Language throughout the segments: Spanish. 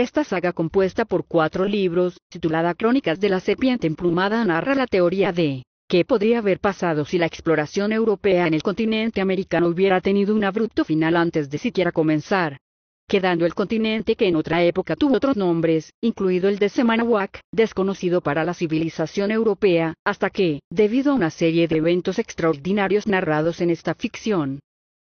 Esta saga compuesta por cuatro libros, titulada Crónicas de la Serpiente Emplumada, narra la teoría de ¿Qué podría haber pasado si la exploración europea en el continente americano hubiera tenido un abrupto final antes de siquiera comenzar? Quedando el continente que en otra época tuvo otros nombres, incluido el de Semanawak, desconocido para la civilización europea, hasta que, debido a una serie de eventos extraordinarios narrados en esta ficción,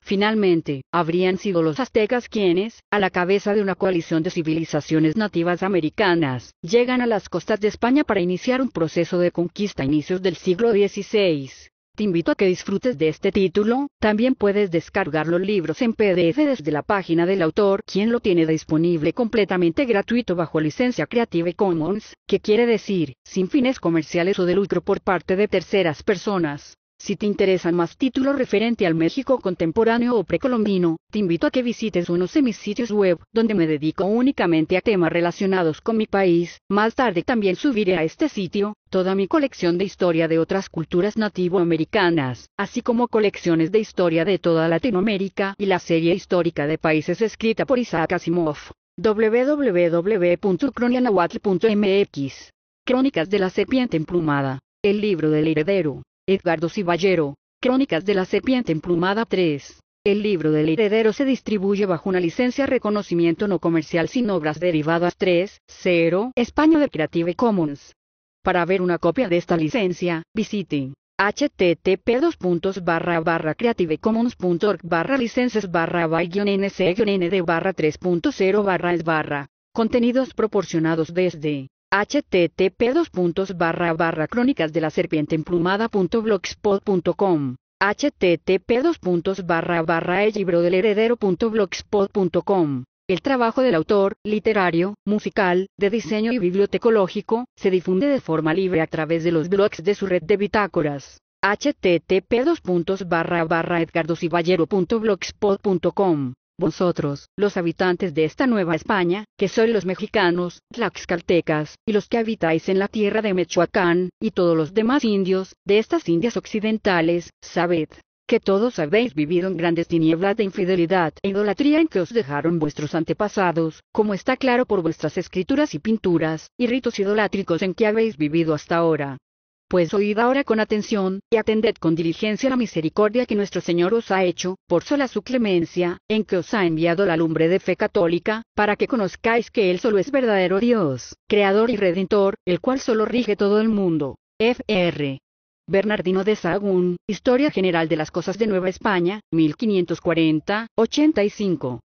Finalmente, habrían sido los aztecas quienes, a la cabeza de una coalición de civilizaciones nativas americanas, llegan a las costas de España para iniciar un proceso de conquista a inicios del siglo XVI. Te invito a que disfrutes de este título, también puedes descargar los libros en PDF desde la página del autor, quien lo tiene disponible completamente gratuito bajo licencia Creative Commons, que quiere decir, sin fines comerciales o de lucro por parte de terceras personas. Si te interesan más títulos referente al México contemporáneo o precolombino, te invito a que visites unos de mis sitios web, donde me dedico únicamente a temas relacionados con mi país. Más tarde también subiré a este sitio toda mi colección de historia de otras culturas nativoamericanas, así como colecciones de historia de toda Latinoamérica y la serie histórica de países escrita por Isaac Asimov. www.cronianahuatl.mx. Crónicas de la serpiente emplumada. El libro del heredero. Edgardo Ciballero, Crónicas de la Serpiente Emplumada 3. El libro del heredero se distribuye bajo una licencia reconocimiento no comercial sin obras derivadas 3.0 España de Creative Commons. Para ver una copia de esta licencia, visite http creativecommons.org barra barra by nc nd barra 3.0 barra es barra contenidos proporcionados desde http dos barra crónicas de la serpiente http dos puntos barra el libro del el trabajo del autor, literario, musical, de diseño y bibliotecológico, se difunde de forma libre a través de los blogs de su red de bitácoras. http edgardosiballero.blogspot.com vosotros, los habitantes de esta Nueva España, que sois los mexicanos, tlaxcaltecas, y los que habitáis en la tierra de Mechoacán, y todos los demás indios, de estas Indias occidentales, sabed que todos habéis vivido en grandes tinieblas de infidelidad e idolatría en que os dejaron vuestros antepasados, como está claro por vuestras escrituras y pinturas, y ritos idolátricos en que habéis vivido hasta ahora. Pues oíd ahora con atención, y atended con diligencia la misericordia que nuestro Señor os ha hecho, por sola su clemencia, en que os ha enviado la lumbre de fe católica, para que conozcáis que Él solo es verdadero Dios, Creador y Redentor, el cual solo rige todo el mundo. Fr. Bernardino de Sahagún, Historia General de las Cosas de Nueva España, 1540, 85.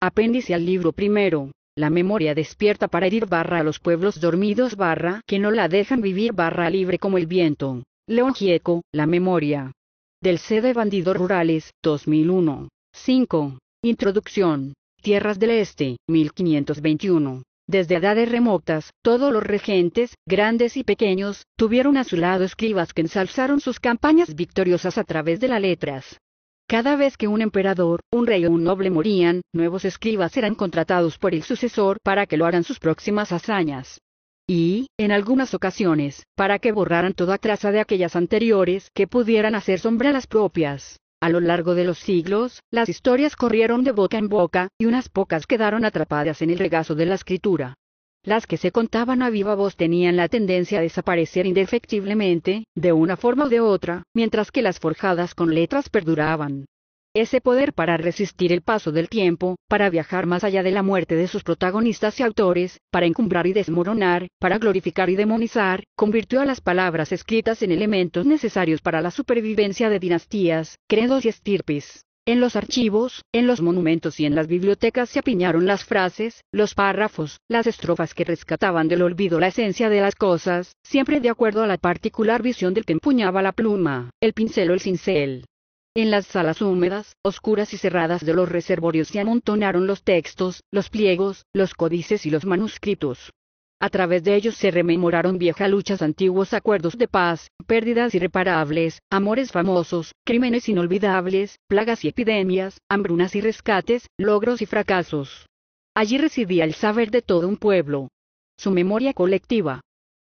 Apéndice al libro primero. La memoria despierta para herir barra a los pueblos dormidos barra que no la dejan vivir barra libre como el viento. León Gieco, La memoria. Del C de Bandidos Rurales, 2001. 5. Introducción. Tierras del Este, 1521. Desde edades remotas, todos los regentes, grandes y pequeños, tuvieron a su lado escribas que ensalzaron sus campañas victoriosas a través de las letras, cada vez que un emperador, un rey o un noble morían, nuevos escribas eran contratados por el sucesor para que lo haran sus próximas hazañas. Y, en algunas ocasiones, para que borraran toda traza de aquellas anteriores que pudieran hacer sombra a las propias. A lo largo de los siglos, las historias corrieron de boca en boca, y unas pocas quedaron atrapadas en el regazo de la escritura. Las que se contaban a viva voz tenían la tendencia a desaparecer indefectiblemente, de una forma o de otra, mientras que las forjadas con letras perduraban. Ese poder para resistir el paso del tiempo, para viajar más allá de la muerte de sus protagonistas y autores, para encumbrar y desmoronar, para glorificar y demonizar, convirtió a las palabras escritas en elementos necesarios para la supervivencia de dinastías, credos y estirpes. En los archivos, en los monumentos y en las bibliotecas se apiñaron las frases, los párrafos, las estrofas que rescataban del olvido la esencia de las cosas, siempre de acuerdo a la particular visión del que empuñaba la pluma, el pincel o el cincel. En las salas húmedas, oscuras y cerradas de los reservorios se amontonaron los textos, los pliegos, los códices y los manuscritos. A través de ellos se rememoraron viejas luchas, antiguos acuerdos de paz, pérdidas irreparables, amores famosos, crímenes inolvidables, plagas y epidemias, hambrunas y rescates, logros y fracasos. Allí residía el saber de todo un pueblo. Su memoria colectiva.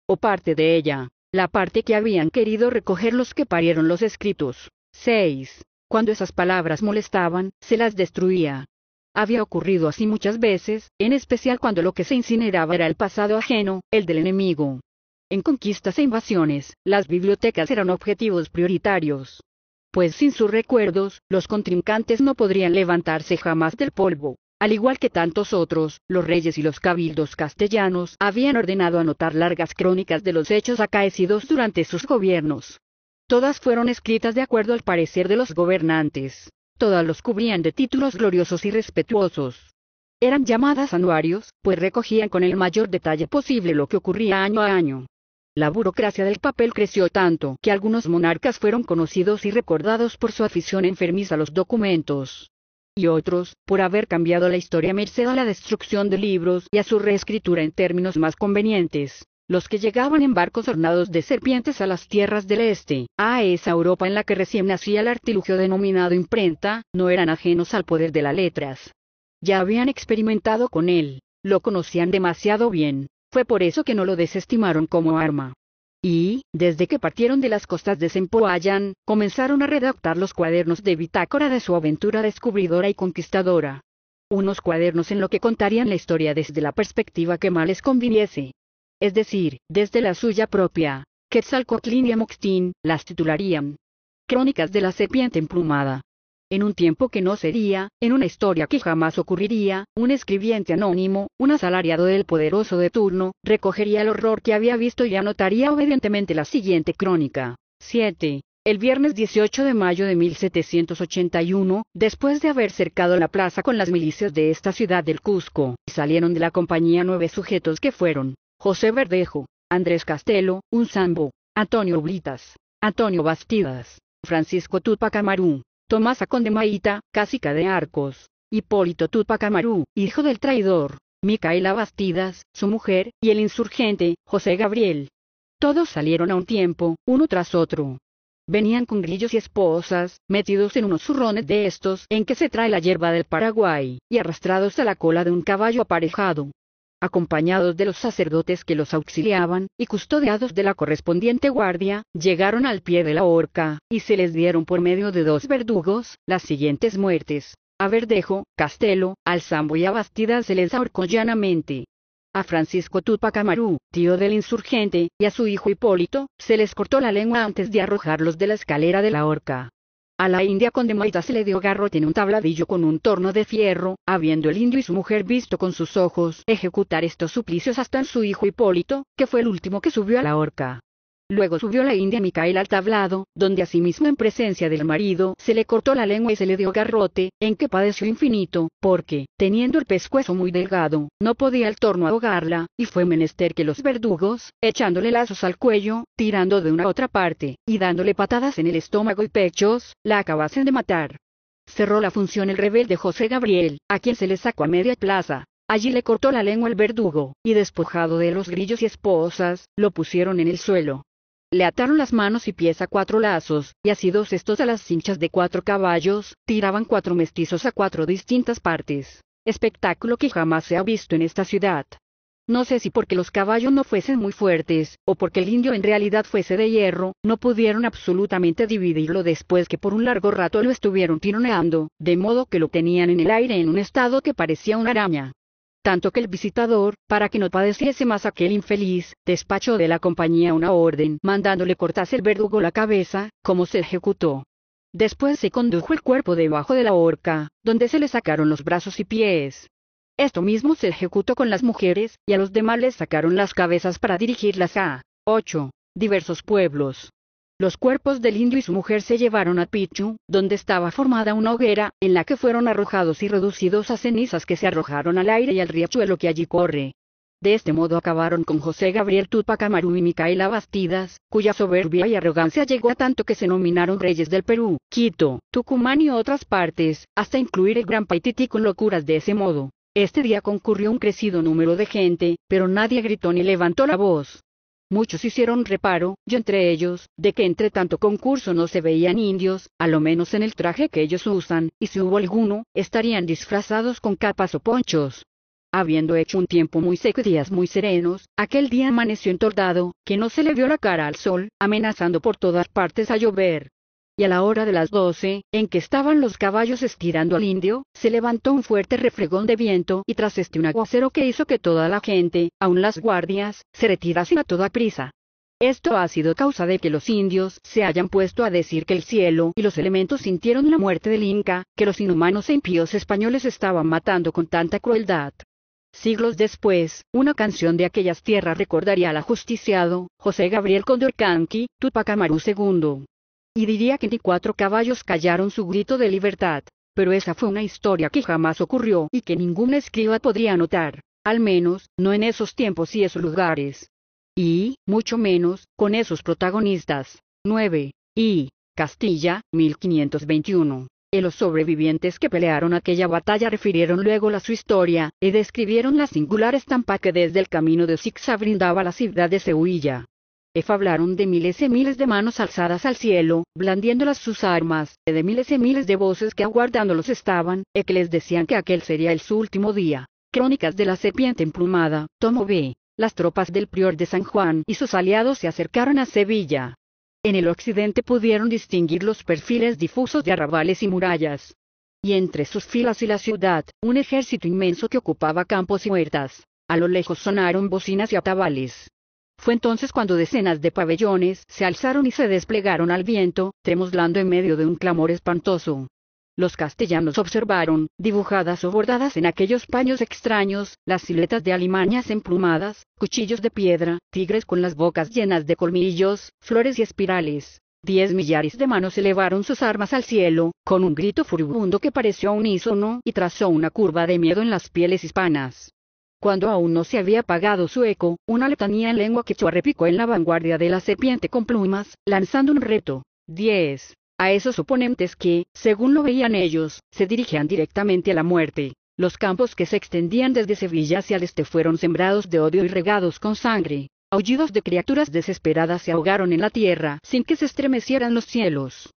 O parte de ella. La parte que habían querido recoger los que parieron los escritos. 6. Cuando esas palabras molestaban, se las destruía. Había ocurrido así muchas veces, en especial cuando lo que se incineraba era el pasado ajeno, el del enemigo. En conquistas e invasiones, las bibliotecas eran objetivos prioritarios. Pues sin sus recuerdos, los contrincantes no podrían levantarse jamás del polvo. Al igual que tantos otros, los reyes y los cabildos castellanos habían ordenado anotar largas crónicas de los hechos acaecidos durante sus gobiernos. Todas fueron escritas de acuerdo al parecer de los gobernantes todas los cubrían de títulos gloriosos y respetuosos. Eran llamadas anuarios, pues recogían con el mayor detalle posible lo que ocurría año a año. La burocracia del papel creció tanto que algunos monarcas fueron conocidos y recordados por su afición enfermiza a los documentos. Y otros, por haber cambiado la historia merced a la destrucción de libros y a su reescritura en términos más convenientes los que llegaban en barcos ornados de serpientes a las tierras del este, a esa Europa en la que recién nacía el artilugio denominado imprenta, no eran ajenos al poder de las letras. Ya habían experimentado con él, lo conocían demasiado bien, fue por eso que no lo desestimaron como arma. Y, desde que partieron de las costas de Sempoayan, comenzaron a redactar los cuadernos de bitácora de su aventura descubridora y conquistadora. Unos cuadernos en lo que contarían la historia desde la perspectiva que más les conviniese, es decir, desde la suya propia. Quetzalcoatlín y Amoxtín, las titularían. Crónicas de la serpiente emplumada. En un tiempo que no sería, en una historia que jamás ocurriría, un escribiente anónimo, un asalariado del poderoso de turno, recogería el horror que había visto y anotaría obedientemente la siguiente crónica. 7. El viernes 18 de mayo de 1781, después de haber cercado la plaza con las milicias de esta ciudad del Cusco, salieron de la compañía nueve sujetos que fueron, José Verdejo, Andrés Castelo, Unzambo, Antonio Blitas, Antonio Bastidas, Francisco Tupac Amaru, Tomás Acondemaita, Cásica de Arcos, Hipólito Tupac Amaru, hijo del traidor, Micaela Bastidas, su mujer, y el insurgente, José Gabriel. Todos salieron a un tiempo, uno tras otro. Venían con grillos y esposas, metidos en unos zurrones de estos en que se trae la hierba del Paraguay, y arrastrados a la cola de un caballo aparejado acompañados de los sacerdotes que los auxiliaban, y custodiados de la correspondiente guardia, llegaron al pie de la horca, y se les dieron por medio de dos verdugos, las siguientes muertes. A Verdejo, Castelo, Alzambo y Abastida se les ahorcó llanamente. A Francisco Tupac Amaru, tío del insurgente, y a su hijo Hipólito, se les cortó la lengua antes de arrojarlos de la escalera de la horca. A la india con Demaita se le dio garrote en un tabladillo con un torno de fierro, habiendo el indio y su mujer visto con sus ojos ejecutar estos suplicios hasta en su hijo Hipólito, que fue el último que subió a la horca. Luego subió la india Micael al tablado, donde asimismo en presencia del marido se le cortó la lengua y se le dio garrote, en que padeció infinito, porque, teniendo el pescuezo muy delgado, no podía el torno ahogarla, y fue menester que los verdugos, echándole lazos al cuello, tirando de una a otra parte, y dándole patadas en el estómago y pechos, la acabasen de matar. Cerró la función el rebelde José Gabriel, a quien se le sacó a media plaza, Allí le cortó la lengua el verdugo, y despojado de los grillos y esposas, lo pusieron en el suelo, le ataron las manos y pies a cuatro lazos, y así dos estos a las cinchas de cuatro caballos, tiraban cuatro mestizos a cuatro distintas partes. Espectáculo que jamás se ha visto en esta ciudad. No sé si porque los caballos no fuesen muy fuertes, o porque el indio en realidad fuese de hierro, no pudieron absolutamente dividirlo después que por un largo rato lo estuvieron tironeando, de modo que lo tenían en el aire en un estado que parecía una araña tanto que el visitador, para que no padeciese más aquel infeliz, despachó de la compañía una orden mandándole cortase el verdugo la cabeza, como se ejecutó. Después se condujo el cuerpo debajo de la horca, donde se le sacaron los brazos y pies. Esto mismo se ejecutó con las mujeres, y a los demás les sacaron las cabezas para dirigirlas a ocho, diversos pueblos. Los cuerpos del indio y su mujer se llevaron a Pichu, donde estaba formada una hoguera, en la que fueron arrojados y reducidos a cenizas que se arrojaron al aire y al riachuelo que allí corre. De este modo acabaron con José Gabriel Tupac Amaru y Micaela Bastidas, cuya soberbia y arrogancia llegó a tanto que se nominaron reyes del Perú, Quito, Tucumán y otras partes, hasta incluir el Gran Paititi con locuras de ese modo. Este día concurrió un crecido número de gente, pero nadie gritó ni levantó la voz. Muchos hicieron reparo, yo entre ellos, de que entre tanto concurso no se veían indios, a lo menos en el traje que ellos usan, y si hubo alguno, estarían disfrazados con capas o ponchos. Habiendo hecho un tiempo muy seco y días muy serenos, aquel día amaneció entordado, que no se le vio la cara al sol, amenazando por todas partes a llover y a la hora de las doce, en que estaban los caballos estirando al indio, se levantó un fuerte refregón de viento y tras este un aguacero que hizo que toda la gente, aun las guardias, se retirasen a toda prisa. Esto ha sido causa de que los indios se hayan puesto a decir que el cielo y los elementos sintieron la muerte del Inca, que los inhumanos e impíos españoles estaban matando con tanta crueldad. Siglos después, una canción de aquellas tierras recordaría al ajusticiado, José Gabriel Condorcanqui, Tupac Amaru II y diría que ni cuatro caballos callaron su grito de libertad, pero esa fue una historia que jamás ocurrió y que ningún escriba podría notar, al menos, no en esos tiempos y esos lugares. Y, mucho menos, con esos protagonistas. 9. Y, Castilla, 1521. Y los sobrevivientes que pelearon aquella batalla refirieron luego la su historia, y describieron la singular estampa que desde el camino de Sixa brindaba la ciudad de Sevilla. F hablaron de miles y miles de manos alzadas al cielo, blandiéndolas sus armas, de miles y miles de voces que aguardándolos estaban, y que les decían que aquel sería el su último día. Crónicas de la serpiente emplumada, tomo B. Las tropas del prior de San Juan y sus aliados se acercaron a Sevilla. En el occidente pudieron distinguir los perfiles difusos de arrabales y murallas. Y entre sus filas y la ciudad, un ejército inmenso que ocupaba campos y huertas. A lo lejos sonaron bocinas y atabales. Fue entonces cuando decenas de pabellones se alzaron y se desplegaron al viento, tremoslando en medio de un clamor espantoso. Los castellanos observaron, dibujadas o bordadas en aquellos paños extraños, las siletas de alimañas emplumadas, cuchillos de piedra, tigres con las bocas llenas de colmillos, flores y espirales. Diez millares de manos elevaron sus armas al cielo, con un grito furibundo que pareció un unísono y trazó una curva de miedo en las pieles hispanas. Cuando aún no se había apagado su eco, una letanía en lengua quechua repicó en la vanguardia de la serpiente con plumas, lanzando un reto. 10. A esos oponentes que, según lo veían ellos, se dirigían directamente a la muerte. Los campos que se extendían desde Sevilla hacia el este fueron sembrados de odio y regados con sangre. Aullidos de criaturas desesperadas se ahogaron en la tierra sin que se estremecieran los cielos.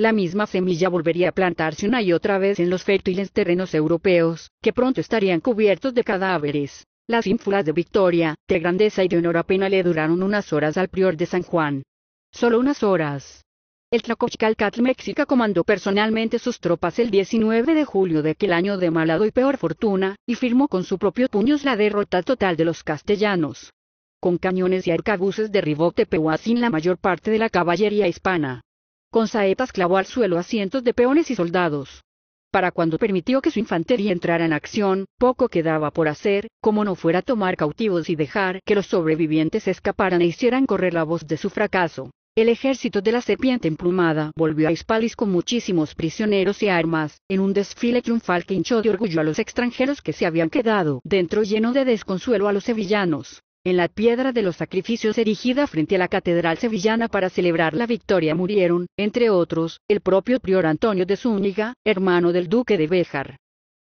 La misma semilla volvería a plantarse una y otra vez en los fértiles terrenos europeos, que pronto estarían cubiertos de cadáveres. Las ínfulas de victoria, de grandeza y de honor apenas le duraron unas horas al prior de San Juan. Solo unas horas. El Tlacochcalcatl Mexica comandó personalmente sus tropas el 19 de julio de aquel año de malado y peor fortuna, y firmó con su propio puños la derrota total de los castellanos. Con cañones y arcabuces derribó Tepehuacín la mayor parte de la caballería hispana con saetas clavó al suelo a cientos de peones y soldados. Para cuando permitió que su infantería entrara en acción, poco quedaba por hacer, como no fuera tomar cautivos y dejar que los sobrevivientes escaparan e hicieran correr la voz de su fracaso. El ejército de la serpiente emplumada volvió a Hispalis con muchísimos prisioneros y armas, en un desfile triunfal que hinchó de orgullo a los extranjeros que se habían quedado dentro lleno de desconsuelo a los sevillanos en la piedra de los sacrificios erigida frente a la catedral sevillana para celebrar la victoria murieron, entre otros, el propio prior Antonio de Zúñiga, hermano del duque de Béjar.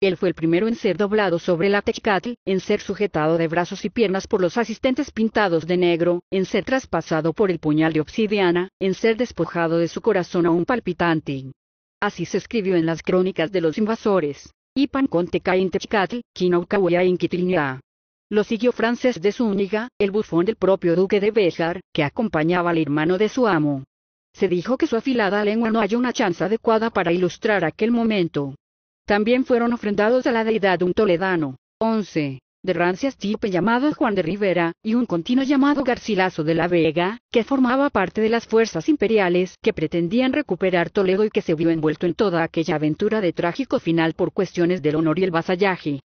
Él fue el primero en ser doblado sobre la Techcatl, en ser sujetado de brazos y piernas por los asistentes pintados de negro, en ser traspasado por el puñal de obsidiana, en ser despojado de su corazón a un palpitante. Así se escribió en las crónicas de los invasores. Ipan lo siguió francés de Zúñiga, el bufón del propio duque de Béjar, que acompañaba al hermano de su amo. Se dijo que su afilada lengua no halló una chance adecuada para ilustrar aquel momento. También fueron ofrendados a la deidad un toledano, once, de rancias tipe llamado Juan de Rivera, y un continuo llamado Garcilaso de la Vega, que formaba parte de las fuerzas imperiales que pretendían recuperar Toledo y que se vio envuelto en toda aquella aventura de trágico final por cuestiones del honor y el vasallaje.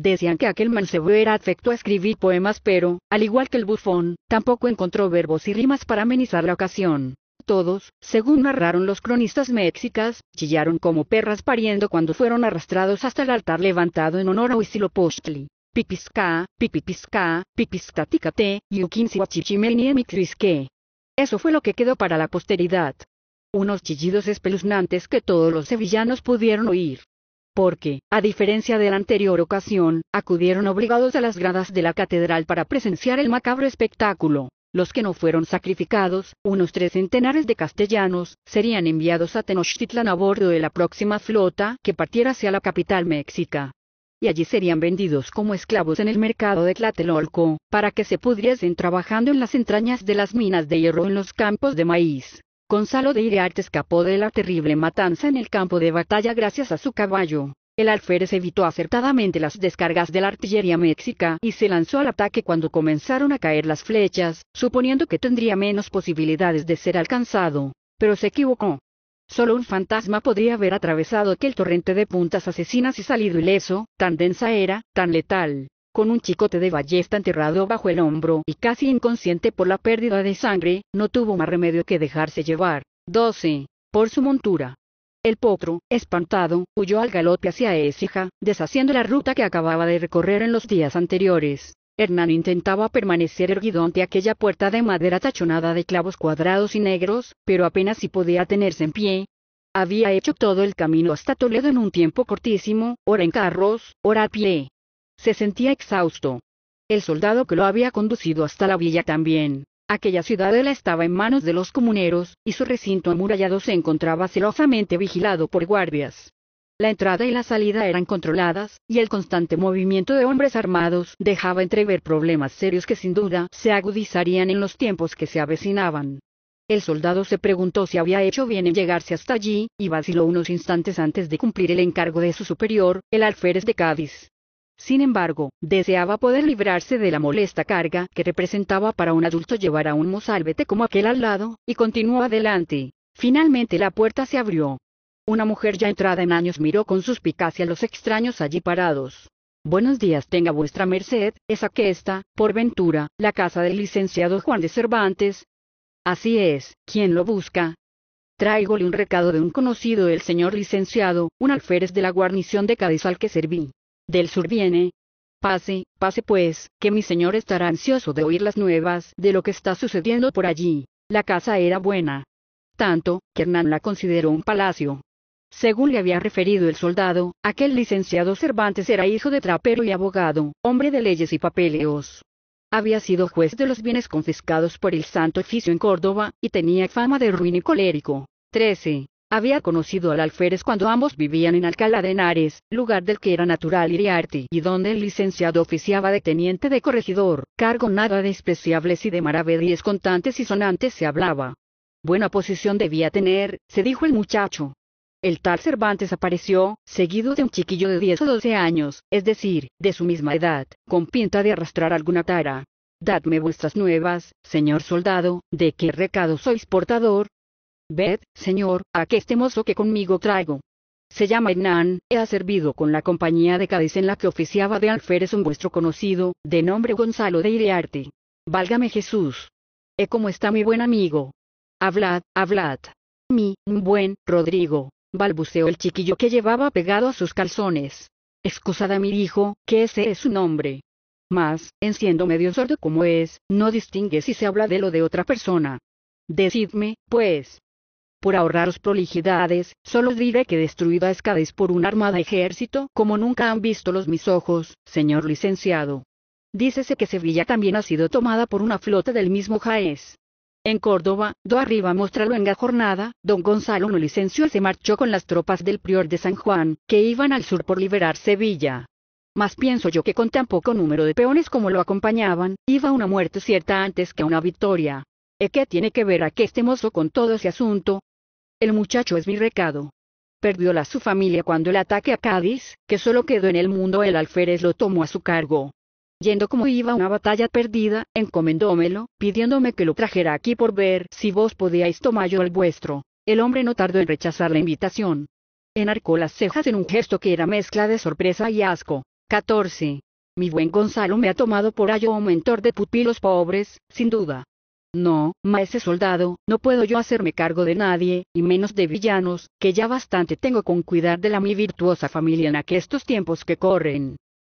Decían que aquel mancebo era afecto a escribir poemas pero, al igual que el bufón, tampoco encontró verbos y rimas para amenizar la ocasión. Todos, según narraron los cronistas mexicas, chillaron como perras pariendo cuando fueron arrastrados hasta el altar levantado en honor a Huitzilopochtli. Pipisca, pipipisca, pipiscaticate, yuquinsihuachichimelniemixuisque. Eso fue lo que quedó para la posteridad. Unos chillidos espeluznantes que todos los sevillanos pudieron oír porque, a diferencia de la anterior ocasión, acudieron obligados a las gradas de la catedral para presenciar el macabro espectáculo. Los que no fueron sacrificados, unos tres centenares de castellanos, serían enviados a Tenochtitlan a bordo de la próxima flota que partiera hacia la capital mexica. Y allí serían vendidos como esclavos en el mercado de Tlatelolco, para que se pudriesen trabajando en las entrañas de las minas de hierro en los campos de maíz. Gonzalo de Iriarte escapó de la terrible matanza en el campo de batalla gracias a su caballo. El alférez evitó acertadamente las descargas de la artillería mexica y se lanzó al ataque cuando comenzaron a caer las flechas, suponiendo que tendría menos posibilidades de ser alcanzado. Pero se equivocó. Solo un fantasma podría haber atravesado aquel torrente de puntas asesinas y salido ileso, tan densa era, tan letal con un chicote de ballesta enterrado bajo el hombro y casi inconsciente por la pérdida de sangre, no tuvo más remedio que dejarse llevar. 12. Por su montura. El potro, espantado, huyó al galope hacia Écija, deshaciendo la ruta que acababa de recorrer en los días anteriores. Hernán intentaba permanecer erguido ante aquella puerta de madera tachonada de clavos cuadrados y negros, pero apenas si podía tenerse en pie. Había hecho todo el camino hasta Toledo en un tiempo cortísimo, ora en carros, ora a pie. Se sentía exhausto. El soldado que lo había conducido hasta la villa también. Aquella ciudadela estaba en manos de los comuneros, y su recinto amurallado se encontraba celosamente vigilado por guardias. La entrada y la salida eran controladas, y el constante movimiento de hombres armados dejaba entrever problemas serios que sin duda se agudizarían en los tiempos que se avecinaban. El soldado se preguntó si había hecho bien en llegarse hasta allí, y vaciló unos instantes antes de cumplir el encargo de su superior, el alférez de Cádiz. Sin embargo, deseaba poder librarse de la molesta carga que representaba para un adulto llevar a un mozalbete como aquel al lado, y continuó adelante. Finalmente la puerta se abrió. Una mujer ya entrada en años miró con suspicacia a los extraños allí parados. Buenos días tenga vuestra merced, esa que está, por ventura, la casa del licenciado Juan de Cervantes. Así es, ¿quién lo busca? Tráigole un recado de un conocido del señor licenciado, un alférez de la guarnición de al que serví. Del sur viene. Pase, pase pues, que mi señor estará ansioso de oír las nuevas de lo que está sucediendo por allí. La casa era buena. Tanto, que Hernán la consideró un palacio. Según le había referido el soldado, aquel licenciado Cervantes era hijo de trapero y abogado, hombre de leyes y papeleos. Había sido juez de los bienes confiscados por el Santo Oficio en Córdoba, y tenía fama de ruin y colérico. 13. Había conocido al alférez cuando ambos vivían en Alcalá de Henares, lugar del que era natural Iriarte y donde el licenciado oficiaba de teniente de corregidor, cargo nada despreciable si de maravedíes contantes y sonantes se hablaba. Buena posición debía tener, se dijo el muchacho. El tal Cervantes apareció, seguido de un chiquillo de 10 o 12 años, es decir, de su misma edad, con pinta de arrastrar alguna tara. Dadme vuestras nuevas, señor soldado, ¿de qué recado sois portador? Ved, señor, a que este mozo que conmigo traigo. Se llama Hernán, he servido con la compañía de Cádiz en la que oficiaba de alférez un vuestro conocido, de nombre Gonzalo de Iriarte. Válgame Jesús. He cómo está mi buen amigo? Hablad, hablad. Mi, buen, Rodrigo, balbuceó el chiquillo que llevaba pegado a sus calzones. Excusad a mi hijo, que ese es su nombre. Mas, en siendo medio sordo como es, no distingue si se habla de lo de otra persona. Decidme, pues, por ahorraros prolijidades, solo os diré que destruida escades por un armada ejército como nunca han visto los mis ojos, señor licenciado. Dícese que Sevilla también ha sido tomada por una flota del mismo Jaez. En Córdoba, do arriba muestra luenga jornada, don Gonzalo no licenció y se marchó con las tropas del prior de San Juan, que iban al sur por liberar Sevilla. Mas pienso yo que con tan poco número de peones como lo acompañaban, iba una muerte cierta antes que una victoria. ¿E qué tiene que ver a este mozo con todo ese asunto? El muchacho es recado. Perdió Perdióla su familia cuando el ataque a Cádiz, que solo quedó en el mundo el alférez lo tomó a su cargo. Yendo como iba una batalla perdida, encomendómelo, pidiéndome que lo trajera aquí por ver si vos podíais tomar yo el vuestro. El hombre no tardó en rechazar la invitación. Enarcó las cejas en un gesto que era mezcla de sorpresa y asco. 14. Mi buen Gonzalo me ha tomado por ayo o mentor de pupilos pobres, sin duda. No, maese soldado, no puedo yo hacerme cargo de nadie, y menos de villanos, que ya bastante tengo con cuidar de la mi virtuosa familia en aquestos tiempos que corren.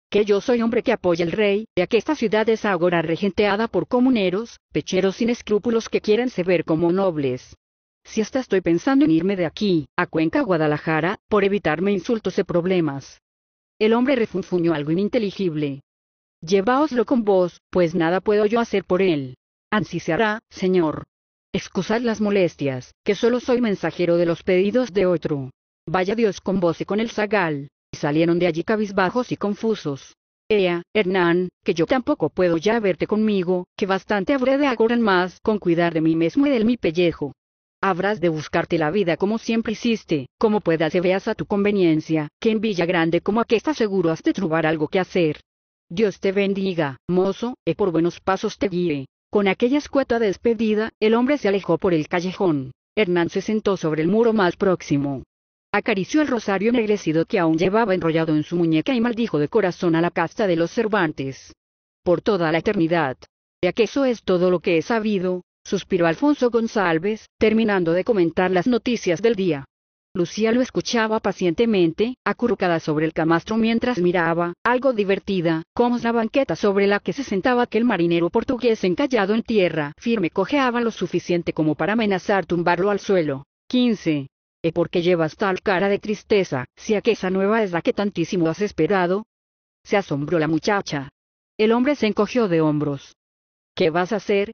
Que yo soy hombre que apoya al rey, y que esta ciudad es ahora regenteada por comuneros, pecheros sin escrúpulos que quieren se ver como nobles. Si hasta estoy pensando en irme de aquí, a Cuenca, Guadalajara, por evitarme insultos y problemas. El hombre refunfuñó algo ininteligible. lleváoslo con vos, pues nada puedo yo hacer por él. Ansi se hará, señor. Excusad las molestias, que solo soy mensajero de los pedidos de otro. Vaya Dios con vos y con el zagal. Y salieron de allí cabizbajos y confusos. Ea, Hernán, que yo tampoco puedo ya verte conmigo, que bastante habré de agora más con cuidar de mí mismo y del mi pellejo. Habrás de buscarte la vida como siempre hiciste, como puedas y veas a tu conveniencia, que en Villa Grande como aquí estás seguro has de trobar algo que hacer. Dios te bendiga, mozo, y por buenos pasos te guíe. Con aquella escueta despedida, el hombre se alejó por el callejón. Hernán se sentó sobre el muro más próximo. Acarició el rosario ennegrecido que aún llevaba enrollado en su muñeca y maldijo de corazón a la casta de los Cervantes. Por toda la eternidad. Ya que eso es todo lo que he sabido, suspiró Alfonso González, terminando de comentar las noticias del día. Lucía lo escuchaba pacientemente, acurrucada sobre el camastro mientras miraba, algo divertida, cómo la banqueta sobre la que se sentaba aquel marinero portugués encallado en tierra firme cojeaba lo suficiente como para amenazar tumbarlo al suelo. 15. ¿E por qué llevas tal cara de tristeza, si aquella nueva es la que tantísimo has esperado? Se asombró la muchacha. El hombre se encogió de hombros. ¿Qué vas a hacer?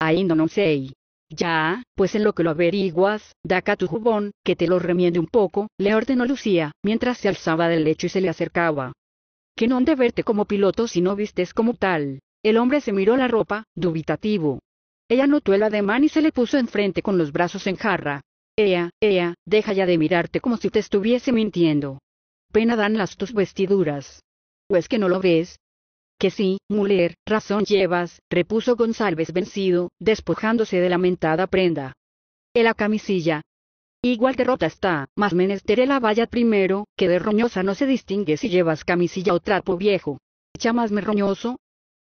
Ahí no sé. Ya, pues en lo que lo averiguas, da acá tu jubón, que te lo remiende un poco, le ordenó Lucía, mientras se alzaba del lecho y se le acercaba. Que no han de verte como piloto si no vistes como tal. El hombre se miró la ropa, dubitativo. Ella notó el ademán y se le puso enfrente con los brazos en jarra. Ea, ea, deja ya de mirarte como si te estuviese mintiendo. Pena dan las tus vestiduras. Pues que no lo ves, que sí, muler, razón llevas, repuso González vencido, despojándose de la mentada prenda. En la camisilla. Igual derrota está, mas menesteré la valla primero, que de roñosa no se distingue si llevas camisilla o trapo viejo. Echa roñoso,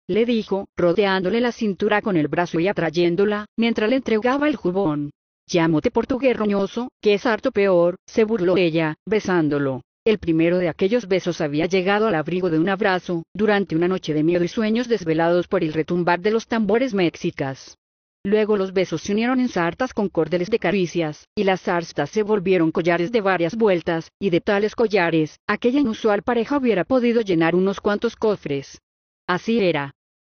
le dijo, rodeándole la cintura con el brazo y atrayéndola, mientras le entregaba el jubón. Llámote portugués roñoso, que es harto peor, se burló ella, besándolo. El primero de aquellos besos había llegado al abrigo de un abrazo, durante una noche de miedo y sueños desvelados por el retumbar de los tambores mexicas. Luego los besos se unieron en sartas con cordeles de caricias, y las sartas se volvieron collares de varias vueltas, y de tales collares, aquella inusual pareja hubiera podido llenar unos cuantos cofres. Así era.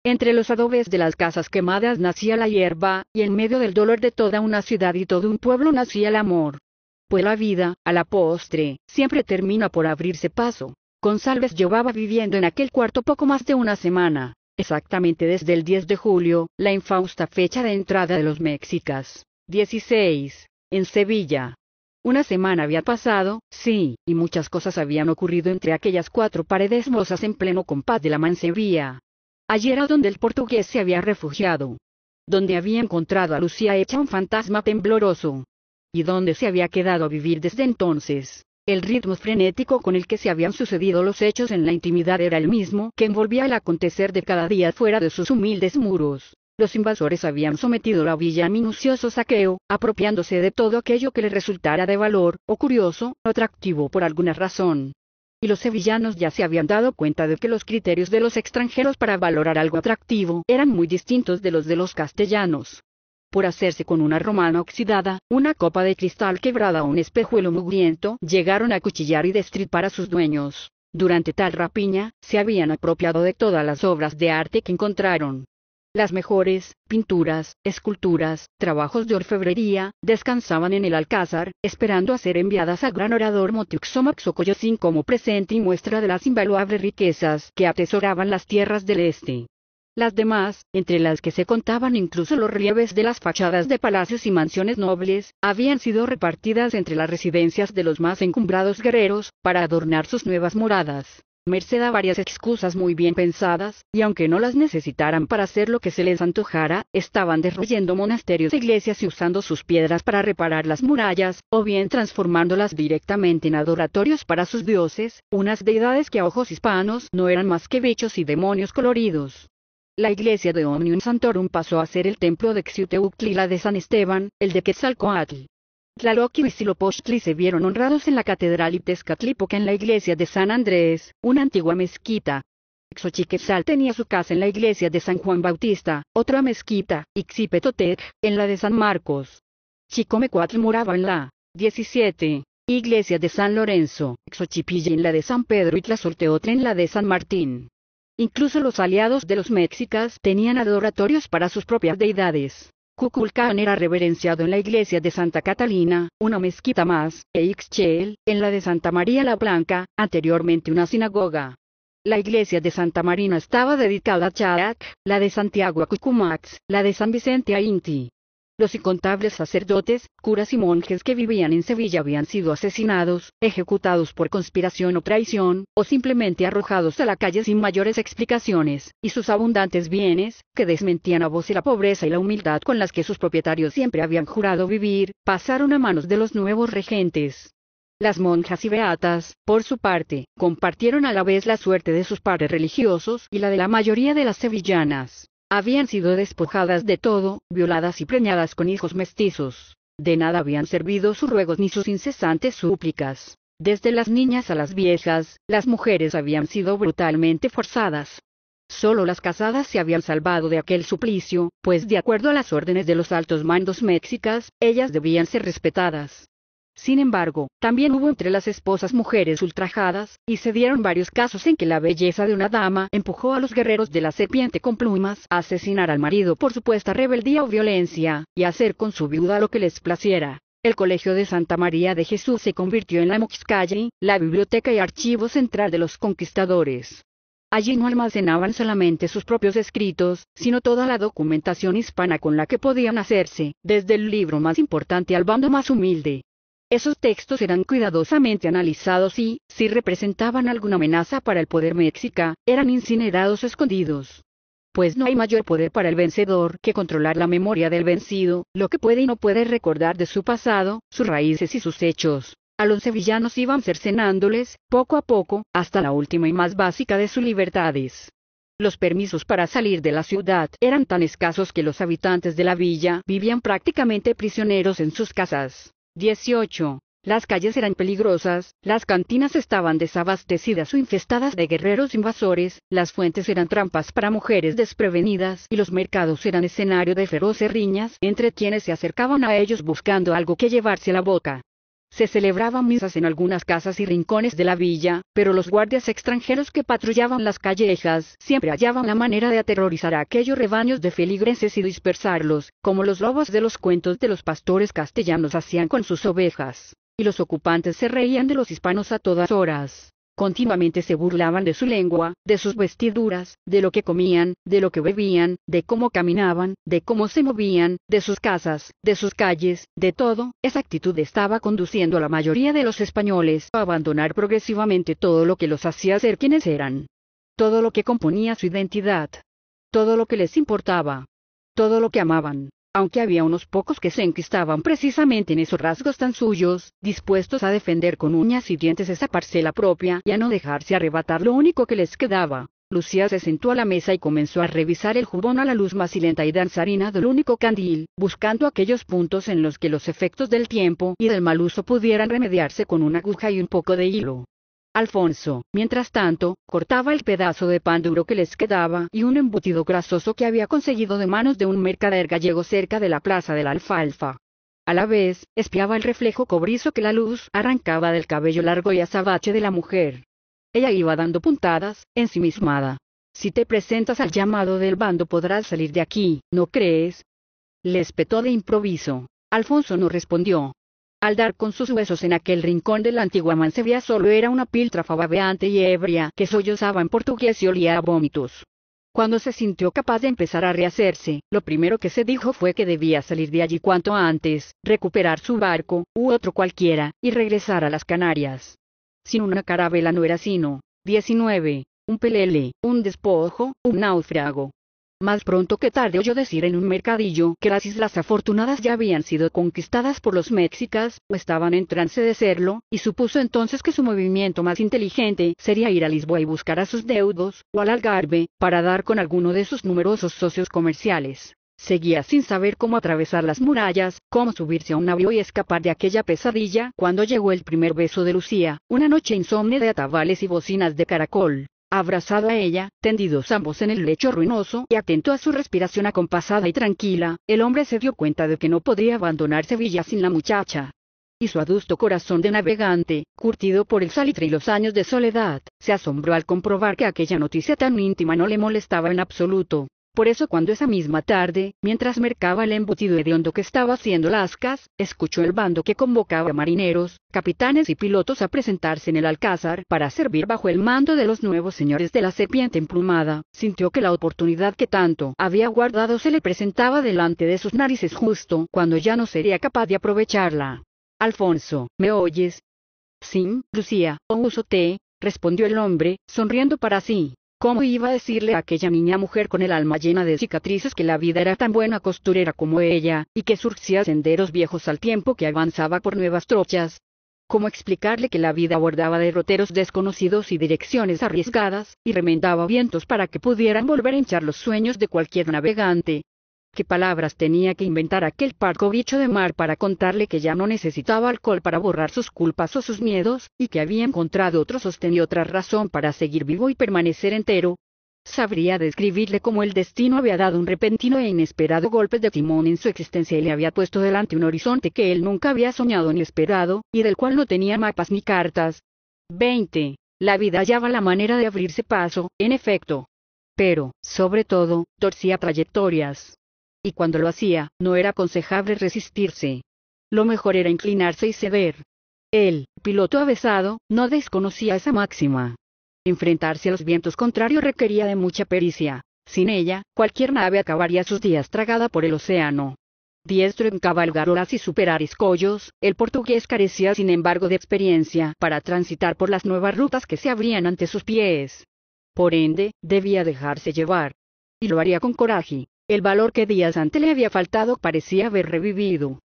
Entre los adobes de las casas quemadas nacía la hierba, y en medio del dolor de toda una ciudad y todo un pueblo nacía el amor pues la vida, a la postre, siempre termina por abrirse paso. González llevaba viviendo en aquel cuarto poco más de una semana, exactamente desde el 10 de julio, la infausta fecha de entrada de los mexicas. 16. En Sevilla. Una semana había pasado, sí, y muchas cosas habían ocurrido entre aquellas cuatro paredes mozas en pleno compás de la mansevía. Allí era donde el portugués se había refugiado. Donde había encontrado a Lucía hecha un fantasma tembloroso, y dónde se había quedado a vivir desde entonces. El ritmo frenético con el que se habían sucedido los hechos en la intimidad era el mismo que envolvía el acontecer de cada día fuera de sus humildes muros. Los invasores habían sometido la villa a minucioso saqueo, apropiándose de todo aquello que le resultara de valor, o curioso, o atractivo por alguna razón. Y los sevillanos ya se habían dado cuenta de que los criterios de los extranjeros para valorar algo atractivo eran muy distintos de los de los castellanos por hacerse con una romana oxidada, una copa de cristal quebrada o un espejuelo mugriento, llegaron a cuchillar y destripar a sus dueños. Durante tal rapiña, se habían apropiado de todas las obras de arte que encontraron. Las mejores, pinturas, esculturas, trabajos de orfebrería, descansaban en el alcázar, esperando a ser enviadas al gran orador Xocoyosin como presente y muestra de las invaluables riquezas que atesoraban las tierras del este. Las demás, entre las que se contaban incluso los relieves de las fachadas de palacios y mansiones nobles, habían sido repartidas entre las residencias de los más encumbrados guerreros, para adornar sus nuevas moradas. Merced a varias excusas muy bien pensadas, y aunque no las necesitaran para hacer lo que se les antojara, estaban derruyendo monasterios e iglesias y usando sus piedras para reparar las murallas, o bien transformándolas directamente en adoratorios para sus dioses, unas deidades que a ojos hispanos no eran más que bichos y demonios coloridos. La iglesia de Omnium Santorum pasó a ser el templo de Xiuteuctli y la de San Esteban, el de Quetzalcoatl. Tlaloc y Silopochtli se vieron honrados en la catedral y en la iglesia de San Andrés, una antigua mezquita. Xochiquetzal tenía su casa en la iglesia de San Juan Bautista, otra mezquita, Xipetotec, en la de San Marcos. Chicomecuatl moraba en la 17. Iglesia de San Lorenzo, Xochipilla en la de San Pedro y otra en la de San Martín. Incluso los aliados de los mexicas tenían adoratorios para sus propias deidades. Cuculcán era reverenciado en la iglesia de Santa Catalina, una mezquita más, e Ixchel, en la de Santa María la Blanca, anteriormente una sinagoga. La iglesia de Santa Marina estaba dedicada a Chayac, la de Santiago a Cucumax, la de San Vicente a Inti, los incontables sacerdotes, curas y monjes que vivían en Sevilla habían sido asesinados, ejecutados por conspiración o traición, o simplemente arrojados a la calle sin mayores explicaciones, y sus abundantes bienes, que desmentían a y la pobreza y la humildad con las que sus propietarios siempre habían jurado vivir, pasaron a manos de los nuevos regentes. Las monjas y beatas, por su parte, compartieron a la vez la suerte de sus padres religiosos y la de la mayoría de las sevillanas. Habían sido despojadas de todo, violadas y preñadas con hijos mestizos. De nada habían servido sus ruegos ni sus incesantes súplicas. Desde las niñas a las viejas, las mujeres habían sido brutalmente forzadas. Solo las casadas se habían salvado de aquel suplicio, pues de acuerdo a las órdenes de los altos mandos mexicas, ellas debían ser respetadas. Sin embargo, también hubo entre las esposas mujeres ultrajadas, y se dieron varios casos en que la belleza de una dama empujó a los guerreros de la serpiente con plumas a asesinar al marido por supuesta rebeldía o violencia, y hacer con su viuda lo que les placiera. El Colegio de Santa María de Jesús se convirtió en la Moxcalle, la biblioteca y archivo central de los conquistadores. Allí no almacenaban solamente sus propios escritos, sino toda la documentación hispana con la que podían hacerse, desde el libro más importante al bando más humilde, esos textos eran cuidadosamente analizados y, si representaban alguna amenaza para el poder mexica, eran incinerados o escondidos. Pues no hay mayor poder para el vencedor que controlar la memoria del vencido, lo que puede y no puede recordar de su pasado, sus raíces y sus hechos. A los sevillanos iban cercenándoles, poco a poco, hasta la última y más básica de sus libertades. Los permisos para salir de la ciudad eran tan escasos que los habitantes de la villa vivían prácticamente prisioneros en sus casas. 18. Las calles eran peligrosas, las cantinas estaban desabastecidas o infestadas de guerreros invasores, las fuentes eran trampas para mujeres desprevenidas y los mercados eran escenario de feroces riñas entre quienes se acercaban a ellos buscando algo que llevarse a la boca. Se celebraban misas en algunas casas y rincones de la villa, pero los guardias extranjeros que patrullaban las callejas siempre hallaban la manera de aterrorizar a aquellos rebaños de feligreses y dispersarlos, como los lobos de los cuentos de los pastores castellanos hacían con sus ovejas. Y los ocupantes se reían de los hispanos a todas horas. Continuamente se burlaban de su lengua, de sus vestiduras, de lo que comían, de lo que bebían, de cómo caminaban, de cómo se movían, de sus casas, de sus calles, de todo. Esa actitud estaba conduciendo a la mayoría de los españoles a abandonar progresivamente todo lo que los hacía ser quienes eran. Todo lo que componía su identidad. Todo lo que les importaba. Todo lo que amaban aunque había unos pocos que se enquistaban precisamente en esos rasgos tan suyos, dispuestos a defender con uñas y dientes esa parcela propia y a no dejarse arrebatar lo único que les quedaba. Lucía se sentó a la mesa y comenzó a revisar el jubón a la luz más silenta y danzarina del único candil, buscando aquellos puntos en los que los efectos del tiempo y del mal uso pudieran remediarse con una aguja y un poco de hilo. Alfonso, mientras tanto, cortaba el pedazo de pan duro que les quedaba y un embutido grasoso que había conseguido de manos de un mercader gallego cerca de la plaza de la alfalfa. A la vez, espiaba el reflejo cobrizo que la luz arrancaba del cabello largo y azabache de la mujer. Ella iba dando puntadas, ensimismada. Si te presentas al llamado del bando podrás salir de aquí, ¿no crees? Le espetó de improviso. Alfonso no respondió, al dar con sus huesos en aquel rincón de la antigua mancebía solo era una piltra babeante y ebria que sollozaba en portugués y olía a vómitos. Cuando se sintió capaz de empezar a rehacerse, lo primero que se dijo fue que debía salir de allí cuanto antes, recuperar su barco, u otro cualquiera, y regresar a las Canarias. Sin una carabela no era sino, 19, un pelele, un despojo, un náufrago, más pronto que tarde oyó decir en un mercadillo que las islas afortunadas ya habían sido conquistadas por los mexicas, o estaban en trance de serlo, y supuso entonces que su movimiento más inteligente sería ir a Lisboa y buscar a sus deudos, o al Algarve, para dar con alguno de sus numerosos socios comerciales. Seguía sin saber cómo atravesar las murallas, cómo subirse a un navío y escapar de aquella pesadilla cuando llegó el primer beso de Lucía, una noche insomne de atabales y bocinas de caracol. Abrazado a ella, tendidos ambos en el lecho ruinoso y atento a su respiración acompasada y tranquila, el hombre se dio cuenta de que no podría abandonar Sevilla sin la muchacha. Y su adusto corazón de navegante, curtido por el salitre y los años de soledad, se asombró al comprobar que aquella noticia tan íntima no le molestaba en absoluto. Por eso cuando esa misma tarde, mientras mercaba el embutido hediondo que estaba haciendo Lascas, escuchó el bando que convocaba a marineros, capitanes y pilotos a presentarse en el Alcázar para servir bajo el mando de los nuevos señores de la serpiente emplumada, sintió que la oportunidad que tanto había guardado se le presentaba delante de sus narices justo cuando ya no sería capaz de aprovecharla. Alfonso, ¿me oyes? Sí, Lucía, o uso respondió el hombre, sonriendo para sí. ¿Cómo iba a decirle a aquella niña mujer con el alma llena de cicatrices que la vida era tan buena costurera como ella, y que surcía senderos viejos al tiempo que avanzaba por nuevas trochas? ¿Cómo explicarle que la vida abordaba derroteros desconocidos y direcciones arriesgadas, y remendaba vientos para que pudieran volver a hinchar los sueños de cualquier navegante? ¿Qué palabras tenía que inventar aquel parco bicho de mar para contarle que ya no necesitaba alcohol para borrar sus culpas o sus miedos, y que había encontrado otro sostén y otra razón para seguir vivo y permanecer entero? Sabría describirle cómo el destino había dado un repentino e inesperado golpe de timón en su existencia y le había puesto delante un horizonte que él nunca había soñado ni esperado, y del cual no tenía mapas ni cartas. 20. La vida hallaba la manera de abrirse paso, en efecto. Pero, sobre todo, torcía trayectorias y cuando lo hacía, no era aconsejable resistirse. Lo mejor era inclinarse y ceder. Él, piloto avesado no desconocía esa máxima. Enfrentarse a los vientos contrarios requería de mucha pericia. Sin ella, cualquier nave acabaría sus días tragada por el océano. Diestro en cabalgar olas y superar escollos, el portugués carecía sin embargo de experiencia para transitar por las nuevas rutas que se abrían ante sus pies. Por ende, debía dejarse llevar. Y lo haría con coraje. El valor que días antes le había faltado parecía haber revivido.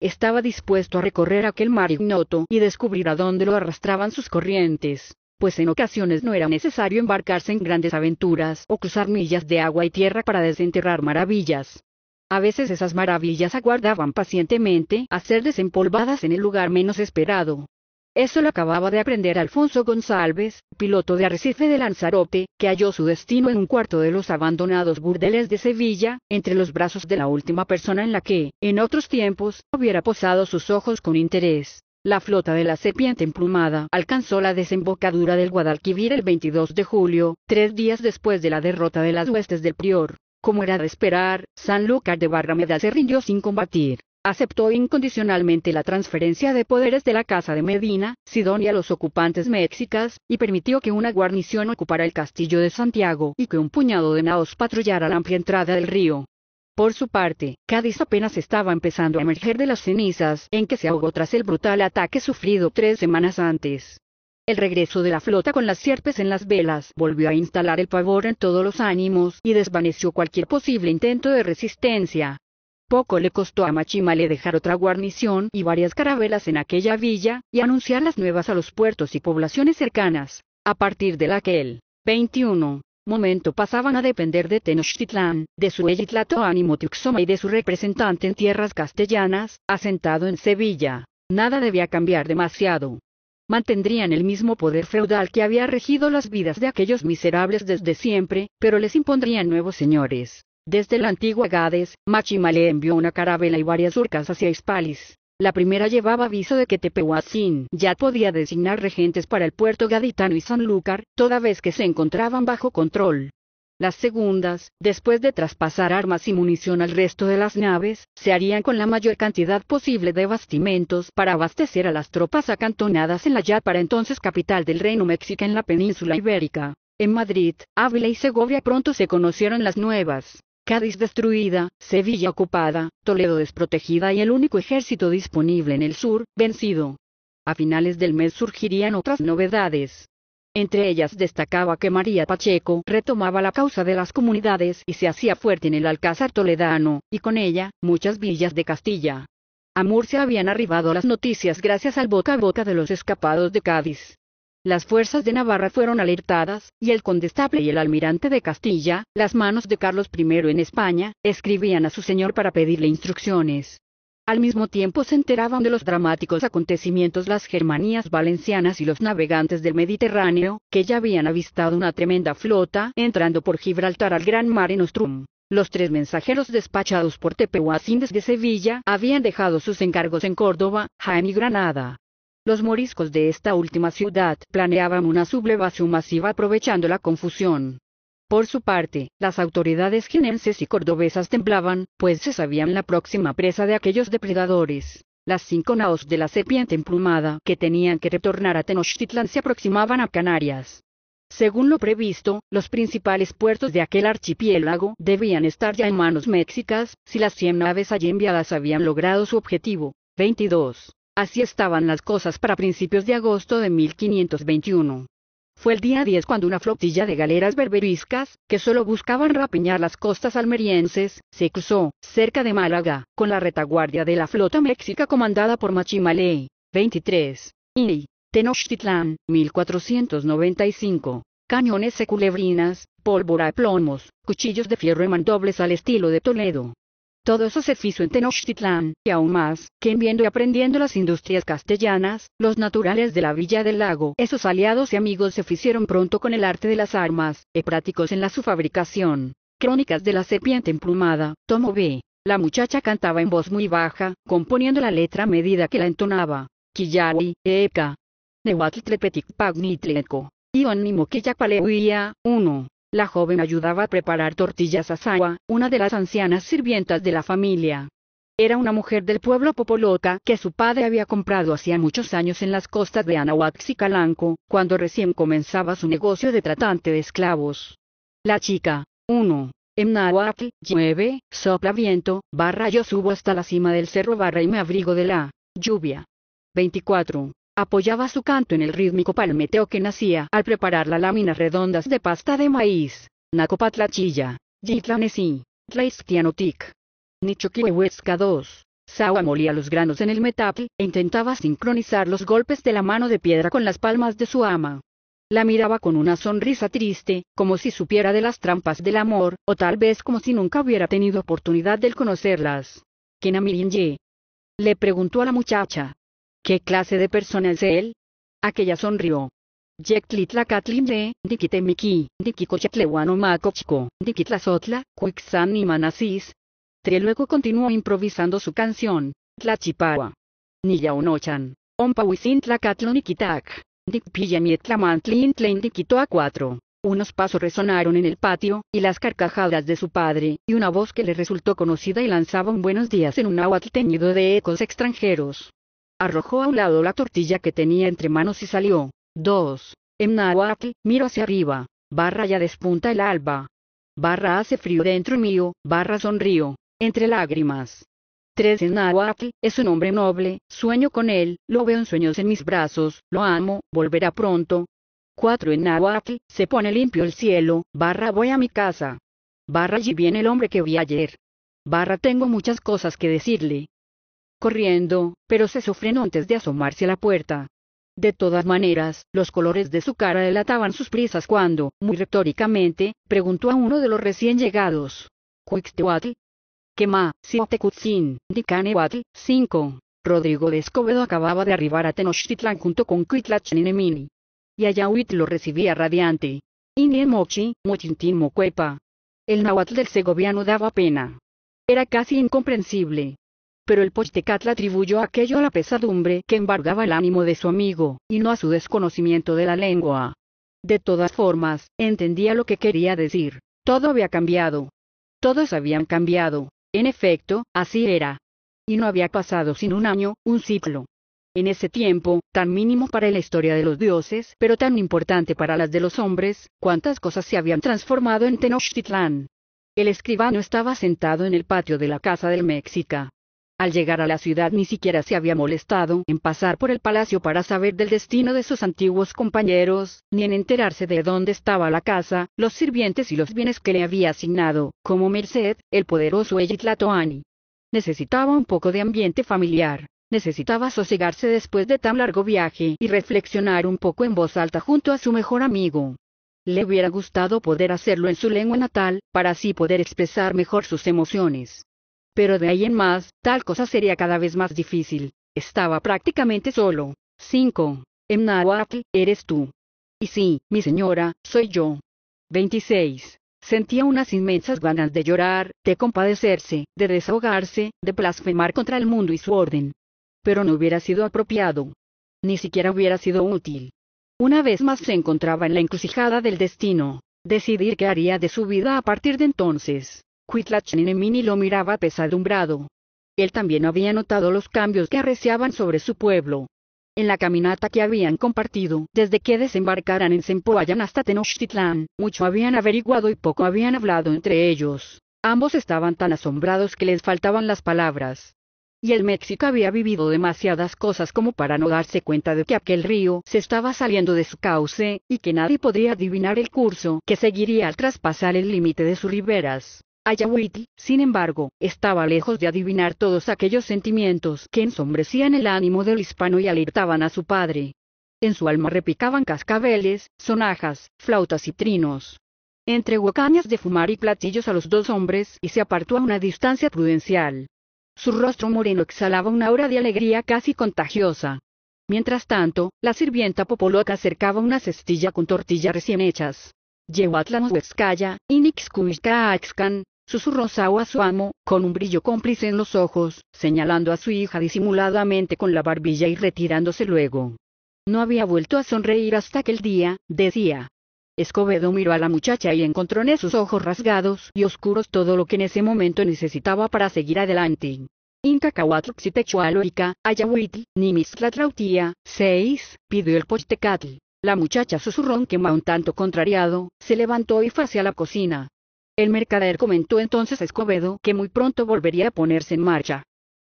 Estaba dispuesto a recorrer aquel mar ignoto y descubrir a dónde lo arrastraban sus corrientes, pues en ocasiones no era necesario embarcarse en grandes aventuras o cruzar millas de agua y tierra para desenterrar maravillas. A veces esas maravillas aguardaban pacientemente a ser desempolvadas en el lugar menos esperado, eso lo acababa de aprender Alfonso González, piloto de Arrecife de Lanzarote, que halló su destino en un cuarto de los abandonados burdeles de Sevilla, entre los brazos de la última persona en la que, en otros tiempos, hubiera posado sus ojos con interés. La flota de la serpiente emplumada alcanzó la desembocadura del Guadalquivir el 22 de julio, tres días después de la derrota de las huestes del Prior. Como era de esperar, Sanlúcar de Barrameda se rindió sin combatir aceptó incondicionalmente la transferencia de poderes de la Casa de Medina, Sidonia a los ocupantes mexicas, y permitió que una guarnición ocupara el castillo de Santiago y que un puñado de naos patrullara la amplia entrada del río. Por su parte, Cádiz apenas estaba empezando a emerger de las cenizas en que se ahogó tras el brutal ataque sufrido tres semanas antes. El regreso de la flota con las sierpes en las velas volvió a instalar el pavor en todos los ánimos y desvaneció cualquier posible intento de resistencia. Poco le costó a Machimale dejar otra guarnición y varias carabelas en aquella villa, y anunciar las nuevas a los puertos y poblaciones cercanas, a partir de aquel 21 momento pasaban a depender de Tenochtitlán, de su Ejitlatoán ánimo Tuxoma y de su representante en tierras castellanas, asentado en Sevilla. Nada debía cambiar demasiado. Mantendrían el mismo poder feudal que había regido las vidas de aquellos miserables desde siempre, pero les impondrían nuevos señores. Desde la antigua Gades, Machimale envió una carabela y varias urcas hacia Hispalis. La primera llevaba aviso de que Tepehuacín ya podía designar regentes para el puerto gaditano y Sanlúcar, toda vez que se encontraban bajo control. Las segundas, después de traspasar armas y munición al resto de las naves, se harían con la mayor cantidad posible de bastimentos para abastecer a las tropas acantonadas en la ya para entonces capital del reino mexica en la península ibérica. En Madrid, Ávila y Segovia pronto se conocieron las nuevas Cádiz destruida, Sevilla ocupada, Toledo desprotegida y el único ejército disponible en el sur, vencido. A finales del mes surgirían otras novedades. Entre ellas destacaba que María Pacheco retomaba la causa de las comunidades y se hacía fuerte en el Alcázar Toledano, y con ella, muchas villas de Castilla. A Murcia habían arribado las noticias gracias al boca a boca de los escapados de Cádiz. Las fuerzas de Navarra fueron alertadas, y el condestable y el almirante de Castilla, las manos de Carlos I en España, escribían a su señor para pedirle instrucciones. Al mismo tiempo se enteraban de los dramáticos acontecimientos las germanías valencianas y los navegantes del Mediterráneo, que ya habían avistado una tremenda flota entrando por Gibraltar al gran Mar en Ostrum. Los tres mensajeros despachados por Tepehuacín desde Sevilla habían dejado sus encargos en Córdoba, Jaén y Granada. Los moriscos de esta última ciudad planeaban una sublevación masiva aprovechando la confusión. Por su parte, las autoridades genenses y cordobesas temblaban, pues se sabían la próxima presa de aquellos depredadores. Las cinco naos de la serpiente emplumada que tenían que retornar a Tenochtitlan se aproximaban a Canarias. Según lo previsto, los principales puertos de aquel archipiélago debían estar ya en manos mexicas, si las cien naves allí enviadas habían logrado su objetivo. 22. Así estaban las cosas para principios de agosto de 1521. Fue el día 10 cuando una flotilla de galeras berberiscas, que solo buscaban rapiñar las costas almerienses, se cruzó, cerca de Málaga, con la retaguardia de la flota mexica comandada por Machimalé, 23, y Tenochtitlán, 1495. Cañones seculebrinas, pólvora de plomos, cuchillos de fierro y mandobles al estilo de Toledo. Todo eso se hizo en Tenochtitlán, y aún más, que viendo y aprendiendo las industrias castellanas, los naturales de la Villa del Lago, esos aliados y amigos se hicieron pronto con el arte de las armas, y prácticos en la su fabricación. Crónicas de la serpiente emplumada, tomo B. La muchacha cantaba en voz muy baja, componiendo la letra a medida que la entonaba. Quillawi Eka. Nehuatl pagnitleco. Iónimo que 1. La joven ayudaba a preparar tortillas a Sawa, una de las ancianas sirvientas de la familia. Era una mujer del pueblo Popoloca que su padre había comprado hacía muchos años en las costas de Anahuac y Calanco, cuando recién comenzaba su negocio de tratante de esclavos. La chica, 1. En Nahuatl, llueve, sopla viento, barra yo subo hasta la cima del cerro barra y me abrigo de la lluvia. 24. Apoyaba su canto en el rítmico palmeteo que nacía al preparar las láminas redondas de pasta de maíz. Nacopatlachilla, Yitlanesi, Tlaistianotik, Nichokiwehuetska 2. Sawa molía los granos en el metal e intentaba sincronizar los golpes de la mano de piedra con las palmas de su ama. La miraba con una sonrisa triste, como si supiera de las trampas del amor, o tal vez como si nunca hubiera tenido oportunidad de conocerlas. ¿Quién a Le preguntó a la muchacha. ¿Qué clase de persona es él? Aquella sonrió. Yektitla katlimle, dikitemiki, dikikochetlewano makochko, dikitlazotla, kuiksan y manasis. Tre luego continuó improvisando su canción, Tlachipawa. unochan, ompawisin tlen dikpiyamietlamantlin a cuatro. Unos pasos resonaron en el patio, y las carcajadas de su padre, y una voz que le resultó conocida y lanzaba un buenos días en un náhuatl teñido de ecos extranjeros. Arrojó a un lado la tortilla que tenía entre manos y salió. 2. En Nahuatl, miro hacia arriba. Barra ya despunta el alba. Barra hace frío dentro mío, barra sonrío. Entre lágrimas. 3. En Nahuatl, es un hombre noble, sueño con él, lo veo en sueños en mis brazos, lo amo, volverá pronto. 4. En Nahuatl, se pone limpio el cielo, barra voy a mi casa. Barra allí viene el hombre que vi ayer. Barra tengo muchas cosas que decirle, corriendo, pero se sofrenó antes de asomarse a la puerta. De todas maneras, los colores de su cara delataban sus prisas cuando, muy retóricamente, preguntó a uno de los recién llegados. Quixtewatl. Quema, de Dicanehuatl, 5. Rodrigo de Escobedo acababa de arribar a Tenochtitlan junto con Cuitlachanemini. Y Ayahuit lo recibía radiante. Inien Mochi, Mochintin El nahuatl del segoviano daba pena. Era casi incomprensible, pero el Pochtecatl atribuyó aquello a la pesadumbre que embargaba el ánimo de su amigo, y no a su desconocimiento de la lengua. De todas formas, entendía lo que quería decir. Todo había cambiado. Todos habían cambiado. En efecto, así era. Y no había pasado sin un año, un ciclo. En ese tiempo, tan mínimo para la historia de los dioses, pero tan importante para las de los hombres, cuántas cosas se habían transformado en Tenochtitlán. El escribano estaba sentado en el patio de la casa del Mexica, al llegar a la ciudad ni siquiera se había molestado en pasar por el palacio para saber del destino de sus antiguos compañeros, ni en enterarse de dónde estaba la casa, los sirvientes y los bienes que le había asignado, como merced, el poderoso Ejitlatoani. Necesitaba un poco de ambiente familiar. Necesitaba sosegarse después de tan largo viaje y reflexionar un poco en voz alta junto a su mejor amigo. Le hubiera gustado poder hacerlo en su lengua natal, para así poder expresar mejor sus emociones pero de ahí en más, tal cosa sería cada vez más difícil. Estaba prácticamente solo. 5. En eres tú. Y sí, mi señora, soy yo. 26. Sentía unas inmensas ganas de llorar, de compadecerse, de desahogarse, de blasfemar contra el mundo y su orden. Pero no hubiera sido apropiado. Ni siquiera hubiera sido útil. Una vez más se encontraba en la encrucijada del destino, decidir qué haría de su vida a partir de entonces mini lo miraba apesadumbrado. Él también había notado los cambios que arreciaban sobre su pueblo. En la caminata que habían compartido, desde que desembarcaran en Sempoayan hasta Tenochtitlán, mucho habían averiguado y poco habían hablado entre ellos. Ambos estaban tan asombrados que les faltaban las palabras. Y el México había vivido demasiadas cosas como para no darse cuenta de que aquel río se estaba saliendo de su cauce, y que nadie podría adivinar el curso que seguiría al traspasar el límite de sus riberas. Ayahuiti, sin embargo, estaba lejos de adivinar todos aquellos sentimientos que ensombrecían el ánimo del hispano y alertaban a su padre. En su alma repicaban cascabeles, sonajas, flautas y trinos. Entre cañas de fumar y platillos a los dos hombres y se apartó a una distancia prudencial. Su rostro moreno exhalaba una aura de alegría casi contagiosa. Mientras tanto, la sirvienta Popoloca acercaba una cestilla con tortillas recién hechas. Axcan. Susurró Sao a su amo, con un brillo cómplice en los ojos, señalando a su hija disimuladamente con la barbilla y retirándose luego. No había vuelto a sonreír hasta aquel día, decía. Escobedo miró a la muchacha y encontró en sus ojos rasgados y oscuros todo lo que en ese momento necesitaba para seguir adelante. Inca Ayahuitl, nimistlatrautía, seis», pidió el pochtecatl. La muchacha susurrón quema un tanto contrariado, se levantó y fue hacia la cocina. El mercader comentó entonces a Escobedo que muy pronto volvería a ponerse en marcha.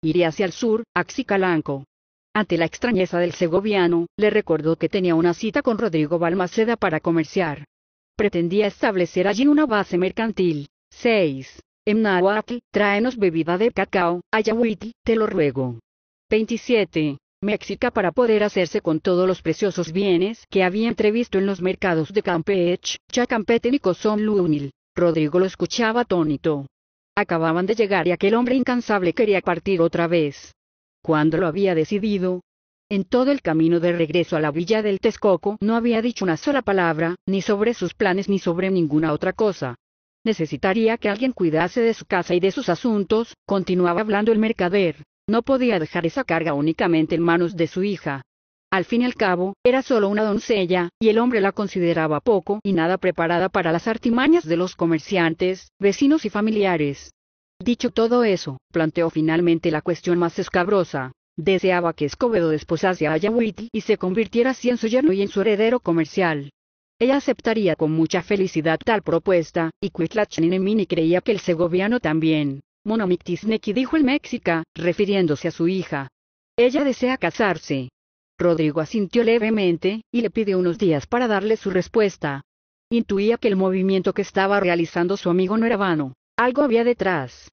Iría hacia el sur, a Ante la extrañeza del segoviano, le recordó que tenía una cita con Rodrigo Balmaceda para comerciar. Pretendía establecer allí una base mercantil. 6. En Nahuatl, tráenos bebida de cacao, ayahuiti, te lo ruego. 27. México para poder hacerse con todos los preciosos bienes que había entrevisto en los mercados de Campeche, Chacampeten y Cozón Rodrigo lo escuchaba atónito. Acababan de llegar y aquel hombre incansable quería partir otra vez. Cuando lo había decidido, en todo el camino de regreso a la villa del Texcoco no había dicho una sola palabra, ni sobre sus planes ni sobre ninguna otra cosa. Necesitaría que alguien cuidase de su casa y de sus asuntos, continuaba hablando el mercader. No podía dejar esa carga únicamente en manos de su hija. Al fin y al cabo, era solo una doncella, y el hombre la consideraba poco y nada preparada para las artimañas de los comerciantes, vecinos y familiares. Dicho todo eso, planteó finalmente la cuestión más escabrosa. Deseaba que Escobedo desposase a Ayahuitl y se convirtiera así en su yerno y en su heredero comercial. Ella aceptaría con mucha felicidad tal propuesta, y mini creía que el segoviano también. Monomictisneki dijo el mexica, refiriéndose a su hija. Ella desea casarse, Rodrigo asintió levemente, y le pidió unos días para darle su respuesta. Intuía que el movimiento que estaba realizando su amigo no era vano, algo había detrás.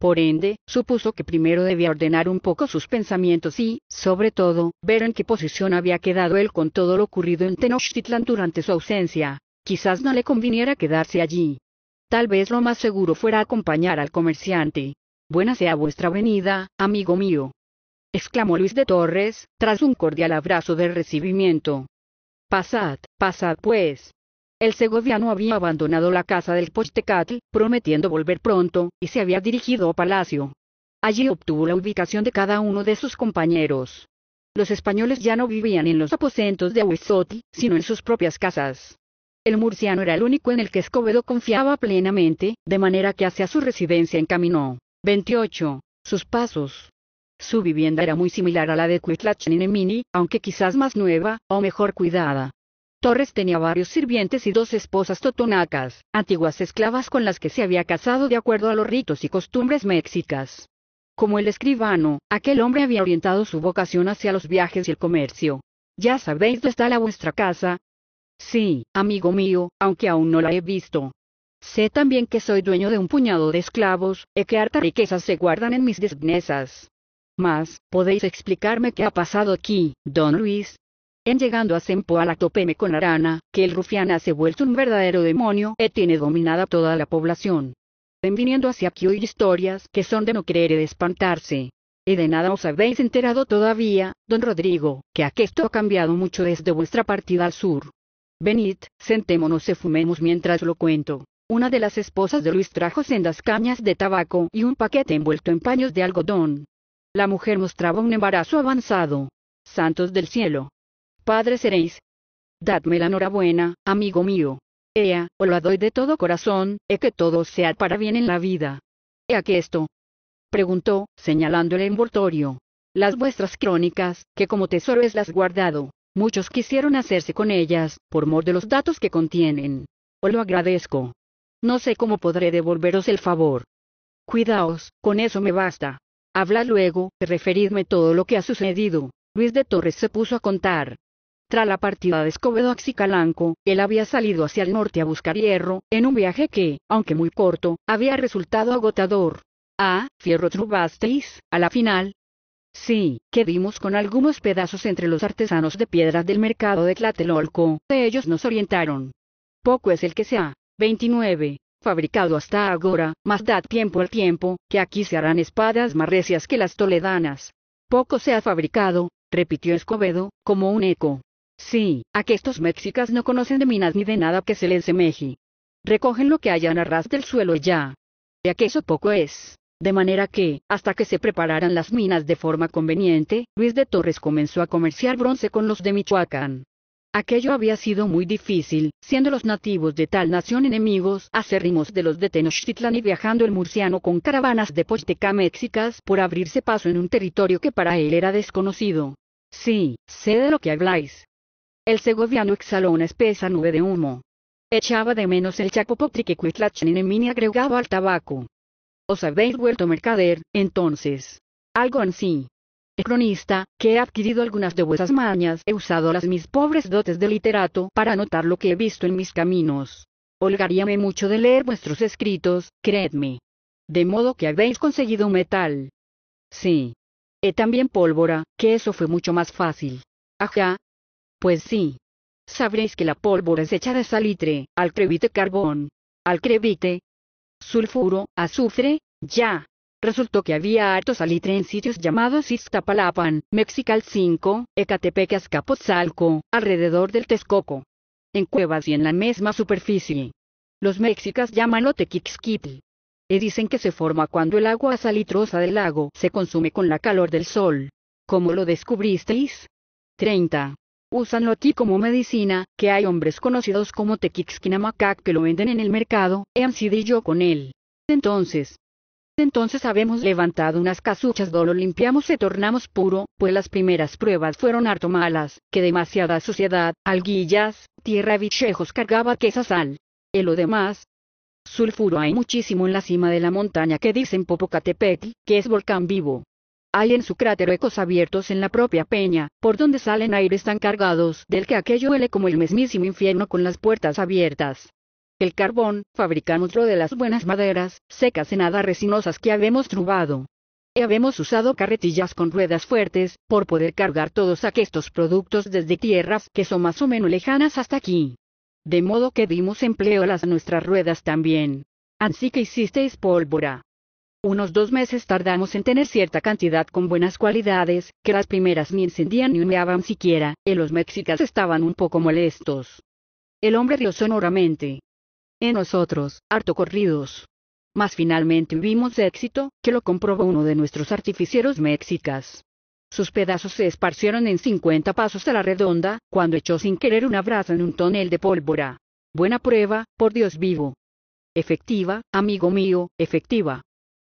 Por ende, supuso que primero debía ordenar un poco sus pensamientos y, sobre todo, ver en qué posición había quedado él con todo lo ocurrido en Tenochtitlan durante su ausencia. Quizás no le conviniera quedarse allí. Tal vez lo más seguro fuera acompañar al comerciante. Buena sea vuestra venida, amigo mío, exclamó Luis de Torres, tras un cordial abrazo de recibimiento. Pasad, pasad pues. El segoviano había abandonado la casa del Pochtecatl, prometiendo volver pronto, y se había dirigido a Palacio. Allí obtuvo la ubicación de cada uno de sus compañeros. Los españoles ya no vivían en los aposentos de Huizotl, sino en sus propias casas. El murciano era el único en el que Escobedo confiaba plenamente, de manera que hacia su residencia encaminó. 28. Sus pasos, su vivienda era muy similar a la de Ninemini, aunque quizás más nueva, o mejor cuidada. Torres tenía varios sirvientes y dos esposas totonacas, antiguas esclavas con las que se había casado de acuerdo a los ritos y costumbres mexicas. Como el escribano, aquel hombre había orientado su vocación hacia los viajes y el comercio. Ya sabéis dónde está la vuestra casa. Sí, amigo mío, aunque aún no la he visto. Sé también que soy dueño de un puñado de esclavos, y que harta riquezas se guardan en mis desgnezas. Mas, ¿podéis explicarme qué ha pasado aquí, don Luis? En llegando a Sempoala topéme con Arana, que el rufián ha vuelto un verdadero demonio y e tiene dominada toda la población. En viniendo hacia aquí hoy historias que son de no creer y de espantarse. Y de nada os habéis enterado todavía, don Rodrigo, que aquesto ha cambiado mucho desde vuestra partida al sur. Venid, sentémonos y fumemos mientras lo cuento. Una de las esposas de Luis trajo sendas cañas de tabaco y un paquete envuelto en paños de algodón, la mujer mostraba un embarazo avanzado. Santos del cielo. Padre seréis. Dadme la enhorabuena, amigo mío. Ea, o la doy de todo corazón, e que todo sea para bien en la vida. Ea que esto. Preguntó, señalando el envoltorio. Las vuestras crónicas, que como tesoro es las guardado. Muchos quisieron hacerse con ellas, por mor de los datos que contienen. O lo agradezco. No sé cómo podré devolveros el favor. Cuidaos, con eso me basta. Habla luego, referidme todo lo que ha sucedido. Luis de Torres se puso a contar. Tras la partida de Escobedo a Xicalanco, él había salido hacia el norte a buscar hierro, en un viaje que, aunque muy corto, había resultado agotador. Ah, fierro trubasteis, a la final. Sí, que con algunos pedazos entre los artesanos de piedra del mercado de Tlatelolco, ellos nos orientaron. Poco es el que sea. 29 fabricado hasta agora, mas dad tiempo al tiempo, que aquí se harán espadas más recias que las toledanas. Poco se ha fabricado, repitió Escobedo, como un eco. Sí, a estos mexicas no conocen de minas ni de nada que se les semeje. Recogen lo que hayan a ras del suelo y ya. que eso poco es. De manera que, hasta que se prepararan las minas de forma conveniente, Luis de Torres comenzó a comerciar bronce con los de Michoacán. Aquello había sido muy difícil, siendo los nativos de tal nación enemigos acérrimos de los de Tenochtitlan y viajando el murciano con caravanas de mexicas por abrirse paso en un territorio que para él era desconocido. Sí, sé de lo que habláis. El segoviano exhaló una espesa nube de humo. Echaba de menos el chacopotri que y agregaba al tabaco. Os habéis vuelto mercader, entonces. Algo en sí cronista, que he adquirido algunas de vuestras mañas, he usado las mis pobres dotes de literato para anotar lo que he visto en mis caminos. Holgaríame mucho de leer vuestros escritos, creedme. De modo que habéis conseguido metal. Sí. He también pólvora, que eso fue mucho más fácil. Ajá. Pues sí. Sabréis que la pólvora es hecha de salitre, alcrevite carbón, alcrevite, sulfuro, azufre, ya, resultó que había harto salitre en sitios llamados Iztapalapan, Mexical 5, Ecatepec alrededor del Texcoco. En cuevas y en la misma superficie. Los mexicas llaman tequixquitl. Y dicen que se forma cuando el agua salitrosa del lago se consume con la calor del sol. ¿Cómo lo descubristeis? 30. Usan aquí como medicina, que hay hombres conocidos como tequixquinamacac que lo venden en el mercado, han sido yo con él. Entonces, entonces habemos levantado unas casuchas do lo limpiamos y tornamos puro, pues las primeras pruebas fueron harto malas, que demasiada suciedad, alguillas, tierra bichejos cargaba que esa sal. Y lo demás, Sulfuro hay muchísimo en la cima de la montaña que dicen Popocatepetl, que es volcán vivo. Hay en su cráter ecos abiertos en la propia peña, por donde salen aires tan cargados del que aquello huele como el mismísimo infierno con las puertas abiertas. El carbón, lo de las buenas maderas, secas en nada resinosas que habemos trubado. Y habemos usado carretillas con ruedas fuertes, por poder cargar todos aquellos productos desde tierras que son más o menos lejanas hasta aquí. De modo que dimos empleo a las nuestras ruedas también. Así que hicisteis pólvora. Unos dos meses tardamos en tener cierta cantidad con buenas cualidades, que las primeras ni encendían ni humeaban siquiera, y los mexicas estaban un poco molestos. El hombre rió sonoramente en nosotros, harto corridos. Mas finalmente vimos éxito, que lo comprobó uno de nuestros artificieros mexicas. Sus pedazos se esparcieron en 50 pasos a la redonda, cuando echó sin querer una brasa en un tonel de pólvora. Buena prueba, por Dios vivo. Efectiva, amigo mío, efectiva.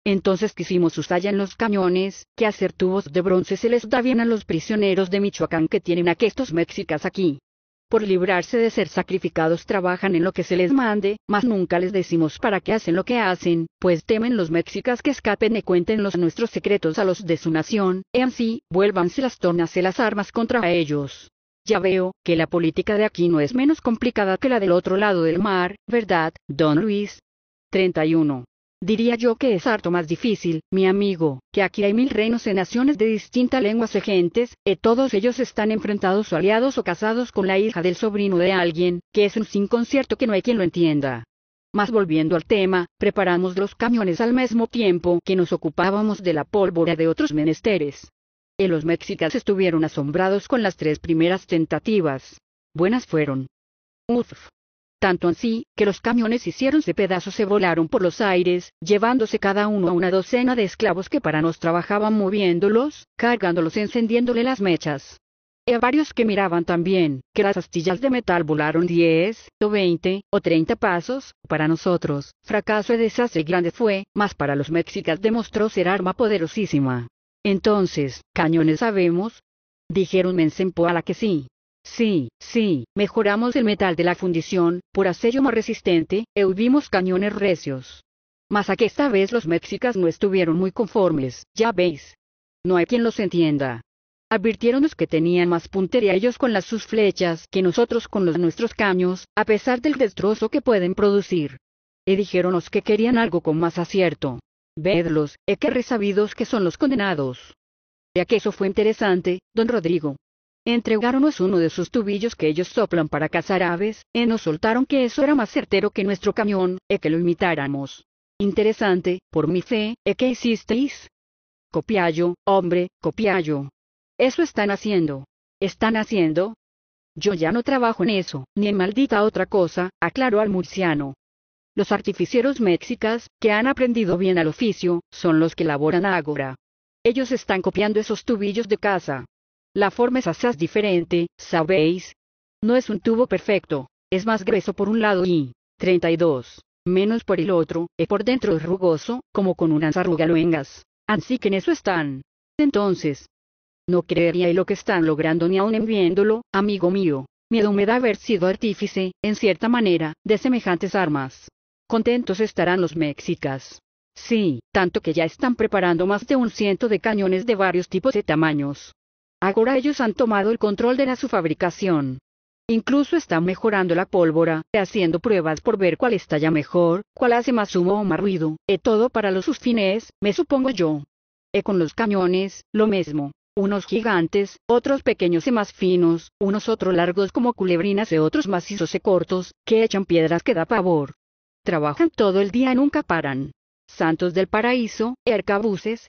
Entonces quisimos usalla en los cañones, que hacer tubos de bronce se les da bien a los prisioneros de Michoacán que tienen estos mexicas aquí por librarse de ser sacrificados trabajan en lo que se les mande, mas nunca les decimos para qué hacen lo que hacen, pues temen los mexicas que escapen y cuenten los nuestros secretos a los de su nación, y así, vuélvanse las tornas y las armas contra ellos. Ya veo, que la política de aquí no es menos complicada que la del otro lado del mar, ¿verdad, don Luis? 31. Diría yo que es harto más difícil, mi amigo, que aquí hay mil reinos en naciones de distintas lenguas e gentes, y todos ellos están enfrentados o aliados o casados con la hija del sobrino de alguien, que es un sin concierto que no hay quien lo entienda. Mas volviendo al tema, preparamos los camiones al mismo tiempo que nos ocupábamos de la pólvora de otros menesteres. Y los mexicas estuvieron asombrados con las tres primeras tentativas. Buenas fueron. Uf, tanto así, que los camiones hiciéronse pedazos se volaron por los aires, llevándose cada uno a una docena de esclavos que para nos trabajaban moviéndolos, cargándolos y encendiéndole las mechas. Y a varios que miraban también, que las astillas de metal volaron diez, o veinte, o treinta pasos, para nosotros, fracaso y desastre grande fue, mas para los mexicas demostró ser arma poderosísima. Entonces, cañones sabemos, dijeron Mensempo a la que sí, Sí, sí, mejoramos el metal de la fundición, por hacerlo más resistente, e hubimos cañones recios. Mas a que esta vez los mexicas no estuvieron muy conformes, ya veis. No hay quien los entienda. Advirtiéronnos que tenían más puntería ellos con las sus flechas que nosotros con los nuestros caños, a pesar del destrozo que pueden producir. Y dijeronos que querían algo con más acierto. Vedlos, he que resabidos que son los condenados. Ya que eso fue interesante, don Rodrigo, entregáronos uno de sus tubillos que ellos soplan para cazar aves, y nos soltaron que eso era más certero que nuestro camión, e que lo imitáramos. Interesante, por mi fe, e qué hicisteis. Copiallo, hombre, copiallo. Eso están haciendo. ¿Están haciendo? Yo ya no trabajo en eso, ni en maldita otra cosa, aclaró al murciano. Los artificieros mexicas, que han aprendido bien al oficio, son los que laboran ágora. Ellos están copiando esos tubillos de casa. La forma es asaz diferente, ¿sabéis? No es un tubo perfecto, es más grueso por un lado y 32 menos por el otro, y por dentro es rugoso, como con unas arrugaluengas. Así que en eso están. Entonces, no creería en lo que están logrando ni aun en viéndolo, amigo mío. Miedo me da haber sido artífice, en cierta manera, de semejantes armas. Contentos estarán los mexicas. Sí, tanto que ya están preparando más de un ciento de cañones de varios tipos y tamaños. Ahora ellos han tomado el control de la su fabricación. Incluso están mejorando la pólvora, haciendo pruebas por ver cuál estalla mejor, cuál hace más humo o más ruido, y todo para los sus fines, me supongo yo. E con los cañones, lo mismo unos gigantes, otros pequeños y más finos, unos otros largos como culebrinas y otros macizos y cortos, que echan piedras que da pavor. Trabajan todo el día y nunca paran. Santos del Paraíso, arcabuces,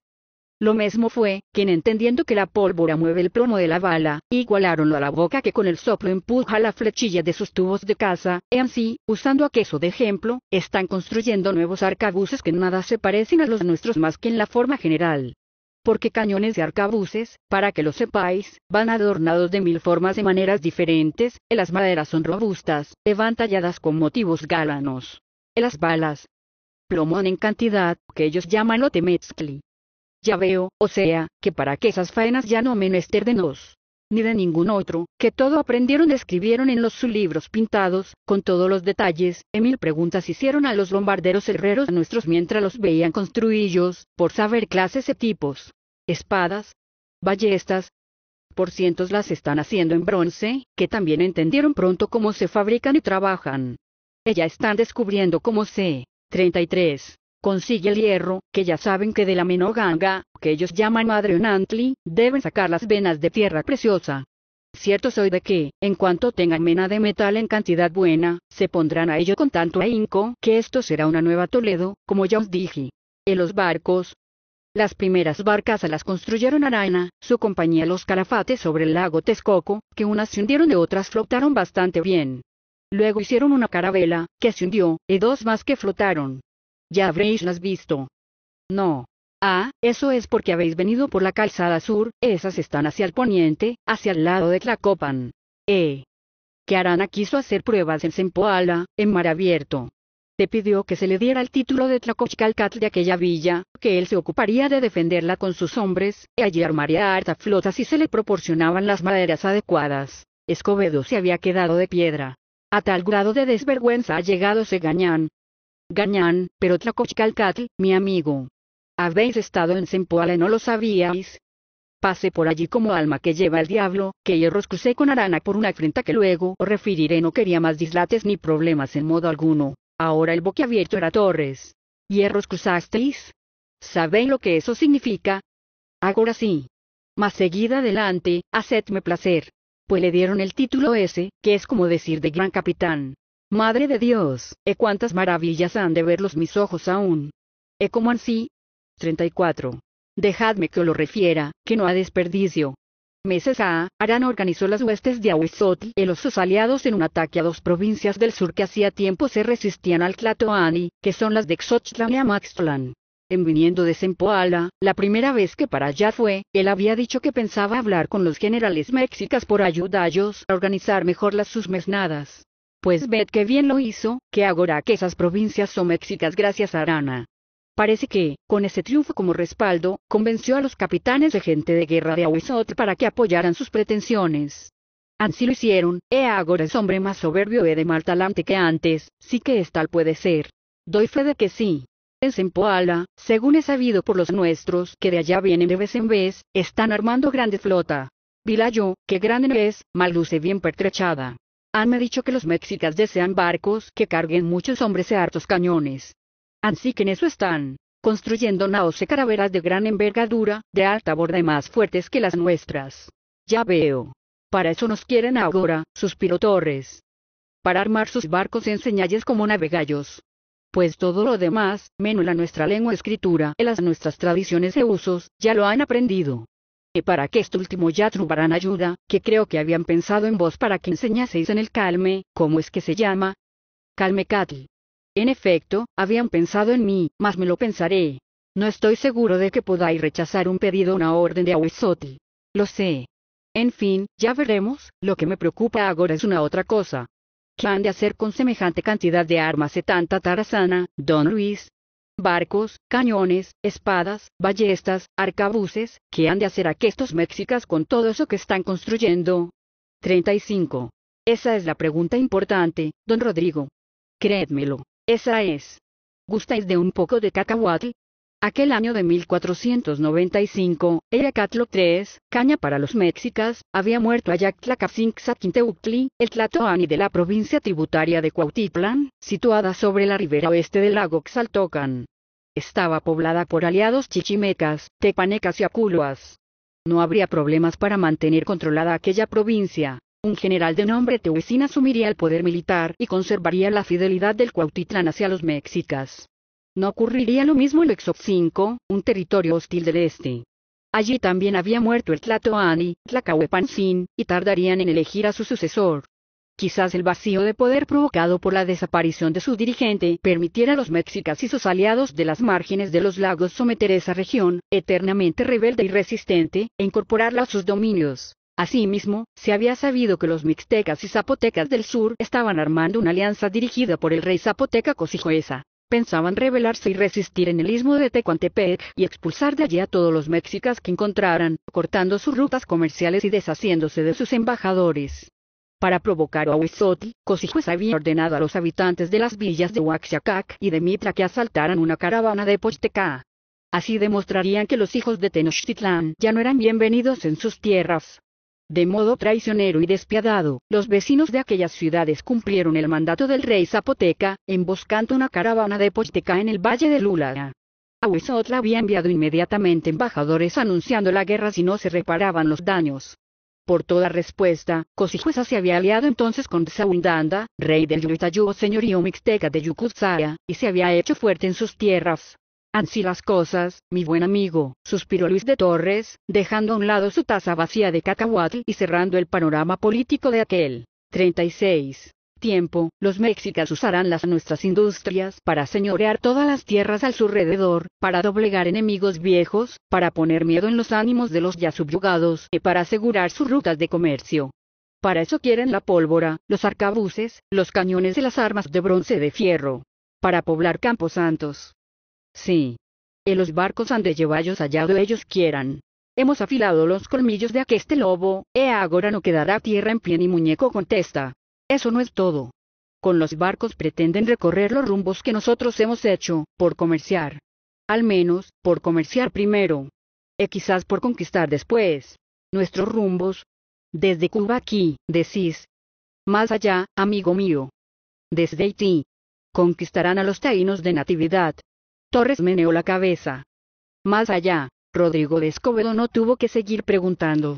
lo mismo fue, quien entendiendo que la pólvora mueve el plomo de la bala, igualaronlo a la boca que con el soplo empuja la flechilla de sus tubos de caza, y así, usando a queso de ejemplo, están construyendo nuevos arcabuces que nada se parecen a los nuestros más que en la forma general porque cañones de arcabuces, para que lo sepáis, van adornados de mil formas y maneras diferentes, y las maderas son robustas, y van talladas con motivos galanos. Y las balas. Plomón en cantidad, que ellos llaman lotemezcli. Ya veo, o sea, que para que esas faenas ya no menester de nos ni de ningún otro, que todo aprendieron escribieron en los sus libros pintados, con todos los detalles, y mil preguntas hicieron a los bombarderos herreros nuestros mientras los veían construidos, por saber clases e tipos. Espadas, ballestas, por cientos las están haciendo en bronce, que también entendieron pronto cómo se fabrican y trabajan. Ella están descubriendo cómo se. 33. Consigue el hierro, que ya saben que de la menor ganga, que ellos llaman madre Unantli, deben sacar las venas de tierra preciosa. Cierto soy de que, en cuanto tengan mena de metal en cantidad buena, se pondrán a ello con tanto ahínco que esto será una nueva Toledo, como ya os dije. En los barcos. Las primeras barcas las construyeron Arana, su compañía los carafates sobre el lago Texcoco, que unas se hundieron y otras flotaron bastante bien. Luego hicieron una carabela, que se hundió, y dos más que flotaron ya habréis las visto. No. Ah, eso es porque habéis venido por la calzada sur, esas están hacia el poniente, hacia el lado de Tlacopan. Eh. Arana quiso hacer pruebas en Sempoala, en mar abierto. Te pidió que se le diera el título de Tlacochcalcatl de aquella villa, que él se ocuparía de defenderla con sus hombres, y allí armaría harta flota si se le proporcionaban las maderas adecuadas. Escobedo se había quedado de piedra. A tal grado de desvergüenza ha llegado Segañán, Gañán, pero Tlacochcalcatl, mi amigo. Habéis estado en Zempoala y no lo sabíais. Pasé por allí como alma que lleva el diablo, que hierros crucé con arana por una afrenta que luego referiré no quería más dislates ni problemas en modo alguno. Ahora el abierto era Torres. ¿Hierros cruzasteis? ¿Sabéis lo que eso significa? Ahora sí. Mas seguida adelante, hacedme placer. Pues le dieron el título ese, que es como decir de gran capitán. Madre de Dios, ¡eh cuántas maravillas han de ver los mis ojos aún! ¡E eh, como así. 34. Dejadme que lo refiera, que no ha desperdicio. Meses a, Arán organizó las huestes de Ahuizotl y eh, los sus aliados en un ataque a dos provincias del sur que hacía tiempo se resistían al Tlatoani, que son las de Xochtlán y Amaxtlán. En viniendo de Sempoala, la primera vez que para allá fue, él había dicho que pensaba hablar con los generales mexicas por ayudarlos a organizar mejor las sus mesnadas. Pues ved que bien lo hizo, que agora que esas provincias son mexicas gracias a Arana. Parece que, con ese triunfo como respaldo, convenció a los capitanes de gente de guerra de Ahuizot para que apoyaran sus pretensiones. Así lo hicieron, e agora es hombre más soberbio e de mal talante que antes, sí que es tal puede ser. Doy fe de que sí. En Sempoala, según he sabido por los nuestros que de allá vienen de vez en vez, están armando grande flota. Vilayo, que grande es, mal luce bien pertrechada. Hanme dicho que los mexicas desean barcos que carguen muchos hombres y hartos cañones. Así que en eso están, construyendo naos y caraveras de gran envergadura, de alta borda y más fuertes que las nuestras. Ya veo. Para eso nos quieren ahora, sus Torres. Para armar sus barcos y enseñalles como navegallos. Pues todo lo demás, menos la nuestra lengua escritura y las nuestras tradiciones e usos, ya lo han aprendido y para que este último ya trubarán ayuda, que creo que habían pensado en vos para que enseñaseis en el calme, ¿cómo es que se llama? Calme Cati. En efecto, habían pensado en mí, mas me lo pensaré. No estoy seguro de que podáis rechazar un pedido o una orden de Ahuizotl. Lo sé. En fin, ya veremos, lo que me preocupa ahora es una otra cosa. ¿Qué han de hacer con semejante cantidad de armas y tanta tarazana, don Luis? barcos, cañones, espadas, ballestas, arcabuces, ¿qué han de hacer aquestos mexicas con todo eso que están construyendo? 35. Esa es la pregunta importante, don Rodrigo. Créedmelo, esa es. ¿Gustáis de un poco de cacahuatl? Aquel año de 1495, Eyacatlo III, caña para los mexicas, había muerto Ayactlacacinxaquinteuctli, el Tlatoani de la provincia tributaria de Cuautitlán, situada sobre la ribera oeste del lago Xaltocan. Estaba poblada por aliados chichimecas, tepanecas y aculuas. No habría problemas para mantener controlada aquella provincia. Un general de nombre Tehuacín asumiría el poder militar y conservaría la fidelidad del Cuautitlán hacia los mexicas. No ocurriría lo mismo en el 5 un territorio hostil del este. Allí también había muerto el Tlatoani, Tlacahuepansin, y tardarían en elegir a su sucesor. Quizás el vacío de poder provocado por la desaparición de su dirigente permitiera a los mexicas y sus aliados de las márgenes de los lagos someter esa región, eternamente rebelde y resistente, e incorporarla a sus dominios. Asimismo, se había sabido que los mixtecas y zapotecas del sur estaban armando una alianza dirigida por el rey zapoteca Cosijoesa, pensaban rebelarse y resistir en el istmo de Tecuantepec y expulsar de allí a todos los mexicas que encontraran, cortando sus rutas comerciales y deshaciéndose de sus embajadores. Para provocar a Huizotl, Cosijuez había ordenado a los habitantes de las villas de Huaxiacac y de Mitra que asaltaran una caravana de Pochteca. Así demostrarían que los hijos de Tenochtitlán ya no eran bienvenidos en sus tierras. De modo traicionero y despiadado, los vecinos de aquellas ciudades cumplieron el mandato del rey zapoteca, emboscando una caravana de Pochteca en el valle de Lula. A había enviado inmediatamente embajadores anunciando la guerra si no se reparaban los daños. Por toda respuesta, Cosijuesa se había aliado entonces con Saundanda, rey del Yuitayú o señorío mixteca de Yucutsaya, y se había hecho fuerte en sus tierras. Así las cosas, mi buen amigo, suspiró Luis de Torres, dejando a un lado su taza vacía de cacahuatl y cerrando el panorama político de aquel. 36 tiempo, los mexicas usarán las nuestras industrias para señorear todas las tierras al su alrededor, para doblegar enemigos viejos, para poner miedo en los ánimos de los ya subyugados y para asegurar sus rutas de comercio. Para eso quieren la pólvora, los arcabuces, los cañones y las armas de bronce de fierro. Para poblar campos santos, Sí. En los barcos han de llevarlos allá donde ellos quieran. Hemos afilado los colmillos de aqueste lobo, e agora no quedará tierra en pie ni muñeco contesta. Eso no es todo. Con los barcos pretenden recorrer los rumbos que nosotros hemos hecho, por comerciar. Al menos, por comerciar primero. E quizás por conquistar después. Nuestros rumbos. Desde Cuba aquí, decís. Más allá, amigo mío. Desde Haití. Conquistarán a los taínos de natividad, Torres meneó la cabeza. Más allá, Rodrigo de Escobedo no tuvo que seguir preguntando.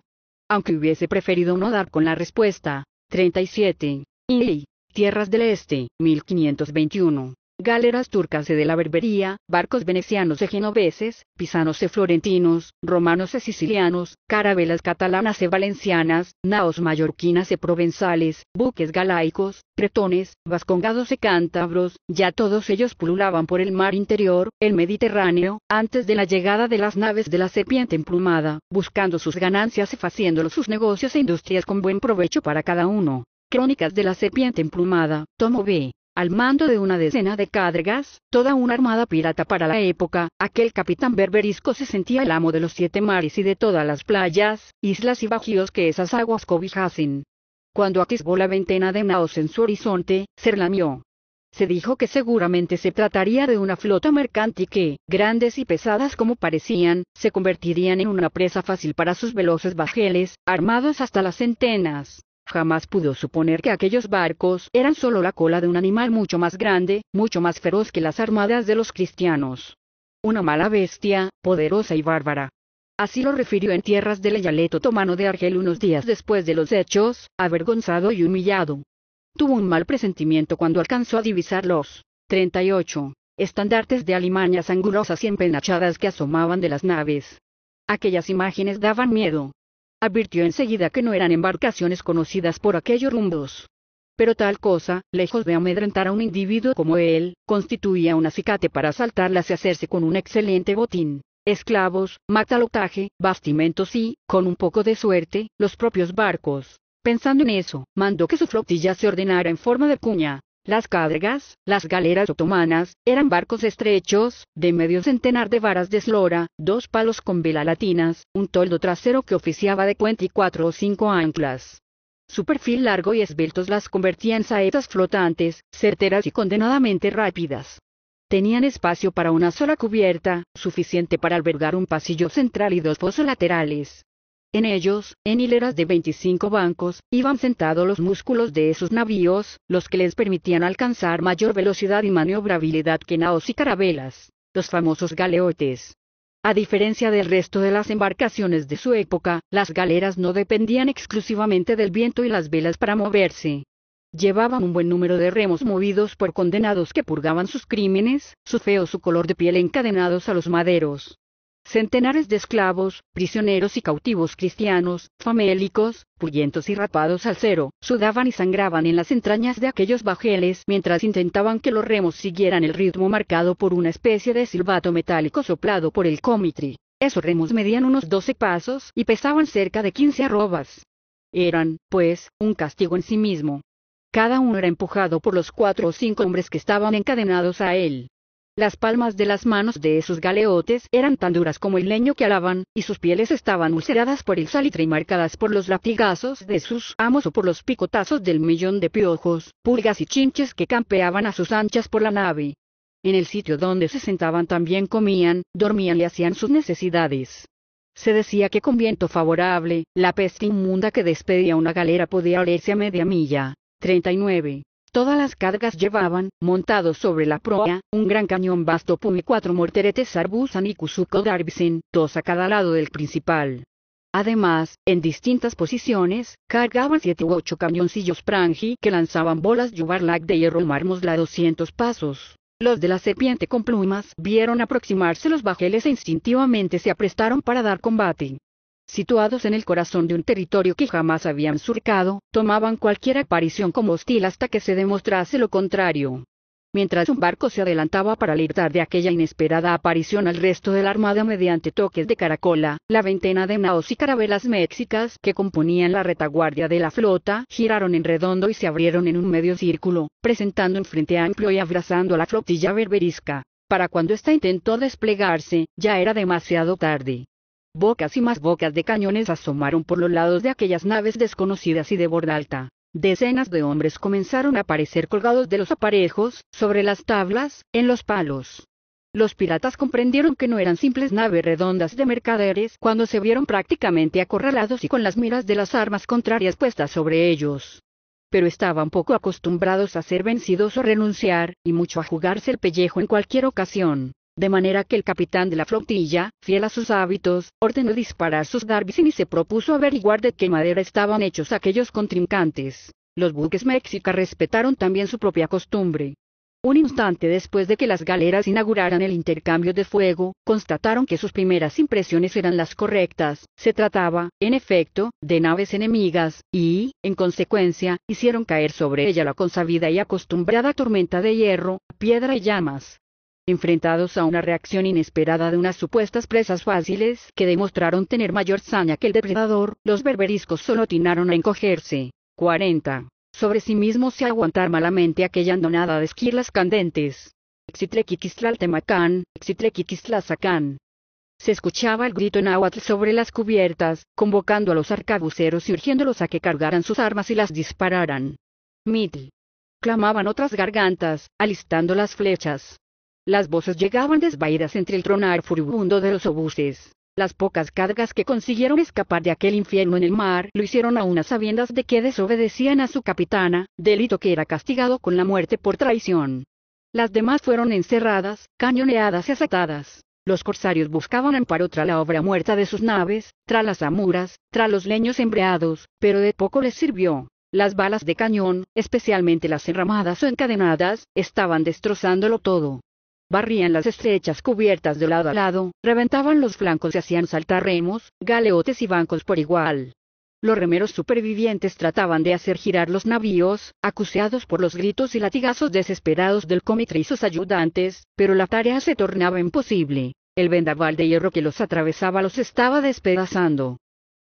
Aunque hubiese preferido no dar con la respuesta. 37. y Tierras del Este, 1521. Galeras turcas de la Berbería, barcos venecianos de genoveses, pisanos e florentinos, romanos e sicilianos, carabelas catalanas e valencianas, naos mallorquinas e provenzales, buques galaicos, pretones, vascongados e cántabros, ya todos ellos pululaban por el mar interior, el Mediterráneo, antes de la llegada de las naves de la serpiente emplumada, buscando sus ganancias y faciéndolo sus negocios e industrias con buen provecho para cada uno. Crónicas de la serpiente emplumada, tomo B al mando de una decena de cadregas, toda una armada pirata para la época, aquel capitán berberisco se sentía el amo de los siete mares y de todas las playas, islas y bajíos que esas aguas cobijasen. Cuando atisbó la ventena de Naos en su horizonte, se relamió. Se dijo que seguramente se trataría de una flota mercante que, grandes y pesadas como parecían, se convertirían en una presa fácil para sus veloces bajeles, armados hasta las centenas jamás pudo suponer que aquellos barcos eran solo la cola de un animal mucho más grande, mucho más feroz que las armadas de los cristianos. Una mala bestia, poderosa y bárbara. Así lo refirió en tierras del Eyaleto otomano de Argel unos días después de los hechos, avergonzado y humillado. Tuvo un mal presentimiento cuando alcanzó a divisar los 38 estandartes de alimañas angulosas y empenachadas que asomaban de las naves. Aquellas imágenes daban miedo, Advirtió enseguida que no eran embarcaciones conocidas por aquellos rumbos. Pero tal cosa, lejos de amedrentar a un individuo como él, constituía un acicate para asaltarlas y hacerse con un excelente botín. Esclavos, matalotaje, bastimentos y, con un poco de suerte, los propios barcos. Pensando en eso, mandó que su flotilla se ordenara en forma de cuña, las cargas, las galeras otomanas, eran barcos estrechos, de medio centenar de varas de eslora, dos palos con vela latinas, un toldo trasero que oficiaba de cuenta y cuatro o cinco anclas. Su perfil largo y esbeltos las convertía en saetas flotantes, certeras y condenadamente rápidas. Tenían espacio para una sola cubierta, suficiente para albergar un pasillo central y dos pozos laterales. En ellos, en hileras de 25 bancos, iban sentados los músculos de esos navíos, los que les permitían alcanzar mayor velocidad y maniobrabilidad que naos y carabelas, los famosos galeotes. A diferencia del resto de las embarcaciones de su época, las galeras no dependían exclusivamente del viento y las velas para moverse. Llevaban un buen número de remos movidos por condenados que purgaban sus crímenes, su feo su color de piel encadenados a los maderos. Centenares de esclavos, prisioneros y cautivos cristianos, famélicos, puyentos y rapados al cero, sudaban y sangraban en las entrañas de aquellos bajeles mientras intentaban que los remos siguieran el ritmo marcado por una especie de silbato metálico soplado por el cómitri. Esos remos medían unos doce pasos y pesaban cerca de quince arrobas. Eran, pues, un castigo en sí mismo. Cada uno era empujado por los cuatro o cinco hombres que estaban encadenados a él, las palmas de las manos de esos galeotes eran tan duras como el leño que alaban, y sus pieles estaban ulceradas por el salitre y marcadas por los latigazos de sus amos o por los picotazos del millón de piojos, pulgas y chinches que campeaban a sus anchas por la nave. En el sitio donde se sentaban también comían, dormían y hacían sus necesidades. Se decía que con viento favorable, la peste inmunda que despedía una galera podía olerse a media milla. 39. Todas las cargas llevaban, montados sobre la proa, un gran cañón vasto pum y cuatro morteretes Arbusan y Kusuko Darbisen, dos a cada lado del principal. Además, en distintas posiciones, cargaban siete u ocho cañoncillos Pranji que lanzaban bolas Yubarlak de hierro marmosla a 200 pasos. Los de la serpiente con plumas vieron aproximarse los bajeles e instintivamente se aprestaron para dar combate situados en el corazón de un territorio que jamás habían surcado, tomaban cualquier aparición como hostil hasta que se demostrase lo contrario. Mientras un barco se adelantaba para alertar de aquella inesperada aparición al resto de la armada mediante toques de caracola, la veintena de naos y carabelas mexicas que componían la retaguardia de la flota giraron en redondo y se abrieron en un medio círculo, presentando un frente amplio y abrazando a la flotilla berberisca. Para cuando ésta intentó desplegarse, ya era demasiado tarde. Bocas y más bocas de cañones asomaron por los lados de aquellas naves desconocidas y de borda alta. Decenas de hombres comenzaron a aparecer colgados de los aparejos, sobre las tablas, en los palos. Los piratas comprendieron que no eran simples naves redondas de mercaderes cuando se vieron prácticamente acorralados y con las miras de las armas contrarias puestas sobre ellos. Pero estaban poco acostumbrados a ser vencidos o renunciar, y mucho a jugarse el pellejo en cualquier ocasión. De manera que el capitán de la flotilla, fiel a sus hábitos, ordenó disparar sus garbis y se propuso averiguar de qué madera estaban hechos aquellos contrincantes. Los buques mexica respetaron también su propia costumbre. Un instante después de que las galeras inauguraran el intercambio de fuego, constataron que sus primeras impresiones eran las correctas, se trataba, en efecto, de naves enemigas, y, en consecuencia, hicieron caer sobre ella la consabida y acostumbrada tormenta de hierro, piedra y llamas enfrentados a una reacción inesperada de unas supuestas presas fáciles que demostraron tener mayor saña que el depredador, los berberiscos solo tinaron a encogerse. 40. Sobre sí mismos se aguantar malamente aquella andonada de esquirlas candentes. Exitlequiquistlaltemacán, Exitlequiquistlazacán. Se escuchaba el grito en náhuatl sobre las cubiertas, convocando a los arcabuceros y urgiéndolos a que cargaran sus armas y las dispararan. Mitl. Clamaban otras gargantas, alistando las flechas. Las voces llegaban desvaídas entre el tronar furibundo de los obuses. Las pocas cargas que consiguieron escapar de aquel infierno en el mar lo hicieron a unas sabiendas de que desobedecían a su capitana, delito que era castigado con la muerte por traición. Las demás fueron encerradas, cañoneadas y asaltadas. Los corsarios buscaban amparo tras la obra muerta de sus naves, tras las amuras, tras los leños embreados, pero de poco les sirvió. Las balas de cañón, especialmente las enramadas o encadenadas, estaban destrozándolo todo barrían las estrechas cubiertas de lado a lado, reventaban los flancos y hacían saltar remos, galeotes y bancos por igual. Los remeros supervivientes trataban de hacer girar los navíos, acuciados por los gritos y latigazos desesperados del comitre y sus ayudantes, pero la tarea se tornaba imposible. El vendaval de hierro que los atravesaba los estaba despedazando.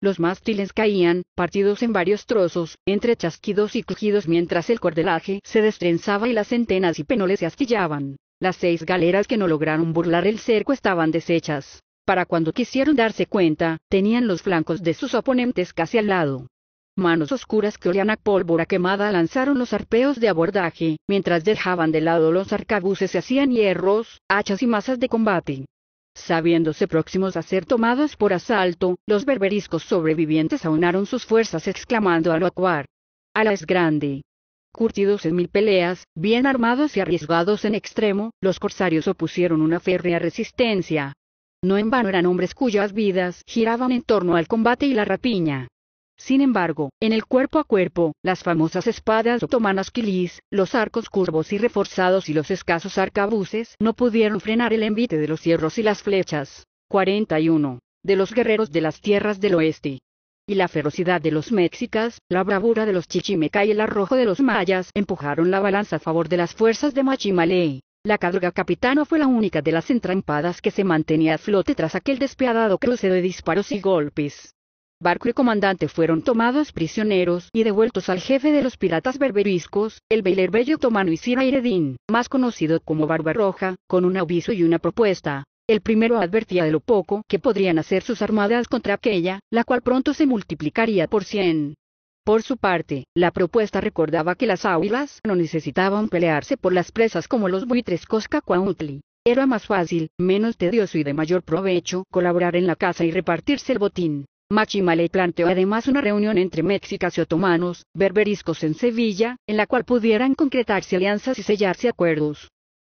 Los mástiles caían, partidos en varios trozos, entre chasquidos y crujidos mientras el cordelaje se destrenzaba y las centenas y penoles se astillaban. Las seis galeras que no lograron burlar el cerco estaban deshechas. Para cuando quisieron darse cuenta, tenían los flancos de sus oponentes casi al lado. Manos oscuras que olían a pólvora quemada lanzaron los arpeos de abordaje, mientras dejaban de lado los arcabuces y hacían hierros, hachas y masas de combate. Sabiéndose próximos a ser tomados por asalto, los berberiscos sobrevivientes aunaron sus fuerzas exclamando al acuar. Ala es grande, Curtidos en mil peleas, bien armados y arriesgados en extremo, los corsarios opusieron una férrea resistencia. No en vano eran hombres cuyas vidas giraban en torno al combate y la rapiña. Sin embargo, en el cuerpo a cuerpo, las famosas espadas otomanas quilis, los arcos curvos y reforzados y los escasos arcabuces no pudieron frenar el envite de los hierros y las flechas. 41. De los guerreros de las tierras del oeste y la ferocidad de los mexicas, la bravura de los chichimeca y el arrojo de los mayas empujaron la balanza a favor de las fuerzas de Machimalé. La cadruga capitana fue la única de las entrampadas que se mantenía a flote tras aquel despiadado cruce de disparos y golpes. Barco y comandante fueron tomados prisioneros y devueltos al jefe de los piratas berberiscos, el bailer bello otomano Isir Airedin, más conocido como Barbarroja, con un aviso y una propuesta. El primero advertía de lo poco que podrían hacer sus armadas contra aquella, la cual pronto se multiplicaría por cien. Por su parte, la propuesta recordaba que las águilas no necesitaban pelearse por las presas como los buitres Coscacuautli. Era más fácil, menos tedioso y de mayor provecho colaborar en la caza y repartirse el botín. Machimale planteó además una reunión entre mexicas y otomanos, berberiscos en Sevilla, en la cual pudieran concretarse alianzas y sellarse acuerdos.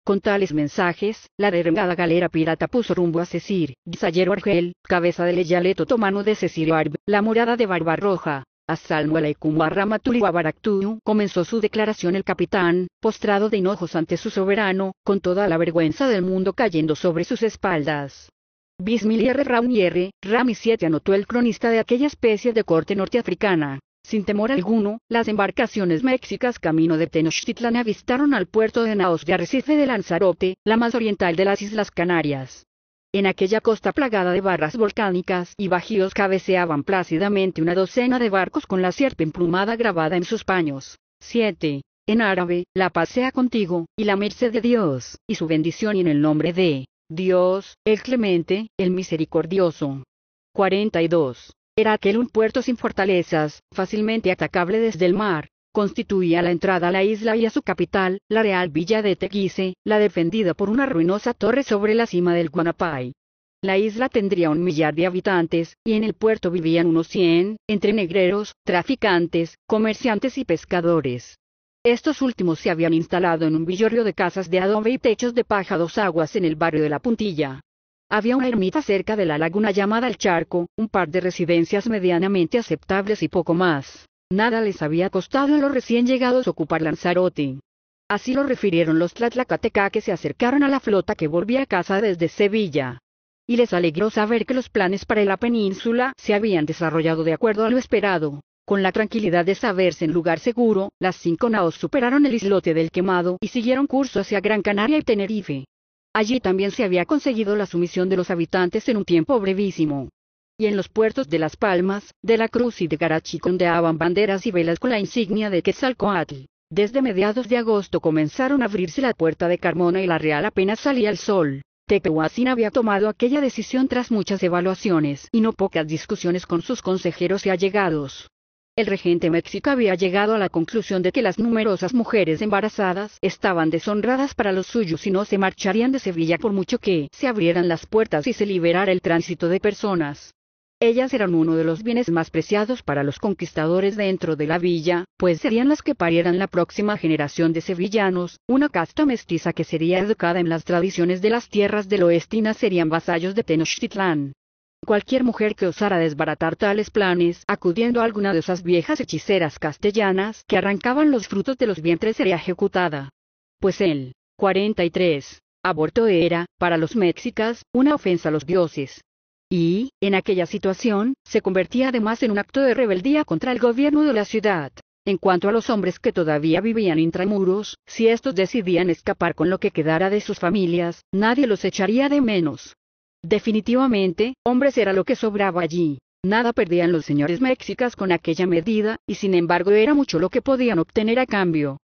Con tales mensajes, la derrengada galera pirata puso rumbo a Cecir, Gisallero Argel, cabeza del Eyalet otomano de Cecil Arb, la morada de Barbarroja. Asalmuela y wabaraktu, comenzó su declaración el capitán, postrado de hinojos ante su soberano, con toda la vergüenza del mundo cayendo sobre sus espaldas. Bismil Raunier, Rami 7 anotó el cronista de aquella especie de corte norteafricana, sin temor alguno, las embarcaciones mexicas camino de Tenochtitlan avistaron al puerto de Naos de Arrecife de Lanzarote, la más oriental de las Islas Canarias. En aquella costa plagada de barras volcánicas y bajíos cabeceaban plácidamente una docena de barcos con la sierpe emplumada grabada en sus paños. 7. En árabe, la paz sea contigo, y la merced de Dios, y su bendición y en el nombre de Dios, el clemente, el misericordioso. 42. Era aquel un puerto sin fortalezas, fácilmente atacable desde el mar. Constituía la entrada a la isla y a su capital, la real villa de Teguise, la defendida por una ruinosa torre sobre la cima del Guanapay. La isla tendría un millar de habitantes, y en el puerto vivían unos cien, entre negreros, traficantes, comerciantes y pescadores. Estos últimos se habían instalado en un villorrio de casas de adobe y techos de paja dos aguas en el barrio de La Puntilla, había una ermita cerca de la laguna llamada El Charco, un par de residencias medianamente aceptables y poco más. Nada les había costado a los recién llegados ocupar Lanzarote. Así lo refirieron los Tlatlacateca que se acercaron a la flota que volvía a casa desde Sevilla. Y les alegró saber que los planes para la península se habían desarrollado de acuerdo a lo esperado. Con la tranquilidad de saberse en lugar seguro, las cinco naos superaron el islote del quemado y siguieron curso hacia Gran Canaria y Tenerife. Allí también se había conseguido la sumisión de los habitantes en un tiempo brevísimo. Y en los puertos de Las Palmas, de la Cruz y de Garachico ondeaban banderas y velas con la insignia de Quetzalcoatl. Desde mediados de agosto comenzaron a abrirse la puerta de Carmona y la Real apenas salía el sol. Tepehuacín había tomado aquella decisión tras muchas evaluaciones y no pocas discusiones con sus consejeros y allegados el regente méxico había llegado a la conclusión de que las numerosas mujeres embarazadas estaban deshonradas para los suyos y no se marcharían de Sevilla por mucho que se abrieran las puertas y se liberara el tránsito de personas. Ellas eran uno de los bienes más preciados para los conquistadores dentro de la villa, pues serían las que parieran la próxima generación de sevillanos, una casta mestiza que sería educada en las tradiciones de las tierras del oeste y serían vasallos de Tenochtitlán. Cualquier mujer que osara desbaratar tales planes, acudiendo a alguna de esas viejas hechiceras castellanas que arrancaban los frutos de los vientres, sería ejecutada. Pues el 43. Aborto era, para los mexicas, una ofensa a los dioses. Y, en aquella situación, se convertía además en un acto de rebeldía contra el gobierno de la ciudad. En cuanto a los hombres que todavía vivían intramuros, si estos decidían escapar con lo que quedara de sus familias, nadie los echaría de menos. Definitivamente, hombres era lo que sobraba allí. Nada perdían los señores mexicas con aquella medida, y sin embargo era mucho lo que podían obtener a cambio.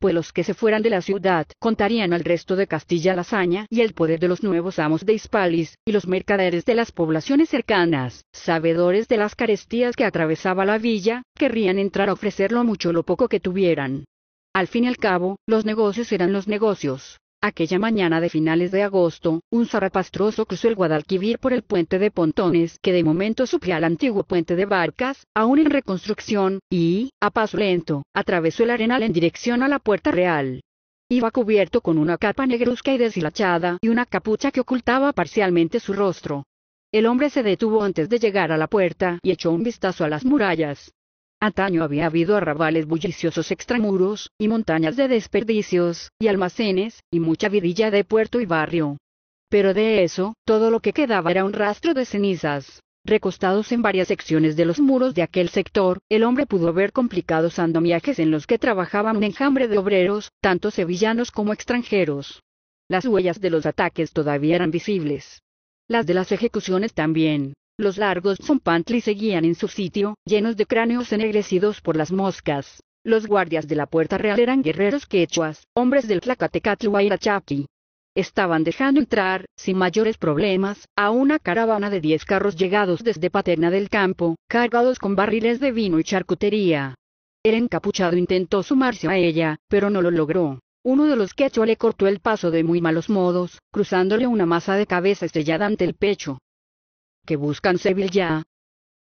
Pues los que se fueran de la ciudad contarían al resto de Castilla la Saña y el poder de los nuevos amos de Hispalis, y los mercaderes de las poblaciones cercanas, sabedores de las carestías que atravesaba la villa, querrían entrar a ofrecerlo mucho lo poco que tuvieran. Al fin y al cabo, los negocios eran los negocios. Aquella mañana de finales de agosto, un zarapastroso cruzó el Guadalquivir por el puente de pontones que de momento suplía al antiguo puente de barcas, aún en reconstrucción, y, a paso lento, atravesó el arenal en dirección a la Puerta Real. Iba cubierto con una capa negruzca y deshilachada y una capucha que ocultaba parcialmente su rostro. El hombre se detuvo antes de llegar a la puerta y echó un vistazo a las murallas. Antaño había habido arrabales bulliciosos extramuros, y montañas de desperdicios, y almacenes, y mucha vidilla de puerto y barrio. Pero de eso, todo lo que quedaba era un rastro de cenizas. Recostados en varias secciones de los muros de aquel sector, el hombre pudo ver complicados andamiajes en los que trabajaban un enjambre de obreros, tanto sevillanos como extranjeros. Las huellas de los ataques todavía eran visibles. Las de las ejecuciones también. Los largos zompantli seguían en su sitio, llenos de cráneos ennegrecidos por las moscas. Los guardias de la puerta real eran guerreros quechuas, hombres del Tlacatecatl Estaban dejando entrar, sin mayores problemas, a una caravana de diez carros llegados desde Paterna del Campo, cargados con barriles de vino y charcutería. El encapuchado intentó sumarse a ella, pero no lo logró. Uno de los quechua le cortó el paso de muy malos modos, cruzándole una masa de cabeza estrellada ante el pecho que buscan Sevilla?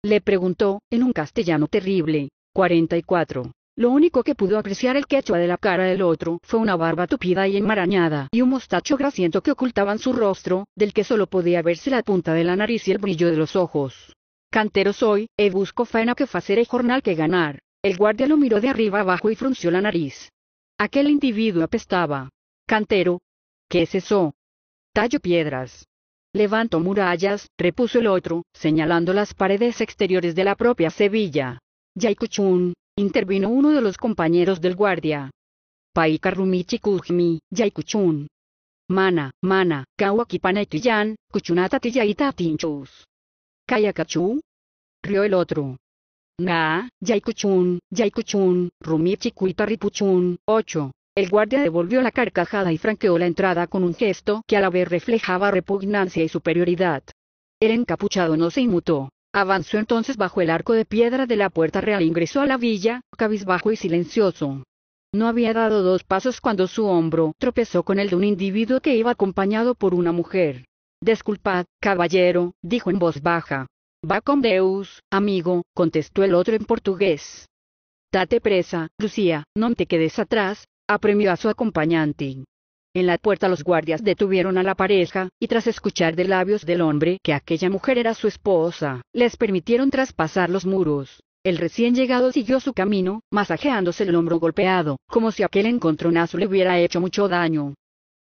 Le preguntó, en un castellano terrible. 44. Lo único que pudo apreciar el quechua de la cara del otro fue una barba tupida y enmarañada y un mostacho grasiento que ocultaban su rostro, del que solo podía verse la punta de la nariz y el brillo de los ojos. Cantero soy, e busco faena que facer y jornal que ganar. El guardia lo miró de arriba abajo y frunció la nariz. Aquel individuo apestaba. Cantero. ¿Qué es eso? Tallo piedras. Levanto murallas, repuso el otro, señalando las paredes exteriores de la propia Sevilla. Yaikuchun, intervino uno de los compañeros del guardia. Paika rumichikujmi, Yaikuchun. Mana, mana, kawakipanaytiyan, kuchunata tiyaita tinchus. Kayakachu. Rió el otro. Nga, Yaikuchun, Yaikuchun, Rumichi Kuitaripuchun, 8. El guardia devolvió la carcajada y franqueó la entrada con un gesto que a la vez reflejaba repugnancia y superioridad. El encapuchado no se inmutó. Avanzó entonces bajo el arco de piedra de la puerta real e ingresó a la villa, cabizbajo y silencioso. No había dado dos pasos cuando su hombro tropezó con el de un individuo que iba acompañado por una mujer. «Desculpad, caballero, dijo en voz baja. Va con Deus, amigo, contestó el otro en portugués. Date presa, Lucía, no te quedes atrás, apremió a su acompañante. En la puerta los guardias detuvieron a la pareja, y tras escuchar de labios del hombre que aquella mujer era su esposa, les permitieron traspasar los muros. El recién llegado siguió su camino, masajeándose el hombro golpeado, como si aquel encontronazo le hubiera hecho mucho daño.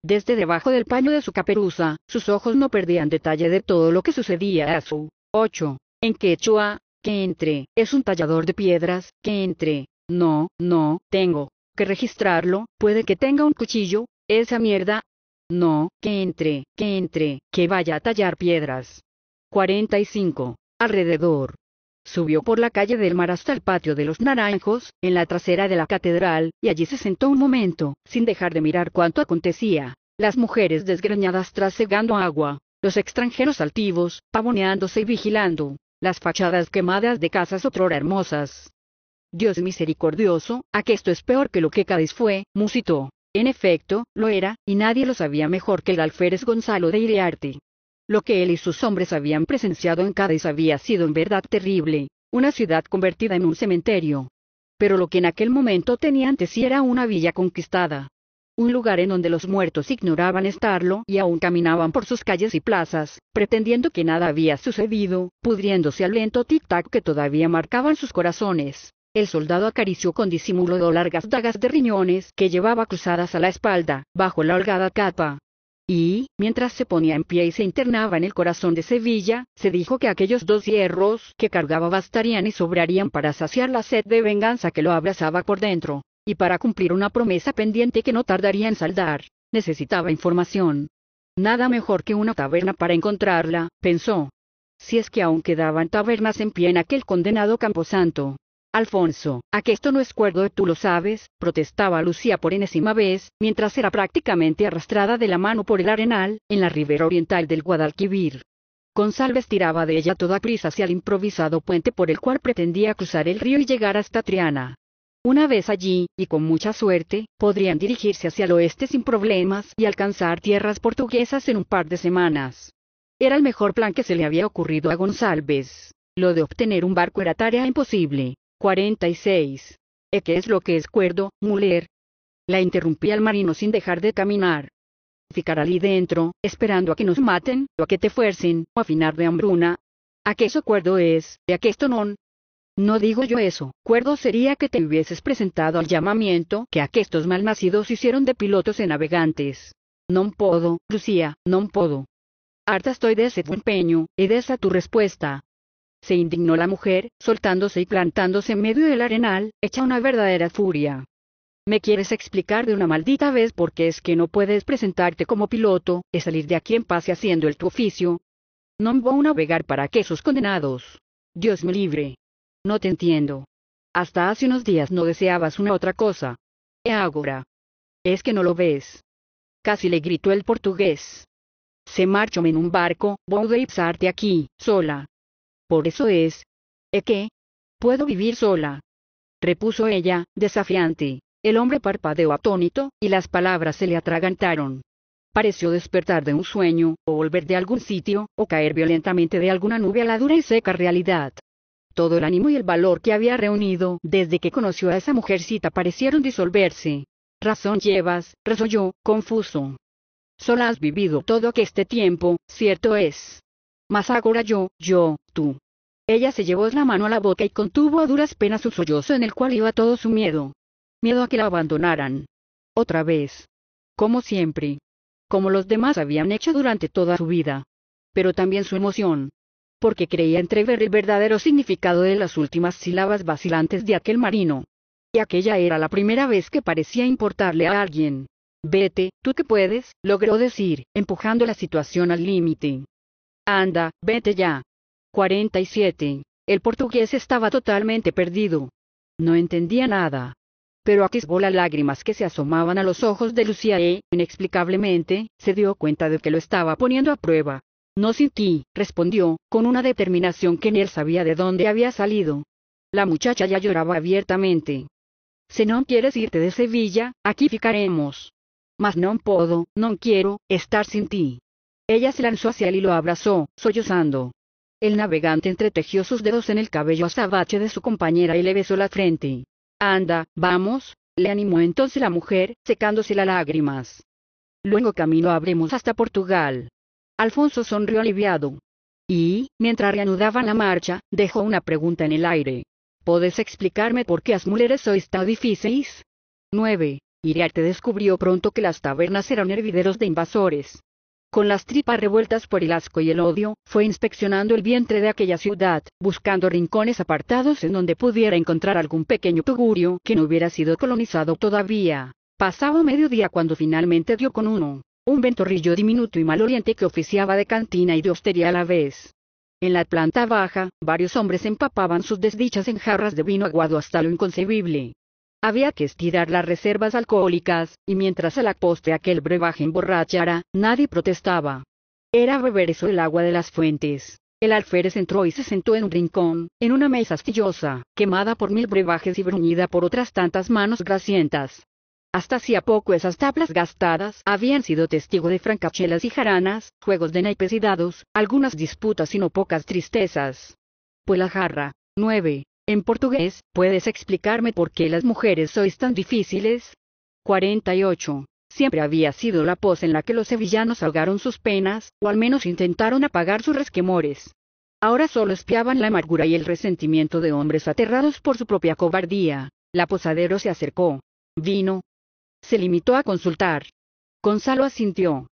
Desde debajo del paño de su caperuza, sus ojos no perdían detalle de todo lo que sucedía a su 8. En quechua, que entre, es un tallador de piedras, que entre, no, no, tengo, que registrarlo, puede que tenga un cuchillo, esa mierda. No, que entre, que entre, que vaya a tallar piedras. 45. Alrededor. Subió por la calle del mar hasta el patio de los naranjos, en la trasera de la catedral, y allí se sentó un momento, sin dejar de mirar cuánto acontecía. Las mujeres desgreñadas trasegando agua, los extranjeros altivos, pavoneándose y vigilando, las fachadas quemadas de casas otrora hermosas, Dios misericordioso, esto es peor que lo que Cádiz fue, musitó. En efecto, lo era, y nadie lo sabía mejor que el alférez Gonzalo de Iriarte. Lo que él y sus hombres habían presenciado en Cádiz había sido en verdad terrible, una ciudad convertida en un cementerio. Pero lo que en aquel momento tenía antes sí era una villa conquistada. Un lugar en donde los muertos ignoraban estarlo y aún caminaban por sus calles y plazas, pretendiendo que nada había sucedido, pudriéndose al lento tic-tac que todavía marcaban sus corazones. El soldado acarició con disimulo dos largas dagas de riñones que llevaba cruzadas a la espalda, bajo la holgada capa. Y, mientras se ponía en pie y se internaba en el corazón de Sevilla, se dijo que aquellos dos hierros que cargaba bastarían y sobrarían para saciar la sed de venganza que lo abrazaba por dentro, y para cumplir una promesa pendiente que no tardaría en saldar. Necesitaba información. Nada mejor que una taberna para encontrarla, pensó. Si es que aún quedaban tabernas en pie en aquel condenado camposanto. Alfonso, a que esto no es cuerdo, tú lo sabes, protestaba Lucía por enésima vez, mientras era prácticamente arrastrada de la mano por el arenal, en la ribera oriental del Guadalquivir. González tiraba de ella toda prisa hacia el improvisado puente por el cual pretendía cruzar el río y llegar hasta Triana. Una vez allí, y con mucha suerte, podrían dirigirse hacia el oeste sin problemas y alcanzar tierras portuguesas en un par de semanas. Era el mejor plan que se le había ocurrido a González. Lo de obtener un barco era tarea imposible, 46. ¿E qué es lo que es cuerdo, Muller? La interrumpí al marino sin dejar de caminar. Ficar allí dentro, esperando a que nos maten, o a que te fuercen, o a afinar de hambruna. ¿A qué eso cuerdo es, de a qué esto non? No digo yo eso, cuerdo sería que te hubieses presentado al llamamiento que aquestos malnacidos hicieron de pilotos en navegantes. Non puedo, Lucía, non puedo. Harta estoy de ese tu empeño, y de esa tu respuesta, se indignó la mujer, soltándose y plantándose en medio del arenal, hecha una verdadera furia. ¿Me quieres explicar de una maldita vez por qué es que no puedes presentarte como piloto, y salir de aquí en paz haciendo el tu oficio? No me voy a navegar para que esos condenados. Dios me libre. No te entiendo. Hasta hace unos días no deseabas una otra cosa. ¿Y ahora? Es que no lo ves. Casi le gritó el portugués. Se marchó en un barco, voy a de aquí, sola, por eso es. ¿E qué? Puedo vivir sola. Repuso ella, desafiante. El hombre parpadeó atónito, y las palabras se le atragantaron. Pareció despertar de un sueño, o volver de algún sitio, o caer violentamente de alguna nube a la dura y seca realidad. Todo el ánimo y el valor que había reunido desde que conoció a esa mujercita parecieron disolverse. Razón llevas, resolló, confuso. Sola has vivido todo este tiempo, cierto es. Mas agora yo, yo, tú. Ella se llevó la mano a la boca y contuvo a duras penas su sollozo en el cual iba todo su miedo. Miedo a que la abandonaran. Otra vez. Como siempre. Como los demás habían hecho durante toda su vida. Pero también su emoción. Porque creía entrever el verdadero significado de las últimas sílabas vacilantes de aquel marino. Y aquella era la primera vez que parecía importarle a alguien. Vete, tú que puedes, logró decir, empujando la situación al límite. Anda, vete ya. 47. El portugués estaba totalmente perdido. No entendía nada. Pero atisbó las lágrimas que se asomaban a los ojos de Lucía y, e, inexplicablemente, se dio cuenta de que lo estaba poniendo a prueba. No sin ti, respondió, con una determinación que ni él sabía de dónde había salido. La muchacha ya lloraba abiertamente. Si no quieres irte de Sevilla, aquí ficaremos. Mas no puedo, no quiero, estar sin ti. Ella se lanzó hacia él y lo abrazó, sollozando. El navegante entretejió sus dedos en el cabello azabache de su compañera y le besó la frente. Anda, vamos, le animó entonces la mujer, secándose las lágrimas. Luego camino habremos hasta Portugal. Alfonso sonrió aliviado. Y, mientras reanudaban la marcha, dejó una pregunta en el aire. ¿Puedes explicarme por qué las mujeres sois tan difíciles? 9. Iriarte descubrió pronto que las tabernas eran hervideros de invasores con las tripas revueltas por el asco y el odio, fue inspeccionando el vientre de aquella ciudad, buscando rincones apartados en donde pudiera encontrar algún pequeño tugurio que no hubiera sido colonizado todavía. Pasaba mediodía cuando finalmente dio con uno, un ventorrillo diminuto y maloliente que oficiaba de cantina y de hostería a la vez. En la planta baja, varios hombres empapaban sus desdichas en jarras de vino aguado hasta lo inconcebible. Había que estirar las reservas alcohólicas, y mientras a la postre aquel brebaje emborrachara, nadie protestaba. Era beber eso el agua de las fuentes. El alférez entró y se sentó en un rincón, en una mesa astillosa, quemada por mil brebajes y bruñida por otras tantas manos grasientas. Hasta hacía poco esas tablas gastadas habían sido testigo de francachelas y jaranas, juegos de naipes y dados, algunas disputas y no pocas tristezas. Pues la jarra, 9. En portugués, ¿puedes explicarme por qué las mujeres sois tan difíciles? 48. Siempre había sido la pos en la que los sevillanos ahogaron sus penas, o al menos intentaron apagar sus resquemores. Ahora solo espiaban la amargura y el resentimiento de hombres aterrados por su propia cobardía. La posadero se acercó. Vino. Se limitó a consultar. Gonzalo asintió.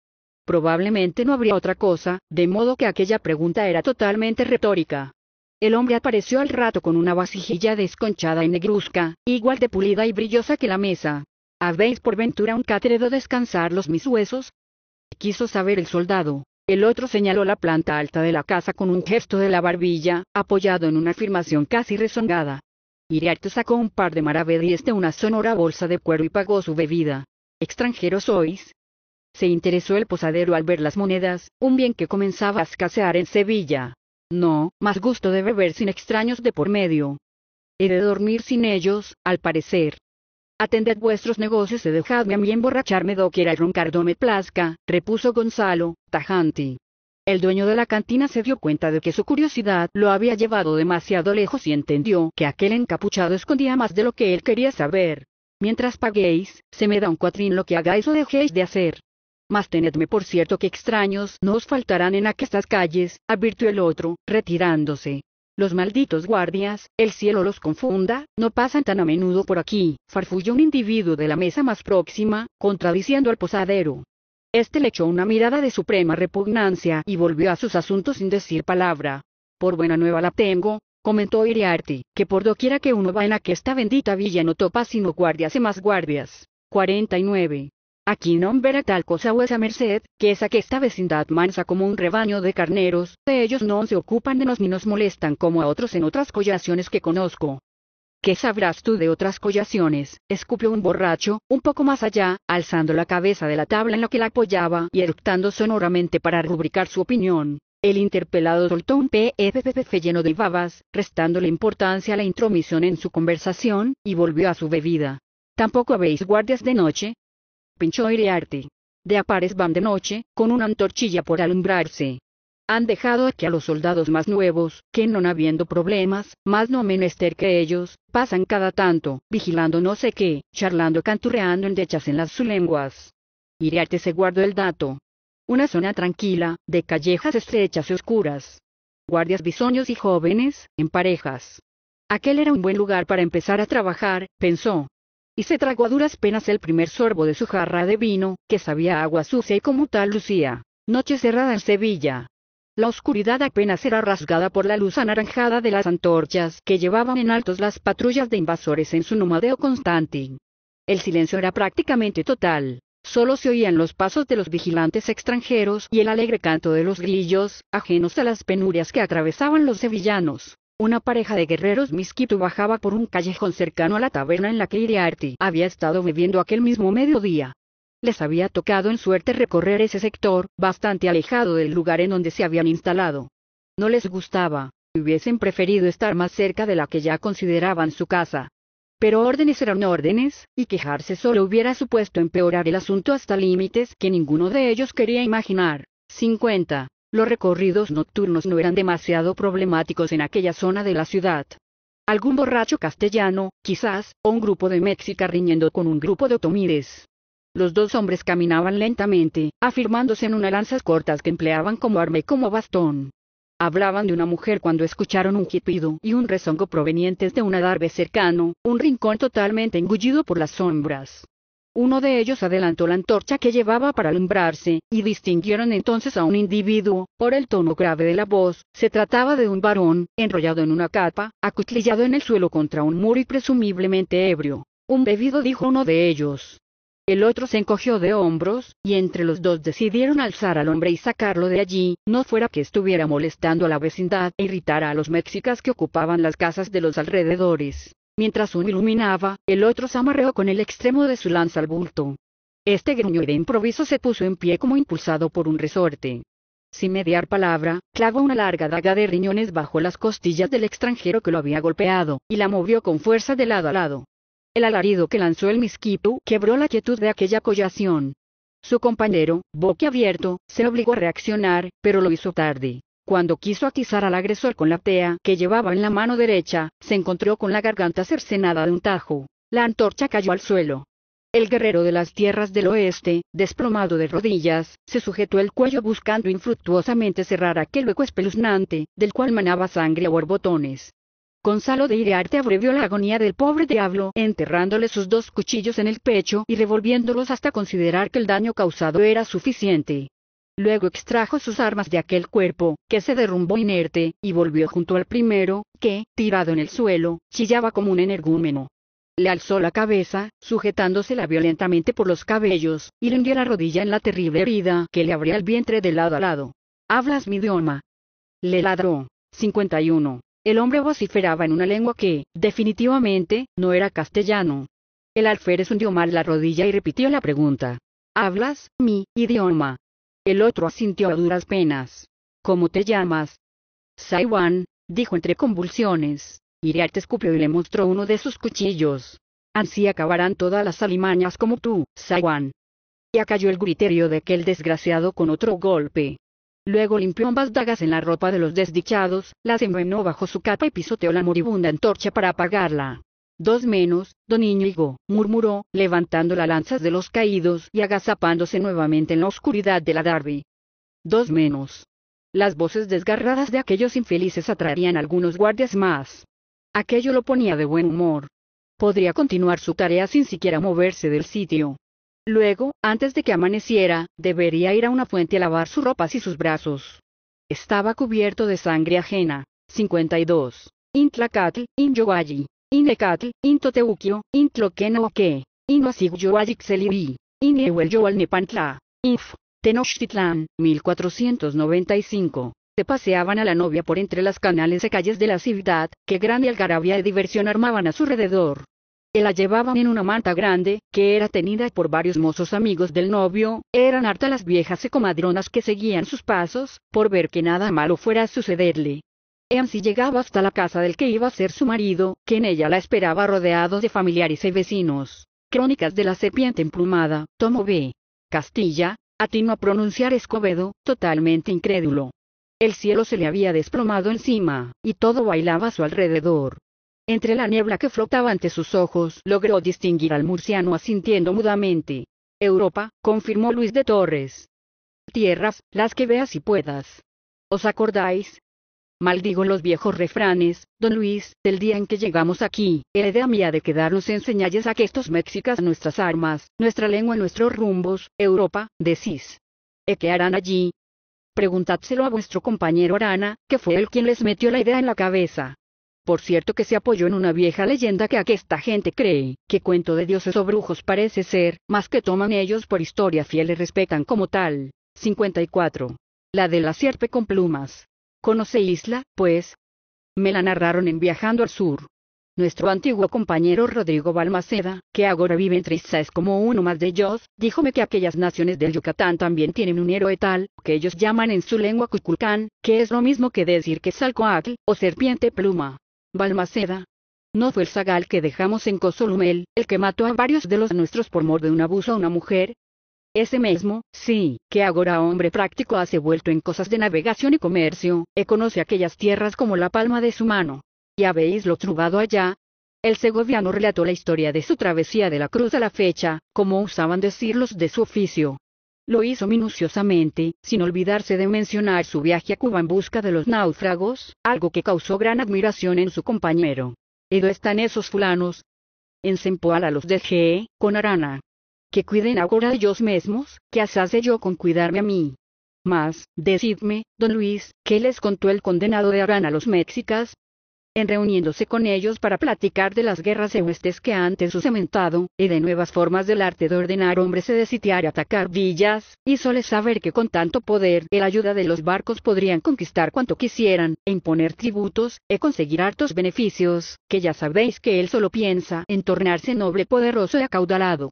Probablemente no habría otra cosa, de modo que aquella pregunta era totalmente retórica. El hombre apareció al rato con una vasijilla desconchada y negruzca, igual de pulida y brillosa que la mesa. ¿Habéis por ventura un cátedro descansar los mis huesos? Quiso saber el soldado. El otro señaló la planta alta de la casa con un gesto de la barbilla, apoyado en una afirmación casi rezongada. Iriarte sacó un par de maravedíes de una sonora bolsa de cuero y pagó su bebida. ¿Extranjeros sois? Se interesó el posadero al ver las monedas, un bien que comenzaba a escasear en Sevilla. No, más gusto de beber sin extraños de por medio. He de dormir sin ellos, al parecer. Atended vuestros negocios y dejadme a mí emborracharme doquiera y do me plazca, repuso Gonzalo, tajante. El dueño de la cantina se dio cuenta de que su curiosidad lo había llevado demasiado lejos y entendió que aquel encapuchado escondía más de lo que él quería saber. Mientras paguéis, se me da un cuatrín lo que hagáis o dejéis de hacer. Mas tenedme por cierto que extraños no os faltarán en aquestas calles, advirtió el otro, retirándose. Los malditos guardias, el cielo los confunda, no pasan tan a menudo por aquí, farfulló un individuo de la mesa más próxima, contradiciendo al posadero. Este le echó una mirada de suprema repugnancia y volvió a sus asuntos sin decir palabra. Por buena nueva la tengo, comentó Iriarte, que por doquiera que uno va en aquesta bendita villa no topa sino guardias y más guardias. 49. Aquí no verá tal cosa vuesa merced, que es aquesta vecindad mansa como un rebaño de carneros, de ellos no se ocupan de nos ni nos molestan como a otros en otras collaciones que conozco. ¿Qué sabrás tú de otras collaciones? escupió un borracho, un poco más allá, alzando la cabeza de la tabla en la que la apoyaba y eructando sonoramente para rubricar su opinión. El interpelado soltó un pfff lleno de babas, restándole importancia a la intromisión en su conversación, y volvió a su bebida. ¿Tampoco habéis guardias de noche? pinchó Iriarte. De a pares van de noche, con una antorchilla por alumbrarse. Han dejado aquí a los soldados más nuevos, que no habiendo problemas, más no menester que ellos, pasan cada tanto, vigilando no sé qué, charlando canturreando en dechas en las su lenguas. Iriarte se guardó el dato. Una zona tranquila, de callejas estrechas y oscuras. Guardias bisoños y jóvenes, en parejas. Aquel era un buen lugar para empezar a trabajar, pensó, y se tragó a duras penas el primer sorbo de su jarra de vino, que sabía agua sucia y como tal lucía. Noche cerrada en Sevilla. La oscuridad apenas era rasgada por la luz anaranjada de las antorchas que llevaban en altos las patrullas de invasores en su nomadeo constante. El silencio era prácticamente total. Solo se oían los pasos de los vigilantes extranjeros y el alegre canto de los grillos, ajenos a las penurias que atravesaban los sevillanos. Una pareja de guerreros misquito bajaba por un callejón cercano a la taberna en la que Iriarty había estado bebiendo aquel mismo mediodía. Les había tocado en suerte recorrer ese sector, bastante alejado del lugar en donde se habían instalado. No les gustaba, y hubiesen preferido estar más cerca de la que ya consideraban su casa. Pero órdenes eran órdenes, y quejarse solo hubiera supuesto empeorar el asunto hasta límites que ninguno de ellos quería imaginar. 50. Los recorridos nocturnos no eran demasiado problemáticos en aquella zona de la ciudad. Algún borracho castellano, quizás, o un grupo de Mexica riñendo con un grupo de otomíes. Los dos hombres caminaban lentamente, afirmándose en unas lanzas cortas que empleaban como arma y como bastón. Hablaban de una mujer cuando escucharon un jipido y un rezongo provenientes de un adarve cercano, un rincón totalmente engullido por las sombras. Uno de ellos adelantó la antorcha que llevaba para alumbrarse, y distinguieron entonces a un individuo, por el tono grave de la voz, se trataba de un varón, enrollado en una capa, acuchillado en el suelo contra un muro y presumiblemente ebrio. Un bebido dijo uno de ellos. El otro se encogió de hombros, y entre los dos decidieron alzar al hombre y sacarlo de allí, no fuera que estuviera molestando a la vecindad e irritara a los mexicas que ocupaban las casas de los alrededores. Mientras uno iluminaba, el otro se amarreó con el extremo de su lanza al bulto. Este gruñó y de improviso se puso en pie como impulsado por un resorte. Sin mediar palabra, clavó una larga daga de riñones bajo las costillas del extranjero que lo había golpeado, y la movió con fuerza de lado a lado. El alarido que lanzó el misquito quebró la quietud de aquella collación. Su compañero, abierto, se obligó a reaccionar, pero lo hizo tarde. Cuando quiso atizar al agresor con la tea que llevaba en la mano derecha, se encontró con la garganta cercenada de un tajo. La antorcha cayó al suelo. El guerrero de las tierras del oeste, desplomado de rodillas, se sujetó el cuello buscando infructuosamente cerrar aquel hueco espeluznante, del cual manaba sangre a borbotones. Gonzalo de Iriarte abrevió la agonía del pobre diablo, enterrándole sus dos cuchillos en el pecho y revolviéndolos hasta considerar que el daño causado era suficiente. Luego extrajo sus armas de aquel cuerpo, que se derrumbó inerte, y volvió junto al primero, que, tirado en el suelo, chillaba como un energúmeno. Le alzó la cabeza, sujetándosela violentamente por los cabellos, y le hundió la rodilla en la terrible herida que le abría el vientre de lado a lado. ¿Hablas mi idioma? Le ladró. 51. El hombre vociferaba en una lengua que, definitivamente, no era castellano. El alférez hundió mal la rodilla y repitió la pregunta. ¿Hablas mi idioma? El otro asintió a duras penas. ¿Cómo te llamas? Saiwan, dijo entre convulsiones. Iriarte escupió y le mostró uno de sus cuchillos. Así acabarán todas las alimañas como tú, Saiwan. Y acalló el griterio de aquel desgraciado con otro golpe. Luego limpió ambas dagas en la ropa de los desdichados, las envenenó bajo su capa y pisoteó la moribunda antorcha para apagarla. Dos menos, don Íñigo, murmuró, levantando las lanzas de los caídos y agazapándose nuevamente en la oscuridad de la Darby. Dos menos. Las voces desgarradas de aquellos infelices atraerían algunos guardias más. Aquello lo ponía de buen humor. Podría continuar su tarea sin siquiera moverse del sitio. Luego, antes de que amaneciera, debería ir a una fuente a lavar sus ropas y sus brazos. Estaba cubierto de sangre ajena. 52. Intlacatl, Inecatl, Intloquenoque, nepantla, Inf, 1495. Se paseaban a la novia por entre las canales y calles de la ciudad, que grande algarabía de diversión armaban a su alrededor. la llevaban en una manta grande, que era tenida por varios mozos amigos del novio, eran hartas las viejas y comadronas que seguían sus pasos, por ver que nada malo fuera a sucederle si llegaba hasta la casa del que iba a ser su marido, que en ella la esperaba rodeado de familiares y vecinos. Crónicas de la serpiente emplumada, tomo B. Castilla, atino a pronunciar Escobedo, totalmente incrédulo. El cielo se le había desplomado encima, y todo bailaba a su alrededor. Entre la niebla que flotaba ante sus ojos, logró distinguir al murciano asintiendo mudamente. Europa, confirmó Luis de Torres. Tierras, las que veas y puedas. ¿Os acordáis, Maldigo los viejos refranes, don Luis, del día en que llegamos aquí, era idea mía de quedarnos en a que estos mexicas nuestras armas, nuestra lengua, nuestros rumbos, Europa, decís. ¿E qué harán allí? Preguntádselo a vuestro compañero Arana, que fue él quien les metió la idea en la cabeza. Por cierto que se apoyó en una vieja leyenda que aquesta gente cree, que cuento de dioses o brujos parece ser, más que toman ellos por historia fiel y respetan como tal. 54. La de la sierpe con plumas. ¿Conoce Isla, pues. Me la narraron en Viajando al Sur. Nuestro antiguo compañero Rodrigo Balmaceda, que ahora vive en Triza es como uno más de ellos, díjome que aquellas naciones del Yucatán también tienen un héroe tal, que ellos llaman en su lengua Cuculcán, que es lo mismo que decir que Salcoatl, o serpiente pluma. Balmaceda, no fue el zagal que dejamos en Cozolumel, el que mató a varios de los nuestros por mor de un abuso a una mujer, ese mismo, sí, que agora hombre práctico hace vuelto en cosas de navegación y comercio, e conoce aquellas tierras como la palma de su mano. ¿Y habéislo trubado allá? El segoviano relató la historia de su travesía de la cruz a la fecha, como usaban decirlos de su oficio. Lo hizo minuciosamente, sin olvidarse de mencionar su viaje a Cuba en busca de los náufragos, algo que causó gran admiración en su compañero. ¿Y dónde están esos fulanos? En Sempoala los dejé, con Arana que cuiden ahora ellos mismos, que asase yo con cuidarme a mí. Mas, decidme, don Luis, ¿qué les contó el condenado de Arán a los mexicas? En reuniéndose con ellos para platicar de las guerras e huestes que antes su cementado, y de nuevas formas del arte de ordenar hombres de sitiar y atacar villas, hízoles saber que con tanto poder y la ayuda de los barcos podrían conquistar cuanto quisieran, e imponer tributos, e conseguir hartos beneficios, que ya sabéis que él solo piensa en tornarse noble, poderoso y acaudalado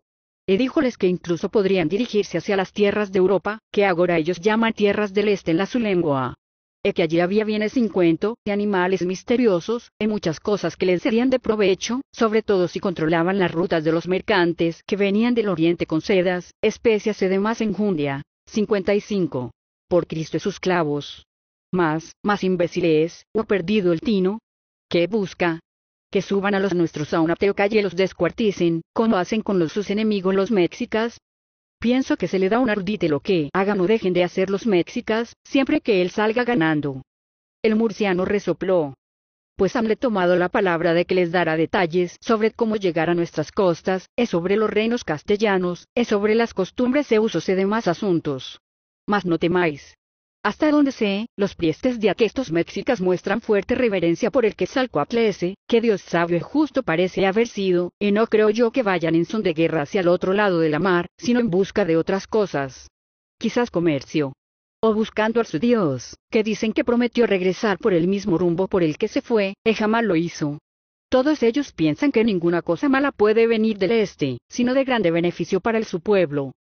y díjoles que incluso podrían dirigirse hacia las tierras de Europa, que ahora ellos llaman tierras del este en la su lengua. Y que allí había bienes sin cuento, y animales misteriosos, y muchas cosas que les serían de provecho, sobre todo si controlaban las rutas de los mercantes que venían del oriente con sedas, especias y demás enjundia. 55. Por Cristo y sus clavos. Más, más imbéciles, o perdido el tino. ¿Qué busca, que suban a los nuestros a una teocalle y los descuarticen, como hacen con los sus enemigos los mexicas. Pienso que se le da un ardite lo que hagan o dejen de hacer los mexicas, siempre que él salga ganando. El murciano resopló. Pues han tomado la palabra de que les dará detalles sobre cómo llegar a nuestras costas, es sobre los reinos castellanos, es sobre las costumbres e usos y demás asuntos. Mas no temáis. Hasta donde sé, los priestes de aquestos mexicas muestran fuerte reverencia por el que Quetzalcoatl ese, que Dios sabio y justo parece haber sido, y no creo yo que vayan en son de guerra hacia el otro lado de la mar, sino en busca de otras cosas. Quizás comercio. O buscando a su Dios, que dicen que prometió regresar por el mismo rumbo por el que se fue, y jamás lo hizo. Todos ellos piensan que ninguna cosa mala puede venir del este, sino de grande beneficio para el su pueblo.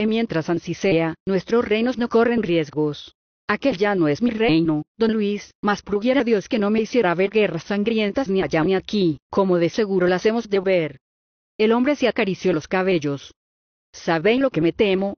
Y mientras así sea, nuestros reinos no corren riesgos. Aquel ya no es mi reino, don Luis, mas pruguiera Dios que no me hiciera ver guerras sangrientas ni allá ni aquí, como de seguro las hemos de ver. El hombre se acarició los cabellos. ¿Saben lo que me temo?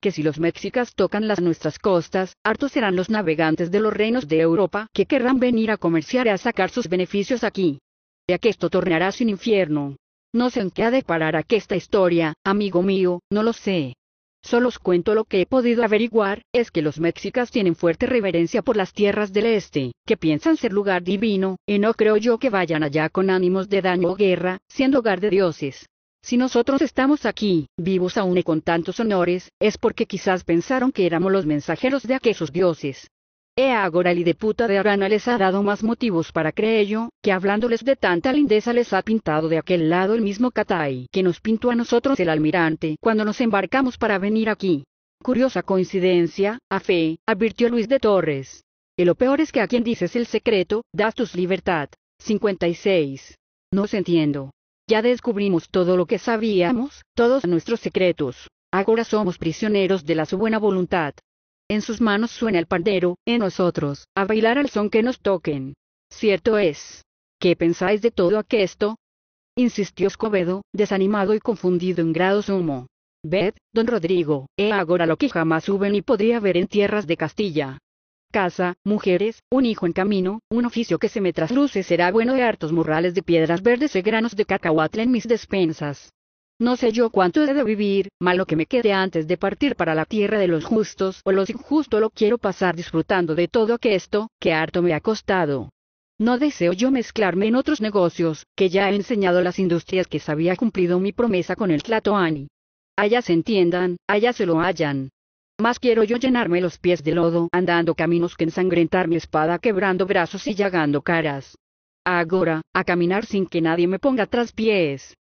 Que si los mexicas tocan las nuestras costas, hartos serán los navegantes de los reinos de Europa que querrán venir a comerciar y a sacar sus beneficios aquí. Ya que esto tornará sin infierno. No sé en qué ha de parar aquesta historia, amigo mío, no lo sé. Solo os cuento lo que he podido averiguar, es que los mexicas tienen fuerte reverencia por las tierras del este, que piensan ser lugar divino, y no creo yo que vayan allá con ánimos de daño o guerra, siendo hogar de dioses. Si nosotros estamos aquí, vivos aún y con tantos honores, es porque quizás pensaron que éramos los mensajeros de aquellos dioses. He agora el de de Arana les ha dado más motivos para creerlo, que hablándoles de tanta lindeza les ha pintado de aquel lado el mismo Catay que nos pintó a nosotros el almirante cuando nos embarcamos para venir aquí. Curiosa coincidencia, a fe, advirtió Luis de Torres. Y lo peor es que a quien dices el secreto, das tus libertad. 56. No os entiendo. Ya descubrimos todo lo que sabíamos, todos nuestros secretos. Ahora somos prisioneros de la su buena voluntad en sus manos suena el pandero, en nosotros, a bailar al son que nos toquen. Cierto es. ¿Qué pensáis de todo aquesto? Insistió Escobedo, desanimado y confundido en grado sumo. Ved, don Rodrigo, he agora lo que jamás hubo ni podría ver en tierras de Castilla. Casa, mujeres, un hijo en camino, un oficio que se me trasluce será bueno de hartos murrales de piedras verdes y granos de cacahuatl en mis despensas. No sé yo cuánto he de vivir, malo que me quede antes de partir para la tierra de los justos o los injustos lo quiero pasar disfrutando de todo que esto, que harto me ha costado. No deseo yo mezclarme en otros negocios, que ya he enseñado las industrias que se había cumplido mi promesa con el Tlatoani. Allá se entiendan, allá se lo hallan. Más quiero yo llenarme los pies de lodo, andando caminos que ensangrentar mi espada, quebrando brazos y llagando caras. Ahora, a caminar sin que nadie me ponga tras pies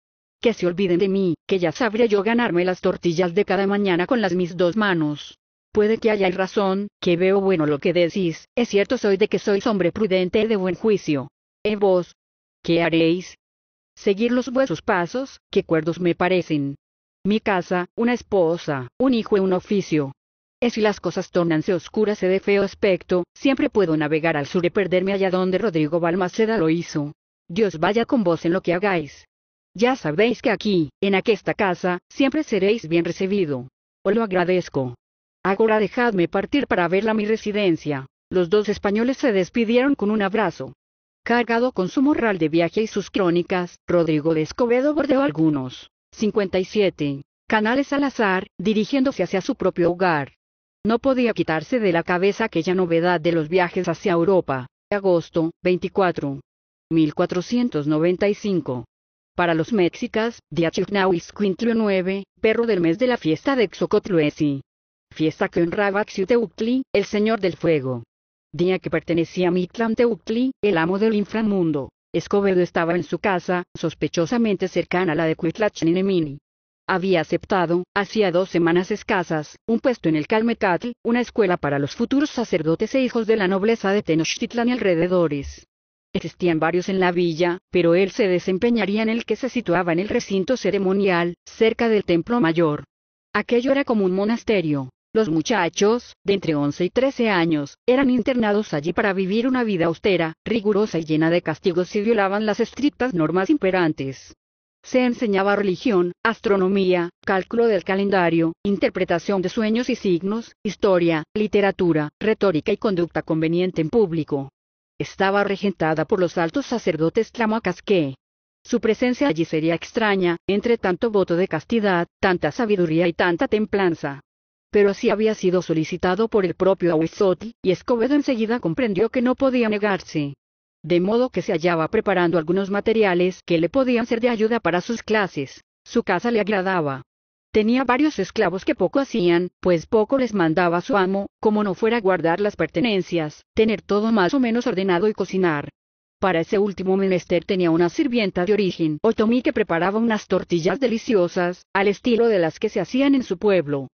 que se olviden de mí, que ya sabré yo ganarme las tortillas de cada mañana con las mis dos manos. Puede que haya razón, que veo bueno lo que decís, es cierto soy de que sois hombre prudente y de buen juicio. ¿Eh vos? ¿Qué haréis? Seguir los vuestros pasos, que cuerdos me parecen. Mi casa, una esposa, un hijo y un oficio. Es si las cosas tornanse oscuras y de feo aspecto, siempre puedo navegar al sur y perderme allá donde Rodrigo Balmaceda lo hizo. Dios vaya con vos en lo que hagáis. Ya sabéis que aquí, en aquesta casa, siempre seréis bien recibido. Os lo agradezco. Ahora dejadme partir para verla mi residencia. Los dos españoles se despidieron con un abrazo. Cargado con su morral de viaje y sus crónicas, Rodrigo de Escobedo bordeó algunos 57 canales al azar, dirigiéndose hacia su propio hogar. No podía quitarse de la cabeza aquella novedad de los viajes hacia Europa. Agosto, 24. 1495. Para los mexicas, Quintlio 9, perro del mes de la fiesta de Xocotluesi. Fiesta que honraba a el señor del fuego. Día que pertenecía a Mitlán el amo del inframundo. Escobedo estaba en su casa, sospechosamente cercana a la de Cuitlachninemini. Había aceptado, hacía dos semanas escasas, un puesto en el Calmecatl, una escuela para los futuros sacerdotes e hijos de la nobleza de Tenochtitlan y alrededores. Existían varios en la villa, pero él se desempeñaría en el que se situaba en el recinto ceremonial, cerca del templo mayor. Aquello era como un monasterio. Los muchachos, de entre 11 y 13 años, eran internados allí para vivir una vida austera, rigurosa y llena de castigos si violaban las estrictas normas imperantes. Se enseñaba religión, astronomía, cálculo del calendario, interpretación de sueños y signos, historia, literatura, retórica y conducta conveniente en público estaba regentada por los altos sacerdotes tlamacas su presencia allí sería extraña, entre tanto voto de castidad, tanta sabiduría y tanta templanza. Pero así había sido solicitado por el propio Ahuizotl, y Escobedo enseguida comprendió que no podía negarse. De modo que se hallaba preparando algunos materiales que le podían ser de ayuda para sus clases. Su casa le agradaba. Tenía varios esclavos que poco hacían, pues poco les mandaba su amo, como no fuera guardar las pertenencias, tener todo más o menos ordenado y cocinar. Para ese último menester tenía una sirvienta de origen otomí que preparaba unas tortillas deliciosas, al estilo de las que se hacían en su pueblo.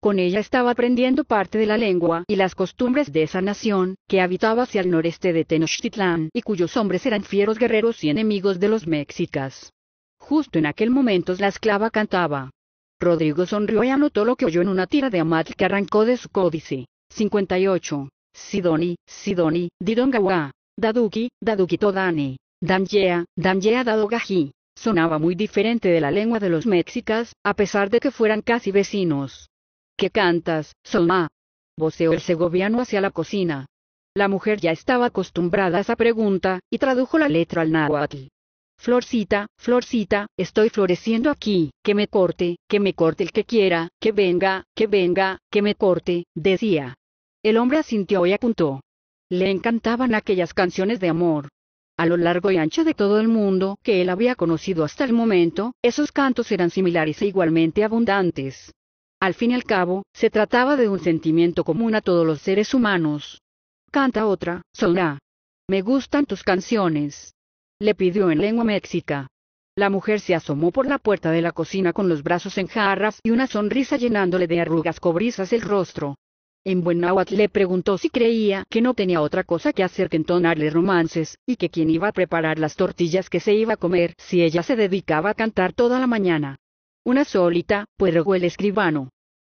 Con ella estaba aprendiendo parte de la lengua y las costumbres de esa nación, que habitaba hacia el noreste de Tenochtitlán y cuyos hombres eran fieros guerreros y enemigos de los mexicas. Justo en aquel momento la esclava cantaba. Rodrigo sonrió y anotó lo que oyó en una tira de Amat que arrancó de su códice. 58. Sidoni, Sidoni, Didongawa, Daduki, Dadukito Dani, Damjea Damjea Dadogaji. Sonaba muy diferente de la lengua de los mexicas, a pesar de que fueran casi vecinos. ¿Qué cantas, Solma? voceó el segoviano hacia la cocina. La mujer ya estaba acostumbrada a esa pregunta, y tradujo la letra al náhuatl. Florcita, Florcita, estoy floreciendo aquí, que me corte, que me corte el que quiera, que venga, que venga, que me corte, decía. El hombre asintió y apuntó. Le encantaban aquellas canciones de amor. A lo largo y ancho de todo el mundo que él había conocido hasta el momento, esos cantos eran similares e igualmente abundantes. Al fin y al cabo, se trataba de un sentimiento común a todos los seres humanos. Canta otra, soná. Me gustan tus canciones le pidió en lengua mexica. La mujer se asomó por la puerta de la cocina con los brazos en jarras y una sonrisa llenándole de arrugas cobrizas el rostro. En buen náhuatl le preguntó si creía que no tenía otra cosa que hacer que entonarle romances, y que quien iba a preparar las tortillas que se iba a comer si ella se dedicaba a cantar toda la mañana. Una solita, pues rogó el escribano.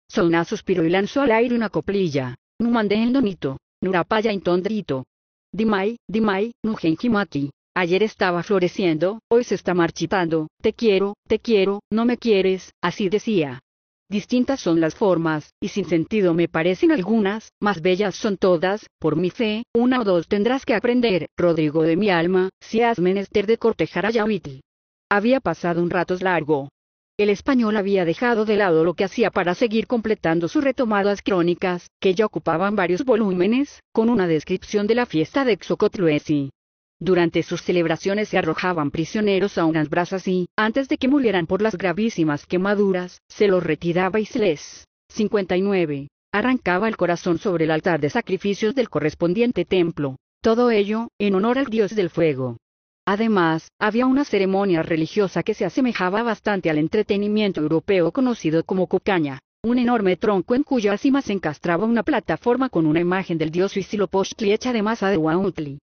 Soná suspiró y lanzó al aire una coplilla. No mandé el donito, nurapaya intondrito. Dimai, dimai, genjimati. Ayer estaba floreciendo, hoy se está marchitando, te quiero, te quiero, no me quieres, así decía. Distintas son las formas, y sin sentido me parecen algunas, más bellas son todas, por mi fe, una o dos tendrás que aprender, Rodrigo de mi alma, si has menester de cortejar a Yawiti. Había pasado un rato largo. El español había dejado de lado lo que hacía para seguir completando sus retomadas crónicas, que ya ocupaban varios volúmenes, con una descripción de la fiesta de Xocotluesi. Durante sus celebraciones se arrojaban prisioneros a unas brasas y, antes de que murieran por las gravísimas quemaduras, se los retiraba y se les 59. Arrancaba el corazón sobre el altar de sacrificios del correspondiente templo. Todo ello, en honor al dios del fuego. Además, había una ceremonia religiosa que se asemejaba bastante al entretenimiento europeo conocido como cocaña, un enorme tronco en cuya cima se encastraba una plataforma con una imagen del dios Huitzilopochtli hecha de masa de Huautli.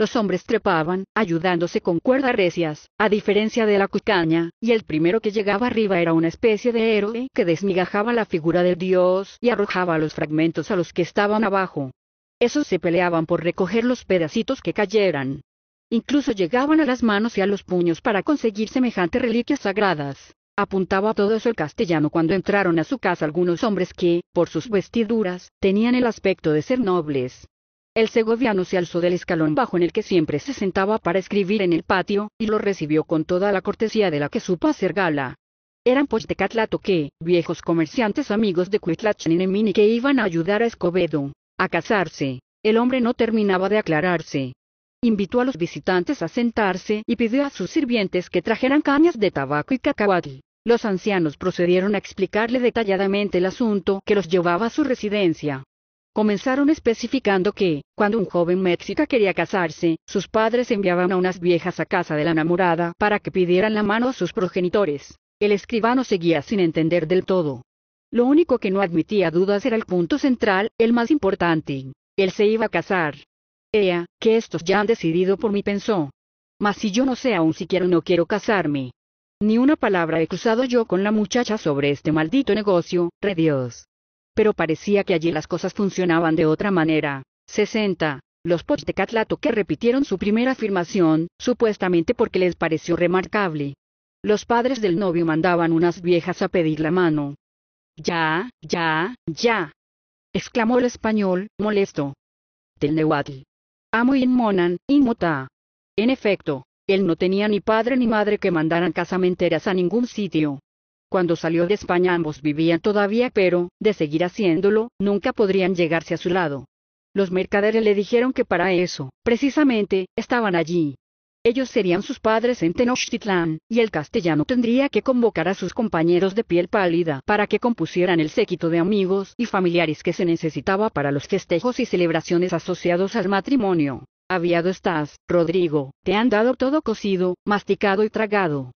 Los hombres trepaban, ayudándose con cuerdas recias, a diferencia de la cucaña, y el primero que llegaba arriba era una especie de héroe que desmigajaba la figura del dios y arrojaba los fragmentos a los que estaban abajo. Esos se peleaban por recoger los pedacitos que cayeran. Incluso llegaban a las manos y a los puños para conseguir semejantes reliquias sagradas. Apuntaba a todo eso el castellano cuando entraron a su casa algunos hombres que, por sus vestiduras, tenían el aspecto de ser nobles, el segoviano se alzó del escalón bajo en el que siempre se sentaba para escribir en el patio, y lo recibió con toda la cortesía de la que supo hacer gala. Eran pues de Catlatoque, viejos comerciantes amigos de Nemini que iban a ayudar a Escobedo a casarse. El hombre no terminaba de aclararse. Invitó a los visitantes a sentarse y pidió a sus sirvientes que trajeran cañas de tabaco y cacahuatl. Los ancianos procedieron a explicarle detalladamente el asunto que los llevaba a su residencia. Comenzaron especificando que, cuando un joven mexica quería casarse, sus padres enviaban a unas viejas a casa de la enamorada para que pidieran la mano a sus progenitores. El escribano seguía sin entender del todo. Lo único que no admitía dudas era el punto central, el más importante. Él se iba a casar. Ea, que estos ya han decidido por mí pensó. Mas si yo no sé aún siquiera no quiero casarme. Ni una palabra he cruzado yo con la muchacha sobre este maldito negocio, re Dios pero parecía que allí las cosas funcionaban de otra manera. 60. Los Catlato que repitieron su primera afirmación, supuestamente porque les pareció remarcable. Los padres del novio mandaban unas viejas a pedir la mano. Ya, ya, ya. exclamó el español, molesto. Del Amo y muta. inmota. En efecto, él no tenía ni padre ni madre que mandaran casamenteras a ningún sitio. Cuando salió de España ambos vivían todavía, pero, de seguir haciéndolo, nunca podrían llegarse a su lado. Los mercaderes le dijeron que para eso, precisamente, estaban allí. Ellos serían sus padres en Tenochtitlán, y el castellano tendría que convocar a sus compañeros de piel pálida para que compusieran el séquito de amigos y familiares que se necesitaba para los festejos y celebraciones asociados al matrimonio. Aviado estás, Rodrigo, te han dado todo cocido, masticado y tragado.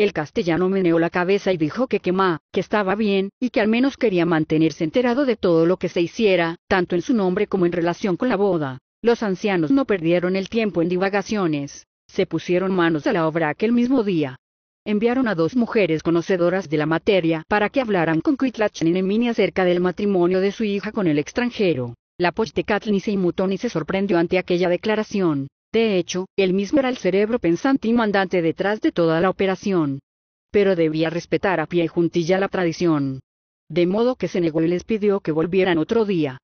El castellano meneó la cabeza y dijo que quemá, que estaba bien, y que al menos quería mantenerse enterado de todo lo que se hiciera, tanto en su nombre como en relación con la boda. Los ancianos no perdieron el tiempo en divagaciones. Se pusieron manos a la obra aquel mismo día. Enviaron a dos mujeres conocedoras de la materia para que hablaran con y Nemini acerca del matrimonio de su hija con el extranjero. La Pochtecatl ni se inmutó ni se sorprendió ante aquella declaración. De hecho, él mismo era el cerebro pensante y mandante detrás de toda la operación. Pero debía respetar a pie juntilla la tradición. De modo que se negó y les pidió que volvieran otro día.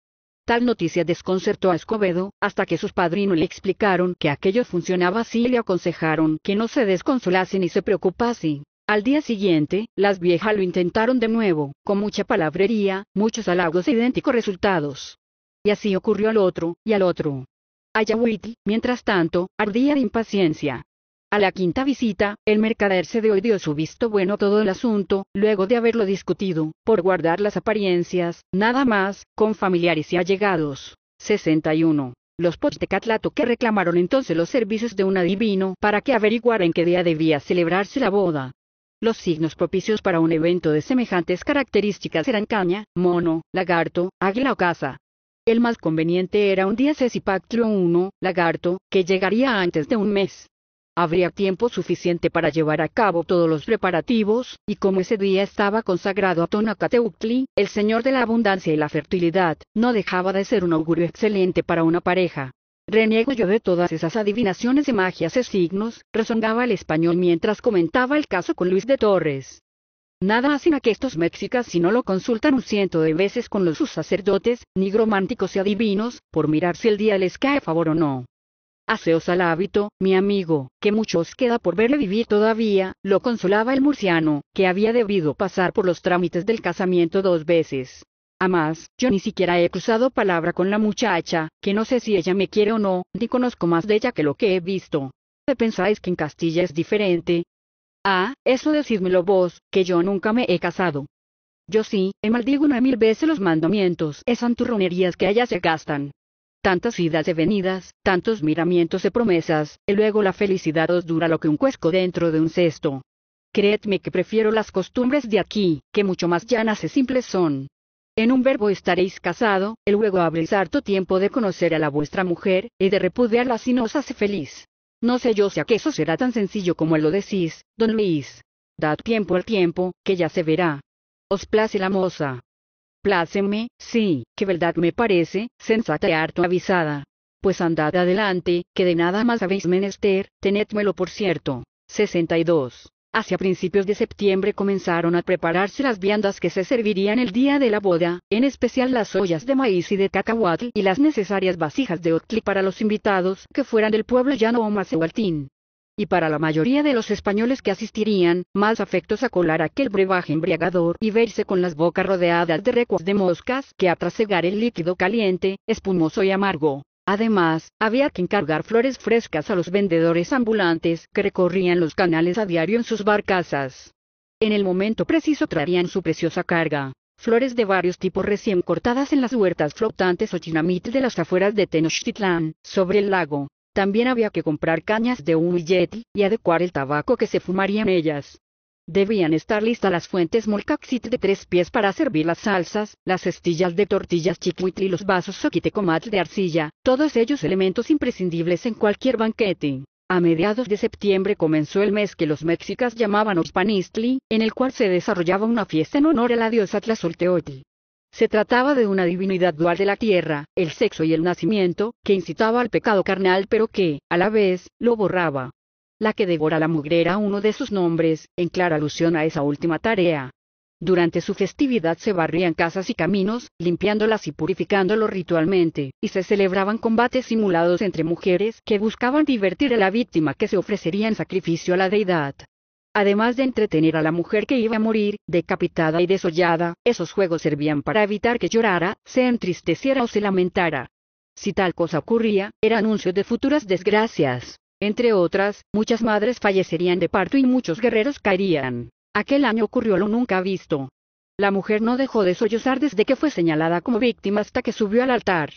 Tal noticia desconcertó a Escobedo, hasta que sus padrinos le explicaron que aquello funcionaba así y le aconsejaron que no se desconsolase ni se preocupase. Al día siguiente, las viejas lo intentaron de nuevo, con mucha palabrería, muchos halagos e idénticos resultados. Y así ocurrió al otro, y al otro. Ayawiti, mientras tanto, ardía de impaciencia. A la quinta visita, el mercader se dio, su visto bueno todo el asunto, luego de haberlo discutido, por guardar las apariencias, nada más, con familiares y allegados. 61. Los Catlato que reclamaron entonces los servicios de un adivino para que averiguara en qué día debía celebrarse la boda. Los signos propicios para un evento de semejantes características eran caña, mono, lagarto, águila o caza. El más conveniente era un Cesipactrio I, lagarto, que llegaría antes de un mes. Habría tiempo suficiente para llevar a cabo todos los preparativos, y como ese día estaba consagrado a Tonacateuctli, el señor de la abundancia y la fertilidad, no dejaba de ser un augurio excelente para una pareja. Reniego yo de todas esas adivinaciones de magias y e signos, resonaba el español mientras comentaba el caso con Luis de Torres. Nada hacen a que estos mexicas si no lo consultan un ciento de veces con los sus sacerdotes, nigrománticos y adivinos, por mirar si el día les cae a favor o no. Haceos al hábito, mi amigo, que mucho os queda por verle vivir todavía, lo consolaba el murciano, que había debido pasar por los trámites del casamiento dos veces. A más, yo ni siquiera he cruzado palabra con la muchacha, que no sé si ella me quiere o no, ni conozco más de ella que lo que he visto. ¿Pensáis que en Castilla es diferente? Ah, eso decídmelo vos, que yo nunca me he casado. Yo sí, he maldigo una mil veces los mandamientos, esas anturronerías que allá se gastan. Tantas idas de venidas, tantos miramientos y promesas, y luego la felicidad os dura lo que un cuesco dentro de un cesto. Creedme que prefiero las costumbres de aquí, que mucho más llanas y simples son. En un verbo estaréis casado, y luego habréis harto tiempo de conocer a la vuestra mujer, y de repudiarla si no os hace feliz. No sé yo si eso será tan sencillo como lo decís, don Luis. Dad tiempo al tiempo, que ya se verá. Os place la moza. Pláceme, sí, que verdad me parece, sensata y harto avisada. Pues andad adelante, que de nada más habéis menester, tenedmelo por cierto. 62. Hacia principios de septiembre comenzaron a prepararse las viandas que se servirían el día de la boda, en especial las ollas de maíz y de cacahuatl y las necesarias vasijas de otli para los invitados que fueran del pueblo llano o macehualtín. Y para la mayoría de los españoles que asistirían, más afectos a colar aquel brebaje embriagador y verse con las bocas rodeadas de recuas de moscas que a trasegar el líquido caliente, espumoso y amargo. Además, había que encargar flores frescas a los vendedores ambulantes que recorrían los canales a diario en sus barcazas. En el momento preciso traerían su preciosa carga, flores de varios tipos recién cortadas en las huertas flotantes o chinamit de las afueras de Tenochtitlán, sobre el lago. También había que comprar cañas de un billete y adecuar el tabaco que se fumaría en ellas. Debían estar listas las fuentes molcaxit de tres pies para servir las salsas, las estillas de tortillas chicuitli y los vasos soquitecomatl de arcilla, todos ellos elementos imprescindibles en cualquier banquete. A mediados de septiembre comenzó el mes que los mexicas llamaban Ospanistli, en el cual se desarrollaba una fiesta en honor a la diosa Tlazolteotl. Se trataba de una divinidad dual de la tierra, el sexo y el nacimiento, que incitaba al pecado carnal pero que, a la vez, lo borraba la que devora la mugrera uno de sus nombres, en clara alusión a esa última tarea. Durante su festividad se barrían casas y caminos, limpiándolas y purificándolo ritualmente, y se celebraban combates simulados entre mujeres que buscaban divertir a la víctima que se ofrecería en sacrificio a la deidad. Además de entretener a la mujer que iba a morir, decapitada y desollada, esos juegos servían para evitar que llorara, se entristeciera o se lamentara. Si tal cosa ocurría, era anuncio de futuras desgracias. Entre otras, muchas madres fallecerían de parto y muchos guerreros caerían. Aquel año ocurrió lo nunca visto. La mujer no dejó de sollozar desde que fue señalada como víctima hasta que subió al altar.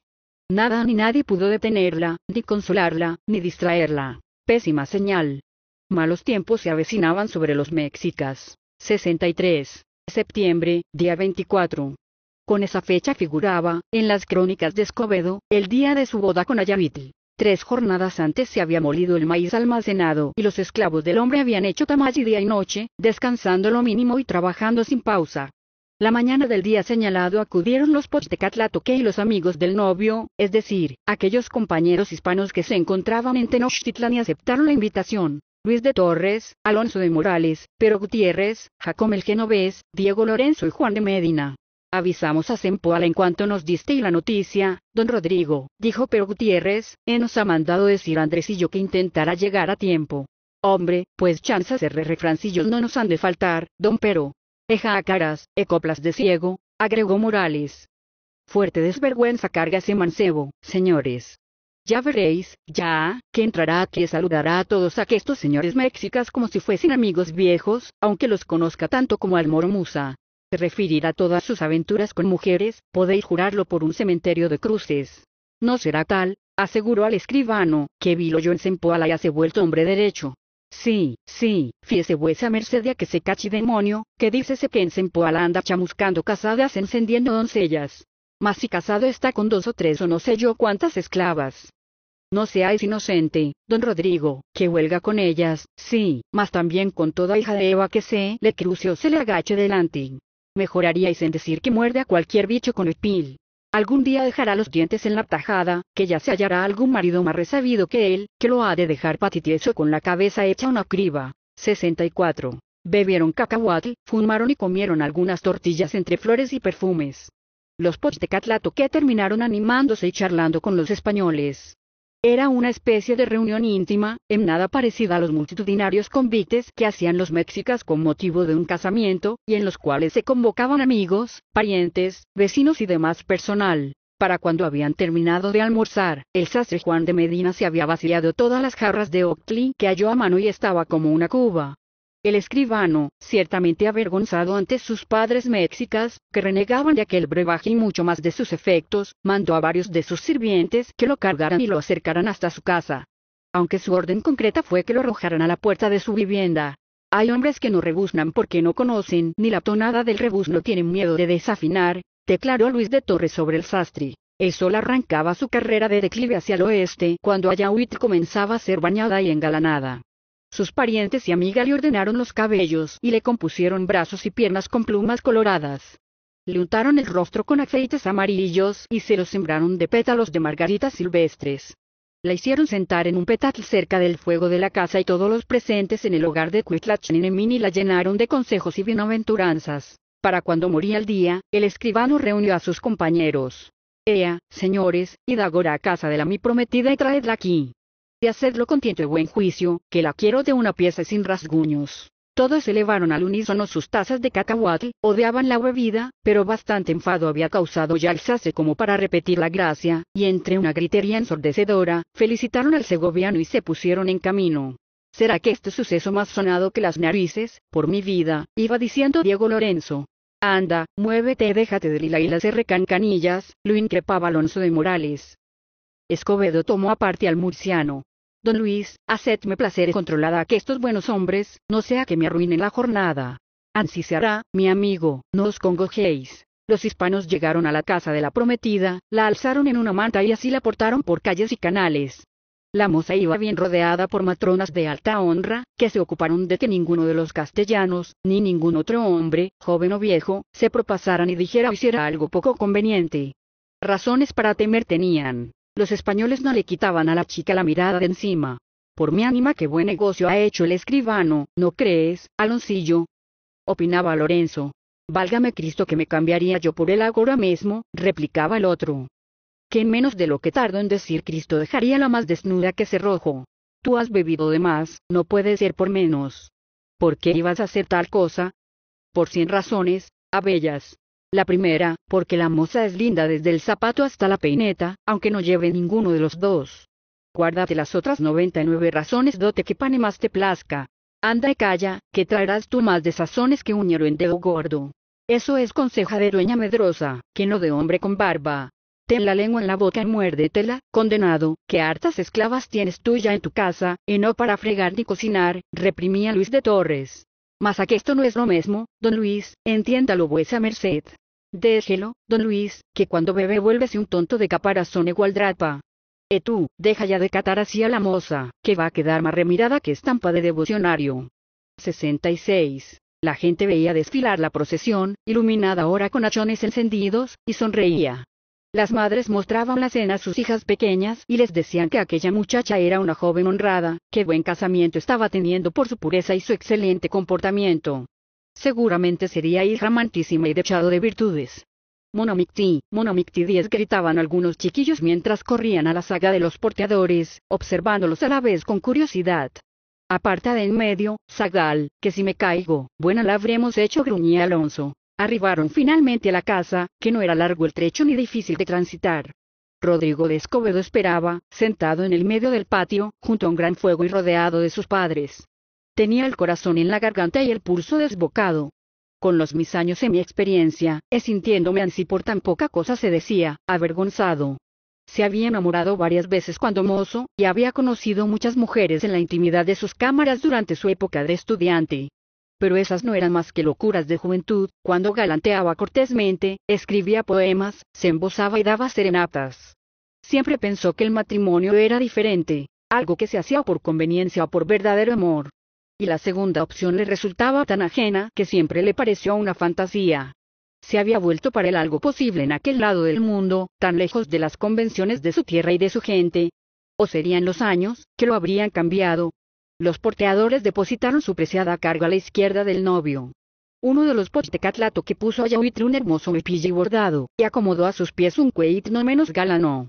Nada ni nadie pudo detenerla, ni consolarla, ni distraerla. Pésima señal. Malos tiempos se avecinaban sobre los mexicas. 63. Septiembre, día 24. Con esa fecha figuraba, en las crónicas de Escobedo, el día de su boda con Ayavitl. Tres jornadas antes se había molido el maíz almacenado y los esclavos del hombre habían hecho y día y noche, descansando lo mínimo y trabajando sin pausa. La mañana del día señalado acudieron los Pochtecatlatoque y los amigos del novio, es decir, aquellos compañeros hispanos que se encontraban en Tenochtitlan y aceptaron la invitación. Luis de Torres, Alonso de Morales, Pero Gutiérrez, Jacome el Genovés, Diego Lorenzo y Juan de Medina. Avisamos a Sempoal en cuanto nos diste la noticia, don Rodrigo, dijo Pero Gutiérrez, e nos ha mandado decir Andrés y que intentara llegar a tiempo. Hombre, pues chanzas de refrancillos no nos han de faltar, don Pero. Eja a caras, coplas de ciego, agregó Morales. Fuerte desvergüenza carga ese mancebo, señores. Ya veréis, ya, que entrará aquí y saludará a todos aquestos señores mexicas como si fuesen amigos viejos, aunque los conozca tanto como al moro Musa referirá todas sus aventuras con mujeres, podéis jurarlo por un cementerio de cruces. No será tal, aseguró al escribano, que Vilo en Sempoala y hace vuelto hombre derecho. Sí, sí, fiese vuesa merced a que se cachi demonio, que dícese que en Sempoala anda chamuscando casadas encendiendo doncellas. Mas si casado está con dos o tres o no sé yo cuántas esclavas. No seáis inocente, don Rodrigo, que huelga con ellas, sí, mas también con toda hija de Eva que se le cruce o se le agache delante mejoraríais en decir que muerde a cualquier bicho con el pil Algún día dejará los dientes en la tajada, que ya se hallará algún marido más resabido que él, que lo ha de dejar patitieso con la cabeza hecha una criba. 64. Bebieron cacahuatl, fumaron y comieron algunas tortillas entre flores y perfumes. Los catlato que terminaron animándose y charlando con los españoles. Era una especie de reunión íntima, en nada parecida a los multitudinarios convites que hacían los mexicas con motivo de un casamiento, y en los cuales se convocaban amigos, parientes, vecinos y demás personal. Para cuando habían terminado de almorzar, el sastre Juan de Medina se había vaciado todas las jarras de Octli que halló a mano y estaba como una cuba, el escribano, ciertamente avergonzado ante sus padres mexicas, que renegaban de aquel brebaje y mucho más de sus efectos, mandó a varios de sus sirvientes que lo cargaran y lo acercaran hasta su casa. Aunque su orden concreta fue que lo arrojaran a la puerta de su vivienda. Hay hombres que no rebuznan porque no conocen ni la tonada del rebuzno tienen miedo de desafinar, declaró Luis de Torres sobre el sastre. El sol arrancaba su carrera de declive hacia el oeste cuando Ayahuit comenzaba a ser bañada y engalanada. Sus parientes y amiga le ordenaron los cabellos y le compusieron brazos y piernas con plumas coloradas. Le untaron el rostro con aceites amarillos y se lo sembraron de pétalos de margaritas silvestres. La hicieron sentar en un petatl cerca del fuego de la casa y todos los presentes en el hogar de Nemini la llenaron de consejos y bienaventuranzas. Para cuando moría el día, el escribano reunió a sus compañeros. Ea, señores, id agora a casa de la mi prometida y traedla aquí de hacerlo con tiento y buen juicio, que la quiero de una pieza sin rasguños. Todos elevaron al unísono sus tazas de cacahuatl, odiaban la bebida, pero bastante enfado había causado ya sase como para repetir la gracia, y entre una gritería ensordecedora, felicitaron al segoviano y se pusieron en camino. ¿Será que este suceso más sonado que las narices, por mi vida, iba diciendo Diego Lorenzo? Anda, muévete, déjate de lila y las recancanillas, lo increpaba Alonso de Morales. Escobedo tomó aparte al murciano. Don Luis, hacedme placer controlada a que estos buenos hombres, no sea que me arruinen la jornada. Ansí se hará, mi amigo, no os congojéis. Los hispanos llegaron a la casa de la prometida, la alzaron en una manta y así la portaron por calles y canales. La moza iba bien rodeada por matronas de alta honra, que se ocuparon de que ninguno de los castellanos, ni ningún otro hombre, joven o viejo, se propasaran y dijera o hiciera algo poco conveniente. Razones para temer tenían. Los españoles no le quitaban a la chica la mirada de encima. Por mi ánima qué buen negocio ha hecho el escribano, ¿no crees, Aloncillo? opinaba Lorenzo. Válgame Cristo que me cambiaría yo por él ahora mismo, replicaba el otro. Que en menos de lo que tardo en decir Cristo dejaría la más desnuda que rojo. Tú has bebido de más, no puede ser por menos. ¿Por qué ibas a hacer tal cosa? Por cien razones, bellas. La primera, porque la moza es linda desde el zapato hasta la peineta, aunque no lleve ninguno de los dos. Guárdate las otras noventa y nueve razones dote que pane más te plazca. Anda y calla, que traerás tú más desazones que un en dedo gordo. Eso es conseja de dueña medrosa, que no de hombre con barba. Ten la lengua en la boca y muérdetela, condenado, que hartas esclavas tienes tuya en tu casa, y no para fregar ni cocinar, reprimía Luis de Torres. Mas a esto no es lo mismo, don Luis, entiéndalo vuesa merced. Déjelo, don Luis, que cuando bebe vuélvese un tonto de caparazón igual drapa. E tú, deja ya de catar así a la moza, que va a quedar más remirada que estampa de devocionario. 66. La gente veía desfilar la procesión, iluminada ahora con hachones encendidos, y sonreía, las madres mostraban la cena a sus hijas pequeñas y les decían que aquella muchacha era una joven honrada, que buen casamiento estaba teniendo por su pureza y su excelente comportamiento. Seguramente sería hija amantísima y dechado de virtudes. Monomicti, Monomicti 10 gritaban algunos chiquillos mientras corrían a la saga de los porteadores, observándolos a la vez con curiosidad. Aparta de en medio, Zagal, que si me caigo, buena la habremos hecho gruñía Alonso, Arribaron finalmente a la casa, que no era largo el trecho ni difícil de transitar. Rodrigo de Escobedo esperaba, sentado en el medio del patio, junto a un gran fuego y rodeado de sus padres. Tenía el corazón en la garganta y el pulso desbocado. Con los mis años en mi experiencia, es sintiéndome así por tan poca cosa se decía, avergonzado. Se había enamorado varias veces cuando mozo, y había conocido muchas mujeres en la intimidad de sus cámaras durante su época de estudiante pero esas no eran más que locuras de juventud, cuando galanteaba cortésmente, escribía poemas, se embosaba y daba serenatas. Siempre pensó que el matrimonio era diferente, algo que se hacía por conveniencia o por verdadero amor. Y la segunda opción le resultaba tan ajena que siempre le pareció una fantasía. Se había vuelto para él algo posible en aquel lado del mundo, tan lejos de las convenciones de su tierra y de su gente. O serían los años, que lo habrían cambiado, los porteadores depositaron su preciada carga a la izquierda del novio. Uno de los catlato que puso a Yahuitl un hermoso mepille bordado, y acomodó a sus pies un cueit no menos galano.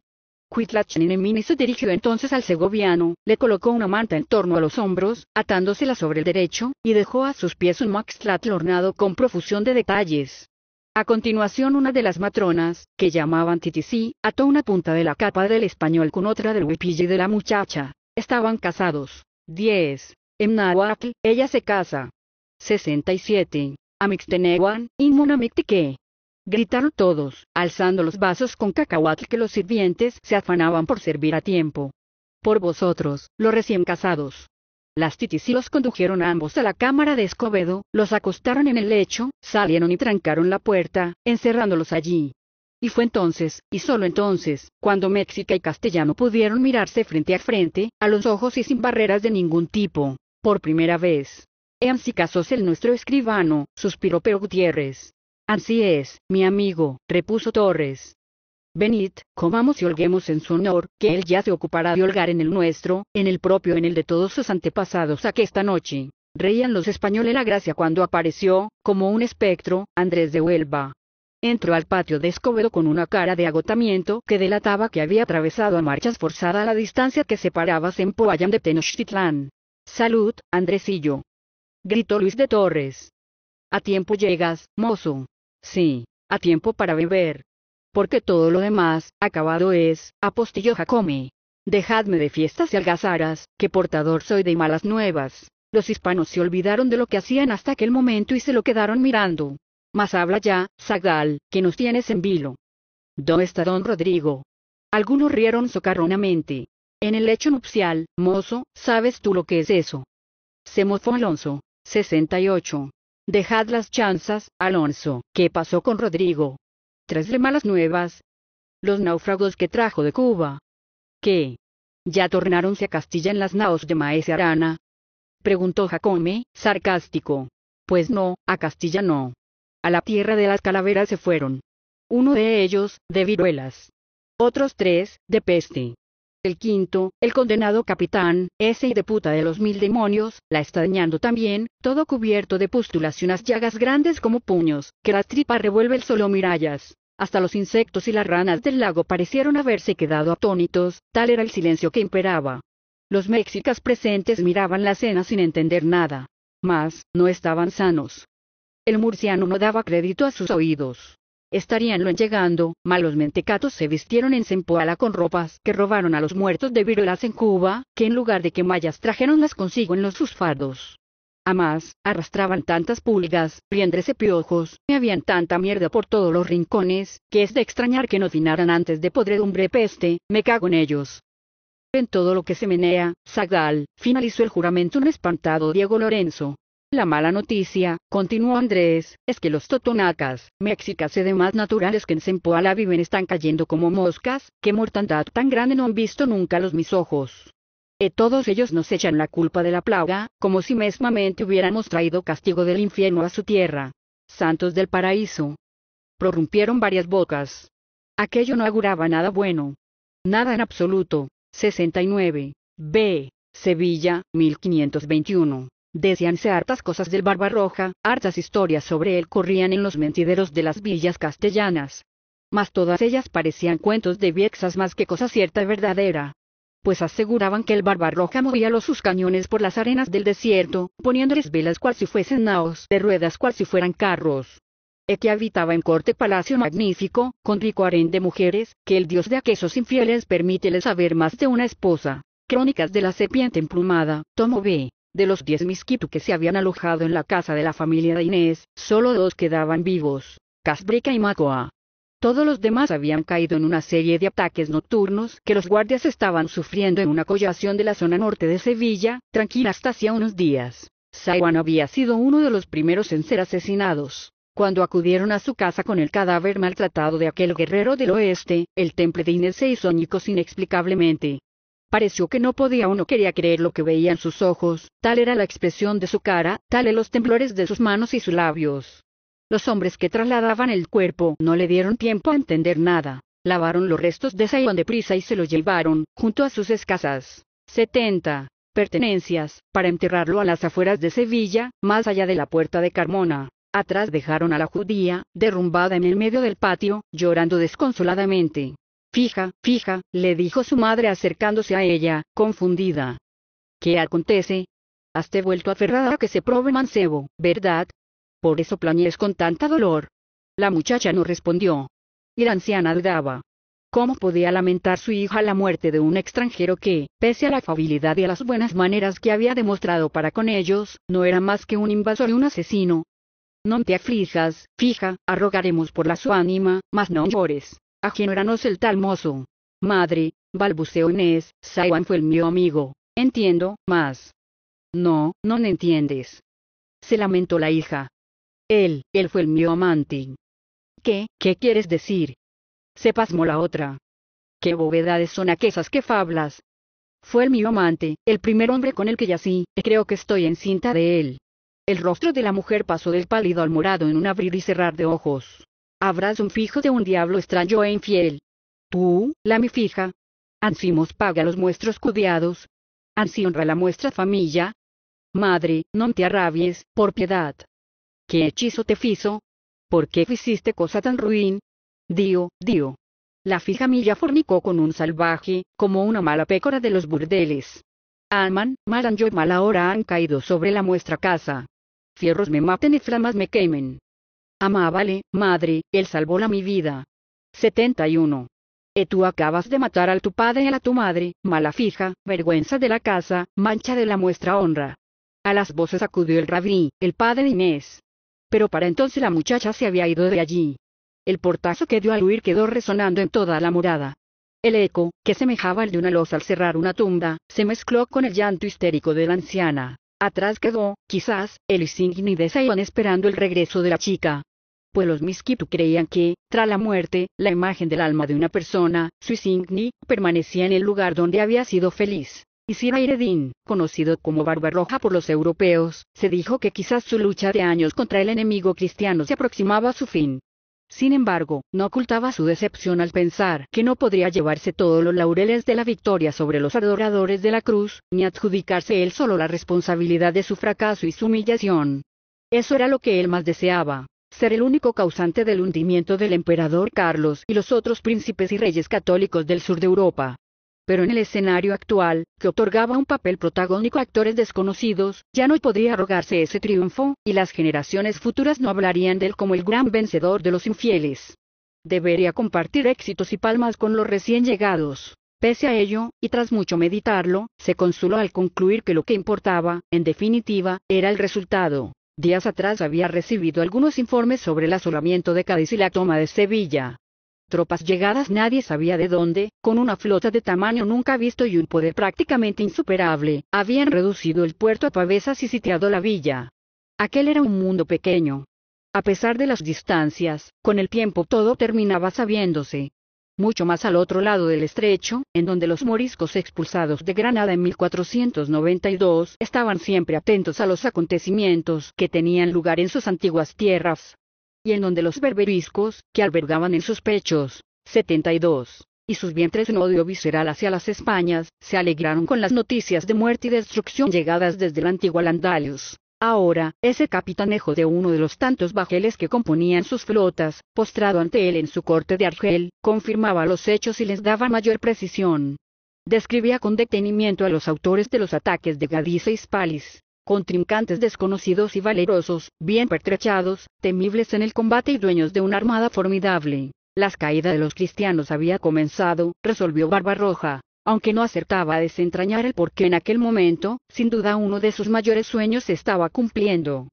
Cuitlachanenemine se dirigió entonces al segoviano, le colocó una manta en torno a los hombros, atándosela sobre el derecho, y dejó a sus pies un maxtlatl ornado con profusión de detalles. A continuación una de las matronas, que llamaban Titisí, ató una punta de la capa del español con otra del huipille de la muchacha. Estaban casados. 10. En ella se casa. 67. Amixtenewan, inmunamictique. Gritaron todos, alzando los vasos con cacahuatl que los sirvientes se afanaban por servir a tiempo. Por vosotros, los recién casados. Las titis y los condujeron ambos a la cámara de Escobedo, los acostaron en el lecho, salieron y trancaron la puerta, encerrándolos allí. Y fue entonces, y solo entonces, cuando México y Castellano pudieron mirarse frente a frente, a los ojos y sin barreras de ningún tipo, por primera vez. si Casos el nuestro escribano, suspiró Pero Gutiérrez. Así es, mi amigo, repuso Torres. Venid, comamos y holguemos en su honor, que él ya se ocupará de holgar en el nuestro, en el propio, en el de todos sus antepasados esta noche. Reían los españoles la gracia cuando apareció, como un espectro, Andrés de Huelva. Entró al patio de Escobedo con una cara de agotamiento que delataba que había atravesado a marchas forzadas la distancia que separaba Sempoayán de Tenochtitlán. Salud, Andresillo. Gritó Luis de Torres. A tiempo llegas, mozo. Sí, a tiempo para beber. Porque todo lo demás, acabado es, apostillo Jacome. Dejadme de fiestas y algazaras, que portador soy de malas nuevas. Los hispanos se olvidaron de lo que hacían hasta aquel momento y se lo quedaron mirando mas habla ya, Zagal, que nos tienes en vilo. ¿Dónde está don Rodrigo? Algunos rieron socarronamente. En el lecho nupcial, mozo, ¿sabes tú lo que es eso? Se mofó Alonso. 68. Dejad las chanzas, Alonso, ¿qué pasó con Rodrigo? de malas nuevas. Los náufragos que trajo de Cuba. ¿Qué? ¿Ya tornaronse a Castilla en las naos de Maese Arana? Preguntó Jacome, sarcástico. Pues no, a Castilla no. A la tierra de las calaveras se fueron. Uno de ellos, de viruelas. Otros tres, de peste. El quinto, el condenado capitán, ese y de puta de los mil demonios, la está también, todo cubierto de pústulas y unas llagas grandes como puños, que las tripas revuelve el solo mirallas. Hasta los insectos y las ranas del lago parecieron haberse quedado atónitos, tal era el silencio que imperaba. Los mexicas presentes miraban la cena sin entender nada. Mas, no estaban sanos. El murciano no daba crédito a sus oídos. Estarían llegando, malos mentecatos se vistieron en sempoala con ropas que robaron a los muertos de viruelas en Cuba, que en lugar de que mayas trajeron las consigo en los sus fardos. más, arrastraban tantas pulgas, liendres, y piojos, y habían tanta mierda por todos los rincones, que es de extrañar que no dinaran antes de podredumbre peste, me cago en ellos. En todo lo que se menea, Zagal, finalizó el juramento un espantado Diego Lorenzo. La mala noticia, continuó Andrés, es que los totonacas, mexicas y demás naturales que en Sempoala viven están cayendo como moscas, qué mortandad tan grande no han visto nunca los mis ojos. E todos ellos nos echan la culpa de la plaga, como si mesmamente hubiéramos traído castigo del infierno a su tierra. Santos del paraíso. Prorrumpieron varias bocas. Aquello no auguraba nada bueno. Nada en absoluto. 69. B. Sevilla, 1521. Decíanse hartas cosas del Barbarroja, hartas historias sobre él corrían en los mentideros de las villas castellanas. Mas todas ellas parecían cuentos de viexas más que cosa cierta y verdadera. Pues aseguraban que el Barbarroja movía los sus cañones por las arenas del desierto, poniéndoles velas cual si fuesen naos de ruedas cual si fueran carros. E que habitaba en corte palacio magnífico, con rico harén de mujeres, que el dios de aquellos infieles permíteles saber más de una esposa. Crónicas de la serpiente emplumada, tomo B. De los diez misquitos que se habían alojado en la casa de la familia de Inés, solo dos quedaban vivos, Casbrica y Makoa. Todos los demás habían caído en una serie de ataques nocturnos que los guardias estaban sufriendo en una collación de la zona norte de Sevilla, tranquila hasta hacía unos días. Saiwan había sido uno de los primeros en ser asesinados. Cuando acudieron a su casa con el cadáver maltratado de aquel guerrero del oeste, el temple de Inés se hizo inexplicablemente. Pareció que no podía o no quería creer lo que veía en sus ojos, tal era la expresión de su cara, tales los temblores de sus manos y sus labios. Los hombres que trasladaban el cuerpo no le dieron tiempo a entender nada. Lavaron los restos de de deprisa y se los llevaron, junto a sus escasas 70 pertenencias, para enterrarlo a las afueras de Sevilla, más allá de la puerta de Carmona. Atrás dejaron a la judía, derrumbada en el medio del patio, llorando desconsoladamente. Fija, fija, le dijo su madre acercándose a ella, confundida. ¿Qué acontece? Haste vuelto aferrada a que se probe mancebo, ¿verdad? Por eso planees con tanta dolor. La muchacha no respondió. Y la anciana dudaba. ¿Cómo podía lamentar su hija la muerte de un extranjero que, pese a la afabilidad y a las buenas maneras que había demostrado para con ellos, no era más que un invasor y un asesino? No te aflijas, fija, arrogaremos por la su ánima, mas no llores. ¿A quién el tal mozo? Madre, balbuceó Inés, Saiwan fue el mío amigo. Entiendo, más. No, no entiendes. Se lamentó la hija. Él, él fue el mío amante. ¿Qué, qué quieres decir? Se pasmó la otra. ¿Qué bovedades son aquellas que fablas? Fue el mío amante, el primer hombre con el que yací, y creo que estoy encinta de él. El rostro de la mujer pasó del pálido al morado en un abrir y cerrar de ojos. ¿Habrás un fijo de un diablo extraño e infiel. Tú, la mi fija. Ansimos paga los muestros cudiados. Ansi honra la muestra familia. Madre, no te arrabies, por piedad. ¿Qué hechizo te fizo? ¿Por qué hiciste cosa tan ruin? Dio, dio. La fija mía fornicó con un salvaje, como una mala pécora de los burdeles. Alman, Maranjo y hora han caído sobre la muestra casa. Fierros me maten y flamas me quemen. «Amábale, madre, él salvó la mi vida. 71. E eh, tú acabas de matar al tu padre y a tu madre, mala fija, vergüenza de la casa, mancha de la muestra honra. A las voces acudió el rabí, el padre de Inés. Pero para entonces la muchacha se había ido de allí. El portazo que dio al huir quedó resonando en toda la morada. El eco, que semejaba el de una losa al cerrar una tumba, se mezcló con el llanto histérico de la anciana. Atrás quedó, quizás, el de desayón esperando el regreso de la chica los Miskitu creían que, tras la muerte, la imagen del alma de una persona, su permanecía en el lugar donde había sido feliz. Y Sirairedin, conocido como Roja por los europeos, se dijo que quizás su lucha de años contra el enemigo cristiano se aproximaba a su fin. Sin embargo, no ocultaba su decepción al pensar que no podría llevarse todos los laureles de la victoria sobre los adoradores de la cruz, ni adjudicarse él solo la responsabilidad de su fracaso y su humillación. Eso era lo que él más deseaba, ser el único causante del hundimiento del emperador Carlos y los otros príncipes y reyes católicos del sur de Europa. Pero en el escenario actual, que otorgaba un papel protagónico a actores desconocidos, ya no podría rogarse ese triunfo, y las generaciones futuras no hablarían de él como el gran vencedor de los infieles. Debería compartir éxitos y palmas con los recién llegados. Pese a ello, y tras mucho meditarlo, se consoló al concluir que lo que importaba, en definitiva, era el resultado. Días atrás había recibido algunos informes sobre el asolamiento de Cádiz y la toma de Sevilla. Tropas llegadas nadie sabía de dónde, con una flota de tamaño nunca visto y un poder prácticamente insuperable, habían reducido el puerto a pavesas y sitiado la villa. Aquel era un mundo pequeño. A pesar de las distancias, con el tiempo todo terminaba sabiéndose, mucho más al otro lado del estrecho, en donde los moriscos expulsados de Granada en 1492 estaban siempre atentos a los acontecimientos que tenían lugar en sus antiguas tierras, y en donde los berberiscos, que albergaban en sus pechos, 72, y sus vientres un odio visceral hacia las Españas, se alegraron con las noticias de muerte y destrucción llegadas desde la antigua Landalius. Ahora, ese capitanejo de uno de los tantos bajeles que componían sus flotas, postrado ante él en su corte de Argel, confirmaba los hechos y les daba mayor precisión. Describía con detenimiento a los autores de los ataques de Gadiza y e Spalis, contrincantes desconocidos y valerosos, bien pertrechados, temibles en el combate y dueños de una armada formidable. Las caídas de los cristianos había comenzado, resolvió Barbarroja aunque no acertaba a desentrañar el porqué en aquel momento, sin duda uno de sus mayores sueños se estaba cumpliendo.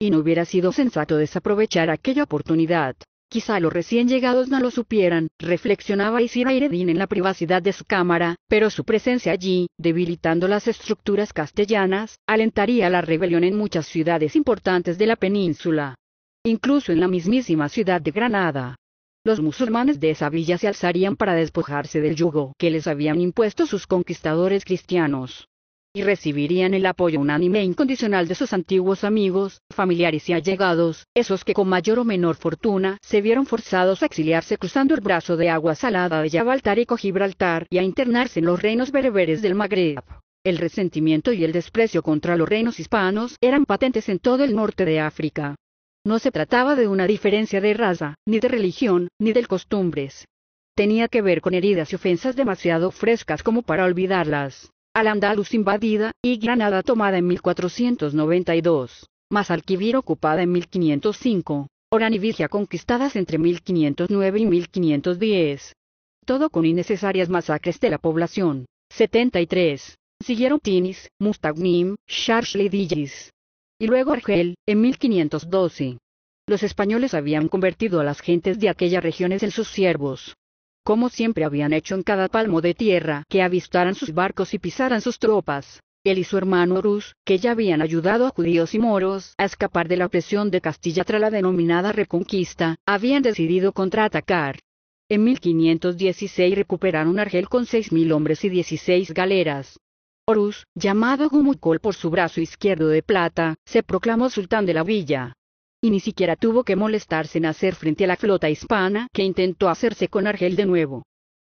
Y no hubiera sido sensato desaprovechar aquella oportunidad. Quizá los recién llegados no lo supieran, reflexionaba Isir en la privacidad de su cámara, pero su presencia allí, debilitando las estructuras castellanas, alentaría la rebelión en muchas ciudades importantes de la península. Incluso en la mismísima ciudad de Granada los musulmanes de esa villa se alzarían para despojarse del yugo que les habían impuesto sus conquistadores cristianos. Y recibirían el apoyo unánime e incondicional de sus antiguos amigos, familiares y allegados, esos que con mayor o menor fortuna se vieron forzados a exiliarse cruzando el brazo de agua salada de y Gibraltar y a internarse en los reinos bereberes del Magreb. El resentimiento y el desprecio contra los reinos hispanos eran patentes en todo el norte de África. No se trataba de una diferencia de raza, ni de religión, ni de costumbres. Tenía que ver con heridas y ofensas demasiado frescas como para olvidarlas. Al-Andalus invadida, y Granada tomada en 1492, más ocupada en 1505, Oran y Virgia conquistadas entre 1509 y 1510. Todo con innecesarias masacres de la población. 73. Siguieron Tinis, Mustagnim, Digis y luego Argel, en 1512. Los españoles habían convertido a las gentes de aquellas regiones en sus siervos. Como siempre habían hecho en cada palmo de tierra que avistaran sus barcos y pisaran sus tropas, él y su hermano Rus, que ya habían ayudado a judíos y moros a escapar de la opresión de Castilla tras la denominada Reconquista, habían decidido contraatacar. En 1516 recuperaron Argel con 6.000 hombres y 16 galeras, Horus, llamado Gumukol por su brazo izquierdo de plata, se proclamó sultán de la villa. Y ni siquiera tuvo que molestarse en hacer frente a la flota hispana que intentó hacerse con Argel de nuevo.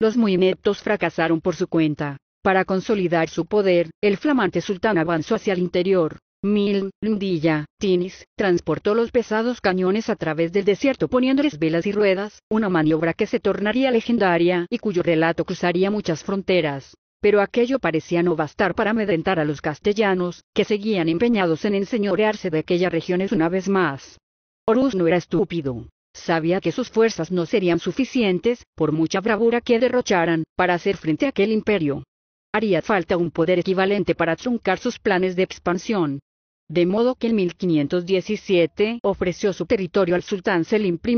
Los ineptos fracasaron por su cuenta. Para consolidar su poder, el flamante sultán avanzó hacia el interior. Mil, Lundilla, Tinis, transportó los pesados cañones a través del desierto poniéndoles velas y ruedas, una maniobra que se tornaría legendaria y cuyo relato cruzaría muchas fronteras pero aquello parecía no bastar para amedrentar a los castellanos, que seguían empeñados en enseñorearse de aquellas regiones una vez más. Horus no era estúpido. Sabía que sus fuerzas no serían suficientes, por mucha bravura que derrocharan, para hacer frente a aquel imperio. Haría falta un poder equivalente para truncar sus planes de expansión, de modo que en 1517 ofreció su territorio al sultán Selim I,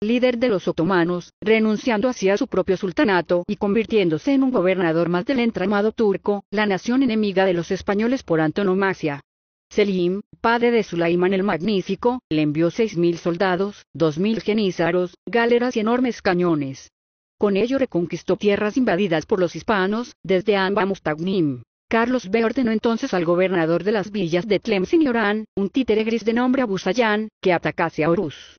líder de los otomanos, renunciando hacia su propio sultanato y convirtiéndose en un gobernador más del entramado turco, la nación enemiga de los españoles por antonomasia. Selim, padre de Sulaimán el Magnífico, le envió 6.000 soldados, 2.000 genízaros, galeras y enormes cañones. Con ello reconquistó tierras invadidas por los hispanos, desde Amba Mustagnim. Carlos B. ordenó entonces al gobernador de las villas de Tlemcen y Orán, un títere gris de nombre Abusayán, que atacase a Horus.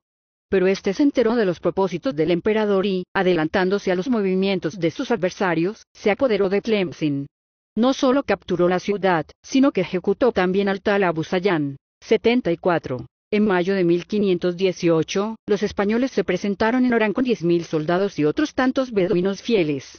Pero este se enteró de los propósitos del emperador y, adelantándose a los movimientos de sus adversarios, se apoderó de Tlemcen. No solo capturó la ciudad, sino que ejecutó también al tal Abusayán. 74. En mayo de 1518, los españoles se presentaron en Orán con 10.000 soldados y otros tantos beduinos fieles.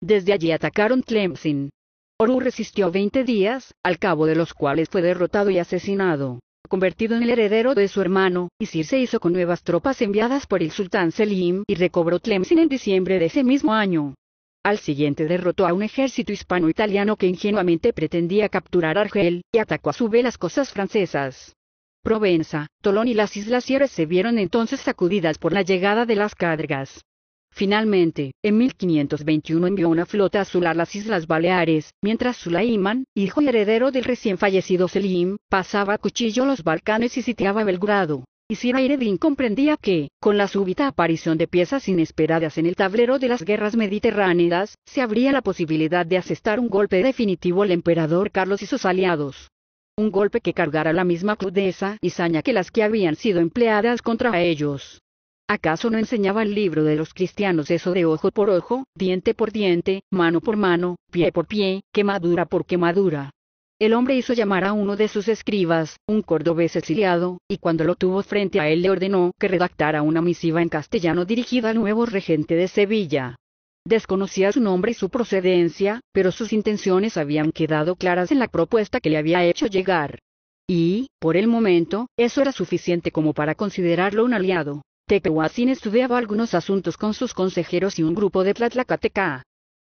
Desde allí atacaron Tlemcen. Oru resistió 20 días, al cabo de los cuales fue derrotado y asesinado. Convertido en el heredero de su hermano, Isir se hizo con nuevas tropas enviadas por el sultán Selim y recobró Tlemcen en diciembre de ese mismo año. Al siguiente derrotó a un ejército hispano-italiano que ingenuamente pretendía capturar Argel, y atacó a su vez las cosas francesas. Provenza, Tolón y las Islas Sierres se vieron entonces sacudidas por la llegada de las cargas. Finalmente, en 1521 envió una flota a azular las Islas Baleares, mientras Sulaiman, hijo y heredero del recién fallecido Selim, pasaba a cuchillo los Balcanes y sitiaba Belgrado. Y Sir comprendía que, con la súbita aparición de piezas inesperadas en el tablero de las guerras mediterráneas, se abría la posibilidad de asestar un golpe definitivo al emperador Carlos y sus aliados. Un golpe que cargara la misma crudeza y saña que las que habían sido empleadas contra ellos. ¿Acaso no enseñaba el libro de los cristianos eso de ojo por ojo, diente por diente, mano por mano, pie por pie, quemadura por quemadura? El hombre hizo llamar a uno de sus escribas, un cordobés exiliado, y cuando lo tuvo frente a él le ordenó que redactara una misiva en castellano dirigida al nuevo regente de Sevilla. Desconocía su nombre y su procedencia, pero sus intenciones habían quedado claras en la propuesta que le había hecho llegar. Y, por el momento, eso era suficiente como para considerarlo un aliado. Tepehuacín estudiaba algunos asuntos con sus consejeros y un grupo de Tlatlacateca.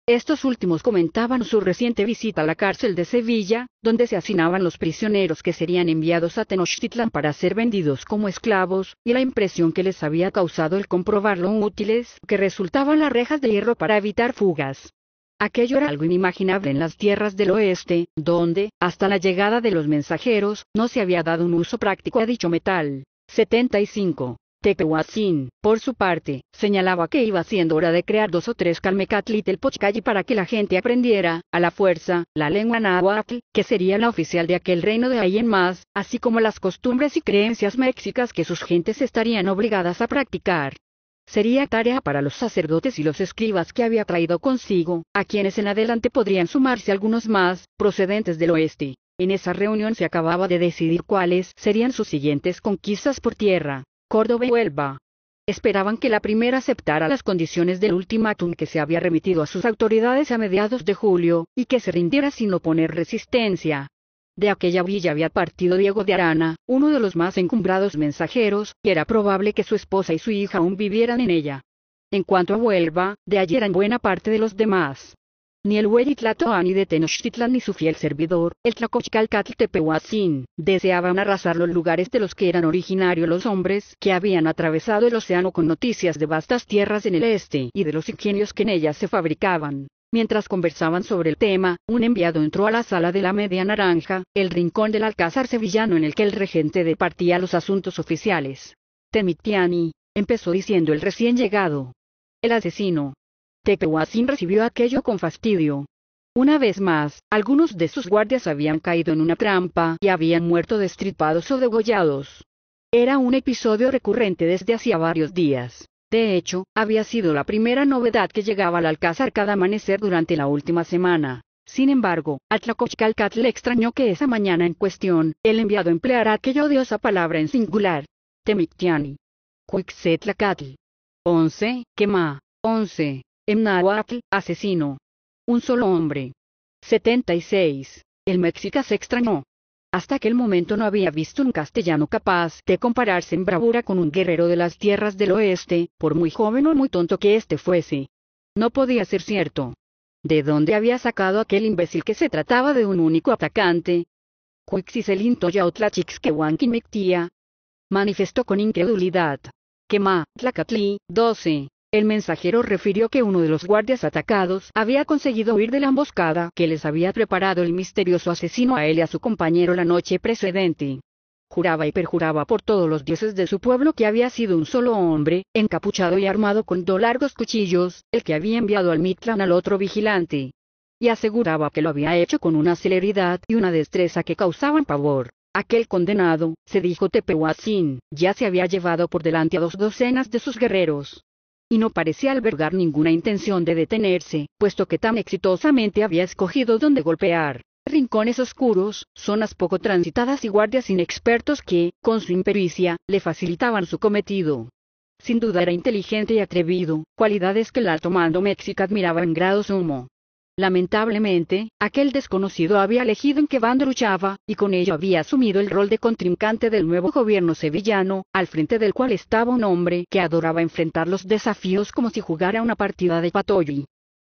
Estos últimos comentaban su reciente visita a la cárcel de Sevilla, donde se hacinaban los prisioneros que serían enviados a Tenochtitlan para ser vendidos como esclavos, y la impresión que les había causado el comprobar lo útiles que resultaban las rejas de hierro para evitar fugas. Aquello era algo inimaginable en las tierras del oeste, donde, hasta la llegada de los mensajeros, no se había dado un uso práctico a dicho metal. 75. Tepehuacín, por su parte, señalaba que iba siendo hora de crear dos o tres calmecatl Pochcalli para que la gente aprendiera, a la fuerza, la lengua náhuatl, que sería la oficial de aquel reino de ahí en más, así como las costumbres y creencias mexicas que sus gentes estarían obligadas a practicar. Sería tarea para los sacerdotes y los escribas que había traído consigo, a quienes en adelante podrían sumarse algunos más, procedentes del oeste. En esa reunión se acababa de decidir cuáles serían sus siguientes conquistas por tierra. Córdoba y Huelva. Esperaban que la primera aceptara las condiciones del ultimátum que se había remitido a sus autoridades a mediados de julio, y que se rindiera sin oponer resistencia. De aquella villa había partido Diego de Arana, uno de los más encumbrados mensajeros, y era probable que su esposa y su hija aún vivieran en ella. En cuanto a Huelva, de allí eran buena parte de los demás ni el Tlatoani de Tenochtitlan ni su fiel servidor, el Tlacochcalcatl Tepehuacín, deseaban arrasar los lugares de los que eran originarios los hombres que habían atravesado el océano con noticias de vastas tierras en el este y de los ingenios que en ellas se fabricaban. Mientras conversaban sobre el tema, un enviado entró a la sala de la Media Naranja, el rincón del Alcázar sevillano en el que el regente departía los asuntos oficiales. Temitiani, empezó diciendo el recién llegado. El asesino, Tekuazin recibió aquello con fastidio. Una vez más, algunos de sus guardias habían caído en una trampa y habían muerto destripados o degollados. Era un episodio recurrente desde hacía varios días. De hecho, había sido la primera novedad que llegaba al alcázar cada amanecer durante la última semana. Sin embargo, a le extrañó que esa mañana en cuestión, el enviado empleara aquella odiosa palabra en singular. Temictiani. Cuixetlacatl. Once, quema. 11. Emnahuatl, asesino. Un solo hombre. 76. El mexica se extrañó. Hasta aquel momento no había visto un castellano capaz de compararse en bravura con un guerrero de las tierras del oeste, por muy joven o muy tonto que éste fuese. No podía ser cierto. ¿De dónde había sacado aquel imbécil que se trataba de un único atacante? Manifestó con incredulidad. Quema, Tlacatli, 12. El mensajero refirió que uno de los guardias atacados había conseguido huir de la emboscada que les había preparado el misterioso asesino a él y a su compañero la noche precedente. Juraba y perjuraba por todos los dioses de su pueblo que había sido un solo hombre, encapuchado y armado con dos largos cuchillos, el que había enviado al Mitlán al otro vigilante. Y aseguraba que lo había hecho con una celeridad y una destreza que causaban pavor. Aquel condenado, se dijo Tepehuacín, ya se había llevado por delante a dos docenas de sus guerreros, y no parecía albergar ninguna intención de detenerse, puesto que tan exitosamente había escogido dónde golpear. Rincones oscuros, zonas poco transitadas y guardias inexpertos que, con su impericia, le facilitaban su cometido. Sin duda era inteligente y atrevido, cualidades que el alto mando mexica admiraba en grado sumo. Lamentablemente, aquel desconocido había elegido en qué bando luchaba, y con ello había asumido el rol de contrincante del nuevo gobierno sevillano, al frente del cual estaba un hombre que adoraba enfrentar los desafíos como si jugara una partida de patoy.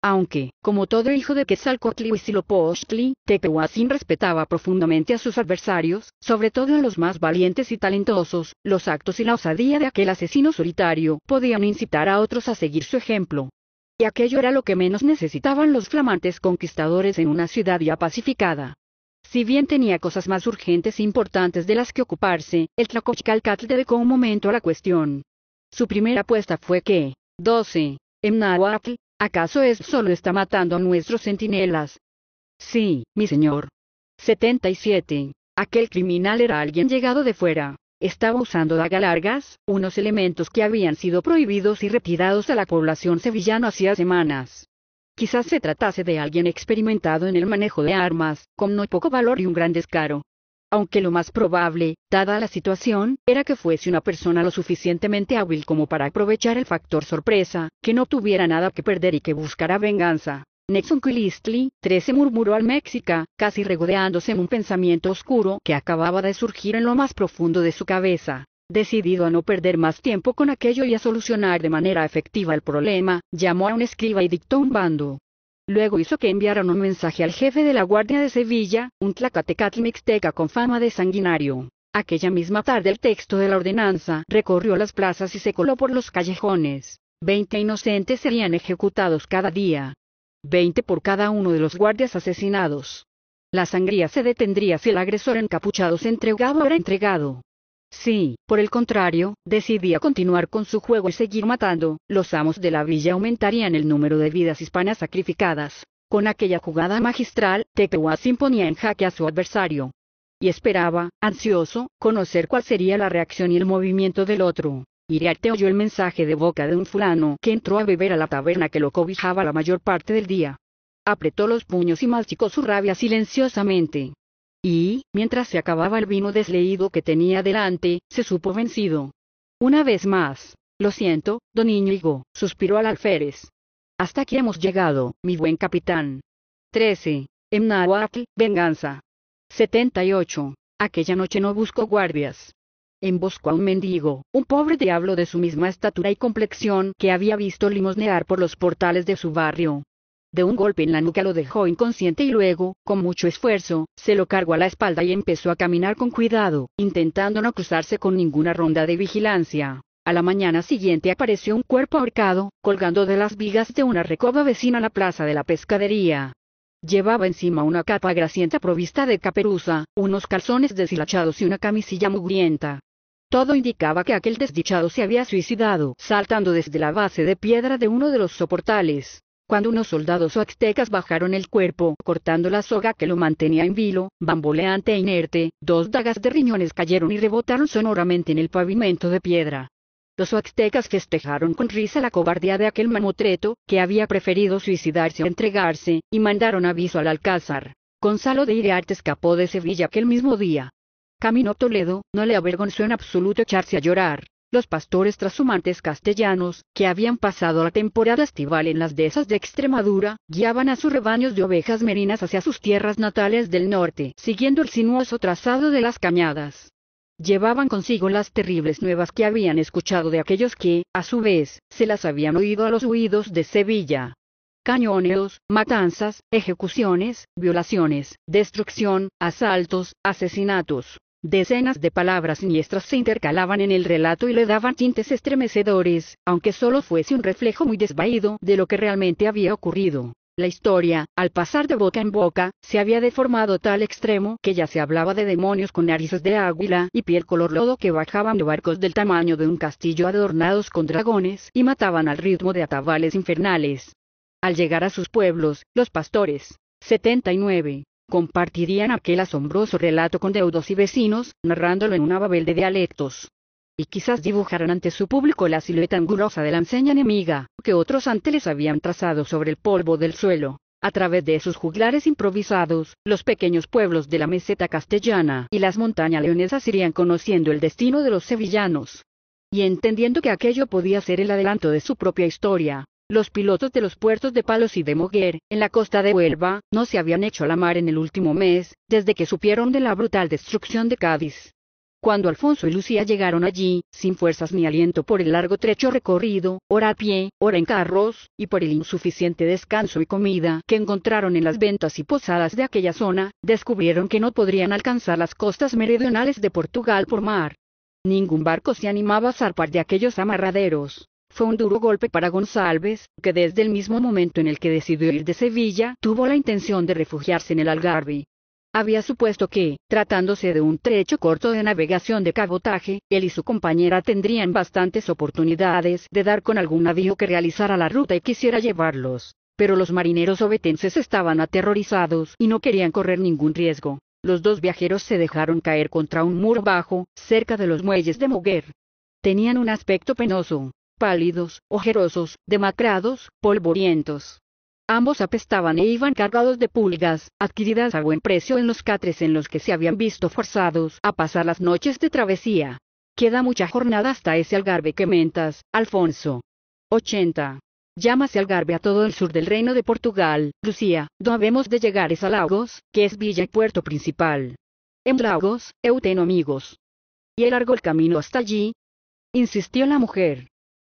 Aunque, como todo hijo de Quetzalcoatl y Huitzilopochtli, Tepehuacín respetaba profundamente a sus adversarios, sobre todo a los más valientes y talentosos, los actos y la osadía de aquel asesino solitario podían incitar a otros a seguir su ejemplo y aquello era lo que menos necesitaban los flamantes conquistadores en una ciudad ya pacificada. Si bien tenía cosas más urgentes e importantes de las que ocuparse, el Tlacochcalcatl dedicó un momento a la cuestión. Su primera apuesta fue que, 12, en ¿acaso es solo está matando a nuestros centinelas? Sí, mi señor. 77. Aquel criminal era alguien llegado de fuera, estaba usando daga largas, unos elementos que habían sido prohibidos y retirados a la población sevillana hacía semanas. Quizás se tratase de alguien experimentado en el manejo de armas, con no poco valor y un gran descaro. Aunque lo más probable, dada la situación, era que fuese una persona lo suficientemente hábil como para aprovechar el factor sorpresa, que no tuviera nada que perder y que buscara venganza. Nexon Quilistli, 13 murmuró al México, casi regodeándose en un pensamiento oscuro que acababa de surgir en lo más profundo de su cabeza. Decidido a no perder más tiempo con aquello y a solucionar de manera efectiva el problema, llamó a un escriba y dictó un bando. Luego hizo que enviaran un mensaje al jefe de la Guardia de Sevilla, un tlacatecatl mixteca con fama de sanguinario. Aquella misma tarde el texto de la ordenanza recorrió las plazas y se coló por los callejones. Veinte inocentes serían ejecutados cada día. 20 por cada uno de los guardias asesinados. La sangría se detendría si el agresor encapuchado se entregaba o era entregado. Si, por el contrario, decidía continuar con su juego y seguir matando, los amos de la villa aumentarían el número de vidas hispanas sacrificadas. Con aquella jugada magistral, se imponía en jaque a su adversario. Y esperaba, ansioso, conocer cuál sería la reacción y el movimiento del otro. Iriarte oyó el mensaje de boca de un fulano que entró a beber a la taberna que lo cobijaba la mayor parte del día. Apretó los puños y masticó su rabia silenciosamente. Y, mientras se acababa el vino desleído que tenía delante, se supo vencido. Una vez más, lo siento, don Íñigo, suspiró al alférez. Hasta aquí hemos llegado, mi buen capitán. 13. En venganza. 78. Aquella noche no busco guardias emboscó a un mendigo, un pobre diablo de su misma estatura y complexión que había visto limosnear por los portales de su barrio. De un golpe en la nuca lo dejó inconsciente y luego, con mucho esfuerzo, se lo cargó a la espalda y empezó a caminar con cuidado, intentando no cruzarse con ninguna ronda de vigilancia. A la mañana siguiente apareció un cuerpo ahorcado, colgando de las vigas de una recoba vecina a la plaza de la pescadería. Llevaba encima una capa grasienta provista de caperuza, unos calzones deshilachados y una camisilla mugrienta. Todo indicaba que aquel desdichado se había suicidado, saltando desde la base de piedra de uno de los soportales. Cuando unos soldados o aztecas bajaron el cuerpo, cortando la soga que lo mantenía en vilo, bamboleante e inerte, dos dagas de riñones cayeron y rebotaron sonoramente en el pavimento de piedra. Los aztecas festejaron con risa la cobardía de aquel mamotreto, que había preferido suicidarse o entregarse, y mandaron aviso al alcázar. Gonzalo de Iriarte escapó de Sevilla aquel mismo día. Camino Toledo, no le avergonzó en absoluto echarse a llorar. Los pastores trashumantes castellanos, que habían pasado la temporada estival en las dehesas de Extremadura, guiaban a sus rebaños de ovejas merinas hacia sus tierras natales del norte, siguiendo el sinuoso trazado de las cañadas. Llevaban consigo las terribles nuevas que habían escuchado de aquellos que, a su vez, se las habían oído a los huidos de Sevilla. Cañoneos, matanzas, ejecuciones, violaciones, destrucción, asaltos, asesinatos, Decenas de palabras siniestras se intercalaban en el relato y le daban tintes estremecedores, aunque solo fuese un reflejo muy desvaído de lo que realmente había ocurrido. La historia, al pasar de boca en boca, se había deformado tal extremo que ya se hablaba de demonios con narices de águila y piel color lodo que bajaban de barcos del tamaño de un castillo adornados con dragones y mataban al ritmo de atabales infernales. Al llegar a sus pueblos, los pastores, 79, compartirían aquel asombroso relato con deudos y vecinos, narrándolo en una babel de dialectos. Y quizás dibujaran ante su público la silueta angulosa de la enseña enemiga, que otros antes les habían trazado sobre el polvo del suelo. A través de esos juglares improvisados, los pequeños pueblos de la meseta castellana y las montañas leonesas irían conociendo el destino de los sevillanos. Y entendiendo que aquello podía ser el adelanto de su propia historia, los pilotos de los puertos de Palos y de Moguer, en la costa de Huelva, no se habían hecho a la mar en el último mes, desde que supieron de la brutal destrucción de Cádiz. Cuando Alfonso y Lucía llegaron allí, sin fuerzas ni aliento por el largo trecho recorrido, hora a pie, hora en carros, y por el insuficiente descanso y comida que encontraron en las ventas y posadas de aquella zona, descubrieron que no podrían alcanzar las costas meridionales de Portugal por mar. Ningún barco se animaba a zarpar de aquellos amarraderos, fue un duro golpe para González, que desde el mismo momento en el que decidió ir de Sevilla tuvo la intención de refugiarse en el Algarve. Había supuesto que, tratándose de un trecho corto de navegación de cabotaje, él y su compañera tendrían bastantes oportunidades de dar con algún navío que realizara la ruta y quisiera llevarlos. Pero los marineros obetenses estaban aterrorizados y no querían correr ningún riesgo. Los dos viajeros se dejaron caer contra un muro bajo, cerca de los muelles de Moguer. Tenían un aspecto penoso, pálidos, ojerosos, demacrados, polvorientos. Ambos apestaban e iban cargados de pulgas, adquiridas a buen precio en los catres en los que se habían visto forzados a pasar las noches de travesía. Queda mucha jornada hasta ese algarve que mentas, Alfonso. 80. Llámase algarve a todo el sur del reino de Portugal, Lucía, donde habemos de llegar es a Lagos, que es villa y puerto principal. En Lagos, Euteno amigos. Y el largo el camino hasta allí. Insistió la mujer.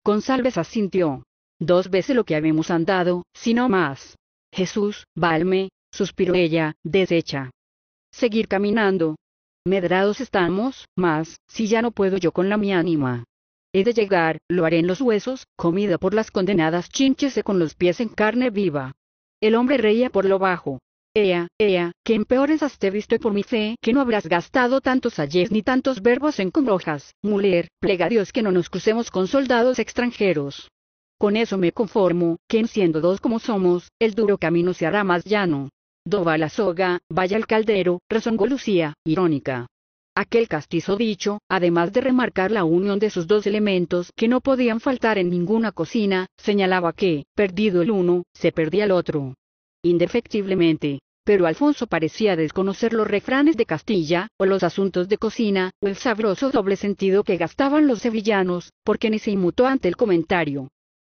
González asintió. Dos veces lo que habíamos andado, si no más. Jesús, valme, suspiró ella, deshecha. Seguir caminando. Medrados estamos, mas, si ya no puedo yo con la mi ánima. He de llegar, lo haré en los huesos, comida por las condenadas chínchese con los pies en carne viva. El hombre reía por lo bajo, Ea, ea, que en peores has visto por mi fe, que no habrás gastado tantos ayer ni tantos verbos en conrojas, muler, plega Dios que no nos crucemos con soldados extranjeros. Con eso me conformo, que en siendo dos como somos, el duro camino se hará más llano. Doba la soga, vaya al caldero, rezongó Lucía, irónica. Aquel castizo dicho, además de remarcar la unión de sus dos elementos que no podían faltar en ninguna cocina, señalaba que, perdido el uno, se perdía el otro indefectiblemente. Pero Alfonso parecía desconocer los refranes de Castilla, o los asuntos de cocina, o el sabroso doble sentido que gastaban los sevillanos, porque ni se inmutó ante el comentario.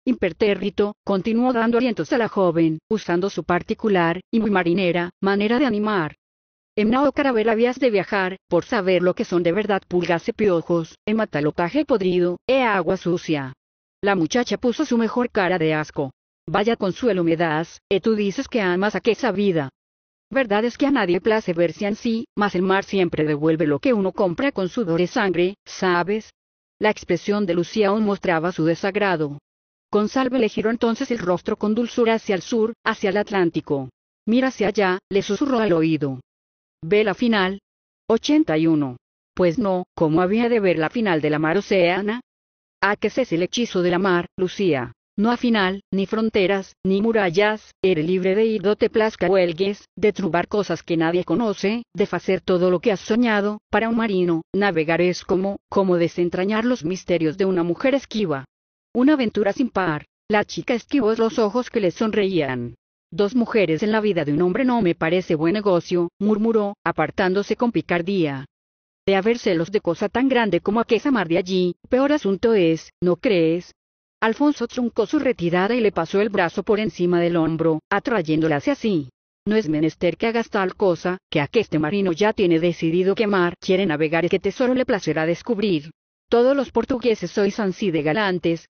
Impertérrito, continuó dando alientos a la joven, usando su particular, y muy marinera, manera de animar. En Nao carabela habías de viajar, por saber lo que son de verdad pulgas y piojos, en matalotaje podrido, e agua sucia. La muchacha puso su mejor cara de asco. Vaya consuelo me das, y tú dices que amas a esa vida. Verdad es que a nadie place verse en sí, mas el mar siempre devuelve lo que uno compra con sudor y sangre, ¿sabes? La expresión de Lucía aún mostraba su desagrado. Consalve le giró entonces el rostro con dulzura hacia el sur, hacia el Atlántico. Mira hacia allá, le susurró al oído. Ve la final. 81. Pues no, ¿cómo había de ver la final de la mar oceana? ¿A ah, qué es el hechizo de la mar, Lucía? no a final, ni fronteras, ni murallas, eres libre de ir donde plazca huelgues, de trubar cosas que nadie conoce, de hacer todo lo que has soñado, para un marino, navegar es como, como desentrañar los misterios de una mujer esquiva. Una aventura sin par, la chica esquivó los ojos que le sonreían. Dos mujeres en la vida de un hombre no me parece buen negocio, murmuró, apartándose con picardía. De haber celos de cosa tan grande como aquella mar de allí, peor asunto es, ¿no crees? Alfonso truncó su retirada y le pasó el brazo por encima del hombro, atrayéndola hacia sí. No es menester que hagas tal cosa, que aqueste marino ya tiene decidido quemar, quiere navegar y que tesoro le placerá descubrir. Todos los portugueses sois ansí de galantes.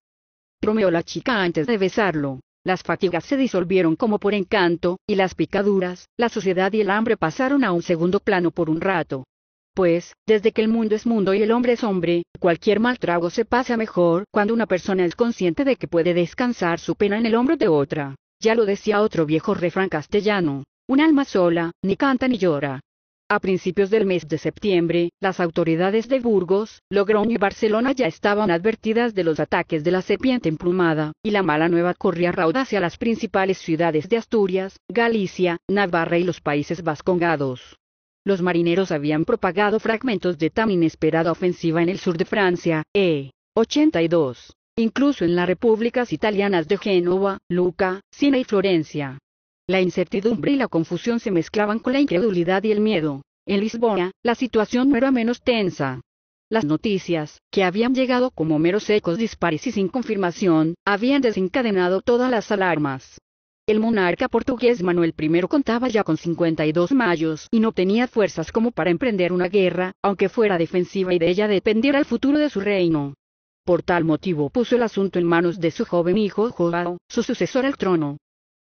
Tromeó la chica antes de besarlo. Las fatigas se disolvieron como por encanto, y las picaduras, la suciedad y el hambre pasaron a un segundo plano por un rato. Pues, desde que el mundo es mundo y el hombre es hombre, cualquier mal trago se pasa mejor cuando una persona es consciente de que puede descansar su pena en el hombro de otra. Ya lo decía otro viejo refrán castellano, un alma sola, ni canta ni llora. A principios del mes de septiembre, las autoridades de Burgos, Logroño y Barcelona ya estaban advertidas de los ataques de la serpiente emplumada, y la mala nueva corría rauda hacia las principales ciudades de Asturias, Galicia, Navarra y los Países Vascongados los marineros habían propagado fragmentos de tan inesperada ofensiva en el sur de Francia, e. 82, incluso en las repúblicas italianas de Génova, Lucca, Siena y Florencia. La incertidumbre y la confusión se mezclaban con la incredulidad y el miedo. En Lisboa, la situación no era menos tensa. Las noticias, que habían llegado como meros ecos dispares y sin confirmación, habían desencadenado todas las alarmas. El monarca portugués Manuel I contaba ya con 52 mayos y no tenía fuerzas como para emprender una guerra, aunque fuera defensiva y de ella dependiera el futuro de su reino. Por tal motivo puso el asunto en manos de su joven hijo Joao, su sucesor al trono.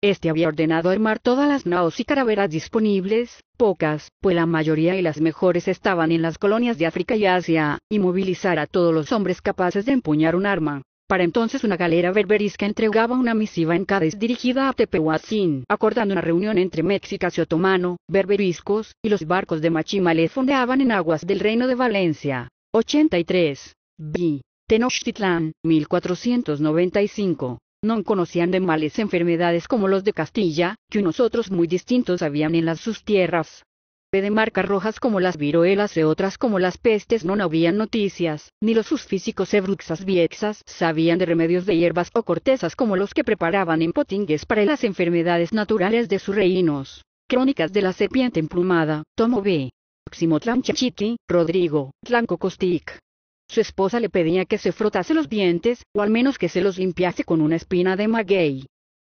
Este había ordenado armar todas las naos y caraveras disponibles, pocas, pues la mayoría y las mejores estaban en las colonias de África y Asia, y movilizar a todos los hombres capaces de empuñar un arma. Para entonces una galera berberisca entregaba una misiva en Cádiz dirigida a Tepehuacín, acordando una reunión entre mexicas y otomano, berberiscos, y los barcos de Machimales fondeaban en aguas del reino de Valencia. 83. B. Tenochtitlán, 1495. No conocían de males enfermedades como los de Castilla, que unos otros muy distintos habían en las sus tierras, de marcas rojas como las viroelas y otras como las pestes no habían noticias, ni los sus físicos ebruxas viexas sabían de remedios de hierbas o cortezas como los que preparaban en potingues para las enfermedades naturales de sus reinos. Crónicas de la serpiente emplumada, tomo B. Tlanchachiqui, Rodrigo, Tlanco Costic. Su esposa le pedía que se frotase los dientes, o al menos que se los limpiase con una espina de maguey.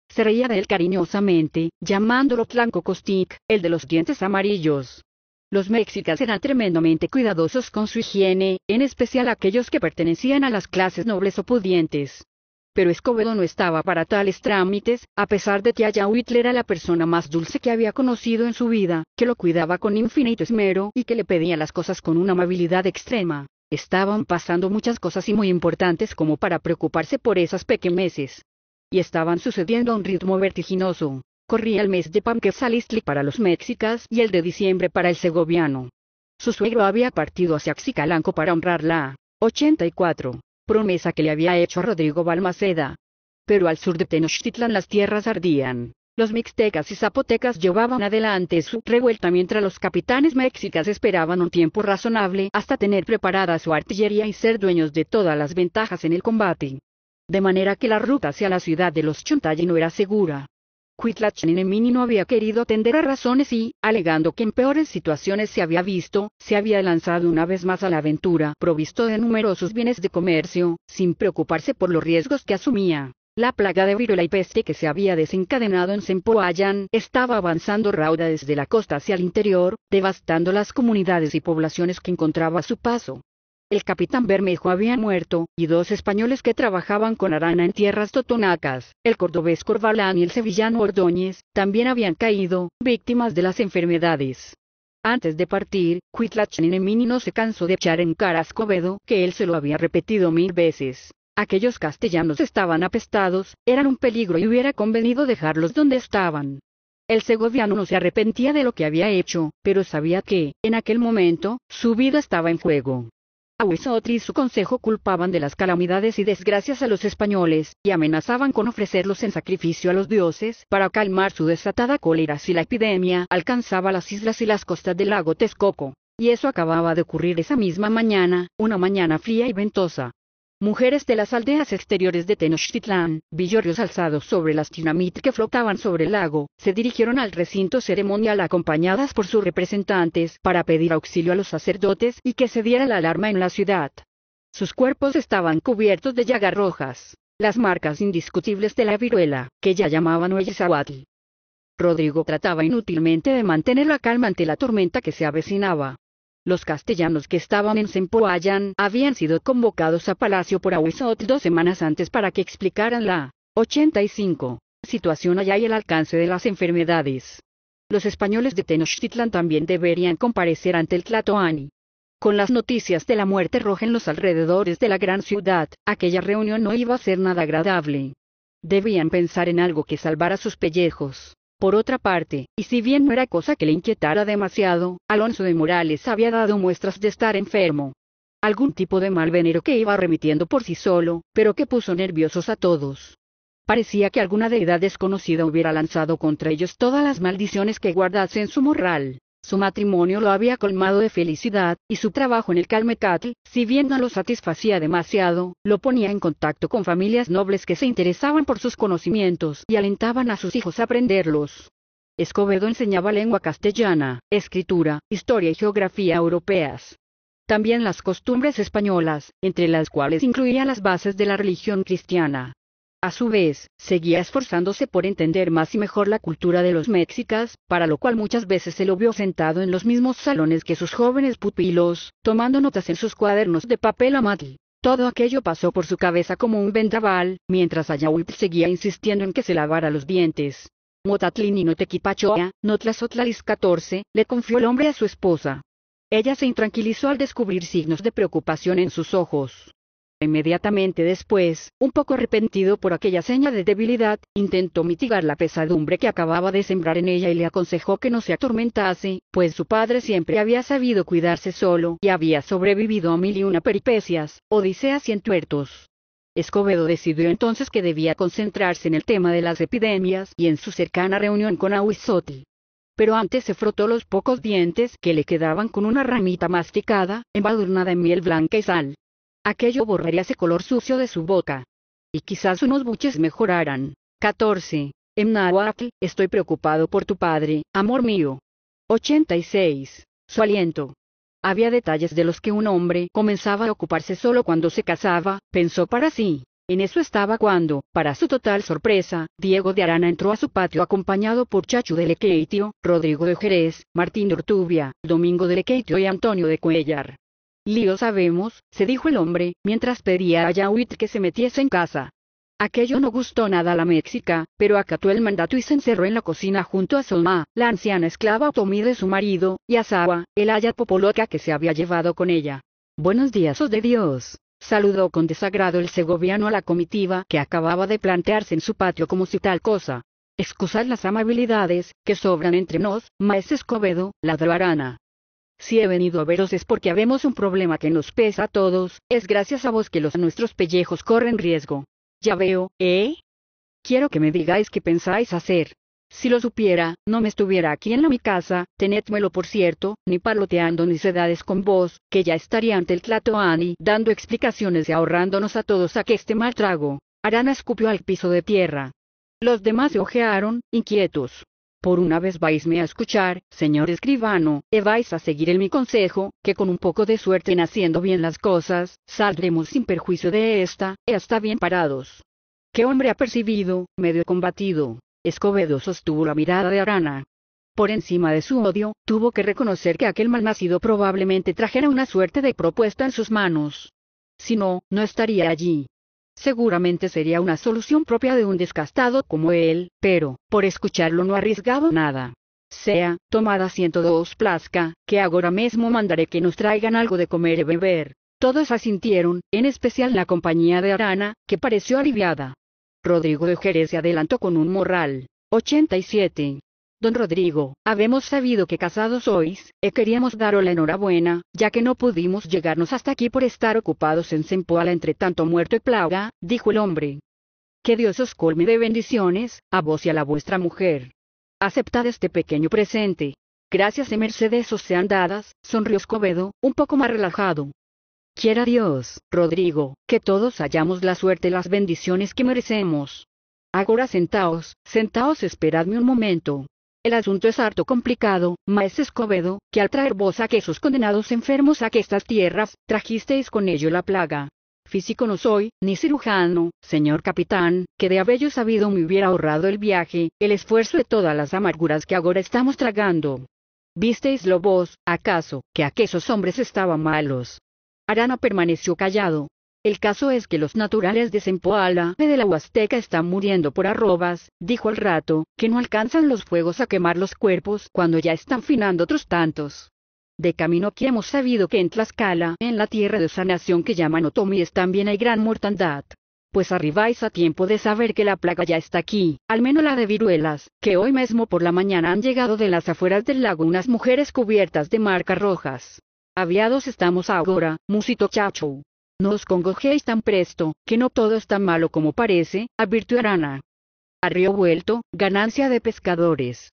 Se reía de él cariñosamente, llamándolo Tlanco Costic, el de los dientes amarillos. Los mexicas eran tremendamente cuidadosos con su higiene, en especial aquellos que pertenecían a las clases nobles o pudientes. Pero Escobedo no estaba para tales trámites, a pesar de que Whitler era la persona más dulce que había conocido en su vida, que lo cuidaba con infinito esmero y que le pedía las cosas con una amabilidad extrema. Estaban pasando muchas cosas y muy importantes como para preocuparse por esas pequeñeces y estaban sucediendo a un ritmo vertiginoso. Corría el mes de Pamquesalistli para los mexicas y el de diciembre para el segoviano. Su suegro había partido hacia Xicalanco para honrar la 84 promesa que le había hecho a Rodrigo Balmaceda. Pero al sur de Tenochtitlan las tierras ardían. Los mixtecas y zapotecas llevaban adelante su revuelta mientras los capitanes mexicas esperaban un tiempo razonable hasta tener preparada su artillería y ser dueños de todas las ventajas en el combate de manera que la ruta hacia la ciudad de los Chontay no era segura. enemini no había querido atender a razones y, alegando que en peores situaciones se había visto, se había lanzado una vez más a la aventura, provisto de numerosos bienes de comercio, sin preocuparse por los riesgos que asumía. La plaga de viruela y peste que se había desencadenado en Sempoayan estaba avanzando rauda desde la costa hacia el interior, devastando las comunidades y poblaciones que encontraba a su paso. El capitán Bermejo había muerto, y dos españoles que trabajaban con Arana en tierras totonacas, el cordobés Corvalán y el sevillano Ordóñez, también habían caído, víctimas de las enfermedades. Antes de partir, Cuitlachanemini no se cansó de echar en cara a Escobedo que él se lo había repetido mil veces. Aquellos castellanos estaban apestados, eran un peligro y hubiera convenido dejarlos donde estaban. El segoviano no se arrepentía de lo que había hecho, pero sabía que, en aquel momento, su vida estaba en juego. A y su consejo culpaban de las calamidades y desgracias a los españoles, y amenazaban con ofrecerlos en sacrificio a los dioses para calmar su desatada cólera si la epidemia alcanzaba las islas y las costas del lago Texcoco. Y eso acababa de ocurrir esa misma mañana, una mañana fría y ventosa. Mujeres de las aldeas exteriores de Tenochtitlán, villorrios alzados sobre las tinamit que flotaban sobre el lago, se dirigieron al recinto ceremonial acompañadas por sus representantes para pedir auxilio a los sacerdotes y que se diera la alarma en la ciudad. Sus cuerpos estaban cubiertos de llagas rojas, las marcas indiscutibles de la viruela, que ya llamaban Huellizahuatl. Rodrigo trataba inútilmente de mantener la calma ante la tormenta que se avecinaba, los castellanos que estaban en Sempoayán habían sido convocados a palacio por Ahuizot dos semanas antes para que explicaran la 85 situación allá y el alcance de las enfermedades. Los españoles de Tenochtitlan también deberían comparecer ante el Tlatoani. Con las noticias de la muerte roja en los alrededores de la gran ciudad, aquella reunión no iba a ser nada agradable. Debían pensar en algo que salvara sus pellejos. Por otra parte, y si bien no era cosa que le inquietara demasiado, Alonso de Morales había dado muestras de estar enfermo. Algún tipo de mal venero que iba remitiendo por sí solo, pero que puso nerviosos a todos. Parecía que alguna deidad desconocida hubiera lanzado contra ellos todas las maldiciones que guardase en su morral. Su matrimonio lo había colmado de felicidad, y su trabajo en el Calmecatl, si bien no lo satisfacía demasiado, lo ponía en contacto con familias nobles que se interesaban por sus conocimientos y alentaban a sus hijos a aprenderlos. Escobedo enseñaba lengua castellana, escritura, historia y geografía europeas. También las costumbres españolas, entre las cuales incluía las bases de la religión cristiana. A su vez, seguía esforzándose por entender más y mejor la cultura de los mexicas, para lo cual muchas veces se lo vio sentado en los mismos salones que sus jóvenes pupilos, tomando notas en sus cuadernos de papel amatl. Todo aquello pasó por su cabeza como un vendaval, mientras Ayahuip seguía insistiendo en que se lavara los dientes. Motatlin y Notequipachoa, Notlasotlalis 14, le confió el hombre a su esposa. Ella se intranquilizó al descubrir signos de preocupación en sus ojos. Inmediatamente después, un poco arrepentido por aquella seña de debilidad, intentó mitigar la pesadumbre que acababa de sembrar en ella y le aconsejó que no se atormentase, pues su padre siempre había sabido cuidarse solo y había sobrevivido a mil y una peripecias, odiseas y entuertos. Escobedo decidió entonces que debía concentrarse en el tema de las epidemias y en su cercana reunión con Awisoti. Pero antes se frotó los pocos dientes que le quedaban con una ramita masticada, embadurnada en miel blanca y sal. Aquello borraría ese color sucio de su boca. Y quizás unos buches mejoraran. 14. En estoy preocupado por tu padre, amor mío. 86. Su aliento. Había detalles de los que un hombre comenzaba a ocuparse solo cuando se casaba, pensó para sí. En eso estaba cuando, para su total sorpresa, Diego de Arana entró a su patio acompañado por Chachu de Lequeitio, Rodrigo de Jerez, Martín de Ortubia, Domingo de Lequeitio y Antonio de Cuellar. Lío sabemos, se dijo el hombre, mientras pedía a Yahuit que se metiese en casa. Aquello no gustó nada a la Méxica, pero acató el mandato y se encerró en la cocina junto a Solma, la anciana esclava otomí de su marido, y a Sawa, el ayat popoloca que se había llevado con ella. Buenos días, os oh de Dios. Saludó con desagrado el segoviano a la comitiva que acababa de plantearse en su patio como si tal cosa. Excusad las amabilidades, que sobran entre nos, maese Escobedo, la si he venido a veros es porque habemos un problema que nos pesa a todos, es gracias a vos que los nuestros pellejos corren riesgo. Ya veo, ¿eh? Quiero que me digáis qué pensáis hacer. Si lo supiera, no me estuviera aquí en la mi casa, tenedmelo por cierto, ni paloteando ni sedades con vos, que ya estaría ante el Tlatoani dando explicaciones y ahorrándonos a todos a que este mal trago. Arana escupió al piso de tierra. Los demás se ojearon, inquietos. Por una vez vaisme a escuchar, señor escribano, e vais a seguir en mi consejo, que con un poco de suerte en haciendo bien las cosas, saldremos sin perjuicio de esta, e hasta bien parados. ¡Qué hombre ha percibido, medio combatido! Escobedo sostuvo la mirada de Arana. Por encima de su odio, tuvo que reconocer que aquel malnacido probablemente trajera una suerte de propuesta en sus manos. Si no, no estaría allí. Seguramente sería una solución propia de un descastado como él, pero, por escucharlo no arriesgaba nada. Sea, tomada 102 plazca, que ahora mismo mandaré que nos traigan algo de comer y beber. Todos asintieron, en especial la compañía de Arana, que pareció aliviada. Rodrigo de Jerez se adelantó con un morral. 87. Don Rodrigo, habemos sabido que casados sois, e queríamos daros la enhorabuena, ya que no pudimos llegarnos hasta aquí por estar ocupados en Sempoala entre tanto muerto y plaga, dijo el hombre. Que Dios os colme de bendiciones, a vos y a la vuestra mujer. Aceptad este pequeño presente. Gracias y mercedes os sean dadas, sonrió Escobedo, un poco más relajado. Quiera Dios, Rodrigo, que todos hallamos la suerte y las bendiciones que merecemos. Ahora sentaos, sentaos, esperadme un momento, el asunto es harto complicado, maestro Escobedo, que al traer vos a esos condenados enfermos a estas tierras, trajisteis con ello la plaga. Físico no soy, ni cirujano, señor capitán, que de haberlo sabido me hubiera ahorrado el viaje, el esfuerzo de todas las amarguras que ahora estamos tragando. ¿Visteislo vos, acaso, que aquellos hombres estaban malos? Arana permaneció callado, el caso es que los naturales de y de la Huasteca están muriendo por arrobas, dijo al rato, que no alcanzan los fuegos a quemar los cuerpos cuando ya están finando otros tantos. De camino aquí hemos sabido que en Tlaxcala, en la tierra de sanación que llaman Otomíes también hay gran mortandad. Pues arribáis a tiempo de saber que la plaga ya está aquí, al menos la de viruelas, que hoy mismo por la mañana han llegado de las afueras del lago unas mujeres cubiertas de marcas rojas. Aviados estamos ahora, musito chacho. No os congojéis tan presto, que no todo es tan malo como parece, advirtió Arana. A río vuelto, ganancia de pescadores.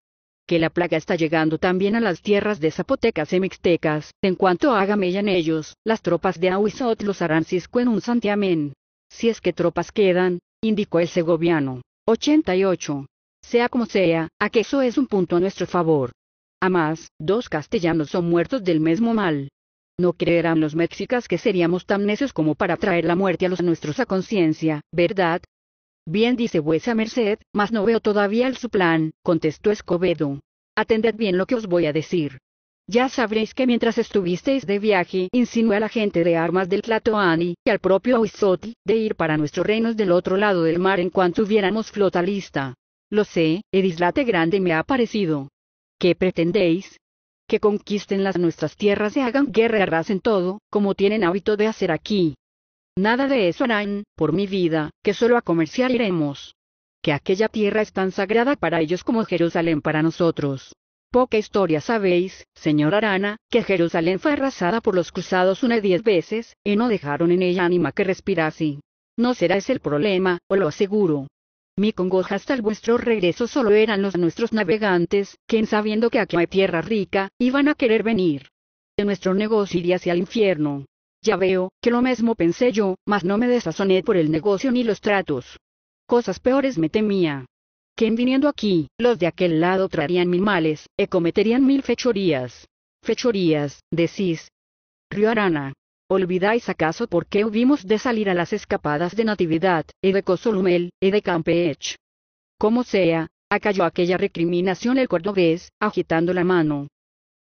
Que la plaga está llegando también a las tierras de zapotecas y mixtecas, en cuanto haga mella en ellos, las tropas de Ahuizot los harán cisco en un santiamén. Si es que tropas quedan, indicó el segoviano. 88. Sea como sea, aqueso es un punto a nuestro favor. A más, dos castellanos son muertos del mismo mal. No creerán los mexicas que seríamos tan necios como para traer la muerte a los nuestros a conciencia, ¿verdad? Bien dice vuesa merced, mas no veo todavía el su plan, contestó Escobedo. Atended bien lo que os voy a decir. Ya sabréis que mientras estuvisteis de viaje, insinué a la gente de armas del Tlatoani, y al propio Huizoti, de ir para nuestros reinos del otro lado del mar en cuanto hubiéramos flota lista. Lo sé, el grande me ha parecido. ¿Qué pretendéis? que conquisten las nuestras tierras y hagan guerra y arrasen todo, como tienen hábito de hacer aquí. Nada de eso harán, por mi vida, que solo a comerciar iremos. Que aquella tierra es tan sagrada para ellos como Jerusalén para nosotros. Poca historia sabéis, señor Arana, que Jerusalén fue arrasada por los cruzados una diez veces, y no dejaron en ella ánima que respirase. No será ese el problema, os lo aseguro. Mi congoja hasta el vuestro regreso solo eran los nuestros navegantes, quien sabiendo que aquí hay tierra rica, iban a querer venir. De nuestro negocio iría hacia el infierno. Ya veo, que lo mismo pensé yo, mas no me desazoné por el negocio ni los tratos. Cosas peores me temía. Que en viniendo aquí, los de aquel lado traerían mil males, e cometerían mil fechorías. Fechorías, decís. Río Arana, ¿Olvidáis acaso por qué hubimos de salir a las escapadas de Natividad, y de Cosolumel, y de Campeche? Como sea, acalló aquella recriminación el cordobés, agitando la mano.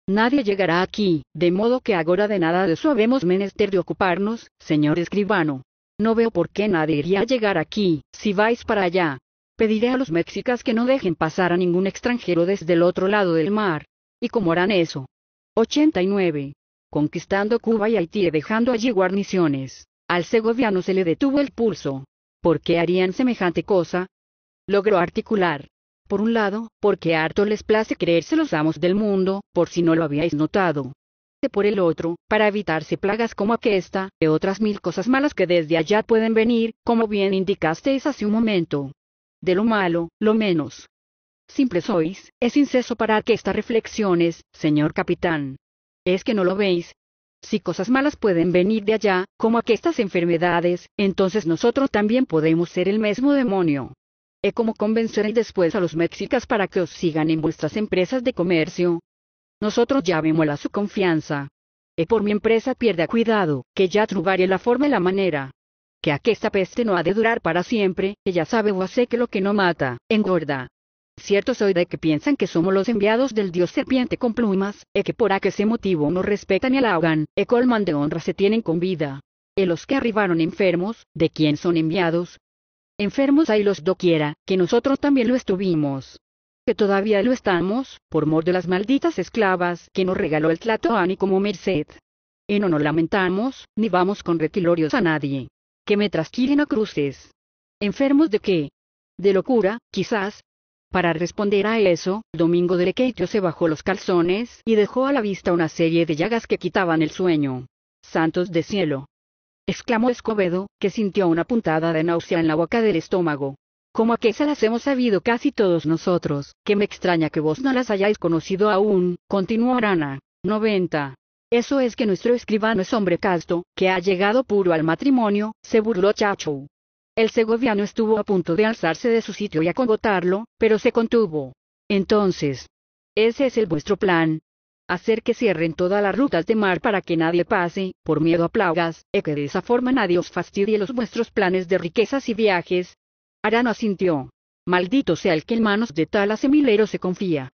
Nadie llegará aquí, de modo que agora de nada de eso habemos menester de ocuparnos, señor escribano. No veo por qué nadie iría a llegar aquí, si vais para allá. Pediré a los mexicas que no dejen pasar a ningún extranjero desde el otro lado del mar. ¿Y cómo harán eso? 89 conquistando Cuba y Haití y dejando allí guarniciones. Al segoviano se le detuvo el pulso. ¿Por qué harían semejante cosa? Logró articular. Por un lado, porque harto les place creerse los amos del mundo, por si no lo habíais notado. Por el otro, para evitarse plagas como aquesta, y otras mil cosas malas que desde allá pueden venir, como bien indicasteis hace un momento. De lo malo, lo menos. Simple sois, es inceso para que estas reflexiones, señor capitán. ¿Es que no lo veis? Si cosas malas pueden venir de allá, como aquestas enfermedades, entonces nosotros también podemos ser el mismo demonio. He como convencer después a los mexicas para que os sigan en vuestras empresas de comercio. Nosotros ya vemos la su confianza. He por mi empresa pierda cuidado, que ya trubaré la forma y la manera. Que aquesta peste no ha de durar para siempre, que ya sabe o hace que lo que no mata, engorda. Cierto soy de que piensan que somos los enviados del dios serpiente con plumas, e que por aquel motivo no respetan y halagan, e colman de honra se tienen con vida. E los que arribaron enfermos, ¿de quién son enviados? Enfermos hay los doquiera, que nosotros también lo estuvimos. Que todavía lo estamos, por mor de las malditas esclavas que nos regaló el Tlatoani como merced. Y no nos lamentamos, ni vamos con retilorios a nadie. Que me trasquilen a cruces. ¿Enfermos de qué? De locura, quizás, para responder a eso, Domingo de Lequeitio se bajó los calzones y dejó a la vista una serie de llagas que quitaban el sueño. ¡Santos de cielo! exclamó Escobedo, que sintió una puntada de náusea en la boca del estómago. Como que esas las hemos sabido casi todos nosotros, que me extraña que vos no las hayáis conocido aún, continuó Arana. 90. Eso es que nuestro escribano es hombre casto, que ha llegado puro al matrimonio, se burló Chacho. El segoviano estuvo a punto de alzarse de su sitio y acogotarlo, pero se contuvo. Entonces, ese es el vuestro plan. Hacer que cierren todas las rutas de mar para que nadie pase, por miedo a plagas, y que de esa forma nadie os fastidie los vuestros planes de riquezas y viajes. Arano asintió. Maldito sea el que en manos de tal asemilero se confía.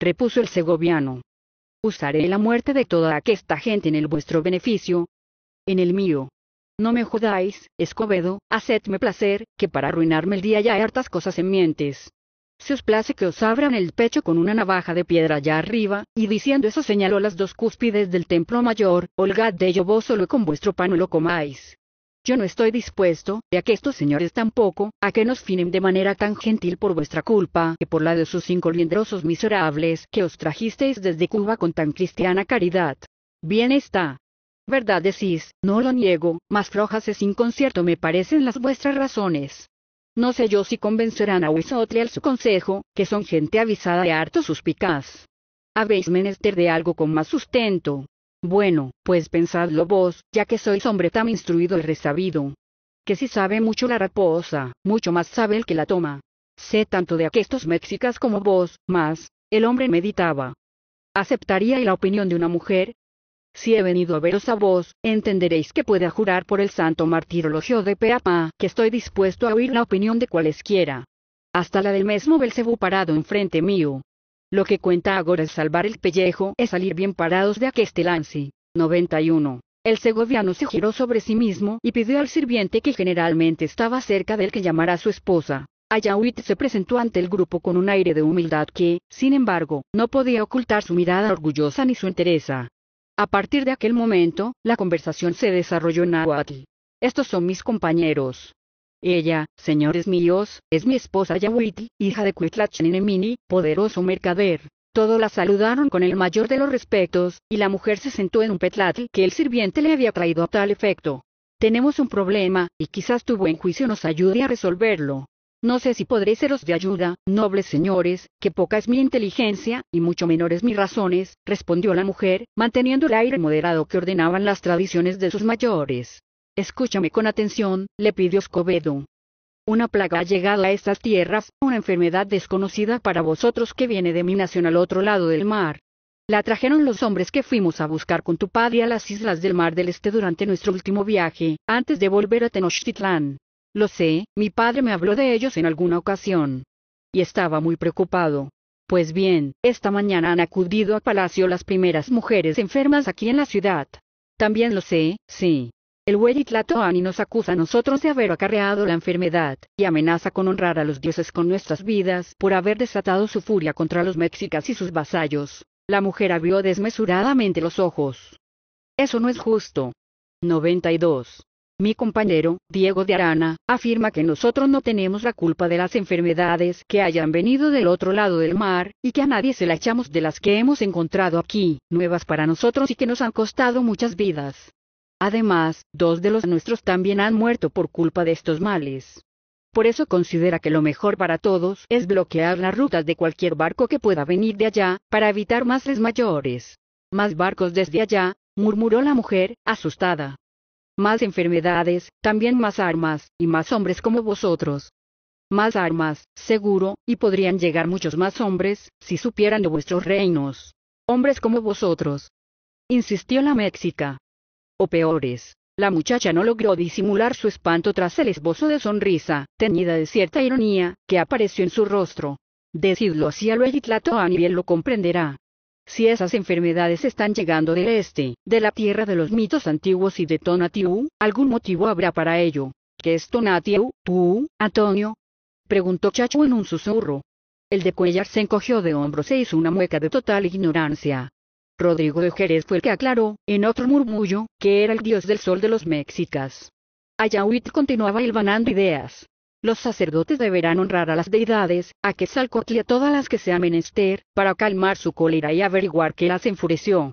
Repuso el segoviano. Usaré la muerte de toda aquesta gente en el vuestro beneficio. En el mío. No me jodáis, Escobedo, hacedme placer, que para arruinarme el día ya hay hartas cosas en mientes. Si os place que os abran el pecho con una navaja de piedra allá arriba, y diciendo eso señaló las dos cúspides del templo mayor, holgad de ello vos solo con vuestro pan lo comáis. Yo no estoy dispuesto, y a que estos señores tampoco, a que nos finen de manera tan gentil por vuestra culpa que por la de sus cinco liendrosos miserables que os trajisteis desde Cuba con tan cristiana caridad. Bien está, Verdad decís, no lo niego, mas flojas y sin concierto me parecen las vuestras razones. No sé yo si convencerán a Wisotle al su consejo, que son gente avisada y harto suspicaz. Habéis menester de algo con más sustento. Bueno, pues pensadlo vos, ya que sois hombre tan instruido y resabido. Que si sabe mucho la raposa, mucho más sabe el que la toma. Sé tanto de aquestos mexicas como vos, más, el hombre meditaba. ¿Aceptaría la opinión de una mujer, si he venido a veros a vos, entenderéis que pueda jurar por el santo martirologio de Peapa que estoy dispuesto a oír la opinión de cualesquiera. Hasta la del mismo Belcebú parado enfrente mío. Lo que cuenta ahora es salvar el pellejo, es salir bien parados de aqueste lance. 91. El segoviano se giró sobre sí mismo y pidió al sirviente que generalmente estaba cerca del que llamara a su esposa. Ayahuit se presentó ante el grupo con un aire de humildad que, sin embargo, no podía ocultar su mirada orgullosa ni su entereza. A partir de aquel momento, la conversación se desarrolló en Nahuatl. Estos son mis compañeros. Ella, señores míos, es mi esposa Yawiti, hija de Cuitlachenemini, poderoso mercader. Todos la saludaron con el mayor de los respetos, y la mujer se sentó en un petlatl que el sirviente le había traído a tal efecto. Tenemos un problema, y quizás tu buen juicio nos ayude a resolverlo. No sé si podré seros de ayuda, nobles señores, que poca es mi inteligencia, y mucho menores mis razones, respondió la mujer, manteniendo el aire moderado que ordenaban las tradiciones de sus mayores. Escúchame con atención, le pidió Escobedo. Una plaga ha llegado a estas tierras, una enfermedad desconocida para vosotros que viene de mi nación al otro lado del mar. La trajeron los hombres que fuimos a buscar con tu padre a las islas del mar del este durante nuestro último viaje, antes de volver a Tenochtitlán. Lo sé, mi padre me habló de ellos en alguna ocasión. Y estaba muy preocupado. Pues bien, esta mañana han acudido a Palacio las primeras mujeres enfermas aquí en la ciudad. También lo sé, sí. El y nos acusa a nosotros de haber acarreado la enfermedad, y amenaza con honrar a los dioses con nuestras vidas por haber desatado su furia contra los mexicas y sus vasallos. La mujer abrió desmesuradamente los ojos. Eso no es justo. 92. Mi compañero, Diego de Arana, afirma que nosotros no tenemos la culpa de las enfermedades que hayan venido del otro lado del mar, y que a nadie se la echamos de las que hemos encontrado aquí, nuevas para nosotros y que nos han costado muchas vidas. Además, dos de los nuestros también han muerto por culpa de estos males. Por eso considera que lo mejor para todos es bloquear las rutas de cualquier barco que pueda venir de allá, para evitar más mayores. Más barcos desde allá, murmuró la mujer, asustada más enfermedades, también más armas, y más hombres como vosotros. Más armas, seguro, y podrían llegar muchos más hombres, si supieran de vuestros reinos. Hombres como vosotros. Insistió la Méxica. O peores. La muchacha no logró disimular su espanto tras el esbozo de sonrisa, teñida de cierta ironía, que apareció en su rostro. Decidlo así a Luegit bien y lo comprenderá. Si esas enfermedades están llegando del este, de la tierra de los mitos antiguos y de Tonatiuh, algún motivo habrá para ello. ¿Qué es Tonatiuh, tú, Antonio? Preguntó Chacho en un susurro. El de Cuellar se encogió de hombros e hizo una mueca de total ignorancia. Rodrigo de Jerez fue el que aclaró, en otro murmullo, que era el dios del sol de los mexicas. Ayahuit continuaba hilvanando ideas. Los sacerdotes deberán honrar a las deidades, a Quetzalcóatl y a todas las que sea menester, para calmar su cólera y averiguar qué las enfureció.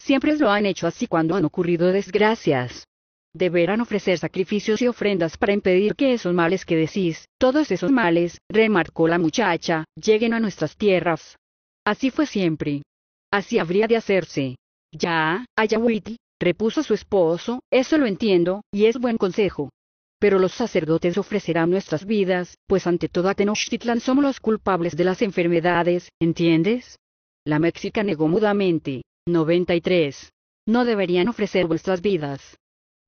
Siempre lo han hecho así cuando han ocurrido desgracias. Deberán ofrecer sacrificios y ofrendas para impedir que esos males que decís, todos esos males, remarcó la muchacha, lleguen a nuestras tierras. Así fue siempre. Así habría de hacerse. Ya, Ayahuiti, repuso su esposo, eso lo entiendo, y es buen consejo pero los sacerdotes ofrecerán nuestras vidas, pues ante toda Tenochtitlan somos los culpables de las enfermedades, ¿entiendes? La Mexica negó mudamente. 93. No deberían ofrecer vuestras vidas.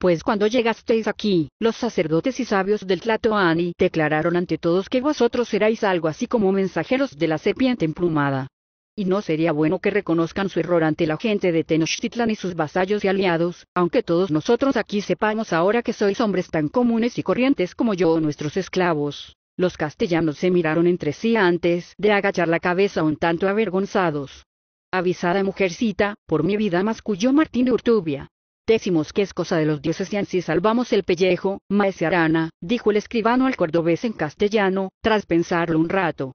Pues cuando llegasteis aquí, los sacerdotes y sabios del Tlatoani declararon ante todos que vosotros erais algo así como mensajeros de la serpiente emplumada y no sería bueno que reconozcan su error ante la gente de Tenochtitlan y sus vasallos y aliados, aunque todos nosotros aquí sepamos ahora que sois hombres tan comunes y corrientes como yo o nuestros esclavos. Los castellanos se miraron entre sí antes de agachar la cabeza un tanto avergonzados. Avisada mujercita, por mi vida masculló Martín de Urtubia. Decimos que es cosa de los dioses y ansí salvamos el pellejo, maese Arana, dijo el escribano al cordobés en castellano, tras pensarlo un rato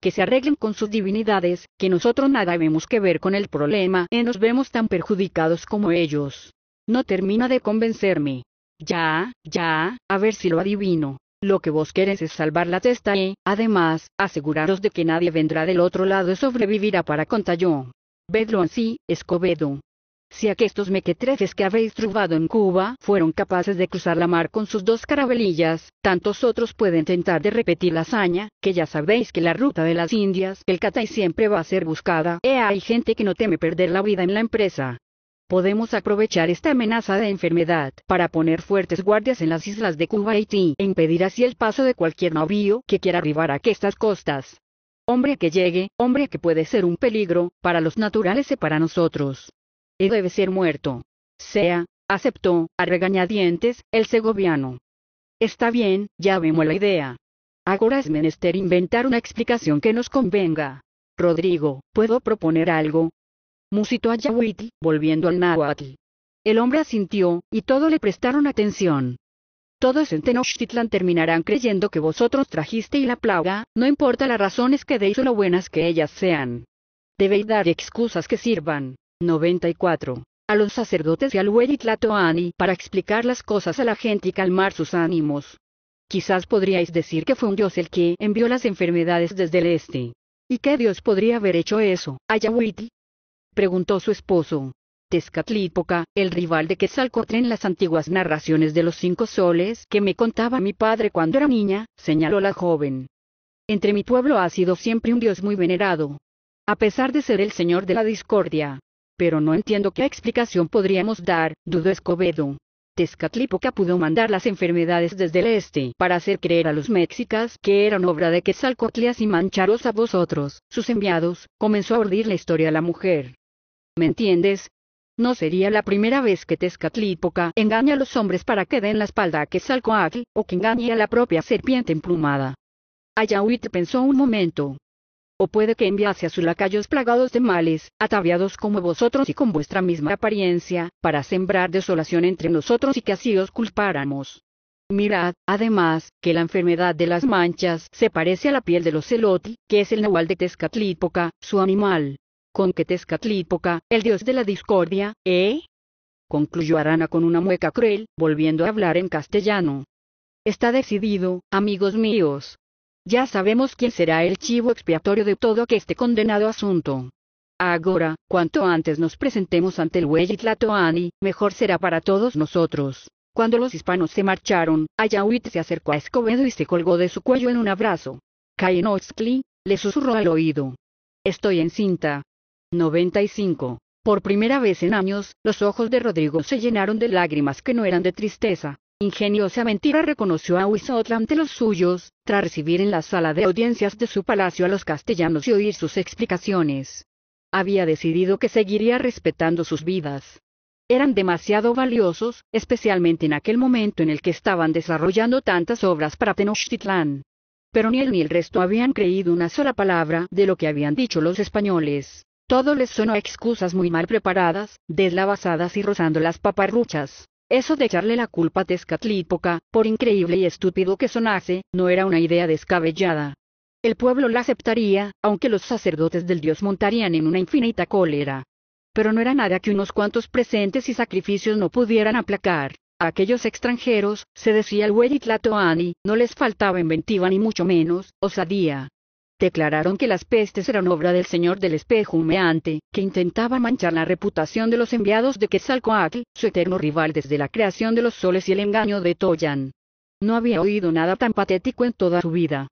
que se arreglen con sus divinidades, que nosotros nada vemos que ver con el problema y nos vemos tan perjudicados como ellos. No termina de convencerme. Ya, ya, a ver si lo adivino. Lo que vos querés es salvar la testa y, además, aseguraros de que nadie vendrá del otro lado y sobrevivirá para yo. Vedlo así, Escobedo. Si aquestos mequetrefes que habéis trubado en Cuba fueron capaces de cruzar la mar con sus dos carabelillas, tantos otros pueden tentar de repetir la hazaña, que ya sabéis que la ruta de las Indias, el Catay siempre va a ser buscada, e hay gente que no teme perder la vida en la empresa. Podemos aprovechar esta amenaza de enfermedad para poner fuertes guardias en las islas de Cuba y Haití e impedir así el paso de cualquier navío que quiera arribar a estas costas. Hombre que llegue, hombre que puede ser un peligro, para los naturales y para nosotros y debe ser muerto. Sea, aceptó, a regañadientes, el segoviano. Está bien, ya vemos la idea. Ahora es menester inventar una explicación que nos convenga. Rodrigo, ¿puedo proponer algo? Musitó a volviendo al náhuatl. El hombre asintió, y todo le prestaron atención. Todos en Tenochtitlan terminarán creyendo que vosotros trajisteis la plaga, no importa las razones que deis o lo buenas que ellas sean. Debéis dar excusas que sirvan. 94. A los sacerdotes y al Tlatoani para explicar las cosas a la gente y calmar sus ánimos. Quizás podríais decir que fue un dios el que envió las enfermedades desde el este. ¿Y qué dios podría haber hecho eso, Ayahuiti? Preguntó su esposo. Tezcatlipoca, el rival de Quetzalcóatl en las antiguas narraciones de los cinco soles que me contaba mi padre cuando era niña, señaló la joven. Entre mi pueblo ha sido siempre un dios muy venerado. A pesar de ser el señor de la discordia, pero no entiendo qué explicación podríamos dar, dudo Escobedo. Tezcatlipoca pudo mandar las enfermedades desde el este para hacer creer a los mexicas que eran obra de Quetzalcóatl y mancharos a vosotros, sus enviados, comenzó a ordir la historia a la mujer. ¿Me entiendes? No sería la primera vez que Tezcatlipoca engaña a los hombres para que den la espalda a Quetzalcoatl, o que engañe a la propia serpiente emplumada. Ayahuit pensó un momento, o puede que enviase a sus lacayos plagados de males, ataviados como vosotros y con vuestra misma apariencia, para sembrar desolación entre nosotros y que así os culpáramos. Mirad, además, que la enfermedad de las manchas se parece a la piel de los celoti, que es el nahual de Tezcatlípoca, su animal. Con que Tezcatlípoca, el dios de la discordia, ¿eh? Concluyó Arana con una mueca cruel, volviendo a hablar en castellano. Está decidido, amigos míos, ya sabemos quién será el chivo expiatorio de todo que este condenado asunto. Ahora, cuanto antes nos presentemos ante el Huey mejor será para todos nosotros. Cuando los hispanos se marcharon, Ayahuit se acercó a Escobedo y se colgó de su cuello en un abrazo. Kainoxtli, le susurró al oído. Estoy en cinta. 95. Por primera vez en años, los ojos de Rodrigo se llenaron de lágrimas que no eran de tristeza, ingeniosa mentira reconoció a Huizotla ante los suyos, tras recibir en la sala de audiencias de su palacio a los castellanos y oír sus explicaciones. Había decidido que seguiría respetando sus vidas. Eran demasiado valiosos, especialmente en aquel momento en el que estaban desarrollando tantas obras para Tenochtitlán. Pero ni él ni el resto habían creído una sola palabra de lo que habían dicho los españoles. Todo les sonó excusas muy mal preparadas, deslavazadas y rozando las paparruchas. Eso de echarle la culpa a Tezcatlipoca, por increíble y estúpido que sonase, no era una idea descabellada. El pueblo la aceptaría, aunque los sacerdotes del dios montarían en una infinita cólera. Pero no era nada que unos cuantos presentes y sacrificios no pudieran aplacar. A aquellos extranjeros, se decía el Huellitlatoani, no les faltaba inventiva ni mucho menos, osadía declararon que las pestes eran obra del señor del espejo humeante, que intentaba manchar la reputación de los enviados de Quetzalcoatl, su eterno rival desde la creación de los soles y el engaño de Toyan. No había oído nada tan patético en toda su vida.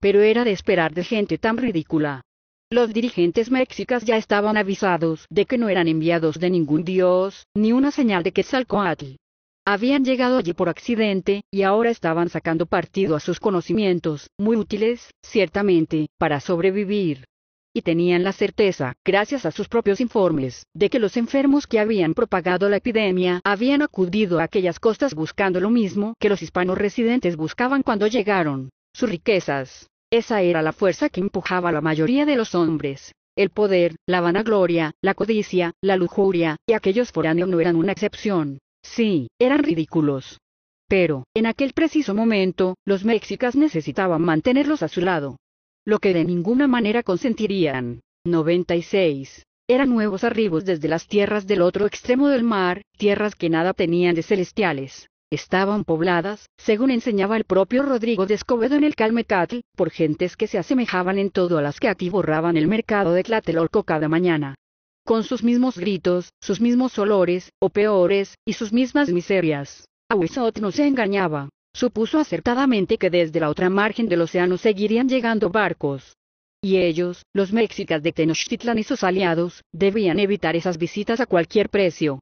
Pero era de esperar de gente tan ridícula. Los dirigentes mexicas ya estaban avisados de que no eran enviados de ningún dios, ni una señal de Quetzalcoatl. Habían llegado allí por accidente, y ahora estaban sacando partido a sus conocimientos, muy útiles, ciertamente, para sobrevivir. Y tenían la certeza, gracias a sus propios informes, de que los enfermos que habían propagado la epidemia habían acudido a aquellas costas buscando lo mismo que los hispanos residentes buscaban cuando llegaron, sus riquezas. Esa era la fuerza que empujaba a la mayoría de los hombres, el poder, la vanagloria, la codicia, la lujuria, y aquellos foráneos no eran una excepción. Sí, eran ridículos. Pero, en aquel preciso momento, los mexicas necesitaban mantenerlos a su lado. Lo que de ninguna manera consentirían. 96. Eran nuevos arribos desde las tierras del otro extremo del mar, tierras que nada tenían de celestiales. Estaban pobladas, según enseñaba el propio Rodrigo de Escobedo en el Calmecatl, por gentes que se asemejaban en todo a las que atiborraban el mercado de Tlatelolco cada mañana con sus mismos gritos, sus mismos olores, o peores, y sus mismas miserias. Awisot no se engañaba. Supuso acertadamente que desde la otra margen del océano seguirían llegando barcos. Y ellos, los mexicas de Tenochtitlan y sus aliados, debían evitar esas visitas a cualquier precio.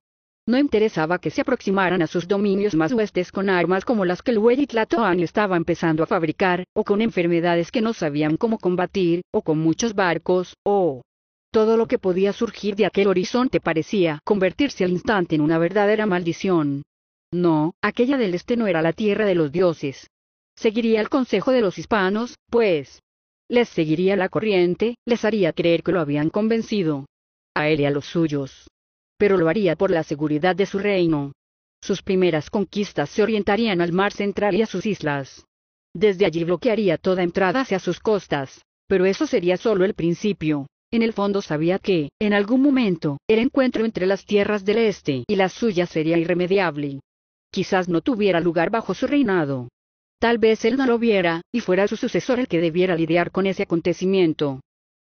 No interesaba que se aproximaran a sus dominios más huestes con armas como las que el y Tlatoani estaba empezando a fabricar, o con enfermedades que no sabían cómo combatir, o con muchos barcos, o, todo lo que podía surgir de aquel horizonte parecía convertirse al instante en una verdadera maldición. No, aquella del este no era la tierra de los dioses. Seguiría el consejo de los hispanos, pues. Les seguiría la corriente, les haría creer que lo habían convencido. A él y a los suyos. Pero lo haría por la seguridad de su reino. Sus primeras conquistas se orientarían al mar central y a sus islas. Desde allí bloquearía toda entrada hacia sus costas, pero eso sería solo el principio. En el fondo sabía que, en algún momento, el encuentro entre las tierras del este y las suyas sería irremediable. Quizás no tuviera lugar bajo su reinado. Tal vez él no lo viera, y fuera su sucesor el que debiera lidiar con ese acontecimiento.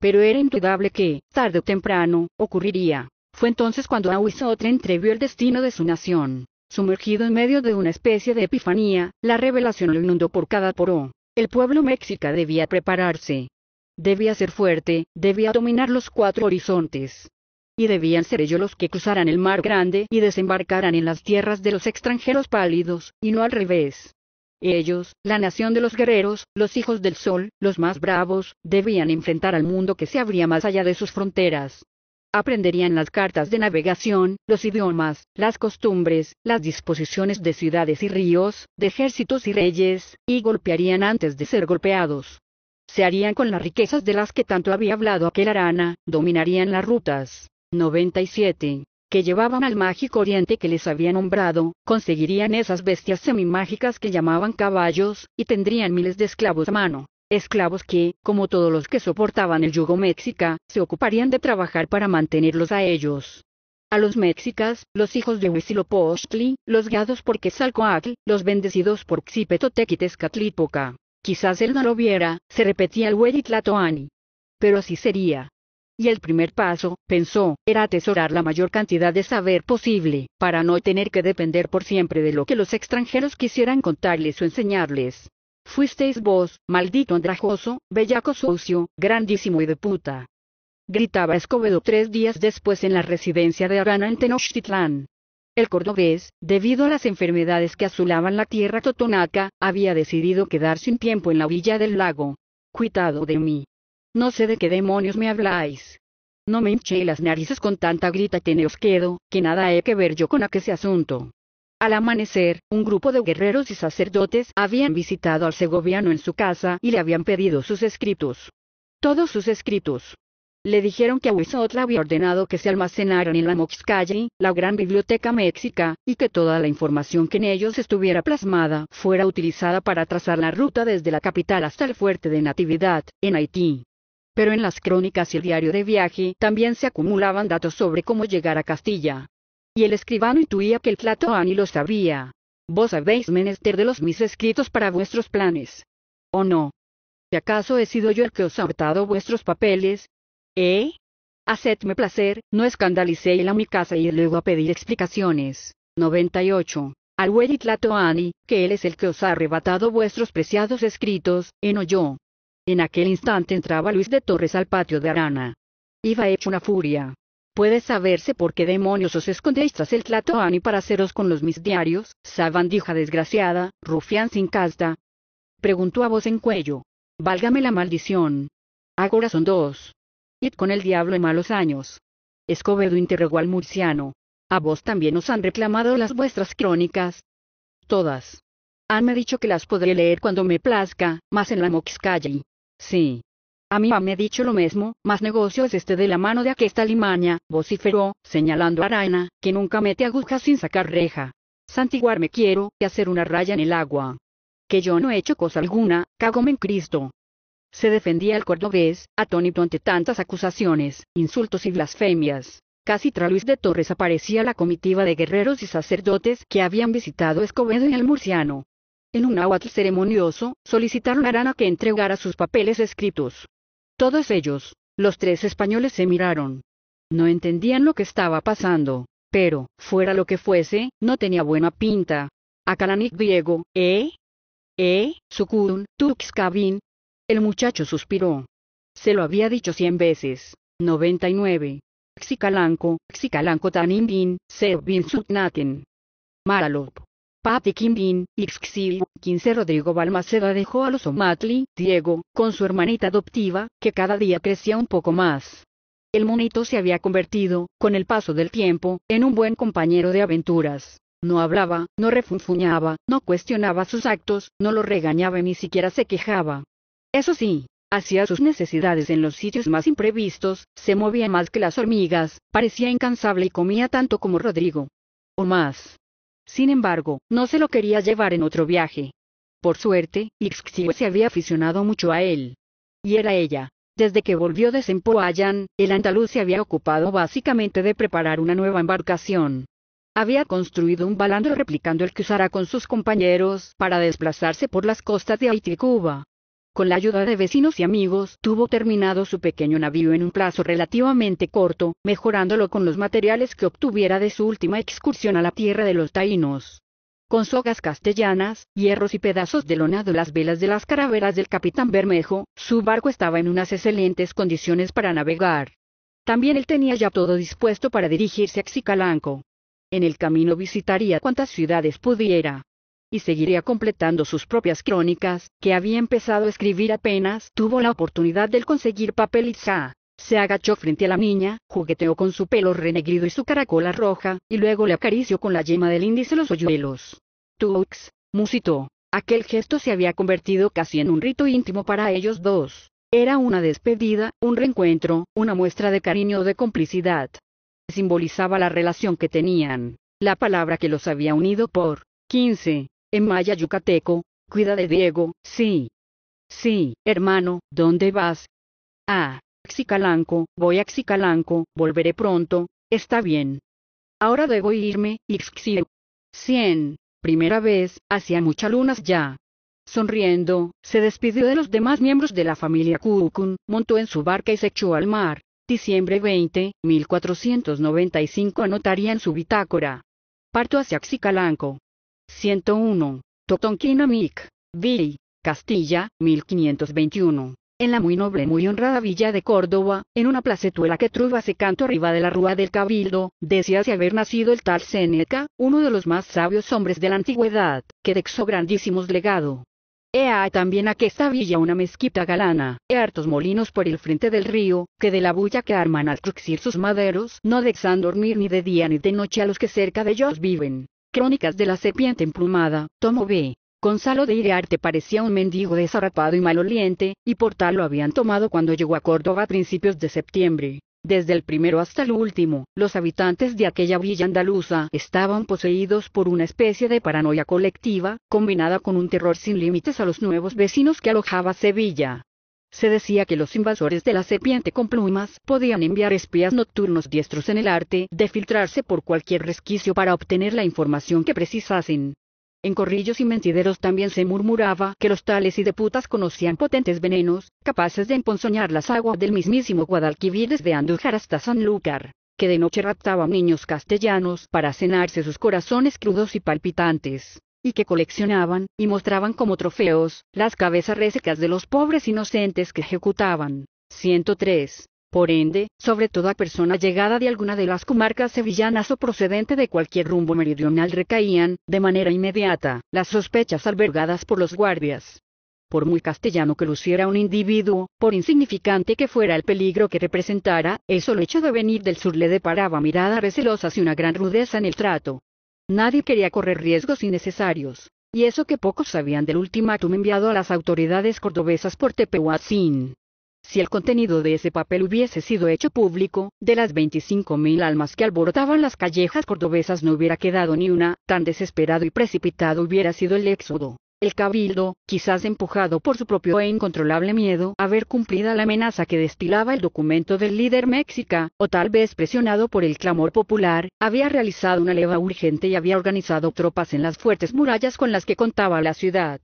Pero era indudable que, tarde o temprano, ocurriría. Fue entonces cuando Ahuizotl entrevió el destino de su nación. Sumergido en medio de una especie de epifanía, la revelación lo inundó por cada poro. El pueblo mexica debía prepararse, Debía ser fuerte, debía dominar los cuatro horizontes. Y debían ser ellos los que cruzaran el mar grande y desembarcaran en las tierras de los extranjeros pálidos, y no al revés. Ellos, la nación de los guerreros, los hijos del sol, los más bravos, debían enfrentar al mundo que se abría más allá de sus fronteras. Aprenderían las cartas de navegación, los idiomas, las costumbres, las disposiciones de ciudades y ríos, de ejércitos y reyes, y golpearían antes de ser golpeados se harían con las riquezas de las que tanto había hablado aquel arana, dominarían las rutas. 97. Que llevaban al mágico oriente que les había nombrado, conseguirían esas bestias semimágicas que llamaban caballos, y tendrían miles de esclavos a mano. Esclavos que, como todos los que soportaban el yugo mexica, se ocuparían de trabajar para mantenerlos a ellos. A los mexicas, los hijos de Huitzilopochtli, los gados por Quetzalcoatl, los bendecidos por Xipetotec y Quizás él no lo viera, se repetía el tlatoani. Pero así sería. Y el primer paso, pensó, era atesorar la mayor cantidad de saber posible, para no tener que depender por siempre de lo que los extranjeros quisieran contarles o enseñarles. Fuisteis vos, maldito andrajoso, bellaco sucio, grandísimo y de puta. Gritaba Escobedo tres días después en la residencia de Arana en Tenochtitlán el cordobés, debido a las enfermedades que azulaban la tierra totonaca, había decidido quedarse un tiempo en la villa del lago. Cuidado de mí. No sé de qué demonios me habláis. No me hinché las narices con tanta grita que os quedo, que nada he que ver yo con aquel asunto. Al amanecer, un grupo de guerreros y sacerdotes habían visitado al segoviano en su casa y le habían pedido sus escritos. Todos sus escritos. Le dijeron que Huizotla había ordenado que se almacenaran en la Moxcalle, la gran biblioteca mexica, y que toda la información que en ellos estuviera plasmada fuera utilizada para trazar la ruta desde la capital hasta el fuerte de Natividad, en Haití pero en las crónicas y el diario de viaje también se acumulaban datos sobre cómo llegar a Castilla. Y el escribano intuía que el Tlatoani lo sabía. Vos habéis menester de los mis escritos para vuestros planes. ¿O no? ¿Y acaso he sido yo el que os ha hurtado vuestros papeles, ¿Eh? Hacedme placer, no escandalicéis a mi casa y luego a pedir explicaciones. 98. Al tlatoani, que él es el que os ha arrebatado vuestros preciados escritos, en En aquel instante entraba Luis de Torres al patio de Arana. Iba hecho una furia. Puede saberse por qué demonios os escondéis tras el Tlatoani para haceros con los mis diarios, sabandija desgraciada, rufián sin casta. Preguntó a voz en cuello. Válgame la maldición. «Ahora son dos. «¡Y con el diablo en malos años. Escobedo interrogó al murciano. ¿A vos también os han reclamado las vuestras crónicas? Todas. Hanme dicho que las podré leer cuando me plazca, más en la Moxcalle. Sí. A mí me ha dicho lo mismo, más negocio es este de la mano de aquesta limaña, vociferó, señalando a Raina, que nunca mete aguja sin sacar reja. Santiguarme quiero, y hacer una raya en el agua. Que yo no he hecho cosa alguna, cágome en Cristo. Se defendía el cordobés, atónito ante tantas acusaciones, insultos y blasfemias. Casi tras Luis de Torres aparecía la comitiva de guerreros y sacerdotes que habían visitado Escobedo y el murciano. En un náhuatl ceremonioso, solicitaron a Arana que entregara sus papeles escritos. Todos ellos, los tres españoles se miraron. No entendían lo que estaba pasando, pero, fuera lo que fuese, no tenía buena pinta. A Calanic Diego, ¿eh? ¿Eh? Sucudun, Tuxcabin, el muchacho suspiró. Se lo había dicho cien veces. 99. Xicalanco, Xicalanco Tanimbin, Sebin Sutnaken. Maralop. Pati Kimbin, Ixxil, Quince Rodrigo Balmaceda dejó a los Omatli, Diego, con su hermanita adoptiva, que cada día crecía un poco más. El monito se había convertido, con el paso del tiempo, en un buen compañero de aventuras. No hablaba, no refunfuñaba, no cuestionaba sus actos, no lo regañaba y ni siquiera se quejaba. Eso sí, hacía sus necesidades en los sitios más imprevistos, se movía más que las hormigas, parecía incansable y comía tanto como Rodrigo. O más. Sin embargo, no se lo quería llevar en otro viaje. Por suerte, Ixxiu se había aficionado mucho a él. Y era ella. Desde que volvió de Sempoayan, el andaluz se había ocupado básicamente de preparar una nueva embarcación. Había construido un balandro replicando el que usara con sus compañeros para desplazarse por las costas de Haití y Cuba con la ayuda de vecinos y amigos, tuvo terminado su pequeño navío en un plazo relativamente corto, mejorándolo con los materiales que obtuviera de su última excursión a la tierra de los taínos con sogas castellanas, hierros y pedazos de lona de las velas de las caraveras del capitán Bermejo, su barco estaba en unas excelentes condiciones para navegar. También él tenía ya todo dispuesto para dirigirse a Xicalanco. En el camino visitaría cuantas ciudades pudiera y seguiría completando sus propias crónicas, que había empezado a escribir apenas tuvo la oportunidad de conseguir papel y sa. Se agachó frente a la niña, jugueteó con su pelo renegrido y su caracola roja, y luego le acarició con la yema del índice los hoyuelos. Tux, musitó. Aquel gesto se había convertido casi en un rito íntimo para ellos dos. Era una despedida, un reencuentro, una muestra de cariño o de complicidad. Simbolizaba la relación que tenían. La palabra que los había unido por 15 en maya yucateco, cuida de Diego, sí. Sí, hermano, ¿dónde vas? Ah, Xicalanco, voy a Xicalanco, volveré pronto, está bien. Ahora debo irme, Ixxil. 100. Primera vez, hacía muchas lunas ya. Sonriendo, se despidió de los demás miembros de la familia Kukun, montó en su barca y se echó al mar. Diciembre 20, 1495 anotaría en su bitácora. Parto hacia Xicalanco. 101. Totonquina Mic, Castilla, 1521. En la muy noble, muy honrada villa de Córdoba, en una placetuela que truba se canto arriba de la rúa del Cabildo, decíase haber nacido el tal Seneca, uno de los más sabios hombres de la antigüedad, que dexó grandísimos legado. Ea también a esta villa una mezquita galana, e hartos molinos por el frente del río, que de la bulla que arman al cruxir sus maderos, no dexan dormir ni de día ni de noche a los que cerca de ellos viven. Crónicas de la Serpiente Emplumada, tomo B. Gonzalo de Iriarte parecía un mendigo desarrapado y maloliente, y por tal lo habían tomado cuando llegó a Córdoba a principios de septiembre. Desde el primero hasta el último, los habitantes de aquella villa andaluza estaban poseídos por una especie de paranoia colectiva, combinada con un terror sin límites a los nuevos vecinos que alojaba Sevilla. Se decía que los invasores de la serpiente con plumas podían enviar espías nocturnos diestros en el arte de filtrarse por cualquier resquicio para obtener la información que precisasen. En corrillos y mentideros también se murmuraba que los tales y de putas conocían potentes venenos, capaces de emponzoñar las aguas del mismísimo Guadalquivir desde Andújar hasta Sanlúcar, que de noche raptaban niños castellanos para cenarse sus corazones crudos y palpitantes y que coleccionaban, y mostraban como trofeos, las cabezas resecas de los pobres inocentes que ejecutaban. 103. Por ende, sobre toda persona llegada de alguna de las comarcas sevillanas o procedente de cualquier rumbo meridional recaían, de manera inmediata, las sospechas albergadas por los guardias. Por muy castellano que luciera un individuo, por insignificante que fuera el peligro que representara, el solo hecho de venir del sur le deparaba miradas recelosas y una gran rudeza en el trato. Nadie quería correr riesgos innecesarios. Y eso que pocos sabían del ultimátum enviado a las autoridades cordobesas por Tepehuacín. Si el contenido de ese papel hubiese sido hecho público, de las 25.000 almas que alborotaban las callejas cordobesas no hubiera quedado ni una, tan desesperado y precipitado hubiera sido el éxodo. El cabildo, quizás empujado por su propio e incontrolable miedo a ver cumplida la amenaza que destilaba el documento del líder mexica, o tal vez presionado por el clamor popular, había realizado una leva urgente y había organizado tropas en las fuertes murallas con las que contaba la ciudad.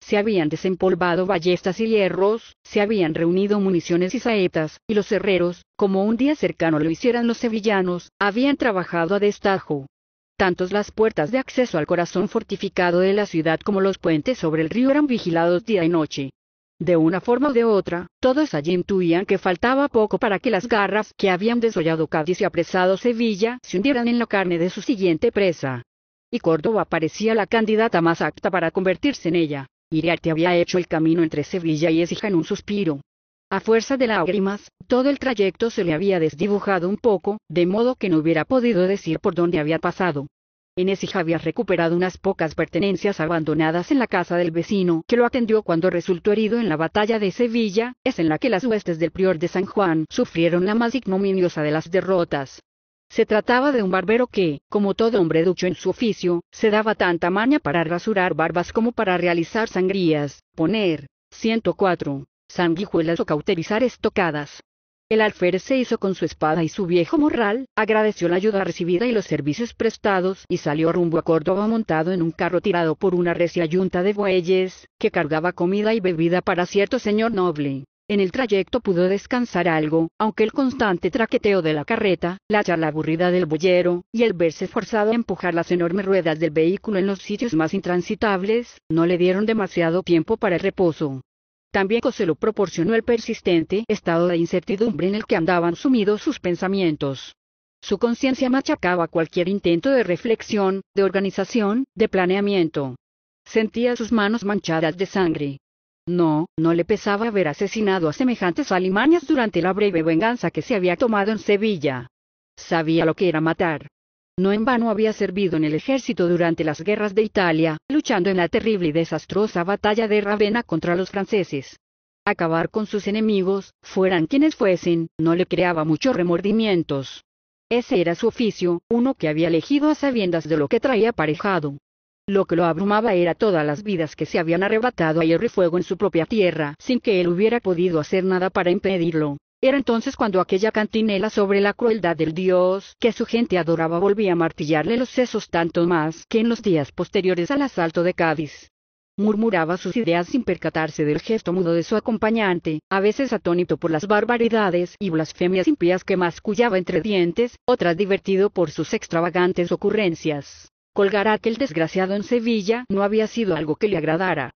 Se habían desempolvado ballestas y hierros, se habían reunido municiones y saetas, y los herreros, como un día cercano lo hicieran los sevillanos, habían trabajado a destajo, tantos las puertas de acceso al corazón fortificado de la ciudad como los puentes sobre el río eran vigilados día y noche. De una forma o de otra, todos allí intuían que faltaba poco para que las garras que habían desollado Cádiz y apresado Sevilla se hundieran en la carne de su siguiente presa. Y Córdoba parecía la candidata más apta para convertirse en ella. Iriarte había hecho el camino entre Sevilla y Esija en un suspiro, a fuerza de lágrimas, todo el trayecto se le había desdibujado un poco, de modo que no hubiera podido decir por dónde había pasado. En ese había recuperado unas pocas pertenencias abandonadas en la casa del vecino que lo atendió cuando resultó herido en la batalla de Sevilla, es en la que las huestes del prior de San Juan sufrieron la más ignominiosa de las derrotas. Se trataba de un barbero que, como todo hombre ducho en su oficio, se daba tanta maña para rasurar barbas como para realizar sangrías. Poner 104 sanguijuelas o cauterizar estocadas. El alférez se hizo con su espada y su viejo morral, agradeció la ayuda recibida y los servicios prestados y salió rumbo a Córdoba montado en un carro tirado por una recia yunta de bueyes, que cargaba comida y bebida para cierto señor noble. En el trayecto pudo descansar algo, aunque el constante traqueteo de la carreta, la charla aburrida del boyero, y el verse forzado a empujar las enormes ruedas del vehículo en los sitios más intransitables, no le dieron demasiado tiempo para el reposo. También se lo proporcionó el persistente estado de incertidumbre en el que andaban sumidos sus pensamientos. Su conciencia machacaba cualquier intento de reflexión, de organización, de planeamiento. Sentía sus manos manchadas de sangre. No, no le pesaba haber asesinado a semejantes alimañas durante la breve venganza que se había tomado en Sevilla. Sabía lo que era matar. No en vano había servido en el ejército durante las guerras de Italia, luchando en la terrible y desastrosa batalla de Ravenna contra los franceses. Acabar con sus enemigos, fueran quienes fuesen, no le creaba muchos remordimientos. Ese era su oficio, uno que había elegido a sabiendas de lo que traía aparejado. Lo que lo abrumaba era todas las vidas que se habían arrebatado a hierro y fuego en su propia tierra, sin que él hubiera podido hacer nada para impedirlo. Era entonces cuando aquella cantinela sobre la crueldad del dios que su gente adoraba volvía a martillarle los sesos tanto más que en los días posteriores al asalto de Cádiz. Murmuraba sus ideas sin percatarse del gesto mudo de su acompañante, a veces atónito por las barbaridades y blasfemias impías que mascullaba entre dientes, otras divertido por sus extravagantes ocurrencias. Colgar a aquel desgraciado en Sevilla no había sido algo que le agradara.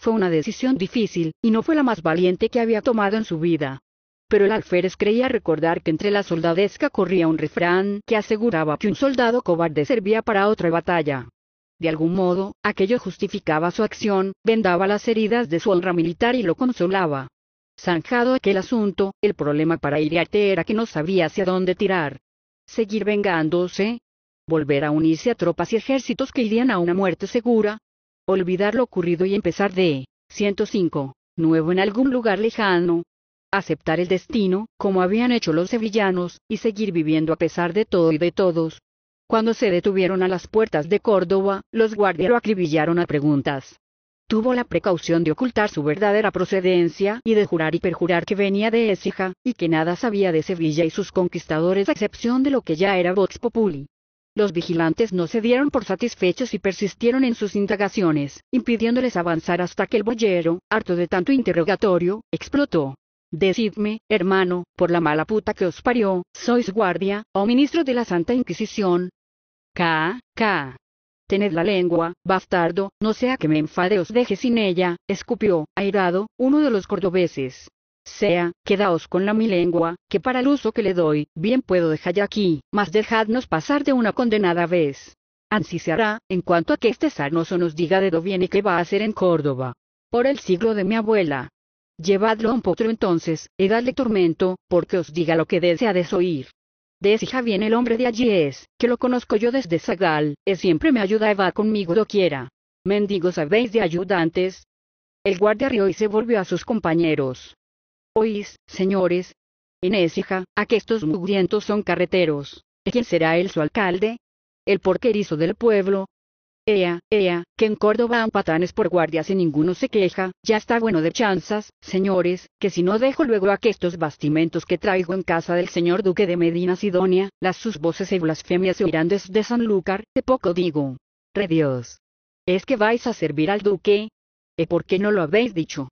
Fue una decisión difícil, y no fue la más valiente que había tomado en su vida pero el alférez creía recordar que entre la soldadesca corría un refrán que aseguraba que un soldado cobarde servía para otra batalla. De algún modo, aquello justificaba su acción, vendaba las heridas de su honra militar y lo consolaba. Zanjado aquel asunto, el problema para Iriarte era que no sabía hacia dónde tirar. ¿Seguir vengándose? ¿Volver a unirse a tropas y ejércitos que irían a una muerte segura? ¿Olvidar lo ocurrido y empezar de 105, nuevo en algún lugar lejano, aceptar el destino, como habían hecho los sevillanos, y seguir viviendo a pesar de todo y de todos. Cuando se detuvieron a las puertas de Córdoba, los guardias lo acribillaron a preguntas. Tuvo la precaución de ocultar su verdadera procedencia y de jurar y perjurar que venía de Écija, y que nada sabía de Sevilla y sus conquistadores a excepción de lo que ya era Vox Populi. Los vigilantes no se dieron por satisfechos y persistieron en sus indagaciones, impidiéndoles avanzar hasta que el boyero, harto de tanto interrogatorio, explotó. Decidme, hermano, por la mala puta que os parió, ¿sois guardia, o ministro de la Santa Inquisición? K, K. Tened la lengua, bastardo, no sea que me enfade os deje sin ella, escupió, airado, uno de los cordobeses. Sea, quedaos con la mi lengua, que para el uso que le doy, bien puedo dejarla aquí, mas dejadnos pasar de una condenada vez. Ansi se hará, en cuanto a que este sarnoso nos diga de dónde viene que va a hacer en Córdoba. Por el siglo de mi abuela, Llevadlo a un potro entonces, y dadle tormento, porque os diga lo que desea desoír. De Ecija viene el hombre de allí es, que lo conozco yo desde Zagal, y siempre me ayuda y va conmigo doquiera. Mendigos habéis de ayudantes. El guardia rió y se volvió a sus compañeros. Oís, señores. En hija, a que estos mugrientos son carreteros. ¿Quién será él su alcalde? El porquerizo del pueblo, Ea, ea, que en Córdoba han patanes por guardias y ninguno se queja, ya está bueno de chanzas, señores, que si no dejo luego aquestos bastimentos que traigo en casa del señor duque de Medina Sidonia, las sus voces y blasfemias se oirán desde Sanlúcar, de poco digo. Re Dios. ¿Es que vais a servir al duque? —¿Y por qué no lo habéis dicho?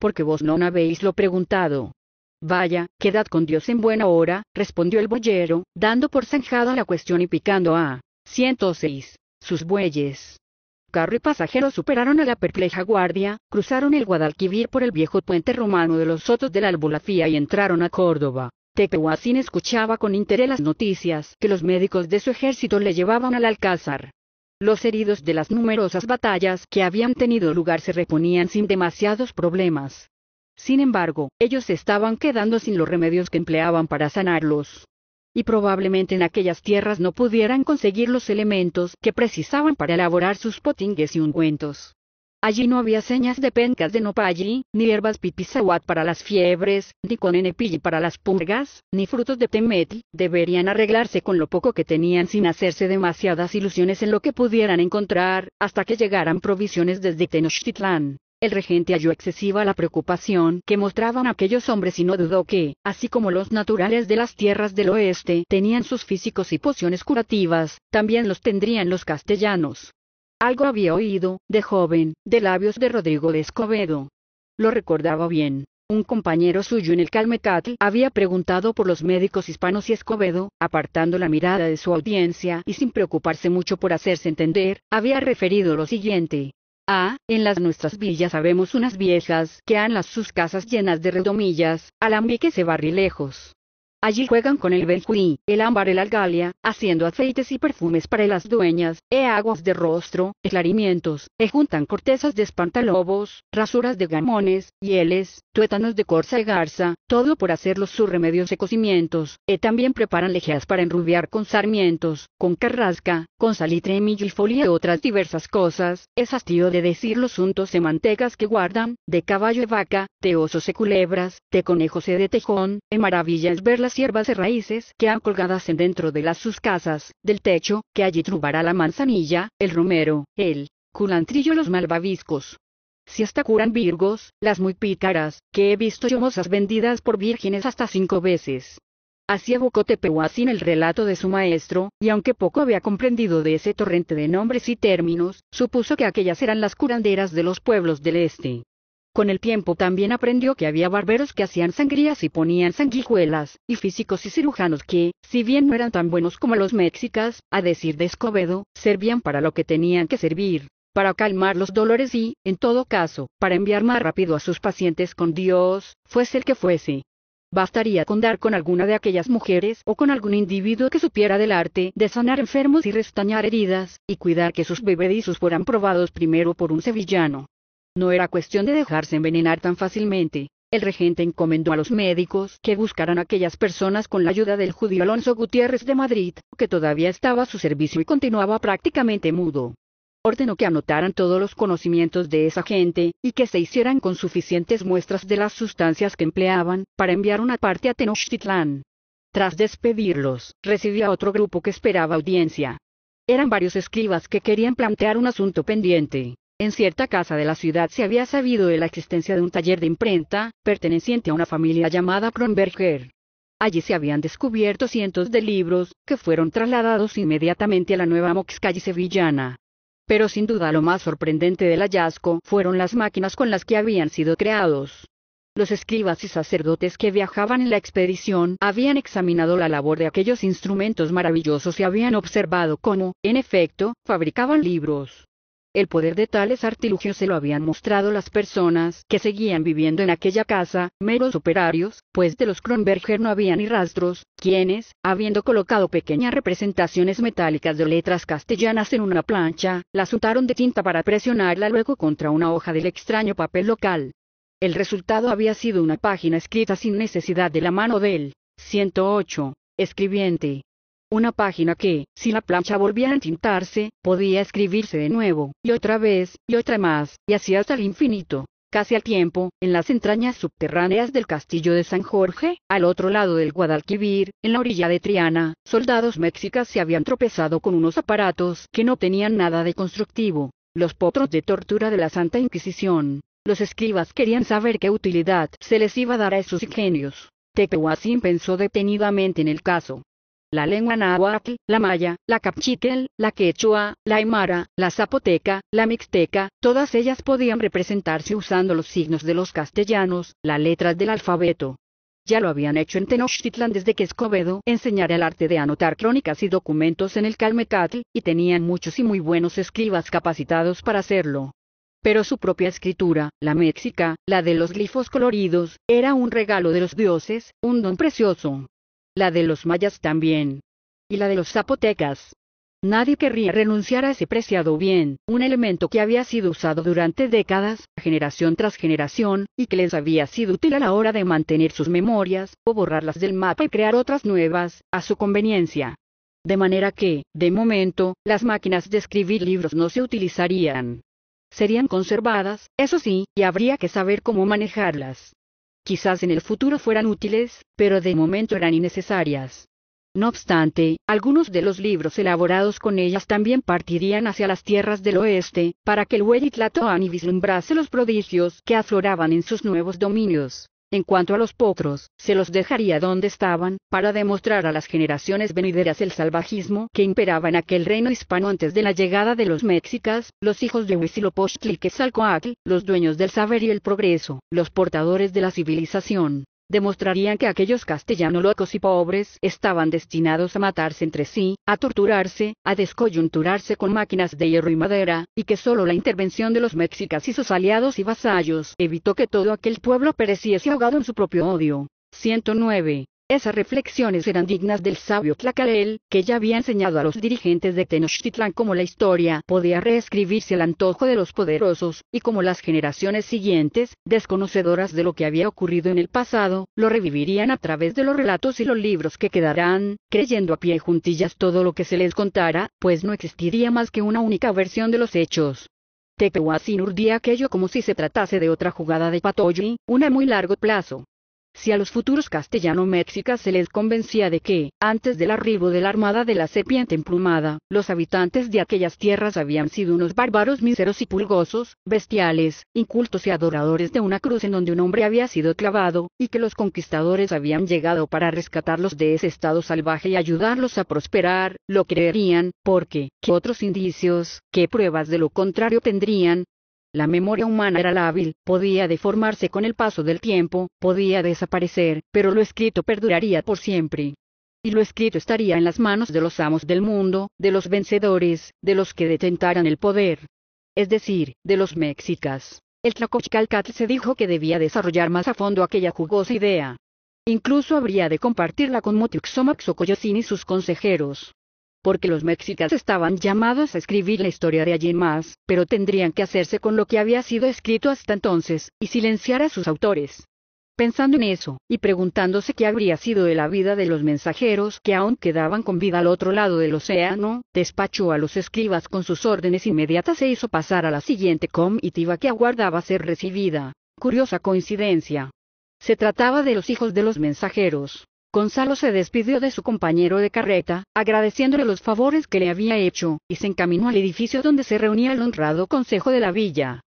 Porque vos no habéis lo preguntado. Vaya, quedad con Dios en buena hora, respondió el boyero, dando por zanjada la cuestión y picando a 106 sus bueyes. Carro y pasajeros superaron a la perpleja guardia, cruzaron el Guadalquivir por el viejo puente romano de los Sotos de la Albulafía y entraron a Córdoba. Tepehuacín escuchaba con interés las noticias que los médicos de su ejército le llevaban al Alcázar. Los heridos de las numerosas batallas que habían tenido lugar se reponían sin demasiados problemas. Sin embargo, ellos estaban quedando sin los remedios que empleaban para sanarlos y probablemente en aquellas tierras no pudieran conseguir los elementos que precisaban para elaborar sus potingues y ungüentos. Allí no había señas de pencas de nopalli, ni hierbas pipizahuat para las fiebres, ni conenepilli para las purgas, ni frutos de temetl, deberían arreglarse con lo poco que tenían sin hacerse demasiadas ilusiones en lo que pudieran encontrar, hasta que llegaran provisiones desde Tenochtitlán. El regente halló excesiva la preocupación que mostraban aquellos hombres y no dudó que, así como los naturales de las tierras del oeste tenían sus físicos y pociones curativas, también los tendrían los castellanos. Algo había oído, de joven, de labios de Rodrigo de Escobedo. Lo recordaba bien. Un compañero suyo en el Calmecatl había preguntado por los médicos hispanos y Escobedo, apartando la mirada de su audiencia y sin preocuparse mucho por hacerse entender, había referido lo siguiente. Ah, en las nuestras villas sabemos unas viejas que han las sus casas llenas de redomillas, se barri barrilejos, Allí juegan con el benjuí, el ámbar, el algalia, haciendo aceites y perfumes para las dueñas, e aguas de rostro, clarimientos, e juntan cortezas de espantalobos, rasuras de gamones, hieles, tuétanos de corza y garza, todo por hacerlos sus remedios de cocimientos, e también preparan lejeas para enrubiar con sarmientos, con carrasca, con salitre, y folia y otras diversas cosas, es hastío de decir los untos de mantecas que guardan, de caballo y vaca, de osos y culebras, de conejos y de tejón, e maravillas verlas las hierbas de raíces que han colgadas en dentro de las sus casas, del techo, que allí trubará la manzanilla, el romero, el culantrillo, los malvaviscos. Si hasta curan virgos, las muy pícaras, que he visto yo vendidas por vírgenes hasta cinco veces. Así evocó Tepehuacín el relato de su maestro, y aunque poco había comprendido de ese torrente de nombres y términos, supuso que aquellas eran las curanderas de los pueblos del este. Con el tiempo también aprendió que había barberos que hacían sangrías y ponían sanguijuelas, y físicos y cirujanos que, si bien no eran tan buenos como los mexicas, a decir de Escobedo, servían para lo que tenían que servir, para calmar los dolores y, en todo caso, para enviar más rápido a sus pacientes con Dios, fuese el que fuese. Bastaría con dar con alguna de aquellas mujeres o con algún individuo que supiera del arte de sanar enfermos y restañar heridas, y cuidar que sus bebedizos fueran probados primero por un sevillano, no era cuestión de dejarse envenenar tan fácilmente. El regente encomendó a los médicos que buscaran a aquellas personas con la ayuda del judío Alonso Gutiérrez de Madrid, que todavía estaba a su servicio y continuaba prácticamente mudo. Ordenó que anotaran todos los conocimientos de esa gente, y que se hicieran con suficientes muestras de las sustancias que empleaban, para enviar una parte a Tenochtitlán. Tras despedirlos, recibía otro grupo que esperaba audiencia. Eran varios escribas que querían plantear un asunto pendiente. En cierta casa de la ciudad se había sabido de la existencia de un taller de imprenta, perteneciente a una familia llamada Kronberger. Allí se habían descubierto cientos de libros, que fueron trasladados inmediatamente a la nueva Calle sevillana. Pero sin duda lo más sorprendente del hallazgo fueron las máquinas con las que habían sido creados. Los escribas y sacerdotes que viajaban en la expedición habían examinado la labor de aquellos instrumentos maravillosos y habían observado cómo, en efecto, fabricaban libros. El poder de tales artilugios se lo habían mostrado las personas que seguían viviendo en aquella casa, meros operarios, pues de los Kronberger no había ni rastros, quienes, habiendo colocado pequeñas representaciones metálicas de letras castellanas en una plancha, las untaron de tinta para presionarla luego contra una hoja del extraño papel local. El resultado había sido una página escrita sin necesidad de la mano del 108, escribiente, una página que, si la plancha volvía a tintarse, podía escribirse de nuevo, y otra vez, y otra más, y así hasta el infinito. Casi al tiempo, en las entrañas subterráneas del castillo de San Jorge, al otro lado del Guadalquivir, en la orilla de Triana, soldados mexicas se habían tropezado con unos aparatos que no tenían nada de constructivo, los potros de tortura de la Santa Inquisición. Los escribas querían saber qué utilidad se les iba a dar a esos ingenios. Tepehuacín pensó detenidamente en el caso, la lengua náhuatl, la maya, la capchiquel, la quechua, la aymara, la zapoteca, la mixteca, todas ellas podían representarse usando los signos de los castellanos, las letras del alfabeto. Ya lo habían hecho en Tenochtitlan desde que Escobedo enseñara el arte de anotar crónicas y documentos en el Calmecatl, y tenían muchos y muy buenos escribas capacitados para hacerlo pero su propia escritura, la mexica, la de los glifos coloridos, era un regalo de los dioses, un don precioso la de los mayas también, y la de los zapotecas. Nadie querría renunciar a ese preciado bien, un elemento que había sido usado durante décadas, generación tras generación, y que les había sido útil a la hora de mantener sus memorias, o borrarlas del mapa y crear otras nuevas, a su conveniencia. De manera que, de momento, las máquinas de escribir libros no se utilizarían. Serían conservadas, eso sí, y habría que saber cómo manejarlas quizás en el futuro fueran útiles, pero de momento eran innecesarias. No obstante, algunos de los libros elaborados con ellas también partirían hacia las tierras del oeste, para que el y vislumbrase los prodigios que afloraban en sus nuevos dominios. En cuanto a los potros, se los dejaría donde estaban, para demostrar a las generaciones venideras el salvajismo que imperaba en aquel reino hispano antes de la llegada de los mexicas, los hijos de Huitzilopochtli y los dueños del saber y el progreso, los portadores de la civilización, demostrarían que aquellos castellanos locos y pobres estaban destinados a matarse entre sí, a torturarse, a descoyunturarse con máquinas de hierro y madera, y que solo la intervención de los mexicas y sus aliados y vasallos evitó que todo aquel pueblo pereciese ahogado en su propio odio. 109. Esas reflexiones eran dignas del sabio Tlacarel, que ya había enseñado a los dirigentes de Tenochtitlan cómo la historia podía reescribirse al antojo de los poderosos, y cómo las generaciones siguientes, desconocedoras de lo que había ocurrido en el pasado, lo revivirían a través de los relatos y los libros que quedarán, creyendo a pie juntillas todo lo que se les contara, pues no existiría más que una única versión de los hechos. Tepehuacín urdía aquello como si se tratase de otra jugada de Patoyi, una muy largo plazo. Si a los futuros castellano-mexicas se les convencía de que, antes del arribo de la armada de la serpiente emplumada, los habitantes de aquellas tierras habían sido unos bárbaros míseros y pulgosos, bestiales, incultos y adoradores de una cruz en donde un hombre había sido clavado, y que los conquistadores habían llegado para rescatarlos de ese estado salvaje y ayudarlos a prosperar, lo creerían, porque, ¿qué otros indicios, qué pruebas de lo contrario tendrían, la memoria humana era lábil, podía deformarse con el paso del tiempo, podía desaparecer, pero lo escrito perduraría por siempre. Y lo escrito estaría en las manos de los amos del mundo, de los vencedores, de los que detentaran el poder. Es decir, de los mexicas. El Tlacochcalcatl se dijo que debía desarrollar más a fondo aquella jugosa idea. Incluso habría de compartirla con Motixomaxocoyocín y sus consejeros porque los mexicas estaban llamados a escribir la historia de allí más, pero tendrían que hacerse con lo que había sido escrito hasta entonces, y silenciar a sus autores. Pensando en eso, y preguntándose qué habría sido de la vida de los mensajeros que aún quedaban con vida al otro lado del océano, despachó a los escribas con sus órdenes inmediatas e hizo pasar a la siguiente comitiva que aguardaba ser recibida. Curiosa coincidencia. Se trataba de los hijos de los mensajeros, Gonzalo se despidió de su compañero de carreta, agradeciéndole los favores que le había hecho, y se encaminó al edificio donde se reunía el honrado consejo de la villa.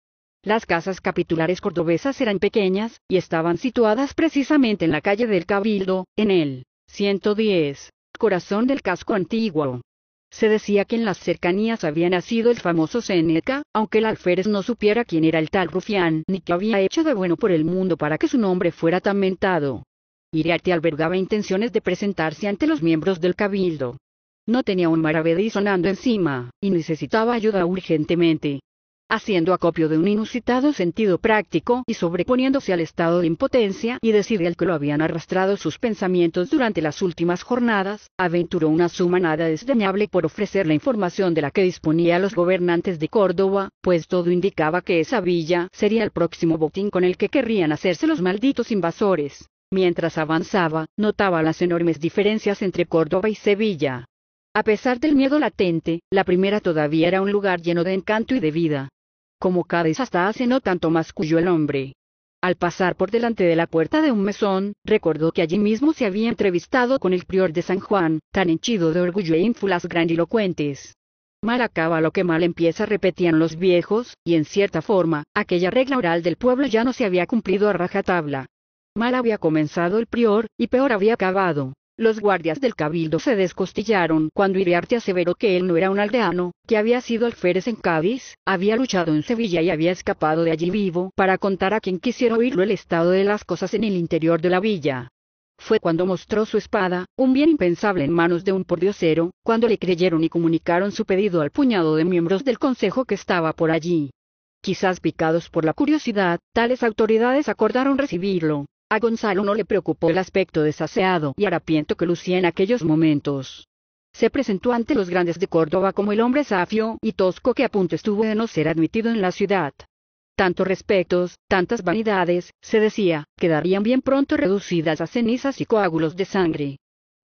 Las casas capitulares cordobesas eran pequeñas, y estaban situadas precisamente en la calle del Cabildo, en el 110, corazón del casco antiguo. Se decía que en las cercanías había nacido el famoso Seneca, aunque el alférez no supiera quién era el tal rufián ni qué había hecho de bueno por el mundo para que su nombre fuera tan mentado. Iriarte albergaba intenciones de presentarse ante los miembros del cabildo. No tenía un maravedí sonando encima, y necesitaba ayuda urgentemente. Haciendo acopio de un inusitado sentido práctico y sobreponiéndose al estado de impotencia y decir el que lo habían arrastrado sus pensamientos durante las últimas jornadas, aventuró una suma nada desdeñable por ofrecer la información de la que disponía a los gobernantes de Córdoba, pues todo indicaba que esa villa sería el próximo botín con el que querrían hacerse los malditos invasores. Mientras avanzaba, notaba las enormes diferencias entre Córdoba y Sevilla. A pesar del miedo latente, la primera todavía era un lugar lleno de encanto y de vida. Como Cádiz hasta hace no tanto más cuyo el hombre. Al pasar por delante de la puerta de un mesón, recordó que allí mismo se había entrevistado con el prior de San Juan, tan henchido de orgullo e ínfulas grandilocuentes. Mal acaba lo que mal empieza, repetían los viejos, y en cierta forma, aquella regla oral del pueblo ya no se había cumplido a rajatabla. Mal había comenzado el prior, y peor había acabado. Los guardias del cabildo se descostillaron cuando Iriarte aseveró que él no era un aldeano, que había sido alférez en Cádiz, había luchado en Sevilla y había escapado de allí vivo para contar a quien quisiera oírlo el estado de las cosas en el interior de la villa. Fue cuando mostró su espada, un bien impensable en manos de un pordiosero, cuando le creyeron y comunicaron su pedido al puñado de miembros del consejo que estaba por allí. Quizás picados por la curiosidad, tales autoridades acordaron recibirlo, a Gonzalo no le preocupó el aspecto desaseado y harapiento que lucía en aquellos momentos. Se presentó ante los grandes de Córdoba como el hombre safio y tosco que a punto estuvo de no ser admitido en la ciudad. Tantos respetos, tantas vanidades, se decía, quedarían bien pronto reducidas a cenizas y coágulos de sangre.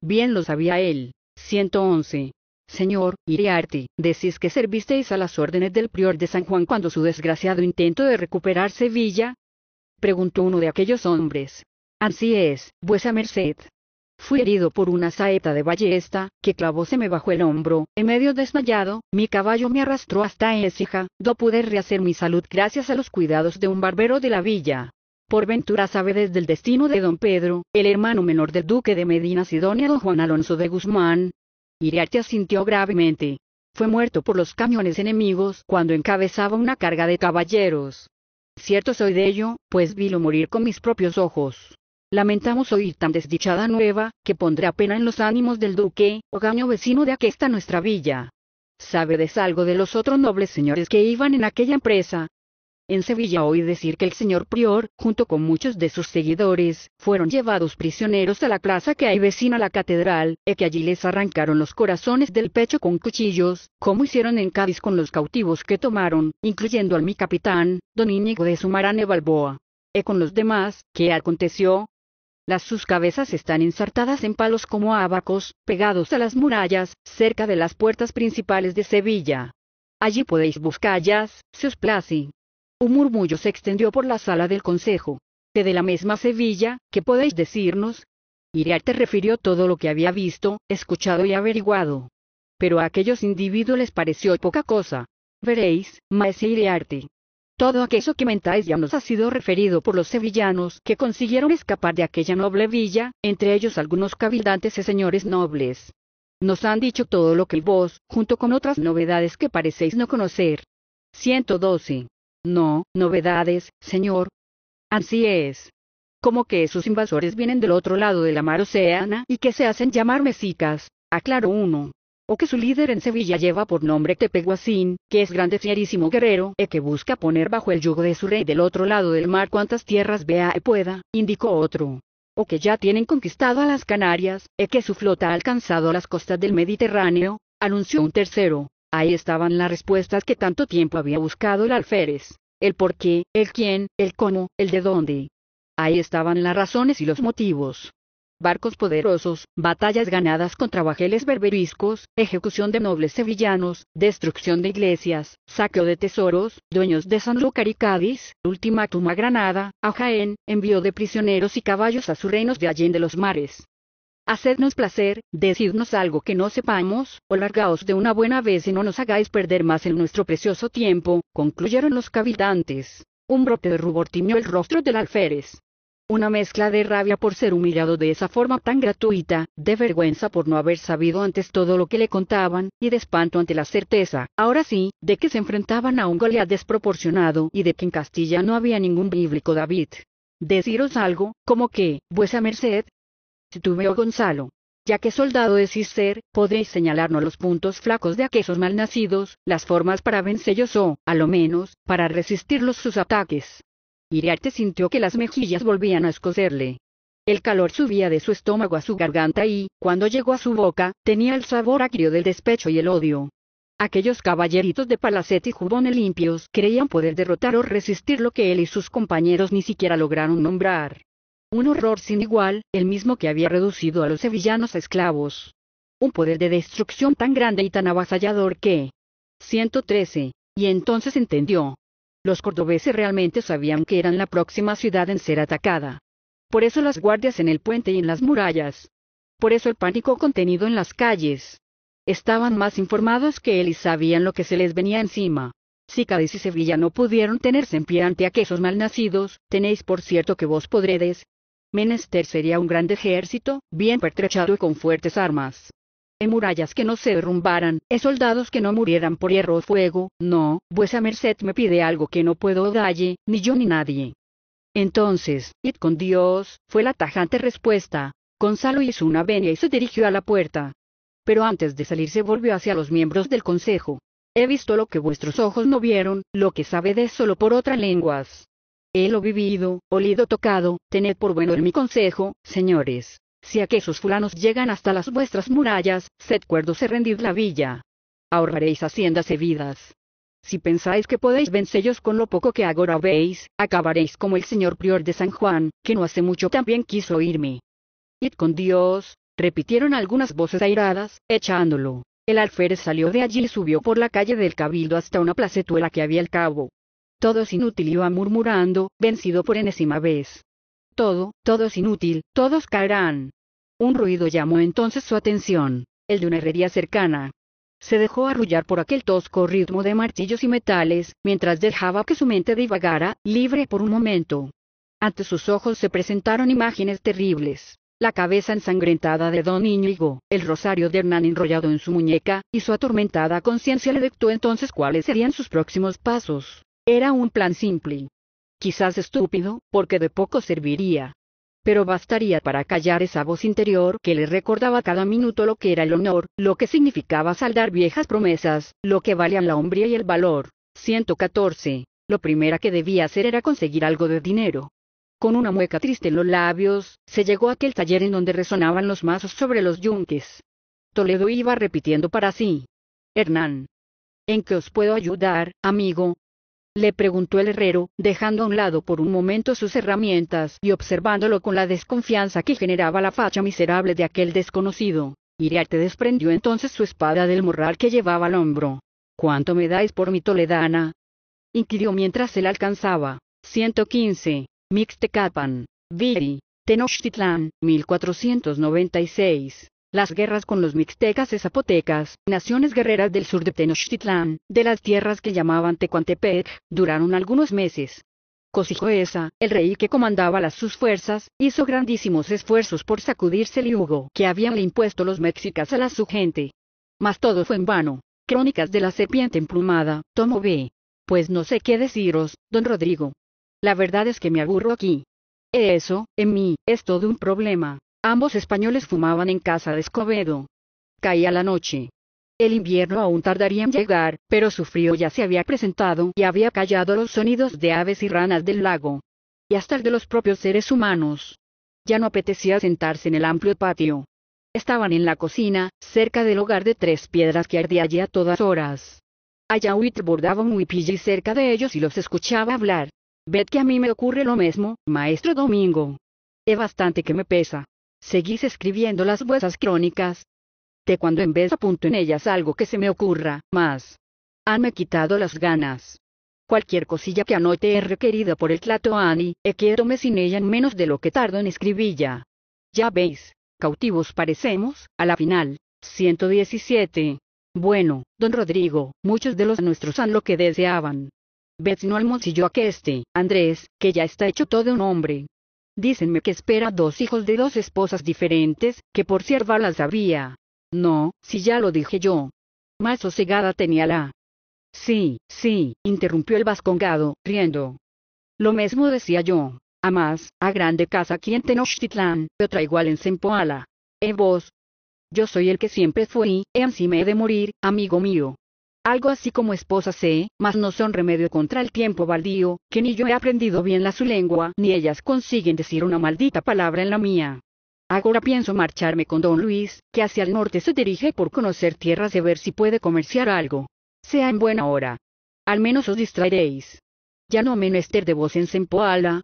Bien lo sabía él. 111. Señor, Iriarte, decís que servisteis a las órdenes del prior de San Juan cuando su desgraciado intento de recuperar Sevilla, preguntó uno de aquellos hombres. Así es, vuesa merced. Fui herido por una saeta de ballesta, que clavóseme bajo el hombro, en medio desmayado, mi caballo me arrastró hasta Écija, do pude rehacer mi salud gracias a los cuidados de un barbero de la villa. Por ventura sabe desde el destino de don Pedro, el hermano menor del duque de Medina Sidonia don Juan Alonso de Guzmán. Iriarte asintió gravemente. Fue muerto por los camiones enemigos cuando encabezaba una carga de caballeros. Cierto soy de ello, pues vilo morir con mis propios ojos. Lamentamos oír tan desdichada nueva, que pondrá pena en los ánimos del duque, o gaño vecino de aquesta nuestra villa. de algo de los otros nobles señores que iban en aquella empresa, en Sevilla oí decir que el señor prior, junto con muchos de sus seguidores, fueron llevados prisioneros a la plaza que hay vecina a la catedral, y que allí les arrancaron los corazones del pecho con cuchillos, como hicieron en Cádiz con los cautivos que tomaron, incluyendo al mi capitán, don Íñigo de y Balboa. E con los demás, ¿qué aconteció? Las sus cabezas están ensartadas en palos como abacos, pegados a las murallas, cerca de las puertas principales de Sevilla. Allí podéis buscarlas, si os place. Un murmullo se extendió por la sala del consejo. Que de la misma Sevilla, ¿qué podéis decirnos? Iriarte refirió todo lo que había visto, escuchado y averiguado. Pero a aquellos individuos les pareció poca cosa. Veréis, maese Iriarte. Todo aquello que mentáis ya nos ha sido referido por los sevillanos que consiguieron escapar de aquella noble villa, entre ellos algunos cabildantes y señores nobles. Nos han dicho todo lo que vos, junto con otras novedades que parecéis no conocer. 112. No, novedades, señor. Así es. Como que esos invasores vienen del otro lado de la mar oceana y que se hacen llamar mexicas, aclaró uno. O que su líder en Sevilla lleva por nombre Tepeguacín, que es grande fierísimo guerrero, y que busca poner bajo el yugo de su rey del otro lado del mar cuantas tierras vea y pueda, indicó otro o que ya tienen conquistado a las Canarias, e que su flota ha alcanzado las costas del Mediterráneo, anunció un tercero. Ahí estaban las respuestas que tanto tiempo había buscado el alférez, el por qué, el quién, el cómo, el de dónde. Ahí estaban las razones y los motivos. Barcos poderosos, batallas ganadas contra bajeles berberiscos, ejecución de nobles sevillanos, destrucción de iglesias, saqueo de tesoros, dueños de Sanlúcar y Cádiz, ultimátum a Granada, a Jaén, envío de prisioneros y caballos a sus reinos de Allende los Mares. Hacednos placer, decirnos algo que no sepamos, o largaos de una buena vez y no nos hagáis perder más en nuestro precioso tiempo, concluyeron los cavitantes. Un brote de rubor tiñó el rostro del alférez. Una mezcla de rabia por ser humillado de esa forma tan gratuita, de vergüenza por no haber sabido antes todo lo que le contaban, y de espanto ante la certeza, ahora sí, de que se enfrentaban a un Goliat desproporcionado y de que en Castilla no había ningún bíblico David. Deciros algo, como que, vuesa merced, titubeó oh, Gonzalo. Ya que soldado decís ser, podréis señalarnos los puntos flacos de aquellos malnacidos, las formas para vencerlos o, a lo menos, para resistirlos sus ataques. Iriarte sintió que las mejillas volvían a escocerle. El calor subía de su estómago a su garganta y, cuando llegó a su boca, tenía el sabor agrio del despecho y el odio. Aquellos caballeritos de palacete y jubones limpios creían poder derrotar o resistir lo que él y sus compañeros ni siquiera lograron nombrar un horror sin igual, el mismo que había reducido a los sevillanos a esclavos. Un poder de destrucción tan grande y tan avasallador que... 113. Y entonces entendió. Los cordobeses realmente sabían que eran la próxima ciudad en ser atacada. Por eso las guardias en el puente y en las murallas. Por eso el pánico contenido en las calles. Estaban más informados que él y sabían lo que se les venía encima. Si Cádiz y Sevilla no pudieron tenerse en pie ante aquellos malnacidos, tenéis por cierto que vos podredes, menester sería un gran ejército, bien pertrechado y con fuertes armas. En murallas que no se derrumbaran, en soldados que no murieran por hierro o fuego, no, vuesa merced me pide algo que no puedo darle, ni yo ni nadie. Entonces, id con Dios, fue la tajante respuesta. Gonzalo hizo una venia y se dirigió a la puerta. Pero antes de salir se volvió hacia los miembros del consejo. He visto lo que vuestros ojos no vieron, lo que sabe de solo por otras lenguas lo vivido, olido tocado, tened por bueno el mi consejo, señores. Si esos fulanos llegan hasta las vuestras murallas, sed cuerdos y rendid la villa. Ahorraréis haciendas y vidas. Si pensáis que podéis vencellos con lo poco que ahora veis, acabaréis como el señor prior de San Juan, que no hace mucho también quiso irme. Id con Dios, repitieron algunas voces airadas, echándolo. El alférez salió de allí y subió por la calle del Cabildo hasta una placetuela que había al cabo, todo es inútil iba murmurando, vencido por enésima vez. Todo, todo es inútil, todos caerán. Un ruido llamó entonces su atención, el de una herrería cercana. Se dejó arrullar por aquel tosco ritmo de martillos y metales, mientras dejaba que su mente divagara, libre por un momento. Ante sus ojos se presentaron imágenes terribles. La cabeza ensangrentada de don Íñigo, el rosario de Hernán enrollado en su muñeca, y su atormentada conciencia le dictó entonces cuáles serían sus próximos pasos. Era un plan simple. Quizás estúpido, porque de poco serviría. Pero bastaría para callar esa voz interior que le recordaba cada minuto lo que era el honor, lo que significaba saldar viejas promesas, lo que valían la hombría y el valor. 114. Lo primero que debía hacer era conseguir algo de dinero. Con una mueca triste en los labios, se llegó a aquel taller en donde resonaban los mazos sobre los yunques. Toledo iba repitiendo para sí. Hernán. ¿En qué os puedo ayudar, amigo? le preguntó el herrero, dejando a un lado por un momento sus herramientas y observándolo con la desconfianza que generaba la facha miserable de aquel desconocido. Iriarte desprendió entonces su espada del morral que llevaba al hombro. ¿Cuánto me dais por mi toledana? inquirió mientras él alcanzaba. 115. Mixtecapan. Viri. Tenochtitlán, 1496 las guerras con los mixtecas y zapotecas, naciones guerreras del sur de Tenochtitlán, de las tierras que llamaban Tecuantepec, duraron algunos meses. Cosijoesa, el rey que comandaba las sus fuerzas, hizo grandísimos esfuerzos por sacudirse el yugo que habían impuesto los mexicas a la su gente. Mas todo fue en vano. Crónicas de la serpiente emplumada, tomo B. Pues no sé qué deciros, don Rodrigo. La verdad es que me aburro aquí. Eso, en mí, es todo un problema. Ambos españoles fumaban en casa de Escobedo. Caía la noche. El invierno aún tardaría en llegar, pero su frío ya se había presentado y había callado los sonidos de aves y ranas del lago. Y hasta el de los propios seres humanos. Ya no apetecía sentarse en el amplio patio. Estaban en la cocina, cerca del hogar de tres piedras que ardía allí a todas horas. Ayahuit bordaba un y cerca de ellos y los escuchaba hablar. Ved que a mí me ocurre lo mismo, maestro Domingo. Es bastante que me pesa, seguís escribiendo las vuestras crónicas. De cuando en vez apunto en ellas algo que se me ocurra, más. Hanme quitado las ganas. Cualquier cosilla que anote es requerida por el Tlatoani, e quiérome sin ella en menos de lo que tardo en escribilla. Ya veis, cautivos parecemos, a la final. 117. Bueno, don Rodrigo, muchos de los nuestros han lo que deseaban. Ves no al moncillo a que este, Andrés, que ya está hecho todo un hombre, Dícenme que espera dos hijos de dos esposas diferentes, que por sierva las había. No, si ya lo dije yo. Más sosegada tenía la. Sí, sí, interrumpió el vascongado, riendo. Lo mismo decía yo. A más, a grande casa aquí en Tenochtitlán, otra igual en Sempoala. ¿Eh vos? Yo soy el que siempre fui, e así me he de morir, amigo mío. Algo así como esposa sé, mas no son remedio contra el tiempo baldío, que ni yo he aprendido bien la su lengua, ni ellas consiguen decir una maldita palabra en la mía. Ahora pienso marcharme con don Luis, que hacia el norte se dirige por conocer tierras de ver si puede comerciar algo. Sea en buena hora. Al menos os distraeréis. Ya no menester de vos en Sempoala.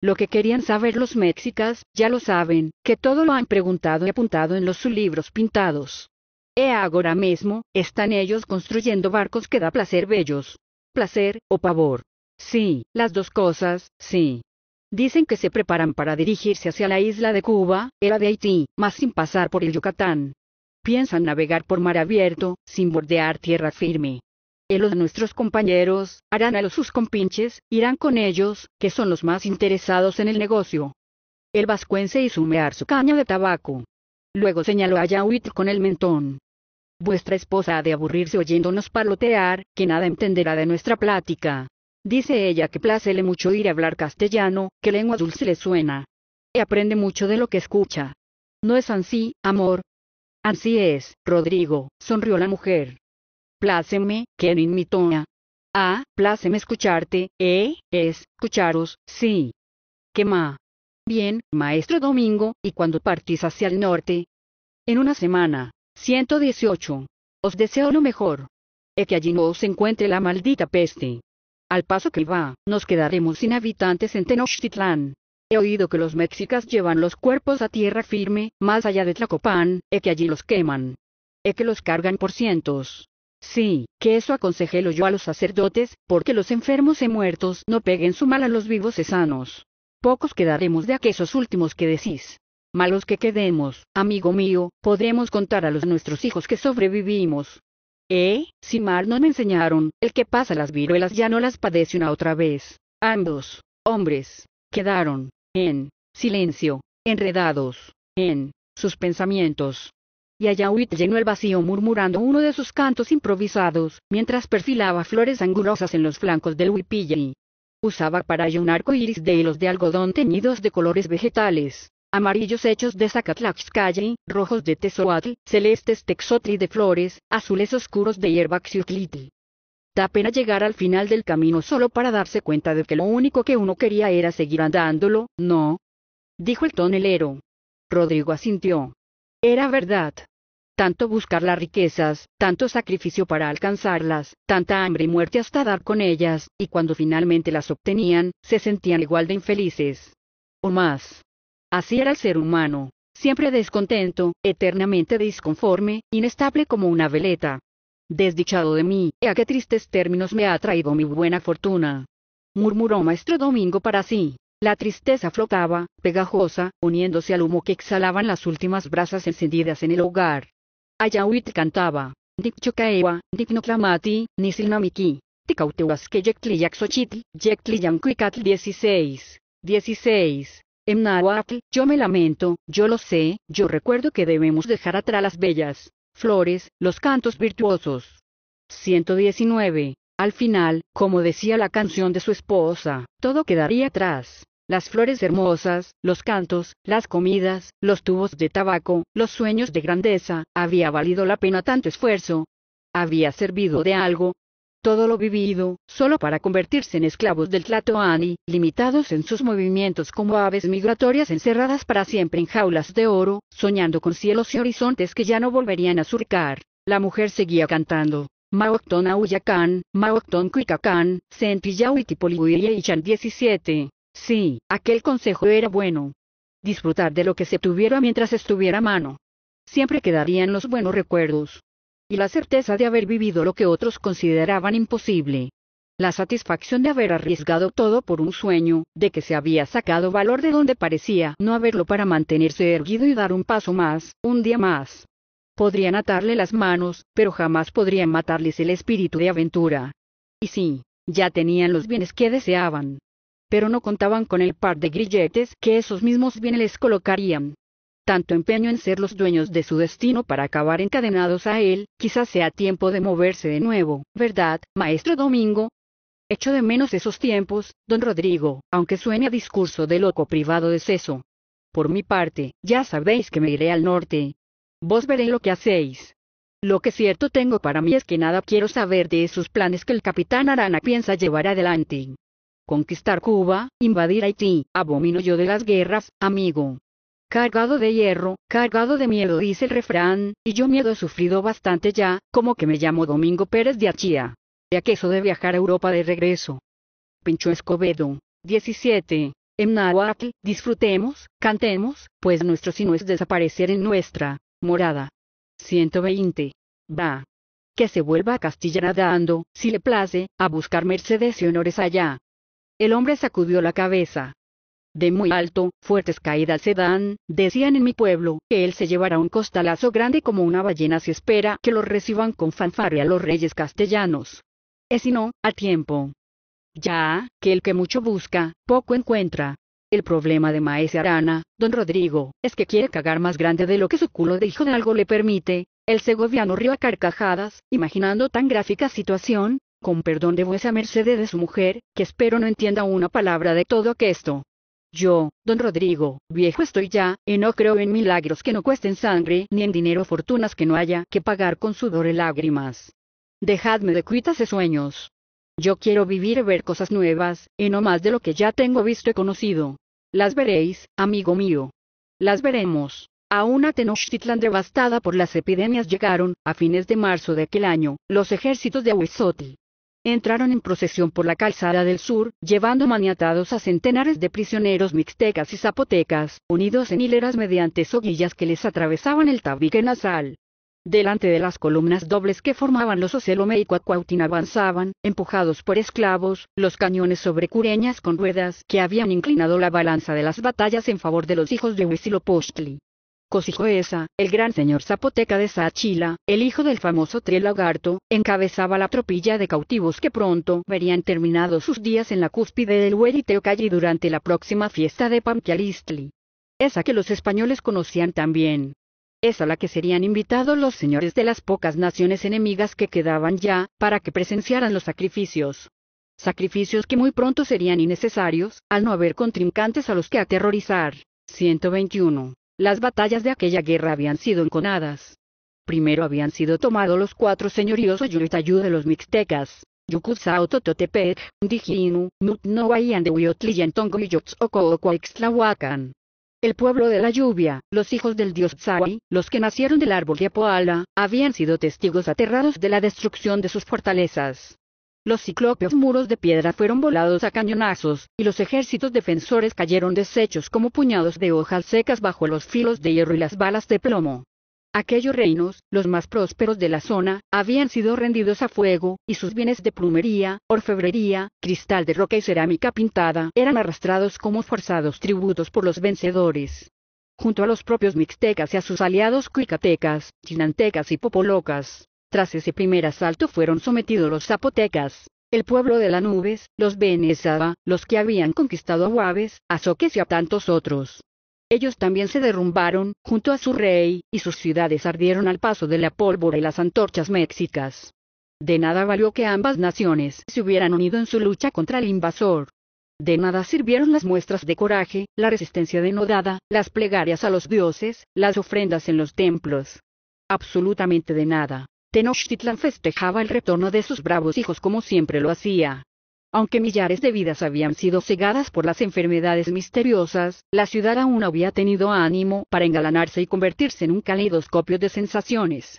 Lo que querían saber los mexicas, ya lo saben, que todo lo han preguntado y apuntado en los su libros pintados. E agora mismo, están ellos construyendo barcos que da placer bellos. Placer, o pavor. Sí, las dos cosas, sí. Dicen que se preparan para dirigirse hacia la isla de Cuba, era de Haití, más sin pasar por el Yucatán. Piensan navegar por mar abierto, sin bordear tierra firme. Elos nuestros compañeros, harán a los sus compinches, irán con ellos, que son los más interesados en el negocio. El vascuense y sumear su caña de tabaco. Luego señaló a Yahuit con el mentón. Vuestra esposa ha de aburrirse oyéndonos palotear, que nada entenderá de nuestra plática. Dice ella que plácele mucho ir a hablar castellano, que lengua dulce le suena. Y aprende mucho de lo que escucha. No es así, amor. Así es, Rodrigo, sonrió la mujer. Pláceme, Kenin Mitona. Ah, pláceme escucharte, ¿eh? Es, escucharos, sí. ¿Qué más? bien, maestro Domingo, y cuando partís hacia el norte. En una semana, 118. Os deseo lo mejor. E que allí no os encuentre la maldita peste. Al paso que va, nos quedaremos sin habitantes en Tenochtitlán. He oído que los mexicas llevan los cuerpos a tierra firme, más allá de Tlacopán, e que allí los queman. He que los cargan por cientos. Sí, que eso aconsejelo yo a los sacerdotes, porque los enfermos y muertos no peguen su mal a los vivos y sanos pocos quedaremos de aquellos últimos que decís. Malos que quedemos, amigo mío, podremos contar a los nuestros hijos que sobrevivimos. Eh, si mal no me enseñaron, el que pasa las viruelas ya no las padece una otra vez. Ambos, hombres, quedaron, en, silencio, enredados, en, sus pensamientos. Y allá llenó el vacío murmurando uno de sus cantos improvisados, mientras perfilaba flores angulosas en los flancos del huipilli. Usaba para ello un arco iris de hilos de algodón teñidos de colores vegetales, amarillos hechos de Zacatlaxcalli, rojos de tezoatl, celestes texotli de flores, azules oscuros de hierba Da pena llegar al final del camino solo para darse cuenta de que lo único que uno quería era seguir andándolo, ¿no? Dijo el tonelero. Rodrigo asintió. Era verdad tanto buscar las riquezas, tanto sacrificio para alcanzarlas, tanta hambre y muerte hasta dar con ellas, y cuando finalmente las obtenían, se sentían igual de infelices. O más. Así era el ser humano, siempre descontento, eternamente disconforme, inestable como una veleta. Desdichado de mí, a qué tristes términos me ha traído mi buena fortuna. Murmuró maestro Domingo para sí. La tristeza flotaba, pegajosa, uniéndose al humo que exhalaban las últimas brasas encendidas en el hogar. Ayahuit cantaba. Dikchokaewa, Diknoklamati, Nisilnamiki, Tikautewaske yekli yaksochitl, yekli yankuikatl. 16. 16. Emnahuatl, yo me lamento, yo lo sé, yo recuerdo que debemos dejar atrás las bellas flores, los cantos virtuosos. 119. Al final, como decía la canción de su esposa, todo quedaría atrás las flores hermosas, los cantos, las comidas, los tubos de tabaco, los sueños de grandeza, había valido la pena tanto esfuerzo. Había servido de algo. Todo lo vivido, solo para convertirse en esclavos del Tlatoani, limitados en sus movimientos como aves migratorias encerradas para siempre en jaulas de oro, soñando con cielos y horizontes que ya no volverían a surcar. La mujer seguía cantando. Chan 17. Sí, aquel consejo era bueno. Disfrutar de lo que se tuviera mientras estuviera a mano. Siempre quedarían los buenos recuerdos. Y la certeza de haber vivido lo que otros consideraban imposible. La satisfacción de haber arriesgado todo por un sueño, de que se había sacado valor de donde parecía no haberlo para mantenerse erguido y dar un paso más, un día más. Podrían atarle las manos, pero jamás podrían matarles el espíritu de aventura. Y sí, ya tenían los bienes que deseaban pero no contaban con el par de grilletes que esos mismos bienes les colocarían. Tanto empeño en ser los dueños de su destino para acabar encadenados a él, quizás sea tiempo de moverse de nuevo, ¿verdad, maestro Domingo? Echo de menos esos tiempos, don Rodrigo, aunque suene a discurso de loco privado de seso. Por mi parte, ya sabéis que me iré al norte. Vos veré lo que hacéis. Lo que cierto tengo para mí es que nada quiero saber de esos planes que el capitán Arana piensa llevar adelante conquistar Cuba, invadir Haití, abomino yo de las guerras, amigo. Cargado de hierro, cargado de miedo dice el refrán, y yo miedo he sufrido bastante ya, como que me llamo Domingo Pérez de Achía. De eso de viajar a Europa de regreso. Pincho Escobedo. 17. En Nahuatl, disfrutemos, cantemos, pues nuestro sino es desaparecer en nuestra morada. 120. Va. Que se vuelva a Castilla nadando, si le place, a buscar mercedes y honores allá. El hombre sacudió la cabeza. De muy alto, fuertes caídas se dan, decían en mi pueblo, que él se llevará un costalazo grande como una ballena si espera que lo reciban con fanfarria los reyes castellanos. Es si no, a tiempo. Ya, que el que mucho busca, poco encuentra. El problema de Maese Arana, don Rodrigo, es que quiere cagar más grande de lo que su culo de hijo de algo le permite. El segoviano rió a carcajadas, imaginando tan gráfica situación, con perdón de vuesa merced de su mujer, que espero no entienda una palabra de todo aquesto. Yo, don Rodrigo, viejo estoy ya, y no creo en milagros que no cuesten sangre, ni en dinero fortunas que no haya que pagar con sudor y lágrimas. Dejadme de cuitas y sueños. Yo quiero vivir y ver cosas nuevas, y no más de lo que ya tengo visto y conocido. Las veréis, amigo mío. Las veremos. A una Tenochtitlan devastada por las epidemias llegaron, a fines de marzo de aquel año, los ejércitos de Huizotl entraron en procesión por la calzada del sur, llevando maniatados a centenares de prisioneros mixtecas y zapotecas, unidos en hileras mediante soguillas que les atravesaban el tabique nasal. Delante de las columnas dobles que formaban los Ocelome y Cuacuautín avanzaban, empujados por esclavos, los cañones sobre cureñas con ruedas que habían inclinado la balanza de las batallas en favor de los hijos de Huitzilopochtli. Cosijoesa, el gran señor zapoteca de Sachila, el hijo del famoso Trielagarto, encabezaba la tropilla de cautivos que pronto verían terminados sus días en la cúspide del calle durante la próxima fiesta de Pampialistli. Esa que los españoles conocían también Esa a la que serían invitados los señores de las pocas naciones enemigas que quedaban ya, para que presenciaran los sacrificios. Sacrificios que muy pronto serían innecesarios, al no haber contrincantes a los que aterrorizar. 121. Las batallas de aquella guerra habían sido enconadas. Primero habían sido tomados los cuatro señoríos Oyuritayú de los mixtecas, Yucuzao Tototepec, Dijinu, y de y Tongo y El pueblo de la lluvia, los hijos del dios Tzawi, los que nacieron del árbol de Apoala, habían sido testigos aterrados de la destrucción de sus fortalezas los ciclópeos muros de piedra fueron volados a cañonazos, y los ejércitos defensores cayeron deshechos como puñados de hojas secas bajo los filos de hierro y las balas de plomo. Aquellos reinos, los más prósperos de la zona, habían sido rendidos a fuego, y sus bienes de plumería, orfebrería, cristal de roca y cerámica pintada eran arrastrados como forzados tributos por los vencedores. Junto a los propios mixtecas y a sus aliados cuicatecas, chinantecas y popolocas, tras ese primer asalto fueron sometidos los zapotecas, el pueblo de la nubes, los Benesaba, los que habían conquistado a Huaves, a Soques y a tantos otros. Ellos también se derrumbaron, junto a su rey, y sus ciudades ardieron al paso de la pólvora y las antorchas mexicas. De nada valió que ambas naciones se hubieran unido en su lucha contra el invasor. De nada sirvieron las muestras de coraje, la resistencia denodada, las plegarias a los dioses, las ofrendas en los templos. Absolutamente de nada. Tenochtitlan festejaba el retorno de sus bravos hijos como siempre lo hacía. Aunque millares de vidas habían sido cegadas por las enfermedades misteriosas, la ciudad aún había tenido ánimo para engalanarse y convertirse en un caleidoscopio de sensaciones.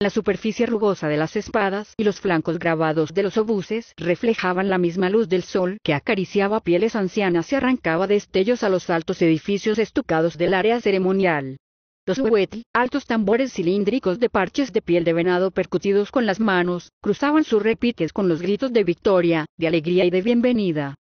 La superficie rugosa de las espadas y los flancos grabados de los obuses reflejaban la misma luz del sol que acariciaba pieles ancianas y arrancaba destellos a los altos edificios estucados del área ceremonial. Los hueti, altos tambores cilíndricos de parches de piel de venado percutidos con las manos, cruzaban sus repiques con los gritos de victoria, de alegría y de bienvenida.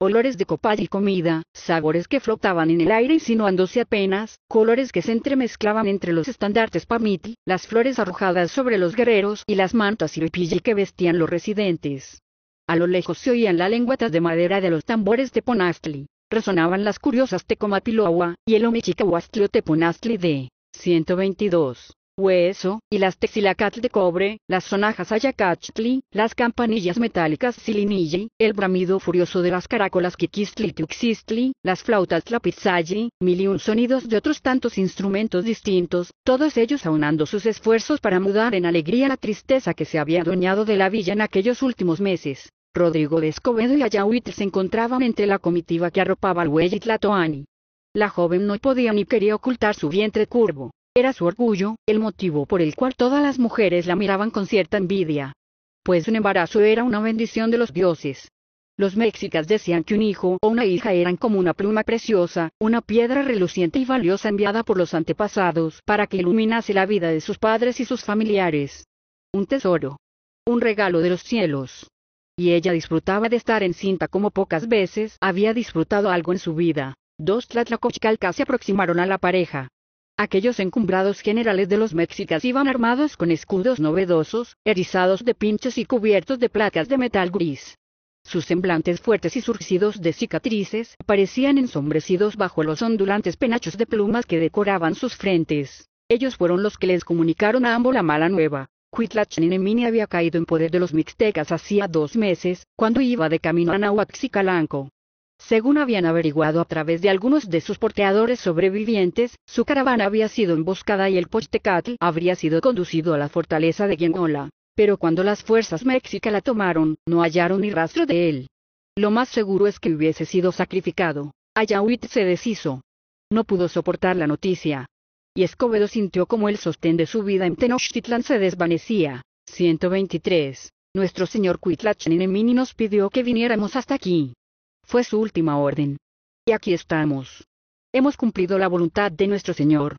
Olores de copal y comida, sabores que flotaban en el aire insinuándose apenas, colores que se entremezclaban entre los estandartes pamiti, las flores arrojadas sobre los guerreros y las mantas y que vestían los residentes. A lo lejos se oían las lenguatas de madera de los tambores de Ponastli resonaban las curiosas Tecomapiloa y el o Teponastli de 122 hueso, y las texilacatl de cobre, las sonajas ayacachtli, las campanillas metálicas silinilli, el bramido furioso de las caracolas kikistli tuxistli, las flautas tlapitzalli, mil y un sonidos de otros tantos instrumentos distintos, todos ellos aunando sus esfuerzos para mudar en alegría la tristeza que se había adueñado de la villa en aquellos últimos meses. Rodrigo de Escobedo y Ayahuitl se encontraban entre la comitiva que arropaba al Tlatoani. La joven no podía ni quería ocultar su vientre curvo. Era su orgullo, el motivo por el cual todas las mujeres la miraban con cierta envidia. Pues un embarazo era una bendición de los dioses. Los mexicas decían que un hijo o una hija eran como una pluma preciosa, una piedra reluciente y valiosa enviada por los antepasados para que iluminase la vida de sus padres y sus familiares. Un tesoro. Un regalo de los cielos. Y ella disfrutaba de estar encinta como pocas veces había disfrutado algo en su vida dos tlatlacochcalcas se aproximaron a la pareja. Aquellos encumbrados generales de los mexicas iban armados con escudos novedosos, erizados de pinchos y cubiertos de placas de metal gris. Sus semblantes fuertes y surgidos de cicatrices parecían ensombrecidos bajo los ondulantes penachos de plumas que decoraban sus frentes. Ellos fueron los que les comunicaron a ambos la mala nueva. Nemini había caído en poder de los mixtecas hacía dos meses, cuando iba de camino a Nahuaxicalanco. Según habían averiguado a través de algunos de sus porteadores sobrevivientes, su caravana había sido emboscada y el Pochtecatl habría sido conducido a la fortaleza de Gengola, Pero cuando las fuerzas mexicas la tomaron, no hallaron ni rastro de él. Lo más seguro es que hubiese sido sacrificado. Ayahuit se deshizo. No pudo soportar la noticia. Y Escobedo sintió como el sostén de su vida en Tenochtitlan se desvanecía. 123. Nuestro señor Cuitlachanemini nos pidió que viniéramos hasta aquí. Fue su última orden. Y aquí estamos. Hemos cumplido la voluntad de nuestro Señor.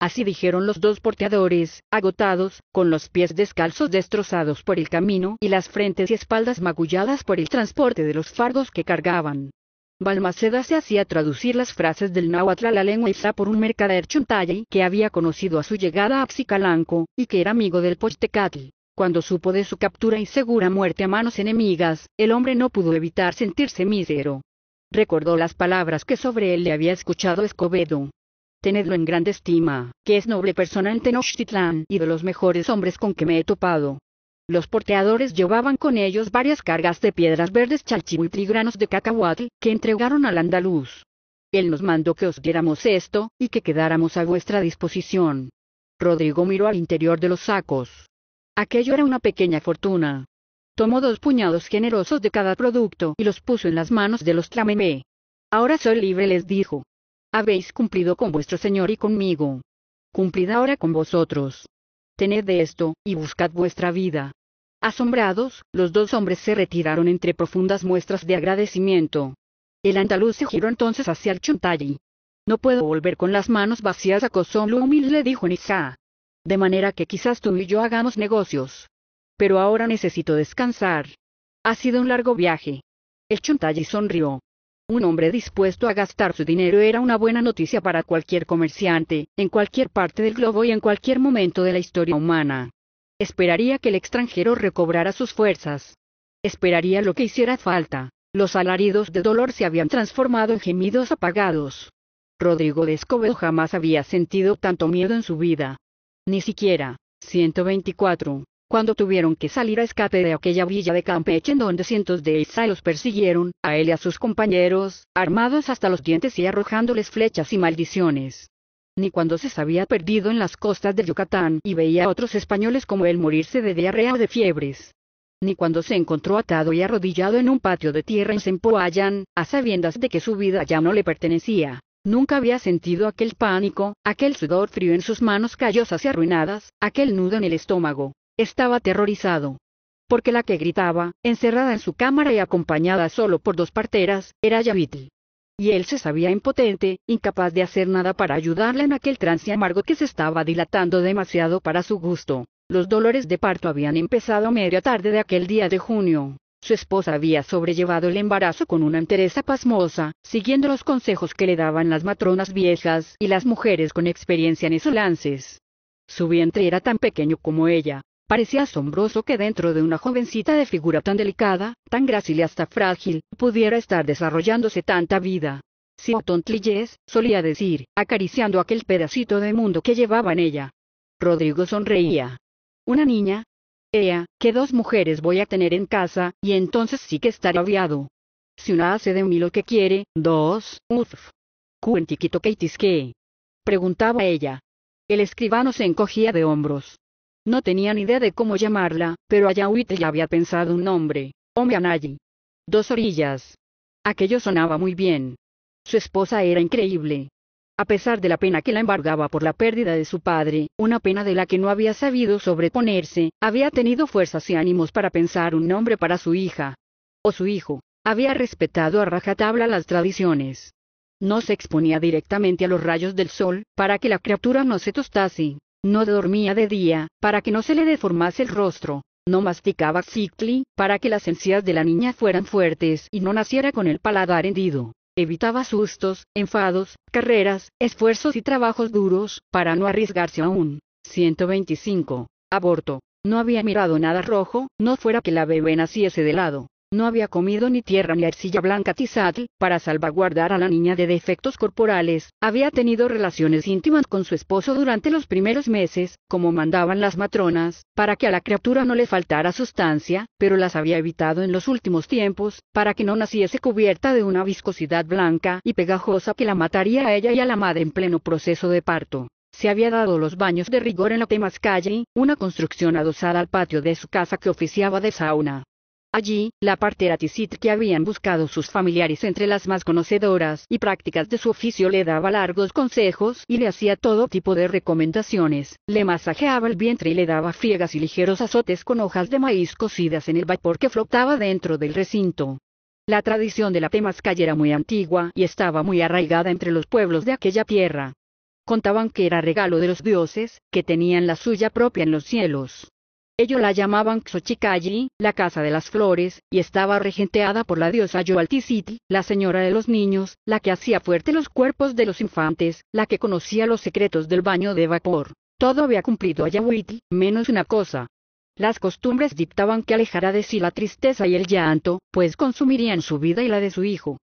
Así dijeron los dos porteadores, agotados, con los pies descalzos destrozados por el camino y las frentes y espaldas magulladas por el transporte de los fardos que cargaban. Balmaceda se hacía traducir las frases del náhuatl a la lengua isa por un mercader chuntay que había conocido a su llegada a Xicalanco, y que era amigo del postecatl. Cuando supo de su captura y segura muerte a manos enemigas, el hombre no pudo evitar sentirse mísero. Recordó las palabras que sobre él le había escuchado Escobedo. Tenedlo en grande estima, que es noble persona en Tenochtitlán y de los mejores hombres con que me he topado. Los porteadores llevaban con ellos varias cargas de piedras verdes chalchihuitl y granos de cacahuatl, que entregaron al andaluz. Él nos mandó que os diéramos esto, y que quedáramos a vuestra disposición. Rodrigo miró al interior de los sacos. Aquello era una pequeña fortuna. Tomó dos puñados generosos de cada producto y los puso en las manos de los Tlamemé. Ahora soy libre, les dijo. Habéis cumplido con vuestro señor y conmigo. Cumplid ahora con vosotros. Tened de esto, y buscad vuestra vida. Asombrados, los dos hombres se retiraron entre profundas muestras de agradecimiento. El andaluz se giró entonces hacia el Chuntalli. No puedo volver con las manos vacías a lo humilde, dijo Nisá. De manera que quizás tú y yo hagamos negocios. Pero ahora necesito descansar. Ha sido un largo viaje. El chuntay sonrió. Un hombre dispuesto a gastar su dinero era una buena noticia para cualquier comerciante, en cualquier parte del globo y en cualquier momento de la historia humana. Esperaría que el extranjero recobrara sus fuerzas. Esperaría lo que hiciera falta. Los alaridos de dolor se habían transformado en gemidos apagados. Rodrigo de Escobedo jamás había sentido tanto miedo en su vida. Ni siquiera. 124. Cuando tuvieron que salir a escape de aquella villa de Campeche en donde cientos de Isa los persiguieron, a él y a sus compañeros, armados hasta los dientes y arrojándoles flechas y maldiciones. Ni cuando se sabía perdido en las costas de Yucatán y veía a otros españoles como él morirse de diarrea o de fiebres. Ni cuando se encontró atado y arrodillado en un patio de tierra en Sempoayan, a sabiendas de que su vida ya no le pertenecía. Nunca había sentido aquel pánico, aquel sudor frío en sus manos callosas y arruinadas, aquel nudo en el estómago. Estaba aterrorizado. Porque la que gritaba, encerrada en su cámara y acompañada solo por dos parteras, era Yavitl. Y él se sabía impotente, incapaz de hacer nada para ayudarla en aquel trance amargo que se estaba dilatando demasiado para su gusto. Los dolores de parto habían empezado a media tarde de aquel día de junio. Su esposa había sobrellevado el embarazo con una entereza pasmosa, siguiendo los consejos que le daban las matronas viejas y las mujeres con experiencia en esos lances. Su vientre era tan pequeño como ella. Parecía asombroso que dentro de una jovencita de figura tan delicada, tan grácil y hasta frágil, pudiera estar desarrollándose tanta vida. Si solía decir, acariciando aquel pedacito de mundo que llevaba en ella. Rodrigo sonreía. Una niña, que dos mujeres voy a tener en casa, y entonces sí que estaré aviado. Si una hace de mí lo que quiere, dos, uff. Cuentiquito Preguntaba ella. El escribano se encogía de hombros. No tenía ni idea de cómo llamarla, pero Ayahuite ya había pensado un nombre. Omeanayi. Dos orillas. Aquello sonaba muy bien. Su esposa era increíble a pesar de la pena que la embargaba por la pérdida de su padre, una pena de la que no había sabido sobreponerse, había tenido fuerzas y ánimos para pensar un nombre para su hija. O su hijo. Había respetado a rajatabla las tradiciones. No se exponía directamente a los rayos del sol, para que la criatura no se tostase. No dormía de día, para que no se le deformase el rostro. No masticaba cicli, para que las encías de la niña fueran fuertes y no naciera con el paladar hendido evitaba sustos, enfados, carreras, esfuerzos y trabajos duros, para no arriesgarse aún. 125. Aborto. No había mirado nada rojo, no fuera que la bebé naciese de lado. No había comido ni tierra ni arcilla blanca tizatl, para salvaguardar a la niña de defectos corporales, había tenido relaciones íntimas con su esposo durante los primeros meses, como mandaban las matronas, para que a la criatura no le faltara sustancia, pero las había evitado en los últimos tiempos, para que no naciese cubierta de una viscosidad blanca y pegajosa que la mataría a ella y a la madre en pleno proceso de parto se había dado los baños de rigor en la y una construcción adosada al patio de su casa que oficiaba de sauna. Allí, la partera Tisit que habían buscado sus familiares entre las más conocedoras y prácticas de su oficio le daba largos consejos y le hacía todo tipo de recomendaciones, le masajeaba el vientre y le daba friegas y ligeros azotes con hojas de maíz cocidas en el vapor que flotaba dentro del recinto. La tradición de la temazcal era muy antigua y estaba muy arraigada entre los pueblos de aquella tierra. Contaban que era regalo de los dioses, que tenían la suya propia en los cielos. Ellos la llamaban Xochicalli, la casa de las flores, y estaba regenteada por la diosa City, la señora de los niños, la que hacía fuerte los cuerpos de los infantes, la que conocía los secretos del baño de vapor. Todo había cumplido Ayahuiti, menos una cosa. Las costumbres dictaban que alejara de sí la tristeza y el llanto, pues consumirían su vida y la de su hijo.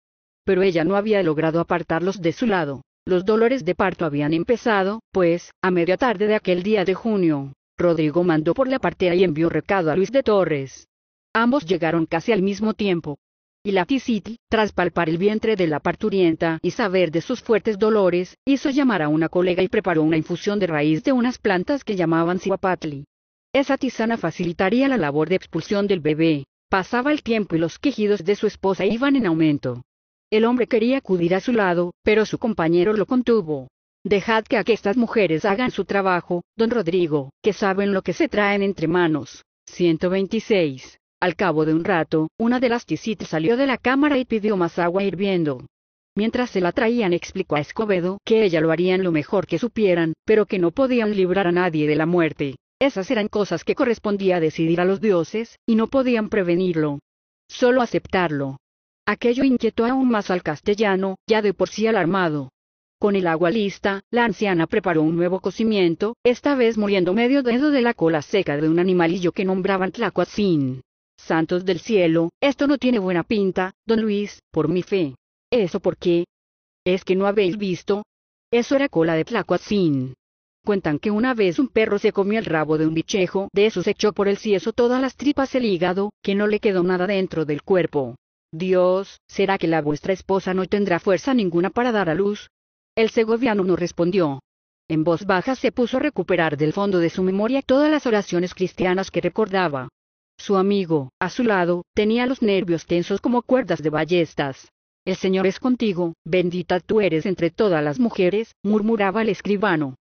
Pero ella no había logrado apartarlos de su lado. Los dolores de parto habían empezado, pues, a media tarde de aquel día de junio, Rodrigo mandó por la partera y envió recado a Luis de Torres. Ambos llegaron casi al mismo tiempo. Y la Ticitl, tras palpar el vientre de la parturienta y saber de sus fuertes dolores, hizo llamar a una colega y preparó una infusión de raíz de unas plantas que llamaban cihuapatli. Esa tisana facilitaría la labor de expulsión del bebé. Pasaba el tiempo y los quejidos de su esposa iban en aumento. El hombre quería acudir a su lado, pero su compañero lo contuvo. Dejad que estas mujeres hagan su trabajo, don Rodrigo, que saben lo que se traen entre manos. 126. Al cabo de un rato, una de las tisites salió de la cámara y pidió más agua hirviendo. Mientras se la traían explicó a Escobedo que ella lo harían lo mejor que supieran, pero que no podían librar a nadie de la muerte. Esas eran cosas que correspondía decidir a los dioses, y no podían prevenirlo. Solo aceptarlo. Aquello inquietó aún más al castellano, ya de por sí alarmado. Con el agua lista, la anciana preparó un nuevo cocimiento, esta vez muriendo medio dedo de la cola seca de un animalillo que nombraban Tlacuacín. Santos del cielo, esto no tiene buena pinta, don Luis, por mi fe. ¿Eso por qué? ¿Es que no habéis visto? Eso era cola de Tlacuatzin. Cuentan que una vez un perro se comió el rabo de un bichejo, de eso se echó por el cieso todas las tripas el hígado, que no le quedó nada dentro del cuerpo. Dios, ¿será que la vuestra esposa no tendrá fuerza ninguna para dar a luz? El segoviano no respondió. En voz baja se puso a recuperar del fondo de su memoria todas las oraciones cristianas que recordaba. Su amigo, a su lado, tenía los nervios tensos como cuerdas de ballestas. El Señor es contigo, bendita tú eres entre todas las mujeres, murmuraba el escribano.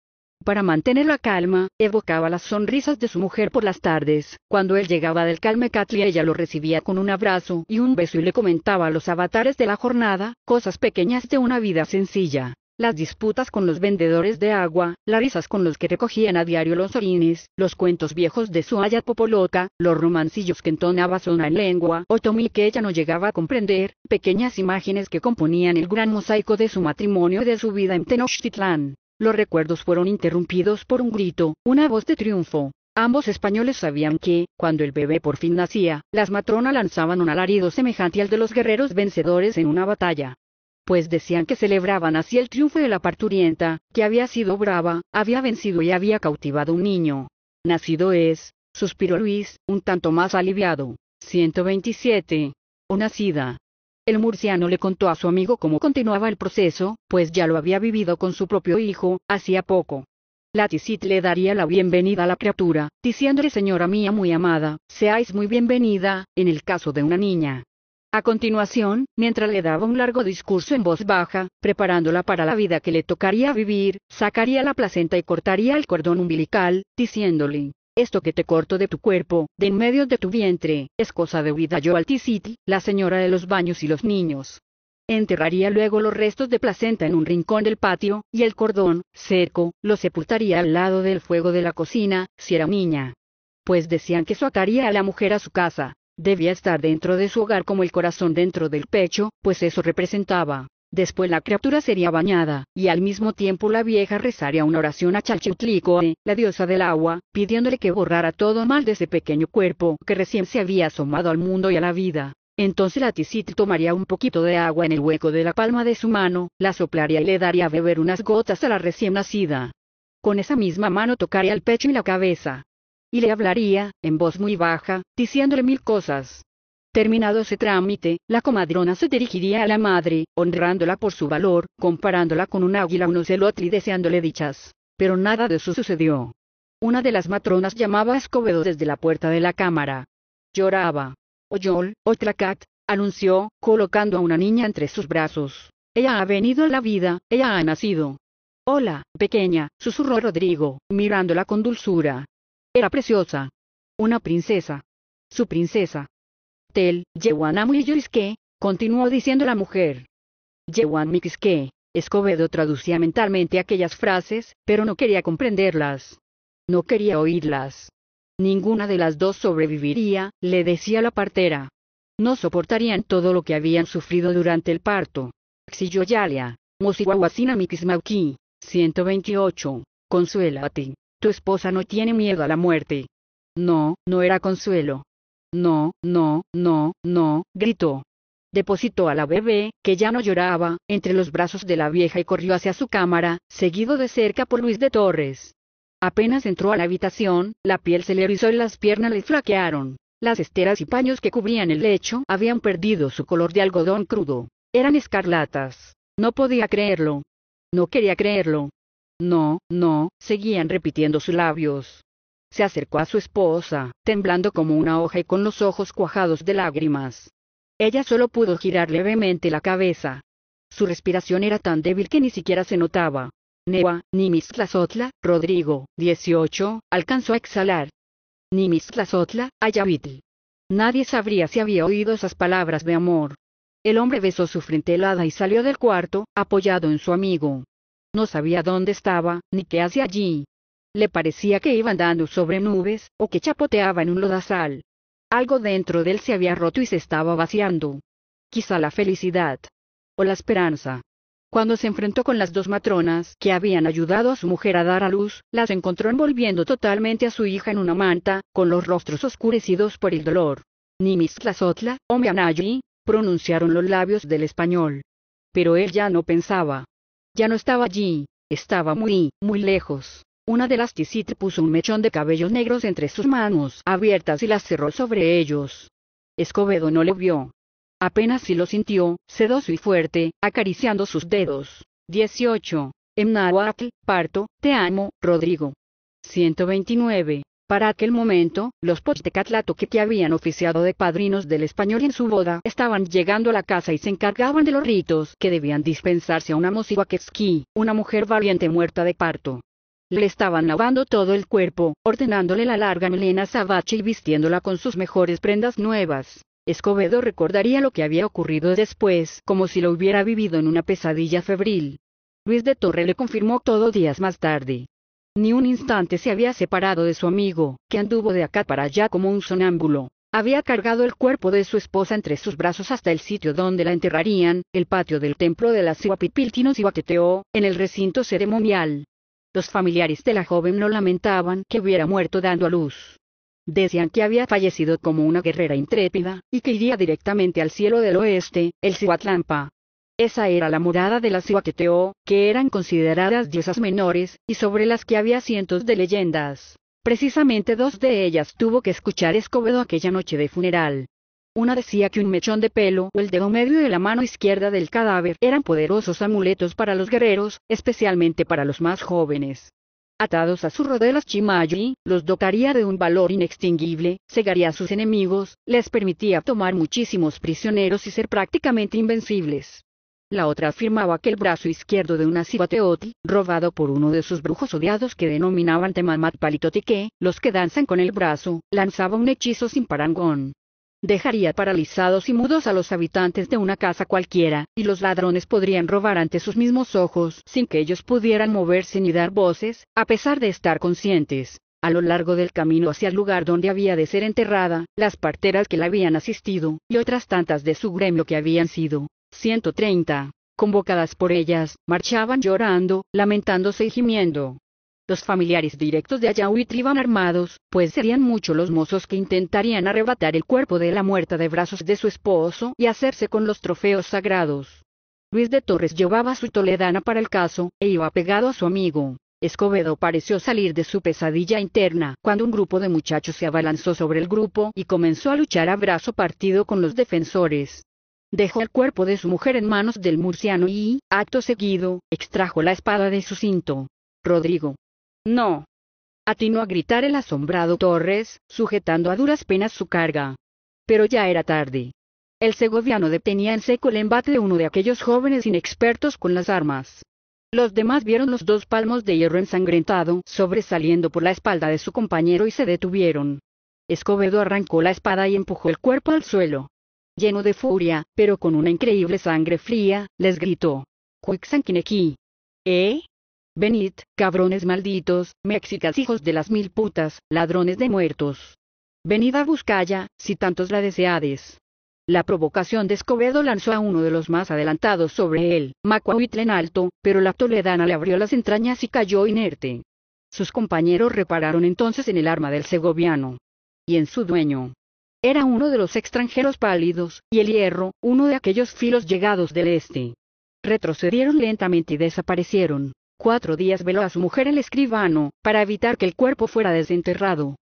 Para mantener la calma, evocaba las sonrisas de su mujer por las tardes, cuando él llegaba del Calmecatli ella lo recibía con un abrazo y un beso y le comentaba a los avatares de la jornada, cosas pequeñas de una vida sencilla las disputas con los vendedores de agua, las risas con los que recogían a diario los orines, los cuentos viejos de su haya popoloca, los romancillos que entonaba zona en lengua, otomí que ella no llegaba a comprender, pequeñas imágenes que componían el gran mosaico de su matrimonio y de su vida en Tenochtitlán. Los recuerdos fueron interrumpidos por un grito, una voz de triunfo. Ambos españoles sabían que, cuando el bebé por fin nacía, las matronas lanzaban un alarido semejante al de los guerreros vencedores en una batalla pues decían que celebraban así el triunfo de la parturienta, que había sido brava, había vencido y había cautivado un niño. Nacido es, suspiró Luis, un tanto más aliviado. 127. O nacida. El murciano le contó a su amigo cómo continuaba el proceso, pues ya lo había vivido con su propio hijo, hacía poco. La le daría la bienvenida a la criatura, diciéndole señora mía muy amada, seáis muy bienvenida, en el caso de una niña. A continuación, mientras le daba un largo discurso en voz baja, preparándola para la vida que le tocaría vivir, sacaría la placenta y cortaría el cordón umbilical, diciéndole, esto que te corto de tu cuerpo, de en medio de tu vientre, es cosa de vida. Yo city, la señora de los baños y los niños. Enterraría luego los restos de placenta en un rincón del patio, y el cordón, seco, lo sepultaría al lado del fuego de la cocina, si era niña. Pues decían que socaría a la mujer a su casa, Debía estar dentro de su hogar como el corazón dentro del pecho, pues eso representaba. Después la criatura sería bañada, y al mismo tiempo la vieja rezaría una oración a Chalchutlicoe, la diosa del agua, pidiéndole que borrara todo mal de ese pequeño cuerpo que recién se había asomado al mundo y a la vida. Entonces la ticit tomaría un poquito de agua en el hueco de la palma de su mano, la soplaría y le daría a beber unas gotas a la recién nacida. Con esa misma mano tocaría el pecho y la cabeza, y le hablaría, en voz muy baja, diciéndole mil cosas. Terminado ese trámite, la comadrona se dirigiría a la madre, honrándola por su valor, comparándola con un águila o un otro y deseándole dichas. Pero nada de eso sucedió. Una de las matronas llamaba a Escobedo desde la puerta de la cámara. Lloraba. Oyol, cat, anunció, colocando a una niña entre sus brazos. Ella ha venido a la vida, ella ha nacido. Hola, pequeña, susurró Rodrigo, mirándola con dulzura, era preciosa. Una princesa. Su princesa. Tel, Yuriske, continuó diciendo la mujer. Yewanmikisque. Escobedo traducía mentalmente aquellas frases, pero no quería comprenderlas. No quería oírlas. Ninguna de las dos sobreviviría, le decía la partera. No soportarían todo lo que habían sufrido durante el parto. Xiyoyalia, Mosiwawasina 128, 128, Consuélate. Tu esposa no tiene miedo a la muerte. No, no era consuelo. No, no, no, no, gritó. Depositó a la bebé, que ya no lloraba, entre los brazos de la vieja y corrió hacia su cámara, seguido de cerca por Luis de Torres. Apenas entró a la habitación, la piel se le erizó y las piernas le flaquearon. Las esteras y paños que cubrían el lecho habían perdido su color de algodón crudo. Eran escarlatas. No podía creerlo. No quería creerlo. No, no, seguían repitiendo sus labios. Se acercó a su esposa, temblando como una hoja y con los ojos cuajados de lágrimas. Ella solo pudo girar levemente la cabeza. Su respiración era tan débil que ni siquiera se notaba. Newa, Tlazotla, Rodrigo, 18, alcanzó a exhalar. Tlazotla, Ayavitl. Nadie sabría si había oído esas palabras de amor. El hombre besó su frente helada y salió del cuarto, apoyado en su amigo. No sabía dónde estaba, ni qué hacía allí. Le parecía que iba andando sobre nubes, o que chapoteaba en un lodazal. Algo dentro de él se había roto y se estaba vaciando. Quizá la felicidad. O la esperanza. Cuando se enfrentó con las dos matronas que habían ayudado a su mujer a dar a luz, las encontró envolviendo totalmente a su hija en una manta, con los rostros oscurecidos por el dolor. Ni mis Tlazotla o Mianayi pronunciaron los labios del español. Pero él ya no pensaba. Ya no estaba allí, estaba muy, muy lejos. Una de las tisit puso un mechón de cabellos negros entre sus manos abiertas y las cerró sobre ellos. Escobedo no lo vio. Apenas si lo sintió, sedoso y fuerte, acariciando sus dedos. 18. En parto, te amo, Rodrigo. 129. Para aquel momento, los catlato que habían oficiado de padrinos del español en su boda estaban llegando a la casa y se encargaban de los ritos que debían dispensarse a una mosihuaquezqui, una mujer valiente muerta de parto. Le estaban lavando todo el cuerpo, ordenándole la larga melena sabache y vistiéndola con sus mejores prendas nuevas. Escobedo recordaría lo que había ocurrido después como si lo hubiera vivido en una pesadilla febril. Luis de Torre le confirmó todo días más tarde. Ni un instante se había separado de su amigo, que anduvo de acá para allá como un sonámbulo. Había cargado el cuerpo de su esposa entre sus brazos hasta el sitio donde la enterrarían, el patio del templo de las Iwapipiltinos y Baqueteó, en el recinto ceremonial. Los familiares de la joven no lamentaban que hubiera muerto dando a luz. Decían que había fallecido como una guerrera intrépida, y que iría directamente al cielo del oeste, el Cihuatlampa. Esa era la morada de las Iwaqueteo, que eran consideradas diosas menores, y sobre las que había cientos de leyendas. Precisamente dos de ellas tuvo que escuchar Escobedo aquella noche de funeral. Una decía que un mechón de pelo o el dedo medio de la mano izquierda del cadáver eran poderosos amuletos para los guerreros, especialmente para los más jóvenes. Atados a sus rodelas Chimayi, los dotaría de un valor inextinguible, cegaría a sus enemigos, les permitía tomar muchísimos prisioneros y ser prácticamente invencibles. La otra afirmaba que el brazo izquierdo de una Cibateoti, robado por uno de sus brujos odiados que denominaban Temamat Palitotique, los que danzan con el brazo, lanzaba un hechizo sin parangón. Dejaría paralizados y mudos a los habitantes de una casa cualquiera, y los ladrones podrían robar ante sus mismos ojos sin que ellos pudieran moverse ni dar voces, a pesar de estar conscientes. A lo largo del camino hacia el lugar donde había de ser enterrada, las parteras que la habían asistido, y otras tantas de su gremio que habían sido, 130, convocadas por ellas, marchaban llorando, lamentándose y gimiendo. Los familiares directos de Ayahuit iban armados, pues serían muchos los mozos que intentarían arrebatar el cuerpo de la muerta de brazos de su esposo y hacerse con los trofeos sagrados. Luis de Torres llevaba su toledana para el caso, e iba pegado a su amigo. Escobedo pareció salir de su pesadilla interna cuando un grupo de muchachos se abalanzó sobre el grupo y comenzó a luchar a brazo partido con los defensores dejó el cuerpo de su mujer en manos del murciano y, acto seguido, extrajo la espada de su cinto. Rodrigo. No. Atinó a gritar el asombrado Torres, sujetando a duras penas su carga. Pero ya era tarde. El segoviano detenía en seco el embate de uno de aquellos jóvenes inexpertos con las armas. Los demás vieron los dos palmos de hierro ensangrentado sobresaliendo por la espalda de su compañero y se detuvieron. Escobedo arrancó la espada y empujó el cuerpo al suelo lleno de furia, pero con una increíble sangre fría, les gritó. Cuixanquinequi. ¿Eh? Venid, cabrones malditos, mexicas hijos de las mil putas, ladrones de muertos. Venid a buscarla, si tantos la deseades. La provocación de Escobedo lanzó a uno de los más adelantados sobre él, Macuahuitl en alto, pero la toledana le abrió las entrañas y cayó inerte. Sus compañeros repararon entonces en el arma del segoviano. Y en su dueño. Era uno de los extranjeros pálidos, y el hierro, uno de aquellos filos llegados del este. Retrocedieron lentamente y desaparecieron. Cuatro días veló a su mujer el escribano, para evitar que el cuerpo fuera desenterrado.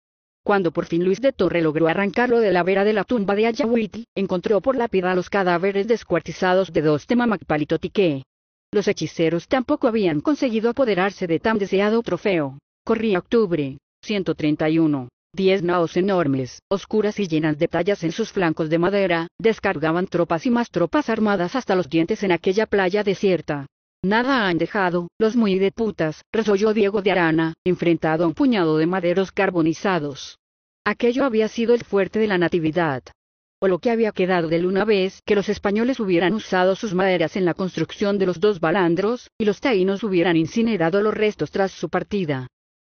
Cuando por fin Luis de Torre logró arrancarlo de la vera de la tumba de Ayahuitl, encontró por lápida los cadáveres descuartizados de dos temas Los hechiceros tampoco habían conseguido apoderarse de tan deseado trofeo. Corría octubre, 131. Diez naos enormes, oscuras y llenas de tallas en sus flancos de madera, descargaban tropas y más tropas armadas hasta los dientes en aquella playa desierta. Nada han dejado, los muy de putas, resolló Diego de Arana, enfrentado a un puñado de maderos carbonizados. Aquello había sido el fuerte de la natividad. O lo que había quedado de una vez que los españoles hubieran usado sus maderas en la construcción de los dos balandros, y los taínos hubieran incinerado los restos tras su partida.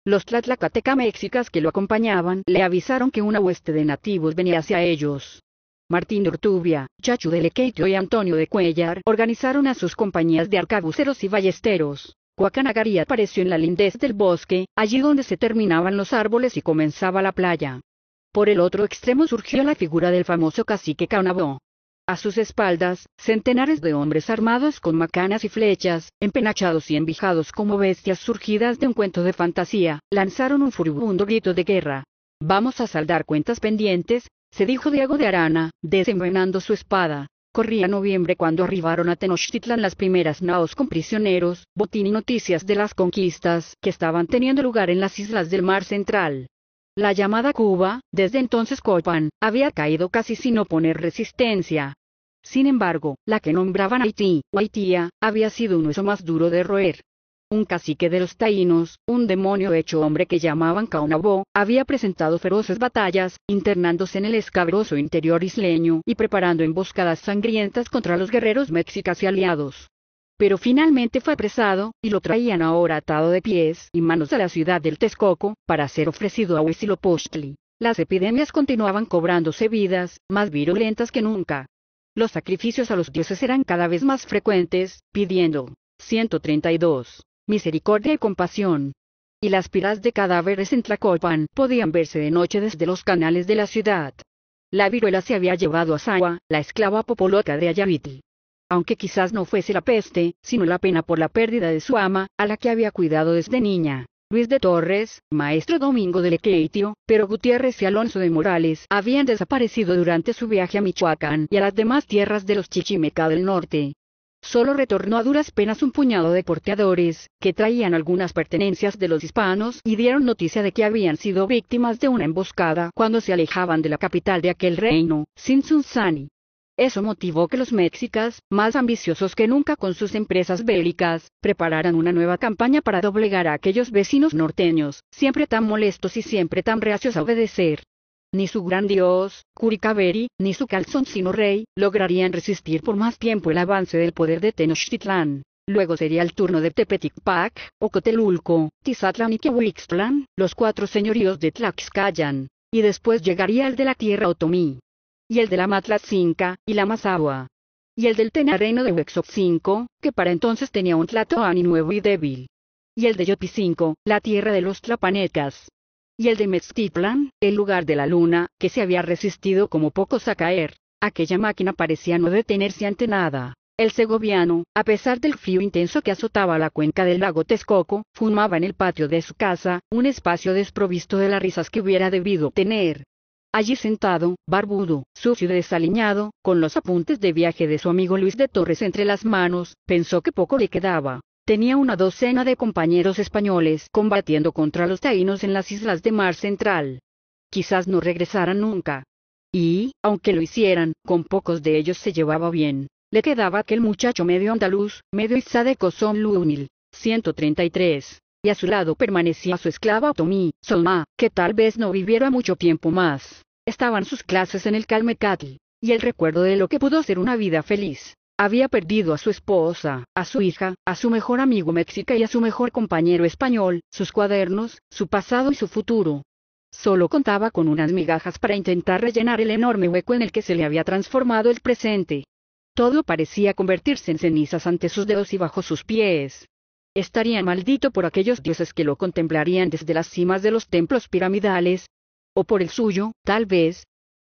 Los tlatlacateca mexicas que lo acompañaban le avisaron que una hueste de nativos venía hacia ellos. Martín de Urtubia, Chachu de Lequeitio y Antonio de Cuellar organizaron a sus compañías de arcabuceros y ballesteros. Cuacanagaría apareció en la lindez del bosque, allí donde se terminaban los árboles y comenzaba la playa. Por el otro extremo surgió la figura del famoso cacique Canabó. A sus espaldas, centenares de hombres armados con macanas y flechas, empenachados y envijados como bestias surgidas de un cuento de fantasía, lanzaron un furibundo grito de guerra. Vamos a saldar cuentas pendientes, se dijo Diego de Arana, desenvainando su espada. Corría noviembre cuando arribaron a Tenochtitlan las primeras naos con prisioneros, botín y noticias de las conquistas que estaban teniendo lugar en las islas del Mar Central. La llamada Cuba, desde entonces Copán, había caído casi sin oponer resistencia. Sin embargo, la que nombraban Haití, o Haitía, había sido un hueso más duro de roer. Un cacique de los taínos, un demonio hecho hombre que llamaban Caonabó, había presentado feroces batallas, internándose en el escabroso interior isleño y preparando emboscadas sangrientas contra los guerreros mexicas y aliados pero finalmente fue apresado, y lo traían ahora atado de pies y manos a la ciudad del Texcoco, para ser ofrecido a Huitzilopochtli. Las epidemias continuaban cobrándose vidas, más virulentas que nunca. Los sacrificios a los dioses eran cada vez más frecuentes, pidiendo 132. Misericordia y compasión. Y las piras de cadáveres en Tlacopan podían verse de noche desde los canales de la ciudad. La viruela se había llevado a Sawa, la esclava popoloca de Ayaviti aunque quizás no fuese la peste, sino la pena por la pérdida de su ama, a la que había cuidado desde niña. Luis de Torres, maestro Domingo de Lequeitio, pero Gutiérrez y Alonso de Morales habían desaparecido durante su viaje a Michoacán y a las demás tierras de los Chichimeca del norte. Solo retornó a duras penas un puñado de porteadores, que traían algunas pertenencias de los hispanos y dieron noticia de que habían sido víctimas de una emboscada cuando se alejaban de la capital de aquel reino, Sinsunzani. Eso motivó que los mexicas, más ambiciosos que nunca con sus empresas bélicas, prepararan una nueva campaña para doblegar a aquellos vecinos norteños, siempre tan molestos y siempre tan reacios a obedecer. Ni su gran dios, Curicaveri, ni su calzón sino rey, lograrían resistir por más tiempo el avance del poder de Tenochtitlán. Luego sería el turno de Tepetitpac, Ocotelulco, Tizatlán y Quihuixtlán, los cuatro señoríos de Tlaxcayan, Y después llegaría el de la tierra otomí y el de la Matlatzinca, y la Mazahua. Y el del Tenareno de 5, que para entonces tenía un Tlatoani nuevo y débil. Y el de 5, la tierra de los Tlapanecas. Y el de mezquitlan el lugar de la luna, que se había resistido como pocos a caer. Aquella máquina parecía no detenerse ante nada. El segoviano, a pesar del frío intenso que azotaba la cuenca del lago Texcoco, fumaba en el patio de su casa, un espacio desprovisto de las risas que hubiera debido tener. Allí sentado, barbudo, sucio y desaliñado, con los apuntes de viaje de su amigo Luis de Torres entre las manos, pensó que poco le quedaba. Tenía una docena de compañeros españoles combatiendo contra los taínos en las islas de Mar Central. Quizás no regresaran nunca. Y, aunque lo hicieran, con pocos de ellos se llevaba bien. Le quedaba aquel muchacho medio andaluz, medio de son Lúmil, 133 y a su lado permanecía su esclava Tomí, Solma, que tal vez no viviera mucho tiempo más estaban sus clases en el Calmecatl, y el recuerdo de lo que pudo ser una vida feliz. Había perdido a su esposa, a su hija, a su mejor amigo mexica y a su mejor compañero español, sus cuadernos, su pasado y su futuro. Solo contaba con unas migajas para intentar rellenar el enorme hueco en el que se le había transformado el presente. Todo parecía convertirse en cenizas ante sus dedos y bajo sus pies. Estaría maldito por aquellos dioses que lo contemplarían desde las cimas de los templos piramidales, o por el suyo, tal vez,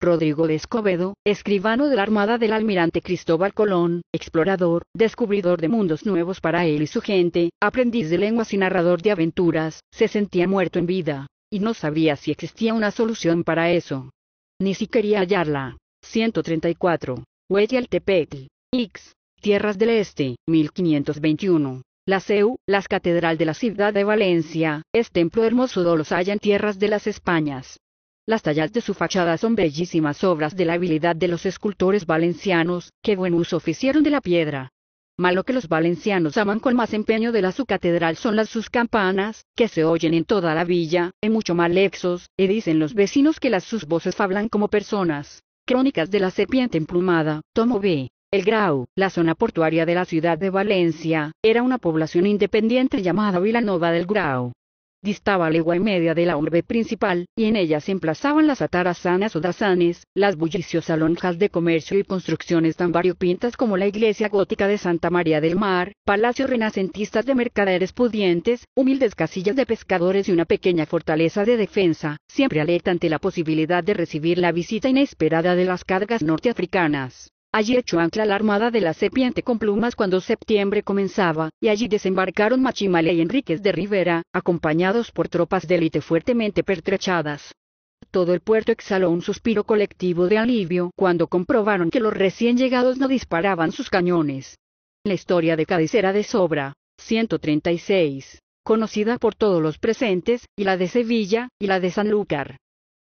Rodrigo de Escobedo, escribano de la Armada del almirante Cristóbal Colón, explorador, descubridor de mundos nuevos para él y su gente, aprendiz de lenguas y narrador de aventuras, se sentía muerto en vida, y no sabía si existía una solución para eso. Ni si quería hallarla. 134. Tepetl. X. Tierras del Este, 1521. La CEU, la Catedral de la Ciudad de Valencia, es templo hermoso de los hayan tierras de las Españas. Las tallas de su fachada son bellísimas obras de la habilidad de los escultores valencianos, que buen uso hicieron de la piedra. Malo que los valencianos aman con más empeño de la su catedral son las sus campanas, que se oyen en toda la villa, en mucho más lexos, y dicen los vecinos que las sus voces hablan como personas. Crónicas de la serpiente emplumada, tomo B. El Grau, la zona portuaria de la ciudad de Valencia, era una población independiente llamada Vilanova del Grau distaba legua y media de la urbe principal, y en ella se emplazaban las atarazanas o dazanes, las bulliciosas lonjas de comercio y construcciones tan variopintas como la iglesia gótica de Santa María del Mar, palacios renacentistas de mercaderes pudientes, humildes casillas de pescadores y una pequeña fortaleza de defensa, siempre alerta ante la posibilidad de recibir la visita inesperada de las cargas norteafricanas. Allí echó ancla la armada de la serpiente con plumas cuando septiembre comenzaba, y allí desembarcaron Machimale y Enríquez de Rivera, acompañados por tropas de élite fuertemente pertrechadas. Todo el puerto exhaló un suspiro colectivo de alivio cuando comprobaron que los recién llegados no disparaban sus cañones. La historia de Cádiz era de sobra. 136. Conocida por todos los presentes, y la de Sevilla, y la de Sanlúcar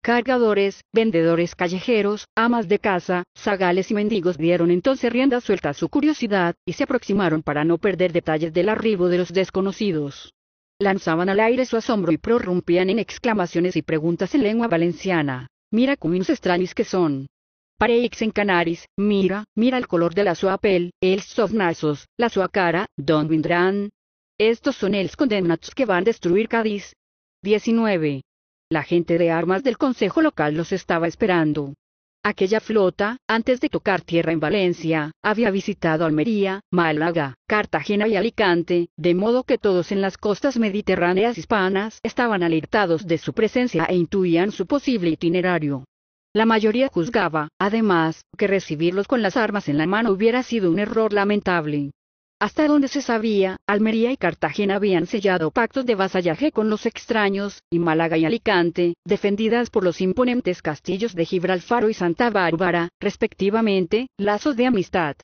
cargadores, vendedores callejeros, amas de casa, zagales y mendigos dieron entonces rienda suelta a su curiosidad, y se aproximaron para no perder detalles del arribo de los desconocidos. Lanzaban al aire su asombro y prorrumpían en exclamaciones y preguntas en lengua valenciana. Mira cuminos extraños que son. Pareix en Canaris, mira, mira el color de la sua el els sofnazos, la sua cara, don vindran. Estos son els condenats que van a destruir Cádiz. 19. La gente de armas del Consejo Local los estaba esperando. Aquella flota, antes de tocar tierra en Valencia, había visitado Almería, Málaga, Cartagena y Alicante, de modo que todos en las costas mediterráneas hispanas estaban alertados de su presencia e intuían su posible itinerario. La mayoría juzgaba, además, que recibirlos con las armas en la mano hubiera sido un error lamentable. Hasta donde se sabía, Almería y Cartagena habían sellado pactos de vasallaje con los extraños, y Málaga y Alicante, defendidas por los imponentes castillos de Gibraltar y Santa Bárbara, respectivamente, lazos de amistad.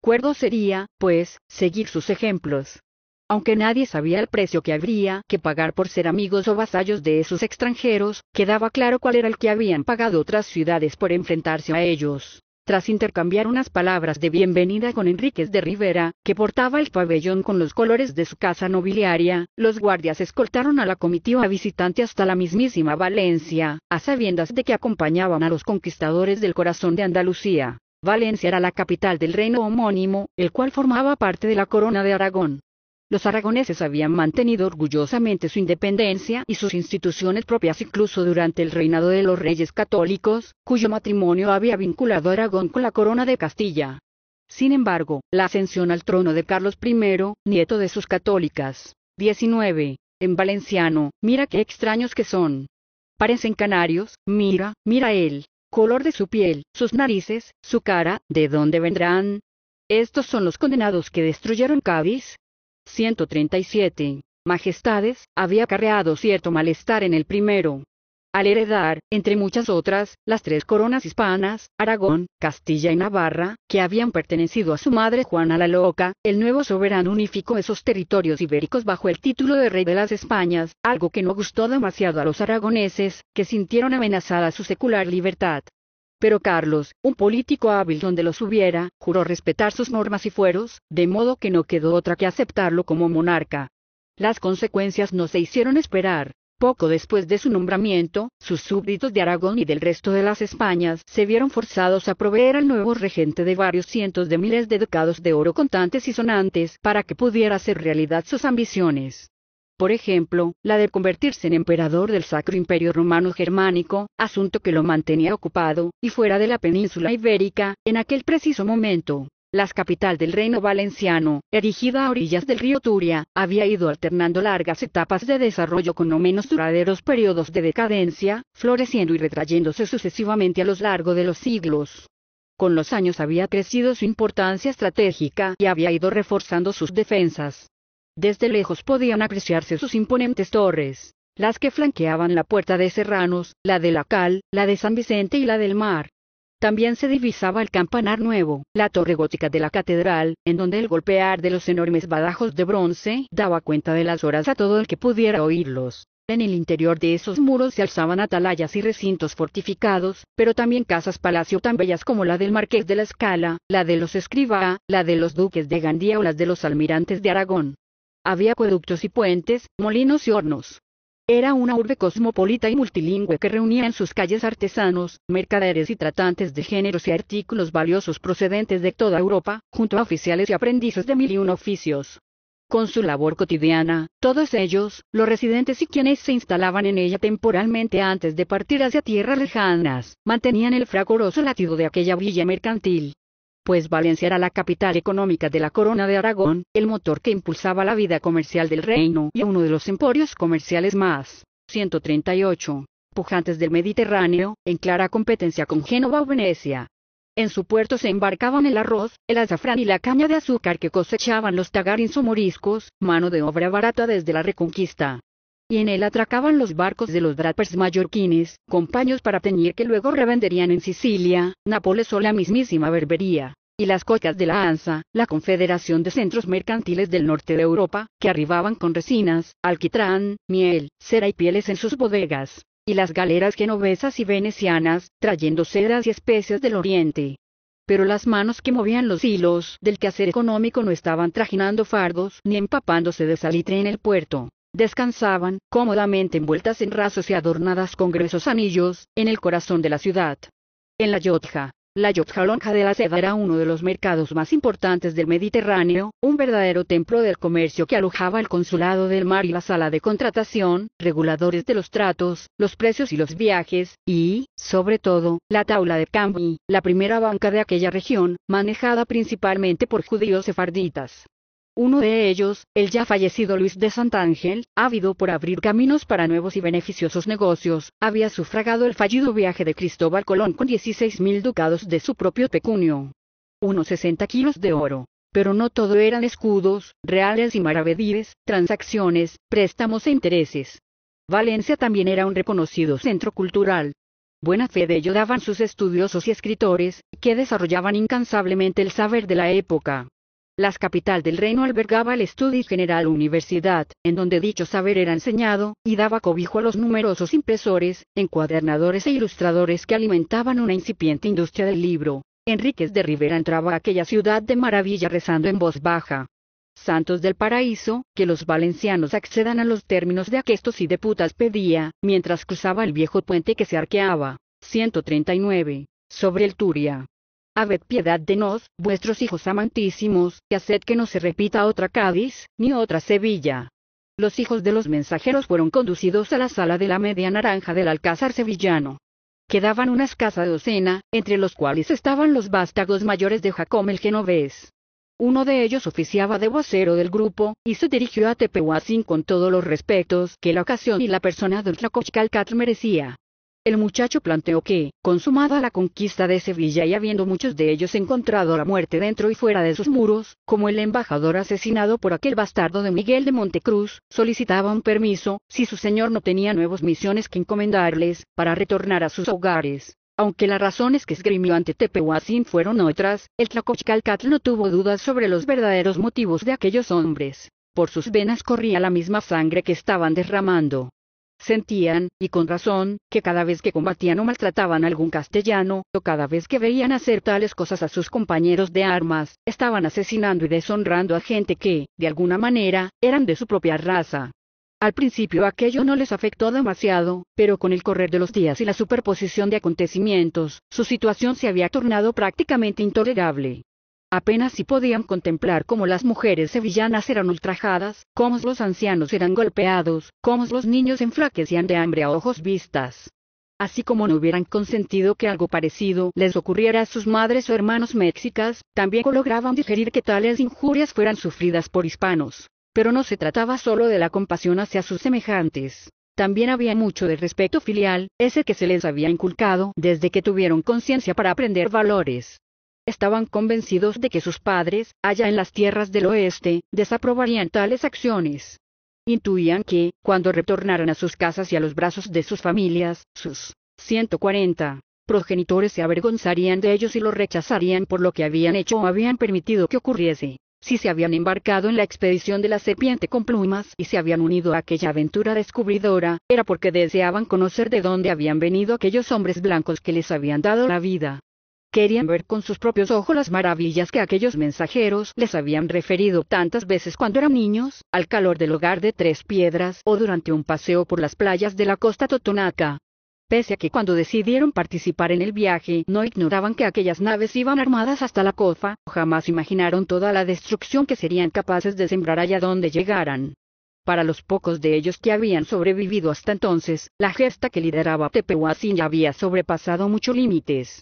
Cuerdo sería, pues, seguir sus ejemplos. Aunque nadie sabía el precio que habría que pagar por ser amigos o vasallos de esos extranjeros, quedaba claro cuál era el que habían pagado otras ciudades por enfrentarse a ellos. Tras intercambiar unas palabras de bienvenida con Enríquez de Rivera, que portaba el pabellón con los colores de su casa nobiliaria, los guardias escoltaron a la comitiva visitante hasta la mismísima Valencia, a sabiendas de que acompañaban a los conquistadores del corazón de Andalucía. Valencia era la capital del reino homónimo, el cual formaba parte de la corona de Aragón. Los aragoneses habían mantenido orgullosamente su independencia y sus instituciones propias incluso durante el reinado de los reyes católicos, cuyo matrimonio había vinculado a Aragón con la corona de Castilla. Sin embargo, la ascensión al trono de Carlos I, nieto de sus católicas, 19, en valenciano, mira qué extraños que son. Parecen canarios, mira, mira él, color de su piel, sus narices, su cara, ¿de dónde vendrán? Estos son los condenados que destruyeron Cádiz, 137. Majestades, había acarreado cierto malestar en el primero. Al heredar, entre muchas otras, las tres coronas hispanas, Aragón, Castilla y Navarra, que habían pertenecido a su madre Juana la Loca, el nuevo soberano unificó esos territorios ibéricos bajo el título de Rey de las Españas, algo que no gustó demasiado a los aragoneses, que sintieron amenazada su secular libertad. Pero Carlos, un político hábil donde los hubiera, juró respetar sus normas y fueros, de modo que no quedó otra que aceptarlo como monarca. Las consecuencias no se hicieron esperar. Poco después de su nombramiento, sus súbditos de Aragón y del resto de las Españas se vieron forzados a proveer al nuevo regente de varios cientos de miles de ducados de oro contantes y sonantes para que pudiera hacer realidad sus ambiciones por ejemplo, la de convertirse en emperador del Sacro Imperio Romano Germánico, asunto que lo mantenía ocupado, y fuera de la península ibérica, en aquel preciso momento. La capital del reino valenciano, erigida a orillas del río Turia, había ido alternando largas etapas de desarrollo con no menos duraderos periodos de decadencia, floreciendo y retrayéndose sucesivamente a lo largo de los siglos. Con los años había crecido su importancia estratégica y había ido reforzando sus defensas. Desde lejos podían apreciarse sus imponentes torres, las que flanqueaban la puerta de Serranos, la de la Cal, la de San Vicente y la del Mar. También se divisaba el campanar nuevo, la torre gótica de la catedral, en donde el golpear de los enormes badajos de bronce daba cuenta de las horas a todo el que pudiera oírlos. En el interior de esos muros se alzaban atalayas y recintos fortificados, pero también casas palacio tan bellas como la del marqués de la Escala, la de los Escribá, la de los duques de Gandía o las de los almirantes de Aragón. Había acueductos y puentes, molinos y hornos. Era una urbe cosmopolita y multilingüe que reunía en sus calles artesanos, mercaderes y tratantes de géneros y artículos valiosos procedentes de toda Europa, junto a oficiales y aprendices de mil y un oficios. Con su labor cotidiana, todos ellos, los residentes y quienes se instalaban en ella temporalmente antes de partir hacia tierras lejanas, mantenían el fragoroso latido de aquella villa mercantil, pues Valencia era la capital económica de la Corona de Aragón, el motor que impulsaba la vida comercial del reino y uno de los emporios comerciales más 138 pujantes del Mediterráneo, en clara competencia con Génova o Venecia. En su puerto se embarcaban el arroz, el azafrán y la caña de azúcar que cosechaban los tagarins o moriscos, mano de obra barata desde la Reconquista y en él atracaban los barcos de los drapers mallorquines, compaños para teñir que luego revenderían en Sicilia, Nápoles o la mismísima Berbería y las cocas de la ANSA, la Confederación de Centros Mercantiles del Norte de Europa, que arribaban con resinas, alquitrán, miel, cera y pieles en sus bodegas, y las galeras genovesas y venecianas, trayendo sedas y especias del Oriente. Pero las manos que movían los hilos del quehacer económico no estaban trajinando fardos ni empapándose de salitre en el puerto descansaban, cómodamente envueltas en rasos y adornadas con gruesos anillos, en el corazón de la ciudad. En la Yotja, la Yotja Lonja de la Seda era uno de los mercados más importantes del Mediterráneo, un verdadero templo del comercio que alojaba el consulado del mar y la sala de contratación, reguladores de los tratos, los precios y los viajes, y, sobre todo, la tabla de Cambi, la primera banca de aquella región, manejada principalmente por judíos sefarditas. Uno de ellos, el ya fallecido Luis de Santángel, ávido por abrir caminos para nuevos y beneficiosos negocios, había sufragado el fallido viaje de Cristóbal Colón con 16.000 ducados de su propio pecunio. Unos 60 kilos de oro. Pero no todo eran escudos, reales y maravedíes, transacciones, préstamos e intereses. Valencia también era un reconocido centro cultural, Buena fe de ello daban sus estudiosos y escritores, que desarrollaban incansablemente el saber de la época. La capital del reino albergaba el Estudio General Universidad, en donde dicho saber era enseñado, y daba cobijo a los numerosos impresores, encuadernadores e ilustradores que alimentaban una incipiente industria del libro. Enríquez de Rivera entraba a aquella ciudad de maravilla rezando en voz baja. Santos del Paraíso, que los valencianos accedan a los términos de aquestos y de putas pedía, mientras cruzaba el viejo puente que se arqueaba. 139. Sobre el Turia. Habed piedad de nos, vuestros hijos amantísimos, y haced que no se repita otra Cádiz, ni otra Sevilla. Los hijos de los mensajeros fueron conducidos a la sala de la media naranja del alcázar sevillano. Quedaban una escasa docena, entre los cuales estaban los vástagos mayores de Jacob el Genovés. Uno de ellos oficiaba de vocero del grupo, y se dirigió a Tepehuacín con todos los respetos que la ocasión y la persona de Tlacochcalcat merecía. El muchacho planteó que, consumada la conquista de Sevilla y habiendo muchos de ellos encontrado la muerte dentro y fuera de sus muros, como el embajador asesinado por aquel bastardo de Miguel de Montecruz, solicitaba un permiso, si su señor no tenía nuevas misiones que encomendarles, para retornar a sus hogares. Aunque las razones que esgrimió ante Tepehuacín fueron otras, el Tlacochcalcatl no tuvo dudas sobre los verdaderos motivos de aquellos hombres. Por sus venas corría la misma sangre que estaban derramando. Sentían, y con razón, que cada vez que combatían o maltrataban a algún castellano, o cada vez que veían hacer tales cosas a sus compañeros de armas, estaban asesinando y deshonrando a gente que, de alguna manera, eran de su propia raza. Al principio aquello no les afectó demasiado, pero con el correr de los días y la superposición de acontecimientos, su situación se había tornado prácticamente intolerable apenas si podían contemplar cómo las mujeres sevillanas eran ultrajadas, cómo los ancianos eran golpeados, cómo los niños enflaquecían de hambre a ojos vistas. Así como no hubieran consentido que algo parecido les ocurriera a sus madres o hermanos mexicas, también lograban digerir que tales injurias fueran sufridas por hispanos. Pero no se trataba solo de la compasión hacia sus semejantes. También había mucho de respeto filial, ese que se les había inculcado desde que tuvieron conciencia para aprender valores estaban convencidos de que sus padres, allá en las tierras del oeste, desaprobarían tales acciones. Intuían que, cuando retornaran a sus casas y a los brazos de sus familias, sus 140 progenitores se avergonzarían de ellos y los rechazarían por lo que habían hecho o habían permitido que ocurriese, si se habían embarcado en la expedición de la serpiente con plumas y se habían unido a aquella aventura descubridora, era porque deseaban conocer de dónde habían venido aquellos hombres blancos que les habían dado la vida querían ver con sus propios ojos las maravillas que aquellos mensajeros les habían referido tantas veces cuando eran niños, al calor del hogar de tres piedras o durante un paseo por las playas de la costa totonaca. Pese a que cuando decidieron participar en el viaje no ignoraban que aquellas naves iban armadas hasta la cofa, jamás imaginaron toda la destrucción que serían capaces de sembrar allá donde llegaran. Para los pocos de ellos que habían sobrevivido hasta entonces, la gesta que lideraba Tepehuacín ya había sobrepasado muchos límites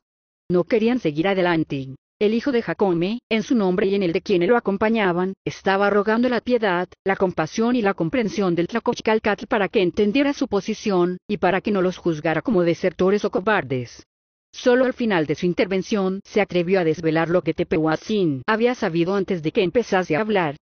no querían seguir adelante. El hijo de Jacome, en su nombre y en el de quienes lo acompañaban, estaba rogando la piedad, la compasión y la comprensión del Tlacochcalcatl para que entendiera su posición, y para que no los juzgara como desertores o cobardes. Solo al final de su intervención se atrevió a desvelar lo que Tepehuacín había sabido antes de que empezase a hablar,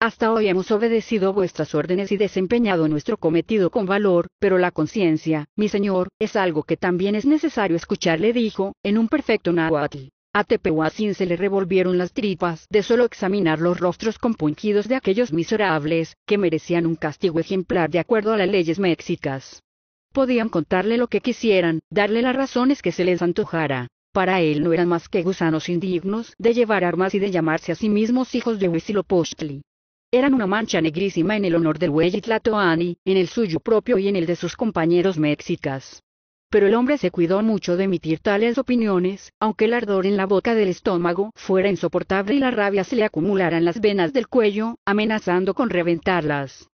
hasta hoy hemos obedecido vuestras órdenes y desempeñado nuestro cometido con valor, pero la conciencia, mi señor, es algo que también es necesario escuchar, le dijo, en un perfecto náhuatl. A Tepehuacín se le revolvieron las tripas de solo examinar los rostros compungidos de aquellos miserables, que merecían un castigo ejemplar de acuerdo a las leyes mexicas. Podían contarle lo que quisieran, darle las razones que se les antojara, para él no eran más que gusanos indignos de llevar armas y de llamarse a sí mismos hijos de Huitzilopochtli eran una mancha negrísima en el honor del Huellitlatoani, en el suyo propio y en el de sus compañeros mexicas. Pero el hombre se cuidó mucho de emitir tales opiniones, aunque el ardor en la boca del estómago fuera insoportable y la rabia se le acumulara en las venas del cuello, amenazando con reventarlas.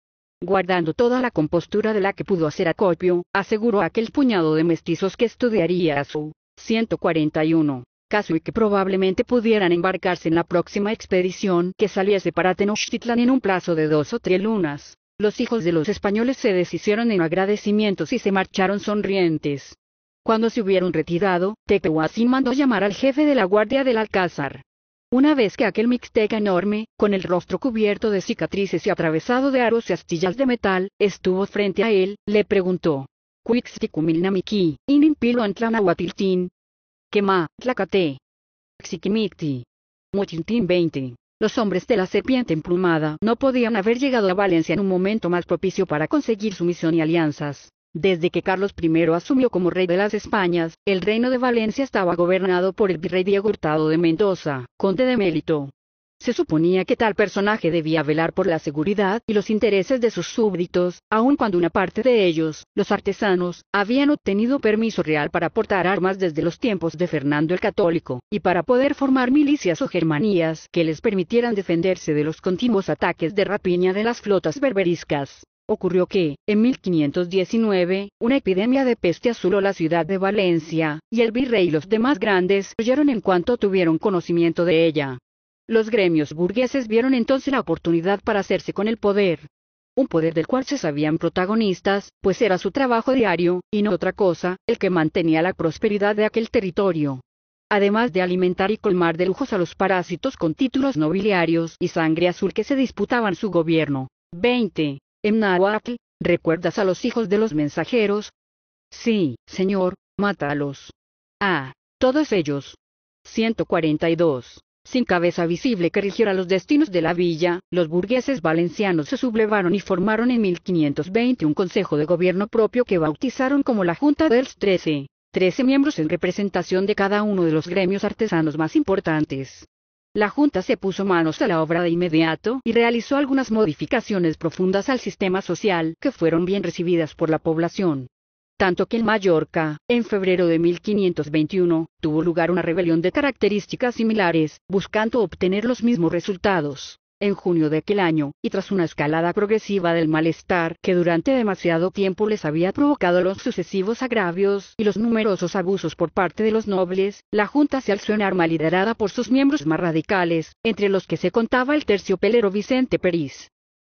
Guardando toda la compostura de la que pudo hacer acopio, aseguró aquel puñado de mestizos que estudiaría a su 141 Caso y que probablemente pudieran embarcarse en la próxima expedición que saliese para Tenochtitlán en un plazo de dos o tres lunas. Los hijos de los españoles se deshicieron en agradecimientos y se marcharon sonrientes. Cuando se hubieron retirado, Tepehuacín mandó llamar al jefe de la guardia del alcázar. Una vez que aquel mixteca enorme, con el rostro cubierto de cicatrices y atravesado de aros y astillas de metal, estuvo frente a él, le preguntó. Cuixticumilnamiquí, ininpilo Quema, Tlacate. Xiquimicti. Mochintín 20. Los hombres de la serpiente emplumada no podían haber llegado a Valencia en un momento más propicio para conseguir su misión y alianzas. Desde que Carlos I asumió como rey de las Españas, el reino de Valencia estaba gobernado por el virrey Diego Hurtado de Mendoza, conde de Mélito, se suponía que tal personaje debía velar por la seguridad y los intereses de sus súbditos, aun cuando una parte de ellos, los artesanos, habían obtenido permiso real para portar armas desde los tiempos de Fernando el Católico, y para poder formar milicias o germanías que les permitieran defenderse de los continuos ataques de rapiña de las flotas berberiscas. Ocurrió que, en 1519, una epidemia de peste azuló la ciudad de Valencia, y el virrey y los demás grandes huyeron en cuanto tuvieron conocimiento de ella. Los gremios burgueses vieron entonces la oportunidad para hacerse con el poder, un poder del cual se sabían protagonistas, pues era su trabajo diario, y no otra cosa, el que mantenía la prosperidad de aquel territorio. Además de alimentar y colmar de lujos a los parásitos con títulos nobiliarios y sangre azul que se disputaban su gobierno. 20. En ¿recuerdas a los hijos de los mensajeros? Sí, señor, mátalos. Ah, todos ellos. 142. Sin cabeza visible que rigiera los destinos de la villa, los burgueses valencianos se sublevaron y formaron en 1520 un consejo de gobierno propio que bautizaron como la Junta del 13, 13 miembros en representación de cada uno de los gremios artesanos más importantes. La Junta se puso manos a la obra de inmediato y realizó algunas modificaciones profundas al sistema social que fueron bien recibidas por la población tanto que en Mallorca, en febrero de 1521, tuvo lugar una rebelión de características similares, buscando obtener los mismos resultados. En junio de aquel año, y tras una escalada progresiva del malestar que durante demasiado tiempo les había provocado los sucesivos agravios y los numerosos abusos por parte de los nobles, la Junta se alzó en arma liderada por sus miembros más radicales, entre los que se contaba el pelero Vicente Peris.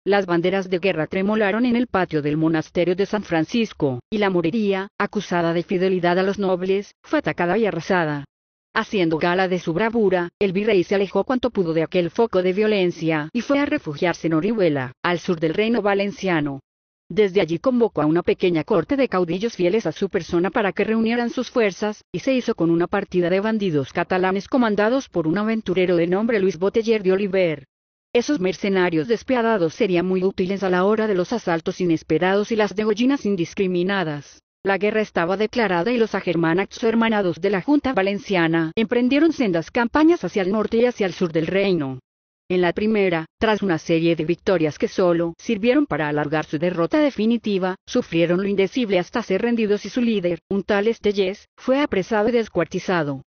Las banderas de guerra tremolaron en el patio del monasterio de San Francisco, y la morería, acusada de fidelidad a los nobles, fue atacada y arrasada. Haciendo gala de su bravura, el virrey se alejó cuanto pudo de aquel foco de violencia y fue a refugiarse en Orihuela, al sur del reino valenciano. Desde allí convocó a una pequeña corte de caudillos fieles a su persona para que reunieran sus fuerzas, y se hizo con una partida de bandidos catalanes comandados por un aventurero de nombre Luis Boteller de Oliver, esos mercenarios despiadados serían muy útiles a la hora de los asaltos inesperados y las degollinas indiscriminadas. La guerra estaba declarada y los agermanax hermanados de la Junta Valenciana emprendieron sendas campañas hacia el norte y hacia el sur del reino. En la primera, tras una serie de victorias que solo sirvieron para alargar su derrota definitiva, sufrieron lo indecible hasta ser rendidos y su líder, un tal Estelles, fue apresado y descuartizado.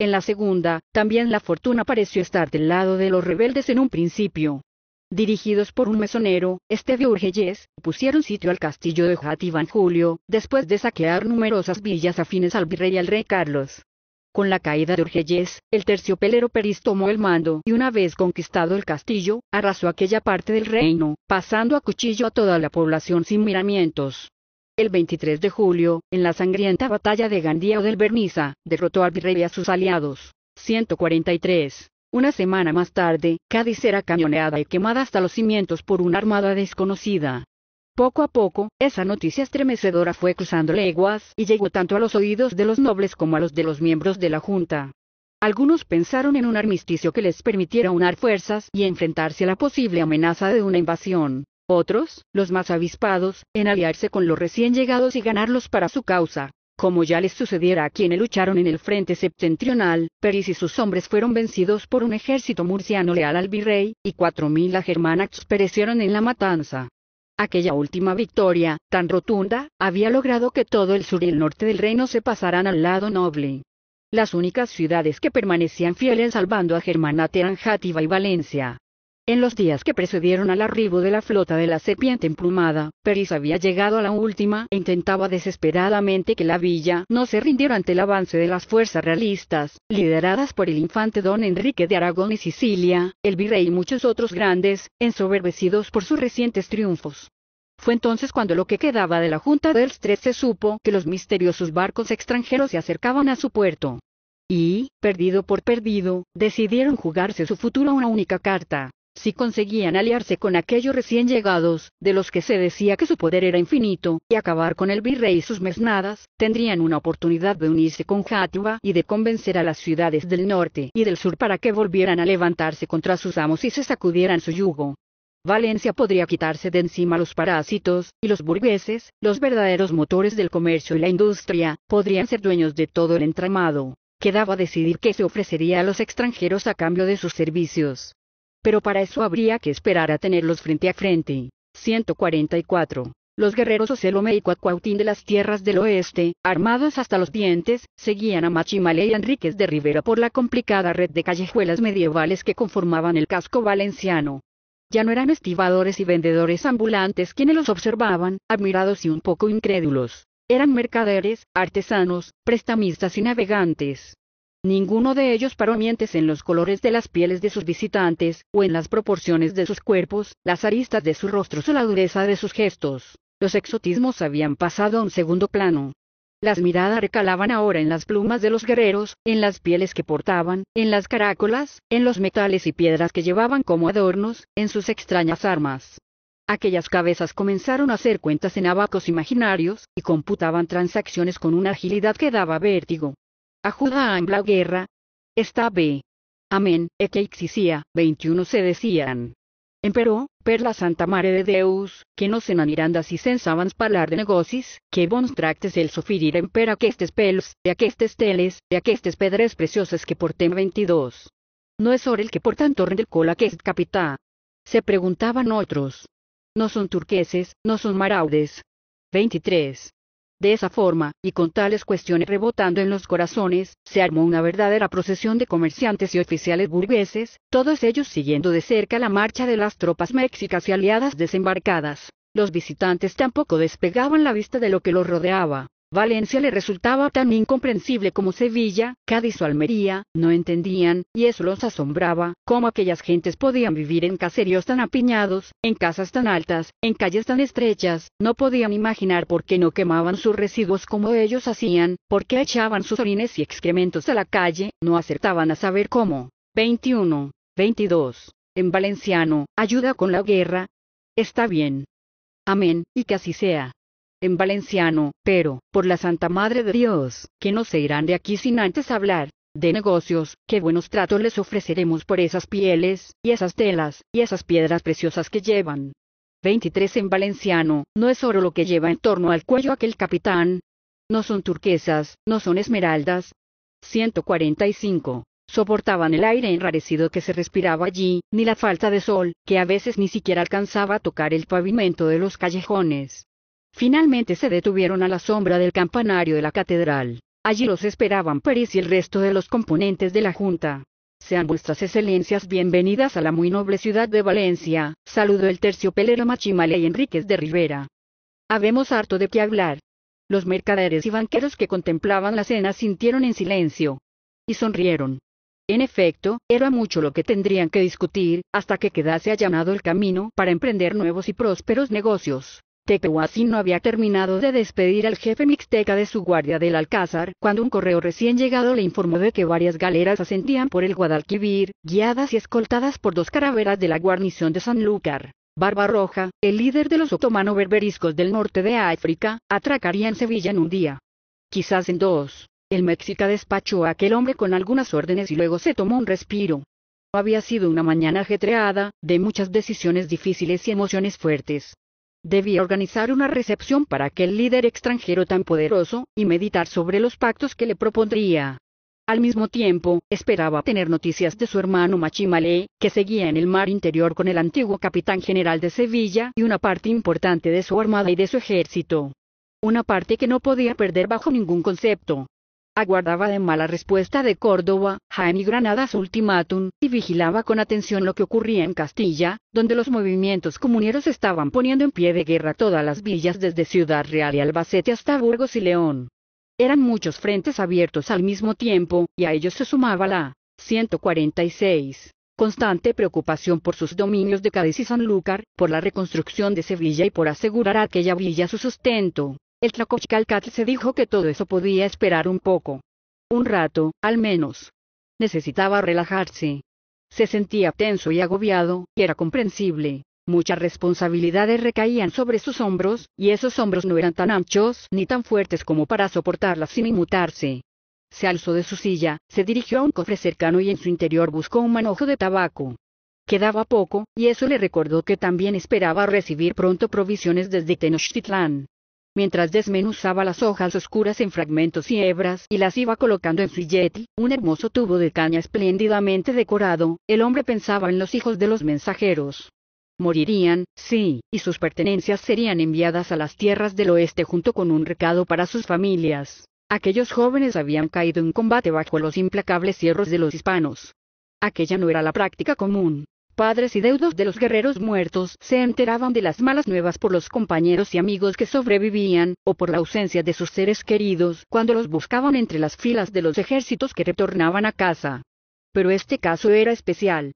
En la segunda, también la fortuna pareció estar del lado de los rebeldes en un principio. Dirigidos por un mesonero, Esteve Urgelles, pusieron sitio al castillo de Jativan Julio, después de saquear numerosas villas afines al virrey y al rey Carlos. Con la caída de Urgelles, el terciopelero Peris tomó el mando y una vez conquistado el castillo, arrasó aquella parte del reino, pasando a cuchillo a toda la población sin miramientos. El 23 de julio, en la sangrienta batalla de Gandía o del Berniza, derrotó al virrey y a sus aliados. 143. Una semana más tarde, Cádiz era cañoneada y quemada hasta los cimientos por una armada desconocida. Poco a poco, esa noticia estremecedora fue cruzando leguas y llegó tanto a los oídos de los nobles como a los de los miembros de la Junta. Algunos pensaron en un armisticio que les permitiera unar fuerzas y enfrentarse a la posible amenaza de una invasión, otros, los más avispados, en aliarse con los recién llegados y ganarlos para su causa. Como ya les sucediera a quienes lucharon en el frente septentrional, Peris y sus hombres fueron vencidos por un ejército murciano leal al virrey, y cuatro mil Germanax perecieron en la matanza. Aquella última victoria, tan rotunda, había logrado que todo el sur y el norte del reino se pasaran al lado noble. Las únicas ciudades que permanecían fieles salvando a germana eran y Valencia. En los días que precedieron al arribo de la flota de la serpiente emplumada, Peris había llegado a la última e intentaba desesperadamente que la villa no se rindiera ante el avance de las fuerzas realistas, lideradas por el infante don Enrique de Aragón y Sicilia, el virrey y muchos otros grandes, ensoberbecidos por sus recientes triunfos. Fue entonces cuando lo que quedaba de la Junta del Tres se supo que los misteriosos barcos extranjeros se acercaban a su puerto. Y, perdido por perdido, decidieron jugarse su futuro a una única carta si conseguían aliarse con aquellos recién llegados, de los que se decía que su poder era infinito, y acabar con el virrey y sus mesnadas, tendrían una oportunidad de unirse con Játiva y de convencer a las ciudades del norte y del sur para que volvieran a levantarse contra sus amos y se sacudieran su yugo. Valencia podría quitarse de encima los parásitos, y los burgueses, los verdaderos motores del comercio y la industria, podrían ser dueños de todo el entramado. Quedaba decidir qué se ofrecería a los extranjeros a cambio de sus servicios pero para eso habría que esperar a tenerlos frente a frente. 144. Los guerreros Ocelome y Cuacuautín de las tierras del oeste, armados hasta los dientes, seguían a Machimale y Enríquez de Rivera por la complicada red de callejuelas medievales que conformaban el casco valenciano. Ya no eran estibadores y vendedores ambulantes quienes los observaban, admirados y un poco incrédulos. Eran mercaderes, artesanos, prestamistas y navegantes. Ninguno de ellos paró mientes en los colores de las pieles de sus visitantes, o en las proporciones de sus cuerpos, las aristas de sus rostros o la dureza de sus gestos. Los exotismos habían pasado a un segundo plano. Las miradas recalaban ahora en las plumas de los guerreros, en las pieles que portaban, en las carácolas, en los metales y piedras que llevaban como adornos, en sus extrañas armas. Aquellas cabezas comenzaron a hacer cuentas en abacos imaginarios, y computaban transacciones con una agilidad que daba vértigo. Ajuda a la guerra. Está ve. Amén, e que existía, 21 se decían. Empero, per la Santa Mare de Deus, que no se miranda si sensabans hablar de negocios, que bons tractes el sofirir en per aquestes pelos, de aquestes teles, de aquestes pedres preciosas que porten 22. No es or el que portan torre del cola que es capitá. Se preguntaban otros. No son turqueses, no son maraudes. 23. De esa forma, y con tales cuestiones rebotando en los corazones, se armó una verdadera procesión de comerciantes y oficiales burgueses, todos ellos siguiendo de cerca la marcha de las tropas mexicas y aliadas desembarcadas. Los visitantes tampoco despegaban la vista de lo que los rodeaba. Valencia le resultaba tan incomprensible como Sevilla, Cádiz o Almería, no entendían, y eso los asombraba, cómo aquellas gentes podían vivir en caseríos tan apiñados, en casas tan altas, en calles tan estrechas, no podían imaginar por qué no quemaban sus residuos como ellos hacían, por qué echaban sus orines y excrementos a la calle, no acertaban a saber cómo. 21. 22. En valenciano, ayuda con la guerra. Está bien. Amén, y que así sea en valenciano, pero, por la Santa Madre de Dios, que no se irán de aquí sin antes hablar, de negocios, qué buenos tratos les ofreceremos por esas pieles, y esas telas, y esas piedras preciosas que llevan. 23 en valenciano, no es oro lo que lleva en torno al cuello aquel capitán. No son turquesas, no son esmeraldas. 145. Soportaban el aire enrarecido que se respiraba allí, ni la falta de sol, que a veces ni siquiera alcanzaba a tocar el pavimento de los callejones. Finalmente se detuvieron a la sombra del campanario de la catedral. Allí los esperaban París y el resto de los componentes de la Junta. Sean vuestras excelencias bienvenidas a la muy noble ciudad de Valencia, saludó el tercio terciopelero Machimale y Enríquez de Rivera. Habemos harto de qué hablar. Los mercaderes y banqueros que contemplaban la cena sintieron en silencio. Y sonrieron. En efecto, era mucho lo que tendrían que discutir, hasta que quedase allanado el camino para emprender nuevos y prósperos negocios. Tepehuacín no había terminado de despedir al jefe mixteca de su guardia del Alcázar, cuando un correo recién llegado le informó de que varias galeras ascendían por el Guadalquivir, guiadas y escoltadas por dos caraveras de la guarnición de Sanlúcar. Barbarroja, el líder de los otomano berberiscos del norte de África, atracaría en Sevilla en un día. Quizás en dos. El mexica despachó a aquel hombre con algunas órdenes y luego se tomó un respiro. Había sido una mañana ajetreada, de muchas decisiones difíciles y emociones fuertes. Debía organizar una recepción para aquel líder extranjero tan poderoso, y meditar sobre los pactos que le propondría. Al mismo tiempo, esperaba tener noticias de su hermano Machimale, que seguía en el mar interior con el antiguo capitán general de Sevilla y una parte importante de su armada y de su ejército. Una parte que no podía perder bajo ningún concepto aguardaba de mala respuesta de Córdoba, Jaén y Granada su ultimátum, y vigilaba con atención lo que ocurría en Castilla, donde los movimientos comuneros estaban poniendo en pie de guerra todas las villas desde Ciudad Real y Albacete hasta Burgos y León. Eran muchos frentes abiertos al mismo tiempo, y a ellos se sumaba la 146 constante preocupación por sus dominios de Cádiz y Sanlúcar, por la reconstrucción de Sevilla y por asegurar a aquella villa su sustento. El Tlacochcalcatl se dijo que todo eso podía esperar un poco. Un rato, al menos. Necesitaba relajarse. Se sentía tenso y agobiado, y era comprensible. Muchas responsabilidades recaían sobre sus hombros, y esos hombros no eran tan anchos ni tan fuertes como para soportarlas sin inmutarse. Se alzó de su silla, se dirigió a un cofre cercano y en su interior buscó un manojo de tabaco. Quedaba poco, y eso le recordó que también esperaba recibir pronto provisiones desde Tenochtitlán mientras desmenuzaba las hojas oscuras en fragmentos y hebras y las iba colocando en su filletti, un hermoso tubo de caña espléndidamente decorado, el hombre pensaba en los hijos de los mensajeros. Morirían, sí, y sus pertenencias serían enviadas a las tierras del oeste junto con un recado para sus familias. Aquellos jóvenes habían caído en combate bajo los implacables cierros de los hispanos. Aquella no era la práctica común, padres y deudos de los guerreros muertos se enteraban de las malas nuevas por los compañeros y amigos que sobrevivían, o por la ausencia de sus seres queridos cuando los buscaban entre las filas de los ejércitos que retornaban a casa. Pero este caso era especial.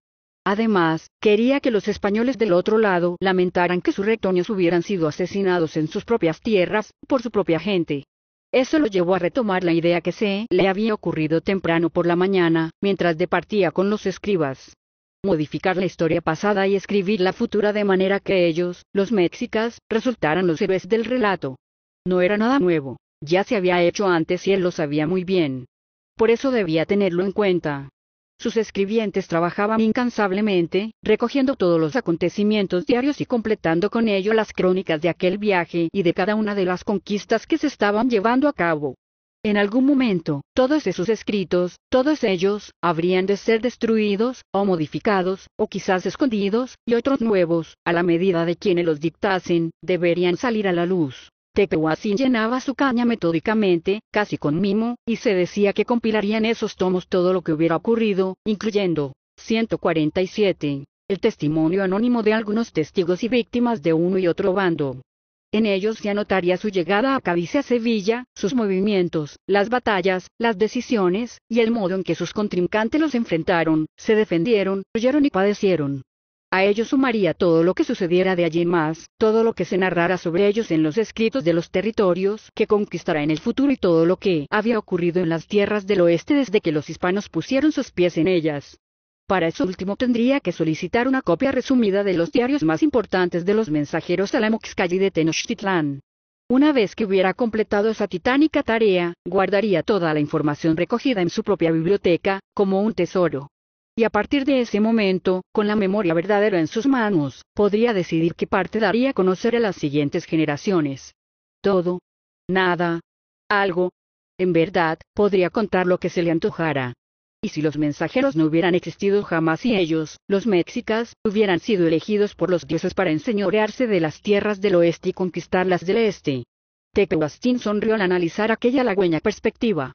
Además, quería que los españoles del otro lado lamentaran que sus retoños hubieran sido asesinados en sus propias tierras, por su propia gente. Eso lo llevó a retomar la idea que se le había ocurrido temprano por la mañana, mientras departía con los escribas modificar la historia pasada y escribir la futura de manera que ellos, los mexicas, resultaran los héroes del relato. No era nada nuevo, ya se había hecho antes y él lo sabía muy bien. Por eso debía tenerlo en cuenta. Sus escribientes trabajaban incansablemente, recogiendo todos los acontecimientos diarios y completando con ello las crónicas de aquel viaje y de cada una de las conquistas que se estaban llevando a cabo. En algún momento, todos esos escritos, todos ellos, habrían de ser destruidos, o modificados, o quizás escondidos, y otros nuevos, a la medida de quienes los dictasen, deberían salir a la luz. Tepehuacín llenaba su caña metódicamente, casi con mimo, y se decía que compilarían esos tomos todo lo que hubiera ocurrido, incluyendo 147. El testimonio anónimo de algunos testigos y víctimas de uno y otro bando. En ellos se anotaría su llegada a Cádiz a Sevilla, sus movimientos, las batallas, las decisiones, y el modo en que sus contrincantes los enfrentaron, se defendieron, huyeron y padecieron. A ellos sumaría todo lo que sucediera de allí en más, todo lo que se narrara sobre ellos en los escritos de los territorios que conquistará en el futuro y todo lo que había ocurrido en las tierras del oeste desde que los hispanos pusieron sus pies en ellas. Para eso último tendría que solicitar una copia resumida de los diarios más importantes de los mensajeros a la Moxcalli de Tenochtitlán. Una vez que hubiera completado esa titánica tarea, guardaría toda la información recogida en su propia biblioteca, como un tesoro. Y a partir de ese momento, con la memoria verdadera en sus manos, podría decidir qué parte daría a conocer a las siguientes generaciones. Todo. Nada. Algo. En verdad, podría contar lo que se le antojara y si los mensajeros no hubieran existido jamás y ellos, los mexicas, hubieran sido elegidos por los dioses para enseñorearse de las tierras del oeste y conquistarlas del este. Tepehuastín sonrió al analizar aquella halagüeña perspectiva.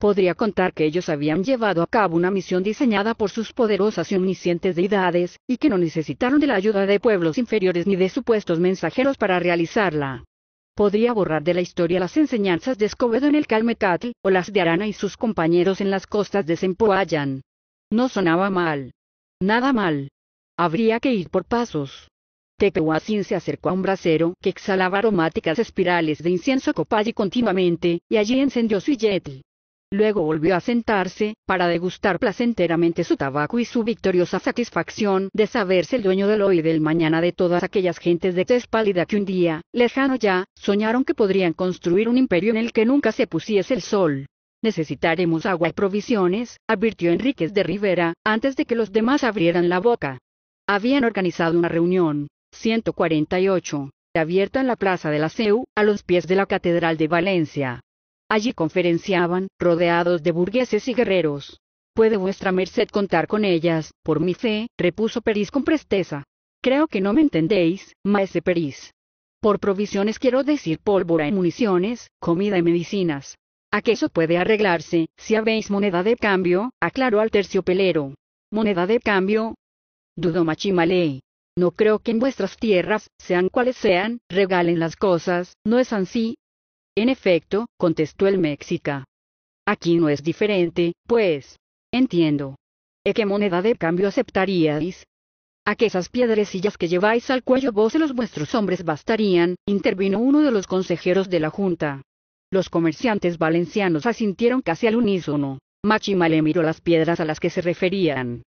Podría contar que ellos habían llevado a cabo una misión diseñada por sus poderosas y omniscientes deidades, y que no necesitaron de la ayuda de pueblos inferiores ni de supuestos mensajeros para realizarla podría borrar de la historia las enseñanzas de Escobedo en el Calmecatl, o las de Arana y sus compañeros en las costas de Sempoayan. No sonaba mal. Nada mal. Habría que ir por pasos. Tepehuacín se acercó a un brasero que exhalaba aromáticas espirales de incienso copal continuamente, y allí encendió su yetl. Luego volvió a sentarse, para degustar placenteramente su tabaco y su victoriosa satisfacción de saberse el dueño del hoy y del mañana de todas aquellas gentes de tez pálida que un día, lejano ya, soñaron que podrían construir un imperio en el que nunca se pusiese el sol. Necesitaremos agua y provisiones, advirtió Enríquez de Rivera, antes de que los demás abrieran la boca. Habían organizado una reunión. 148. Abierta en la plaza de la CEU, a los pies de la Catedral de Valencia. Allí conferenciaban, rodeados de burgueses y guerreros. Puede vuestra merced contar con ellas, por mi fe, repuso Peris con presteza. Creo que no me entendéis, maese Peris. Por provisiones quiero decir pólvora y municiones, comida y medicinas. ¿A qué eso puede arreglarse, si habéis moneda de cambio? aclaró al terciopelero. ¿Moneda de cambio? dudó Machimalei. No creo que en vuestras tierras, sean cuales sean, regalen las cosas, ¿no es así, en efecto, contestó el mexica. Aquí no es diferente, pues. Entiendo. ¿E qué moneda de cambio aceptaríais? A que esas piedrecillas que lleváis al cuello vos y los vuestros hombres bastarían, intervino uno de los consejeros de la Junta. Los comerciantes valencianos asintieron casi al unísono. Machima le miró las piedras a las que se referían.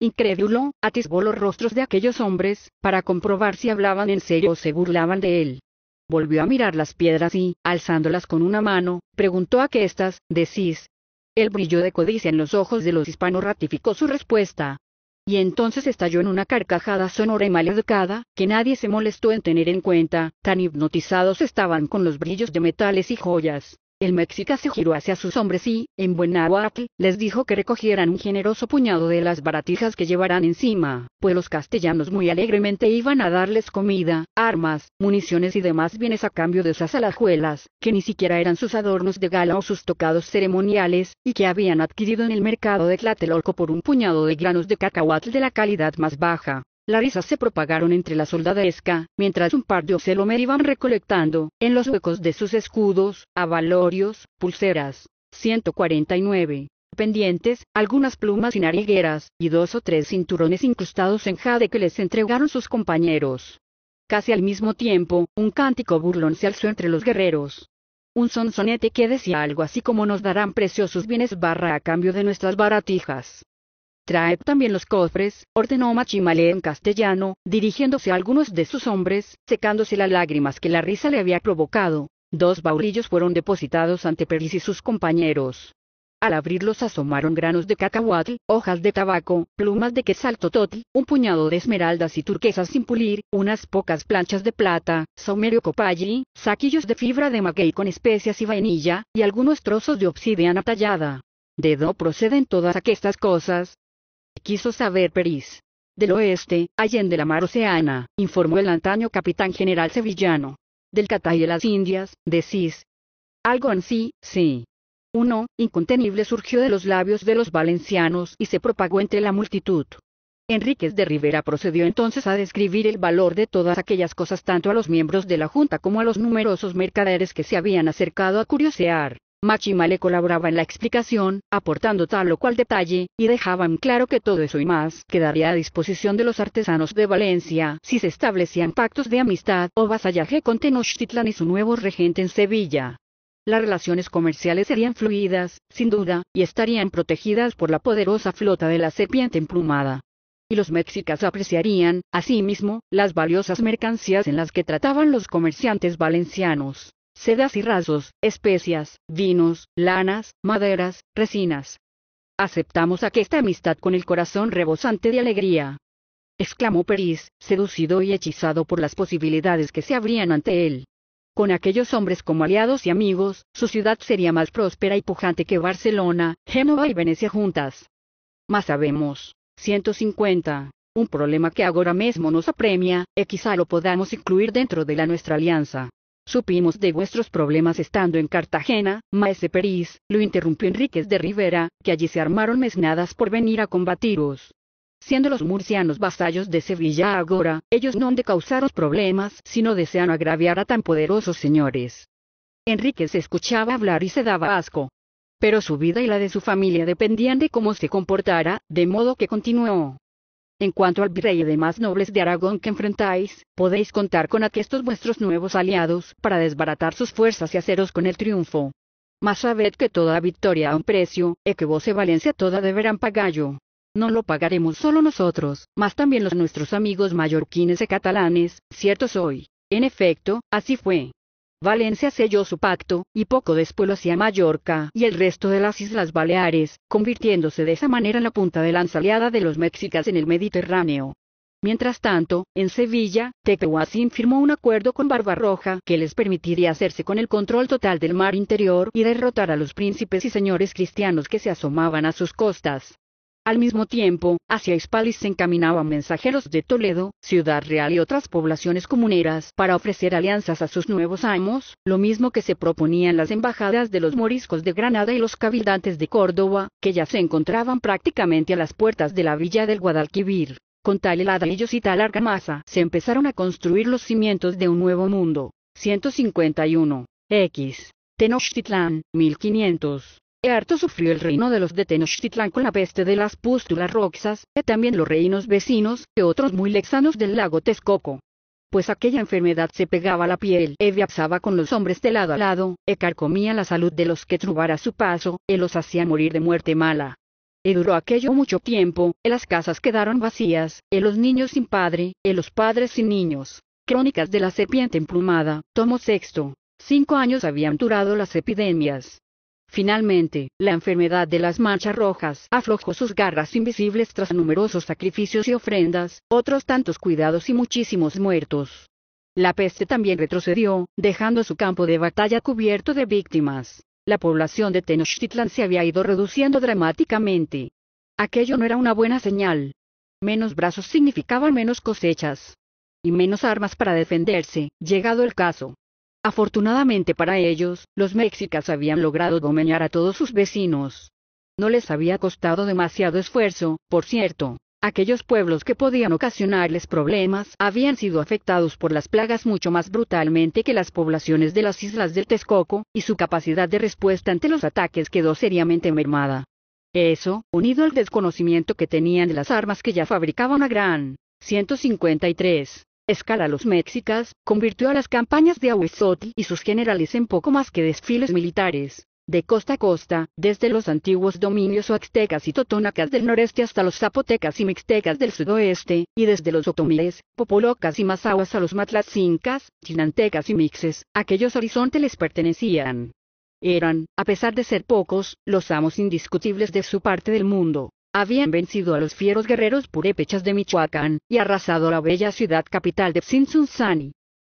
Incrédulo, atisbó los rostros de aquellos hombres, para comprobar si hablaban en serio o se burlaban de él volvió a mirar las piedras y, alzándolas con una mano, preguntó a qué estas, decís. El brillo de codicia en los ojos de los hispanos ratificó su respuesta. Y entonces estalló en una carcajada sonora y maleducada, que nadie se molestó en tener en cuenta, tan hipnotizados estaban con los brillos de metales y joyas. El mexica se giró hacia sus hombres y, en buen náhuatl, les dijo que recogieran un generoso puñado de las baratijas que llevarán encima, pues los castellanos muy alegremente iban a darles comida, armas, municiones y demás bienes a cambio de esas alajuelas, que ni siquiera eran sus adornos de gala o sus tocados ceremoniales, y que habían adquirido en el mercado de Tlatelolco por un puñado de granos de cacahuatl de la calidad más baja. Las risas se propagaron entre la soldadesca, mientras un par de ocelomer iban recolectando, en los huecos de sus escudos, abalorios, pulseras. 149 pendientes, algunas plumas y narigueras, y dos o tres cinturones incrustados en jade que les entregaron sus compañeros. Casi al mismo tiempo, un cántico burlón se alzó entre los guerreros. Un sonsonete que decía algo así como nos darán preciosos bienes barra a cambio de nuestras baratijas. Trae también los cofres, ordenó Machimale en castellano, dirigiéndose a algunos de sus hombres, secándose las lágrimas que la risa le había provocado. Dos baulillos fueron depositados ante Peris y sus compañeros. Al abrirlos asomaron granos de cacahuatl, hojas de tabaco, plumas de quetzaltototl, un puñado de esmeraldas y turquesas sin pulir, unas pocas planchas de plata, somerio copalli, saquillos de fibra de maguey con especias y vainilla, y algunos trozos de obsidiana tallada. De dó proceden todas aquestas cosas, quiso saber Perís. Del oeste, de la mar Oceana, informó el antaño capitán general sevillano. Del Catay de las Indias, decís. Algo en sí, sí. Uno, incontenible surgió de los labios de los valencianos y se propagó entre la multitud. Enríquez de Rivera procedió entonces a describir el valor de todas aquellas cosas tanto a los miembros de la Junta como a los numerosos mercaderes que se habían acercado a curiosear. Machima le colaboraba en la explicación, aportando tal o cual detalle, y dejaban claro que todo eso y más quedaría a disposición de los artesanos de Valencia si se establecían pactos de amistad o vasallaje con Tenochtitlan y su nuevo regente en Sevilla. Las relaciones comerciales serían fluidas, sin duda, y estarían protegidas por la poderosa flota de la serpiente emplumada y los mexicas apreciarían, asimismo, las valiosas mercancías en las que trataban los comerciantes valencianos sedas y rasos, especias, vinos, lanas, maderas, resinas. Aceptamos aquesta amistad con el corazón rebosante de alegría. exclamó Peris, seducido y hechizado por las posibilidades que se abrían ante él. Con aquellos hombres como aliados y amigos, su ciudad sería más próspera y pujante que Barcelona, Génova y Venecia juntas. Mas sabemos. 150. Un problema que ahora mismo nos apremia, y e quizá lo podamos incluir dentro de la nuestra alianza. Supimos de vuestros problemas estando en Cartagena, maese Perís, lo interrumpió Enríquez de Rivera, que allí se armaron mesnadas por venir a combatiros. Siendo los murcianos vasallos de Sevilla agora, ellos no han de causaros problemas, sino desean agraviar a tan poderosos señores. Enríquez escuchaba hablar y se daba asco. Pero su vida y la de su familia dependían de cómo se comportara, de modo que continuó. En cuanto al virrey y demás nobles de Aragón que enfrentáis, podéis contar con aquestos vuestros nuevos aliados para desbaratar sus fuerzas y haceros con el triunfo. Mas sabed que toda victoria a un precio, e que vos y Valencia toda deberán pagallo. No lo pagaremos solo nosotros, mas también los nuestros amigos mallorquines e catalanes, cierto soy. En efecto, así fue. Valencia selló su pacto, y poco después lo hacía Mallorca y el resto de las Islas Baleares, convirtiéndose de esa manera en la punta de lanza aliada de los mexicas en el Mediterráneo. Mientras tanto, en Sevilla, Tepehuacín firmó un acuerdo con Barbarroja que les permitiría hacerse con el control total del mar interior y derrotar a los príncipes y señores cristianos que se asomaban a sus costas. Al mismo tiempo, hacia Hispalis se encaminaban mensajeros de Toledo, Ciudad Real y otras poblaciones comuneras para ofrecer alianzas a sus nuevos amos, lo mismo que se proponían las embajadas de los moriscos de Granada y los cabildantes de Córdoba, que ya se encontraban prácticamente a las puertas de la villa del Guadalquivir. Con tal helada y tal argamasa se empezaron a construir los cimientos de un nuevo mundo. 151. X. Tenochtitlán, 1500 harto sufrió el reino de los de Tenochtitlán con la peste de las pústulas roxas, y también los reinos vecinos, y otros muy lexanos del lago Texcoco. Pues aquella enfermedad se pegaba a la piel, e con los hombres de lado a lado, e carcomía la salud de los que trubara su paso, y los hacía morir de muerte mala. Y duró aquello mucho tiempo, y las casas quedaron vacías, y los niños sin padre, y los padres sin niños. Crónicas de la serpiente emplumada, tomo sexto. Cinco años habían durado las epidemias. Finalmente, la enfermedad de las manchas rojas aflojó sus garras invisibles tras numerosos sacrificios y ofrendas, otros tantos cuidados y muchísimos muertos. La peste también retrocedió, dejando su campo de batalla cubierto de víctimas. La población de Tenochtitlan se había ido reduciendo dramáticamente. Aquello no era una buena señal. Menos brazos significaban menos cosechas. Y menos armas para defenderse, llegado el caso. Afortunadamente para ellos, los mexicas habían logrado dominar a todos sus vecinos. No les había costado demasiado esfuerzo, por cierto. Aquellos pueblos que podían ocasionarles problemas habían sido afectados por las plagas mucho más brutalmente que las poblaciones de las islas del Texcoco, y su capacidad de respuesta ante los ataques quedó seriamente mermada. Eso, unido al desconocimiento que tenían de las armas que ya fabricaban a gran 153 escala los mexicas, convirtió a las campañas de Ahuizotl y sus generales en poco más que desfiles militares. De costa a costa, desde los antiguos dominios oaxtecas y totonacas del noreste hasta los zapotecas y mixtecas del sudoeste, y desde los otomíes, popolocas y mazahuas a los matlacincas, chinantecas y mixes, aquellos horizontes les pertenecían. Eran, a pesar de ser pocos, los amos indiscutibles de su parte del mundo habían vencido a los fieros guerreros purépechas de Michoacán, y arrasado la bella ciudad capital de Tsinsunzani.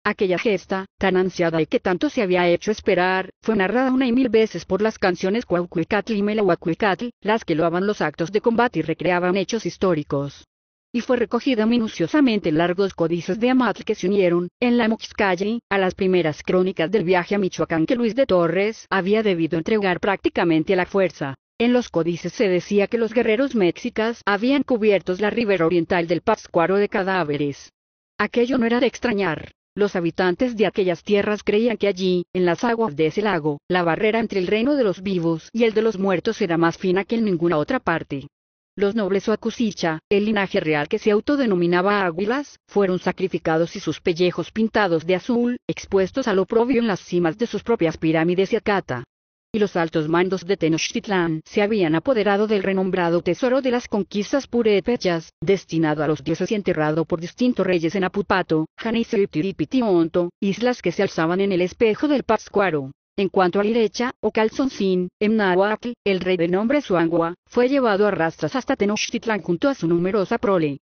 Aquella gesta, tan ansiada y que tanto se había hecho esperar, fue narrada una y mil veces por las canciones Cuauhcuicatl y Melahuacuicatl, las que loaban los actos de combate y recreaban hechos históricos. Y fue recogida minuciosamente en largos códices de Amatl que se unieron, en la Moxcalle, a las primeras crónicas del viaje a Michoacán que Luis de Torres había debido entregar prácticamente a la fuerza. En los códices se decía que los guerreros mexicas habían cubierto la ribera oriental del Pátzcuaro de cadáveres. Aquello no era de extrañar. Los habitantes de aquellas tierras creían que allí, en las aguas de ese lago, la barrera entre el reino de los vivos y el de los muertos era más fina que en ninguna otra parte. Los nobles o el linaje real que se autodenominaba águilas, fueron sacrificados y sus pellejos pintados de azul, expuestos al oprobio en las cimas de sus propias pirámides y acata y los altos mandos de Tenochtitlán se habían apoderado del renombrado tesoro de las conquistas purépechas, destinado a los dioses y enterrado por distintos reyes en Apupato, Janice y islas que se alzaban en el espejo del Pascuaro. En cuanto a Lirecha, o Calzoncín, en Nahuatl, el rey de nombre Suangua, fue llevado a rastras hasta Tenochtitlán junto a su numerosa prole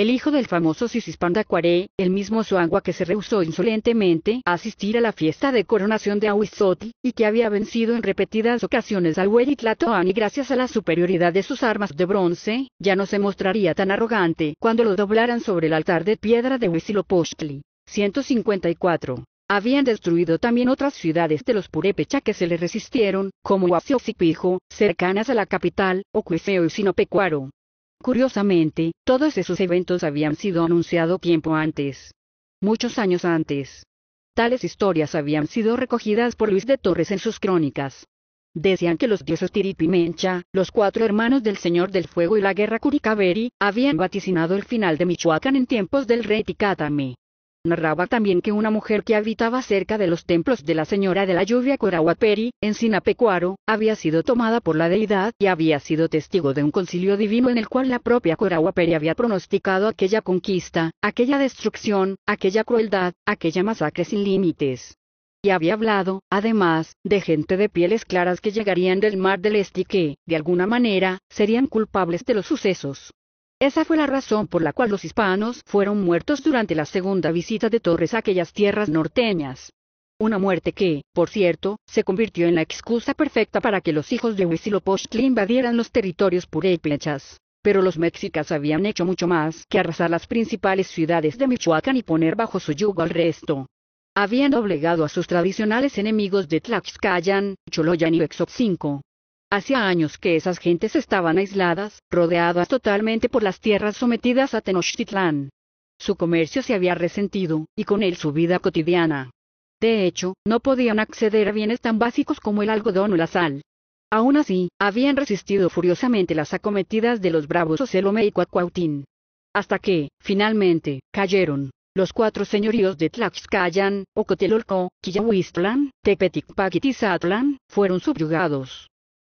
el hijo del famoso Sisispanda el mismo Suangua que se rehusó insolentemente a asistir a la fiesta de coronación de Ahuizotl, y que había vencido en repetidas ocasiones al y gracias a la superioridad de sus armas de bronce, ya no se mostraría tan arrogante cuando lo doblaran sobre el altar de piedra de Huitzilopochtli. 154. Habían destruido también otras ciudades de los Purépecha que se le resistieron, como Huaxioxipijo, cercanas a la capital, o y Sinopecuaro. Curiosamente, todos esos eventos habían sido anunciado tiempo antes. Muchos años antes. Tales historias habían sido recogidas por Luis de Torres en sus crónicas. Decían que los dioses Tiripimencha, los cuatro hermanos del Señor del Fuego y la guerra Curicaveri, habían vaticinado el final de Michoacán en tiempos del rey Narraba también que una mujer que habitaba cerca de los templos de la Señora de la Lluvia Corahuaperi, en Sinapecuaro, había sido tomada por la deidad y había sido testigo de un concilio divino en el cual la propia Corahuaperi había pronosticado aquella conquista, aquella destrucción, aquella crueldad, aquella masacre sin límites. Y había hablado, además, de gente de pieles claras que llegarían del mar del Este y que, de alguna manera, serían culpables de los sucesos. Esa fue la razón por la cual los hispanos fueron muertos durante la segunda visita de Torres a aquellas tierras norteñas. Una muerte que, por cierto, se convirtió en la excusa perfecta para que los hijos de Huitzilopochtli invadieran los territorios purépechas. Pero los mexicas habían hecho mucho más que arrasar las principales ciudades de Michoacán y poner bajo su yugo al resto. Habían obligado a sus tradicionales enemigos de Tlaxcayan, Choloyan y 5. Hacía años que esas gentes estaban aisladas, rodeadas totalmente por las tierras sometidas a Tenochtitlán. Su comercio se había resentido, y con él su vida cotidiana. De hecho, no podían acceder a bienes tan básicos como el algodón o la sal. Aún así, habían resistido furiosamente las acometidas de los bravos Ocelome y Cuacuautín. Hasta que, finalmente, cayeron. Los cuatro señoríos de Tlaxcayan, Ocotelolco, Quillahuistlán, Tizatlán, fueron subyugados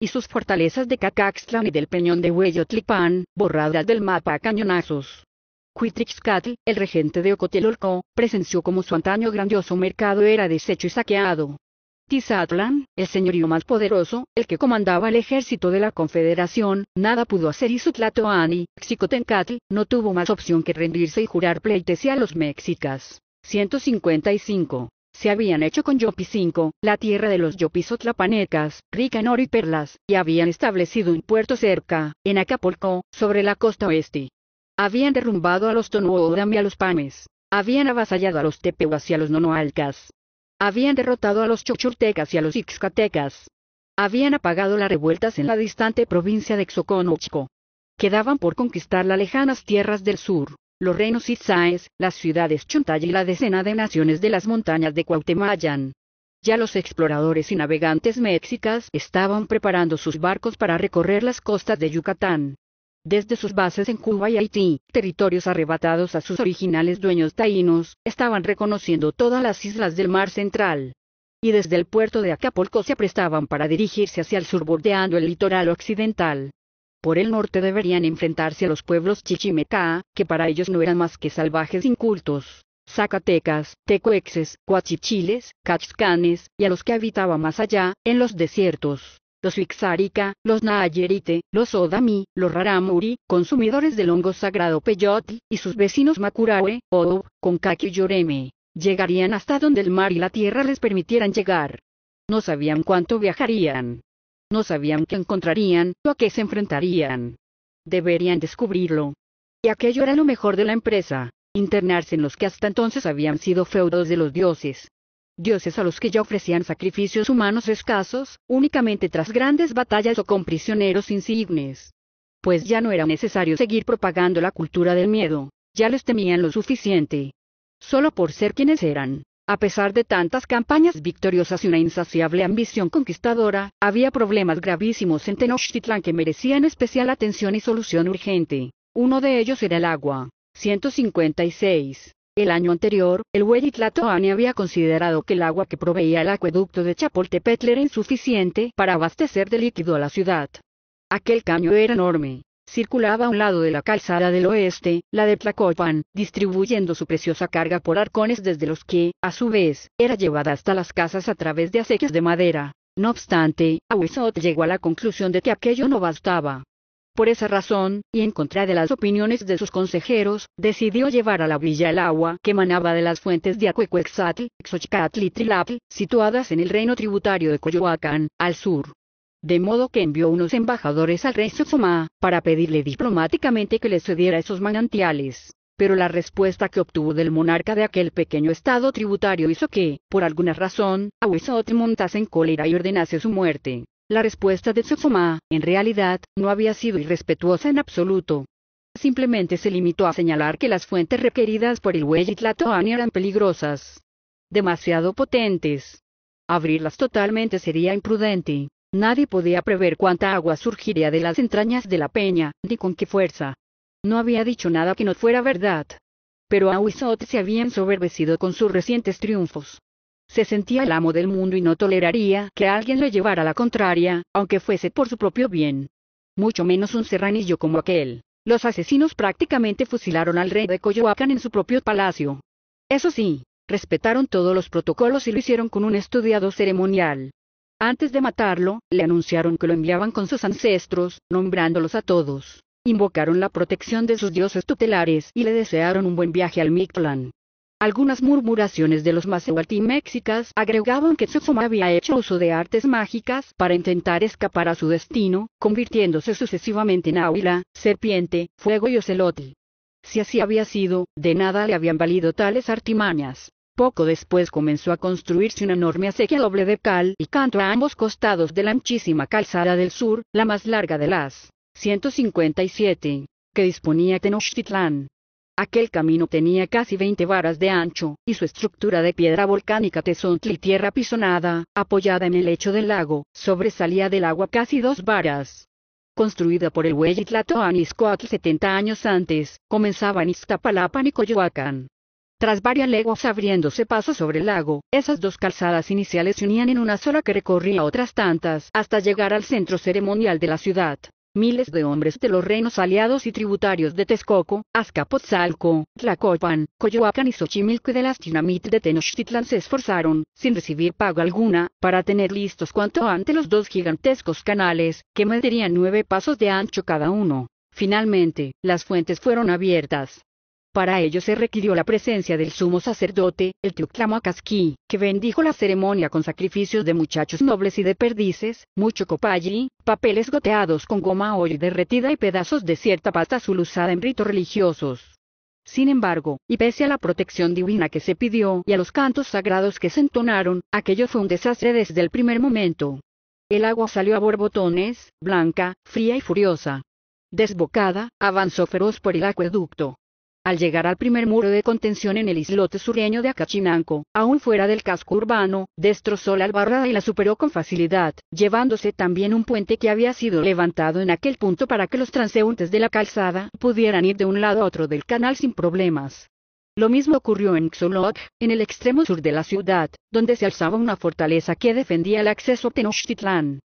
y sus fortalezas de Cacaxtlan y del Peñón de Hueyotlipán, borradas del mapa a cañonazos. Cuitrixcatl, el regente de Ocotelolco, presenció como su antaño grandioso mercado era deshecho y saqueado. Tizatlán, el señorío más poderoso, el que comandaba el ejército de la Confederación, nada pudo hacer y su Tlatoani, Xicotencatl, no tuvo más opción que rendirse y jurar y a los mexicas. 155 se habían hecho con Yopi la tierra de los Yopisotlapanecas, rica en oro y perlas, y habían establecido un puerto cerca, en Acapulco, sobre la costa oeste. Habían derrumbado a los Tonuodam y a los Pames. Habían avasallado a los Tepehuas y a los Nonoalcas. Habían derrotado a los Chochurtecas y a los Ixcatecas. Habían apagado las revueltas en la distante provincia de Xoconochco. Quedaban por conquistar las lejanas tierras del sur, los reinos Itzaes, las ciudades Chuntay y la decena de naciones de las montañas de Cuautemayan. Ya los exploradores y navegantes mexicas estaban preparando sus barcos para recorrer las costas de Yucatán. Desde sus bases en Cuba y Haití, territorios arrebatados a sus originales dueños taínos, estaban reconociendo todas las islas del Mar Central. Y desde el puerto de Acapulco se aprestaban para dirigirse hacia el sur bordeando el litoral occidental. Por el norte deberían enfrentarse a los pueblos chichimeca, que para ellos no eran más que salvajes incultos. Zacatecas, Tecuexes, Coachichiles, Cachcanes, y a los que habitaban más allá, en los desiertos. Los Wixárika, los Nayerite, los Odami, los Raramuri, consumidores del hongo sagrado Peyote y sus vecinos Macurawe, Oob, Concaqui y Yoreme. Llegarían hasta donde el mar y la tierra les permitieran llegar. No sabían cuánto viajarían, no sabían qué encontrarían, o a qué se enfrentarían. Deberían descubrirlo. Y aquello era lo mejor de la empresa, internarse en los que hasta entonces habían sido feudos de los dioses. Dioses a los que ya ofrecían sacrificios humanos escasos, únicamente tras grandes batallas o con prisioneros insignes. Pues ya no era necesario seguir propagando la cultura del miedo, ya les temían lo suficiente. Solo por ser quienes eran. A pesar de tantas campañas victoriosas y una insaciable ambición conquistadora, había problemas gravísimos en Tenochtitlan que merecían especial atención y solución urgente. Uno de ellos era el agua. 156. El año anterior, el Huellitlatoani había considerado que el agua que proveía el acueducto de Chapoltepetl era insuficiente para abastecer de líquido a la ciudad. Aquel caño era enorme, circulaba a un lado de la calzada del oeste, la de Tlacopan, distribuyendo su preciosa carga por arcones desde los que, a su vez, era llevada hasta las casas a través de acequias de madera. No obstante, Ahuizot llegó a la conclusión de que aquello no bastaba. Por esa razón, y en contra de las opiniones de sus consejeros, decidió llevar a la villa el agua que emanaba de las fuentes de Acuecuexatl, Xochcatl y Trilatl, situadas en el reino tributario de Coyoacán, al sur de modo que envió unos embajadores al rey Sosoma, para pedirle diplomáticamente que le cediera esos manantiales. Pero la respuesta que obtuvo del monarca de aquel pequeño estado tributario hizo que, por alguna razón, Ahuizotl montase en cólera y ordenase su muerte. La respuesta de Sosoma, en realidad, no había sido irrespetuosa en absoluto. Simplemente se limitó a señalar que las fuentes requeridas por el y Tlatoani eran peligrosas. Demasiado potentes. Abrirlas totalmente sería imprudente. Nadie podía prever cuánta agua surgiría de las entrañas de la peña, ni con qué fuerza. No había dicho nada que no fuera verdad. Pero Ahuizot se había ensoberbecido con sus recientes triunfos. Se sentía el amo del mundo y no toleraría que alguien le llevara la contraria, aunque fuese por su propio bien. Mucho menos un serranillo como aquel. Los asesinos prácticamente fusilaron al rey de Coyoacán en su propio palacio. Eso sí, respetaron todos los protocolos y lo hicieron con un estudiado ceremonial, antes de matarlo, le anunciaron que lo enviaban con sus ancestros, nombrándolos a todos. Invocaron la protección de sus dioses tutelares y le desearon un buen viaje al Mictlán. Algunas murmuraciones de los mexicas agregaban que Tsotsoma había hecho uso de artes mágicas para intentar escapar a su destino, convirtiéndose sucesivamente en águila, serpiente, fuego y ocelote. Si así había sido, de nada le habían valido tales artimañas. Poco después comenzó a construirse una enorme acequia doble de cal y canto a ambos costados de la anchísima calzada del sur, la más larga de las 157 que disponía Tenochtitlán. Aquel camino tenía casi 20 varas de ancho, y su estructura de piedra volcánica y tierra pisonada, apoyada en el lecho del lago, sobresalía del agua casi dos varas. Construida por el huellitlato y 70 años antes, en Iztapalapan y Coyoacán, tras varias leguas abriéndose paso sobre el lago, esas dos calzadas iniciales se unían en una sola que recorría otras tantas hasta llegar al centro ceremonial de la ciudad. Miles de hombres de los reinos aliados y tributarios de Texcoco, Azcapotzalco, Tlacopan, Coyoacán y Xochimilco de las dinamit de Tenochtitlan se esforzaron, sin recibir pago alguna, para tener listos cuanto antes los dos gigantescos canales, que medirían nueve pasos de ancho cada uno. Finalmente, las fuentes fueron abiertas, para ello se requirió la presencia del sumo sacerdote, el Tuctlamoacasquí, que bendijo la ceremonia con sacrificios de muchachos nobles y de perdices, mucho copayi, papeles goteados con goma hoy derretida y pedazos de cierta pasta azul usada en ritos religiosos. Sin embargo, y pese a la protección divina que se pidió y a los cantos sagrados que se entonaron, aquello fue un desastre desde el primer momento. El agua salió a borbotones, blanca, fría y furiosa. Desbocada, avanzó feroz por el acueducto, al llegar al primer muro de contención en el islote sureño de Acachinanco, aún fuera del casco urbano, destrozó la albarrada y la superó con facilidad, llevándose también un puente que había sido levantado en aquel punto para que los transeúntes de la calzada pudieran ir de un lado a otro del canal sin problemas. Lo mismo ocurrió en Xoloc, en el extremo sur de la ciudad, donde se alzaba una fortaleza que defendía el acceso a Tenochtitlán.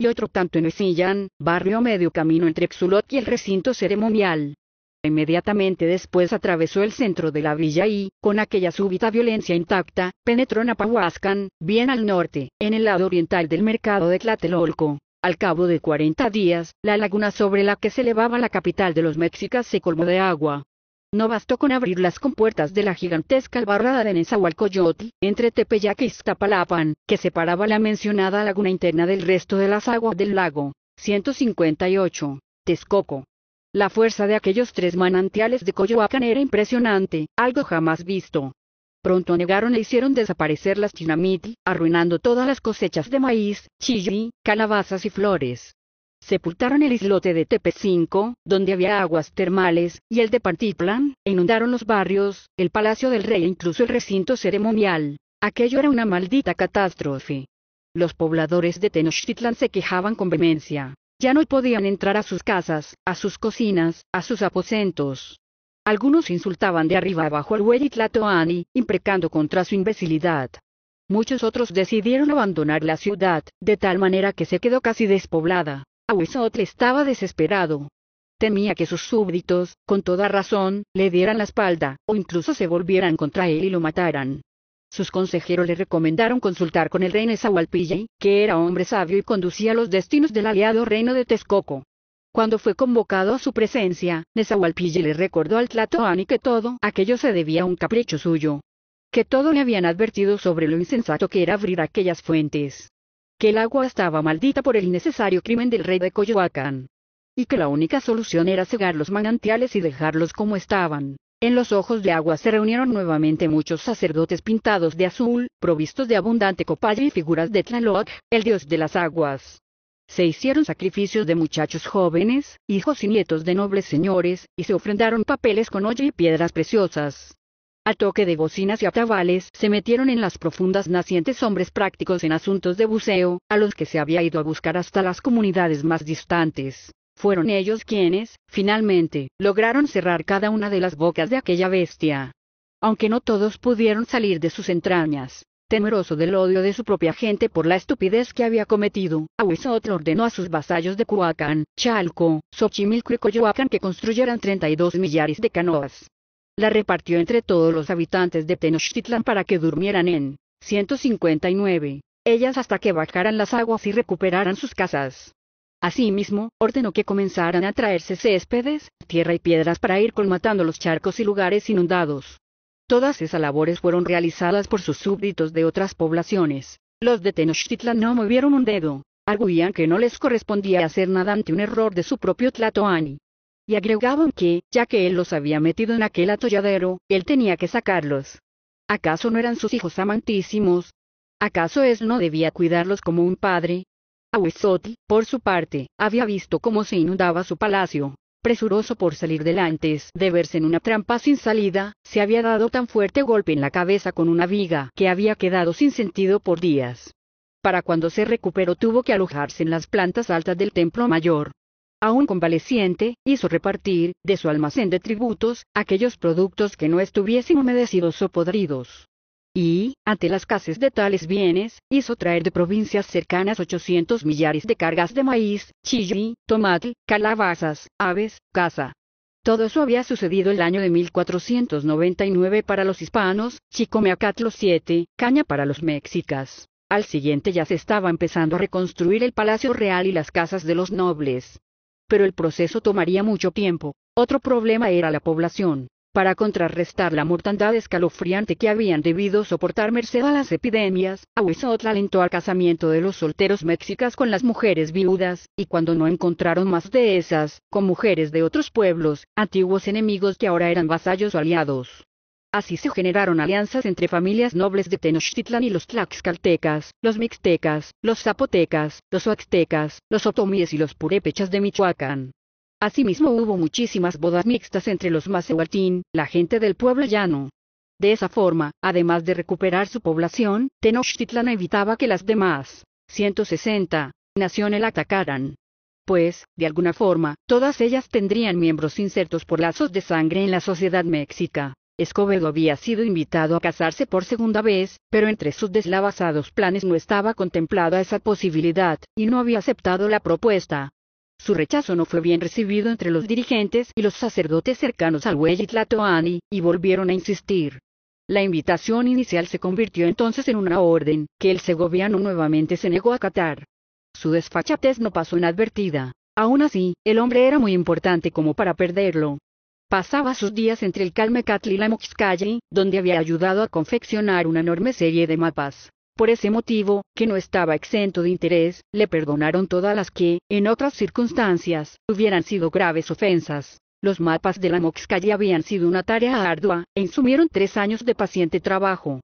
Y otro tanto en Esillán, barrio medio camino entre Xulot y el recinto ceremonial. Inmediatamente después atravesó el centro de la villa y, con aquella súbita violencia intacta, penetró en apahuascan bien al norte, en el lado oriental del mercado de Tlatelolco. Al cabo de 40 días, la laguna sobre la que se elevaba la capital de los mexicas se colmó de agua. No bastó con abrir las compuertas de la gigantesca albarrada de Nezahualcoyotl, entre Tepeyac y Iztapalapan, que separaba la mencionada laguna interna del resto de las aguas del lago. 158. Texcoco. La fuerza de aquellos tres manantiales de Coyoacán era impresionante, algo jamás visto. Pronto negaron e hicieron desaparecer las Chinamitl, arruinando todas las cosechas de maíz, chili, calabazas y flores. Sepultaron el islote de tepe donde había aguas termales, y el de Pantitlán, e inundaron los barrios, el palacio del rey e incluso el recinto ceremonial. Aquello era una maldita catástrofe. Los pobladores de Tenochtitlan se quejaban con vehemencia. Ya no podían entrar a sus casas, a sus cocinas, a sus aposentos. Algunos insultaban de arriba abajo al huey Tlatoani, imprecando contra su imbecilidad. Muchos otros decidieron abandonar la ciudad, de tal manera que se quedó casi despoblada. Ahuizot estaba desesperado. Temía que sus súbditos, con toda razón, le dieran la espalda, o incluso se volvieran contra él y lo mataran. Sus consejeros le recomendaron consultar con el rey Nezahualpillay, que era hombre sabio y conducía los destinos del aliado reino de Texcoco. Cuando fue convocado a su presencia, Nezahualpillay le recordó al Tlatoani que todo aquello se debía a un capricho suyo. Que todo le habían advertido sobre lo insensato que era abrir aquellas fuentes. Que el agua estaba maldita por el innecesario crimen del rey de Coyoacán. Y que la única solución era cegar los manantiales y dejarlos como estaban. En los ojos de agua se reunieron nuevamente muchos sacerdotes pintados de azul, provistos de abundante copalla y figuras de Tlaloc, el dios de las aguas. Se hicieron sacrificios de muchachos jóvenes, hijos y nietos de nobles señores, y se ofrendaron papeles con olla y piedras preciosas. A toque de bocinas y atabales se metieron en las profundas nacientes hombres prácticos en asuntos de buceo, a los que se había ido a buscar hasta las comunidades más distantes. Fueron ellos quienes, finalmente, lograron cerrar cada una de las bocas de aquella bestia. Aunque no todos pudieron salir de sus entrañas, temeroso del odio de su propia gente por la estupidez que había cometido, Ahuizotl ordenó a sus vasallos de Cuacán, Chalco, Xochimilco y Coyoacán que construyeran 32 millares de canoas. La repartió entre todos los habitantes de Tenochtitlan para que durmieran en 159, ellas hasta que bajaran las aguas y recuperaran sus casas. Asimismo, ordenó que comenzaran a traerse céspedes, tierra y piedras para ir colmatando los charcos y lugares inundados. Todas esas labores fueron realizadas por sus súbditos de otras poblaciones. Los de Tenochtitlan no movieron un dedo, arguían que no les correspondía hacer nada ante un error de su propio Tlatoani. Y agregaban que, ya que él los había metido en aquel atolladero, él tenía que sacarlos. ¿Acaso no eran sus hijos amantísimos? ¿Acaso él no debía cuidarlos como un padre? Auesotti, por su parte, había visto cómo se inundaba su palacio. Presuroso por salir delante de verse en una trampa sin salida, se había dado tan fuerte golpe en la cabeza con una viga que había quedado sin sentido por días. Para cuando se recuperó tuvo que alojarse en las plantas altas del templo mayor, aún convaleciente, hizo repartir, de su almacén de tributos, aquellos productos que no estuviesen humedecidos o podridos y, ante las casas de tales bienes, hizo traer de provincias cercanas 800 millares de cargas de maíz, chili, tomate, calabazas, aves, caza. Todo eso había sucedido el año de 1499 para los hispanos, los siete, caña para los mexicas. Al siguiente ya se estaba empezando a reconstruir el palacio real y las casas de los nobles. Pero el proceso tomaría mucho tiempo. Otro problema era la población para contrarrestar la mortandad escalofriante que habían debido soportar merced a las epidemias, Ahuizotl alentó al casamiento de los solteros mexicas con las mujeres viudas, y cuando no encontraron más de esas, con mujeres de otros pueblos, antiguos enemigos que ahora eran vasallos o aliados. Así se generaron alianzas entre familias nobles de Tenochtitlan y los tlaxcaltecas, los mixtecas, los zapotecas, los oaxtecas, los otomíes y los purépechas de Michoacán. Asimismo hubo muchísimas bodas mixtas entre los Macehuatín, la gente del pueblo llano. De esa forma, además de recuperar su población, Tenochtitlan evitaba que las demás, 160, naciones la atacaran. Pues, de alguna forma, todas ellas tendrían miembros insertos por lazos de sangre en la sociedad mexica. Escobedo había sido invitado a casarse por segunda vez, pero entre sus deslavazados planes no estaba contemplada esa posibilidad, y no había aceptado la propuesta, su rechazo no fue bien recibido entre los dirigentes y los sacerdotes cercanos al Huey y volvieron a insistir. La invitación inicial se convirtió entonces en una orden, que el segoviano nuevamente se negó a acatar. Su desfachatez no pasó inadvertida. Aún así, el hombre era muy importante como para perderlo. Pasaba sus días entre el Calmecatl y la Moxcalle, donde había ayudado a confeccionar una enorme serie de mapas por ese motivo, que no estaba exento de interés, le perdonaron todas las que, en otras circunstancias, hubieran sido graves ofensas. Los mapas de la ya habían sido una tarea ardua, e insumieron tres años de paciente trabajo.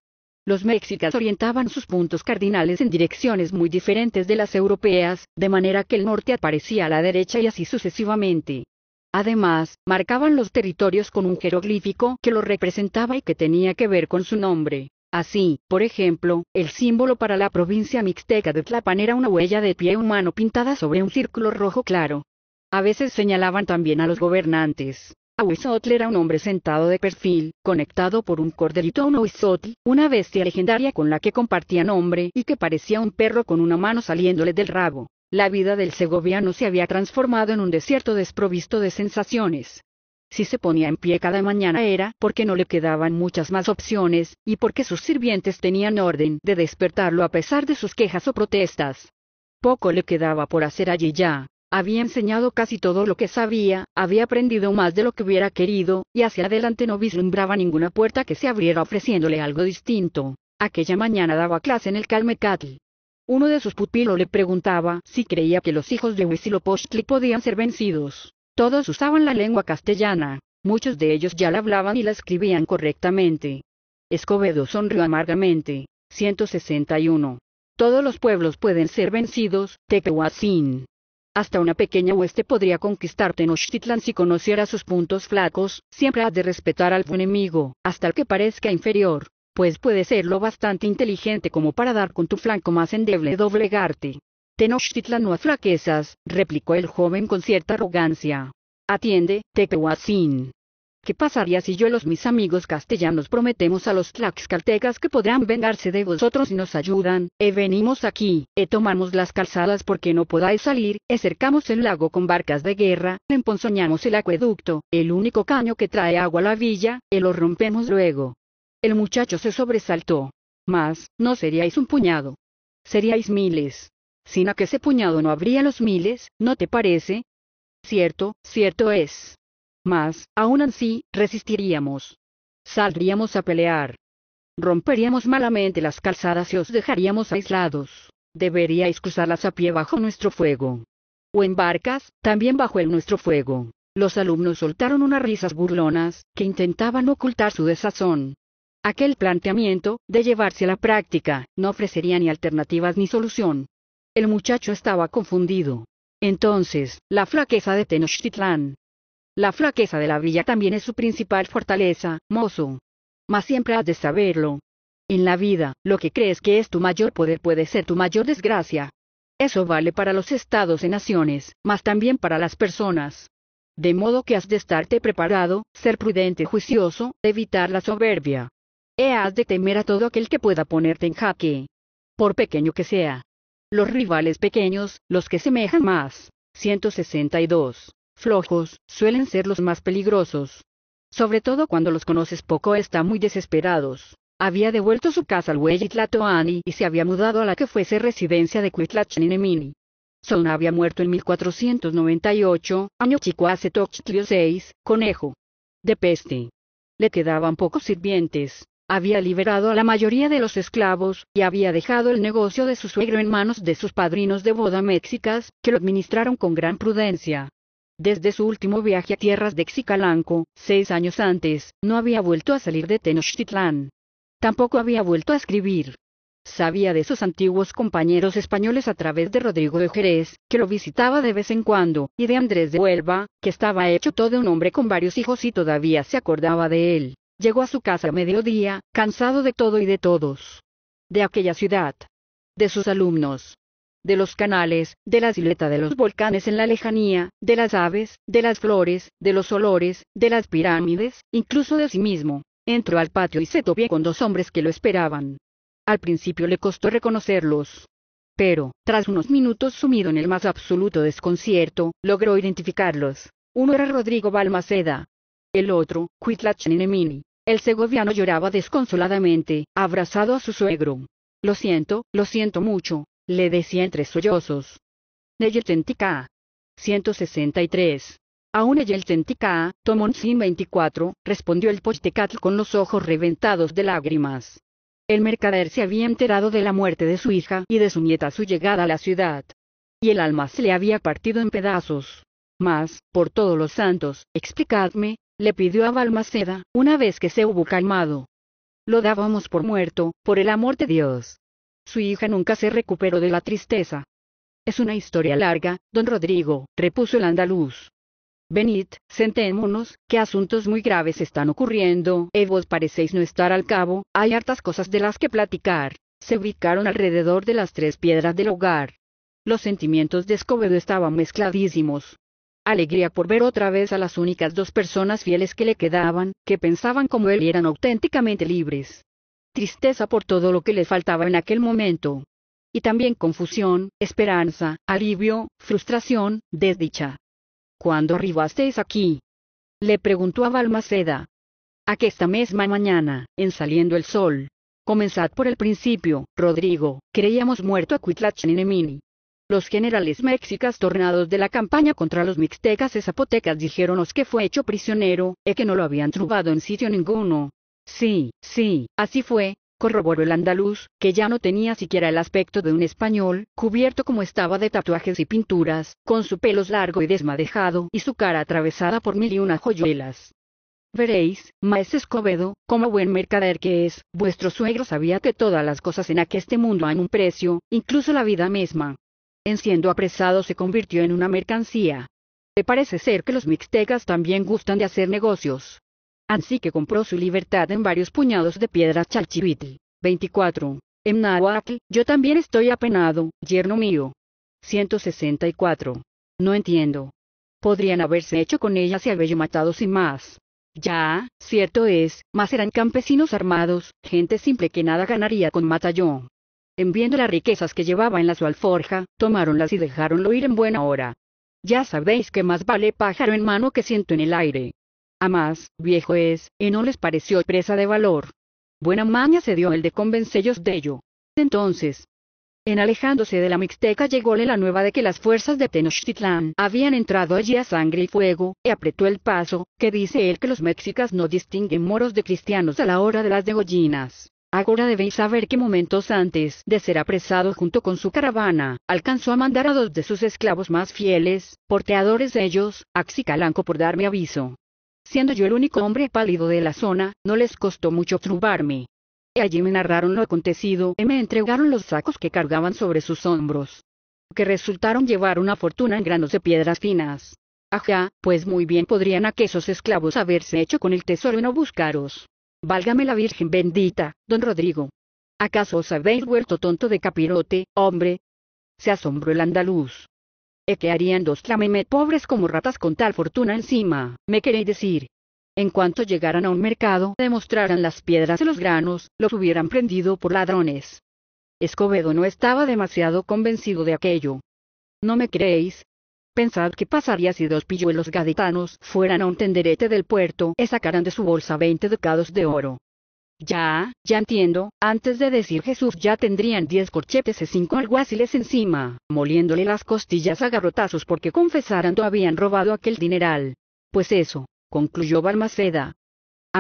Los mexicas orientaban sus puntos cardinales en direcciones muy diferentes de las europeas, de manera que el norte aparecía a la derecha y así sucesivamente. Además, marcaban los territorios con un jeroglífico que lo representaba y que tenía que ver con su nombre. Así, por ejemplo, el símbolo para la provincia mixteca de Tlapan era una huella de pie humano pintada sobre un círculo rojo claro. A veces señalaban también a los gobernantes. Ahuizotl era un hombre sentado de perfil, conectado por un cordelito a un una bestia legendaria con la que compartía nombre y que parecía un perro con una mano saliéndole del rabo. La vida del segoviano se había transformado en un desierto desprovisto de sensaciones. Si se ponía en pie cada mañana era porque no le quedaban muchas más opciones, y porque sus sirvientes tenían orden de despertarlo a pesar de sus quejas o protestas. Poco le quedaba por hacer allí ya. Había enseñado casi todo lo que sabía, había aprendido más de lo que hubiera querido, y hacia adelante no vislumbraba ninguna puerta que se abriera ofreciéndole algo distinto. Aquella mañana daba clase en el Calmecatl. Uno de sus pupilos le preguntaba si creía que los hijos de Huitzilopochtli podían ser vencidos. Todos usaban la lengua castellana, muchos de ellos ya la hablaban y la escribían correctamente. Escobedo sonrió amargamente. 161. Todos los pueblos pueden ser vencidos, Tequehuacín. Hasta una pequeña hueste podría conquistarte en Tenochtitlan si conociera sus puntos flacos, siempre has de respetar al enemigo, hasta el que parezca inferior, pues puede ser lo bastante inteligente como para dar con tu flanco más endeble doblegarte. Tenochtitlan no fraquezas, replicó el joven con cierta arrogancia. Atiende, Tepehuacín. ¿Qué pasaría si yo y los mis amigos castellanos prometemos a los tlaxcaltecas que podrán vengarse de vosotros y nos ayudan? E venimos aquí, e tomamos las calzadas porque no podáis salir, e cercamos el lago con barcas de guerra, emponzoñamos el acueducto, el único caño que trae agua a la villa, e lo rompemos luego. El muchacho se sobresaltó. Mas, no seríais un puñado. Seríais miles sin a que ese puñado no habría los miles, ¿no te parece? Cierto, cierto es. Mas, aún así, resistiríamos. Saldríamos a pelear. Romperíamos malamente las calzadas y os dejaríamos aislados. Deberíais cruzarlas a pie bajo nuestro fuego. O en barcas, también bajo el nuestro fuego. Los alumnos soltaron unas risas burlonas, que intentaban ocultar su desazón. Aquel planteamiento, de llevarse a la práctica, no ofrecería ni alternativas ni solución, el muchacho estaba confundido. Entonces, la flaqueza de Tenochtitlán. La flaqueza de la villa también es su principal fortaleza, mozo. Mas siempre has de saberlo. En la vida, lo que crees que es tu mayor poder puede ser tu mayor desgracia. Eso vale para los estados y naciones, mas también para las personas. De modo que has de estarte preparado, ser prudente y juicioso, evitar la soberbia. E has de temer a todo aquel que pueda ponerte en jaque. Por pequeño que sea. Los rivales pequeños, los que semejan más. 162. Flojos, suelen ser los más peligrosos. Sobre todo cuando los conoces poco están muy desesperados. Había devuelto su casa al huellitlatoani y se había mudado a la que fuese residencia de Cuitlachanemini. Son había muerto en 1498, año Tochtlio 6, conejo. De peste. Le quedaban pocos sirvientes, había liberado a la mayoría de los esclavos, y había dejado el negocio de su suegro en manos de sus padrinos de boda mexicas, que lo administraron con gran prudencia. Desde su último viaje a tierras de Xicalanco, seis años antes, no había vuelto a salir de Tenochtitlán. Tampoco había vuelto a escribir. Sabía de sus antiguos compañeros españoles a través de Rodrigo de Jerez, que lo visitaba de vez en cuando, y de Andrés de Huelva, que estaba hecho todo un hombre con varios hijos y todavía se acordaba de él. Llegó a su casa a mediodía, cansado de todo y de todos. De aquella ciudad. De sus alumnos. De los canales, de la isleta de los volcanes en la lejanía, de las aves, de las flores, de los olores, de las pirámides, incluso de sí mismo. Entró al patio y se topió con dos hombres que lo esperaban. Al principio le costó reconocerlos. Pero, tras unos minutos sumido en el más absoluto desconcierto, logró identificarlos. Uno era Rodrigo Balmaceda. El otro, Cuitlach el segoviano lloraba desconsoladamente, abrazado a su suegro. Lo siento, lo siento mucho, le decía entre sollozos. Neyeltentica. 163. Aún Neyeltentica, Tomón sin 24, respondió el Pochtecatl con los ojos reventados de lágrimas. El mercader se había enterado de la muerte de su hija y de su nieta a su llegada a la ciudad. Y el alma se le había partido en pedazos. Mas, por todos los santos, explicadme, le pidió a Balmaceda, una vez que se hubo calmado. Lo dábamos por muerto, por el amor de Dios. Su hija nunca se recuperó de la tristeza. Es una historia larga, don Rodrigo, repuso el andaluz. Venid, sentémonos, que asuntos muy graves están ocurriendo, y vos parecéis no estar al cabo, hay hartas cosas de las que platicar. Se ubicaron alrededor de las tres piedras del hogar. Los sentimientos de Escobedo estaban mezcladísimos, alegría por ver otra vez a las únicas dos personas fieles que le quedaban, que pensaban como él y eran auténticamente libres. Tristeza por todo lo que le faltaba en aquel momento. Y también confusión, esperanza, alivio, frustración, desdicha. ¿Cuándo arribasteis aquí? Le preguntó a Balmaceda. Aquesta misma mañana, en saliendo el sol. Comenzad por el principio, Rodrigo, creíamos muerto a Cuitlachenemini. Los generales mexicas tornados de la campaña contra los mixtecas y zapotecas dijeronos que fue hecho prisionero, y que no lo habían trubado en sitio ninguno. Sí, sí, así fue, corroboró el andaluz, que ya no tenía siquiera el aspecto de un español, cubierto como estaba de tatuajes y pinturas, con su pelo largo y desmadejado y su cara atravesada por mil y una joyuelas. Veréis, maese Escobedo, como buen mercader que es, vuestro suegro sabía que todas las cosas en aqueste mundo han un precio, incluso la vida misma siendo apresado se convirtió en una mercancía. Parece ser que los mixtecas también gustan de hacer negocios. Así que compró su libertad en varios puñados de piedras Chalchihuitl. 24. En Nahuatl, yo también estoy apenado, yerno mío. 164. No entiendo. Podrían haberse hecho con ella si haberlo matado sin más. Ya, cierto es, mas eran campesinos armados, gente simple que nada ganaría con matallón en viendo las riquezas que llevaba en la su alforja, tomáronlas y dejáronlo ir en buena hora. Ya sabéis que más vale pájaro en mano que ciento en el aire. A más, viejo es, y no les pareció presa de valor. Buena maña se dio el de convencellos ello. Entonces, en alejándose de la Mixteca llególe la nueva de que las fuerzas de Tenochtitlán habían entrado allí a sangre y fuego, y apretó el paso, que dice él que los mexicas no distinguen moros de cristianos a la hora de las degollinas. Ahora debéis saber que momentos antes de ser apresado junto con su caravana, alcanzó a mandar a dos de sus esclavos más fieles, porteadores de ellos, a Xicalanco por darme aviso. Siendo yo el único hombre pálido de la zona, no les costó mucho trubarme. Allí me narraron lo acontecido y me entregaron los sacos que cargaban sobre sus hombros. Que resultaron llevar una fortuna en granos de piedras finas. Ajá, pues muy bien podrían aquellos esclavos haberse hecho con el tesoro y no buscaros. Válgame la Virgen bendita, don Rodrigo. ¿Acaso os habéis vuelto tonto de capirote, hombre? Se asombró el andaluz. ¿E qué harían dos clamemet pobres como ratas con tal fortuna encima, me queréis decir? En cuanto llegaran a un mercado, demostraran las piedras y los granos, los hubieran prendido por ladrones. Escobedo no estaba demasiado convencido de aquello. ¿No me creéis, Pensad que pasaría si dos pilluelos gaditanos fueran a un tenderete del puerto y sacaran de su bolsa 20 ducados de oro. Ya, ya entiendo, antes de decir Jesús ya tendrían diez corchetes y cinco alguaciles encima, moliéndole las costillas a garrotazos porque confesaran que habían robado aquel dineral. Pues eso, concluyó Balmaceda.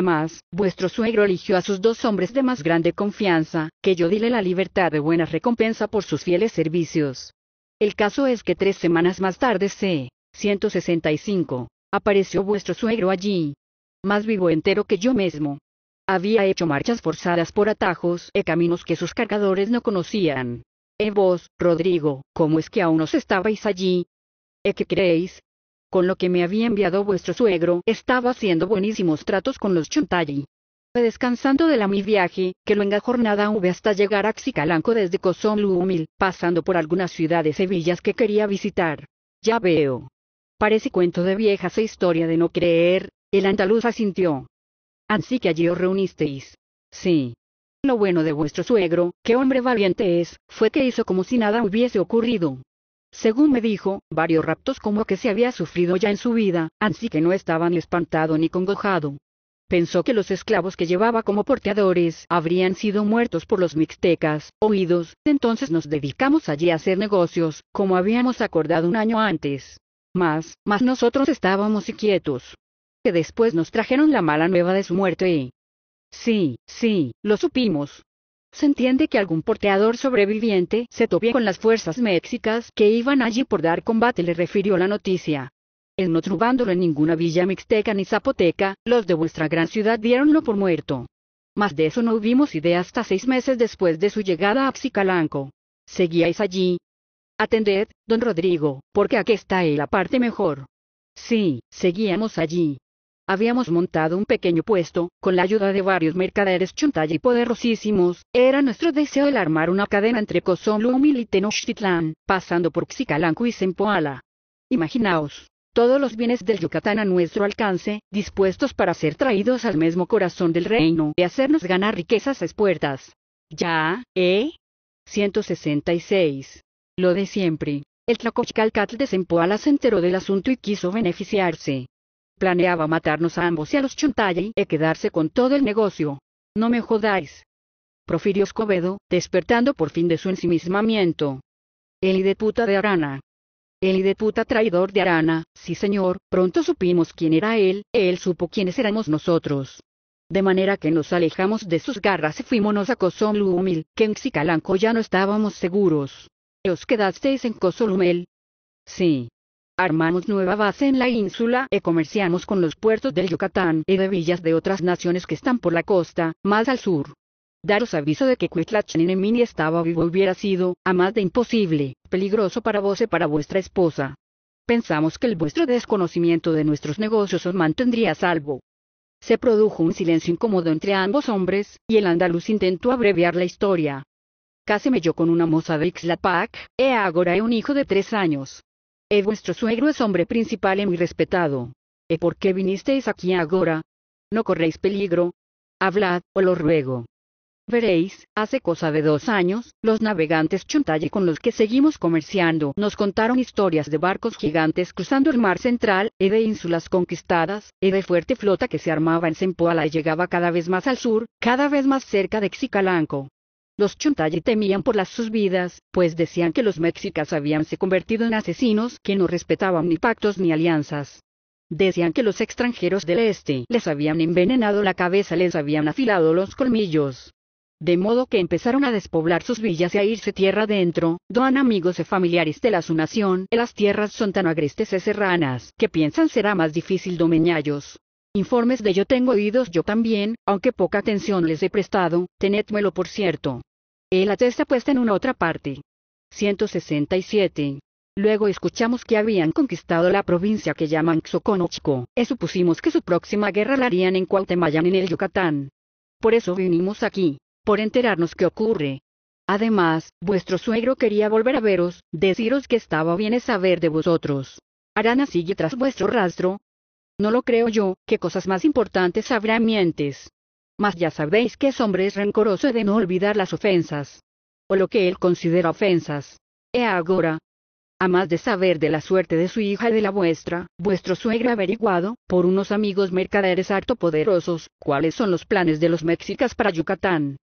más, vuestro suegro eligió a sus dos hombres de más grande confianza, que yo dile la libertad de buena recompensa por sus fieles servicios. El caso es que tres semanas más tarde c. 165, apareció vuestro suegro allí. Más vivo entero que yo mismo. Había hecho marchas forzadas por atajos e caminos que sus cargadores no conocían. Eh vos, Rodrigo, ¿cómo es que aún os estabais allí? ¿Eh qué creéis? Con lo que me había enviado vuestro suegro, estaba haciendo buenísimos tratos con los chuntay descansando de la mi viaje, que luenga jornada hube hasta llegar a Xicalanco desde Cozumel, pasando por algunas ciudades Villas que quería visitar. Ya veo. Parece cuento de viejas e historia de no creer, el andaluz asintió. Así que allí os reunisteis. Sí. Lo bueno de vuestro suegro, que hombre valiente es, fue que hizo como si nada hubiese ocurrido. Según me dijo, varios raptos como que se había sufrido ya en su vida, así que no estaba ni espantado ni congojado pensó que los esclavos que llevaba como porteadores habrían sido muertos por los mixtecas, oídos, entonces nos dedicamos allí a hacer negocios, como habíamos acordado un año antes. Mas, mas nosotros estábamos inquietos. Que después nos trajeron la mala nueva de su muerte y... Sí, sí, lo supimos. Se entiende que algún porteador sobreviviente se topía con las fuerzas mexicas que iban allí por dar combate, le refirió la noticia en no trubándolo en ninguna villa mixteca ni zapoteca, los de vuestra gran ciudad diéronlo por muerto. Mas de eso no hubimos idea hasta seis meses después de su llegada a Xicalanco. Seguíais allí. Atended, don Rodrigo, porque aquí está la parte mejor. Sí, seguíamos allí. Habíamos montado un pequeño puesto, con la ayuda de varios mercaderes chuntay y poderosísimos, era nuestro deseo el armar una cadena entre Cozumel y Tenochtitlán, pasando por Xicalanco y Zempoala. Imaginaos, todos los bienes del Yucatán a nuestro alcance, dispuestos para ser traídos al mismo corazón del reino y hacernos ganar riquezas expuertas. Ya, ¿eh? 166. Lo de siempre. El Tlacochcalcatl de Sempoala se enteró del asunto y quiso beneficiarse. Planeaba matarnos a ambos y a los Chontay y quedarse con todo el negocio. No me jodáis. Profirió Escobedo, despertando por fin de su ensimismamiento. El Ideputa de Arana. El de traidor de Arana, sí señor, pronto supimos quién era él, él supo quiénes éramos nosotros. De manera que nos alejamos de sus garras y fuímonos a Cozumel, que en Xicalanco ya no estábamos seguros. ¿Os quedasteis en Cosolumel? Sí. Armamos nueva base en la ínsula y comerciamos con los puertos del Yucatán y de villas de otras naciones que están por la costa, más al sur. Daros aviso de que mí estaba vivo hubiera sido, a más de imposible, peligroso para vos y para vuestra esposa. Pensamos que el vuestro desconocimiento de nuestros negocios os mantendría a salvo. Se produjo un silencio incómodo entre ambos hombres, y el andaluz intentó abreviar la historia. Cáseme yo con una moza de Ixlapac, he agora he un hijo de tres años. He vuestro suegro es hombre principal y muy respetado. ¿E por qué vinisteis aquí agora? No corréis peligro. Hablad, o lo ruego. Veréis, hace cosa de dos años, los navegantes Chuntalle con los que seguimos comerciando nos contaron historias de barcos gigantes cruzando el mar central, y de ínsulas conquistadas, y de fuerte flota que se armaba en Sempoala y llegaba cada vez más al sur, cada vez más cerca de Xicalanco. Los Chuntalle temían por las sus vidas, pues decían que los mexicas habíanse convertido en asesinos que no respetaban ni pactos ni alianzas. Decían que los extranjeros del este les habían envenenado la cabeza, les habían afilado los colmillos de modo que empezaron a despoblar sus villas y a irse tierra adentro, doan amigos y familiares de la su nación, las tierras son tan agrestes y serranas, que piensan será más difícil domeñallos. Informes de yo tengo oídos yo también, aunque poca atención les he prestado, tenedmelo por cierto. El atesta puesta en una otra parte. 167. Luego escuchamos que habían conquistado la provincia que llaman Xoconochco, y supusimos que su próxima guerra la harían en Cuauhtémoc en el Yucatán. Por eso vinimos aquí por enterarnos qué ocurre. Además, vuestro suegro quería volver a veros, deciros que estaba bien saber de vosotros. Arana sigue tras vuestro rastro. No lo creo yo, que cosas más importantes habrá mientes. Mas ya sabéis que es hombre es rencoroso de no olvidar las ofensas. O lo que él considera ofensas. He agora, a más de saber de la suerte de su hija y de la vuestra, vuestro suegro ha averiguado, por unos amigos mercaderes harto poderosos, cuáles son los planes de los mexicas para Yucatán.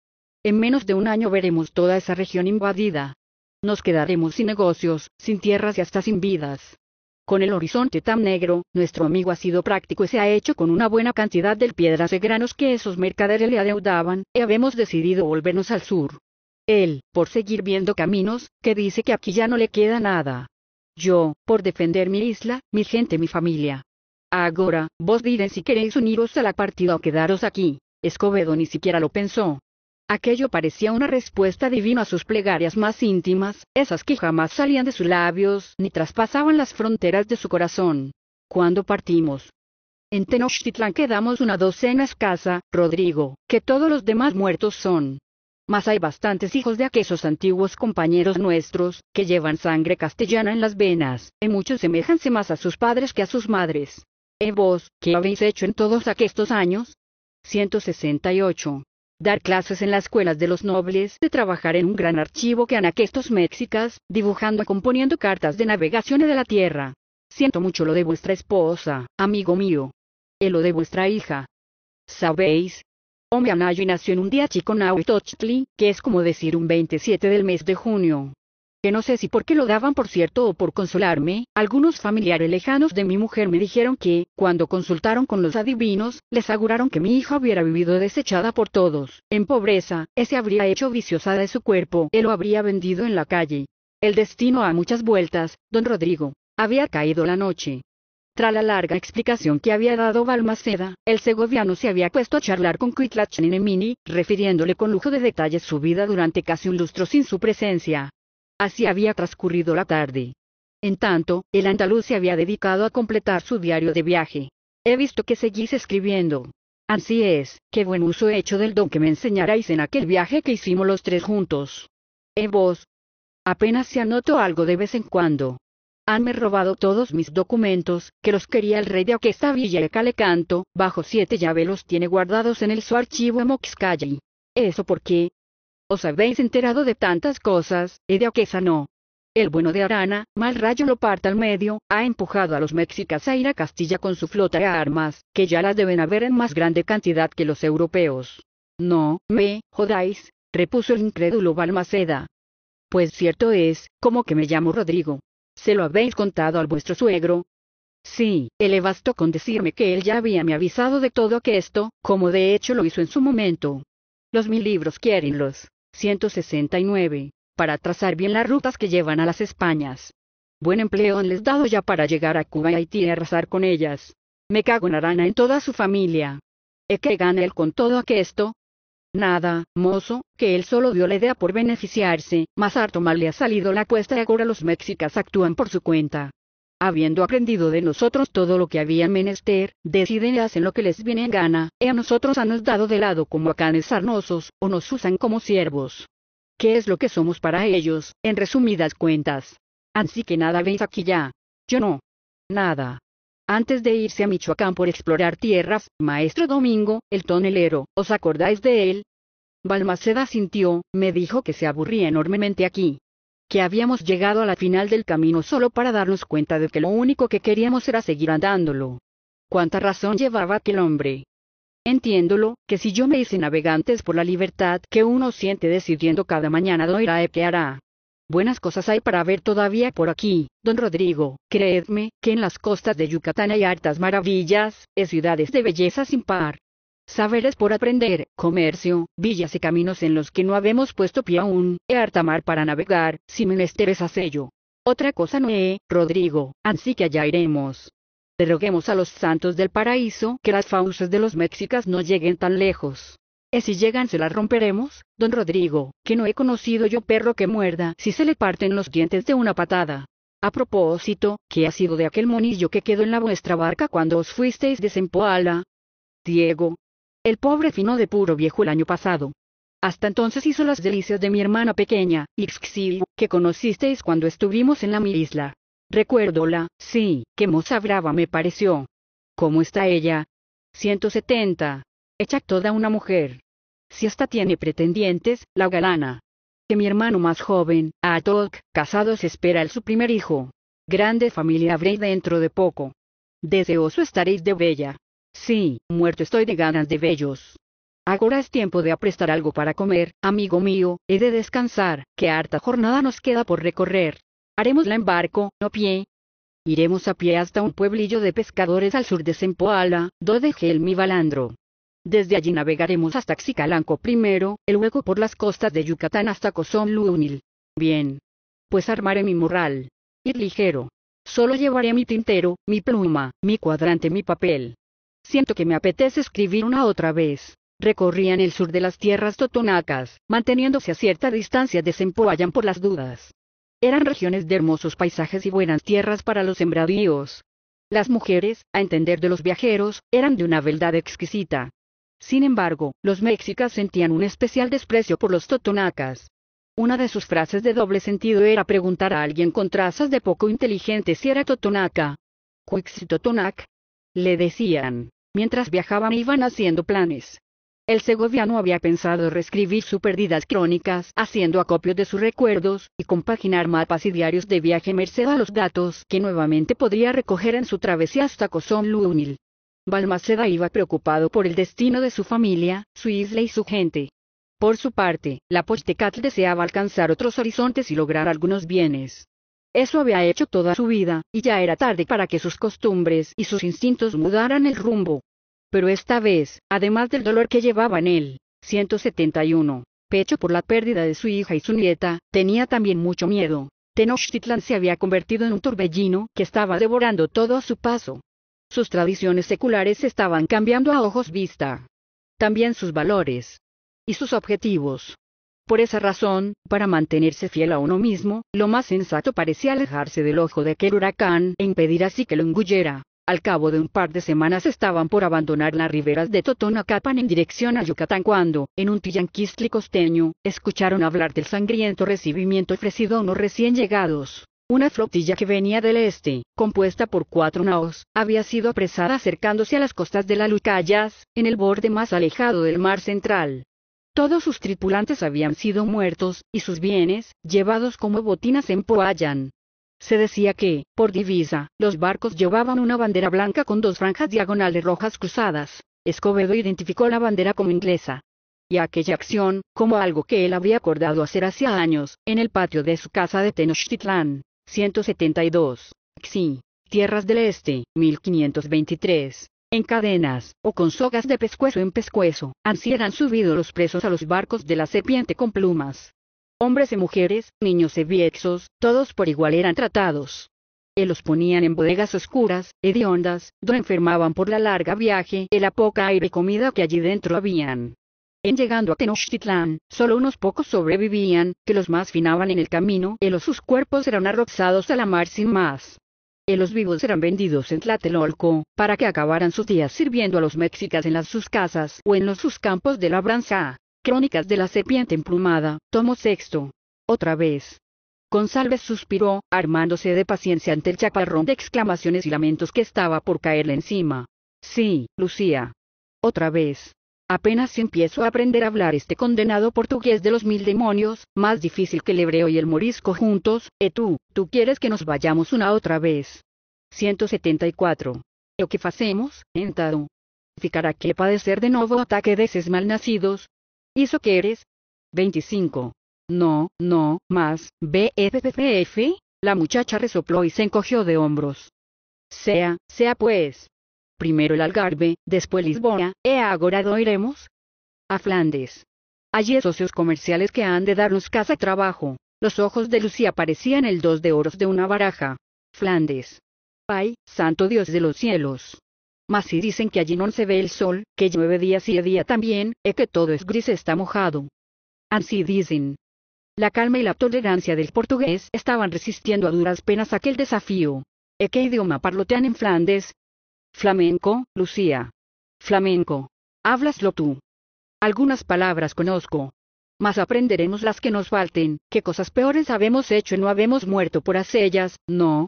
En menos de un año veremos toda esa región invadida. Nos quedaremos sin negocios, sin tierras y hasta sin vidas. Con el horizonte tan negro, nuestro amigo ha sido práctico y se ha hecho con una buena cantidad de piedras y granos que esos mercaderes le adeudaban, y habemos decidido volvernos al sur. Él, por seguir viendo caminos, que dice que aquí ya no le queda nada. Yo, por defender mi isla, mi gente, mi familia. Ahora, vos diré si queréis uniros a la partida o quedaros aquí. Escobedo ni siquiera lo pensó. Aquello parecía una respuesta divina a sus plegarias más íntimas, esas que jamás salían de sus labios ni traspasaban las fronteras de su corazón. Cuando partimos. En Tenochtitlan quedamos una docena escasa, Rodrigo, que todos los demás muertos son. Mas hay bastantes hijos de aquellos antiguos compañeros nuestros, que llevan sangre castellana en las venas, y muchos semejanse más a sus padres que a sus madres. ¿Y vos, qué habéis hecho en todos aquellos años? 168 dar clases en las escuelas de los nobles, de trabajar en un gran archivo que han aquestos mexicas, dibujando y componiendo cartas de navegaciones de la tierra. Siento mucho lo de vuestra esposa, amigo mío. Y lo de vuestra hija. ¿Sabéis? Omeanayo nació en un día chico Nahuitochtli, que es como decir un 27 del mes de junio que no sé si por qué lo daban por cierto o por consolarme, algunos familiares lejanos de mi mujer me dijeron que, cuando consultaron con los adivinos, les aseguraron que mi hija hubiera vivido desechada por todos, en pobreza, ese habría hecho viciosa de su cuerpo, él lo habría vendido en la calle. El destino a muchas vueltas, don Rodrigo. Había caído la noche. Tras la larga explicación que había dado Balmaceda, el segoviano se había puesto a charlar con en Mini, refiriéndole con lujo de detalles su vida durante casi un lustro sin su presencia. Así había transcurrido la tarde. En tanto, el andaluz se había dedicado a completar su diario de viaje. He visto que seguís escribiendo. Así es, qué buen uso he hecho del don que me enseñarais en aquel viaje que hicimos los tres juntos. Eh vos? Apenas se anotó algo de vez en cuando. Hanme robado todos mis documentos, que los quería el rey de aquesta villa de Calecanto, bajo siete los tiene guardados en el su archivo en Moxcayi. Eso porque, os habéis enterado de tantas cosas, y de aquesa no. El bueno de Arana, mal rayo lo parta al medio, ha empujado a los mexicas a ir a Castilla con su flota de armas, que ya las deben haber en más grande cantidad que los europeos. No, me, jodáis, repuso el incrédulo Balmaceda. Pues cierto es, como que me llamo Rodrigo. ¿Se lo habéis contado al vuestro suegro? Sí, él le bastó con decirme que él ya había me avisado de todo que esto, como de hecho lo hizo en su momento. Los mil libros quierenlos. 169. Para trazar bien las rutas que llevan a las Españas. Buen empleo han les dado ya para llegar a Cuba y Haití y arrasar con ellas. Me cago en Arana en toda su familia. ¿E qué gana él con todo aquesto? Nada, mozo, que él solo dio la idea por beneficiarse, más harto mal le ha salido la cuesta y ahora los mexicas actúan por su cuenta habiendo aprendido de nosotros todo lo que habían menester, deciden y hacen lo que les viene en gana, y a nosotros han nos dado de lado como a canes sarnosos, o nos usan como siervos. ¿Qué es lo que somos para ellos, en resumidas cuentas? Así que nada veis aquí ya. Yo no. Nada. Antes de irse a Michoacán por explorar tierras, maestro Domingo, el tonelero, ¿os acordáis de él? Balmaceda sintió, me dijo que se aburría enormemente aquí, que habíamos llegado a la final del camino solo para darnos cuenta de que lo único que queríamos era seguir andándolo. ¿Cuánta razón llevaba aquel hombre? Entiéndolo, que si yo me hice navegantes por la libertad que uno siente decidiendo cada mañana no e que hará. Buenas cosas hay para ver todavía por aquí, don Rodrigo, creedme, que en las costas de Yucatán hay hartas maravillas, es ciudades de belleza sin par. Saberes por aprender, comercio, villas y caminos en los que no habemos puesto pie aún, e harta mar para navegar, si menesteres a sello. Otra cosa no he, Rodrigo, ansí que allá iremos. Te roguemos a los santos del paraíso que las fauces de los mexicas no lleguen tan lejos. Y si llegan se las romperemos, don Rodrigo, que no he conocido yo perro que muerda si se le parten los dientes de una patada. A propósito, ¿qué ha sido de aquel monillo que quedó en la vuestra barca cuando os fuisteis de Sempoala? Diego, el pobre fino de puro viejo el año pasado. Hasta entonces hizo las delicias de mi hermana pequeña, Ixxil, que conocisteis cuando estuvimos en la mi isla. Recuérdola, sí, que moza brava me pareció. ¿Cómo está ella? 170. Hecha toda una mujer. Si hasta tiene pretendientes, la galana. Que mi hermano más joven, Atok, casado se espera el su primer hijo. Grande familia habréis dentro de poco. Deseoso estaréis de bella. Sí, muerto estoy de ganas de vellos. Ahora es tiempo de aprestar algo para comer, amigo mío, he de descansar, que harta jornada nos queda por recorrer. Haremos la embarco no pie. Iremos a pie hasta un pueblillo de pescadores al sur de Sempoala, donde gel mi balandro. Desde allí navegaremos hasta Xicalanco primero, y luego por las costas de Yucatán hasta Cozón Lúnil. Bien. Pues armaré mi morral. Ir ligero. Solo llevaré mi tintero, mi pluma, mi cuadrante, mi papel. Siento que me apetece escribir una otra vez. Recorrían el sur de las tierras totonacas, manteniéndose a cierta distancia de Sempoayan por las dudas. Eran regiones de hermosos paisajes y buenas tierras para los sembradíos. Las mujeres, a entender de los viajeros, eran de una beldad exquisita. Sin embargo, los mexicas sentían un especial desprecio por los totonacas. Una de sus frases de doble sentido era preguntar a alguien con trazas de poco inteligente si era totonaca. totonac? Le decían. Mientras viajaban iban haciendo planes. El segoviano había pensado reescribir sus perdidas crónicas, haciendo acopio de sus recuerdos, y compaginar mapas y diarios de viaje merced a los datos que nuevamente podría recoger en su travesía hasta Cozón lúnil. Balmaceda iba preocupado por el destino de su familia, su isla y su gente. Por su parte, la Pochtecatl deseaba alcanzar otros horizontes y lograr algunos bienes. Eso había hecho toda su vida, y ya era tarde para que sus costumbres y sus instintos mudaran el rumbo. Pero esta vez, además del dolor que llevaba en él, 171, pecho por la pérdida de su hija y su nieta, tenía también mucho miedo. Tenochtitlan se había convertido en un torbellino que estaba devorando todo a su paso. Sus tradiciones seculares estaban cambiando a ojos vista. También sus valores. Y sus objetivos. Por esa razón, para mantenerse fiel a uno mismo, lo más sensato parecía alejarse del ojo de aquel huracán e impedir así que lo engullera. Al cabo de un par de semanas estaban por abandonar las riberas de Totonacapan en dirección a Yucatán cuando, en un Tillanquistli costeño, escucharon hablar del sangriento recibimiento ofrecido a unos recién llegados. Una flotilla que venía del este, compuesta por cuatro naos, había sido apresada acercándose a las costas de la Lucayas, en el borde más alejado del mar central. Todos sus tripulantes habían sido muertos, y sus bienes, llevados como botinas en Poayan. Se decía que, por divisa, los barcos llevaban una bandera blanca con dos franjas diagonales rojas cruzadas. Escobedo identificó la bandera como inglesa. Y aquella acción, como algo que él había acordado hacer hacía años, en el patio de su casa de Tenochtitlán. 172. XI. Tierras del Este, 1523 en cadenas, o con sogas de pescuezo en pescuezo, así eran subidos los presos a los barcos de la serpiente con plumas. Hombres y mujeres, niños y viejos, todos por igual eran tratados. Y los ponían en bodegas oscuras, hediondas, donde enfermaban por la larga viaje y la poca aire y comida que allí dentro habían. En llegando a Tenochtitlán, solo unos pocos sobrevivían, que los más finaban en el camino, y los sus cuerpos eran arroxados a la mar sin más. Y los vivos serán vendidos en Tlatelolco, para que acabaran sus días sirviendo a los mexicas en las sus casas o en los sus campos de labranza. Crónicas de la serpiente emplumada, tomo sexto. Otra vez. González suspiró, armándose de paciencia ante el chaparrón de exclamaciones y lamentos que estaba por caerle encima. Sí, Lucía. Otra vez. Apenas si empiezo a aprender a hablar este condenado portugués de los mil demonios, más difícil que el hebreo y el morisco juntos, eh tú, tú quieres que nos vayamos una otra vez. 174. Lo que facemos, entado. Ficará que padecer de nuevo ataque de ses malnacidos. ¿Hizo que eres? 25. No, no, más, BFFF. La muchacha resopló y se encogió de hombros. Sea, sea pues primero el Algarve, después Lisboa, e agora do iremos? A Flandes. Allí socios comerciales que han de darnos casa y trabajo. Los ojos de Lucía parecían el dos de oros de una baraja. Flandes. Ay, santo Dios de los cielos. Mas si dicen que allí no se ve el sol, que llueve día y y día también, e que todo es gris está mojado. Así dicen. La calma y la tolerancia del portugués estaban resistiendo a duras penas aquel desafío. ¿E qué idioma parlotean en Flandes, Flamenco, Lucía. Flamenco. Háblaslo tú. Algunas palabras conozco. Mas aprenderemos las que nos falten, qué cosas peores habemos hecho y no habemos muerto por hacellas, ¿no?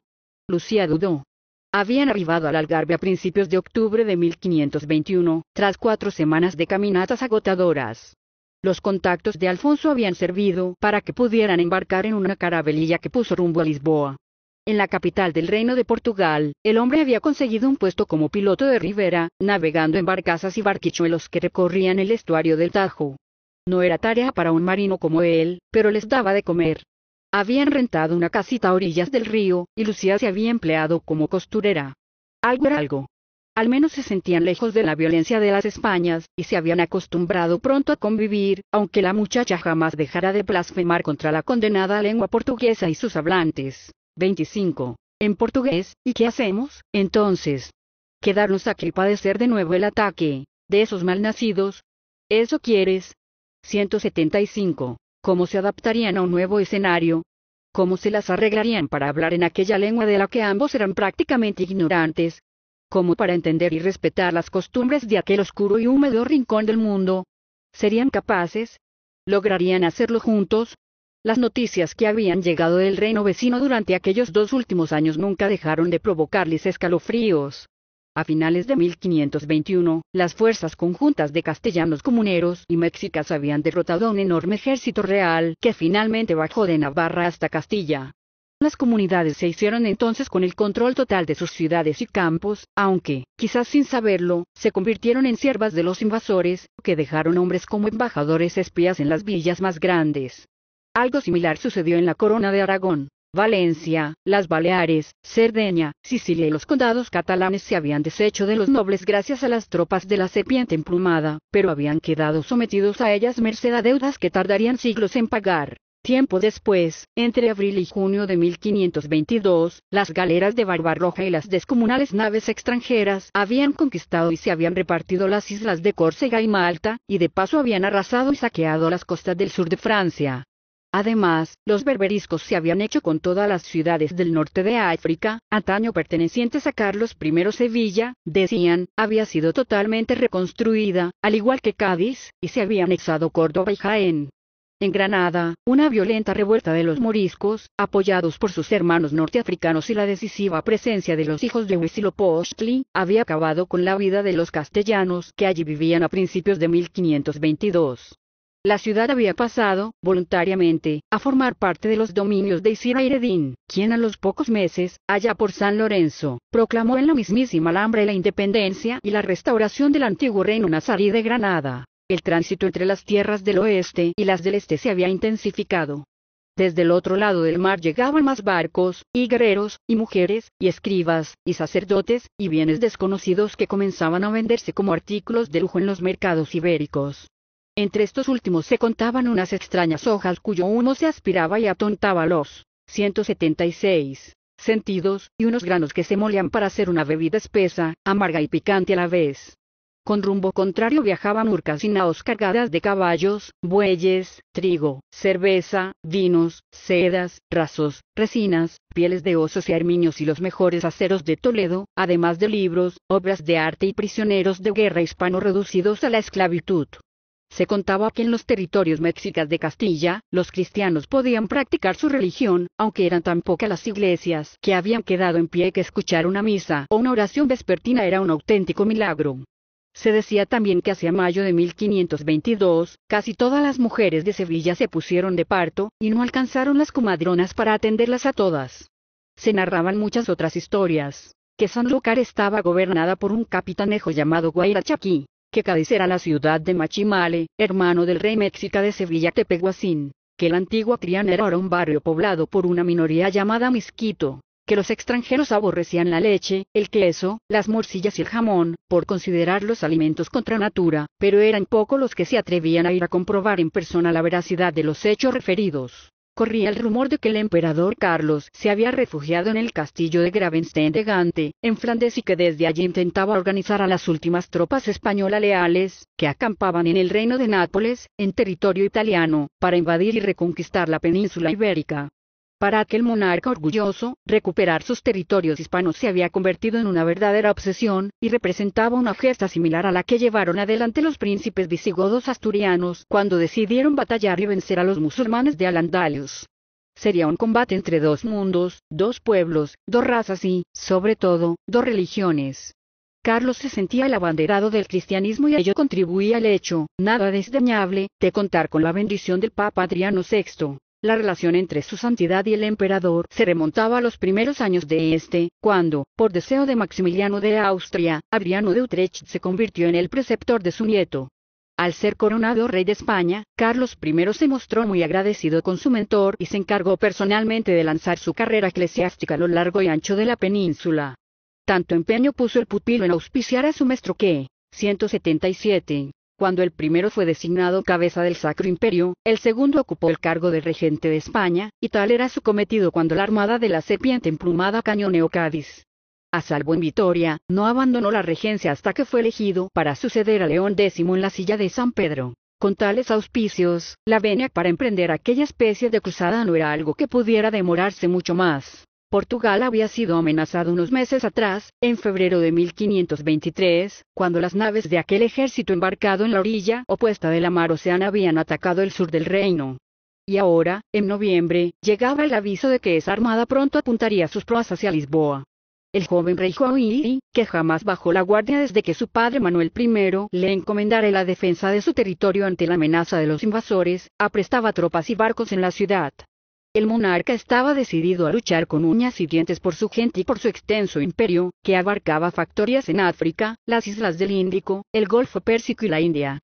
Lucía dudó. Habían arribado al Algarve a principios de octubre de 1521, tras cuatro semanas de caminatas agotadoras. Los contactos de Alfonso habían servido para que pudieran embarcar en una carabelilla que puso rumbo a Lisboa. En la capital del Reino de Portugal, el hombre había conseguido un puesto como piloto de ribera, navegando en barcazas y barquichuelos que recorrían el estuario del Tajo. No era tarea para un marino como él, pero les daba de comer. Habían rentado una casita a orillas del río, y Lucía se había empleado como costurera. Algo era algo. Al menos se sentían lejos de la violencia de las Españas, y se habían acostumbrado pronto a convivir, aunque la muchacha jamás dejara de blasfemar contra la condenada lengua portuguesa y sus hablantes. 25. En portugués, ¿y qué hacemos, entonces? ¿Quedarnos aquí y padecer de nuevo el ataque, de esos malnacidos? ¿Eso quieres? 175. ¿Cómo se adaptarían a un nuevo escenario? ¿Cómo se las arreglarían para hablar en aquella lengua de la que ambos eran prácticamente ignorantes? ¿Cómo para entender y respetar las costumbres de aquel oscuro y húmedo rincón del mundo? ¿Serían capaces? ¿Lograrían hacerlo juntos? Las noticias que habían llegado del reino vecino durante aquellos dos últimos años nunca dejaron de provocarles escalofríos. A finales de 1521, las fuerzas conjuntas de castellanos comuneros y mexicas habían derrotado a un enorme ejército real que finalmente bajó de Navarra hasta Castilla. Las comunidades se hicieron entonces con el control total de sus ciudades y campos, aunque, quizás sin saberlo, se convirtieron en siervas de los invasores, que dejaron hombres como embajadores espías en las villas más grandes. Algo similar sucedió en la corona de Aragón. Valencia, las Baleares, Cerdeña, Sicilia y los condados catalanes se habían deshecho de los nobles gracias a las tropas de la serpiente emplumada, pero habían quedado sometidos a ellas merced a deudas que tardarían siglos en pagar. Tiempo después, entre abril y junio de 1522, las galeras de Barbarroja y las descomunales naves extranjeras habían conquistado y se habían repartido las islas de Córcega y Malta, y de paso habían arrasado y saqueado las costas del sur de Francia. Además, los berberiscos se habían hecho con todas las ciudades del norte de África, antaño pertenecientes a Carlos I Sevilla, decían, había sido totalmente reconstruida, al igual que Cádiz, y se había anexado Córdoba y Jaén. En Granada, una violenta revuelta de los moriscos, apoyados por sus hermanos norteafricanos y la decisiva presencia de los hijos de Huitzilopochtli, había acabado con la vida de los castellanos que allí vivían a principios de 1522. La ciudad había pasado, voluntariamente, a formar parte de los dominios de Isira quien a los pocos meses, allá por San Lorenzo, proclamó en la mismísima Alhambra la independencia y la restauración del antiguo reino nazarí de Granada. El tránsito entre las tierras del oeste y las del este se había intensificado. Desde el otro lado del mar llegaban más barcos, y guerreros, y mujeres, y escribas, y sacerdotes, y bienes desconocidos que comenzaban a venderse como artículos de lujo en los mercados ibéricos. Entre estos últimos se contaban unas extrañas hojas cuyo humo se aspiraba y atontaba los 176 sentidos, y unos granos que se molían para hacer una bebida espesa, amarga y picante a la vez. Con rumbo contrario viajaban y naos cargadas de caballos, bueyes, trigo, cerveza, vinos, sedas, rasos, resinas, pieles de osos y armiños y los mejores aceros de Toledo, además de libros, obras de arte y prisioneros de guerra hispano reducidos a la esclavitud. Se contaba que en los territorios mexicas de Castilla, los cristianos podían practicar su religión, aunque eran tan pocas las iglesias que habían quedado en pie que escuchar una misa o una oración vespertina era un auténtico milagro. Se decía también que hacia mayo de 1522, casi todas las mujeres de Sevilla se pusieron de parto, y no alcanzaron las comadronas para atenderlas a todas. Se narraban muchas otras historias, que Sanlúcar estaba gobernada por un capitanejo llamado Guairachaquí, que cabecera la ciudad de Machimale, hermano del rey mexica de Sevilla Tepeguacín, que la antiguo Triana era ahora un barrio poblado por una minoría llamada Misquito, que los extranjeros aborrecían la leche, el queso, las morcillas y el jamón, por considerar los alimentos contra natura, pero eran pocos los que se atrevían a ir a comprobar en persona la veracidad de los hechos referidos corría el rumor de que el emperador Carlos se había refugiado en el castillo de Gravenstein de Gante, en Flandes y que desde allí intentaba organizar a las últimas tropas españolas leales, que acampaban en el reino de Nápoles, en territorio italiano, para invadir y reconquistar la península ibérica. Para aquel monarca orgulloso, recuperar sus territorios hispanos se había convertido en una verdadera obsesión, y representaba una fiesta similar a la que llevaron adelante los príncipes visigodos asturianos cuando decidieron batallar y vencer a los musulmanes de Al-Andalus. Sería un combate entre dos mundos, dos pueblos, dos razas y, sobre todo, dos religiones. Carlos se sentía el abanderado del cristianismo y a ello contribuía el hecho, nada desdeñable, de contar con la bendición del Papa Adriano VI. La relación entre su santidad y el emperador se remontaba a los primeros años de este, cuando, por deseo de Maximiliano de Austria, Adriano de Utrecht se convirtió en el preceptor de su nieto. Al ser coronado rey de España, Carlos I se mostró muy agradecido con su mentor y se encargó personalmente de lanzar su carrera eclesiástica a lo largo y ancho de la península. Tanto empeño puso el pupilo en auspiciar a su maestro que, 177, cuando el primero fue designado cabeza del Sacro Imperio, el segundo ocupó el cargo de regente de España, y tal era su cometido cuando la armada de la serpiente emplumada cañoneó Cádiz. A salvo en Vitoria, no abandonó la regencia hasta que fue elegido para suceder a León X en la silla de San Pedro. Con tales auspicios, la venia para emprender aquella especie de cruzada no era algo que pudiera demorarse mucho más. Portugal había sido amenazado unos meses atrás, en febrero de 1523, cuando las naves de aquel ejército embarcado en la orilla opuesta de la mar Oceana habían atacado el sur del reino. Y ahora, en noviembre, llegaba el aviso de que esa armada pronto apuntaría sus proas hacia Lisboa. El joven rey II, que jamás bajó la guardia desde que su padre Manuel I le encomendara la defensa de su territorio ante la amenaza de los invasores, aprestaba tropas y barcos en la ciudad. El monarca estaba decidido a luchar con uñas y dientes por su gente y por su extenso imperio, que abarcaba factorías en África, las islas del Índico, el Golfo Pérsico y la India.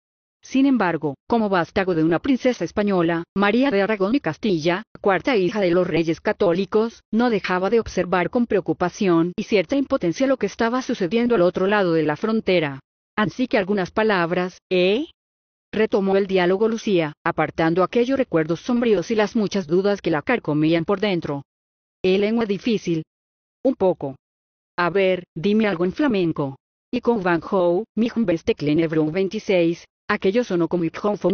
Sin embargo, como vástago de una princesa española, María de Aragón y Castilla, cuarta hija de los reyes católicos, no dejaba de observar con preocupación y cierta impotencia lo que estaba sucediendo al otro lado de la frontera. Así que algunas palabras, ¿eh? retomó el diálogo Lucía, apartando aquellos recuerdos sombríos y las muchas dudas que la carcomían por dentro. —¿El lengua difícil? Un poco. A ver, dime algo en flamenco. Y con Van Hou, mi investe 26, aquello sonó como Hong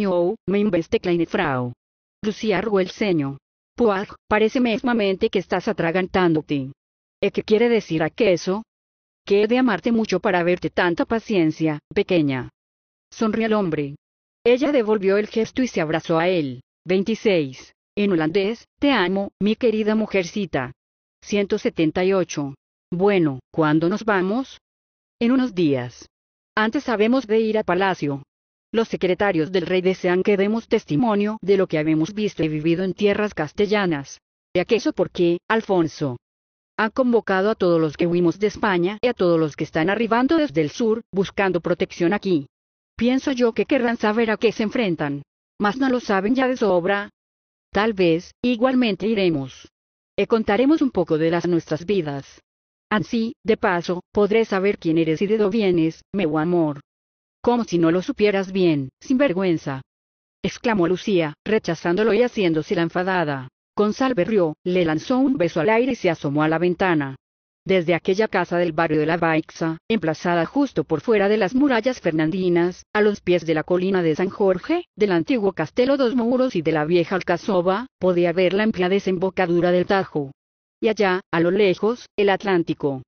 mi me investe Klein Frau. Lucía arrugó el ceño. Puaj, parece mesmamente que estás atragantándote. ¿E qué quiere decir a que Que he de amarte mucho para verte tanta paciencia, pequeña. Sonrió el hombre, ella devolvió el gesto y se abrazó a él. 26. En holandés, te amo, mi querida mujercita. 178. Bueno, ¿cuándo nos vamos? En unos días. Antes habemos de ir a palacio. Los secretarios del rey desean que demos testimonio de lo que habemos visto y vivido en tierras castellanas. eso por porque, Alfonso, ha convocado a todos los que huimos de España y a todos los que están arribando desde el sur, buscando protección aquí. Pienso yo que querrán saber a qué se enfrentan. Mas no lo saben ya de sobra. Tal vez, igualmente iremos. E contaremos un poco de las nuestras vidas. Así, de paso, podré saber quién eres y de dónde vienes, meu amor. Como si no lo supieras bien, sin vergüenza. exclamó Lucía, rechazándolo y haciéndose la enfadada. Gonzalo rió, le lanzó un beso al aire y se asomó a la ventana. Desde aquella casa del barrio de la Baixa, emplazada justo por fuera de las murallas fernandinas, a los pies de la colina de San Jorge, del antiguo Castelo Dos Muros y de la vieja Alcazoba, podía ver la amplia desembocadura del Tajo. Y allá, a lo lejos, el Atlántico.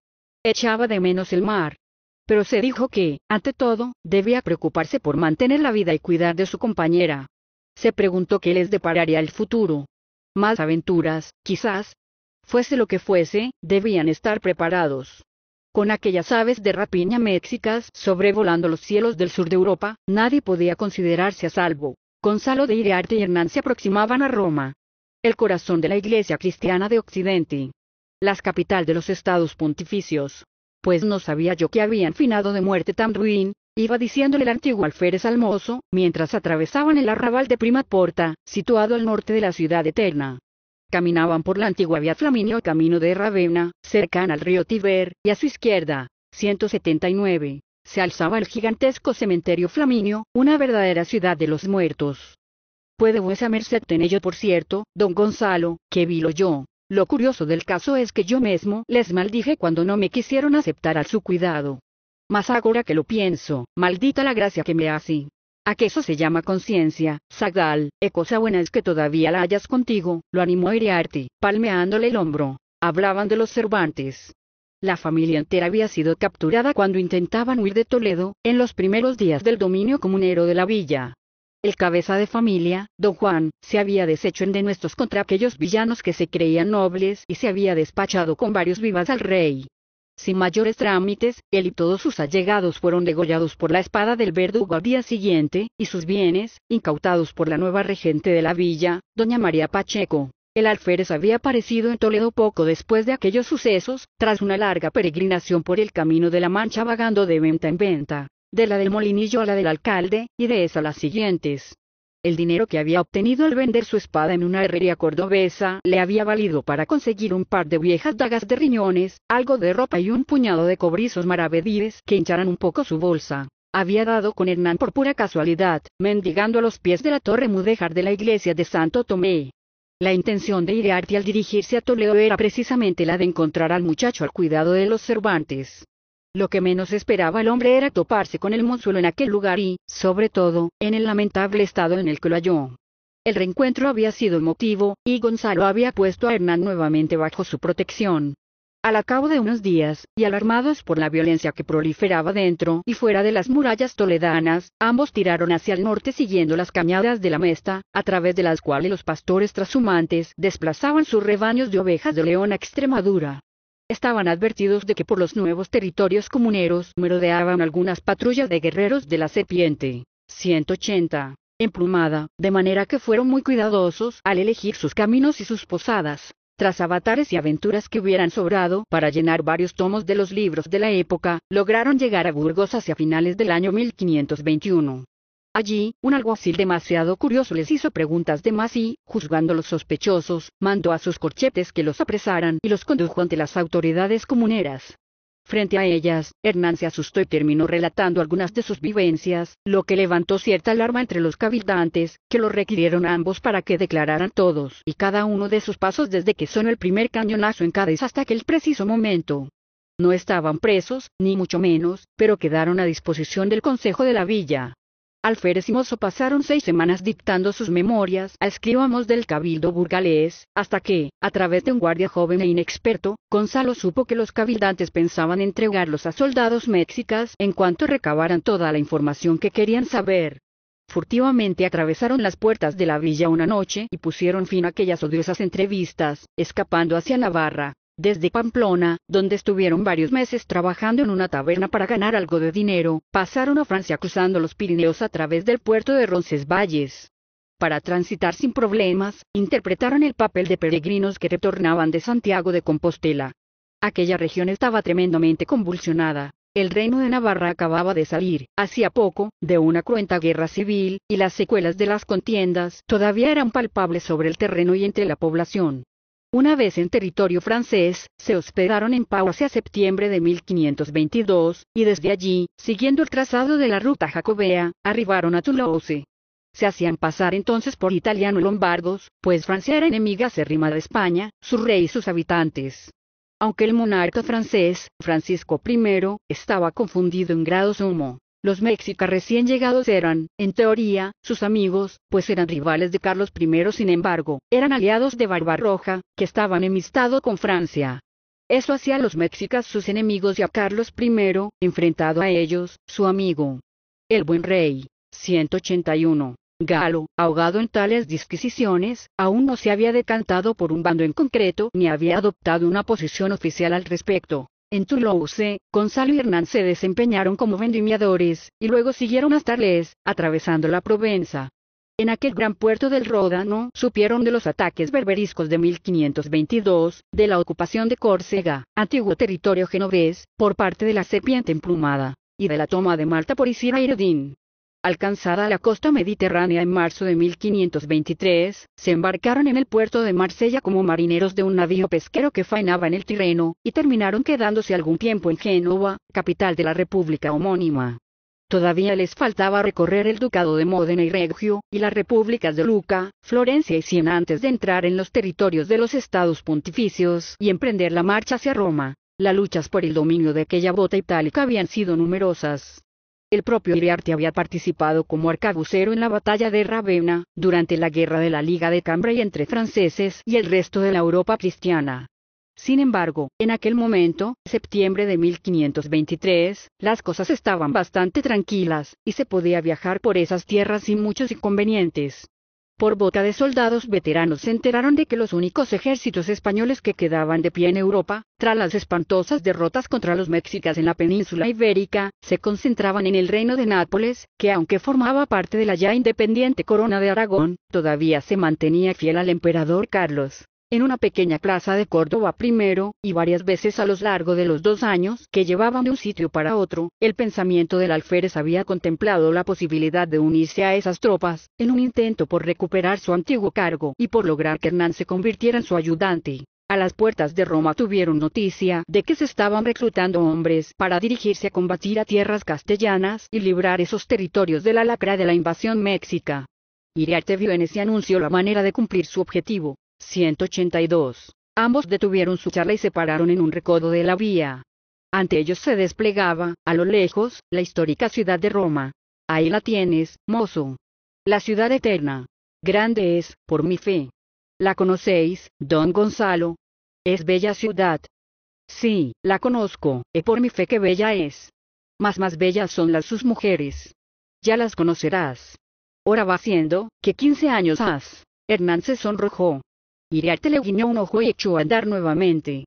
Echaba de menos el mar, pero se dijo que, ante todo, debía preocuparse por mantener la vida y cuidar de su compañera. Se preguntó qué les depararía el futuro. Más aventuras, quizás, fuese lo que fuese, debían estar preparados. Con aquellas aves de rapiña mexicas sobrevolando los cielos del sur de Europa, nadie podía considerarse a salvo. Gonzalo de Iriarte y Hernán se aproximaban a Roma, el corazón de la Iglesia cristiana de Occidente, las capital de los estados pontificios. Pues no sabía yo que habían finado de muerte tan ruin, iba diciéndole el antiguo alférez al mozo, mientras atravesaban el arrabal de Prima Porta, situado al norte de la ciudad eterna. Caminaban por la antigua vía Flaminio camino de Ravenna, cercana al río Tiber, y a su izquierda, 179, se alzaba el gigantesco cementerio Flaminio, una verdadera ciudad de los muertos. Puede vuesa merced en ello por cierto, don Gonzalo, que vilo yo. Lo curioso del caso es que yo mismo les maldije cuando no me quisieron aceptar a su cuidado. Mas ahora que lo pienso, maldita la gracia que me hace, a que eso se llama conciencia, Zagal, e cosa buena es que todavía la hayas contigo, lo animó Iriarte, palmeándole el hombro. Hablaban de los Cervantes. La familia entera había sido capturada cuando intentaban huir de Toledo, en los primeros días del dominio comunero de la villa. El cabeza de familia, don Juan, se había deshecho en denuestos contra aquellos villanos que se creían nobles y se había despachado con varios vivas al rey. Sin mayores trámites, él y todos sus allegados fueron degollados por la espada del verdugo al día siguiente, y sus bienes, incautados por la nueva regente de la villa, doña María Pacheco. El alférez había aparecido en Toledo poco después de aquellos sucesos, tras una larga peregrinación por el camino de la Mancha vagando de venta en venta, de la del molinillo a la del alcalde, y de esa a las siguientes. El dinero que había obtenido al vender su espada en una herrería cordobesa le había valido para conseguir un par de viejas dagas de riñones, algo de ropa y un puñado de cobrizos maravedíes que hincharan un poco su bolsa. Había dado con Hernán por pura casualidad, mendigando a los pies de la torre mudéjar de la iglesia de Santo Tomé. La intención de Iriarte al dirigirse a Toledo era precisamente la de encontrar al muchacho al cuidado de los Cervantes. Lo que menos esperaba el hombre era toparse con el monzuelo en aquel lugar y, sobre todo, en el lamentable estado en el que lo halló. El reencuentro había sido motivo, y Gonzalo había puesto a Hernán nuevamente bajo su protección. Al cabo de unos días, y alarmados por la violencia que proliferaba dentro y fuera de las murallas toledanas, ambos tiraron hacia el norte siguiendo las cañadas de la Mesta, a través de las cuales los pastores trashumantes desplazaban sus rebaños de ovejas de león a Extremadura estaban advertidos de que por los nuevos territorios comuneros merodeaban algunas patrullas de guerreros de la serpiente. 180. Emplumada, de manera que fueron muy cuidadosos al elegir sus caminos y sus posadas, tras avatares y aventuras que hubieran sobrado para llenar varios tomos de los libros de la época, lograron llegar a Burgos hacia finales del año 1521. Allí, un alguacil demasiado curioso les hizo preguntas de más y, juzgándolos sospechosos, mandó a sus corchetes que los apresaran y los condujo ante las autoridades comuneras. Frente a ellas, Hernán se asustó y terminó relatando algunas de sus vivencias, lo que levantó cierta alarma entre los cabildantes, que lo requirieron a ambos para que declararan todos y cada uno de sus pasos desde que sonó el primer cañonazo en Cádiz hasta aquel preciso momento. No estaban presos, ni mucho menos, pero quedaron a disposición del Consejo de la Villa. Alférez y Mozo pasaron seis semanas dictando sus memorias a escribamos del cabildo burgalés, hasta que, a través de un guardia joven e inexperto, Gonzalo supo que los cabildantes pensaban entregarlos a soldados mexicas en cuanto recabaran toda la información que querían saber. Furtivamente atravesaron las puertas de la villa una noche y pusieron fin a aquellas odiosas entrevistas, escapando hacia Navarra desde Pamplona, donde estuvieron varios meses trabajando en una taberna para ganar algo de dinero, pasaron a Francia cruzando los Pirineos a través del puerto de Roncesvalles. Para transitar sin problemas, interpretaron el papel de peregrinos que retornaban de Santiago de Compostela. Aquella región estaba tremendamente convulsionada. El reino de Navarra acababa de salir, hacía poco, de una cruenta guerra civil, y las secuelas de las contiendas todavía eran palpables sobre el terreno y entre la población. Una vez en territorio francés, se hospedaron en Pau hacia septiembre de 1522, y desde allí, siguiendo el trazado de la ruta jacobea, arribaron a Toulouse. Se hacían pasar entonces por italiano lombardos, pues Francia era enemiga acérrima de España, su rey y sus habitantes. Aunque el monarca francés, Francisco I, estaba confundido en grado sumo. Los mexicas recién llegados eran, en teoría, sus amigos, pues eran rivales de Carlos I, sin embargo, eran aliados de Barbarroja, que estaba enemistado con Francia. Eso hacía a los mexicas sus enemigos y a Carlos I, enfrentado a ellos, su amigo. El buen rey. 181. Galo, ahogado en tales disquisiciones, aún no se había decantado por un bando en concreto ni había adoptado una posición oficial al respecto. En Toulouse, Gonzalo y Hernán se desempeñaron como vendimiadores, y luego siguieron hasta Les, atravesando la Provenza. En aquel gran puerto del Ródano supieron de los ataques berberiscos de 1522, de la ocupación de Córcega, antiguo territorio genovés, por parte de la serpiente emplumada, y de la toma de Malta por Isira Iredín. Alcanzada la costa mediterránea en marzo de 1523, se embarcaron en el puerto de Marsella como marineros de un navío pesquero que faenaba en el Tirreno, y terminaron quedándose algún tiempo en Génova, capital de la república homónima. Todavía les faltaba recorrer el ducado de Módena y Reggio, y las repúblicas de Luca, Florencia y Siena antes de entrar en los territorios de los estados pontificios y emprender la marcha hacia Roma. Las luchas por el dominio de aquella bota itálica habían sido numerosas. El propio Iriarte había participado como arcabucero en la batalla de Ravenna, durante la guerra de la Liga de Cambrai entre franceses y el resto de la Europa cristiana. Sin embargo, en aquel momento, septiembre de 1523, las cosas estaban bastante tranquilas, y se podía viajar por esas tierras sin muchos inconvenientes por boca de soldados veteranos se enteraron de que los únicos ejércitos españoles que quedaban de pie en Europa, tras las espantosas derrotas contra los mexicas en la península ibérica, se concentraban en el reino de Nápoles, que aunque formaba parte de la ya independiente corona de Aragón, todavía se mantenía fiel al emperador Carlos en una pequeña plaza de Córdoba primero, y varias veces a lo largo de los dos años que llevaban de un sitio para otro, el pensamiento del alférez había contemplado la posibilidad de unirse a esas tropas, en un intento por recuperar su antiguo cargo y por lograr que Hernán se convirtiera en su ayudante. A las puertas de Roma tuvieron noticia de que se estaban reclutando hombres para dirigirse a combatir a tierras castellanas y librar esos territorios de la lacra de la invasión mexica. Iriarte vio en ese anuncio la manera de cumplir su objetivo. 182. Ambos detuvieron su charla y se pararon en un recodo de la vía. Ante ellos se desplegaba, a lo lejos, la histórica ciudad de Roma. Ahí la tienes, mozo. La ciudad eterna. Grande es, por mi fe. ¿La conocéis, don Gonzalo? Es bella ciudad. Sí, la conozco, y por mi fe que bella es. Mas más bellas son las sus mujeres. Ya las conocerás. Ahora va siendo, que quince años has. Hernán se sonrojó. Iriarte le guiñó un ojo y echó a andar nuevamente.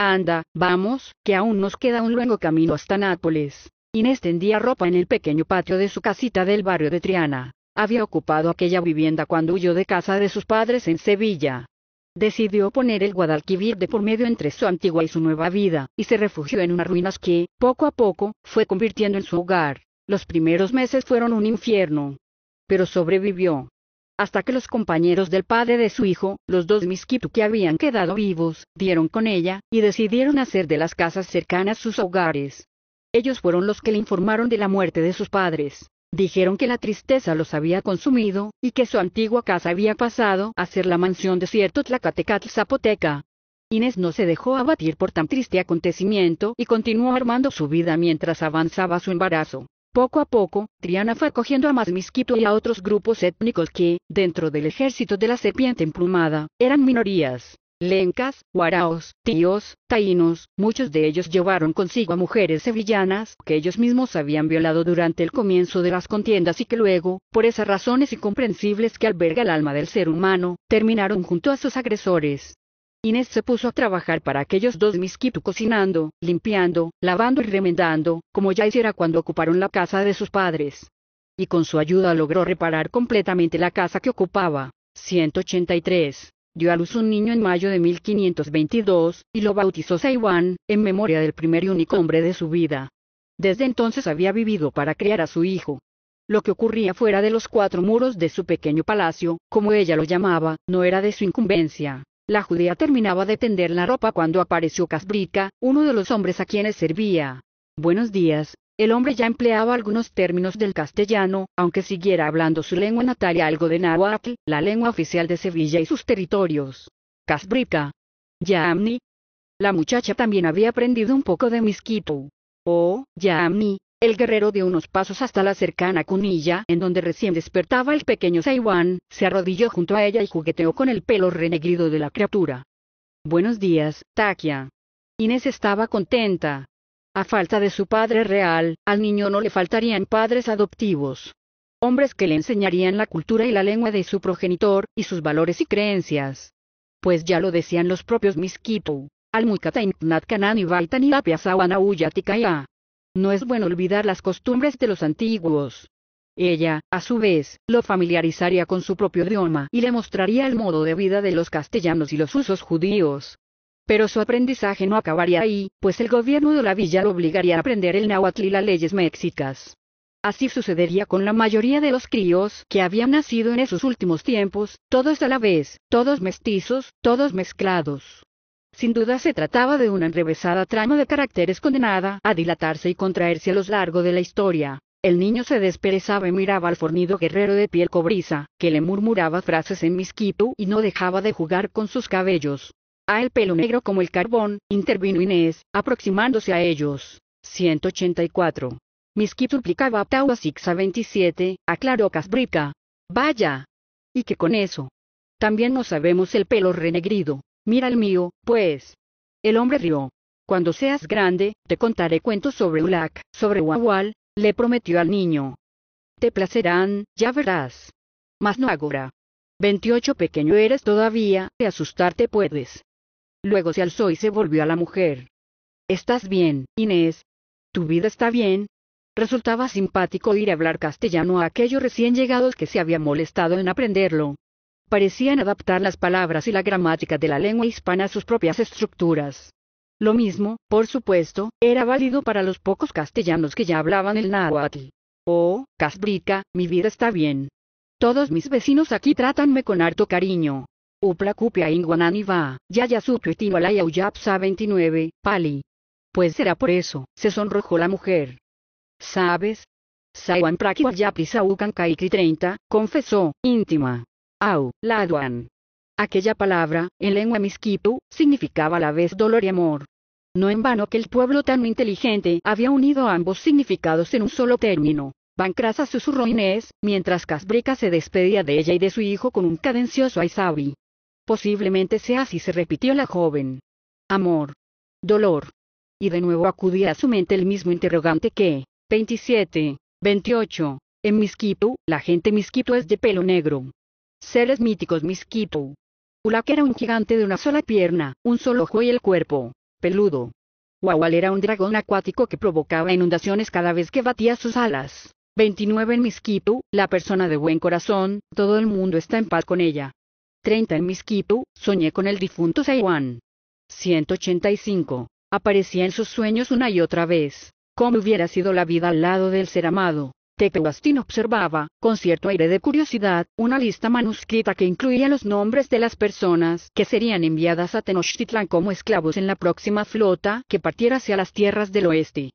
Anda, vamos, que aún nos queda un largo camino hasta Nápoles. Inés tendía ropa en el pequeño patio de su casita del barrio de Triana. Había ocupado aquella vivienda cuando huyó de casa de sus padres en Sevilla. Decidió poner el Guadalquivir de por medio entre su antigua y su nueva vida, y se refugió en unas ruinas que, poco a poco, fue convirtiendo en su hogar. Los primeros meses fueron un infierno. Pero sobrevivió hasta que los compañeros del padre de su hijo, los dos Miskitu que habían quedado vivos, dieron con ella, y decidieron hacer de las casas cercanas sus hogares. Ellos fueron los que le informaron de la muerte de sus padres. Dijeron que la tristeza los había consumido, y que su antigua casa había pasado a ser la mansión de cierto Tlacatecatl zapoteca. Inés no se dejó abatir por tan triste acontecimiento y continuó armando su vida mientras avanzaba su embarazo. Poco a poco, Triana fue acogiendo a más misquito y a otros grupos étnicos que, dentro del ejército de la serpiente emplumada, eran minorías. Lencas, guaraos, tíos, taínos, muchos de ellos llevaron consigo a mujeres sevillanas que ellos mismos habían violado durante el comienzo de las contiendas y que luego, por esas razones incomprensibles que alberga el alma del ser humano, terminaron junto a sus agresores. Inés se puso a trabajar para aquellos dos misquitos cocinando, limpiando, lavando y remendando, como ya hiciera cuando ocuparon la casa de sus padres. Y con su ayuda logró reparar completamente la casa que ocupaba. 183. Dio a luz un niño en mayo de 1522, y lo bautizó Saiwan, en memoria del primer y único hombre de su vida. Desde entonces había vivido para criar a su hijo. Lo que ocurría fuera de los cuatro muros de su pequeño palacio, como ella lo llamaba, no era de su incumbencia. La judía terminaba de tender la ropa cuando apareció Casbrica, uno de los hombres a quienes servía. Buenos días. El hombre ya empleaba algunos términos del castellano, aunque siguiera hablando su lengua natal y algo de náhuatl, la lengua oficial de Sevilla y sus territorios. Casbrica. ¿Yamni? La muchacha también había aprendido un poco de misquito. Oh, Yaamni, el guerrero dio unos pasos hasta la cercana cunilla, en donde recién despertaba el pequeño Saiwan, se arrodilló junto a ella y jugueteó con el pelo renegrido de la criatura. Buenos días, Takia. Inés estaba contenta. A falta de su padre real, al niño no le faltarían padres adoptivos. Hombres que le enseñarían la cultura y la lengua de su progenitor, y sus valores y creencias. Pues ya lo decían los propios Miskitu. Almukatain Knatkanan y Baitani Sawana Uyatikaya. No es bueno olvidar las costumbres de los antiguos. Ella, a su vez, lo familiarizaría con su propio idioma y le mostraría el modo de vida de los castellanos y los usos judíos. Pero su aprendizaje no acabaría ahí, pues el gobierno de la villa lo obligaría a aprender el náhuatl y las leyes mexicas. Así sucedería con la mayoría de los críos que habían nacido en esos últimos tiempos, todos a la vez, todos mestizos, todos mezclados. Sin duda se trataba de una enrevesada trama de caracteres condenada a dilatarse y contraerse a lo largo de la historia. El niño se desperezaba y miraba al fornido guerrero de piel cobriza, que le murmuraba frases en misquito y no dejaba de jugar con sus cabellos. A el pelo negro como el carbón, intervino Inés, aproximándose a ellos. 184. Misquito implicaba a a a 27, aclaró Casbrica. Vaya. ¿Y que con eso? También no sabemos el pelo renegrido, Mira el mío, pues. El hombre rió. Cuando seas grande, te contaré cuentos sobre Ulak, sobre Wawal, le prometió al niño. Te placerán, ya verás. Mas no agora. Veintiocho pequeño eres todavía, de asustarte puedes. Luego se alzó y se volvió a la mujer. ¿Estás bien, Inés? ¿Tu vida está bien? Resultaba simpático ir a hablar castellano a aquellos recién llegados que se había molestado en aprenderlo parecían adaptar las palabras y la gramática de la lengua hispana a sus propias estructuras. Lo mismo, por supuesto, era válido para los pocos castellanos que ya hablaban el náhuatl. Oh, Casbrica, mi vida está bien. Todos mis vecinos aquí trátanme con harto cariño. cupia Inguanani va, Uyapsa 29, Pali. Pues será por eso, se sonrojó la mujer. ¿Sabes? Saiwan 30, confesó, íntima au, aduan. Aquella palabra, en lengua misquitu, significaba a la vez dolor y amor. No en vano que el pueblo tan inteligente había unido ambos significados en un solo término. Bancrasa susurró Inés, mientras Casbrica se despedía de ella y de su hijo con un cadencioso aizabi. Posiblemente sea así, se repitió la joven. Amor. Dolor. Y de nuevo acudía a su mente el mismo interrogante que, 27, 28, en Misquitu, la gente Misquitu es de pelo negro. Seres míticos Misquito. Ulak era un gigante de una sola pierna, un solo ojo y el cuerpo, peludo. Wawal era un dragón acuático que provocaba inundaciones cada vez que batía sus alas. 29 en Miskipu, la persona de buen corazón, todo el mundo está en paz con ella. 30 en Miskipu, soñé con el difunto Saiwan. 185. Aparecía en sus sueños una y otra vez. ¿Cómo hubiera sido la vida al lado del ser amado? Tepeubastín observaba, con cierto aire de curiosidad, una lista manuscrita que incluía los nombres de las personas que serían enviadas a Tenochtitlan como esclavos en la próxima flota que partiera hacia las tierras del oeste.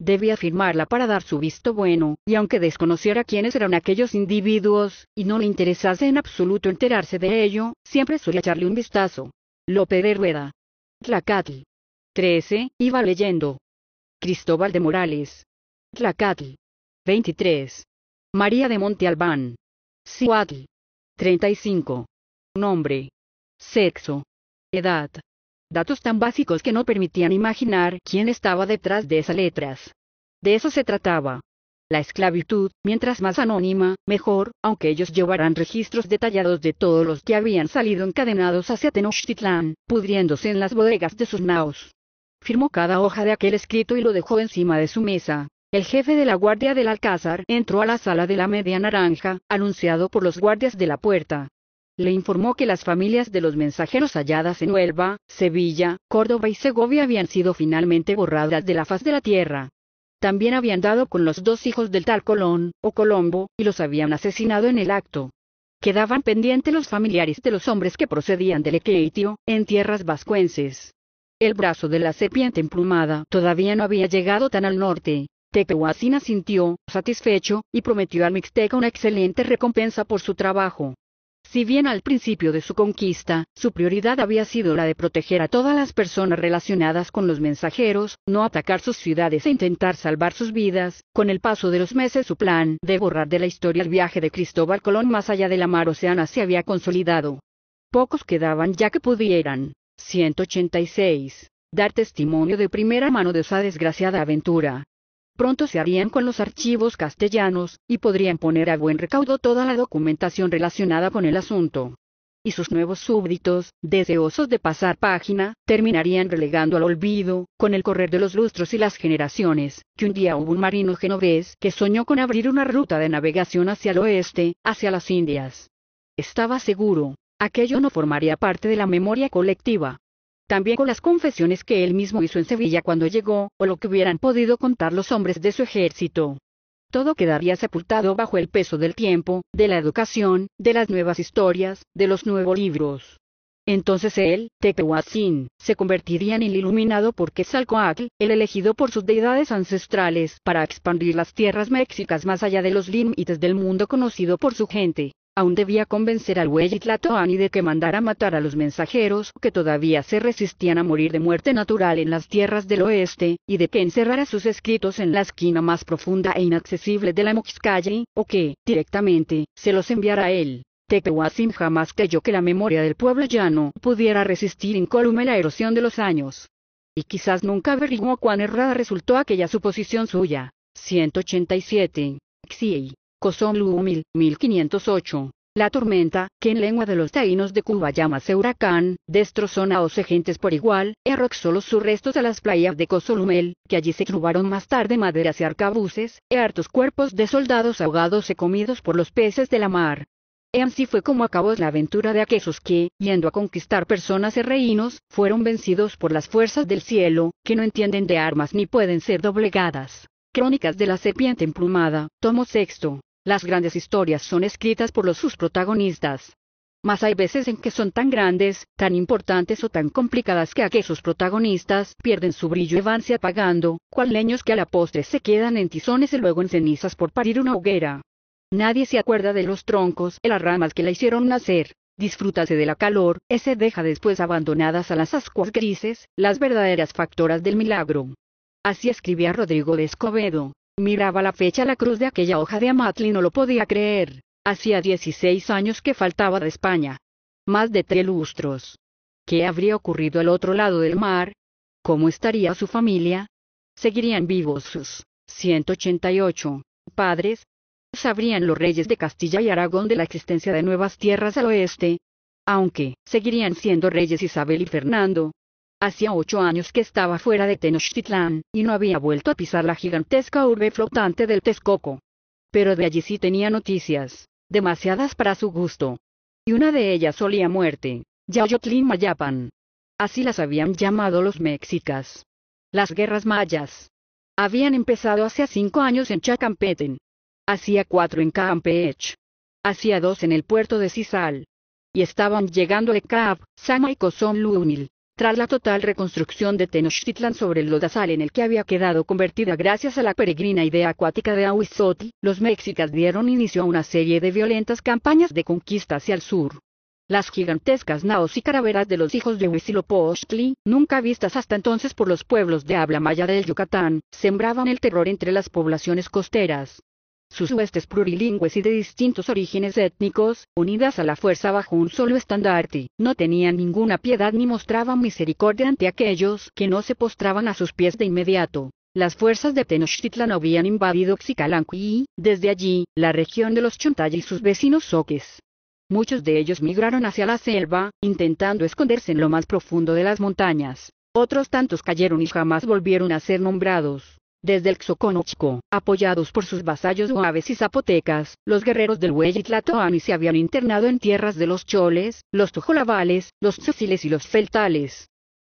Debía firmarla para dar su visto bueno, y aunque desconociera quiénes eran aquellos individuos, y no le interesase en absoluto enterarse de ello, siempre solía echarle un vistazo. López de Rueda. Tlacatl. 13, iba leyendo. Cristóbal de Morales. Tlacatl. 23. María de Monte Albán. 35. Nombre. Sexo. Edad. Datos tan básicos que no permitían imaginar quién estaba detrás de esas letras. De eso se trataba. La esclavitud, mientras más anónima, mejor, aunque ellos llevaran registros detallados de todos los que habían salido encadenados hacia Tenochtitlán, pudriéndose en las bodegas de sus naos. Firmó cada hoja de aquel escrito y lo dejó encima de su mesa, el jefe de la guardia del Alcázar entró a la sala de la media naranja, anunciado por los guardias de la puerta. Le informó que las familias de los mensajeros halladas en Huelva, Sevilla, Córdoba y Segovia habían sido finalmente borradas de la faz de la tierra. También habían dado con los dos hijos del tal Colón, o Colombo, y los habían asesinado en el acto. Quedaban pendientes los familiares de los hombres que procedían del Equeitio, en tierras vascuenses. El brazo de la serpiente emplumada todavía no había llegado tan al norte, Tepehuacina sintió satisfecho, y prometió al Mixteca una excelente recompensa por su trabajo. Si bien al principio de su conquista, su prioridad había sido la de proteger a todas las personas relacionadas con los mensajeros, no atacar sus ciudades e intentar salvar sus vidas, con el paso de los meses su plan de borrar de la historia el viaje de Cristóbal Colón más allá de la mar Oceana se había consolidado. Pocos quedaban ya que pudieran. 186. Dar testimonio de primera mano de esa desgraciada aventura pronto se harían con los archivos castellanos, y podrían poner a buen recaudo toda la documentación relacionada con el asunto. Y sus nuevos súbditos, deseosos de pasar página, terminarían relegando al olvido, con el correr de los lustros y las generaciones, que un día hubo un marino genovés que soñó con abrir una ruta de navegación hacia el oeste, hacia las Indias. Estaba seguro, aquello no formaría parte de la memoria colectiva, también con las confesiones que él mismo hizo en Sevilla cuando llegó, o lo que hubieran podido contar los hombres de su ejército. Todo quedaría sepultado bajo el peso del tiempo, de la educación, de las nuevas historias, de los nuevos libros. Entonces él, Tepehuacín, se convertiría en el iluminado porque Salcoatl, el elegido por sus deidades ancestrales para expandir las tierras mexicas más allá de los límites del mundo conocido por su gente. Aún debía convencer al y Tlatoani de que mandara matar a los mensajeros que todavía se resistían a morir de muerte natural en las tierras del oeste, y de que encerrara sus escritos en la esquina más profunda e inaccesible de la Moxcalle, o que, directamente, se los enviara a él. Tepehuacín jamás creyó que la memoria del pueblo llano pudiera resistir incólume la erosión de los años. Y quizás nunca averiguó cuán errada resultó aquella suposición suya. 187. Xiei. Kosomlu 1508. La tormenta, que en lengua de los taínos de Cuba llamase huracán, destrozó a gentes por igual, arrojó los sus restos a las playas de Cozumel, que allí se trubaron más tarde maderas y arcabuces, e hartos cuerpos de soldados ahogados y comidos por los peces de la mar. E así fue como acabó la aventura de aquellos que, yendo a conquistar personas y reinos, fueron vencidos por las fuerzas del cielo, que no entienden de armas ni pueden ser doblegadas. Crónicas de la Serpiente Emplumada, tomo sexto. Las grandes historias son escritas por los sus protagonistas. Mas hay veces en que son tan grandes, tan importantes o tan complicadas que aquellos protagonistas pierden su brillo y vanse apagando, cual leños que a la postre se quedan en tizones y luego en cenizas por parir una hoguera. Nadie se acuerda de los troncos y las ramas que la hicieron nacer. Disfrútase de la calor, ese deja después abandonadas a las ascuas grises, las verdaderas factoras del milagro. Así escribía Rodrigo de Escobedo. Miraba la fecha la cruz de aquella hoja de Amatli y no lo podía creer. Hacía 16 años que faltaba de España. Más de tres lustros. ¿Qué habría ocurrido al otro lado del mar? ¿Cómo estaría su familia? ¿Seguirían vivos sus 188 padres? ¿Sabrían los reyes de Castilla y Aragón de la existencia de nuevas tierras al oeste? Aunque, seguirían siendo reyes Isabel y Fernando, Hacía ocho años que estaba fuera de Tenochtitlán, y no había vuelto a pisar la gigantesca urbe flotante del Texcoco. Pero de allí sí tenía noticias, demasiadas para su gusto. Y una de ellas solía muerte, Yayotlin Mayapan. Así las habían llamado los mexicas. Las guerras mayas. Habían empezado hace cinco años en Chacampeten. Hacía cuatro en Campeche. Hacía dos en el puerto de Cizal. Y estaban llegando de Ecab, Sama y Cozón tras la total reconstrucción de Tenochtitlan sobre el lodazal en el que había quedado convertida gracias a la peregrina idea acuática de Ahuizotl, los mexicas dieron inicio a una serie de violentas campañas de conquista hacia el sur. Las gigantescas naos y caraveras de los hijos de Huitzilopochtli, nunca vistas hasta entonces por los pueblos de habla maya del Yucatán, sembraban el terror entre las poblaciones costeras sus huestes plurilingües y de distintos orígenes étnicos, unidas a la fuerza bajo un solo estandarte, no tenían ninguna piedad ni mostraban misericordia ante aquellos que no se postraban a sus pies de inmediato. Las fuerzas de Tenochtitlan habían invadido Xicalanco y, desde allí, la región de los Chontay y sus vecinos soques. Muchos de ellos migraron hacia la selva, intentando esconderse en lo más profundo de las montañas. Otros tantos cayeron y jamás volvieron a ser nombrados. Desde el Xoconochco, apoyados por sus vasallos guaves y zapotecas, los guerreros del Huey se habían internado en tierras de los choles, los tojolabales, los tzosiles y los feltales.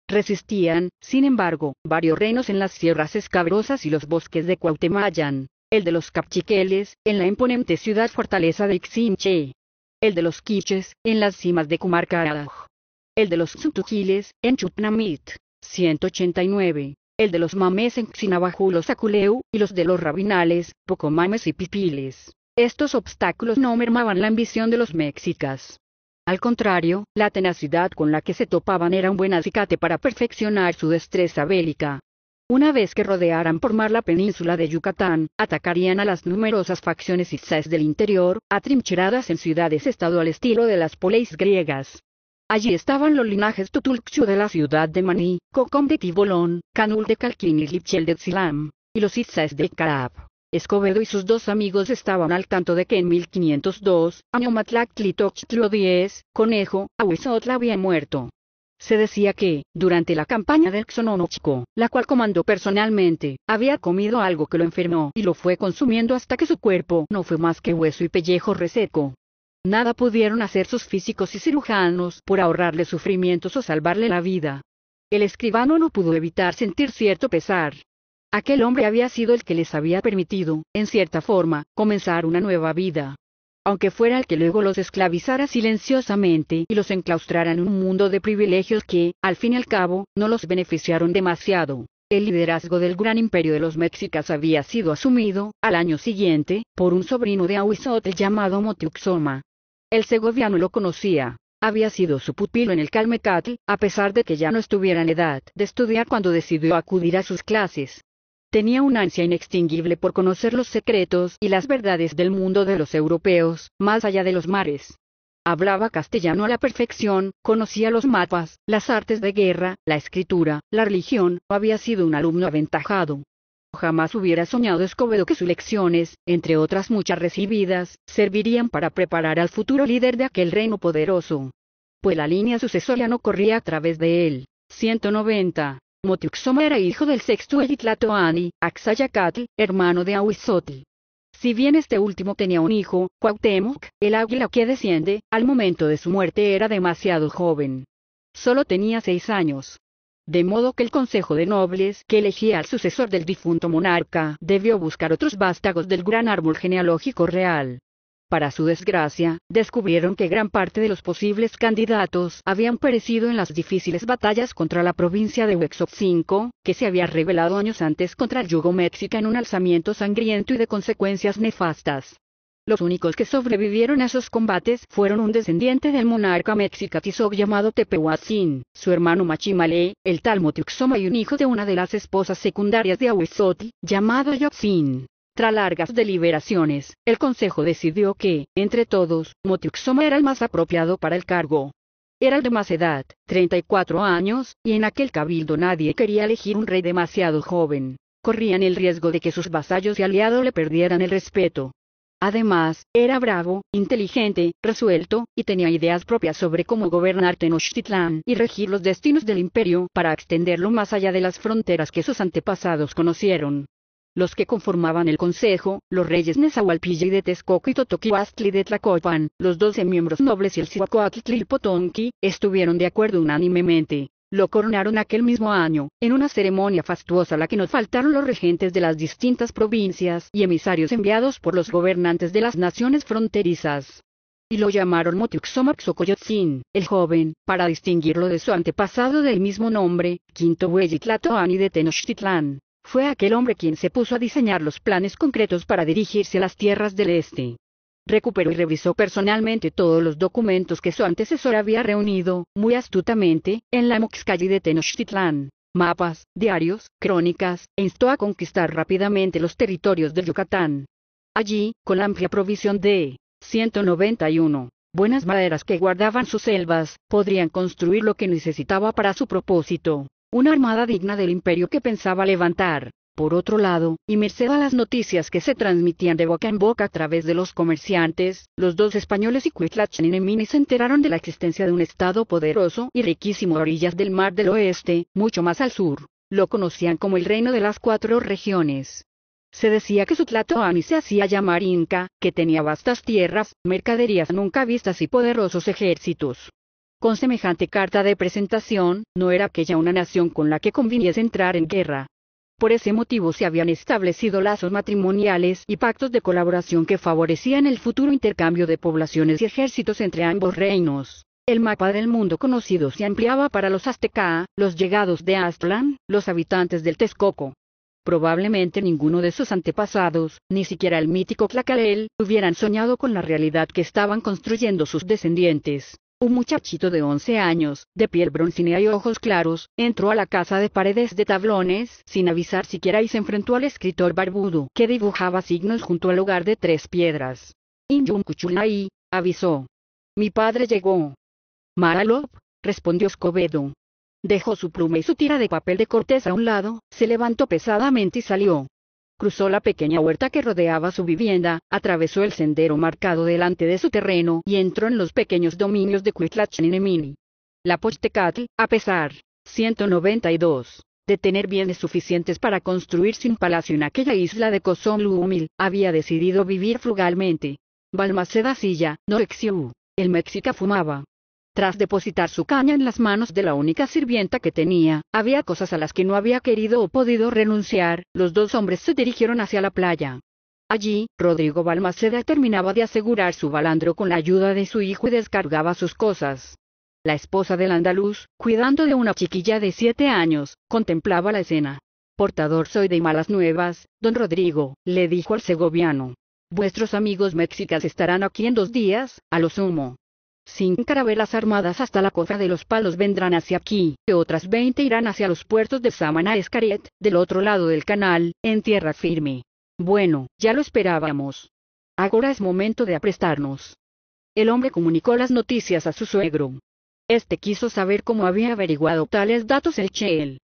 Resistían, sin embargo, varios reinos en las sierras escabrosas y los bosques de Cuauhtemayan, el de los Capchiqueles, en la imponente ciudad fortaleza de Ixinche, el de los Quiches, en las cimas de Cumarcaraj, el de los Tzutujiles, en Chutnamit. 189 el de los mames en los aculeu, y los de los rabinales, pocomames y pipiles. Estos obstáculos no mermaban la ambición de los mexicas. Al contrario, la tenacidad con la que se topaban era un buen acicate para perfeccionar su destreza bélica. Una vez que rodearan por mar la península de Yucatán, atacarían a las numerosas facciones itzaes del interior, atrincheradas en ciudades-estado al estilo de las poleis griegas. Allí estaban los linajes Tutulxu de la ciudad de Maní, Cocom de Tibolón, Canul de Calquín y Lipchel de Tzilam, y los itzaes de Carab. Escobedo y sus dos amigos estaban al tanto de que en 1502, Anomatlactlitochtlo 10, Conejo, Ahuizotla había muerto. Se decía que, durante la campaña del Xononochco, la cual comandó personalmente, había comido algo que lo enfermó y lo fue consumiendo hasta que su cuerpo no fue más que hueso y pellejo reseco. Nada pudieron hacer sus físicos y cirujanos por ahorrarle sufrimientos o salvarle la vida. El escribano no pudo evitar sentir cierto pesar. Aquel hombre había sido el que les había permitido, en cierta forma, comenzar una nueva vida. Aunque fuera el que luego los esclavizara silenciosamente y los enclaustrara en un mundo de privilegios que, al fin y al cabo, no los beneficiaron demasiado. El liderazgo del gran imperio de los mexicas había sido asumido, al año siguiente, por un sobrino de Ahuizotl llamado Motuxoma, el segoviano lo conocía. Había sido su pupilo en el Calmecatl, a pesar de que ya no estuviera en edad de estudiar cuando decidió acudir a sus clases. Tenía una ansia inextinguible por conocer los secretos y las verdades del mundo de los europeos, más allá de los mares. Hablaba castellano a la perfección, conocía los mapas, las artes de guerra, la escritura, la religión, había sido un alumno aventajado. Jamás hubiera soñado Escobedo que sus lecciones, entre otras muchas recibidas, servirían para preparar al futuro líder de aquel reino poderoso. Pues la línea sucesoria no corría a través de él. 190. Motuxoma era hijo del sexto Elitlatoani, Axayacatl, hermano de Ahuizotl. Si bien este último tenía un hijo, Cuauhtémoc, el águila que desciende, al momento de su muerte era demasiado joven. Solo tenía seis años de modo que el Consejo de Nobles que elegía al sucesor del difunto monarca debió buscar otros vástagos del gran árbol genealógico real. Para su desgracia, descubrieron que gran parte de los posibles candidatos habían perecido en las difíciles batallas contra la provincia de Huexoc V, que se había revelado años antes contra el yugo mexica en un alzamiento sangriento y de consecuencias nefastas. Los únicos que sobrevivieron a esos combates fueron un descendiente del monarca mexica llamado Tepehuacín, su hermano Machimale, el tal Motuxoma y un hijo de una de las esposas secundarias de Ahuizotl, llamado Yotzin. Tras largas deliberaciones, el consejo decidió que, entre todos, Motuxoma era el más apropiado para el cargo. Era el de más edad, 34 años, y en aquel cabildo nadie quería elegir un rey demasiado joven corrían el riesgo de que sus vasallos y aliados le perdieran el respeto, Además, era bravo, inteligente, resuelto, y tenía ideas propias sobre cómo gobernar Tenochtitlán y regir los destinos del imperio para extenderlo más allá de las fronteras que sus antepasados conocieron. Los que conformaban el consejo, los reyes Nezahualpilla de Texcoco y Totokiwastli de Tlacopan, los doce miembros nobles y el Potonqui, estuvieron de acuerdo unánimemente. Lo coronaron aquel mismo año, en una ceremonia fastuosa a la que nos faltaron los regentes de las distintas provincias y emisarios enviados por los gobernantes de las naciones fronterizas. Y lo llamaron Motuxomaxocoyotzin, el joven, para distinguirlo de su antepasado del mismo nombre, Quinto Hueyitlatoani de Tenochtitlán. Fue aquel hombre quien se puso a diseñar los planes concretos para dirigirse a las tierras del este recuperó y revisó personalmente todos los documentos que su antecesor había reunido, muy astutamente, en la Moxcalle de Tenochtitlán. Mapas, diarios, crónicas, e instó a conquistar rápidamente los territorios de Yucatán. Allí, con la amplia provisión de 191 buenas maderas que guardaban sus selvas, podrían construir lo que necesitaba para su propósito, una armada digna del imperio que pensaba levantar. Por otro lado, y merced a las noticias que se transmitían de boca en boca a través de los comerciantes, los dos españoles y Nemini se enteraron de la existencia de un estado poderoso y riquísimo a orillas del mar del oeste, mucho más al sur. Lo conocían como el reino de las cuatro regiones. Se decía que Tlatoani se hacía llamar Inca, que tenía vastas tierras, mercaderías nunca vistas y poderosos ejércitos. Con semejante carta de presentación, no era aquella una nación con la que conviniese entrar en guerra. Por ese motivo se habían establecido lazos matrimoniales y pactos de colaboración que favorecían el futuro intercambio de poblaciones y ejércitos entre ambos reinos. El mapa del mundo conocido se ampliaba para los azteca, los llegados de Aztlán, los habitantes del Texcoco. Probablemente ninguno de sus antepasados, ni siquiera el mítico Tlacalel, hubieran soñado con la realidad que estaban construyendo sus descendientes. Un muchachito de 11 años, de piel broncínea y ojos claros, entró a la casa de paredes de tablones, sin avisar siquiera y se enfrentó al escritor barbudo, que dibujaba signos junto al hogar de tres piedras. Inyum Kuchunai, avisó. Mi padre llegó. Maralop, respondió Escobedo. Dejó su pluma y su tira de papel de corteza a un lado, se levantó pesadamente y salió cruzó la pequeña huerta que rodeaba su vivienda, atravesó el sendero marcado delante de su terreno y entró en los pequeños dominios de Cuitlachanemini. La Pochtecatl, a pesar, 192, de tener bienes suficientes para construirse un palacio en aquella isla de Cozumel, había decidido vivir frugalmente. Balmaceda Silla, no El Mexica fumaba, tras depositar su caña en las manos de la única sirvienta que tenía, había cosas a las que no había querido o podido renunciar, los dos hombres se dirigieron hacia la playa. Allí, Rodrigo Balmaceda terminaba de asegurar su balandro con la ayuda de su hijo y descargaba sus cosas. La esposa del andaluz, cuidando de una chiquilla de siete años, contemplaba la escena. Portador soy de malas nuevas, don Rodrigo, le dijo al segoviano. Vuestros amigos mexicas estarán aquí en dos días, a lo sumo. Sin carabelas armadas hasta la costa de los palos vendrán hacia aquí, y otras 20 irán hacia los puertos de Samana Escariet, del otro lado del canal, en tierra firme. Bueno, ya lo esperábamos. Ahora es momento de aprestarnos. El hombre comunicó las noticias a su suegro. Este quiso saber cómo había averiguado tales datos el Cheel.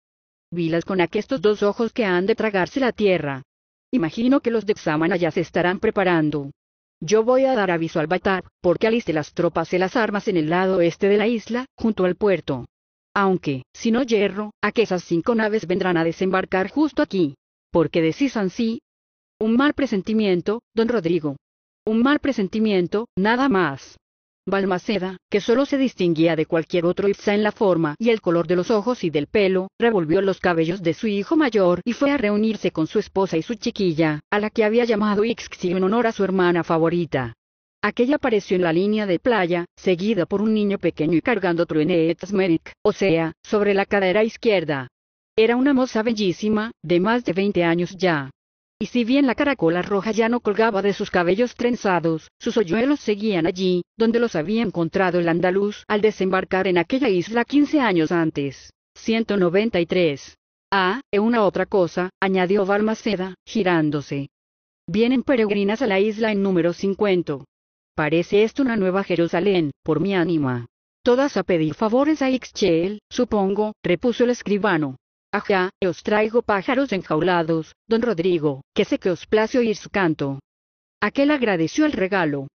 Vilas con aquestos dos ojos que han de tragarse la tierra. Imagino que los de Xamana ya se estarán preparando, yo voy a dar aviso al Batar, porque aliste las tropas y las armas en el lado este de la isla, junto al puerto. Aunque, si no yerro, a que esas cinco naves vendrán a desembarcar justo aquí. Porque decís así. Un mal presentimiento, don Rodrigo. Un mal presentimiento, nada más. Balmaceda, que solo se distinguía de cualquier otro Ipsa en la forma y el color de los ojos y del pelo, revolvió los cabellos de su hijo mayor y fue a reunirse con su esposa y su chiquilla, a la que había llamado Ixxi en honor a su hermana favorita. Aquella apareció en la línea de playa, seguida por un niño pequeño y cargando truenetas o sea, sobre la cadera izquierda. Era una moza bellísima, de más de 20 años ya y si bien la caracola roja ya no colgaba de sus cabellos trenzados, sus hoyuelos seguían allí, donde los había encontrado el andaluz al desembarcar en aquella isla quince años antes. 193. Ah, e una otra cosa, añadió Balmaceda, girándose. Vienen peregrinas a la isla en número cincuenta. Parece esto una nueva Jerusalén, por mi ánima. Todas a pedir favores a Ixchel, supongo, repuso el escribano. Ajá, os traigo pájaros enjaulados, don Rodrigo, que sé que os place oír su canto. Aquel agradeció el regalo.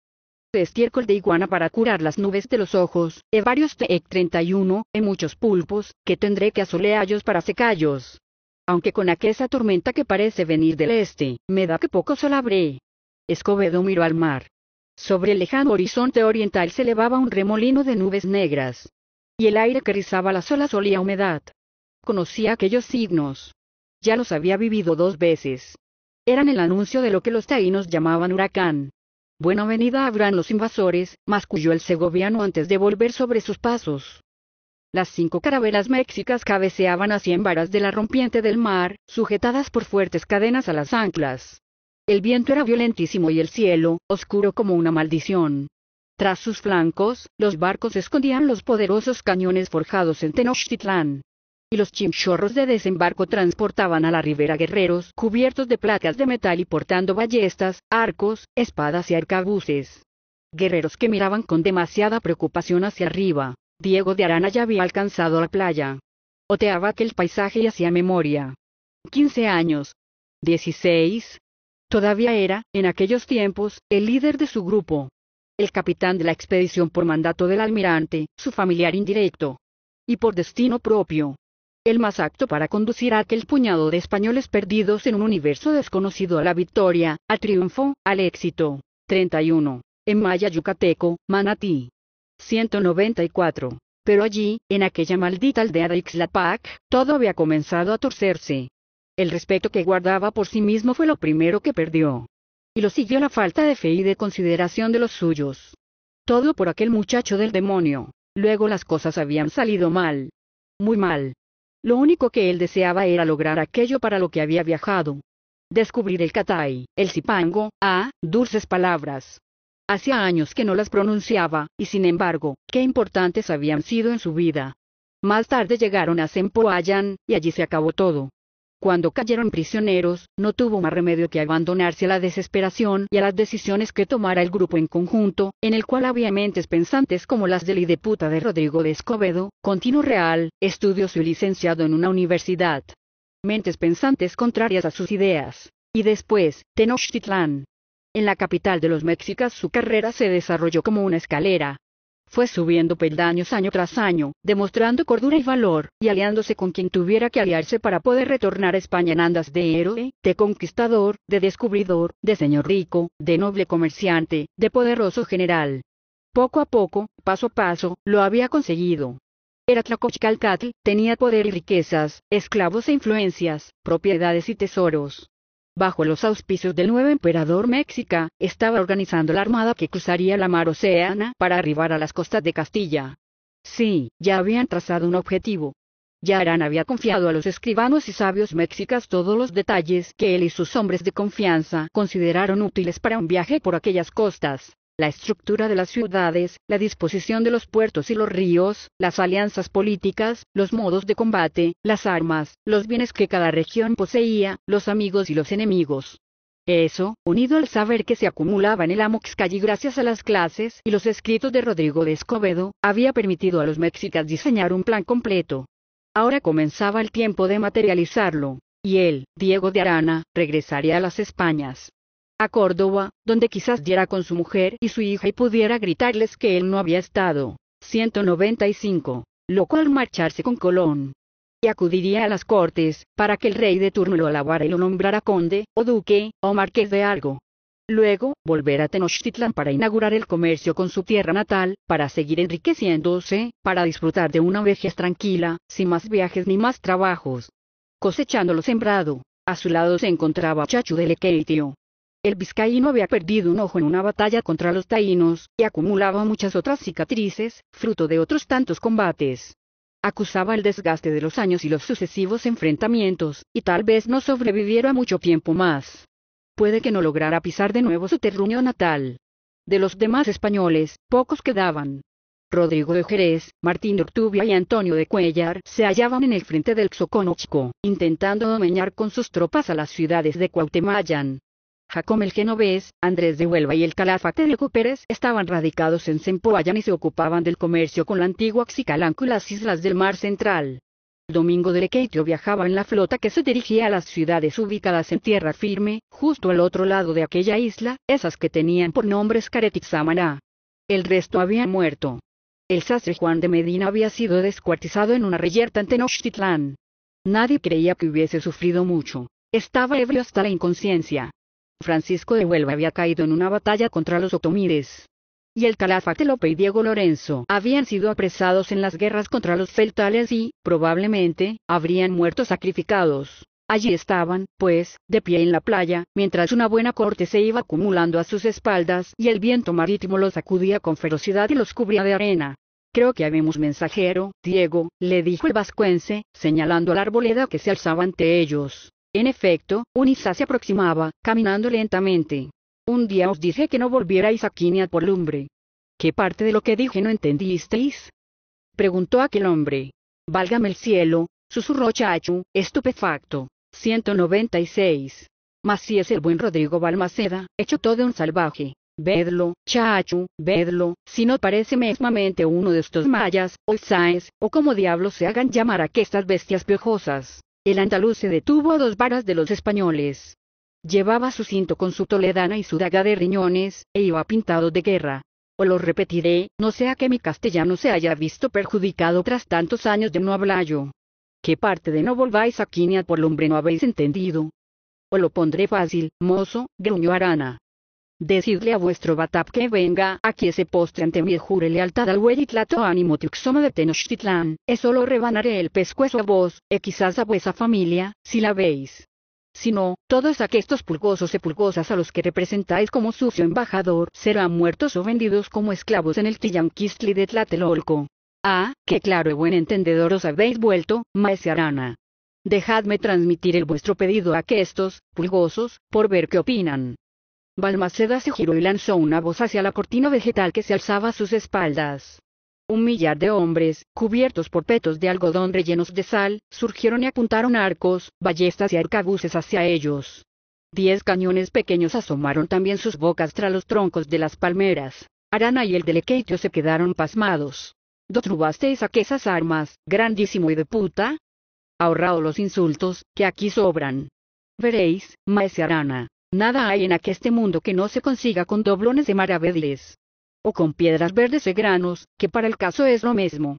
De estiércol de iguana para curar las nubes de los ojos, he varios TEC 31, he muchos pulpos, que tendré que asoleallos para secallos. Aunque con aquella tormenta que parece venir del este, me da que poco sol habré. Escobedo miró al mar. Sobre el lejano horizonte oriental se elevaba un remolino de nubes negras. Y el aire que rizaba las olas olía humedad. Conocía aquellos signos. Ya los había vivido dos veces. Eran el anuncio de lo que los taínos llamaban huracán. Buena venida habrán los invasores, masculló el segoviano antes de volver sobre sus pasos. Las cinco carabelas mexicas cabeceaban a cien varas de la rompiente del mar, sujetadas por fuertes cadenas a las anclas. El viento era violentísimo y el cielo, oscuro como una maldición. Tras sus flancos, los barcos escondían los poderosos cañones forjados en Tenochtitlán y los chinchorros de desembarco transportaban a la ribera guerreros cubiertos de placas de metal y portando ballestas, arcos, espadas y arcabuces. Guerreros que miraban con demasiada preocupación hacia arriba. Diego de Arana ya había alcanzado la playa. Oteaba aquel paisaje y hacía memoria. Quince años. Dieciséis. Todavía era, en aquellos tiempos, el líder de su grupo. El capitán de la expedición por mandato del almirante, su familiar indirecto. Y por destino propio el más acto para conducir a aquel puñado de españoles perdidos en un universo desconocido a la victoria, al triunfo, al éxito. 31. En Maya Yucateco, Manatí. 194. Pero allí, en aquella maldita aldea de Ixlapac, todo había comenzado a torcerse. El respeto que guardaba por sí mismo fue lo primero que perdió. Y lo siguió la falta de fe y de consideración de los suyos. Todo por aquel muchacho del demonio. Luego las cosas habían salido mal. Muy mal. Lo único que él deseaba era lograr aquello para lo que había viajado. Descubrir el Katai, el Cipango, ah, dulces palabras. Hacía años que no las pronunciaba, y sin embargo, qué importantes habían sido en su vida. Más tarde llegaron a Sempoayan, y allí se acabó todo. Cuando cayeron prisioneros, no tuvo más remedio que abandonarse a la desesperación y a las decisiones que tomara el grupo en conjunto, en el cual había mentes pensantes como las del ideputa de Rodrigo de Escobedo, continuo real, estudioso y licenciado en una universidad. Mentes pensantes contrarias a sus ideas. Y después, Tenochtitlán. En la capital de los mexicas su carrera se desarrolló como una escalera, fue subiendo peldaños año tras año, demostrando cordura y valor, y aliándose con quien tuviera que aliarse para poder retornar a España en andas de héroe, de conquistador, de descubridor, de señor rico, de noble comerciante, de poderoso general. Poco a poco, paso a paso, lo había conseguido. Era Tlacochcalcatl, tenía poder y riquezas, esclavos e influencias, propiedades y tesoros bajo los auspicios del nuevo emperador Mexica, estaba organizando la armada que cruzaría la mar Oceana para arribar a las costas de Castilla. Sí, ya habían trazado un objetivo. Yarán había confiado a los escribanos y sabios mexicas todos los detalles que él y sus hombres de confianza consideraron útiles para un viaje por aquellas costas la estructura de las ciudades, la disposición de los puertos y los ríos, las alianzas políticas, los modos de combate, las armas, los bienes que cada región poseía, los amigos y los enemigos. Eso, unido al saber que se acumulaba en el Amoxcalli gracias a las clases y los escritos de Rodrigo de Escobedo, había permitido a los mexicas diseñar un plan completo. Ahora comenzaba el tiempo de materializarlo, y él, Diego de Arana, regresaría a las Españas a Córdoba, donde quizás diera con su mujer y su hija y pudiera gritarles que él no había estado. 195. Lo cual marcharse con Colón. Y acudiría a las cortes, para que el rey de turno lo alabara y lo nombrara conde, o duque, o marqués de algo. Luego, volver a Tenochtitlan para inaugurar el comercio con su tierra natal, para seguir enriqueciéndose, para disfrutar de una vejez tranquila, sin más viajes ni más trabajos. Cosechando lo sembrado, a su lado se encontraba Chachu de Lequeitio, el vizcaíno había perdido un ojo en una batalla contra los taínos, y acumulaba muchas otras cicatrices, fruto de otros tantos combates. Acusaba el desgaste de los años y los sucesivos enfrentamientos, y tal vez no sobreviviera mucho tiempo más. Puede que no lograra pisar de nuevo su terruño natal. De los demás españoles, pocos quedaban. Rodrigo de Jerez, Martín de Octubia y Antonio de Cuellar se hallaban en el frente del Xoconochco, intentando domeñar con sus tropas a las ciudades de Cuauhtemayan. Jacob el Genovés, Andrés de Huelva y el Calafate de Cúperes estaban radicados en Sempoayán y se ocupaban del comercio con la antigua Xicalanco y las islas del Mar Central. Domingo de Lequeitio viajaba en la flota que se dirigía a las ciudades ubicadas en tierra firme, justo al otro lado de aquella isla, esas que tenían por nombres Caretixamara. El resto habían muerto. El sastre Juan de Medina había sido descuartizado en una reyerta en Tenochtitlán. Nadie creía que hubiese sufrido mucho. Estaba ebrio hasta la inconsciencia. Francisco de Huelva había caído en una batalla contra los otomides. Y el calafate Lope y Diego Lorenzo habían sido apresados en las guerras contra los feltales y, probablemente, habrían muerto sacrificados. Allí estaban, pues, de pie en la playa, mientras una buena corte se iba acumulando a sus espaldas y el viento marítimo los sacudía con ferocidad y los cubría de arena. Creo que habemos mensajero, Diego, le dijo el vascuense, señalando a la arboleda que se alzaba ante ellos. En efecto, Unisa se aproximaba, caminando lentamente. Un día os dije que no volvierais a Quinia por lumbre. ¿Qué parte de lo que dije no entendisteis? Preguntó aquel hombre. Válgame el cielo, susurró Chachu, estupefacto. 196. Mas si es el buen Rodrigo Balmaceda, hecho todo un salvaje. Vedlo, Chachu, vedlo, si no parece mesmamente uno de estos mayas, o saes, o como diablos se hagan llamar a estas bestias piojosas. El andaluz se detuvo a dos varas de los españoles. Llevaba su cinto con su toledana y su daga de riñones, e iba pintado de guerra. O lo repetiré, no sea que mi castellano se haya visto perjudicado tras tantos años de no hablayo. ¿Qué parte de no volváis a ni a por hombre no habéis entendido? O lo pondré fácil, mozo, gruñó Arana decidle a vuestro Batap que venga aquí se postre ante mí y jure lealtad al huellitlato ánimo tuxoma de Tenochtitlán, eso solo rebanaré el pescuezo a vos, e quizás a vuestra familia, si la veis. Si no, todos aquestos pulgosos y pulgosas a los que representáis como sucio embajador serán muertos o vendidos como esclavos en el Tillanquistli de Tlatelolco. Ah, qué claro y buen entendedor os habéis vuelto, maese Arana. Dejadme transmitir el vuestro pedido a aquellos pulgosos, por ver qué opinan. Balmaceda se giró y lanzó una voz hacia la cortina vegetal que se alzaba a sus espaldas. Un millar de hombres, cubiertos por petos de algodón rellenos de sal, surgieron y apuntaron arcos, ballestas y arcabuces hacia ellos. Diez cañones pequeños asomaron también sus bocas tras los troncos de las palmeras. Arana y el de se quedaron pasmados. y trubasteis esas armas, grandísimo y de puta? Ahorrado los insultos, que aquí sobran. Veréis, maese Arana, Nada hay en aqueste mundo que no se consiga con doblones de maravedles. O con piedras verdes de granos, que para el caso es lo mismo.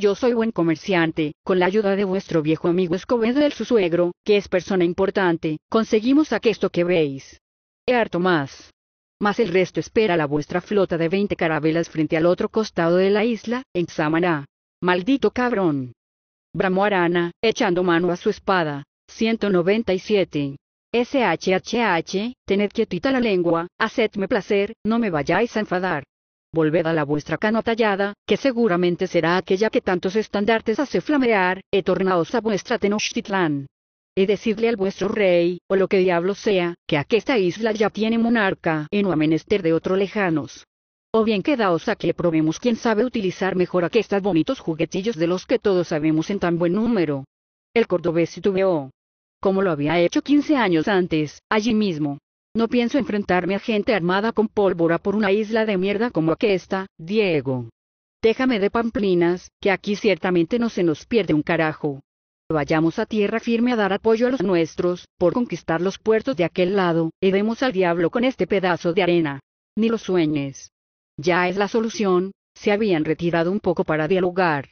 Yo soy buen comerciante, con la ayuda de vuestro viejo amigo Escobedo del su suegro, que es persona importante, conseguimos aquesto que veis. He harto más. Mas el resto espera la vuestra flota de veinte carabelas frente al otro costado de la isla, en Samaná. Maldito cabrón. Bramó Arana, echando mano a su espada. 197. SHHH, tened quietita la lengua, hacedme placer, no me vayáis a enfadar. Volved a la vuestra canoa tallada, que seguramente será aquella que tantos estandartes hace flamear, e tornaos a vuestra Tenochtitlán. Y decidle al vuestro rey, o lo que diablo sea, que aquesta isla ya tiene monarca, y no a menester de otro lejanos. O bien quedaos a que probemos quién sabe utilizar mejor aquestas bonitos juguetillos de los que todos sabemos en tan buen número. El cordobés tuveo como lo había hecho 15 años antes, allí mismo. No pienso enfrentarme a gente armada con pólvora por una isla de mierda como aquesta, Diego. Déjame de pamplinas, que aquí ciertamente no se nos pierde un carajo. Vayamos a tierra firme a dar apoyo a los nuestros, por conquistar los puertos de aquel lado, y demos al diablo con este pedazo de arena. Ni lo sueñes. Ya es la solución, se habían retirado un poco para dialogar.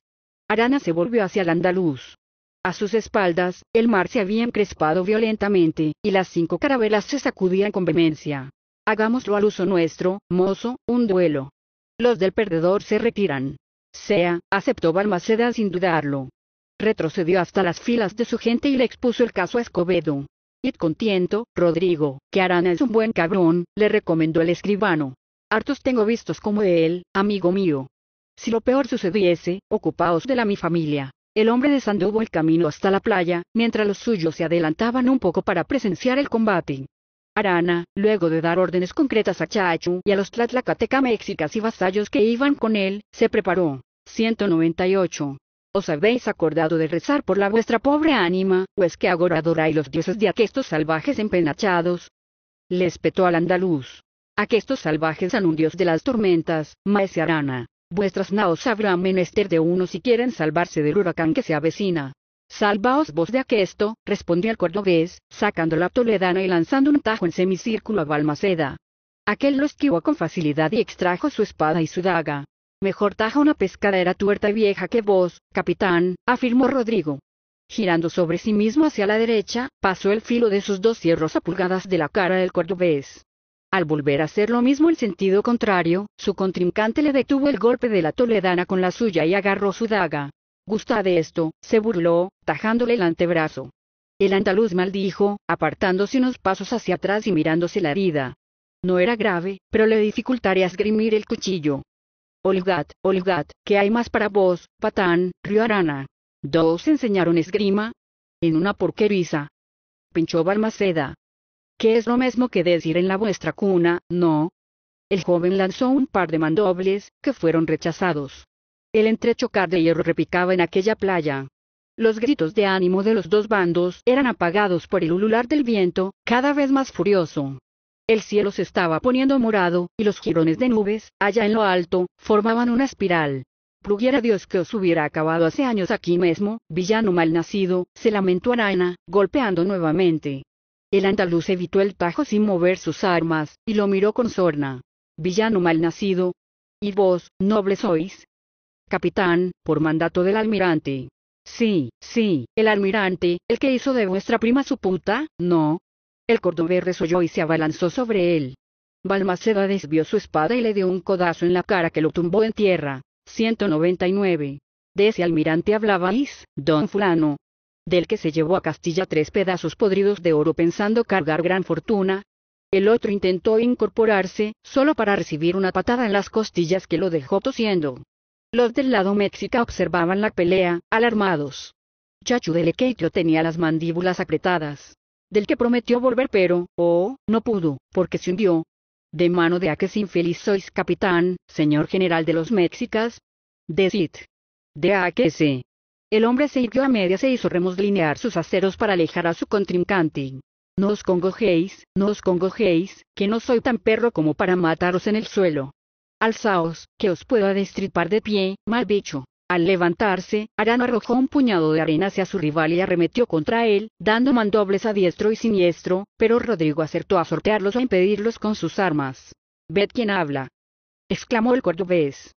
Arana se volvió hacia el andaluz. A sus espaldas, el mar se había encrespado violentamente, y las cinco carabelas se sacudían con vehemencia. Hagámoslo al uso nuestro, mozo, un duelo. Los del perdedor se retiran. Sea, aceptó Balmaceda sin dudarlo. Retrocedió hasta las filas de su gente y le expuso el caso a Escobedo. Id contiento, Rodrigo, que Arana es un buen cabrón, le recomendó el escribano. Hartos tengo vistos como él, amigo mío. Si lo peor sucediese, ocupaos de la mi familia. El hombre desanduvo el camino hasta la playa, mientras los suyos se adelantaban un poco para presenciar el combate. Arana, luego de dar órdenes concretas a Chachu y a los mexicas y vasallos que iban con él, se preparó. 198. ¿Os habéis acordado de rezar por la vuestra pobre ánima, pues que agora adoráis los dioses de aquestos salvajes empenachados? Les petó al andaluz. Aquestos salvajes son un dios de las tormentas, maese Arana vuestras naos habrán menester de uno si quieren salvarse del huracán que se avecina. Salvaos vos de aquesto, respondió el cordobés, sacando la toledana y lanzando un tajo en semicírculo a Balmaceda. Aquel lo esquivó con facilidad y extrajo su espada y su daga. Mejor taja una pescadera tuerta y vieja que vos, capitán, afirmó Rodrigo. Girando sobre sí mismo hacia la derecha, pasó el filo de sus dos hierros a pulgadas de la cara del cordobés. Al volver a hacer lo mismo en sentido contrario, su contrincante le detuvo el golpe de la toledana con la suya y agarró su daga. Gusta de esto, se burló, tajándole el antebrazo. El andaluz maldijo, apartándose unos pasos hacia atrás y mirándose la herida. No era grave, pero le dificultaría esgrimir el cuchillo. Olgat, Olgat, ¿qué hay más para vos, Patán, Río Arana? ¿Dos enseñaron esgrima? En una porqueriza. Pinchó Balmaceda que es lo mismo que decir en la vuestra cuna, no. El joven lanzó un par de mandobles, que fueron rechazados. El entrechocar de hierro repicaba en aquella playa. Los gritos de ánimo de los dos bandos eran apagados por el ulular del viento, cada vez más furioso. El cielo se estaba poniendo morado, y los jirones de nubes, allá en lo alto, formaban una espiral. Pluguiera Dios que os hubiera acabado hace años aquí mismo, villano malnacido, se lamentó Arana, golpeando nuevamente. El andaluz evitó el tajo sin mover sus armas, y lo miró con sorna. Villano malnacido. ¿Y vos, noble sois? Capitán, por mandato del almirante. Sí, sí, el almirante, el que hizo de vuestra prima su puta, ¿no? El cordobés resolló y se abalanzó sobre él. Balmaceda desvió su espada y le dio un codazo en la cara que lo tumbó en tierra. 199. De ese almirante hablabais, don fulano, del que se llevó a Castilla tres pedazos podridos de oro pensando cargar gran fortuna. El otro intentó incorporarse, solo para recibir una patada en las costillas que lo dejó tosiendo. Los del lado mexica observaban la pelea, alarmados. Chachu de Lequeitio tenía las mandíbulas apretadas. Del que prometió volver pero, oh, no pudo, porque se hundió. De mano de Aques infeliz sois capitán, señor general de los mexicas. Decid. De Aques. El hombre se irguió a medias e hizo remoslinear sus aceros para alejar a su contrincante. No os congojéis, no os congojéis, que no soy tan perro como para mataros en el suelo. Alzaos, que os pueda destripar de pie, mal bicho. Al levantarse, Arano arrojó un puñado de arena hacia su rival y arremetió contra él, dando mandobles a diestro y siniestro, pero Rodrigo acertó a sortearlos o a impedirlos con sus armas. Ved quién habla. exclamó el cordobés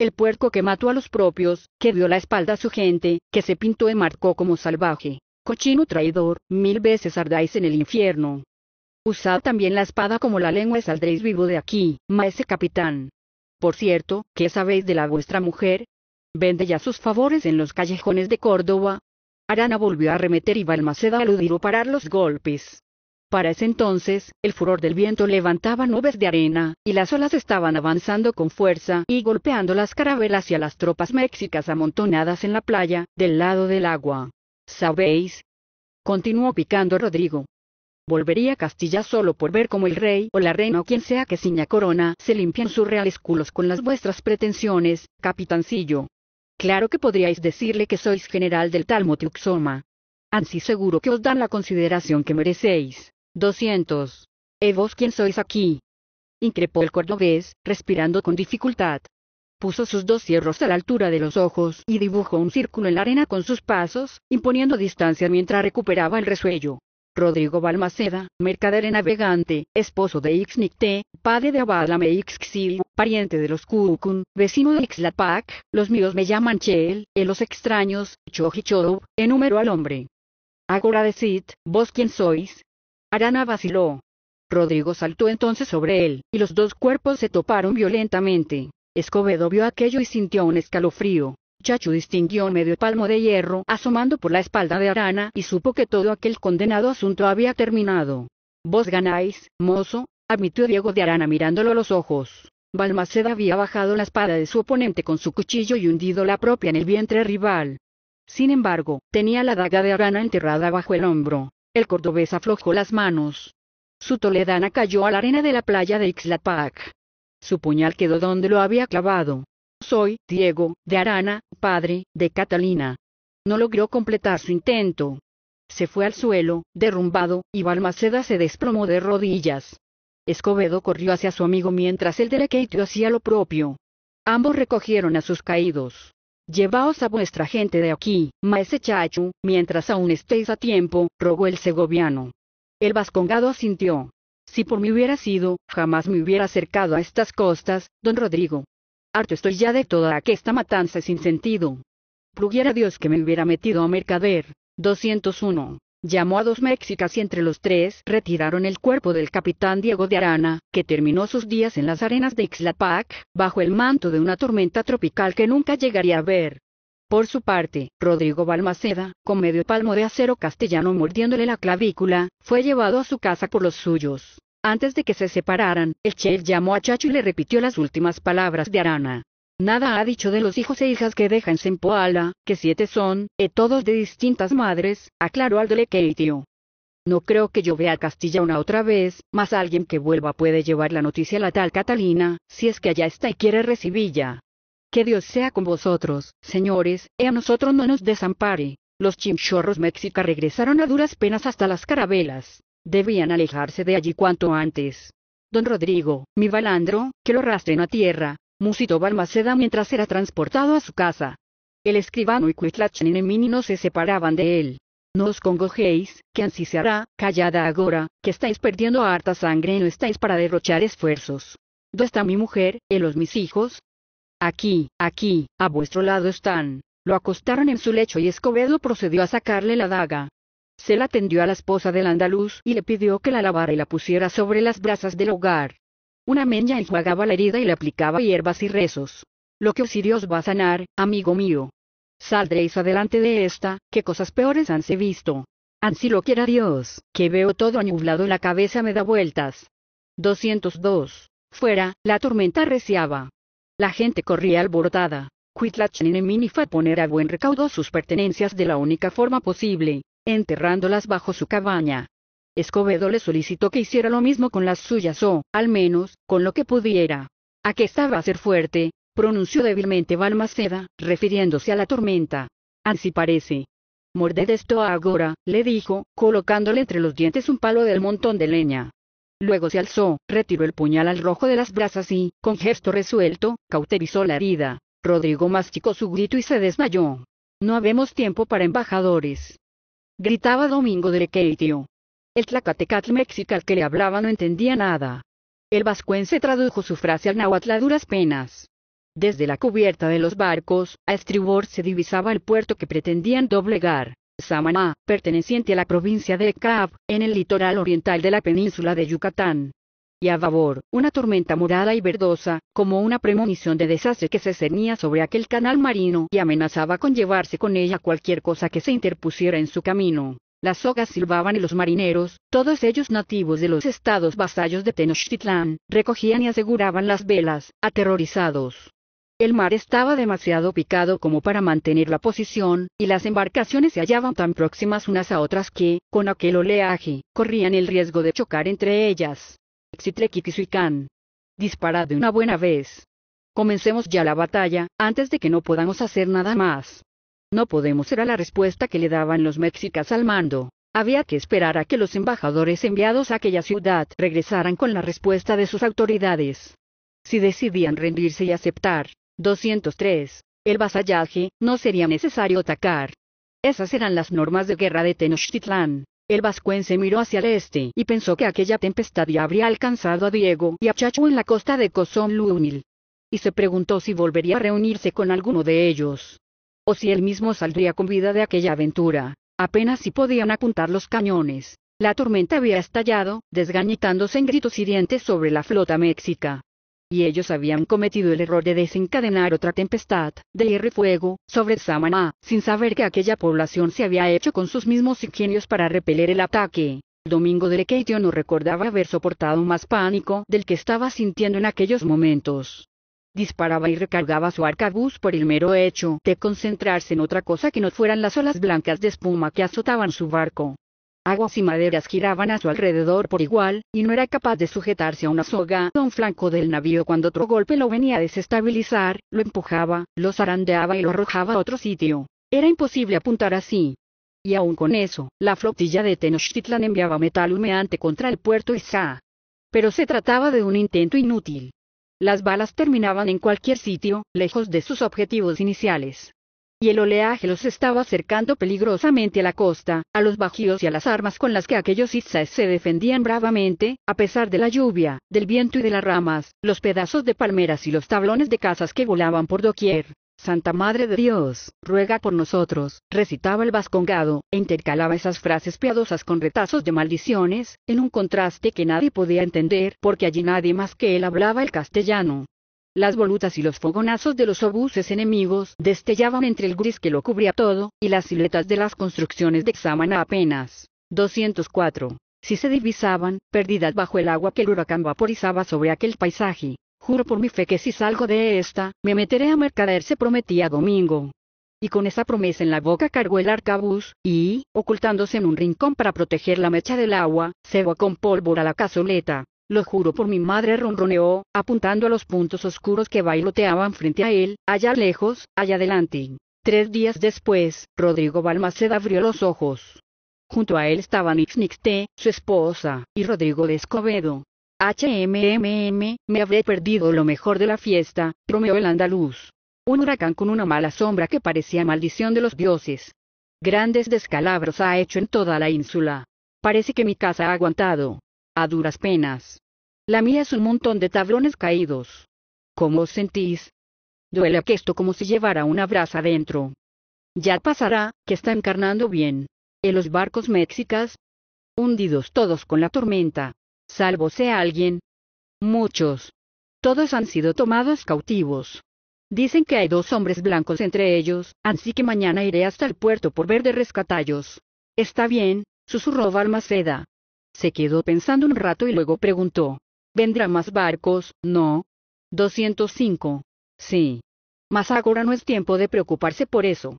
el puerco que mató a los propios, que dio la espalda a su gente, que se pintó y marcó como salvaje. Cochino traidor, mil veces ardáis en el infierno. Usad también la espada como la lengua y saldréis vivo de aquí, maese capitán. Por cierto, ¿qué sabéis de la vuestra mujer? Vende ya sus favores en los callejones de Córdoba. Arana volvió a arremeter y Balmaceda aludió parar los golpes. Para ese entonces, el furor del viento levantaba nubes de arena, y las olas estaban avanzando con fuerza y golpeando las carabelas y a las tropas mexicas amontonadas en la playa, del lado del agua. ¿Sabéis? Continuó picando Rodrigo. Volvería a Castilla solo por ver cómo el rey o la reina o quien sea que ciña corona se limpian sus reales culos con las vuestras pretensiones, capitancillo. Claro que podríais decirle que sois general del Talmo Uxoma. Ansí seguro que os dan la consideración que merecéis. 200. ¿Eh vos quién sois aquí? increpó el cordobés, respirando con dificultad. Puso sus dos cierros a la altura de los ojos y dibujó un círculo en la arena con sus pasos, imponiendo distancia mientras recuperaba el resuello. Rodrigo Balmaceda, mercader navegante, esposo de Ixnicte, padre de Abadlame Ixxil, pariente de los Cucun, vecino de Xlapac. los míos me llaman Chel, en los extraños, en número al hombre. Agora decid, vos quién sois, Arana vaciló. Rodrigo saltó entonces sobre él, y los dos cuerpos se toparon violentamente. Escobedo vio aquello y sintió un escalofrío. Chachu distinguió medio palmo de hierro asomando por la espalda de Arana y supo que todo aquel condenado asunto había terminado. Vos ganáis, mozo, admitió Diego de Arana mirándolo a los ojos. Balmaceda había bajado la espada de su oponente con su cuchillo y hundido la propia en el vientre rival. Sin embargo, tenía la daga de Arana enterrada bajo el hombro el cordobés aflojó las manos. Su toledana cayó a la arena de la playa de Ixlapac. Su puñal quedó donde lo había clavado. Soy, Diego, de Arana, padre, de Catalina. No logró completar su intento. Se fue al suelo, derrumbado, y Balmaceda se desplomó de rodillas. Escobedo corrió hacia su amigo mientras el de la hacía lo propio. Ambos recogieron a sus caídos. Llevaos a vuestra gente de aquí, maese Chachu, mientras aún estéis a tiempo, rogó el segoviano. El vascongado asintió. Si por mí hubiera sido, jamás me hubiera acercado a estas costas, don Rodrigo. Harto estoy ya de toda aquesta matanza sin sentido. Pluguiera Dios que me hubiera metido a mercader. 201 llamó a dos mexicas y entre los tres retiraron el cuerpo del capitán Diego de Arana, que terminó sus días en las arenas de Ixlapac, bajo el manto de una tormenta tropical que nunca llegaría a ver. Por su parte, Rodrigo Balmaceda, con medio palmo de acero castellano mordiéndole la clavícula, fue llevado a su casa por los suyos. Antes de que se separaran, el chef llamó a Chacho y le repitió las últimas palabras de Arana. Nada ha dicho de los hijos e hijas que dejan en Poala, que siete son, e todos de distintas madres, aclaró al Lequeitio. No creo que yo vea a Castilla una otra vez, mas alguien que vuelva puede llevar la noticia a la tal Catalina, si es que allá está y quiere recibirla. Que Dios sea con vosotros, señores, e a nosotros no nos desampare. Los chinchorros mexica regresaron a duras penas hasta las carabelas. Debían alejarse de allí cuanto antes. Don Rodrigo, mi balandro, que lo rastren a tierra, Musito Balmaceda mientras era transportado a su casa. El escribano y Cuitlachnenemini no se separaban de él. No os congojéis, que así se hará, callada agora, que estáis perdiendo harta sangre y no estáis para derrochar esfuerzos. ¿Dónde está mi mujer, y los mis hijos? Aquí, aquí, a vuestro lado están. Lo acostaron en su lecho y Escobedo procedió a sacarle la daga. Se la tendió a la esposa del andaluz y le pidió que la lavara y la pusiera sobre las brasas del hogar. Una meña enjuagaba la herida y le aplicaba hierbas y rezos. Lo que os os va a sanar, amigo mío. Saldréis adelante de esta, Qué cosas peores hanse visto. Ansí lo quiera Dios, que veo todo añublado, y la cabeza me da vueltas. 202. Fuera, la tormenta reciaba. La gente corría alborotada. Cuitlachinemini fue poner a buen recaudo sus pertenencias de la única forma posible, enterrándolas bajo su cabaña. Escobedo le solicitó que hiciera lo mismo con las suyas o, al menos, con lo que pudiera. ¿A qué estaba a ser fuerte? pronunció débilmente Balmaceda, refiriéndose a la tormenta. Así parece. Morded esto agora, le dijo, colocándole entre los dientes un palo del montón de leña. Luego se alzó, retiró el puñal al rojo de las brasas y, con gesto resuelto, cauterizó la herida. Rodrigo masticó su grito y se desmayó. No habemos tiempo para embajadores. Gritaba Domingo de Requeitio. El Tlacatecatl mexica al que le hablaba no entendía nada. El vascuense tradujo su frase al náhuatl a duras penas. Desde la cubierta de los barcos, a estribor se divisaba el puerto que pretendían doblegar, Samaná, perteneciente a la provincia de Cab, en el litoral oriental de la península de Yucatán. Y a babor, una tormenta morada y verdosa, como una premonición de desastre que se cernía sobre aquel canal marino y amenazaba con llevarse con ella cualquier cosa que se interpusiera en su camino las sogas silbaban y los marineros, todos ellos nativos de los estados vasallos de Tenochtitlán, recogían y aseguraban las velas, aterrorizados. El mar estaba demasiado picado como para mantener la posición, y las embarcaciones se hallaban tan próximas unas a otras que, con aquel oleaje, corrían el riesgo de chocar entre ellas. Xitlequitizuicán. Disparad de una buena vez. Comencemos ya la batalla, antes de que no podamos hacer nada más. No podemos era la respuesta que le daban los mexicas al mando. Había que esperar a que los embajadores enviados a aquella ciudad regresaran con la respuesta de sus autoridades. Si decidían rendirse y aceptar, 203, el vasallaje, no sería necesario atacar. Esas eran las normas de guerra de Tenochtitlán. El se miró hacia el este y pensó que aquella tempestad ya habría alcanzado a Diego y a Chachu en la costa de Lúnil Y se preguntó si volvería a reunirse con alguno de ellos o si él mismo saldría con vida de aquella aventura. Apenas si podían apuntar los cañones. La tormenta había estallado, desgañitándose en gritos hirientes sobre la flota mexica. Y ellos habían cometido el error de desencadenar otra tempestad, de hierro y fuego, sobre Samaná, sin saber que aquella población se había hecho con sus mismos ingenios para repeler el ataque. Domingo de Lequeitio no recordaba haber soportado más pánico del que estaba sintiendo en aquellos momentos disparaba y recargaba su arcabuz por el mero hecho de concentrarse en otra cosa que no fueran las olas blancas de espuma que azotaban su barco. Aguas y maderas giraban a su alrededor por igual, y no era capaz de sujetarse a una soga a un flanco del navío cuando otro golpe lo venía a desestabilizar, lo empujaba, lo zarandeaba y lo arrojaba a otro sitio. Era imposible apuntar así. Y aún con eso, la flotilla de Tenochtitlan enviaba metal humeante contra el puerto Isa. Pero se trataba de un intento inútil. Las balas terminaban en cualquier sitio, lejos de sus objetivos iniciales. Y el oleaje los estaba acercando peligrosamente a la costa, a los bajíos y a las armas con las que aquellos itzaes se defendían bravamente, a pesar de la lluvia, del viento y de las ramas, los pedazos de palmeras y los tablones de casas que volaban por doquier. Santa Madre de Dios, ruega por nosotros, recitaba el vascongado, e intercalaba esas frases piadosas con retazos de maldiciones, en un contraste que nadie podía entender porque allí nadie más que él hablaba el castellano. Las volutas y los fogonazos de los obuses enemigos destellaban entre el gris que lo cubría todo, y las siluetas de las construcciones de Xamana apenas. 204. Si se divisaban, perdidas bajo el agua que el huracán vaporizaba sobre aquel paisaje. Juro por mi fe que si salgo de esta, me meteré a mercader, se prometía Domingo. Y con esa promesa en la boca cargó el arcabuz, y, ocultándose en un rincón para proteger la mecha del agua, cebó con pólvora la cazoleta. Lo juro por mi madre, ronroneó, apuntando a los puntos oscuros que bailoteaban frente a él, allá lejos, allá adelante. Tres días después, Rodrigo Balmaceda abrió los ojos. Junto a él estaban Ixnixte, su esposa, y Rodrigo de Escobedo, HMMM, me habré perdido lo mejor de la fiesta, bromeó el andaluz. Un huracán con una mala sombra que parecía maldición de los dioses. Grandes descalabros ha hecho en toda la ínsula. Parece que mi casa ha aguantado. A duras penas. La mía es un montón de tablones caídos. ¿Cómo os sentís? Duele que esto como si llevara una brasa adentro. Ya pasará, que está encarnando bien. En los barcos mexicas, hundidos todos con la tormenta, salvo sea alguien. Muchos. Todos han sido tomados cautivos. Dicen que hay dos hombres blancos entre ellos, así que mañana iré hasta el puerto por ver de rescatallos. Está bien, susurró Balmaceda. Se quedó pensando un rato y luego preguntó. ¿Vendrán más barcos, no? 205. Sí. Mas ahora no es tiempo de preocuparse por eso.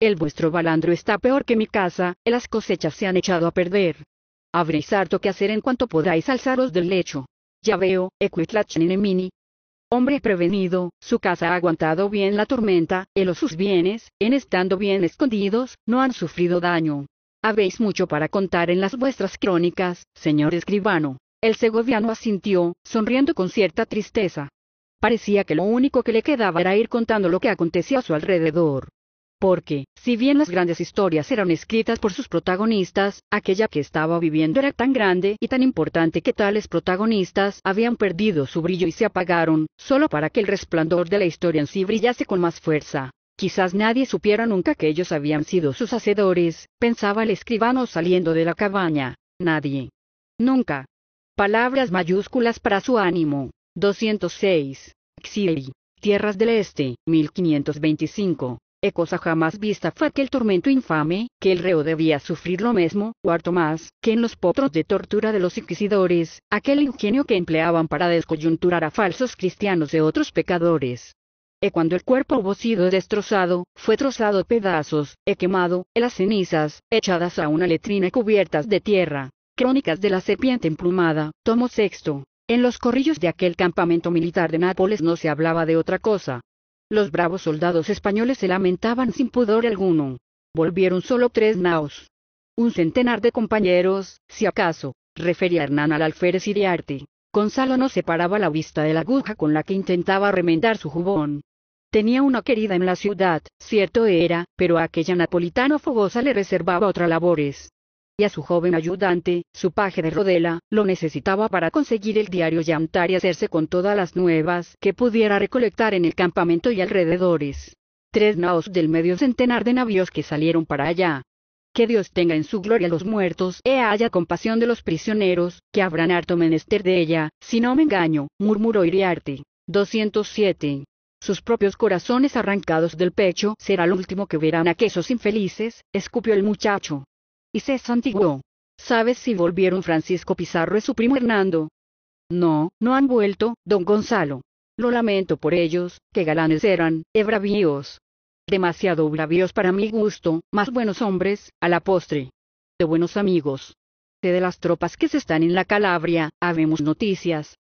El vuestro balandro está peor que mi casa, las cosechas se han echado a perder. Habréis harto que hacer en cuanto podáis alzaros del lecho. Ya veo, enemini. Hombre prevenido, su casa ha aguantado bien la tormenta, y o sus bienes, en estando bien escondidos, no han sufrido daño. Habéis mucho para contar en las vuestras crónicas, señor escribano. El segoviano asintió, sonriendo con cierta tristeza. Parecía que lo único que le quedaba era ir contando lo que acontecía a su alrededor porque, si bien las grandes historias eran escritas por sus protagonistas, aquella que estaba viviendo era tan grande y tan importante que tales protagonistas habían perdido su brillo y se apagaron, solo para que el resplandor de la historia en sí brillase con más fuerza. Quizás nadie supiera nunca que ellos habían sido sus hacedores, pensaba el escribano saliendo de la cabaña. Nadie. Nunca. Palabras mayúsculas para su ánimo. 206. Xiri. Tierras del Este, 1525. E cosa jamás vista fue aquel tormento infame, que el reo debía sufrir lo mismo, cuarto más, que en los potros de tortura de los inquisidores, aquel ingenio que empleaban para descoyunturar a falsos cristianos de otros pecadores. E cuando el cuerpo hubo sido destrozado, fue trozado pedazos, he quemado, e las cenizas, echadas a una letrina y cubiertas de tierra. Crónicas de la serpiente emplumada, tomo sexto. En los corrillos de aquel campamento militar de Nápoles no se hablaba de otra cosa, los bravos soldados españoles se lamentaban sin pudor alguno. Volvieron solo tres naos. Un centenar de compañeros, si acaso, refería Hernán al alférez Iriarte. Gonzalo no separaba la vista de la aguja con la que intentaba remendar su jubón. Tenía una querida en la ciudad, cierto era, pero aquella napolitana fogosa le reservaba otras labores a su joven ayudante, su paje de rodela, lo necesitaba para conseguir el diario yantar y hacerse con todas las nuevas que pudiera recolectar en el campamento y alrededores. Tres naos del medio centenar de navíos que salieron para allá. Que Dios tenga en su gloria a los muertos e haya compasión de los prisioneros, que habrán harto menester de ella, si no me engaño, murmuró Iriarte. 207 sus propios corazones arrancados del pecho será lo último que verán aquellos infelices, escupió el muchacho y se santiguó. ¿Sabes si volvieron Francisco Pizarro y su primo Hernando? No, no han vuelto, don Gonzalo. Lo lamento por ellos, que galanes eran, e bravíos. Demasiado bravíos para mi gusto, más buenos hombres, a la postre. De buenos amigos. De las tropas que se están en la Calabria, habemos noticias.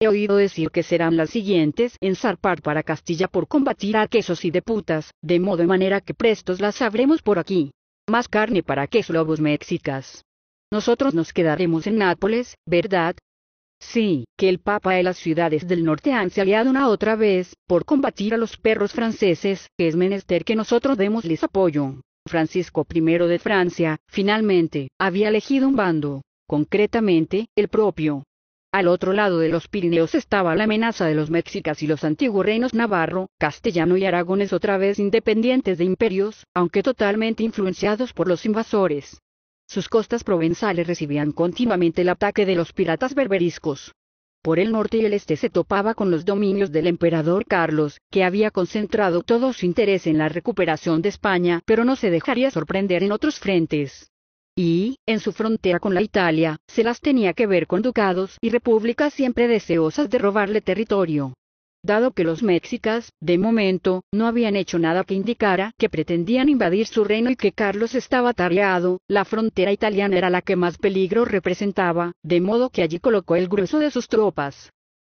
He oído decir que serán las siguientes en zarpar para Castilla por combatir a quesos y de putas, de modo y manera que prestos las sabremos por aquí. Más carne para que lobos mexicas. Nosotros nos quedaremos en Nápoles, ¿verdad? Sí, que el Papa y las ciudades del norte han se aliado una otra vez, por combatir a los perros franceses, es menester que nosotros demosles apoyo. Francisco I de Francia, finalmente, había elegido un bando, concretamente, el propio, al otro lado de los Pirineos estaba la amenaza de los mexicas y los antiguos reinos navarro, castellano y aragones otra vez independientes de imperios, aunque totalmente influenciados por los invasores. Sus costas provenzales recibían continuamente el ataque de los piratas berberiscos. Por el norte y el este se topaba con los dominios del emperador Carlos, que había concentrado todo su interés en la recuperación de España, pero no se dejaría sorprender en otros frentes y, en su frontera con la Italia, se las tenía que ver con ducados y repúblicas siempre deseosas de robarle territorio. Dado que los mexicas, de momento, no habían hecho nada que indicara que pretendían invadir su reino y que Carlos estaba atareado, la frontera italiana era la que más peligro representaba, de modo que allí colocó el grueso de sus tropas.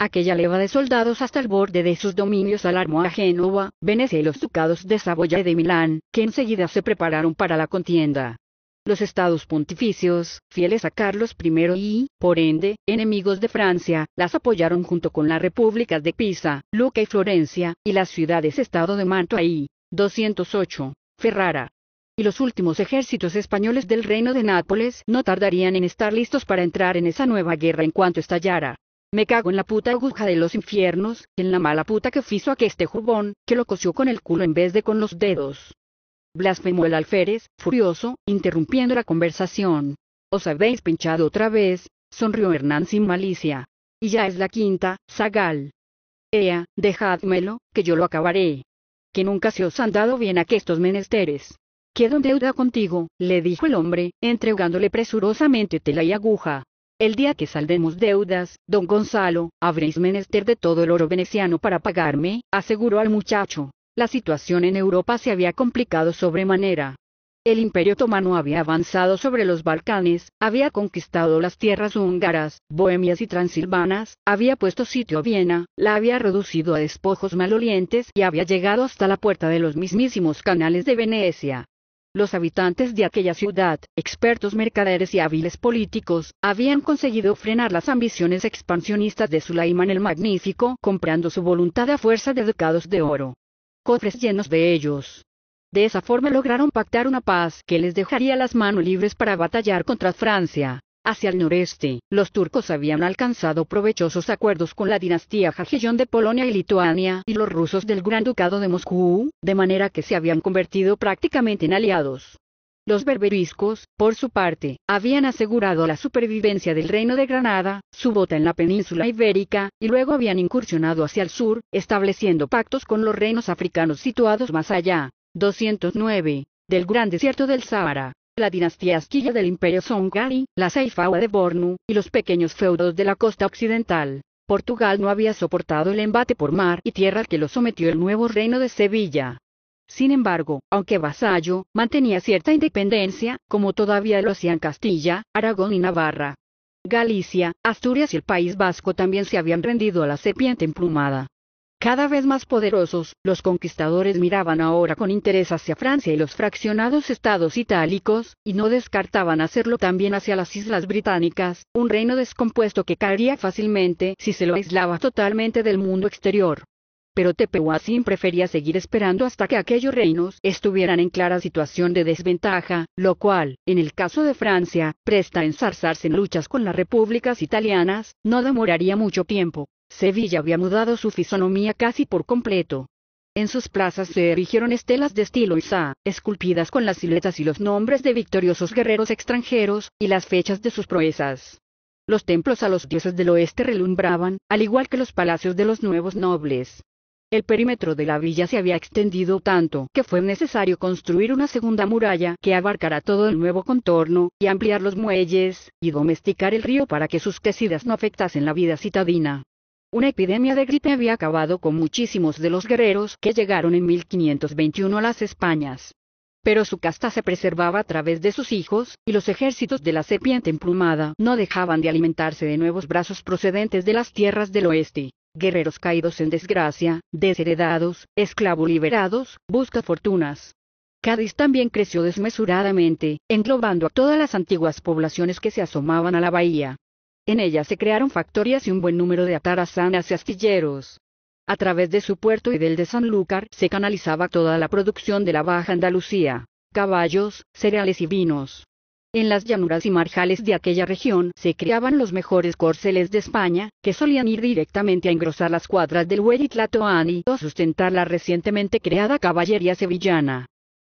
Aquella leva de soldados hasta el borde de sus dominios alarmó a Génova, Venecia y los ducados de Saboya y de Milán, que enseguida se prepararon para la contienda los estados pontificios, fieles a Carlos I y, por ende, enemigos de Francia, las apoyaron junto con las repúblicas de Pisa, Lucca y Florencia, y las ciudades-estado de Mantua y 208, Ferrara. Y los últimos ejércitos españoles del reino de Nápoles no tardarían en estar listos para entrar en esa nueva guerra en cuanto estallara. Me cago en la puta aguja de los infiernos, en la mala puta que fizo a que este jubón, que lo cosió con el culo en vez de con los dedos blasfemó el alférez, furioso, interrumpiendo la conversación. Os habéis pinchado otra vez, sonrió Hernán sin malicia. Y ya es la quinta, Zagal. Ea, dejádmelo, que yo lo acabaré. Que nunca se os han dado bien aquestos menesteres. Quedo en deuda contigo, le dijo el hombre, entregándole presurosamente tela y aguja. El día que saldemos deudas, don Gonzalo, habréis menester de todo el oro veneciano para pagarme, aseguró al muchacho. La situación en Europa se había complicado sobremanera. El imperio otomano había avanzado sobre los Balcanes, había conquistado las tierras húngaras, bohemias y transilvanas, había puesto sitio a Viena, la había reducido a despojos malolientes y había llegado hasta la puerta de los mismísimos canales de Venecia. Los habitantes de aquella ciudad, expertos mercaderes y hábiles políticos, habían conseguido frenar las ambiciones expansionistas de Sulaimán el Magnífico comprando su voluntad a fuerza de ducados de oro cofres llenos de ellos. De esa forma lograron pactar una paz que les dejaría las manos libres para batallar contra Francia. Hacia el noreste, los turcos habían alcanzado provechosos acuerdos con la dinastía Jagellón de Polonia y Lituania y los rusos del Gran Ducado de Moscú, de manera que se habían convertido prácticamente en aliados. Los berberiscos, por su parte, habían asegurado la supervivencia del reino de Granada, su bota en la península ibérica, y luego habían incursionado hacia el sur, estableciendo pactos con los reinos africanos situados más allá. 209. Del gran desierto del Sahara, la dinastía asquilla del imperio Songari, la Saifawa de Bornu, y los pequeños feudos de la costa occidental. Portugal no había soportado el embate por mar y tierra que lo sometió el nuevo reino de Sevilla. Sin embargo, aunque vasallo, mantenía cierta independencia, como todavía lo hacían Castilla, Aragón y Navarra. Galicia, Asturias y el País Vasco también se habían rendido a la serpiente emplumada. Cada vez más poderosos, los conquistadores miraban ahora con interés hacia Francia y los fraccionados estados itálicos, y no descartaban hacerlo también hacia las islas británicas, un reino descompuesto que caería fácilmente si se lo aislaba totalmente del mundo exterior pero Tepehuacín prefería seguir esperando hasta que aquellos reinos estuvieran en clara situación de desventaja, lo cual, en el caso de Francia, presta a ensarzarse en luchas con las repúblicas italianas, no demoraría mucho tiempo. Sevilla había mudado su fisonomía casi por completo. En sus plazas se erigieron estelas de estilo Isa, esculpidas con las siluetas y los nombres de victoriosos guerreros extranjeros, y las fechas de sus proezas. Los templos a los dioses del oeste relumbraban, al igual que los palacios de los nuevos nobles. El perímetro de la villa se había extendido tanto que fue necesario construir una segunda muralla que abarcara todo el nuevo contorno, y ampliar los muelles, y domesticar el río para que sus crecidas no afectasen la vida citadina. Una epidemia de gripe había acabado con muchísimos de los guerreros que llegaron en 1521 a las Españas. Pero su casta se preservaba a través de sus hijos, y los ejércitos de la serpiente emplumada no dejaban de alimentarse de nuevos brazos procedentes de las tierras del oeste guerreros caídos en desgracia, desheredados, esclavos liberados, busca fortunas. Cádiz también creció desmesuradamente, englobando a todas las antiguas poblaciones que se asomaban a la bahía. En ella se crearon factorías y un buen número de atarazanas y astilleros. A través de su puerto y del de Sanlúcar se canalizaba toda la producción de la Baja Andalucía, caballos, cereales y vinos. En las llanuras y marjales de aquella región se criaban los mejores corceles de España, que solían ir directamente a engrosar las cuadras del Huey Tlatoani o sustentar la recientemente creada caballería sevillana.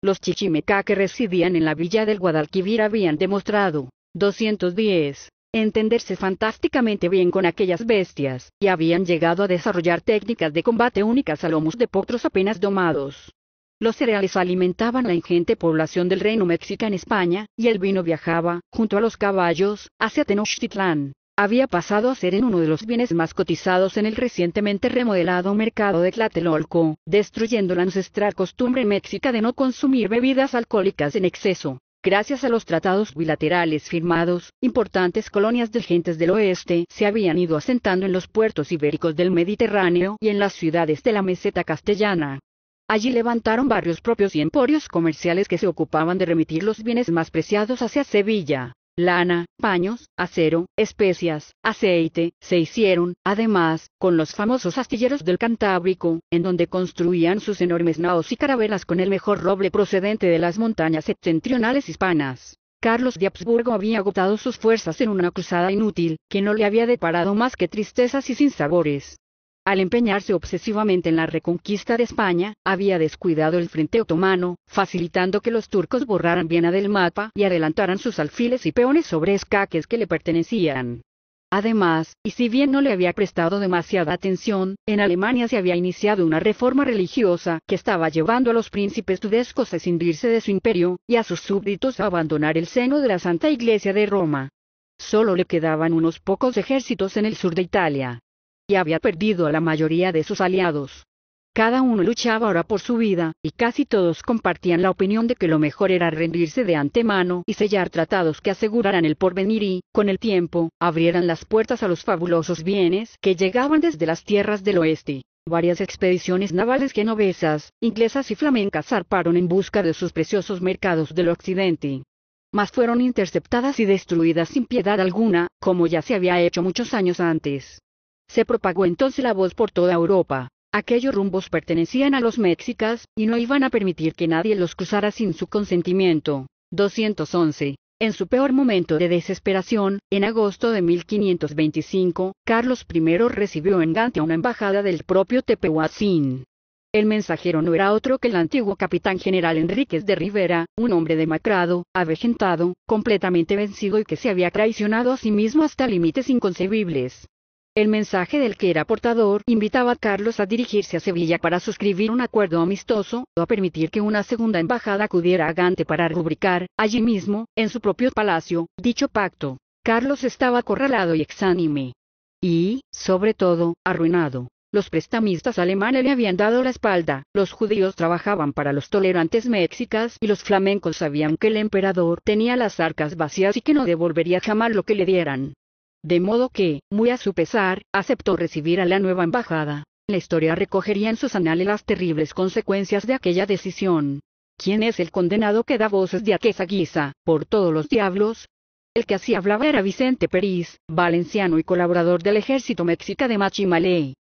Los chichimeca que residían en la villa del Guadalquivir habían demostrado 210 entenderse fantásticamente bien con aquellas bestias, y habían llegado a desarrollar técnicas de combate únicas a lomos de potros apenas domados. Los cereales alimentaban la ingente población del reino mexica en España, y el vino viajaba, junto a los caballos, hacia Tenochtitlán. Había pasado a ser en uno de los bienes más cotizados en el recientemente remodelado mercado de Tlatelolco, destruyendo la ancestral costumbre mexica de no consumir bebidas alcohólicas en exceso. Gracias a los tratados bilaterales firmados, importantes colonias de gentes del oeste se habían ido asentando en los puertos ibéricos del Mediterráneo y en las ciudades de la meseta castellana. Allí levantaron barrios propios y emporios comerciales que se ocupaban de remitir los bienes más preciados hacia Sevilla. Lana, paños, acero, especias, aceite, se hicieron, además, con los famosos astilleros del Cantábrico, en donde construían sus enormes naos y carabelas con el mejor roble procedente de las montañas septentrionales hispanas. Carlos de Habsburgo había agotado sus fuerzas en una cruzada inútil, que no le había deparado más que tristezas y sinsabores. Al empeñarse obsesivamente en la reconquista de España, había descuidado el frente otomano, facilitando que los turcos borraran Viena del mapa y adelantaran sus alfiles y peones sobre escaques que le pertenecían. Además, y si bien no le había prestado demasiada atención, en Alemania se había iniciado una reforma religiosa que estaba llevando a los príncipes tudescos a escindirse de su imperio y a sus súbditos a abandonar el seno de la Santa Iglesia de Roma. Solo le quedaban unos pocos ejércitos en el sur de Italia, había perdido a la mayoría de sus aliados. Cada uno luchaba ahora por su vida, y casi todos compartían la opinión de que lo mejor era rendirse de antemano y sellar tratados que aseguraran el porvenir y, con el tiempo, abrieran las puertas a los fabulosos bienes que llegaban desde las tierras del oeste. Varias expediciones navales genovesas, inglesas y flamencas zarparon en busca de sus preciosos mercados del occidente mas fueron interceptadas y destruidas sin piedad alguna, como ya se había hecho muchos años antes. Se propagó entonces la voz por toda Europa. Aquellos rumbos pertenecían a los mexicas, y no iban a permitir que nadie los cruzara sin su consentimiento. 211. En su peor momento de desesperación, en agosto de 1525, Carlos I recibió en Gante una embajada del propio Tepehuacín. El mensajero no era otro que el antiguo capitán general Enríquez de Rivera, un hombre demacrado, avejentado, completamente vencido y que se había traicionado a sí mismo hasta límites inconcebibles. El mensaje del que era portador invitaba a Carlos a dirigirse a Sevilla para suscribir un acuerdo amistoso, o a permitir que una segunda embajada acudiera a Gante para rubricar, allí mismo, en su propio palacio, dicho pacto. Carlos estaba acorralado y exánime. Y, sobre todo, arruinado. Los prestamistas alemanes le habían dado la espalda, los judíos trabajaban para los tolerantes mexicas y los flamencos sabían que el emperador tenía las arcas vacías y que no devolvería jamás lo que le dieran. De modo que, muy a su pesar, aceptó recibir a la nueva embajada. La historia recogería en sus anales las terribles consecuencias de aquella decisión. ¿Quién es el condenado que da voces de Aquesa guisa, por todos los diablos? El que así hablaba era Vicente Peris, valenciano y colaborador del ejército mexica de Machimalé.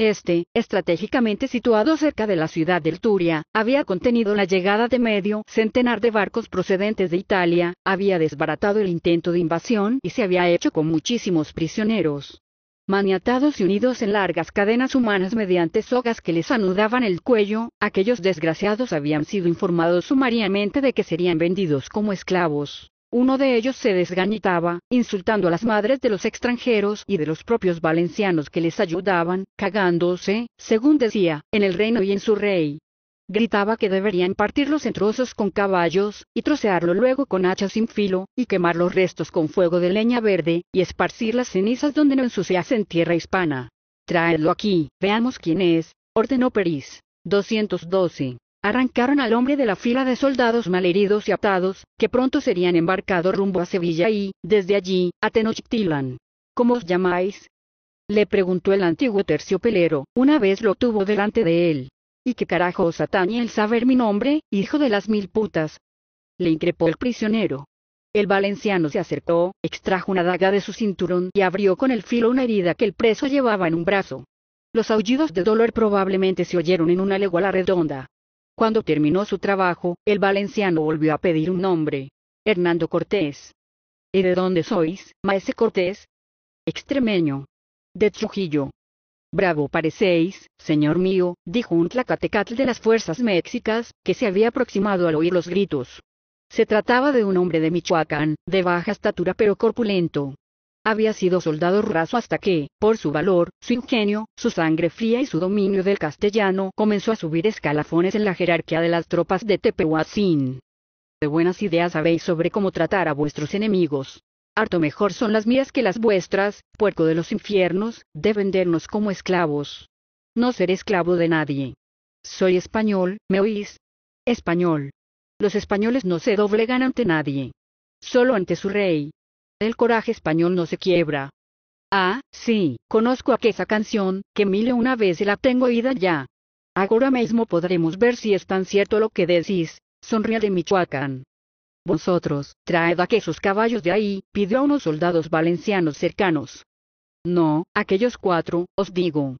Este, estratégicamente situado cerca de la ciudad del Turia, había contenido la llegada de medio centenar de barcos procedentes de Italia, había desbaratado el intento de invasión y se había hecho con muchísimos prisioneros. Maniatados y unidos en largas cadenas humanas mediante sogas que les anudaban el cuello, aquellos desgraciados habían sido informados sumariamente de que serían vendidos como esclavos. Uno de ellos se desgañitaba, insultando a las madres de los extranjeros y de los propios valencianos que les ayudaban, cagándose, según decía, en el reino y en su rey. Gritaba que deberían partirlos en trozos con caballos, y trocearlo luego con hachas sin filo, y quemar los restos con fuego de leña verde, y esparcir las cenizas donde no ensuciasen tierra hispana. Traedlo aquí, veamos quién es, ordenó Peris. 212 arrancaron al hombre de la fila de soldados malheridos y atados, que pronto serían embarcados rumbo a Sevilla y, desde allí, a Tenochtitlan. ¿Cómo os llamáis? Le preguntó el antiguo terciopelero, una vez lo tuvo delante de él. ¿Y qué carajo os atañe el saber mi nombre, hijo de las mil putas? Le increpó el prisionero. El valenciano se acercó, extrajo una daga de su cinturón y abrió con el filo una herida que el preso llevaba en un brazo. Los aullidos de dolor probablemente se oyeron en una legua redonda. Cuando terminó su trabajo, el valenciano volvió a pedir un nombre. Hernando Cortés. ¿Y de dónde sois, maese Cortés? Extremeño. De Trujillo. Bravo parecéis, señor mío, dijo un tlacatecatl de las fuerzas mexicas, que se había aproximado al oír los gritos. Se trataba de un hombre de Michoacán, de baja estatura pero corpulento, había sido soldado raso hasta que, por su valor, su ingenio, su sangre fría y su dominio del castellano, comenzó a subir escalafones en la jerarquía de las tropas de Tepehuacín. De buenas ideas habéis sobre cómo tratar a vuestros enemigos. Harto mejor son las mías que las vuestras, puerco de los infiernos, de vendernos como esclavos. No seré esclavo de nadie. Soy español, ¿me oís? Español. Los españoles no se doblegan ante nadie. Solo ante su rey, el coraje español no se quiebra. Ah, sí, conozco aquella canción, que mil una vez la tengo oída ya. Ahora mismo podremos ver si es tan cierto lo que decís, sonría de Michoacán. Vosotros, traed a esos caballos de ahí, pidió a unos soldados valencianos cercanos. No, aquellos cuatro, os digo.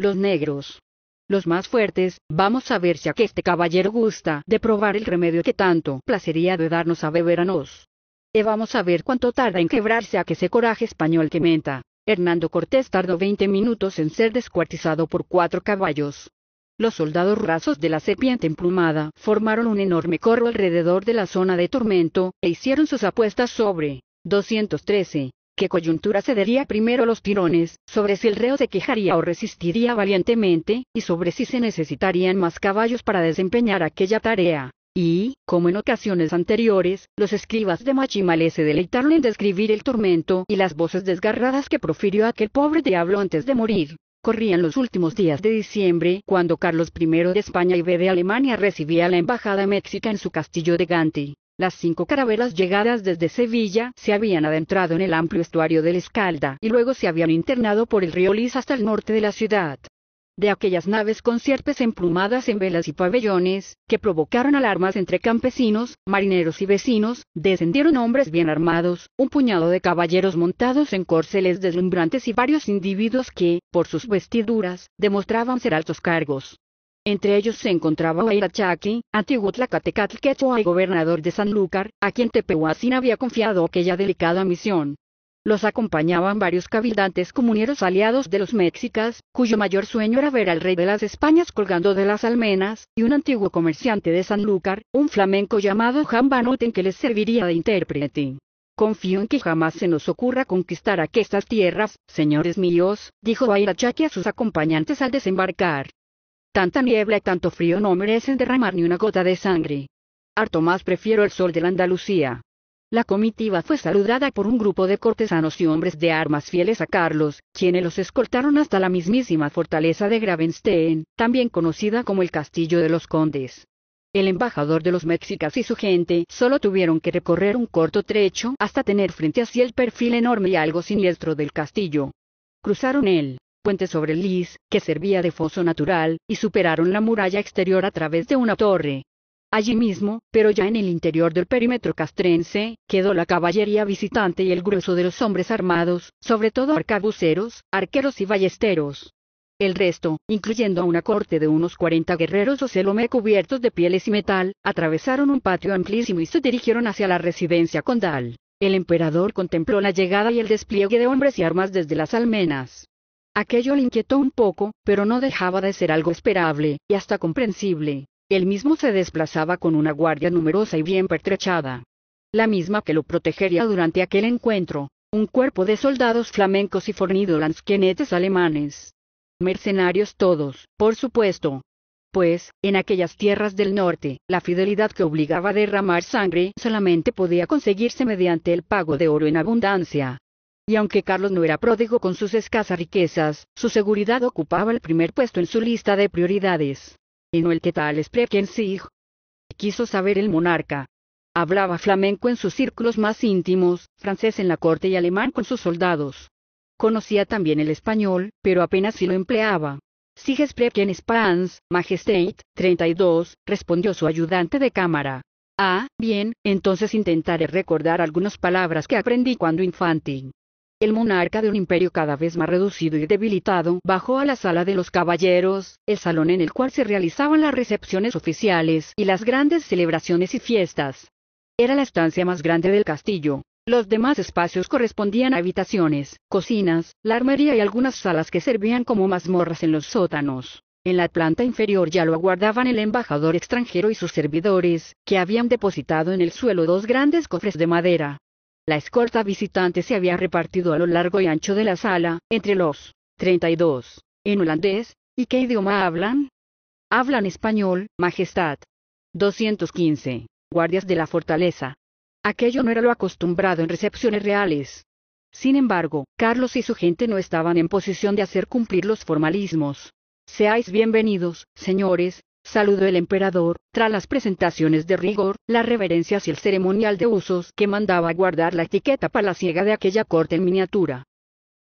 Los negros. Los más fuertes, vamos a ver si a que este caballero gusta de probar el remedio que tanto placería de darnos a beber a nos. Y vamos a ver cuánto tarda en quebrarse a que ese coraje español que menta. Hernando Cortés tardó 20 minutos en ser descuartizado por cuatro caballos. Los soldados rasos de la serpiente emplumada formaron un enorme corro alrededor de la zona de tormento, e hicieron sus apuestas sobre 213, qué coyuntura cedería primero a los tirones, sobre si el reo se quejaría o resistiría valientemente, y sobre si se necesitarían más caballos para desempeñar aquella tarea. Y, como en ocasiones anteriores, los escribas de Machimale se deleitaron en describir el tormento y las voces desgarradas que profirió aquel pobre diablo antes de morir. Corrían los últimos días de diciembre, cuando Carlos I de España y B de Alemania recibía la embajada méxica en su castillo de Gante. Las cinco carabelas llegadas desde Sevilla se habían adentrado en el amplio estuario del Escalda y luego se habían internado por el río Lis hasta el norte de la ciudad de aquellas naves con sierpes emplumadas en velas y pabellones, que provocaron alarmas entre campesinos, marineros y vecinos, descendieron hombres bien armados, un puñado de caballeros montados en corceles deslumbrantes y varios individuos que, por sus vestiduras, demostraban ser altos cargos. Entre ellos se encontraba Oeira antiguo Tlacatecatl y gobernador de Sanlúcar, a quien Tepehuacín había confiado aquella delicada misión. Los acompañaban varios cabildantes comuneros aliados de los mexicas, cuyo mayor sueño era ver al rey de las Españas colgando de las almenas, y un antiguo comerciante de Sanlúcar, un flamenco llamado Jan que les serviría de intérprete. Confío en que jamás se nos ocurra conquistar aquestas tierras, señores míos, dijo Airachaki a sus acompañantes al desembarcar. Tanta niebla y tanto frío no merecen derramar ni una gota de sangre. Harto más prefiero el sol de la Andalucía. La comitiva fue saludada por un grupo de cortesanos y hombres de armas fieles a Carlos, quienes los escoltaron hasta la mismísima fortaleza de Gravenstein, también conocida como el Castillo de los Condes. El embajador de los mexicas y su gente solo tuvieron que recorrer un corto trecho hasta tener frente a sí el perfil enorme y algo siniestro del castillo. Cruzaron el puente sobre el Lis, que servía de foso natural, y superaron la muralla exterior a través de una torre, Allí mismo, pero ya en el interior del perímetro castrense, quedó la caballería visitante y el grueso de los hombres armados, sobre todo arcabuceros, arqueros y ballesteros. El resto, incluyendo a una corte de unos 40 guerreros o celome cubiertos de pieles y metal, atravesaron un patio amplísimo y se dirigieron hacia la residencia condal. El emperador contempló la llegada y el despliegue de hombres y armas desde las almenas. Aquello le inquietó un poco, pero no dejaba de ser algo esperable, y hasta comprensible. Él mismo se desplazaba con una guardia numerosa y bien pertrechada. La misma que lo protegería durante aquel encuentro, un cuerpo de soldados flamencos y fornidos lansquenetes alemanes. Mercenarios todos, por supuesto. Pues, en aquellas tierras del norte, la fidelidad que obligaba a derramar sangre solamente podía conseguirse mediante el pago de oro en abundancia. Y aunque Carlos no era pródigo con sus escasas riquezas, su seguridad ocupaba el primer puesto en su lista de prioridades. —¿Y no el que tal sig Quiso saber el monarca. Hablaba flamenco en sus círculos más íntimos, francés en la corte y alemán con sus soldados. Conocía también el español, pero apenas si lo empleaba. Sig Spans, Majestad, 32, respondió su ayudante de cámara. Ah, bien, entonces intentaré recordar algunas palabras que aprendí cuando infantil. El monarca de un imperio cada vez más reducido y debilitado bajó a la sala de los caballeros, el salón en el cual se realizaban las recepciones oficiales y las grandes celebraciones y fiestas. Era la estancia más grande del castillo. Los demás espacios correspondían a habitaciones, cocinas, la armería y algunas salas que servían como mazmorras en los sótanos. En la planta inferior ya lo aguardaban el embajador extranjero y sus servidores, que habían depositado en el suelo dos grandes cofres de madera, la escorta visitante se había repartido a lo largo y ancho de la sala, entre los 32. En holandés, ¿y qué idioma hablan? Hablan español, Majestad. 215. Guardias de la fortaleza. Aquello no era lo acostumbrado en recepciones reales. Sin embargo, Carlos y su gente no estaban en posición de hacer cumplir los formalismos. Seáis bienvenidos, señores, saludó el emperador, tras las presentaciones de rigor, las reverencias y el ceremonial de usos que mandaba guardar la etiqueta para la ciega de aquella corte en miniatura.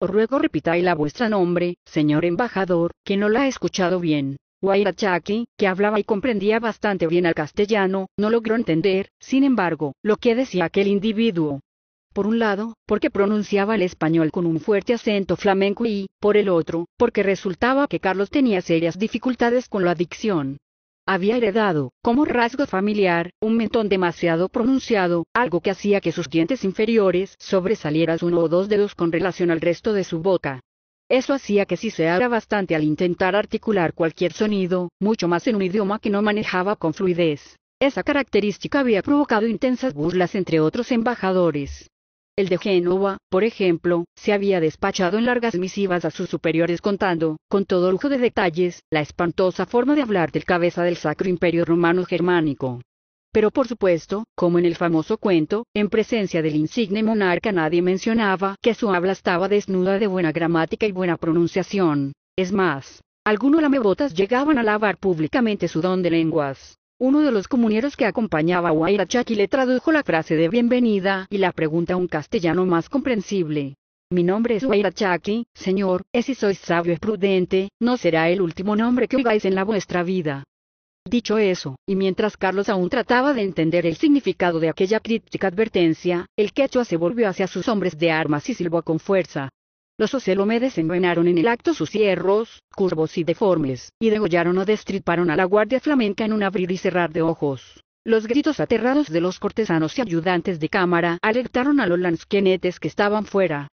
Os ruego repitáis la vuestra nombre, señor embajador, que no la ha escuchado bien. Wairachaki, que hablaba y comprendía bastante bien al castellano, no logró entender, sin embargo, lo que decía aquel individuo. Por un lado, porque pronunciaba el español con un fuerte acento flamenco y, por el otro, porque resultaba que Carlos tenía serias dificultades con la dicción. Había heredado, como rasgo familiar, un mentón demasiado pronunciado, algo que hacía que sus dientes inferiores sobresalieran uno o dos dedos con relación al resto de su boca. Eso hacía que si se abra bastante al intentar articular cualquier sonido, mucho más en un idioma que no manejaba con fluidez. Esa característica había provocado intensas burlas entre otros embajadores. El de Génova, por ejemplo, se había despachado en largas misivas a sus superiores contando, con todo lujo de detalles, la espantosa forma de hablar del cabeza del Sacro Imperio Romano Germánico. Pero por supuesto, como en el famoso cuento, en presencia del insigne monarca nadie mencionaba que su habla estaba desnuda de buena gramática y buena pronunciación. Es más, algunos lamebotas llegaban a lavar públicamente su don de lenguas. Uno de los comuneros que acompañaba a Wairachaki le tradujo la frase de bienvenida y la pregunta a un castellano más comprensible. Mi nombre es Wairachaki, señor, es si sois sabio y prudente, no será el último nombre que oigáis en la vuestra vida. Dicho eso, y mientras Carlos aún trataba de entender el significado de aquella crítica advertencia, el quechua se volvió hacia sus hombres de armas y silbó con fuerza. Los ocelomedes envenenaron en el acto sus hierros, curvos y deformes, y degollaron o destriparon a la guardia flamenca en un abrir y cerrar de ojos. Los gritos aterrados de los cortesanos y ayudantes de cámara alertaron a los lansquenetes que estaban fuera.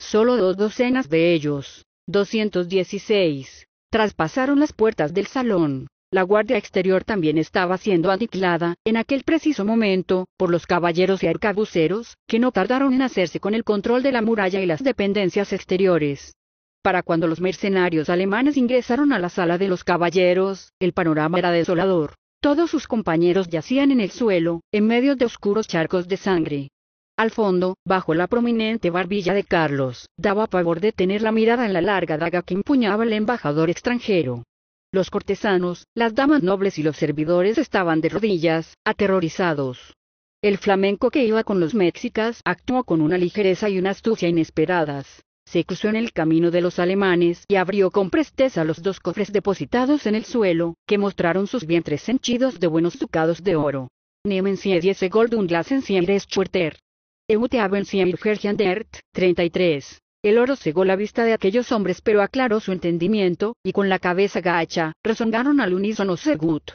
Solo dos docenas de ellos, 216, traspasaron las puertas del salón, la guardia exterior también estaba siendo aniquilada, en aquel preciso momento, por los caballeros y arcabuceros, que no tardaron en hacerse con el control de la muralla y las dependencias exteriores. Para cuando los mercenarios alemanes ingresaron a la sala de los caballeros, el panorama era desolador. Todos sus compañeros yacían en el suelo, en medio de oscuros charcos de sangre. Al fondo, bajo la prominente barbilla de Carlos, daba pavor de tener la mirada en la larga daga que empuñaba el embajador extranjero. Los cortesanos, las damas nobles y los servidores estaban de rodillas, aterrorizados. El flamenco que iba con los mexicas actuó con una ligereza y una astucia inesperadas. Se cruzó en el camino de los alemanes y abrió con presteza los dos cofres depositados en el suelo, que mostraron sus vientres henchidos de buenos ducados de oro. sie diese Gold lassen Sie schwerter. Eute haben Sie 33. El oro cegó la vista de aquellos hombres pero aclaró su entendimiento, y con la cabeza gacha, rezongaron al unísono Segut.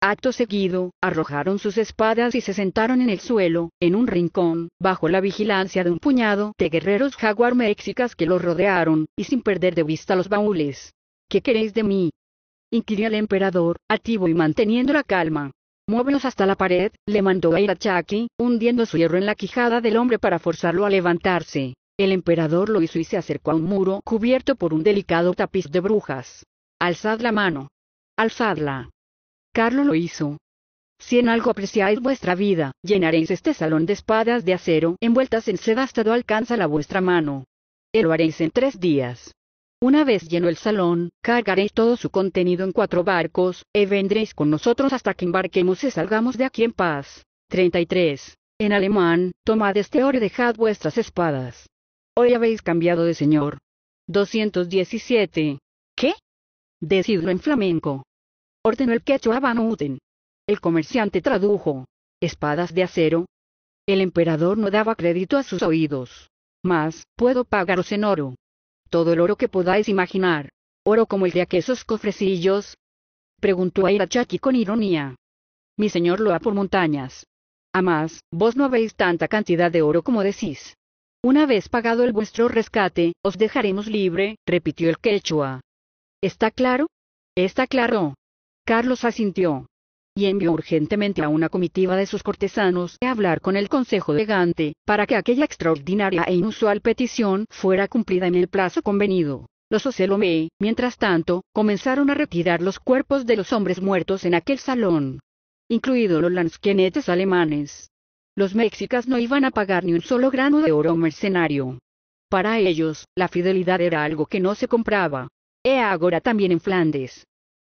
Acto seguido, arrojaron sus espadas y se sentaron en el suelo, en un rincón, bajo la vigilancia de un puñado de guerreros jaguar mexicas que los rodearon, y sin perder de vista los baúles. ¿Qué queréis de mí? inquirió el emperador, activo y manteniendo la calma. Muévelos hasta la pared, le mandó a Irachaqui, hundiendo su hierro en la quijada del hombre para forzarlo a levantarse. El emperador lo hizo y se acercó a un muro cubierto por un delicado tapiz de brujas. Alzad la mano. Alzadla. Carlos lo hizo. Si en algo apreciáis vuestra vida, llenaréis este salón de espadas de acero envueltas en seda hasta do alcanza la vuestra mano. Y lo haréis en tres días. Una vez lleno el salón, cargaréis todo su contenido en cuatro barcos, y vendréis con nosotros hasta que embarquemos y salgamos de aquí en paz. 33. En alemán, tomad este oro y dejad vuestras espadas. Hoy habéis cambiado de señor. 217. ¿Qué? Decidlo en flamenco. Ordenó el quechua Uten. El comerciante tradujo. Espadas de acero. El emperador no daba crédito a sus oídos. Mas, puedo pagaros en oro. Todo el oro que podáis imaginar. Oro como el de aquellos cofrecillos. Preguntó Airachaki con ironía. Mi señor lo ha por montañas. Ah, más, vos no habéis tanta cantidad de oro como decís. Una vez pagado el vuestro rescate, os dejaremos libre, repitió el quechua. ¿Está claro? Está claro. Carlos asintió. Y envió urgentemente a una comitiva de sus cortesanos a hablar con el Consejo de Gante, para que aquella extraordinaria e inusual petición fuera cumplida en el plazo convenido. Los Ocelomé, mientras tanto, comenzaron a retirar los cuerpos de los hombres muertos en aquel salón, incluidos los lansquenetes alemanes. Los mexicas no iban a pagar ni un solo grano de oro mercenario. Para ellos, la fidelidad era algo que no se compraba. He agora también en Flandes.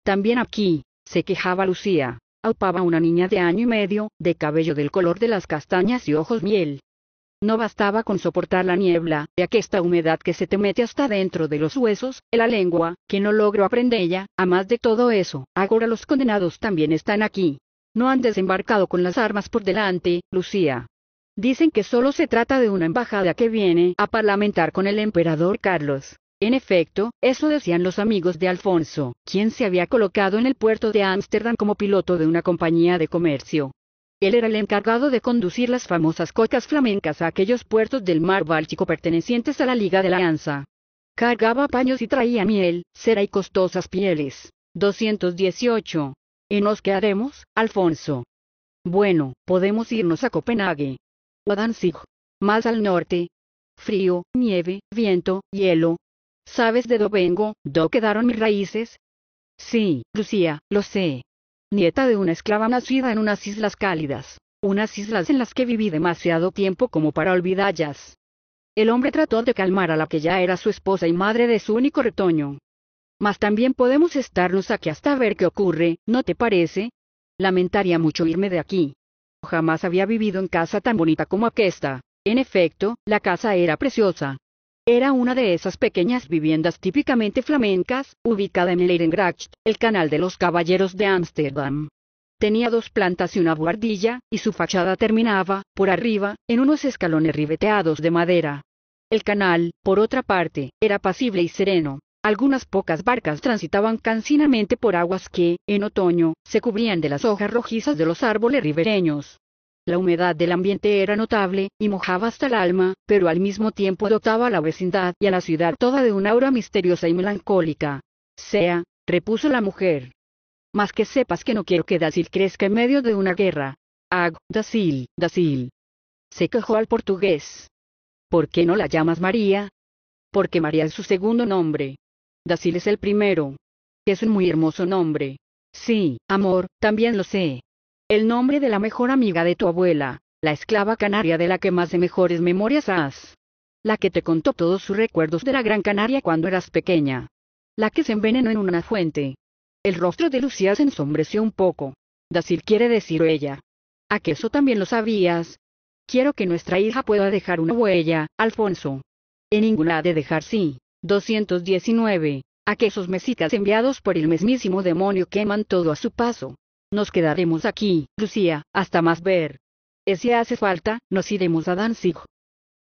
También aquí, se quejaba Lucía, aupaba una niña de año y medio, de cabello del color de las castañas y ojos miel. No bastaba con soportar la niebla, de aquesta humedad que se te mete hasta dentro de los huesos, en la lengua, que no logro aprender ya, a más de todo eso, ahora los condenados también están aquí. No han desembarcado con las armas por delante, Lucía. Dicen que solo se trata de una embajada que viene a parlamentar con el emperador Carlos. En efecto, eso decían los amigos de Alfonso, quien se había colocado en el puerto de Ámsterdam como piloto de una compañía de comercio. Él era el encargado de conducir las famosas cocas flamencas a aquellos puertos del mar Báltico pertenecientes a la Liga de la Alianza. Cargaba paños y traía miel, cera y costosas pieles. 218. ¿Y nos quedaremos, Alfonso? Bueno, podemos irnos a Copenhague. O Danzig. Más al norte. Frío, nieve, viento, hielo. ¿Sabes de dónde vengo? dónde quedaron mis raíces? Sí, Lucía, lo sé. Nieta de una esclava nacida en unas islas cálidas. Unas islas en las que viví demasiado tiempo como para olvidarlas. El hombre trató de calmar a la que ya era su esposa y madre de su único retoño, mas también podemos estarnos aquí hasta ver qué ocurre, ¿no te parece? Lamentaría mucho irme de aquí. Jamás había vivido en casa tan bonita como aquesta. En efecto, la casa era preciosa. Era una de esas pequeñas viviendas típicamente flamencas, ubicada en el Eirengracht, el canal de los caballeros de Ámsterdam. Tenía dos plantas y una buhardilla, y su fachada terminaba, por arriba, en unos escalones ribeteados de madera. El canal, por otra parte, era pasible y sereno, algunas pocas barcas transitaban cansinamente por aguas que, en otoño, se cubrían de las hojas rojizas de los árboles ribereños. La humedad del ambiente era notable, y mojaba hasta el alma, pero al mismo tiempo dotaba a la vecindad y a la ciudad toda de una aura misteriosa y melancólica. Sea, repuso la mujer. Más que sepas que no quiero que Dacil crezca en medio de una guerra. Ag, Dacil, Dacil. Se quejó al portugués. ¿Por qué no la llamas María? Porque María es su segundo nombre. Dasil es el primero. Es un muy hermoso nombre. Sí, amor, también lo sé. El nombre de la mejor amiga de tu abuela, la esclava canaria de la que más de mejores memorias has. La que te contó todos sus recuerdos de la Gran Canaria cuando eras pequeña. La que se envenenó en una fuente. El rostro de Lucía se ensombreció un poco. Dasil quiere decir ella. ¿A que eso también lo sabías? Quiero que nuestra hija pueda dejar una huella, Alfonso. En ninguna ha de dejar sí. 219. A que esos mesitas enviados por el mismísimo demonio queman todo a su paso. Nos quedaremos aquí, Lucía, hasta más ver. E si hace falta, nos iremos a Danzig.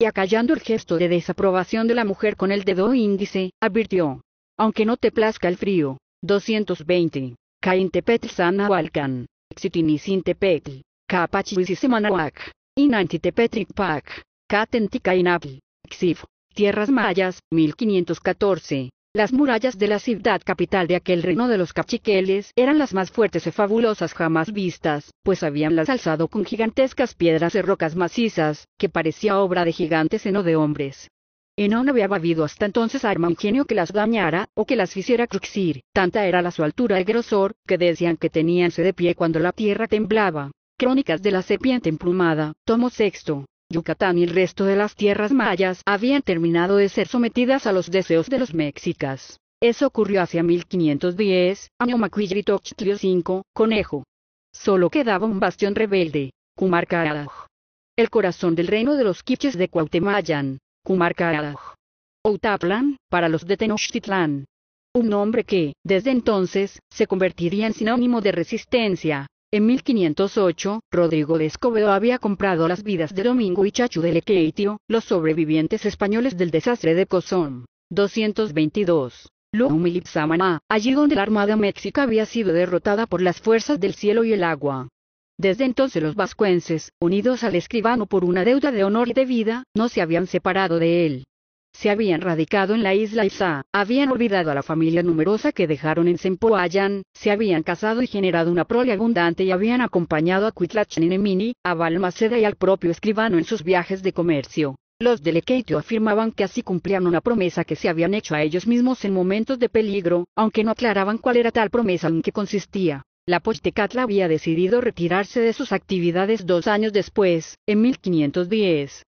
Y acallando el gesto de desaprobación de la mujer con el dedo índice, advirtió. Aunque no te plazca el frío. 220. Caintepetl Sanahualcan. Xitinisintepetl. Capachihuisisemanahuac. Inantitepetl Pac. Catenticainapl. Xif. Tierras Mayas, 1514. Las murallas de la ciudad capital de aquel reino de los cachiqueles eran las más fuertes y fabulosas jamás vistas, pues habíanlas alzado con gigantescas piedras y rocas macizas, que parecía obra de gigantes y no de hombres. Y no había habido hasta entonces arma ingenio que las dañara, o que las hiciera cruxir, tanta era la su altura y grosor, que decían que teníanse de pie cuando la tierra temblaba. Crónicas de la Serpiente Emplumada, tomo sexto. Yucatán y el resto de las tierras mayas habían terminado de ser sometidas a los deseos de los mexicas. Eso ocurrió hacia 1510, año Macuillitochtlio V, Conejo. Solo quedaba un bastión rebelde, Cumarcaadaj. El corazón del reino de los quiches de Cuauhtemayan, o Outaplan, para los de Tenochtitlán. Un nombre que, desde entonces, se convertiría en sinónimo de resistencia, en 1508, Rodrigo de Escobedo había comprado las vidas de Domingo y Chachu de Lequeitio, los sobrevivientes españoles del desastre de Cozón. 222. Samaná, allí donde la Armada mexica había sido derrotada por las fuerzas del cielo y el agua. Desde entonces los vascuenses, unidos al escribano por una deuda de honor y de vida, no se habían separado de él se habían radicado en la isla Isa, habían olvidado a la familia numerosa que dejaron en Sempoayan, se habían casado y generado una prole abundante y habían acompañado a Mini, a Balmaceda y al propio escribano en sus viajes de comercio. Los de Lequeitio afirmaban que así cumplían una promesa que se habían hecho a ellos mismos en momentos de peligro, aunque no aclaraban cuál era tal promesa en que consistía. La Pochtecatla había decidido retirarse de sus actividades dos años después, en 1510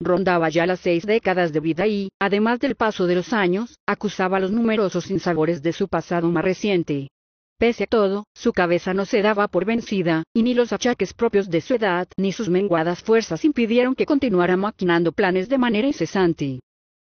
rondaba ya las seis décadas de vida y, además del paso de los años, acusaba los numerosos insabores de su pasado más reciente. Pese a todo, su cabeza no se daba por vencida, y ni los achaques propios de su edad ni sus menguadas fuerzas impidieron que continuara maquinando planes de manera incesante.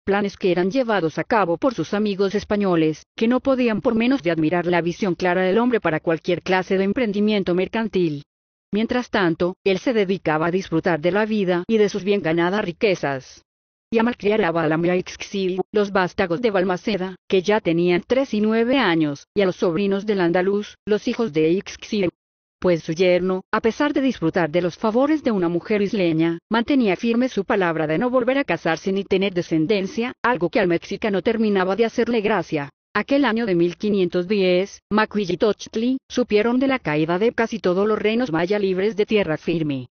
Planes que eran llevados a cabo por sus amigos españoles, que no podían por menos de admirar la visión clara del hombre para cualquier clase de emprendimiento mercantil. Mientras tanto, él se dedicaba a disfrutar de la vida y de sus bien ganadas riquezas. Y a malcriar a la y los vástagos de Balmaceda, que ya tenían tres y nueve años, y a los sobrinos del andaluz, los hijos de Ixxil. Pues su yerno, a pesar de disfrutar de los favores de una mujer isleña, mantenía firme su palabra de no volver a casarse ni tener descendencia, algo que al mexicano terminaba de hacerle gracia. Aquel año de 1510, Macuy supieron de la caída de casi todos los reinos maya libres de tierra firme.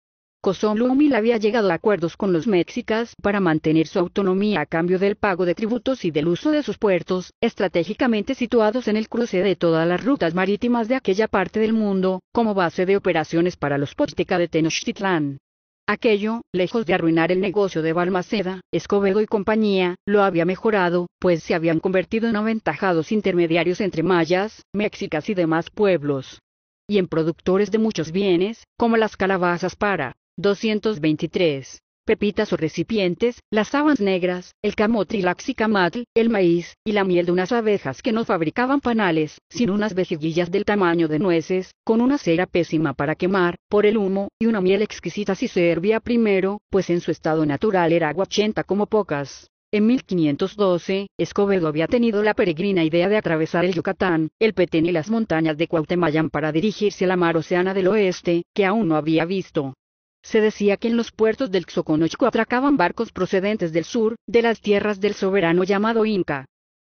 Lumil había llegado a acuerdos con los mexicas para mantener su autonomía a cambio del pago de tributos y del uso de sus puertos, estratégicamente situados en el cruce de todas las rutas marítimas de aquella parte del mundo, como base de operaciones para los Pochteca de Tenochtitlán. Aquello, lejos de arruinar el negocio de Balmaceda, Escobedo y compañía, lo había mejorado, pues se habían convertido en aventajados intermediarios entre mayas, mexicas y demás pueblos. Y en productores de muchos bienes, como las calabazas para 223 pepitas o recipientes, las habas negras, el camote y la el maíz, y la miel de unas abejas que no fabricaban panales, sino unas vejiguillas del tamaño de nueces, con una cera pésima para quemar, por el humo, y una miel exquisita si se hervía primero, pues en su estado natural era aguachenta como pocas. En 1512, Escobedo había tenido la peregrina idea de atravesar el Yucatán, el Petén y las montañas de Cuauhtémoc para dirigirse a la mar Oceana del Oeste, que aún no había visto. Se decía que en los puertos del Xoconochco atracaban barcos procedentes del sur, de las tierras del soberano llamado Inca,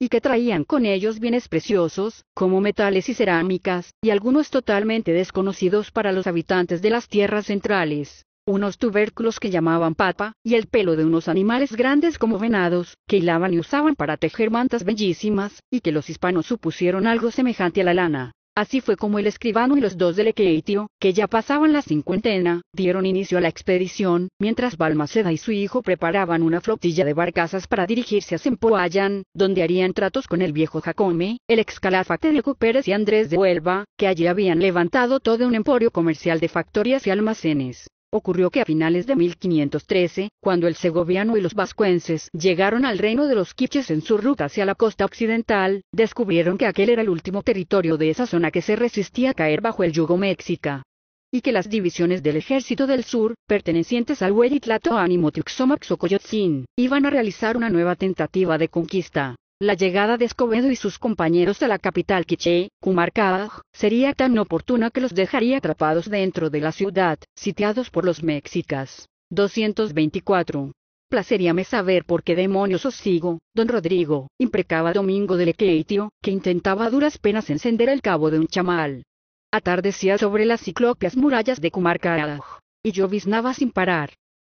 y que traían con ellos bienes preciosos, como metales y cerámicas, y algunos totalmente desconocidos para los habitantes de las tierras centrales, unos tubérculos que llamaban papa, y el pelo de unos animales grandes como venados, que hilaban y usaban para tejer mantas bellísimas, y que los hispanos supusieron algo semejante a la lana. Así fue como el escribano y los dos del Lequeitio, que ya pasaban la cincuentena, dieron inicio a la expedición, mientras Balmaceda y su hijo preparaban una flotilla de barcazas para dirigirse a Sempoayan, donde harían tratos con el viejo Jacome, el ex calafate de y Andrés de Huelva, que allí habían levantado todo un emporio comercial de factorías y almacenes ocurrió que a finales de 1513, cuando el segoviano y los vascuenses llegaron al reino de los quiches en su ruta hacia la costa occidental, descubrieron que aquel era el último territorio de esa zona que se resistía a caer bajo el yugo mexica y que las divisiones del ejército del sur, pertenecientes al o Coyotzin, iban a realizar una nueva tentativa de conquista. La llegada de Escobedo y sus compañeros a la capital Quiche, Cumarcaj, sería tan oportuna que los dejaría atrapados dentro de la ciudad, sitiados por los mexicas. 224. Placeríame saber por qué demonios os sigo, don Rodrigo, imprecaba Domingo de Lequeitio, que intentaba a duras penas encender el cabo de un chamal. Atardecía sobre las ciclópeas murallas de Cumarcaj, y lloviznaba sin parar,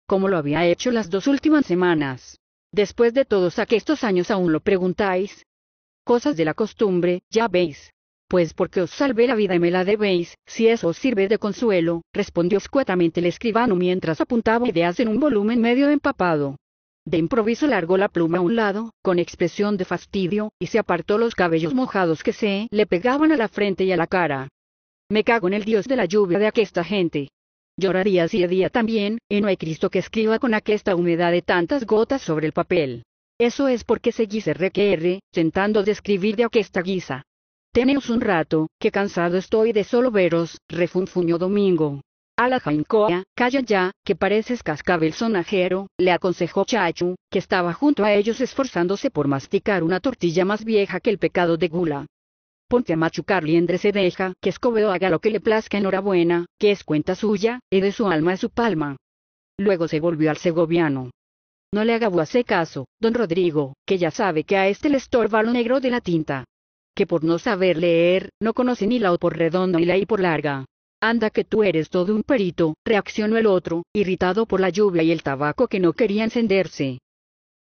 como lo había hecho las dos últimas semanas. Después de todos aquestos años aún lo preguntáis. Cosas de la costumbre, ya veis. Pues porque os salvé la vida y me la debéis, si eso os sirve de consuelo, respondió escuetamente el escribano mientras apuntaba ideas en un volumen medio empapado. De improviso largó la pluma a un lado, con expresión de fastidio, y se apartó los cabellos mojados que se le pegaban a la frente y a la cara. Me cago en el dios de la lluvia de aquesta gente lloraría si día también, y no hay Cristo que escriba con aquesta humedad de tantas gotas sobre el papel. Eso es porque seguís RQR, tentando escribir de aquesta guisa. Tenemos un rato, que cansado estoy de solo veros, refunfuñó Domingo. A la Jaincoa, calla ya, que pareces cascabel sonajero, le aconsejó Chachu, que estaba junto a ellos esforzándose por masticar una tortilla más vieja que el pecado de gula ponte a machucar se deja que Escobedo haga lo que le plazca enhorabuena, que es cuenta suya, y de su alma es su palma. Luego se volvió al segoviano. No le haga buase caso, don Rodrigo, que ya sabe que a este le estorba lo negro de la tinta. Que por no saber leer, no conoce ni la O por redondo ni la I por larga. Anda que tú eres todo un perito, reaccionó el otro, irritado por la lluvia y el tabaco que no quería encenderse.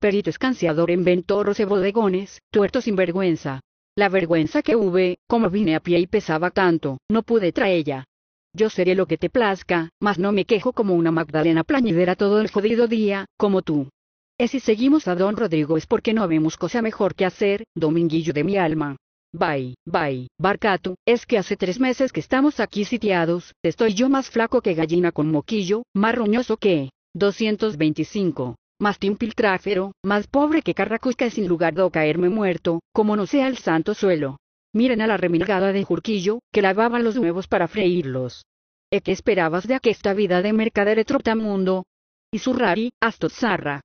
Perito escanciador en ventorros bodegones, tuerto sin vergüenza. La vergüenza que hube, como vine a pie y pesaba tanto, no pude traerla. Yo seré lo que te plazca, mas no me quejo como una Magdalena plañidera todo el jodido día, como tú. Es si seguimos a don Rodrigo es porque no vemos cosa mejor que hacer, dominguillo de mi alma. Bye, bye, barcatu, es que hace tres meses que estamos aquí sitiados, estoy yo más flaco que gallina con moquillo, más roñoso que... 225 más timpiltráfero, más pobre que Carracusca sin lugar de caerme muerto, como no sea el santo suelo. Miren a la remilgada de Jurquillo, que lavaba los huevos para freírlos. ¿E qué esperabas de aquesta vida de mercader trotamundo? Y su rari, y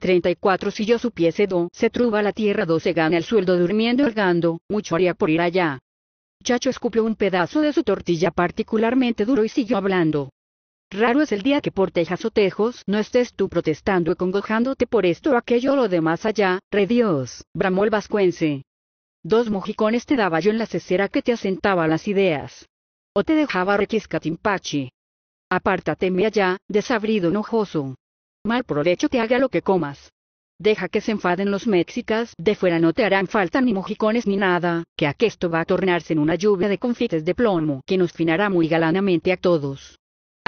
34 Si yo supiese do, se truba la tierra do se gana el sueldo durmiendo orgando, mucho haría por ir allá. Chacho escupió un pedazo de su tortilla particularmente duro y siguió hablando. Raro es el día que por tejas o tejos no estés tú protestando y congojándote por esto o aquello o lo demás allá, re Dios, bramó el vascuence. Dos mojicones te daba yo en la cesera que te asentaba las ideas. O te dejaba Apártate Apártateme allá, desabrido enojoso. Mal provecho te haga lo que comas. Deja que se enfaden los mexicas, de fuera no te harán falta ni mojicones ni nada, que aquesto va a tornarse en una lluvia de confites de plomo que nos finará muy galanamente a todos.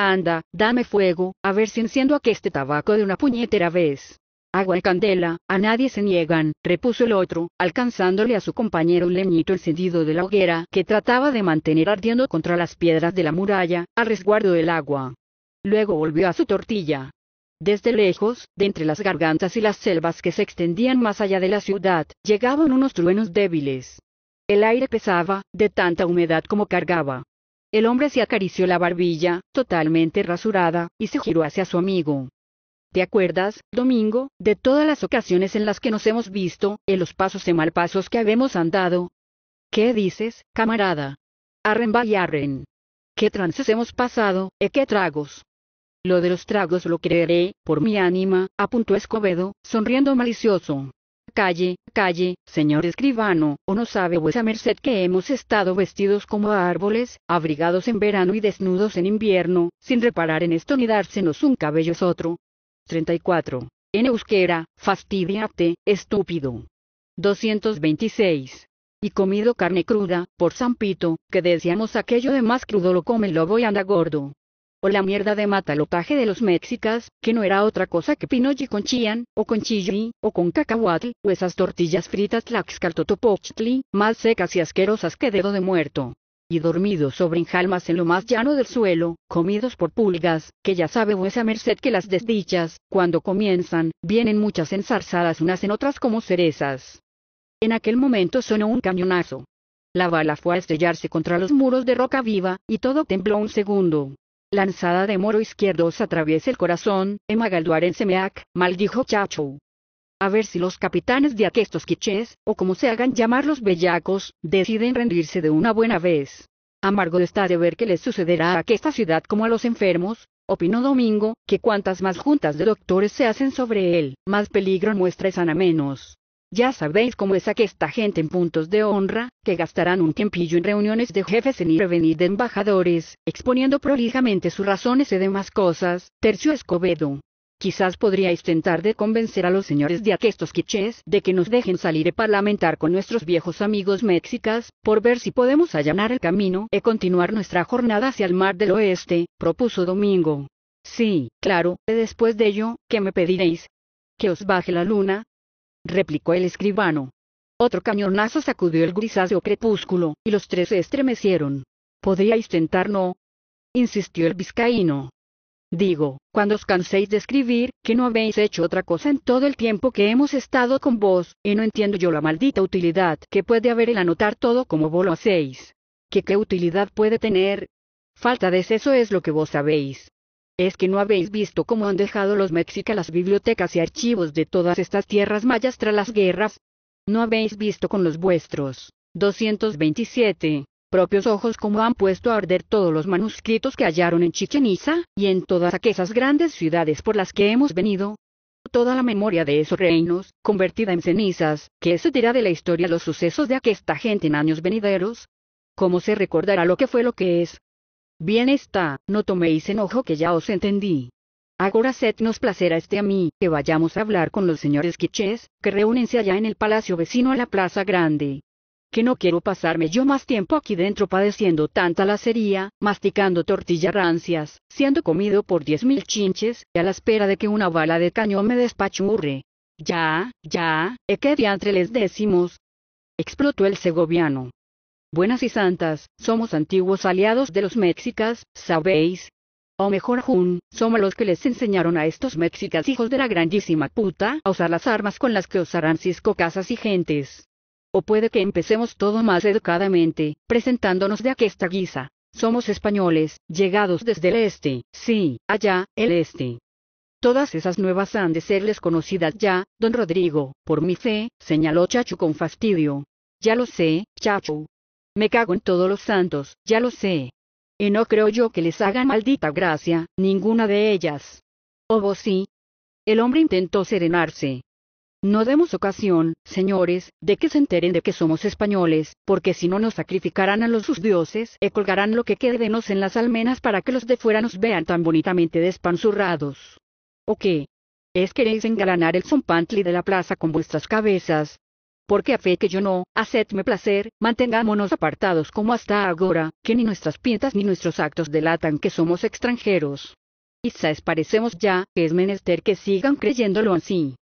Anda, dame fuego, a ver si enciendo este tabaco de una puñetera vez. Agua y candela, a nadie se niegan, repuso el otro, alcanzándole a su compañero un leñito encendido de la hoguera que trataba de mantener ardiendo contra las piedras de la muralla, al resguardo del agua. Luego volvió a su tortilla. Desde lejos, de entre las gargantas y las selvas que se extendían más allá de la ciudad, llegaban unos truenos débiles. El aire pesaba, de tanta humedad como cargaba. El hombre se acarició la barbilla, totalmente rasurada, y se giró hacia su amigo. ¿Te acuerdas, Domingo, de todas las ocasiones en las que nos hemos visto, en los pasos y pasos que habemos andado? ¿Qué dices, camarada? Arren y arren. ¿Qué trances hemos pasado, e qué tragos? Lo de los tragos lo creeré, por mi ánima, apuntó Escobedo, sonriendo malicioso calle, calle, señor escribano, o no sabe vuesa merced que hemos estado vestidos como árboles, abrigados en verano y desnudos en invierno, sin reparar en esto ni dársenos un cabello es otro. 34. En euskera, fastidiate, estúpido. 226. Y comido carne cruda, por San Pito, que decíamos aquello de más crudo lo come el lobo y anda gordo o la mierda de matalotaje de los mexicas, que no era otra cosa que pinolli con chian, o con chilli, o con cacahuatl, o esas tortillas fritas tlaxcaltotopochtli, más secas y asquerosas que dedo de muerto. Y dormidos sobre enjalmas en lo más llano del suelo, comidos por pulgas, que ya sabe vuesa merced que las desdichas, cuando comienzan, vienen muchas ensarzadas unas en otras como cerezas. En aquel momento sonó un cañonazo. La bala fue a estrellarse contra los muros de roca viva, y todo tembló un segundo lanzada de moro izquierdo se atraviesa el corazón, en Semeac, maldijo Chacho. A ver si los capitanes de aquestos quichés, o como se hagan llamar los bellacos, deciden rendirse de una buena vez. Amargo está de ver qué les sucederá a aquesta ciudad como a los enfermos, opinó Domingo, que cuantas más juntas de doctores se hacen sobre él, más peligro muestra y sana menos. Ya sabéis cómo es aquesta gente en puntos de honra, que gastarán un tiempillo en reuniones de jefes en ir y de embajadores, exponiendo prolijamente sus razones y demás cosas, Tercio Escobedo. Quizás podríais tentar de convencer a los señores de aquestos quichés de que nos dejen salir y parlamentar con nuestros viejos amigos mexicas, por ver si podemos allanar el camino e continuar nuestra jornada hacia el mar del oeste, propuso Domingo. Sí, claro, después de ello, ¿qué me pediréis? Que os baje la luna, replicó el escribano. Otro cañonazo sacudió el grisáceo crepúsculo, y los tres se estremecieron. ¿Podríais tentar no? insistió el vizcaíno. Digo, cuando os canséis de escribir, que no habéis hecho otra cosa en todo el tiempo que hemos estado con vos, y no entiendo yo la maldita utilidad que puede haber el anotar todo como vos lo hacéis. qué qué utilidad puede tener? Falta de eso es lo que vos sabéis. ¿Es que no habéis visto cómo han dejado los mexicas las bibliotecas y archivos de todas estas tierras mayas tras las guerras? ¿No habéis visto con los vuestros, 227, propios ojos cómo han puesto a arder todos los manuscritos que hallaron en Chichen Itza, y en todas aquellas grandes ciudades por las que hemos venido? Toda la memoria de esos reinos, convertida en cenizas, que se dirá de la historia los sucesos de aquesta gente en años venideros? ¿Cómo se recordará lo que fue lo que es, Bien está, no toméis enojo que ya os entendí. Agora nos a este a mí, que vayamos a hablar con los señores Quichés, que reúnense allá en el palacio vecino a la Plaza Grande. Que no quiero pasarme yo más tiempo aquí dentro padeciendo tanta lacería, masticando tortillas rancias, siendo comido por diez mil chinches, y a la espera de que una bala de cañón me despachurre. Ya, ya, ¿e qué diantre les decimos? Explotó el segoviano. Buenas y santas, somos antiguos aliados de los mexicas, ¿sabéis? O mejor aún, somos los que les enseñaron a estos mexicas hijos de la grandísima puta a usar las armas con las que usarán cisco casas y gentes. O puede que empecemos todo más educadamente, presentándonos de aquesta guisa. Somos españoles, llegados desde el este, sí, allá, el este. Todas esas nuevas han de serles conocidas ya, don Rodrigo, por mi fe, señaló Chachu con fastidio. Ya lo sé, Chachu. Me cago en todos los santos, ya lo sé. Y no creo yo que les hagan maldita gracia, ninguna de ellas. ¿O oh, vos sí? El hombre intentó serenarse. No demos ocasión, señores, de que se enteren de que somos españoles, porque si no nos sacrificarán a los sus dioses, e colgarán lo que quede de nos en las almenas para que los de fuera nos vean tan bonitamente despanzurrados. ¿O qué? ¿Es queréis engalanar el zompantli de la plaza con vuestras cabezas, porque a fe que yo no, hacedme placer, mantengámonos apartados como hasta agora, que ni nuestras pintas ni nuestros actos delatan que somos extranjeros. Quizás parecemos ya que es menester que sigan creyéndolo así.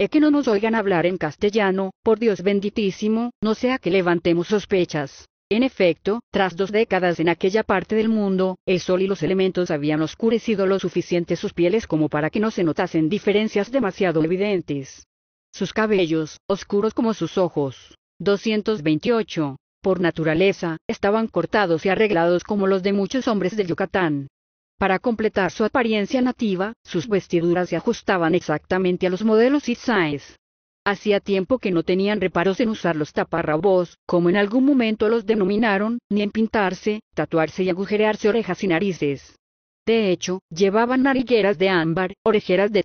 He que no nos oigan hablar en castellano, por Dios benditísimo, no sea que levantemos sospechas. En efecto, tras dos décadas en aquella parte del mundo, el sol y los elementos habían oscurecido lo suficiente sus pieles como para que no se notasen diferencias demasiado evidentes sus cabellos, oscuros como sus ojos. 228. Por naturaleza, estaban cortados y arreglados como los de muchos hombres de Yucatán. Para completar su apariencia nativa, sus vestiduras se ajustaban exactamente a los modelos Itzaes. Hacía tiempo que no tenían reparos en usar los taparrabos, como en algún momento los denominaron, ni en pintarse, tatuarse y agujerearse orejas y narices. De hecho, llevaban narigueras de ámbar, orejeras de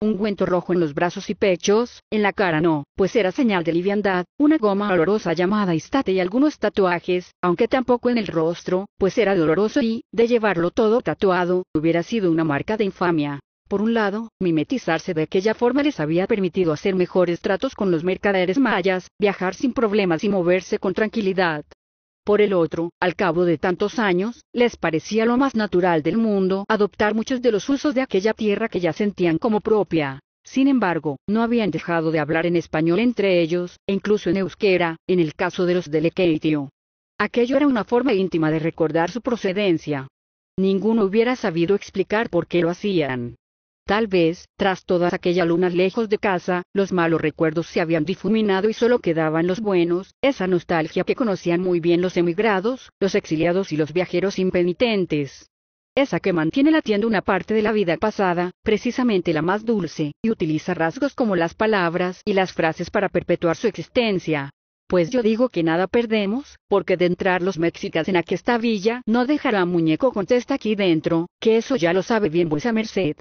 un ungüento rojo en los brazos y pechos, en la cara no, pues era señal de liviandad, una goma olorosa llamada istate y algunos tatuajes, aunque tampoco en el rostro, pues era doloroso y, de llevarlo todo tatuado, hubiera sido una marca de infamia. Por un lado, mimetizarse de aquella forma les había permitido hacer mejores tratos con los mercaderes mayas, viajar sin problemas y moverse con tranquilidad. Por el otro, al cabo de tantos años, les parecía lo más natural del mundo adoptar muchos de los usos de aquella tierra que ya sentían como propia. Sin embargo, no habían dejado de hablar en español entre ellos, e incluso en euskera, en el caso de los de Lekeitio. Aquello era una forma íntima de recordar su procedencia. Ninguno hubiera sabido explicar por qué lo hacían. Tal vez, tras todas aquellas lunas lejos de casa, los malos recuerdos se habían difuminado y solo quedaban los buenos, esa nostalgia que conocían muy bien los emigrados, los exiliados y los viajeros impenitentes. Esa que mantiene tienda una parte de la vida pasada, precisamente la más dulce, y utiliza rasgos como las palabras y las frases para perpetuar su existencia. Pues yo digo que nada perdemos, porque de entrar los mexicas en aquesta villa no dejará muñeco contesta aquí dentro, que eso ya lo sabe bien vuesa merced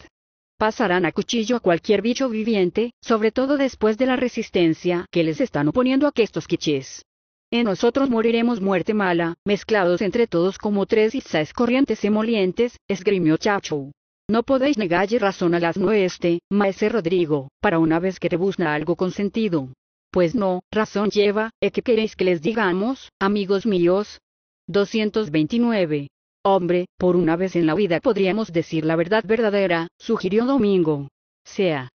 pasarán a cuchillo a cualquier bicho viviente, sobre todo después de la resistencia que les están oponiendo a que estos quichés. En nosotros moriremos muerte mala, mezclados entre todos como tres y seis corrientes emolientes, esgrimió Chacho. No podéis negarle razón a las este, maese Rodrigo, para una vez que te algo con sentido. Pues no, razón lleva, ¿e ¿eh qué queréis que les digamos, amigos míos? 229. Hombre, por una vez en la vida podríamos decir la verdad verdadera, sugirió Domingo. Sea.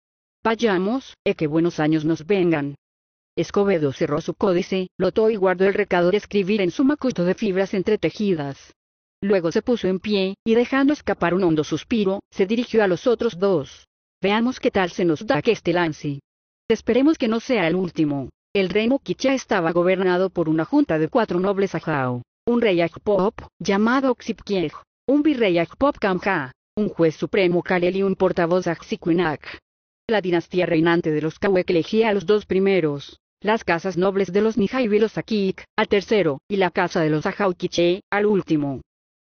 Vayamos, e que buenos años nos vengan. Escobedo cerró su códice, lotó y guardó el recado de escribir en su macuto de fibras entretejidas. Luego se puso en pie, y dejando escapar un hondo suspiro, se dirigió a los otros dos. Veamos qué tal se nos da que este lance. Esperemos que no sea el último. El reino Kicha estaba gobernado por una junta de cuatro nobles Jao un rey Ajpop, llamado Oxipkiej, un virrey Ajpop Kamja, un juez supremo Kalel y un portavoz Axiquinak. La dinastía reinante de los Kawek elegía a los dos primeros, las casas nobles de los y los Akik, al tercero, y la casa de los Ajaukiche, al último.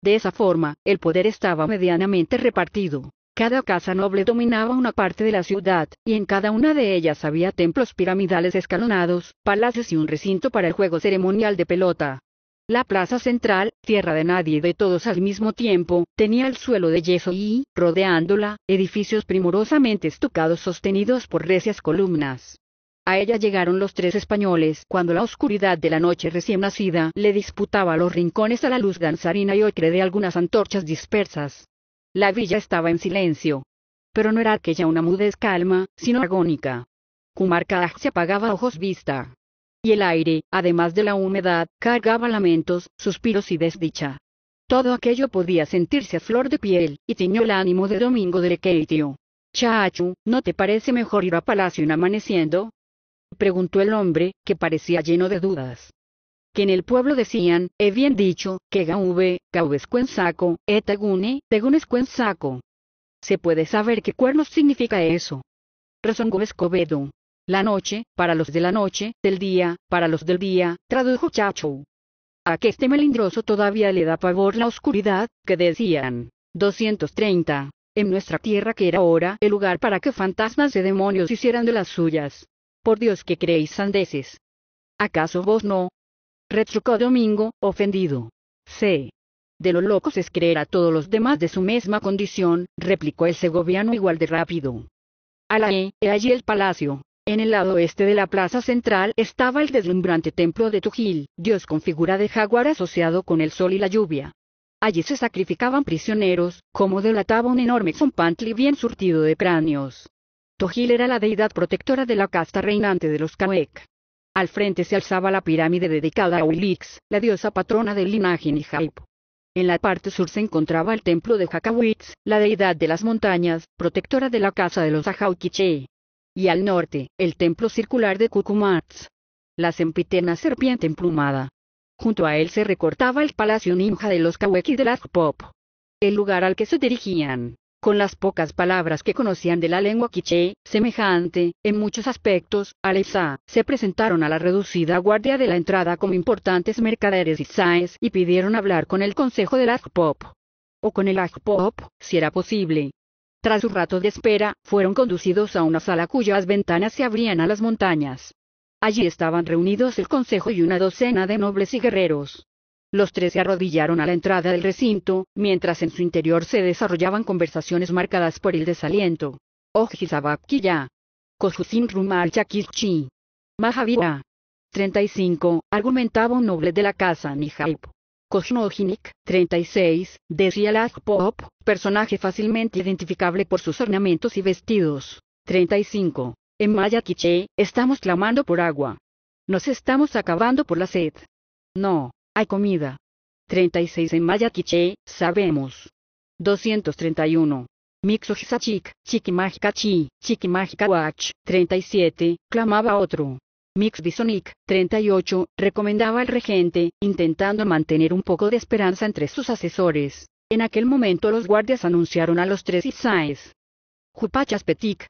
De esa forma, el poder estaba medianamente repartido. Cada casa noble dominaba una parte de la ciudad, y en cada una de ellas había templos piramidales escalonados, palacios y un recinto para el juego ceremonial de pelota. La plaza central, tierra de nadie y de todos al mismo tiempo, tenía el suelo de yeso y, rodeándola, edificios primorosamente estucados sostenidos por recias columnas. A ella llegaron los tres españoles cuando la oscuridad de la noche recién nacida le disputaba los rincones a la luz danzarina y ocre de algunas antorchas dispersas. La villa estaba en silencio. Pero no era aquella una mudez calma, sino agónica. Kaj se apagaba a ojos vista y el aire, además de la humedad, cargaba lamentos, suspiros y desdicha. Todo aquello podía sentirse a flor de piel, y tiñó el ánimo de Domingo de Lequeitio. Chachu, ¿no te parece mejor ir a palacio en amaneciendo? preguntó el hombre, que parecía lleno de dudas. Que en el pueblo decían, he bien dicho, que gaube, gaubescuensaco, etagune, saco ¿Se puede saber qué cuernos significa eso? Resongó Escobedo. La noche, para los de la noche, del día, para los del día, tradujo Chacho. A que este melindroso todavía le da pavor la oscuridad, que decían. 230. En nuestra tierra que era ahora el lugar para que fantasmas de demonios hicieran de las suyas. Por Dios que creéis sandeces. ¿Acaso vos no? Retrucó Domingo, ofendido. «Sí. De los locos es creer a todos los demás de su misma condición, replicó el segoviano igual de rápido. «A E, he allí el palacio, en el lado oeste de la plaza central estaba el deslumbrante templo de Tujil, dios con figura de jaguar asociado con el sol y la lluvia. Allí se sacrificaban prisioneros, como delataba un enorme zompantli bien surtido de cráneos. Tojil era la deidad protectora de la casta reinante de los Kawek. Al frente se alzaba la pirámide dedicada a Ulix, la diosa patrona del linaje Nihaip. En la parte sur se encontraba el templo de Hakawitz, la deidad de las montañas, protectora de la casa de los y al norte, el templo circular de Cucumatz. La sempiterna serpiente emplumada. Junto a él se recortaba el palacio ninja de los Kaweki de la El lugar al que se dirigían, con las pocas palabras que conocían de la lengua quiché, semejante, en muchos aspectos, a ISA, se presentaron a la reducida guardia de la entrada como importantes mercaderes y y pidieron hablar con el consejo del Pop. O con el Pop, si era posible, tras su rato de espera, fueron conducidos a una sala cuyas ventanas se abrían a las montañas. Allí estaban reunidos el consejo y una docena de nobles y guerreros. Los tres se arrodillaron a la entrada del recinto, mientras en su interior se desarrollaban conversaciones marcadas por el desaliento. Ojizabakkiya. Oh, Kosusin Rumal 35, argumentaba un noble de la casa Nihaip. Kojnoginik, 36, de Sialag Pop, personaje fácilmente identificable por sus ornamentos y vestidos. 35. En Maya estamos clamando por agua. Nos estamos acabando por la sed. No, hay comida. 36 en Maya sabemos. 231. Mixo Chisachik, Chiquimágica 37, clamaba otro. Mix Bisonic, 38, recomendaba al regente, intentando mantener un poco de esperanza entre sus asesores. En aquel momento los guardias anunciaron a los tres Isaes. Jupachas Petik.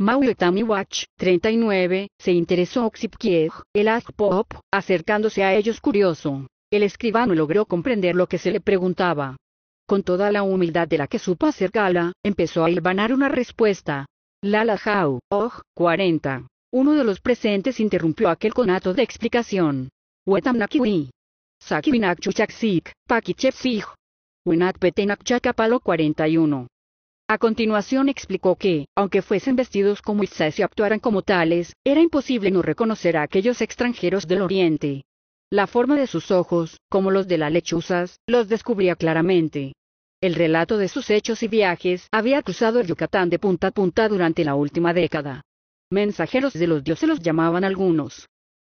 Maui Watch, 39, se interesó Oxipkiej, el Pop, acercándose a ellos curioso. El escribano logró comprender lo que se le preguntaba. Con toda la humildad de la que supo hacer gala, empezó a hilvanar una respuesta. Lala Jau, oh, 40. Uno de los presentes interrumpió aquel conato de explicación. 41. A continuación explicó que, aunque fuesen vestidos como Itzás y actuaran como tales, era imposible no reconocer a aquellos extranjeros del Oriente. La forma de sus ojos, como los de las lechuzas, los descubría claramente. El relato de sus hechos y viajes había cruzado el Yucatán de punta a punta durante la última década. Mensajeros de los dioses los llamaban algunos.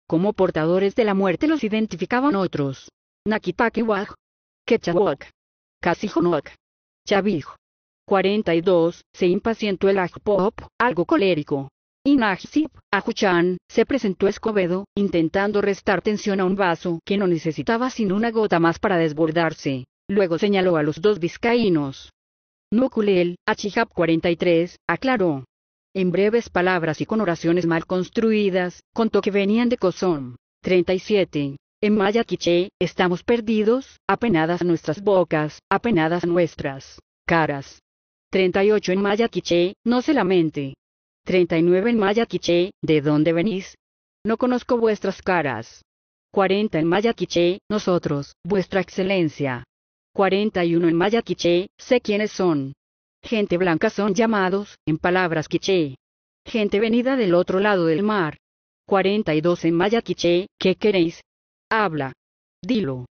Como portadores de la muerte los identificaban otros. Nakipakiwag. Quechawak. Casijonoak. Chavij. 42. Se impacientó el Ajpop, algo colérico. Inajsip, Ajuchan, se presentó Escobedo, intentando restar tensión a un vaso que no necesitaba sino una gota más para desbordarse. Luego señaló a los dos vizcaínos. Nukulel, Achihab 43, aclaró en breves palabras y con oraciones mal construidas, contó que venían de Cozón. 37. En Maya estamos perdidos, apenadas nuestras bocas, apenadas nuestras caras. 38 en Maya no se lamente. 39 en Maya ¿de dónde venís? No conozco vuestras caras. 40 en Maya nosotros, vuestra excelencia. 41 en Maya sé quiénes son, Gente blanca son llamados, en palabras quiché. Gente venida del otro lado del mar. 42 en maya quiché, ¿qué queréis? Habla. Dilo.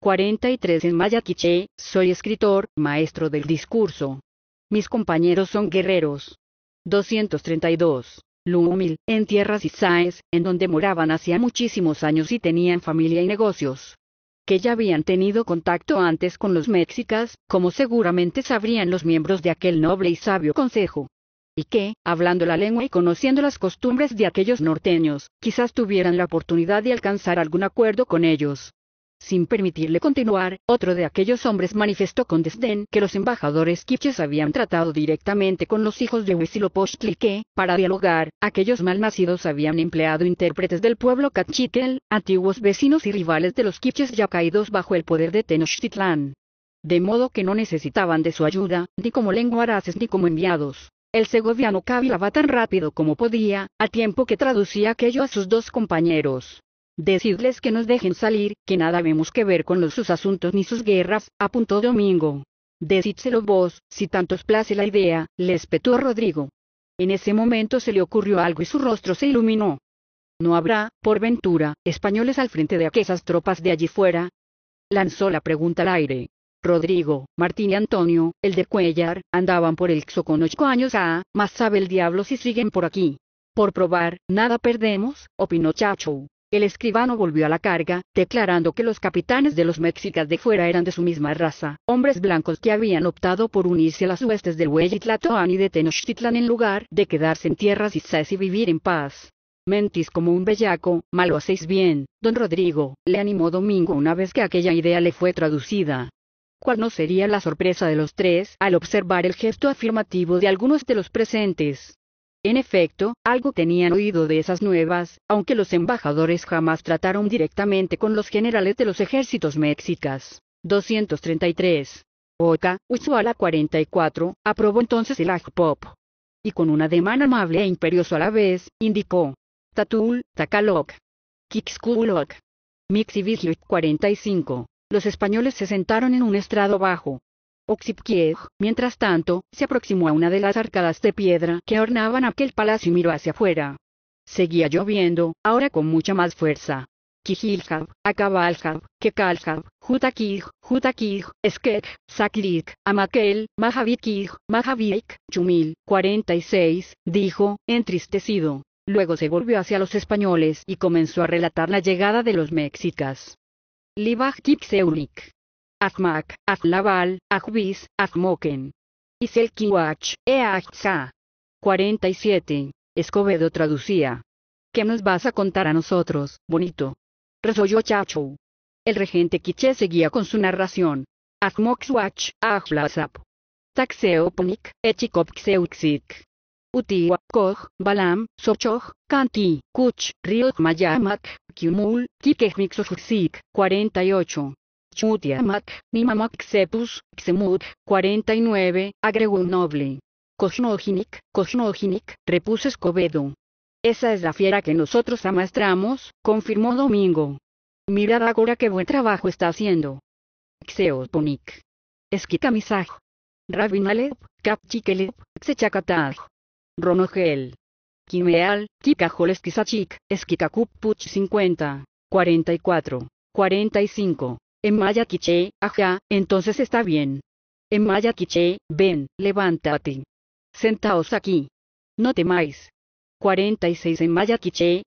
43 en maya quiché, soy escritor, maestro del discurso. Mis compañeros son guerreros. 232. Lumil, en tierras Isaes, en donde moraban hacía muchísimos años y tenían familia y negocios que ya habían tenido contacto antes con los mexicas, como seguramente sabrían los miembros de aquel noble y sabio consejo. Y que, hablando la lengua y conociendo las costumbres de aquellos norteños, quizás tuvieran la oportunidad de alcanzar algún acuerdo con ellos. Sin permitirle continuar, otro de aquellos hombres manifestó con desdén que los embajadores quiches habían tratado directamente con los hijos de Huitzilopochtli que, para dialogar, aquellos malnacidos habían empleado intérpretes del pueblo cachiquel, antiguos vecinos y rivales de los quiches ya caídos bajo el poder de Tenochtitlán. De modo que no necesitaban de su ayuda, ni como lenguaraces ni como enviados. El segoviano cavilaba tan rápido como podía, a tiempo que traducía aquello a sus dos compañeros. Decidles que nos dejen salir, que nada vemos que ver con los sus asuntos ni sus guerras, apuntó Domingo. Decídselo vos, si tanto os place la idea, le espetó Rodrigo. En ese momento se le ocurrió algo y su rostro se iluminó. ¿No habrá, por ventura, españoles al frente de aquellas tropas de allí fuera? Lanzó la pregunta al aire. Rodrigo, Martín y Antonio, el de Cuellar, andaban por el Xo ocho años a, ah, más sabe el diablo si siguen por aquí. Por probar, nada perdemos, opinó Chacho. El escribano volvió a la carga, declarando que los capitanes de los mexicas de fuera eran de su misma raza, hombres blancos que habían optado por unirse a las huestes del huellitlatoán y de Tenochtitlan en lugar de quedarse en tierras sais y vivir en paz. «Mentis como un bellaco, malo hacéis bien, don Rodrigo, le animó Domingo una vez que aquella idea le fue traducida. ¿Cuál no sería la sorpresa de los tres al observar el gesto afirmativo de algunos de los presentes? En efecto, algo tenían oído de esas nuevas, aunque los embajadores jamás trataron directamente con los generales de los ejércitos mexicas. 233. Oca, Usuala 44, aprobó entonces el AGPOP. Y con un ademán amable e imperioso a la vez, indicó. Tatul, Tacaloc. Kixculoc. Mixivisluc 45. Los españoles se sentaron en un estrado bajo, mientras tanto, se aproximó a una de las arcadas de piedra que ornaban aquel palacio y miró hacia afuera. Seguía lloviendo, ahora con mucha más fuerza. Kijiljab, Akabaljab, Kekaljab, Jutakij, Jutakij, Eskek, Saklik, Amakel, Mahavikij, Mahavik, Chumil, 46, dijo, entristecido. Luego se volvió hacia los españoles y comenzó a relatar la llegada de los mexicas. Libaj Azmak, Aslaval, Ajbis, azmoken. Y Selkiwach, Eachza. 47. Escobedo traducía. ¿Qué nos vas a contar a nosotros, bonito? Resolyó Chachou. El regente Quiche seguía con su narración. Azmokswach Ajlazap. Taxeoponik, Echikopxeuxik. Utiwa, Koj, Balam, Sochok, Kanti, Kuch, Riot Mayamak, Kimul, Kikejmixosuxik, 48. Chutiamak, Nimamac Xepus, Xemut, 49, agregó un noble. Cosnoginic, Cosnoginic, repuso Escobedo. Esa es la fiera que nosotros amastramos, confirmó Domingo. Mirad ahora qué buen trabajo está haciendo. Xeoponic. Esquikamisaj. Rabinalep, kapchikelep, xechakataj. Ronogel. Kimeal, Kikajol Esquizachic, puch 50, 44, 45. En maya ajá, entonces está bien. En maya ven, levántate. Sentaos aquí. No temáis. 46 en maya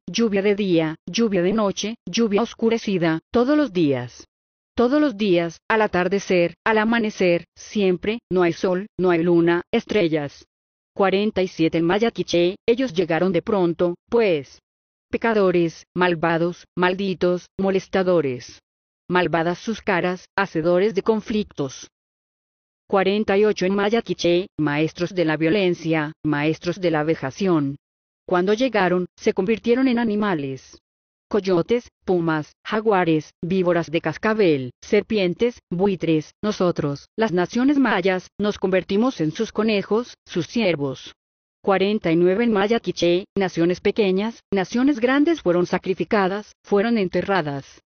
lluvia de día, lluvia de noche, lluvia oscurecida, todos los días. Todos los días, al atardecer, al amanecer, siempre, no hay sol, no hay luna, estrellas. 47 en maya ellos llegaron de pronto, pues. Pecadores, malvados, malditos, molestadores malvadas sus caras, hacedores de conflictos. 48 En Maya Quiché, maestros de la violencia, maestros de la vejación. Cuando llegaron, se convirtieron en animales. Coyotes, pumas, jaguares, víboras de cascabel, serpientes, buitres, nosotros, las naciones mayas, nos convertimos en sus conejos, sus siervos. 49 en Maya Quiché, naciones pequeñas, naciones grandes fueron sacrificadas, fueron enterradas.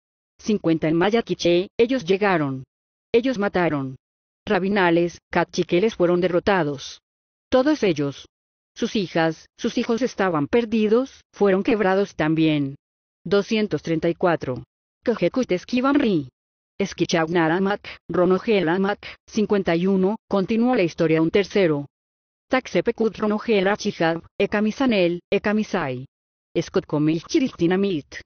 50 en Maya Kiche, ellos llegaron. Ellos mataron. Rabinales, cachiqueles fueron derrotados. Todos ellos. Sus hijas, sus hijos estaban perdidos, fueron quebrados también. 234. Esquivanri. Naramak, Ronogelamak, 51, continúa la historia un tercero. Taxepekut ronogelachijab, e Ekamisanel, Ekamisai. Escotcomil Chirichtinamit.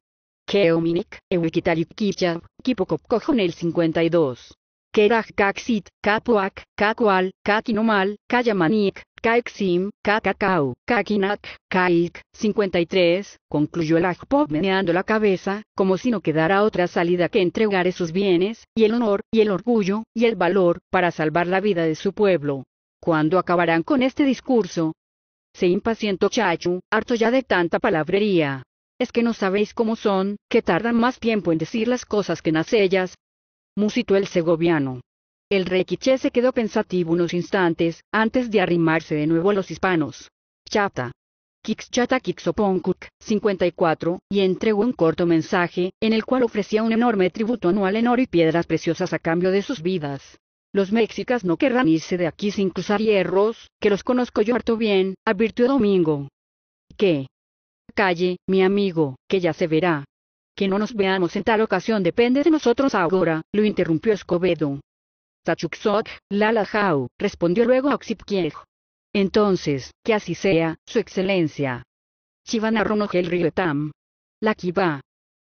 Keominik, Euikitalik Kipchab, Kipokopkojon el 52. Keraj Kaksit, Kapuak, Kakual, Kakinomal, Kayamanik, Kaiksim, Kakakau, Kakinak, Kaik, 53, concluyó el Ajpop meneando la cabeza, como si no quedara otra salida que entregar esos bienes, y el honor, y el orgullo, y el valor, para salvar la vida de su pueblo. ¿Cuándo acabarán con este discurso? Se impacientó Chachu, harto ya de tanta palabrería es que no sabéis cómo son, que tardan más tiempo en decir las cosas que en ellas. Musitó el segoviano. El rey se quedó pensativo unos instantes, antes de arrimarse de nuevo a los hispanos. Chata. Kixchata Kixoponkuk, 54, y entregó un corto mensaje, en el cual ofrecía un enorme tributo anual en oro y piedras preciosas a cambio de sus vidas. Los mexicas no querrán irse de aquí sin cruzar hierros, que los conozco yo harto bien, advirtió Domingo. ¿Qué? calle, mi amigo, que ya se verá. Que no nos veamos en tal ocasión depende de nosotros ahora, lo interrumpió Escobedo. Lala Lalajau, respondió luego Oxipkiej. Entonces, que así sea, su excelencia. La la Lakiba.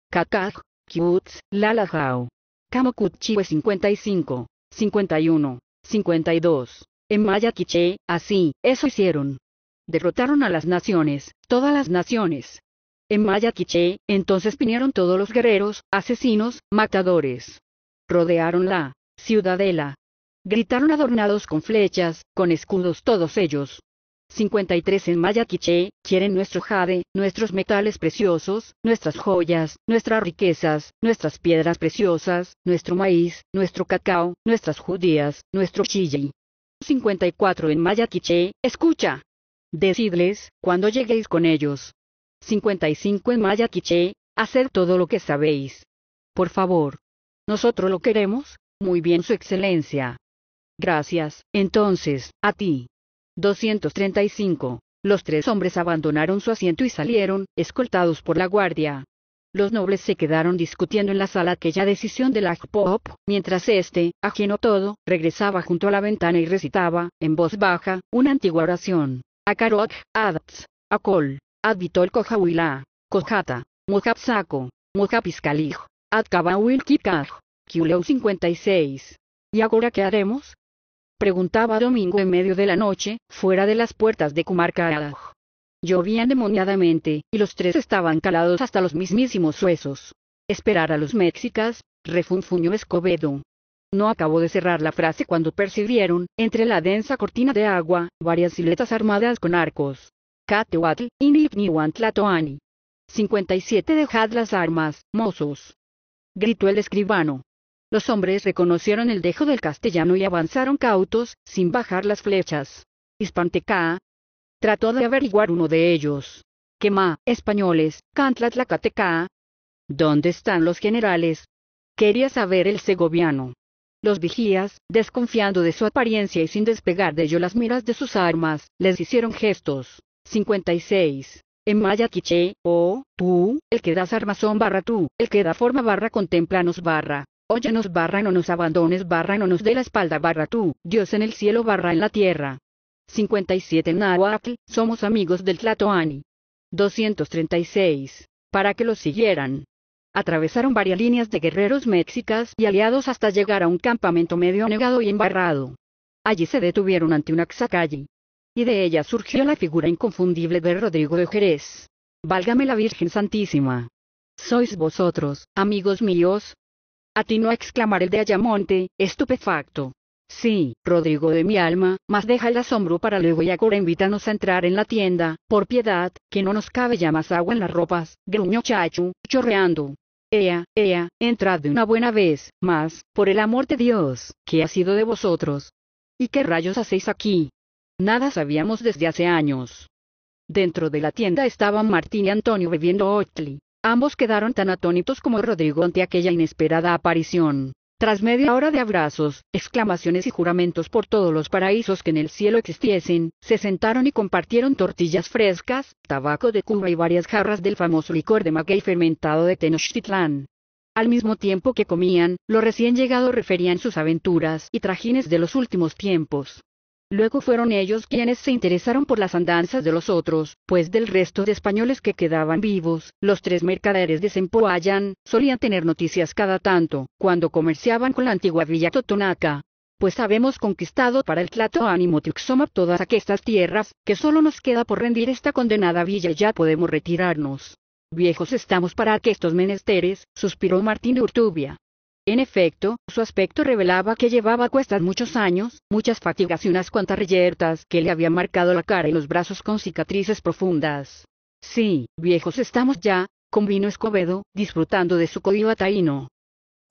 Kakaj, Kiutz, Lalajau. Kamokut 55, 51, 52. En Maya kiche, así, eso hicieron derrotaron a las naciones, todas las naciones. En Mayaquiche, entonces vinieron todos los guerreros, asesinos, matadores. Rodearon la ciudadela. Gritaron adornados con flechas, con escudos todos ellos. 53 en Mayaquiche, quieren nuestro jade, nuestros metales preciosos, nuestras joyas, nuestras riquezas, nuestras piedras preciosas, nuestro maíz, nuestro cacao, nuestras judías, nuestro chile. 54 en Mayaquiche, escucha, Decidles, cuando lleguéis con ellos. 55 en Maya Quiché, hacer todo lo que sabéis. Por favor. Nosotros lo queremos, muy bien Su Excelencia. Gracias, entonces, a ti. 235. Los tres hombres abandonaron su asiento y salieron, escoltados por la guardia. Los nobles se quedaron discutiendo en la sala aquella decisión del Pop, mientras este, ajeno todo, regresaba junto a la ventana y recitaba, en voz baja, una antigua oración. Akarot, Adatz, Akol, Advitol Kojahuila, Cojata, Mojapsaco, Mojapiscalij, Adkabawil Kikaj, Kiuleu 56. ¿Y ahora qué haremos? Preguntaba domingo en medio de la noche, fuera de las puertas de Comarca. Llovía endemoniadamente, y los tres estaban calados hasta los mismísimos huesos. Esperar a los mexicas, refunfuñó Escobedo. No acabó de cerrar la frase cuando percibieron, entre la densa cortina de agua, varias siletas armadas con arcos. Catehuatl, y 57 Dejad las armas, mozos. Gritó el escribano. Los hombres reconocieron el dejo del castellano y avanzaron cautos, sin bajar las flechas. «¿Hispanteca?». Trató de averiguar uno de ellos. Quema, españoles, Cantlatlacateca. ¿Dónde están los generales? Quería saber el segoviano. Los vigías, desconfiando de su apariencia y sin despegar de ello las miras de sus armas, les hicieron gestos. 56. En maya quiche, oh, tú, el que das armazón barra tú, el que da forma barra contemplanos barra. nos barra no nos abandones barra no nos dé la espalda barra tú, Dios en el cielo barra en la tierra. 57 Nahuatl, somos amigos del Tlatoani. 236. Para que los siguieran, Atravesaron varias líneas de guerreros mexicas y aliados hasta llegar a un campamento medio negado y embarrado. Allí se detuvieron ante una exacalle. Y de ella surgió la figura inconfundible de Rodrigo de Jerez. Válgame la Virgen Santísima. Sois vosotros, amigos míos. Atinó a exclamar el de Ayamonte, estupefacto. Sí, Rodrigo de mi alma, mas deja el asombro para luego y ahora invítanos a entrar en la tienda, por piedad, que no nos cabe ya más agua en las ropas, gruñó Chachu, chorreando. Ea, ea, entrad de una buena vez, mas, por el amor de Dios, ¿qué ha sido de vosotros? ¿Y qué rayos hacéis aquí? Nada sabíamos desde hace años. Dentro de la tienda estaban Martín y Antonio bebiendo Otli. Ambos quedaron tan atónitos como Rodrigo ante aquella inesperada aparición. Tras media hora de abrazos, exclamaciones y juramentos por todos los paraísos que en el cielo existiesen, se sentaron y compartieron tortillas frescas, tabaco de Cuba y varias jarras del famoso licor de maguey fermentado de Tenochtitlán. Al mismo tiempo que comían, los recién llegado referían sus aventuras y trajines de los últimos tiempos. Luego fueron ellos quienes se interesaron por las andanzas de los otros, pues del resto de españoles que quedaban vivos, los tres mercaderes de Sempoayan solían tener noticias cada tanto, cuando comerciaban con la antigua villa Totonaca. Pues habemos conquistado para el Tlato Ánimo Tuxoma todas aquestas tierras, que solo nos queda por rendir esta condenada villa y ya podemos retirarnos. Viejos estamos para aquestos menesteres, suspiró Martín Urtubia. En efecto, su aspecto revelaba que llevaba a cuestas muchos años, muchas fatigas y unas cuantas reyertas que le habían marcado la cara y los brazos con cicatrices profundas. Sí, viejos estamos ya, convino Escobedo, disfrutando de su código taíno.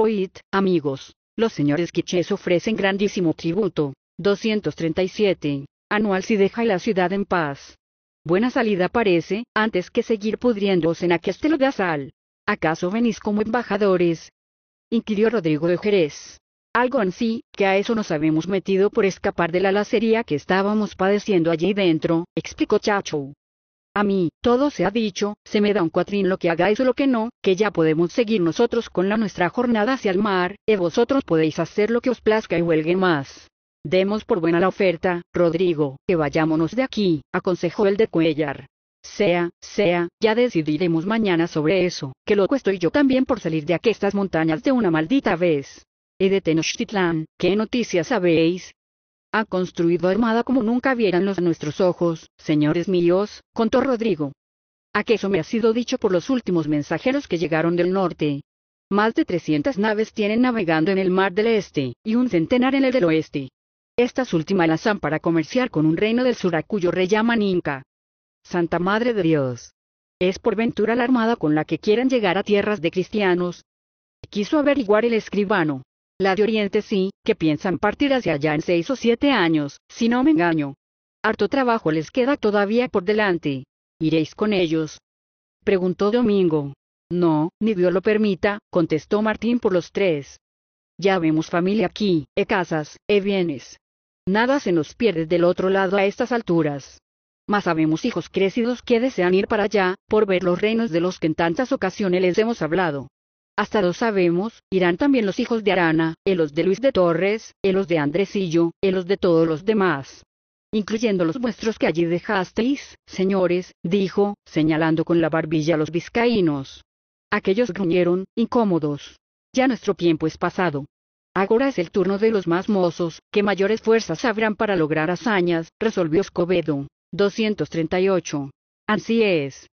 Oíd, amigos, los señores quichés ofrecen grandísimo tributo. 237. Anual si deja la ciudad en paz. Buena salida parece, antes que seguir pudriéndose en aquel sal. ¿Acaso venís como embajadores, inquirió Rodrigo de Jerez. Algo en sí, que a eso nos habíamos metido por escapar de la lacería que estábamos padeciendo allí dentro, explicó Chacho. A mí, todo se ha dicho, se me da un cuatrín lo que hagáis o lo que no, que ya podemos seguir nosotros con la nuestra jornada hacia el mar, y vosotros podéis hacer lo que os plazca y huelgue más. Demos por buena la oferta, Rodrigo, que vayámonos de aquí, aconsejó el de Cuellar. Sea, sea, ya decidiremos mañana sobre eso, que cuesto y yo también por salir de aquestas montañas de una maldita vez. Y de Tenochtitlán, ¿qué noticias sabéis? Ha construido armada como nunca vieran los nuestros ojos, señores míos, contó Rodrigo. A que eso me ha sido dicho por los últimos mensajeros que llegaron del norte. Más de 300 naves tienen navegando en el mar del este, y un centenar en el del oeste. Estas últimas las han para comerciar con un reino del sur a cuyo rey llaman Inca, Santa Madre de Dios. ¿Es por ventura la armada con la que quieren llegar a tierras de cristianos? Quiso averiguar el escribano. La de Oriente sí, que piensan partir hacia allá en seis o siete años, si no me engaño. Harto trabajo les queda todavía por delante. ¿Iréis con ellos? Preguntó Domingo. No, ni Dios lo permita, contestó Martín por los tres. Ya vemos familia aquí, he casas, he bienes. Nada se nos pierde del otro lado a estas alturas mas sabemos hijos crecidos que desean ir para allá, por ver los reinos de los que en tantas ocasiones les hemos hablado. Hasta lo sabemos, irán también los hijos de Arana, los de Luis de Torres, los de Andresillo, los de todos los demás. Incluyendo los vuestros que allí dejasteis, señores, dijo, señalando con la barbilla a los vizcaínos. Aquellos gruñeron, incómodos. Ya nuestro tiempo es pasado. Ahora es el turno de los más mozos, que mayores fuerzas habrán para lograr hazañas, resolvió Escobedo. 238. Así es.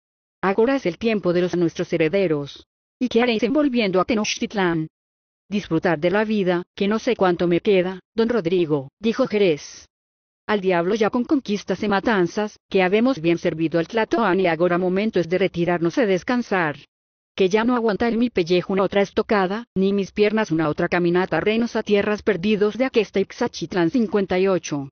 Ahora es el tiempo de los nuestros herederos. ¿Y qué haréis envolviendo a Tenochtitlán? Disfrutar de la vida, que no sé cuánto me queda, don Rodrigo, dijo Jerez. Al diablo ya con conquistas y matanzas, que habemos bien servido al Tlatoán y ahora momento es de retirarnos a descansar. Que ya no aguanta en mi pellejo una otra estocada, ni mis piernas una otra caminata reinos a tierras perdidos de aquesta Ixachitlán 58.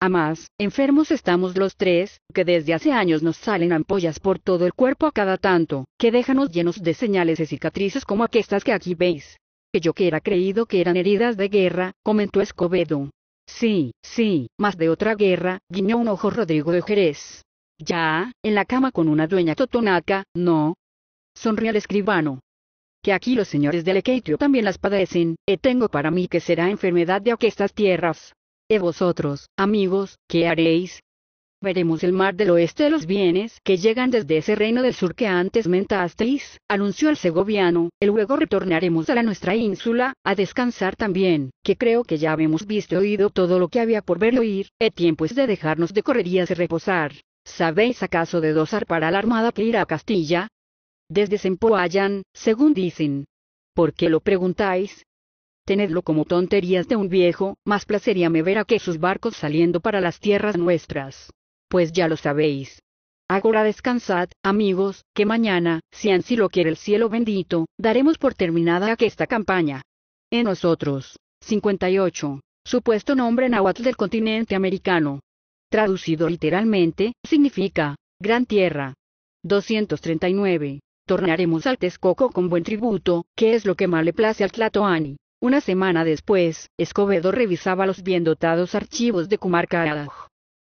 A más, enfermos estamos los tres, que desde hace años nos salen ampollas por todo el cuerpo a cada tanto, que déjanos llenos de señales y cicatrices como aquestas que aquí veis. Que yo que era creído que eran heridas de guerra, comentó Escobedo. Sí, sí, más de otra guerra, guiñó un ojo Rodrigo de Jerez. Ya, en la cama con una dueña totonaca, no. Sonrió el escribano. Que aquí los señores de Equeitrio también las padecen, e tengo para mí que será enfermedad de aquestas tierras vosotros, amigos, ¿qué haréis? Veremos el mar del oeste de los bienes que llegan desde ese reino del sur que antes mentasteis, anunció el segoviano, y luego retornaremos a la nuestra ínsula, a descansar también, que creo que ya habemos visto y oído todo lo que había por ver y oír, el tiempo es de dejarnos de correrías y reposar. ¿Sabéis acaso de dos para la armada que irá a Castilla? Desde Sempoayan, según dicen. ¿Por qué lo preguntáis? tenedlo como tonterías de un viejo, más placería me a que sus barcos saliendo para las tierras nuestras. Pues ya lo sabéis. Ahora descansad, amigos, que mañana, si ansí lo quiere el cielo bendito, daremos por terminada esta campaña. En nosotros. 58. Supuesto nombre náhuatl del continente americano. Traducido literalmente, significa, gran tierra. 239. Tornaremos al Texcoco con buen tributo, que es lo que más le place al Tlatoani. Una semana después, Escobedo revisaba los bien dotados archivos de Comarca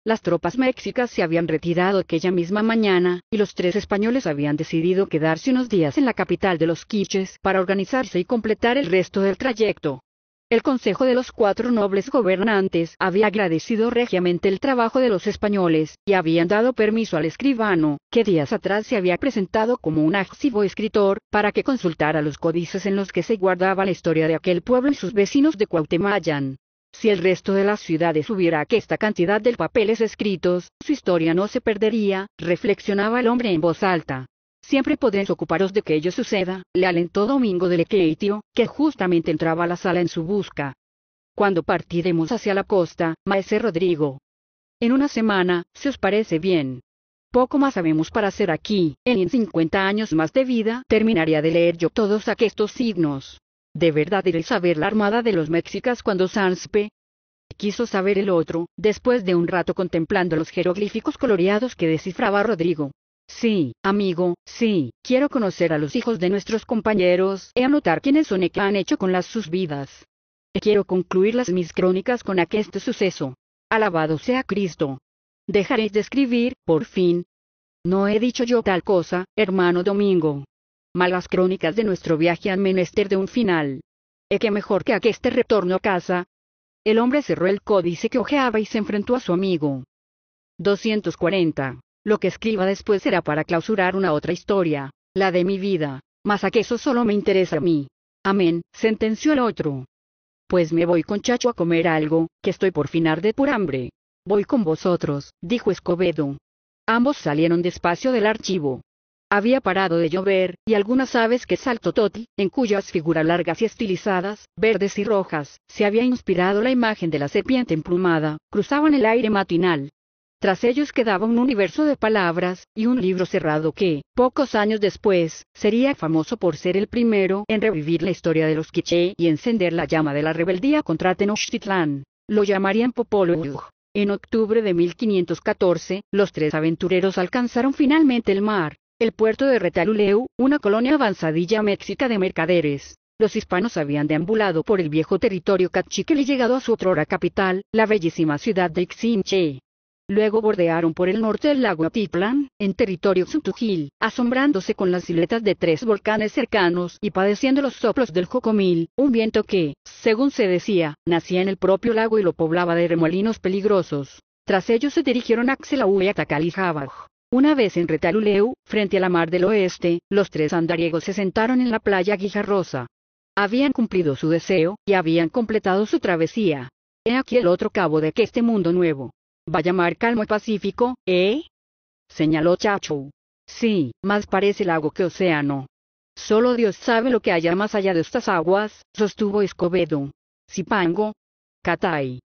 Las tropas mexicas se habían retirado aquella misma mañana, y los tres españoles habían decidido quedarse unos días en la capital de los Quiches para organizarse y completar el resto del trayecto. El Consejo de los Cuatro Nobles Gobernantes había agradecido regiamente el trabajo de los españoles, y habían dado permiso al escribano, que días atrás se había presentado como un activo escritor, para que consultara los códices en los que se guardaba la historia de aquel pueblo y sus vecinos de Cuauhtémoc. Si el resto de las ciudades hubiera aquesta cantidad de papeles escritos, su historia no se perdería, reflexionaba el hombre en voz alta. Siempre podréis ocuparos de que ello suceda, le alentó Domingo de Lequeitio, que justamente entraba a la sala en su busca. Cuando partiremos hacia la costa, maese Rodrigo. En una semana, si os parece bien. Poco más sabemos para hacer aquí, en 50 años más de vida terminaría de leer yo todos aquestos signos. ¿De verdad iréis saber la armada de los mexicas cuando Sanspe? Quiso saber el otro, después de un rato contemplando los jeroglíficos coloreados que descifraba Rodrigo. Sí, amigo, sí, quiero conocer a los hijos de nuestros compañeros e anotar quiénes son y qué han hecho con las sus vidas. Quiero concluir las mis crónicas con aqueste suceso. Alabado sea Cristo. Dejaréis de escribir, por fin. No he dicho yo tal cosa, hermano Domingo. Malas crónicas de nuestro viaje han menester de un final. ¿E qué mejor que aqueste retorno a casa? El hombre cerró el códice que ojeaba y se enfrentó a su amigo. 240. Lo que escriba después será para clausurar una otra historia, la de mi vida, mas a que eso solo me interesa a mí. Amén, sentenció el otro. Pues me voy con Chacho a comer algo, que estoy por finar de por hambre. Voy con vosotros, dijo Escobedo. Ambos salieron despacio del archivo. Había parado de llover, y algunas aves que toti, en cuyas figuras largas y estilizadas, verdes y rojas, se había inspirado la imagen de la serpiente emplumada, cruzaban el aire matinal, tras ellos quedaba un universo de palabras, y un libro cerrado que, pocos años después, sería famoso por ser el primero en revivir la historia de los quiché y encender la llama de la rebeldía contra Tenochtitlán. Lo llamarían Popolo En octubre de 1514, los tres aventureros alcanzaron finalmente el mar, el puerto de Retaluleu, una colonia avanzadilla mexica de mercaderes. Los hispanos habían deambulado por el viejo territorio cachiquel y llegado a su otrora capital, la bellísima ciudad de Xinche. Luego bordearon por el norte el lago Atitlán, en territorio Xutujil, asombrándose con las siluetas de tres volcanes cercanos y padeciendo los soplos del Jocomil, un viento que, según se decía, nacía en el propio lago y lo poblaba de remolinos peligrosos. Tras ellos se dirigieron a Axelau y a Una vez en Retaluleu, frente a la mar del oeste, los tres andariegos se sentaron en la playa Guijarrosa. Habían cumplido su deseo, y habían completado su travesía. He aquí el otro cabo de que este mundo nuevo, Vaya mar calmo y pacífico, ¿eh? señaló Chacho. Sí, más parece lago que océano. Solo Dios sabe lo que haya más allá de estas aguas, sostuvo Escobedo. Cipango. Catay.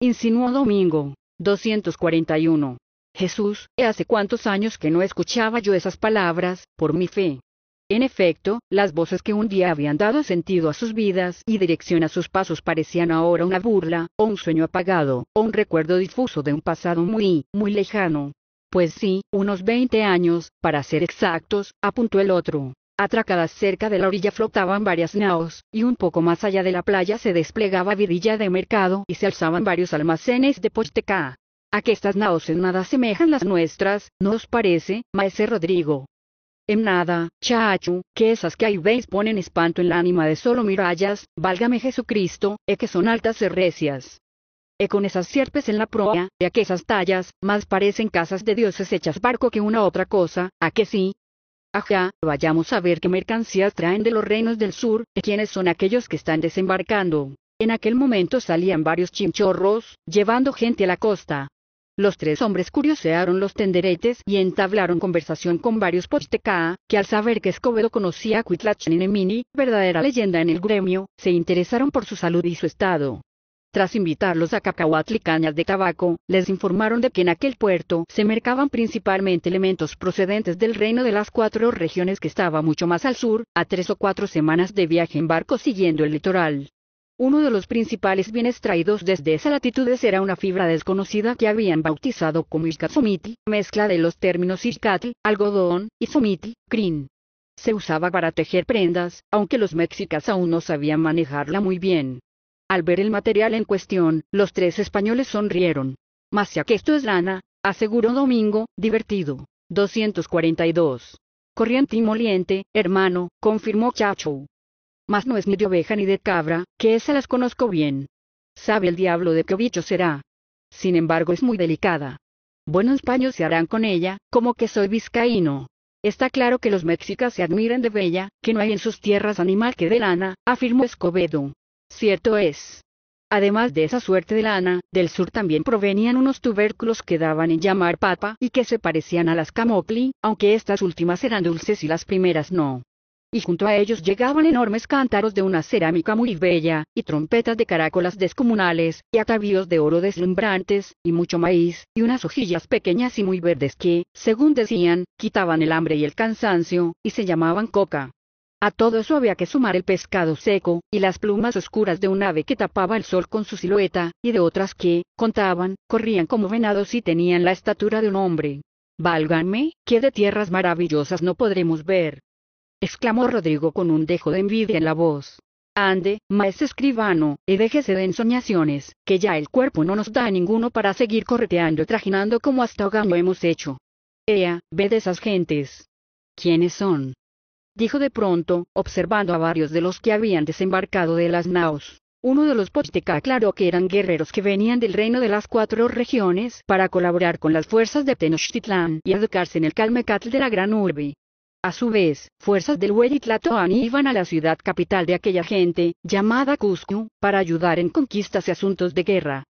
Insinuó Domingo. 241. Jesús, hace cuántos años que no escuchaba yo esas palabras, por mi fe. En efecto, las voces que un día habían dado sentido a sus vidas y dirección a sus pasos parecían ahora una burla, o un sueño apagado, o un recuerdo difuso de un pasado muy, muy lejano. Pues sí, unos 20 años, para ser exactos, apuntó el otro. Atracadas cerca de la orilla flotaban varias naos, y un poco más allá de la playa se desplegaba vidilla de mercado y se alzaban varios almacenes de posteca. A que estas naos en nada semejan las nuestras, ¿no os parece, maese Rodrigo? En nada, chachu, que esas que ahí veis ponen espanto en la ánima de solo mirallas, válgame Jesucristo, e que son altas herrecias. E con esas sierpes en la proa, e a que esas tallas, más parecen casas de dioses hechas barco que una otra cosa, a que sí. Ajá, vayamos a ver qué mercancías traen de los reinos del sur, e quiénes son aquellos que están desembarcando. En aquel momento salían varios chinchorros, llevando gente a la costa. Los tres hombres curiosearon los tenderetes y entablaron conversación con varios pochteca, que al saber que Escobedo conocía a Nemini, verdadera leyenda en el gremio, se interesaron por su salud y su estado. Tras invitarlos a cacahuatl y cañas de tabaco, les informaron de que en aquel puerto se mercaban principalmente elementos procedentes del reino de las cuatro regiones que estaba mucho más al sur, a tres o cuatro semanas de viaje en barco siguiendo el litoral. Uno de los principales bienes traídos desde esas latitudes era una fibra desconocida que habían bautizado como iscazomiti, mezcla de los términos iscati algodón, y somiti, crin. Se usaba para tejer prendas, aunque los mexicas aún no sabían manejarla muy bien. Al ver el material en cuestión, los tres españoles sonrieron. «Más ya que esto es lana, aseguró Domingo, divertido. 242. Corriente y moliente, hermano, confirmó Chacho mas no es ni de oveja ni de cabra, que esas las conozco bien. Sabe el diablo de qué bicho será. Sin embargo, es muy delicada. Buenos paños se harán con ella, como que soy vizcaíno. Está claro que los mexicas se admiran de Bella, que no hay en sus tierras animal que de lana, afirmó Escobedo. Cierto es. Además de esa suerte de lana, del sur también provenían unos tubérculos que daban en llamar papa y que se parecían a las camocli, aunque estas últimas eran dulces y las primeras no y junto a ellos llegaban enormes cántaros de una cerámica muy bella, y trompetas de caracolas descomunales, y atavíos de oro deslumbrantes, y mucho maíz, y unas hojillas pequeñas y muy verdes que, según decían, quitaban el hambre y el cansancio, y se llamaban coca. A todo eso había que sumar el pescado seco, y las plumas oscuras de un ave que tapaba el sol con su silueta, y de otras que, contaban, corrían como venados y tenían la estatura de un hombre. Válganme, qué de tierras maravillosas no podremos ver exclamó Rodrigo con un dejo de envidia en la voz. Ande, maestro escribano, y déjese de ensoñaciones, que ya el cuerpo no nos da a ninguno para seguir correteando y trajinando como hasta ahora lo hemos hecho. Ea, ve de esas gentes. ¿Quiénes son? Dijo de pronto, observando a varios de los que habían desembarcado de las naos. Uno de los pochteca aclaró que eran guerreros que venían del reino de las cuatro regiones para colaborar con las fuerzas de Tenochtitlán y educarse en el Calmecatl de la gran urbe. A su vez, fuerzas del Tlatoani iban a la ciudad capital de aquella gente, llamada Cusco, para ayudar en conquistas y asuntos de guerra.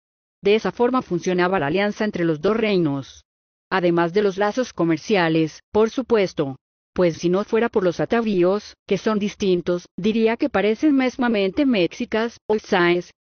De esa forma funcionaba la alianza entre los dos reinos. Además de los lazos comerciales, por supuesto. Pues si no fuera por los atavíos, que son distintos, diría que parecen mesmamente mexicas, o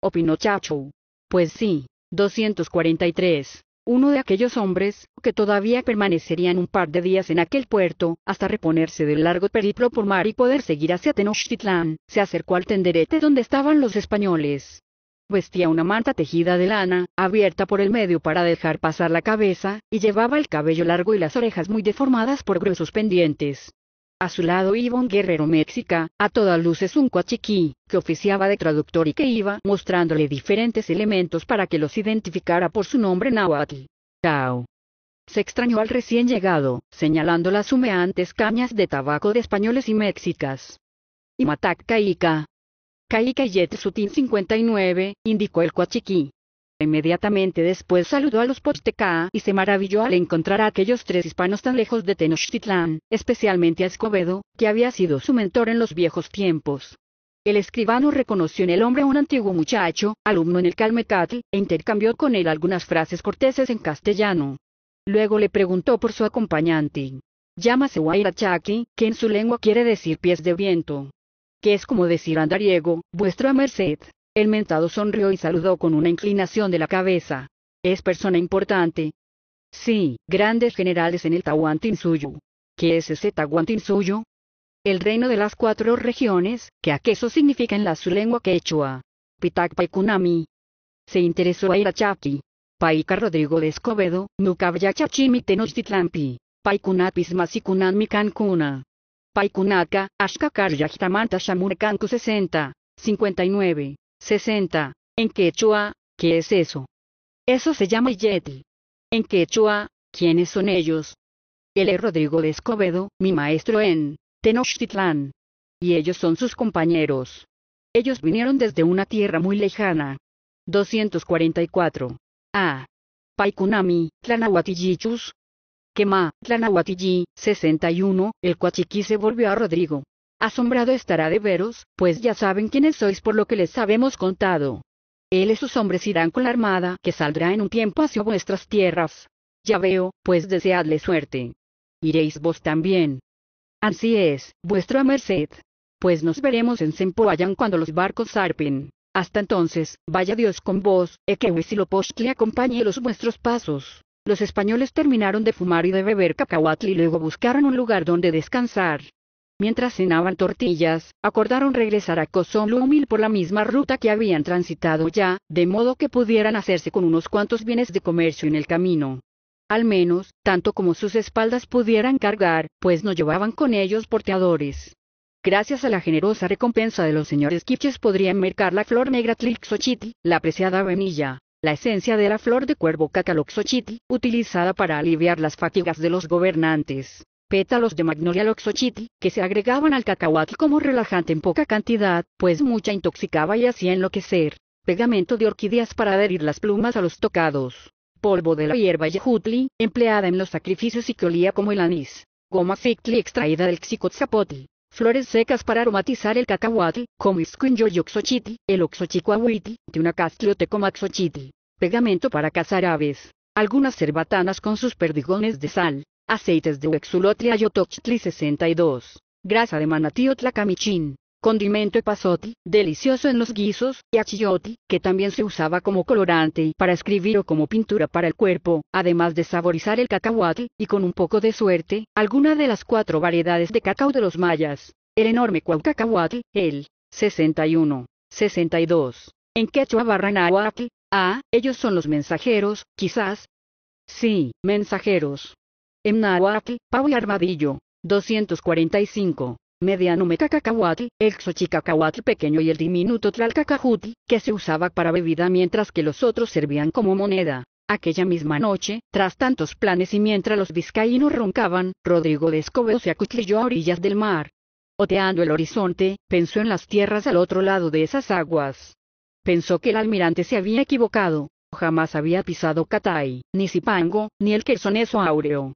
o pinochacho. Pues sí. 243 uno de aquellos hombres que todavía permanecerían un par de días en aquel puerto, hasta reponerse del largo periplo por mar y poder seguir hacia Tenochtitlán, se acercó al tenderete donde estaban los españoles. Vestía una manta tejida de lana, abierta por el medio para dejar pasar la cabeza, y llevaba el cabello largo y las orejas muy deformadas por gruesos pendientes. A su lado iba un guerrero mexica, a luz luces un coachiquí, que oficiaba de traductor y que iba mostrándole diferentes elementos para que los identificara por su nombre náhuatl. Cao. Se extrañó al recién llegado, señalando las humeantes cañas de tabaco de españoles y mexicas. Y Matac Caica. Caica sutin 59, indicó el coachiquí. Inmediatamente después saludó a los pochteca y se maravilló al encontrar a aquellos tres hispanos tan lejos de Tenochtitlán, especialmente a Escobedo, que había sido su mentor en los viejos tiempos. El escribano reconoció en el hombre a un antiguo muchacho, alumno en el Calmecatl, e intercambió con él algunas frases corteses en castellano. Luego le preguntó por su acompañante. Llámase Wairachaki, que en su lengua quiere decir pies de viento. Que es como decir andariego, vuestra merced. El mentado sonrió y saludó con una inclinación de la cabeza. ¿Es persona importante? Sí, grandes generales en el Tahuantinsuyu. ¿Qué es ese Tahuantinsuyu? El reino de las cuatro regiones, que eso significa en la su lengua quechua. Pitak y Se interesó a Irachaki. —Paika Rodrigo de Escobedo, y Tenochtitlampi. Paicunapis Masicunan Paikunaka, Paicunaca, Ashkakar Jitamanta 60. 59. 60. En quechua, ¿qué es eso? Eso se llama Yeti. En quechua, ¿quiénes son ellos? Él es Rodrigo de Escobedo, mi maestro en Tenochtitlán. Y ellos son sus compañeros. Ellos vinieron desde una tierra muy lejana. 244. A. Paikunami, Tlanahuatillichus. Quema, Tlanahuatillí. 61. El cuachiquí se volvió a Rodrigo. Asombrado estará de veros, pues ya saben quiénes sois por lo que les habemos contado. Él y sus hombres irán con la armada, que saldrá en un tiempo hacia vuestras tierras. Ya veo, pues deseadle suerte. Iréis vos también. Así es, vuestra merced. Pues nos veremos en Sempoayan cuando los barcos zarpen. Hasta entonces, vaya Dios con vos, e que acompañe los vuestros pasos. Los españoles terminaron de fumar y de beber cacahuatl y luego buscaron un lugar donde descansar. Mientras cenaban tortillas, acordaron regresar a Cozumel por la misma ruta que habían transitado ya, de modo que pudieran hacerse con unos cuantos bienes de comercio en el camino. Al menos, tanto como sus espaldas pudieran cargar, pues no llevaban con ellos porteadores. Gracias a la generosa recompensa de los señores quiches podrían mercar la flor negra tlixochitl, la preciada vainilla, la esencia de la flor de cuervo cacaloxochitl, utilizada para aliviar las fatigas de los gobernantes pétalos de magnolia loxochiti, que se agregaban al cacahuatl como relajante en poca cantidad, pues mucha intoxicaba y hacía enloquecer. Pegamento de orquídeas para adherir las plumas a los tocados. Polvo de la hierba yejutli, empleada en los sacrificios y que olía como el anís. Goma fictli extraída del xicotzapotl. Flores secas para aromatizar el cacahuatl, como oxochiti, el oxochicoahuitl, de una castliotecomaxochitl. Pegamento para cazar aves. Algunas cerbatanas con sus perdigones de sal, aceites de Huexulotli Ayotochtli 62, grasa de manatí tlacamichín. condimento epazotl, delicioso en los guisos, y achillotl, que también se usaba como colorante y para escribir o como pintura para el cuerpo, además de saborizar el cacahuatl, y con un poco de suerte, alguna de las cuatro variedades de cacao de los mayas, el enorme cacahuatl, el 61, 62. En quechua barranahuatl, ah, ellos son los mensajeros, quizás. Sí, mensajeros. En Pau pavo y armadillo. 245. Mediano mecacacahuatl, el xochicacahuatl pequeño y el diminuto tlalcacajutl, que se usaba para bebida mientras que los otros servían como moneda. Aquella misma noche, tras tantos planes y mientras los vizcaínos roncaban, Rodrigo de Escobedo se acuchilló a orillas del mar. Oteando el horizonte, pensó en las tierras al otro lado de esas aguas. Pensó que el almirante se había equivocado, jamás había pisado Catay, ni Zipango, ni el Quersoneso áureo.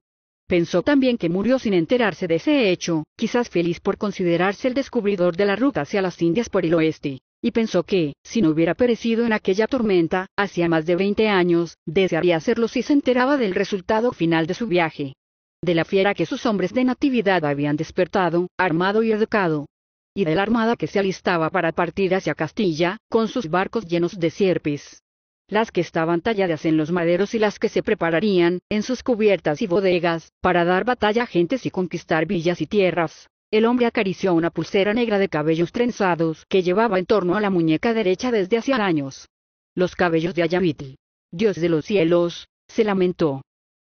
Pensó también que murió sin enterarse de ese hecho, quizás feliz por considerarse el descubridor de la ruta hacia las Indias por el oeste, y pensó que, si no hubiera perecido en aquella tormenta, hacía más de veinte años, desearía hacerlo si se enteraba del resultado final de su viaje. De la fiera que sus hombres de natividad habían despertado, armado y educado. Y de la armada que se alistaba para partir hacia Castilla, con sus barcos llenos de sierpes las que estaban talladas en los maderos y las que se prepararían, en sus cubiertas y bodegas, para dar batalla a gentes y conquistar villas y tierras. El hombre acarició una pulsera negra de cabellos trenzados que llevaba en torno a la muñeca derecha desde hacía años. Los cabellos de ayamitl Dios de los cielos, se lamentó.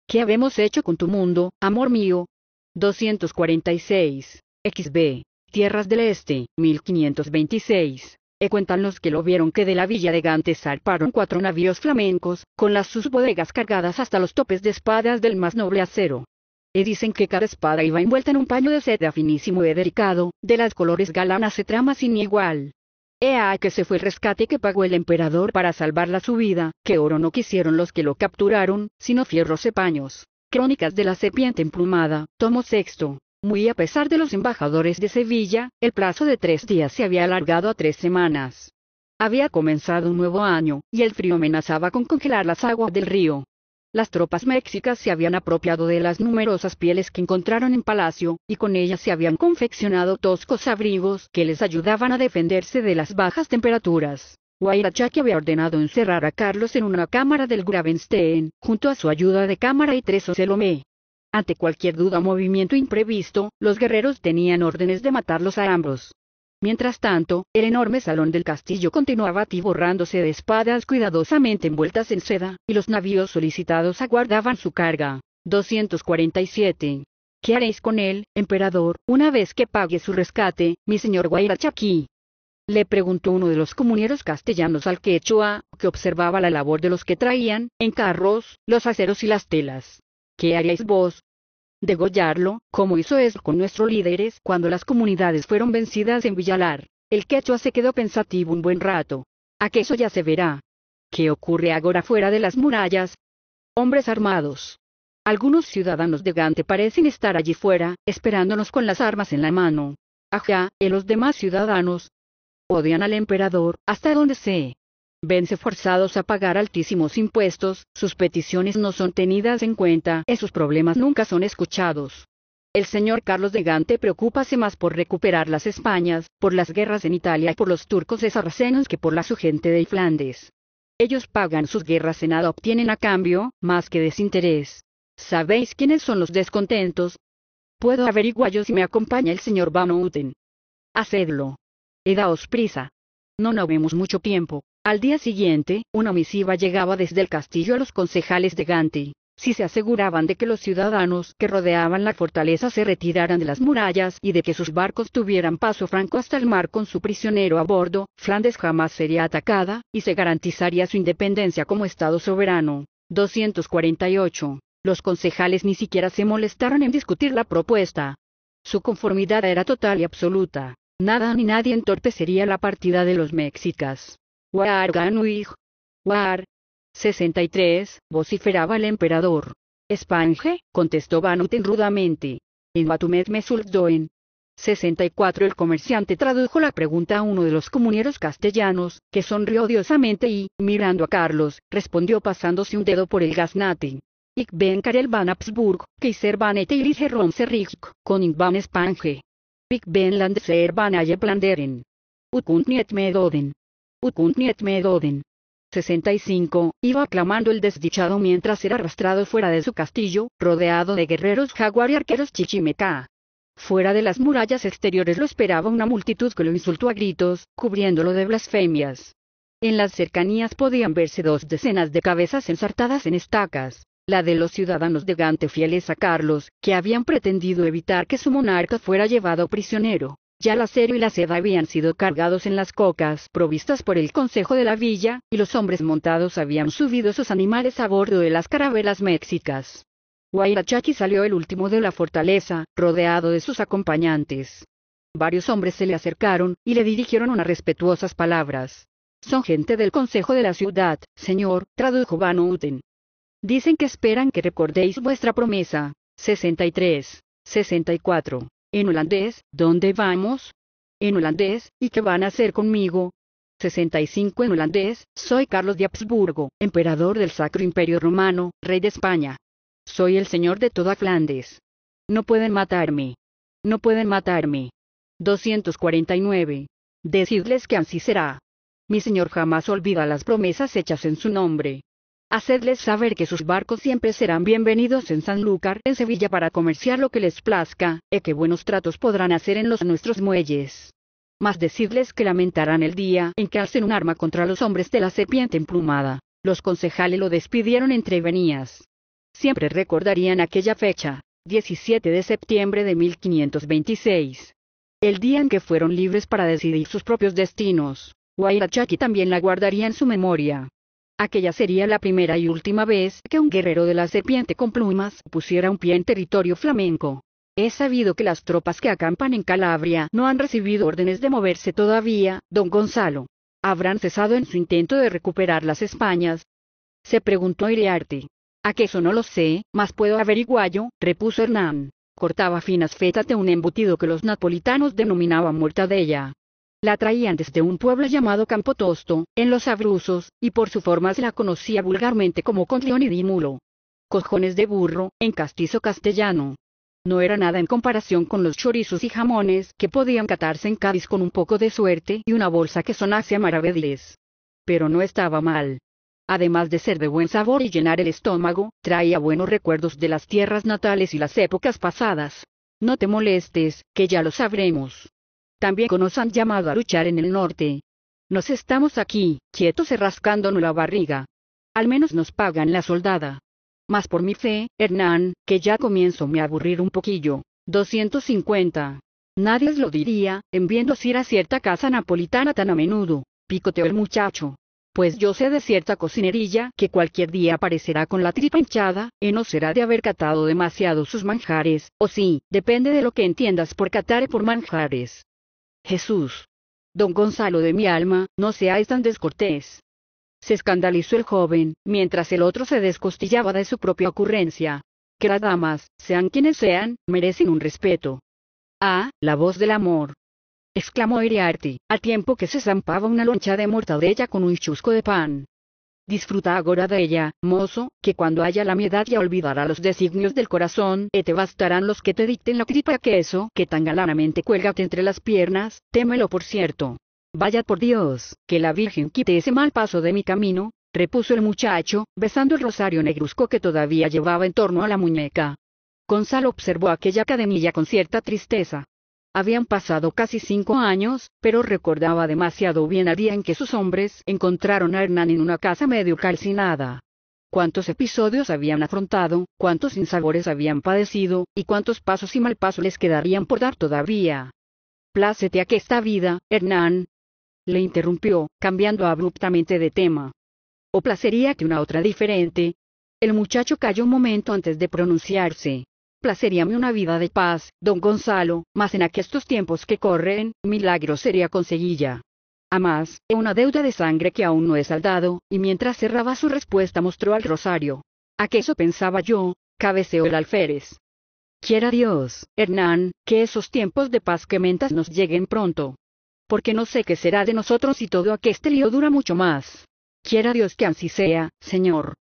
¿Qué habemos hecho con tu mundo, amor mío? 246. XB. Tierras del Este, 1526. E eh, cuentan los que lo vieron que de la villa de Gantes zarparon cuatro navíos flamencos, con las sus bodegas cargadas hasta los topes de espadas del más noble acero. E dicen que cada espada iba envuelta en un paño de seda finísimo y delicado, de las colores galanas se trama sin igual. Ea que se fue el rescate que pagó el emperador para salvarla su vida, que oro no quisieron los que lo capturaron, sino fierros y paños. Crónicas de la serpiente emplumada, tomo sexto. Muy a pesar de los embajadores de Sevilla, el plazo de tres días se había alargado a tres semanas. Había comenzado un nuevo año, y el frío amenazaba con congelar las aguas del río. Las tropas mexicas se habían apropiado de las numerosas pieles que encontraron en palacio, y con ellas se habían confeccionado toscos abrigos que les ayudaban a defenderse de las bajas temperaturas. Guairachaque había ordenado encerrar a Carlos en una cámara del Gravenstein, junto a su ayuda de cámara y tres Ocelomé. Ante cualquier duda o movimiento imprevisto, los guerreros tenían órdenes de matarlos a ambos. Mientras tanto, el enorme salón del castillo continuaba atiborrándose de espadas cuidadosamente envueltas en seda, y los navíos solicitados aguardaban su carga. 247. ¿Qué haréis con él, emperador, una vez que pague su rescate, mi señor Guairachaquí? Le preguntó uno de los comuneros castellanos al quechua, que observaba la labor de los que traían, en carros, los aceros y las telas. ¿qué haríais vos? Degollarlo, como hizo eso con nuestros líderes cuando las comunidades fueron vencidas en Villalar. El quechua se quedó pensativo un buen rato. ¿A que eso ya se verá? ¿Qué ocurre ahora fuera de las murallas? Hombres armados. Algunos ciudadanos de Gante parecen estar allí fuera, esperándonos con las armas en la mano. Ajá, y los demás ciudadanos odian al emperador, hasta donde sé vense forzados a pagar altísimos impuestos, sus peticiones no son tenidas en cuenta y sus problemas nunca son escuchados. El señor Carlos de Gante preocúpase más por recuperar las Españas, por las guerras en Italia y por los turcos de sarracenos que por la su gente de Flandes. Ellos pagan sus guerras y nada obtienen a cambio, más que desinterés. ¿Sabéis quiénes son los descontentos? Puedo yo si me acompaña el señor Van Houten. Hacedlo. Y daos prisa. No nos vemos mucho tiempo. Al día siguiente, una misiva llegaba desde el castillo a los concejales de Gante. Si se aseguraban de que los ciudadanos que rodeaban la fortaleza se retiraran de las murallas y de que sus barcos tuvieran paso franco hasta el mar con su prisionero a bordo, Flandes jamás sería atacada, y se garantizaría su independencia como Estado soberano. 248. Los concejales ni siquiera se molestaron en discutir la propuesta. Su conformidad era total y absoluta. Nada ni nadie entorpecería la partida de los mexicas. War Ganuig. War. 63, vociferaba el emperador. Espange, contestó Vanuten rudamente. En watumet me 64 El comerciante tradujo la pregunta a uno de los comuneros castellanos, que sonrió odiosamente y, mirando a Carlos, respondió pasándose un dedo por el gaznate. Ik ben Karel van Habsburg, Kaiser van Eteilige Rijk, Koning van Spange. Ik ben Landser van niet me doden.» Ucuntniet Medoden. 65, iba aclamando el desdichado mientras era arrastrado fuera de su castillo, rodeado de guerreros jaguar y arqueros chichimeca. Fuera de las murallas exteriores lo esperaba una multitud que lo insultó a gritos, cubriéndolo de blasfemias. En las cercanías podían verse dos decenas de cabezas ensartadas en estacas, la de los ciudadanos de Gante fieles a Carlos, que habían pretendido evitar que su monarca fuera llevado prisionero, ya el acero y la seda habían sido cargados en las cocas provistas por el consejo de la villa, y los hombres montados habían subido sus animales a bordo de las carabelas mexicas. Guairachaki salió el último de la fortaleza, rodeado de sus acompañantes. Varios hombres se le acercaron, y le dirigieron unas respetuosas palabras. Son gente del consejo de la ciudad, señor, tradujo Van Uten. Dicen que esperan que recordéis vuestra promesa. 63. 64. En holandés, ¿dónde vamos? En holandés, ¿y qué van a hacer conmigo? 65 En holandés, soy Carlos de Habsburgo, emperador del Sacro Imperio Romano, rey de España. Soy el señor de toda Flandes. No pueden matarme. No pueden matarme. 249. Decidles que así será. Mi señor jamás olvida las promesas hechas en su nombre. Hacedles saber que sus barcos siempre serán bienvenidos en Sanlúcar, en Sevilla para comerciar lo que les plazca, y que buenos tratos podrán hacer en los nuestros muelles. Mas decirles que lamentarán el día en que hacen un arma contra los hombres de la serpiente emplumada. Los concejales lo despidieron entre venías. Siempre recordarían aquella fecha, 17 de septiembre de 1526. El día en que fueron libres para decidir sus propios destinos. Wairachaki también la guardaría en su memoria. Aquella sería la primera y última vez que un guerrero de la serpiente con plumas pusiera un pie en territorio flamenco. Es sabido que las tropas que acampan en Calabria no han recibido órdenes de moverse todavía, don Gonzalo. ¿Habrán cesado en su intento de recuperar las Españas? Se preguntó Iriarte. A que eso no lo sé, mas puedo averiguarlo, repuso Hernán. Cortaba finas fetas de un embutido que los napolitanos denominaban muerta ella. La traían desde un pueblo llamado Tosto, en los Abruzos, y por su forma se la conocía vulgarmente como Contión y dímulo. Cojones de burro, en castizo castellano. No era nada en comparación con los chorizos y jamones que podían catarse en Cádiz con un poco de suerte y una bolsa que sonase a maravedles. Pero no estaba mal. Además de ser de buen sabor y llenar el estómago, traía buenos recuerdos de las tierras natales y las épocas pasadas. No te molestes, que ya lo sabremos. También nos han llamado a luchar en el norte. Nos estamos aquí, quietos y rascándonos la barriga. Al menos nos pagan la soldada. Mas por mi fe, Hernán, que ya comienzo me a aburrir un poquillo. 250. Nadie os lo diría, en viendo ir a cierta casa napolitana tan a menudo. Picoteó el muchacho. Pues yo sé de cierta cocinerilla que cualquier día aparecerá con la tripa hinchada, y no será de haber catado demasiado sus manjares, o sí, depende de lo que entiendas por catar y por manjares. Jesús. Don Gonzalo de mi alma, no seáis tan descortés. Se escandalizó el joven, mientras el otro se descostillaba de su propia ocurrencia. Que las damas, sean quienes sean, merecen un respeto. Ah, la voz del amor. exclamó Iriarty, a tiempo que se zampaba una loncha de mortadella con un chusco de pan. Disfruta agora de ella, mozo, que cuando haya la mi edad ya olvidará los designios del corazón, e te bastarán los que te dicten la tripa que eso, que tan galanamente cuélgate entre las piernas, témelo por cierto. Vaya por Dios, que la Virgen quite ese mal paso de mi camino, repuso el muchacho, besando el rosario negruzco que todavía llevaba en torno a la muñeca. Gonzalo observó aquella cadenilla con cierta tristeza. Habían pasado casi cinco años, pero recordaba demasiado bien al día en que sus hombres encontraron a Hernán en una casa medio calcinada. Cuántos episodios habían afrontado, cuántos insabores habían padecido, y cuántos pasos y mal pasos les quedarían por dar todavía. Plácete a que esta vida, Hernán. Le interrumpió, cambiando abruptamente de tema. O placería que una otra diferente. El muchacho calló un momento antes de pronunciarse. Placeríame una vida de paz, don Gonzalo, mas en aquestos tiempos que corren, milagro sería conseguilla. A más, una deuda de sangre que aún no he saldado, y mientras cerraba su respuesta mostró al rosario. ¿A qué eso pensaba yo? cabeceó el alférez. Quiera Dios, Hernán, que esos tiempos de paz que mentas nos lleguen pronto. Porque no sé qué será de nosotros si todo aqueste lío dura mucho más. Quiera Dios que así sea, señor.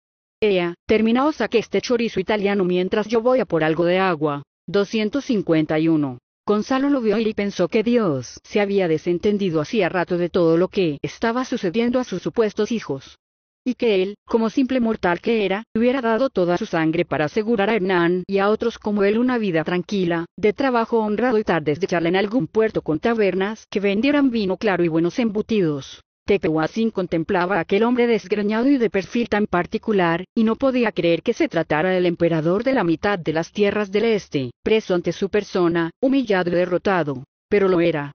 Ea, terminaos aquí este chorizo italiano mientras yo voy a por algo de agua. 251. Gonzalo lo vio y pensó que Dios se había desentendido hacía rato de todo lo que estaba sucediendo a sus supuestos hijos. Y que él, como simple mortal que era, hubiera dado toda su sangre para asegurar a Hernán y a otros como él una vida tranquila, de trabajo honrado y tardes de charla en algún puerto con tabernas que vendieran vino claro y buenos embutidos. Tepehuacín contemplaba a aquel hombre desgreñado y de perfil tan particular, y no podía creer que se tratara del emperador de la mitad de las tierras del este, preso ante su persona, humillado y derrotado. Pero lo era.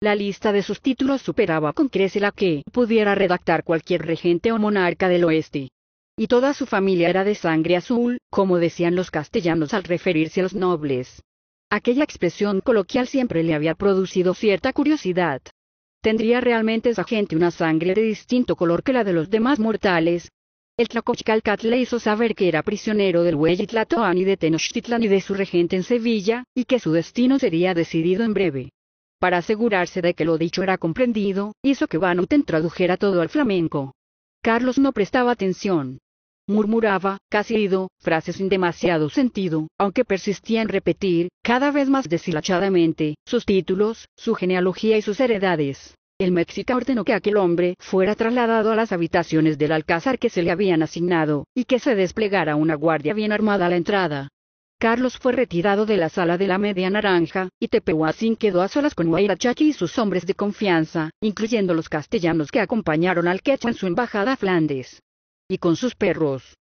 La lista de sus títulos superaba con crece la que pudiera redactar cualquier regente o monarca del oeste. Y toda su familia era de sangre azul, como decían los castellanos al referirse a los nobles. Aquella expresión coloquial siempre le había producido cierta curiosidad. ¿Tendría realmente esa gente una sangre de distinto color que la de los demás mortales? El Tlacochcalcat le hizo saber que era prisionero del Huellitlatoani de Tenochtitlan y de su regente en Sevilla, y que su destino sería decidido en breve. Para asegurarse de que lo dicho era comprendido, hizo que Banuten tradujera todo al flamenco. Carlos no prestaba atención murmuraba, casi ido, frases sin demasiado sentido, aunque persistía en repetir, cada vez más deshilachadamente, sus títulos, su genealogía y sus heredades. El mexica ordenó que aquel hombre fuera trasladado a las habitaciones del alcázar que se le habían asignado, y que se desplegara una guardia bien armada a la entrada. Carlos fue retirado de la sala de la media naranja, y Tepehuacín quedó a solas con Chachi y sus hombres de confianza, incluyendo los castellanos que acompañaron al quechua en su embajada a Flandes y con sus perros.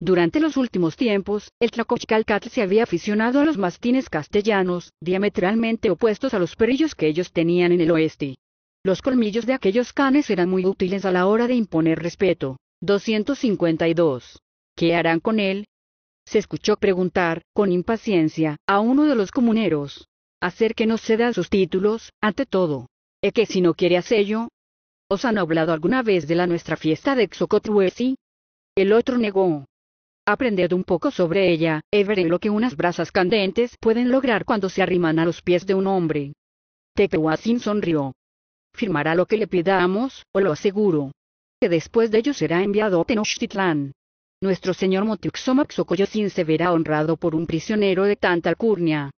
Durante los últimos tiempos, el tlacochcalcatl se había aficionado a los mastines castellanos, diametralmente opuestos a los perrillos que ellos tenían en el oeste. Los colmillos de aquellos canes eran muy útiles a la hora de imponer respeto. 252. ¿Qué harán con él? Se escuchó preguntar, con impaciencia, a uno de los comuneros. Hacer que no ceda sus títulos, ante todo. ¿E que si no quiere hacerlo? ¿Os han hablado alguna vez de la nuestra fiesta de el otro negó. Aprended un poco sobre ella, y veré lo que unas brasas candentes pueden lograr cuando se arriman a los pies de un hombre. Tepehuacín sonrió. Firmará lo que le pidamos, o lo aseguro. Que después de ello será enviado a Tenochtitlán. Nuestro señor Motixomaxo Xocoyotzin se verá honrado por un prisionero de tanta alcurnia.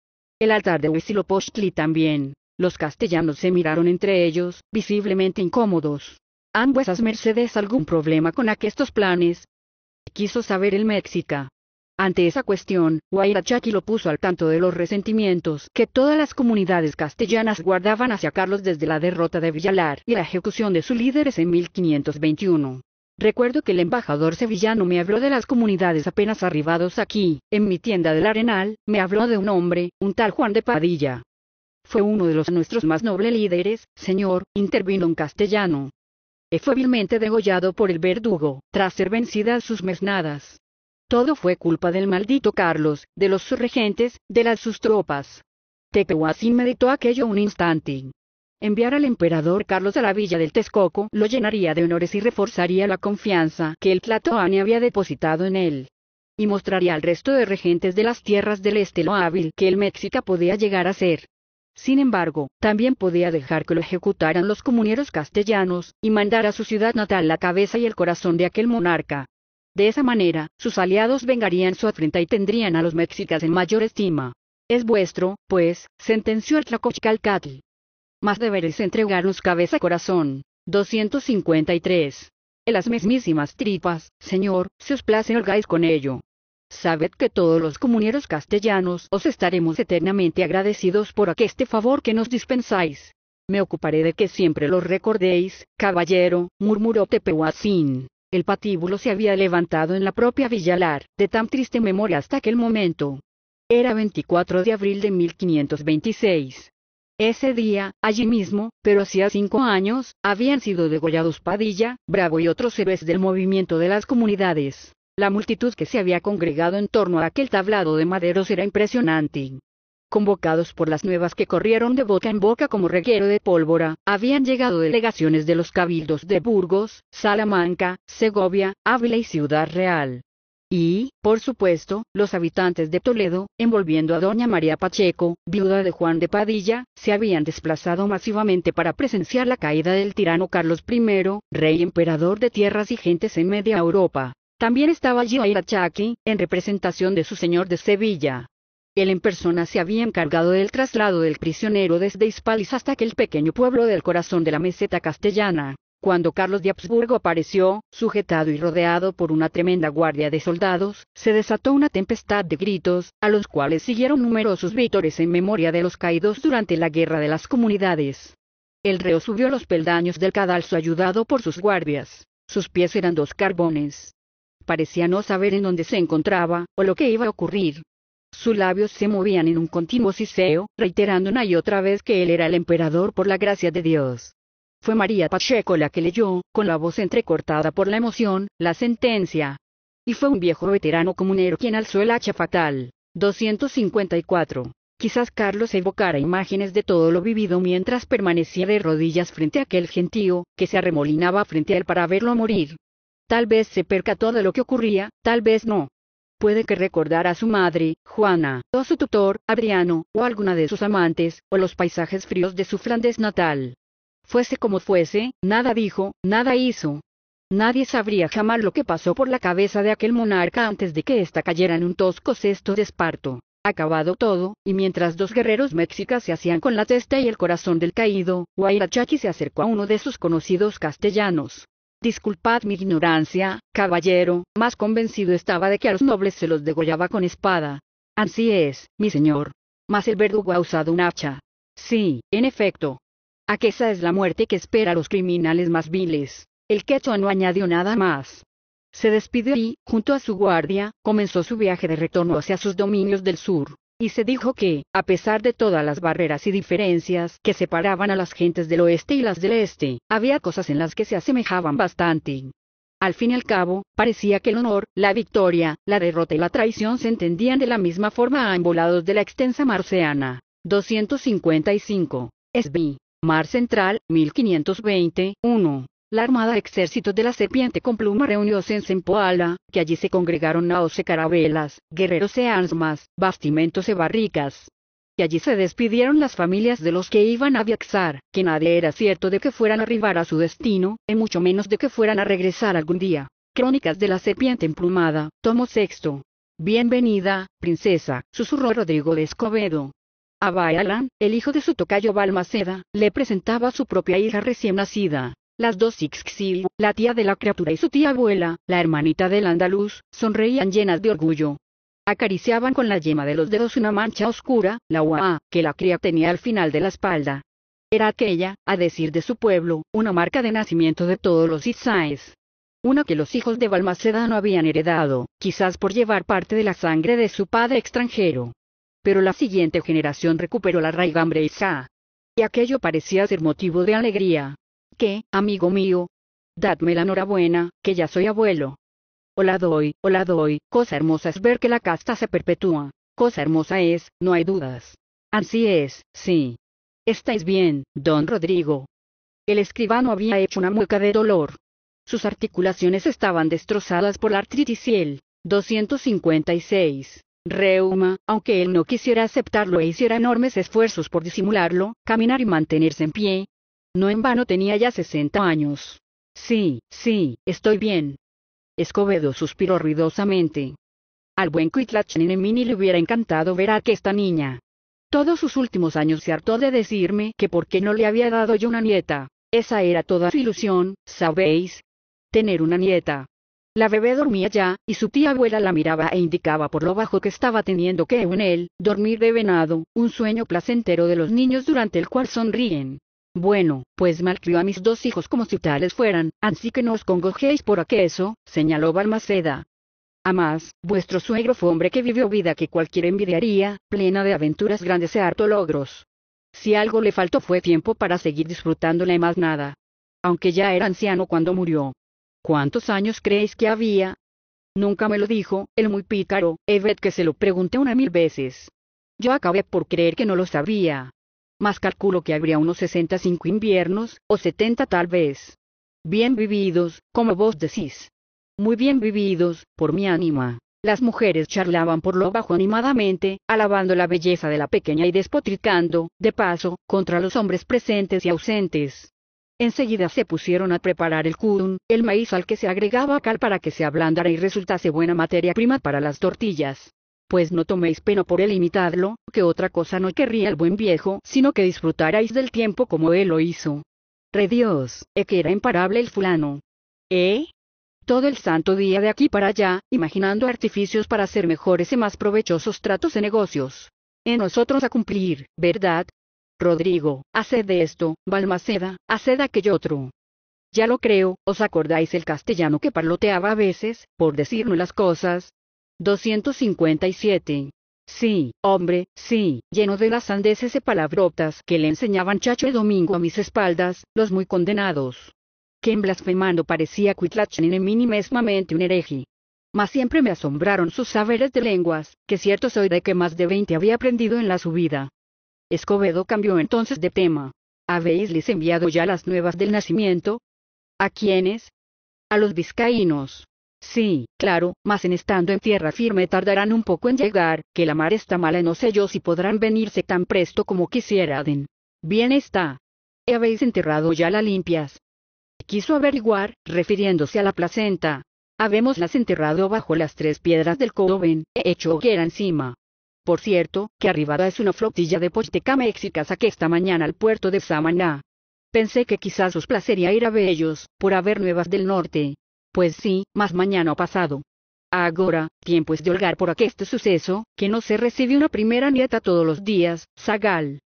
El altar de Huitzilopochtli también. Los castellanos se miraron entre ellos, visiblemente incómodos. ¿Han vuesas mercedes algún problema con aquestos planes? Quiso saber el México. Ante esa cuestión, Guairachaki lo puso al tanto de los resentimientos que todas las comunidades castellanas guardaban hacia Carlos desde la derrota de Villalar y la ejecución de sus líderes en 1521. Recuerdo que el embajador sevillano me habló de las comunidades apenas arribados aquí, en mi tienda del Arenal, me habló de un hombre, un tal Juan de Padilla. Fue uno de los nuestros más nobles líderes, señor, intervino un castellano fue vilmente degollado por el verdugo, tras ser vencidas sus mesnadas. Todo fue culpa del maldito Carlos, de los regentes, de las sus tropas. Tepehuacín meditó aquello un instante. Enviar al emperador Carlos a la villa del Texcoco lo llenaría de honores y reforzaría la confianza que el Tlatoani había depositado en él. Y mostraría al resto de regentes de las tierras del este lo hábil que el México podía llegar a ser. Sin embargo, también podía dejar que lo ejecutaran los comuneros castellanos, y mandar a su ciudad natal la cabeza y el corazón de aquel monarca. De esa manera, sus aliados vengarían su afrenta y tendrían a los mexicas en mayor estima. Es vuestro, pues, sentenció el Tlacochcalcatl. Más deberéis entregarnos cabeza y corazón. 253. En las mismísimas tripas, señor, se os place holgáis con ello. Sabed que todos los comuneros castellanos os estaremos eternamente agradecidos por aqueste favor que nos dispensáis. Me ocuparé de que siempre lo recordéis, caballero, murmuró Tepehuacín. El patíbulo se había levantado en la propia Villalar, de tan triste memoria hasta aquel momento. Era 24 de abril de 1526. Ese día, allí mismo, pero hacía cinco años, habían sido degollados Padilla, Bravo y otros héroes del movimiento de las comunidades. La multitud que se había congregado en torno a aquel tablado de maderos era impresionante. Convocados por las nuevas que corrieron de boca en boca como reguero de pólvora, habían llegado delegaciones de los cabildos de Burgos, Salamanca, Segovia, Ávila y Ciudad Real. Y, por supuesto, los habitantes de Toledo, envolviendo a doña María Pacheco, viuda de Juan de Padilla, se habían desplazado masivamente para presenciar la caída del tirano Carlos I, rey emperador de tierras y gentes en media Europa. También estaba allí Chaki, en representación de su señor de Sevilla. Él en persona se había encargado del traslado del prisionero desde Hispalis hasta aquel pequeño pueblo del corazón de la meseta castellana. Cuando Carlos de Habsburgo apareció, sujetado y rodeado por una tremenda guardia de soldados, se desató una tempestad de gritos, a los cuales siguieron numerosos vítores en memoria de los caídos durante la Guerra de las Comunidades. El reo subió los peldaños del cadalso ayudado por sus guardias. Sus pies eran dos carbones, Parecía no saber en dónde se encontraba, o lo que iba a ocurrir. Sus labios se movían en un continuo siseo, reiterando una y otra vez que él era el emperador por la gracia de Dios. Fue María Pacheco la que leyó, con la voz entrecortada por la emoción, la sentencia. Y fue un viejo veterano comunero quien alzó el hacha fatal. 254. Quizás Carlos evocara imágenes de todo lo vivido mientras permanecía de rodillas frente a aquel gentío, que se arremolinaba frente a él para verlo morir, Tal vez se percató de lo que ocurría, tal vez no. Puede que recordara a su madre, Juana, o su tutor, Adriano, o alguna de sus amantes, o los paisajes fríos de su Flandes natal. Fuese como fuese, nada dijo, nada hizo. Nadie sabría jamás lo que pasó por la cabeza de aquel monarca antes de que ésta cayera en un tosco cesto de esparto. Acabado todo, y mientras dos guerreros mexicas se hacían con la testa y el corazón del caído, Huayra se acercó a uno de sus conocidos castellanos. Disculpad mi ignorancia, caballero, más convencido estaba de que a los nobles se los degollaba con espada. Así es, mi señor. Mas el verdugo ha usado un hacha. Sí, en efecto. Aquesa es la muerte que espera a los criminales más viles. El quechua no añadió nada más. Se despidió y, junto a su guardia, comenzó su viaje de retorno hacia sus dominios del sur y se dijo que, a pesar de todas las barreras y diferencias que separaban a las gentes del oeste y las del este, había cosas en las que se asemejaban bastante. Al fin y al cabo, parecía que el honor, la victoria, la derrota y la traición se entendían de la misma forma a ambos lados de la extensa marceana. 255. SB. Mar Central, 1520, 1. La armada ejército de la serpiente con pluma reunióse en Sempoala, que allí se congregaron naos e carabelas, guerreros e ansmas, bastimentos y e barricas. Y allí se despidieron las familias de los que iban a viajar, que nadie era cierto de que fueran a arribar a su destino, y mucho menos de que fueran a regresar algún día. Crónicas de la serpiente emplumada, tomo sexto. Bienvenida, princesa, susurró Rodrigo de Escobedo. A el hijo de su tocayo Balmaceda, le presentaba a su propia hija recién nacida. Las dos Ixxil, la tía de la criatura y su tía abuela, la hermanita del andaluz, sonreían llenas de orgullo. Acariciaban con la yema de los dedos una mancha oscura, la UA, que la cría tenía al final de la espalda. Era aquella, a decir de su pueblo, una marca de nacimiento de todos los Itzaes una que los hijos de Balmaceda no habían heredado, quizás por llevar parte de la sangre de su padre extranjero. Pero la siguiente generación recuperó la raigambre Isa. Y aquello parecía ser motivo de alegría, ¿Qué, amigo mío? Dadme la enhorabuena, que ya soy abuelo. O la doy, o la doy, cosa hermosa es ver que la casta se perpetúa. Cosa hermosa es, no hay dudas. Así es, sí. Estáis bien, don Rodrigo. El escribano había hecho una mueca de dolor. Sus articulaciones estaban destrozadas por la artritis y el 256. Reuma, aunque él no quisiera aceptarlo e hiciera enormes esfuerzos por disimularlo, caminar y mantenerse en pie, no en vano tenía ya 60 años. Sí, sí, estoy bien. Escobedo suspiró ruidosamente. Al buen Mini le hubiera encantado ver a esta niña. Todos sus últimos años se hartó de decirme que por qué no le había dado yo una nieta. Esa era toda su ilusión, ¿sabéis? Tener una nieta. La bebé dormía ya, y su tía abuela la miraba e indicaba por lo bajo que estaba teniendo que en él, dormir de venado, un sueño placentero de los niños durante el cual sonríen, bueno, pues malcrió a mis dos hijos como si tales fueran, así que no os congojéis por aquello, señaló Balmaceda. más, vuestro suegro fue hombre que vivió vida que cualquiera envidiaría, plena de aventuras grandes y e harto logros. Si algo le faltó fue tiempo para seguir disfrutándola más nada. Aunque ya era anciano cuando murió. ¿Cuántos años creéis que había? Nunca me lo dijo, el muy pícaro, Everett que se lo pregunté una mil veces. Yo acabé por creer que no lo sabía, más calculo que habría unos cinco inviernos, o 70 tal vez. Bien vividos, como vos decís. Muy bien vividos, por mi ánima. Las mujeres charlaban por lo bajo animadamente, alabando la belleza de la pequeña y despotricando, de paso, contra los hombres presentes y ausentes. Enseguida se pusieron a preparar el kudun, el maíz al que se agregaba cal para que se ablandara y resultase buena materia prima para las tortillas pues no toméis pena por él imitarlo, que otra cosa no querría el buen viejo, sino que disfrutarais del tiempo como él lo hizo. Dios, e que era imparable el fulano. ¿Eh? Todo el santo día de aquí para allá, imaginando artificios para hacer mejores y más provechosos tratos de negocios. En nosotros a cumplir, ¿verdad? Rodrigo, haced de esto, Balmaceda, haced aquello otro. Ya lo creo, ¿os acordáis el castellano que parloteaba a veces, por decirnos las cosas, 257. Sí, hombre, sí, lleno de las sandeces y palabrotas que le enseñaban Chacho el domingo a mis espaldas, los muy condenados. Que blasfemando parecía Cuitlachen en mí mesmamente un hereje. Mas siempre me asombraron sus saberes de lenguas, que cierto soy de que más de veinte había aprendido en la subida. Escobedo cambió entonces de tema. ¿Habéis les enviado ya las nuevas del nacimiento? ¿A quiénes? A los vizcaínos. Sí, claro, mas en estando en tierra firme tardarán un poco en llegar, que la mar está mala no sé yo si podrán venirse tan presto como quisieran. Bien está. Habéis enterrado ya la limpias. Quiso averiguar, refiriéndose a la placenta. Habémoslas enterrado bajo las tres piedras del coven, he hecho que encima. Por cierto, que arribada es una flotilla de a que esta mañana al puerto de Samaná. Pensé que quizás os placería ir a ver ellos, por haber nuevas del norte, pues sí, más mañana ha pasado. Ahora, tiempo es de holgar por aqueste suceso, que no se recibe una primera nieta todos los días, Zagal.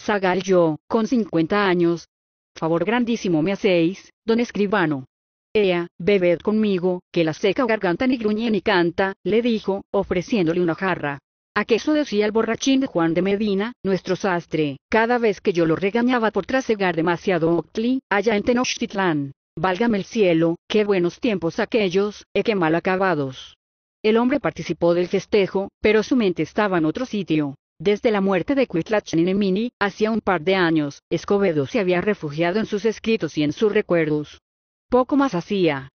Zagal yo, con 50 años. Favor grandísimo me hacéis, don escribano. Ea, bebed conmigo, que la seca garganta ni gruñe ni canta, le dijo, ofreciéndole una jarra. A que eso decía el borrachín de Juan de Medina, nuestro sastre, cada vez que yo lo regañaba por trasegar demasiado Octli, allá en Tenochtitlán. Válgame el cielo, qué buenos tiempos aquellos, y qué mal acabados. El hombre participó del festejo, pero su mente estaba en otro sitio. Desde la muerte de Ninemini, hacía un par de años, Escobedo se había refugiado en sus escritos y en sus recuerdos. Poco más hacía.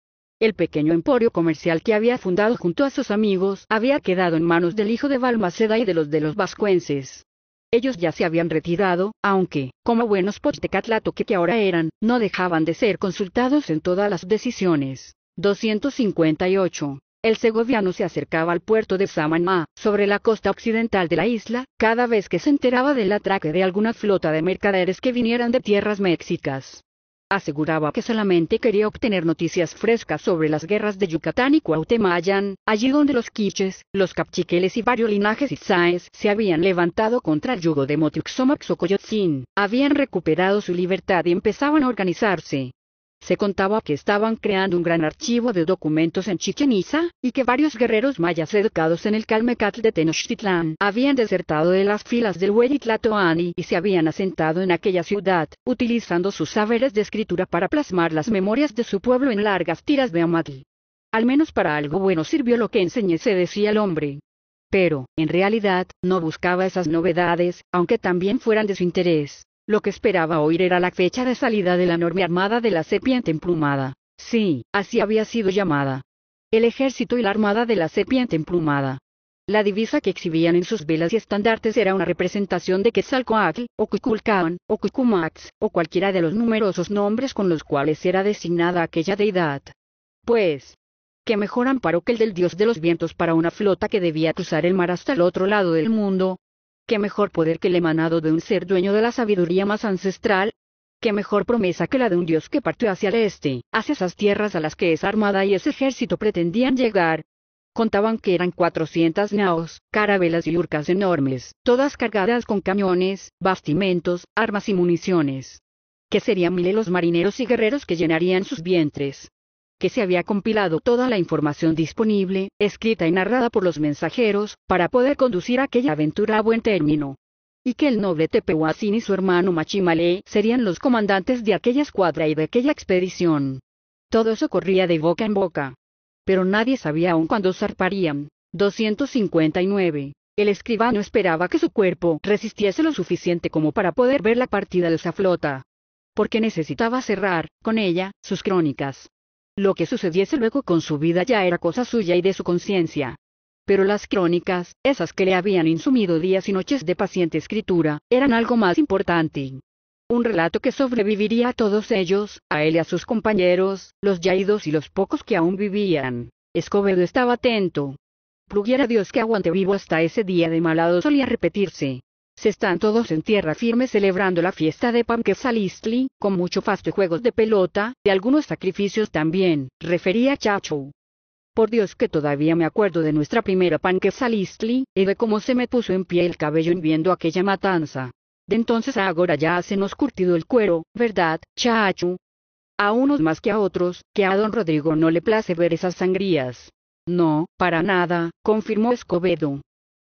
El pequeño emporio comercial que había fundado junto a sus amigos había quedado en manos del hijo de Balmaceda y de los de los vascuenses. Ellos ya se habían retirado, aunque, como buenos catlato que ahora eran, no dejaban de ser consultados en todas las decisiones. 258. El segoviano se acercaba al puerto de Samaná, sobre la costa occidental de la isla, cada vez que se enteraba del atraque de alguna flota de mercaderes que vinieran de tierras mexicas. Aseguraba que solamente quería obtener noticias frescas sobre las guerras de Yucatán y Cuauhtémayan, allí donde los quiches, los capchiqueles y varios linajes izaes se habían levantado contra el yugo de Coyotzin, habían recuperado su libertad y empezaban a organizarse. Se contaba que estaban creando un gran archivo de documentos en Chichen Itza, y que varios guerreros mayas educados en el Calmecatl de Tenochtitlán habían desertado de las filas del Tlatoani y se habían asentado en aquella ciudad, utilizando sus saberes de escritura para plasmar las memorias de su pueblo en largas tiras de amatl. Al menos para algo bueno sirvió lo que enseñé, se decía el hombre. Pero, en realidad, no buscaba esas novedades, aunque también fueran de su interés. Lo que esperaba oír era la fecha de salida de la enorme armada de la serpiente emplumada. Sí, así había sido llamada. El ejército y la armada de la serpiente emplumada. La divisa que exhibían en sus velas y estandartes era una representación de Quetzalcoatl, o Cuculcán, o Cucumax, o cualquiera de los numerosos nombres con los cuales era designada aquella deidad. Pues, qué mejor amparo que el del dios de los vientos para una flota que debía cruzar el mar hasta el otro lado del mundo, qué mejor poder que el emanado de un ser dueño de la sabiduría más ancestral, qué mejor promesa que la de un dios que partió hacia el este, hacia esas tierras a las que esa armada y ese ejército pretendían llegar. Contaban que eran 400 naos, carabelas y urcas enormes, todas cargadas con camiones, bastimentos, armas y municiones. ¿Qué serían miles los marineros y guerreros que llenarían sus vientres, que se había compilado toda la información disponible, escrita y narrada por los mensajeros, para poder conducir aquella aventura a buen término. Y que el noble Tepehuacín y su hermano Machimale serían los comandantes de aquella escuadra y de aquella expedición. Todo eso corría de boca en boca. Pero nadie sabía aún cuándo zarparían. 259. El escribano esperaba que su cuerpo resistiese lo suficiente como para poder ver la partida de esa flota. Porque necesitaba cerrar, con ella, sus crónicas. Lo que sucediese luego con su vida ya era cosa suya y de su conciencia. Pero las crónicas, esas que le habían insumido días y noches de paciente escritura, eran algo más importante. Un relato que sobreviviría a todos ellos, a él y a sus compañeros, los yaídos y los pocos que aún vivían. Escobedo estaba atento. Pluguiera Dios que aguante vivo hasta ese día de malado solía repetirse. Se están todos en tierra firme celebrando la fiesta de Panquesalistli, con mucho fasto juegos de pelota, de algunos sacrificios también, refería Chacho. Por Dios que todavía me acuerdo de nuestra primera Panquesalistli, y de cómo se me puso en pie el cabello viendo aquella matanza. De entonces a ahora ya se nos curtido el cuero, ¿verdad, Chacho? A unos más que a otros, que a don Rodrigo no le place ver esas sangrías. No, para nada, confirmó Escobedo.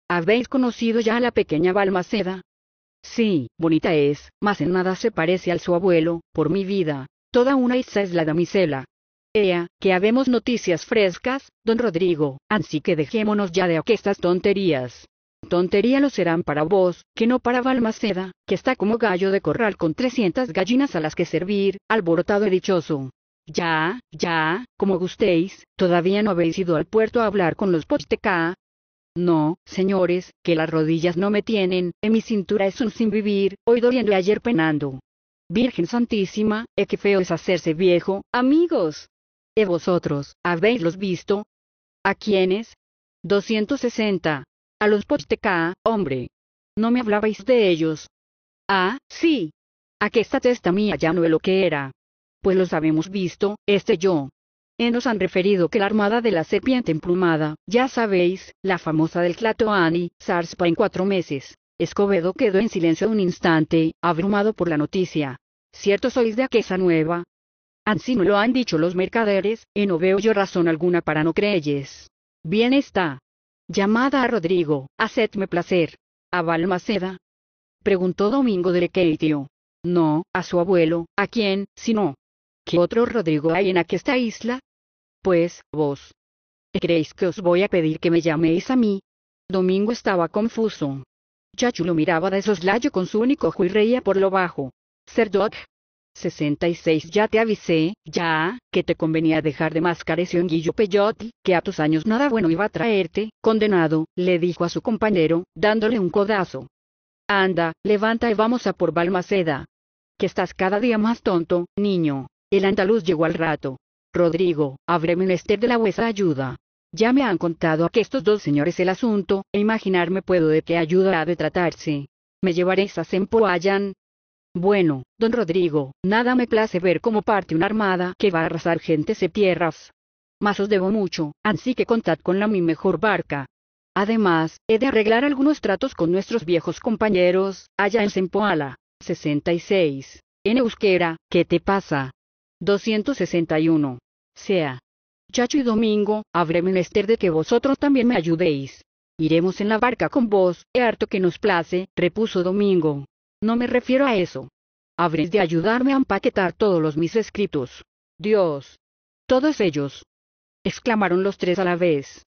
¿Habéis conocido ya a la pequeña Balmaceda? Sí, bonita es, mas en nada se parece al su abuelo, por mi vida, toda una isa es la damisela. Ea, que habemos noticias frescas, don Rodrigo, así que dejémonos ya de aquestas tonterías. Tontería lo serán para vos, que no para Balmaceda, que está como gallo de corral con trescientas gallinas a las que servir, alborotado y dichoso. Ya, ya, como gustéis, todavía no habéis ido al puerto a hablar con los Pochtecá, no, señores, que las rodillas no me tienen, en mi cintura es un sinvivir, hoy doliendo y ayer penando. Virgen Santísima, eh qué feo es hacerse viejo, amigos. ¿Y vosotros, habéis los visto? ¿A quiénes? 260. A los Pochteca, hombre. No me hablabais de ellos. Ah, sí. A que esta testa mía ya no es lo que era. Pues los habemos visto, este yo nos han referido que la armada de la serpiente emplumada, ya sabéis, la famosa del Clatoani, sarspa en cuatro meses. Escobedo quedó en silencio un instante, abrumado por la noticia. ¿Cierto sois de aquella nueva? Así me lo han dicho los mercaderes, y no veo yo razón alguna para no creyes. Bien está. Llamada a Rodrigo, hacedme placer. ¿A Balmaceda? Preguntó Domingo de Requeitio. No, a su abuelo, ¿a quién, sino? ¿Qué otro Rodrigo hay en aquesta isla? pues, vos. ¿Creéis que os voy a pedir que me llaméis a mí? Domingo estaba confuso. Chachu lo miraba de soslayo con su único ojo y reía por lo bajo. Cerdoc. 66 Ya te avisé, ya, que te convenía dejar de un Guillo Peyote, que a tus años nada bueno iba a traerte, condenado, le dijo a su compañero, dándole un codazo. Anda, levanta y vamos a por Balmaceda. Que estás cada día más tonto, niño. El andaluz llegó al rato. Rodrigo, habré menester de la vuestra ayuda. Ya me han contado que estos dos señores el asunto, e imaginarme puedo de qué ayuda ha de tratarse. ¿Me llevaréis a Sempoayan? Bueno, don Rodrigo, nada me place ver cómo parte una armada que va a arrasar gentes de tierras. Mas os debo mucho, así que contad con la mi mejor barca. Además, he de arreglar algunos tratos con nuestros viejos compañeros, allá en Sempoala. 66. En Euskera, ¿qué te pasa? 261 sea. Chacho y Domingo, habré menester de que vosotros también me ayudéis. Iremos en la barca con vos, he harto que nos place, repuso Domingo. No me refiero a eso. Habréis de ayudarme a empaquetar todos los mis escritos. Dios. Todos ellos. exclamaron los tres a la vez.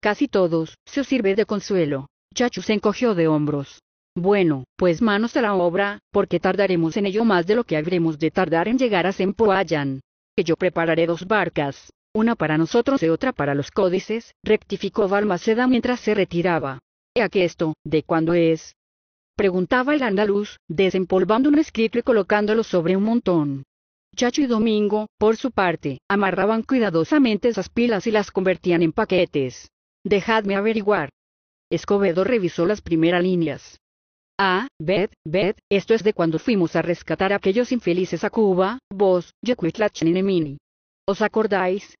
Casi todos, se os sirve de consuelo. Chacho se encogió de hombros. Bueno, pues manos a la obra, porque tardaremos en ello más de lo que habremos de tardar en llegar a Sempoayan que yo prepararé dos barcas, una para nosotros y otra para los códices, rectificó Balmaceda mientras se retiraba. ¿A qué esto, de cuándo es? preguntaba el andaluz, desempolvando un escrito y colocándolo sobre un montón. Chacho y Domingo, por su parte, amarraban cuidadosamente esas pilas y las convertían en paquetes. Dejadme averiguar. Escobedo revisó las primeras líneas. Ah, ved, ved, esto es de cuando fuimos a rescatar a aquellos infelices a Cuba, vos, Mini. ¿Os acordáis?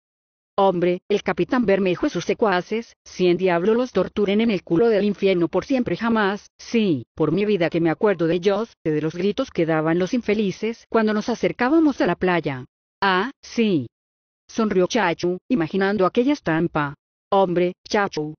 Hombre, el capitán Bermejo y sus secuaces, si en diablo los torturen en el culo del infierno por siempre jamás, sí, por mi vida que me acuerdo de ellos, de los gritos que daban los infelices cuando nos acercábamos a la playa. Ah, sí. Sonrió Chachu, imaginando aquella estampa. Hombre, Chachu,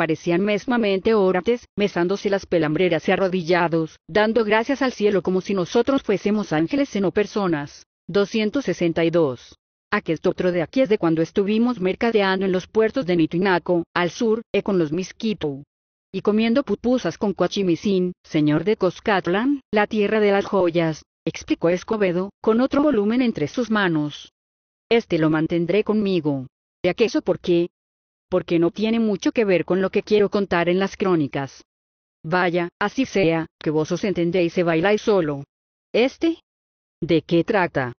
parecían mesmamente orantes, mesándose las pelambreras y arrodillados, dando gracias al cielo como si nosotros fuésemos ángeles y no personas. 262. Aquel otro de aquí es de cuando estuvimos mercadeando en los puertos de Nitinaco, al sur, e con los Misquito. Y comiendo pupusas con Coachimicín, señor de Coscatlán, la tierra de las joyas, explicó Escobedo, con otro volumen entre sus manos. Este lo mantendré conmigo. De aquello porque, porque no tiene mucho que ver con lo que quiero contar en las crónicas. Vaya, así sea, que vos os entendéis y bailáis solo. ¿Este? ¿De qué trata?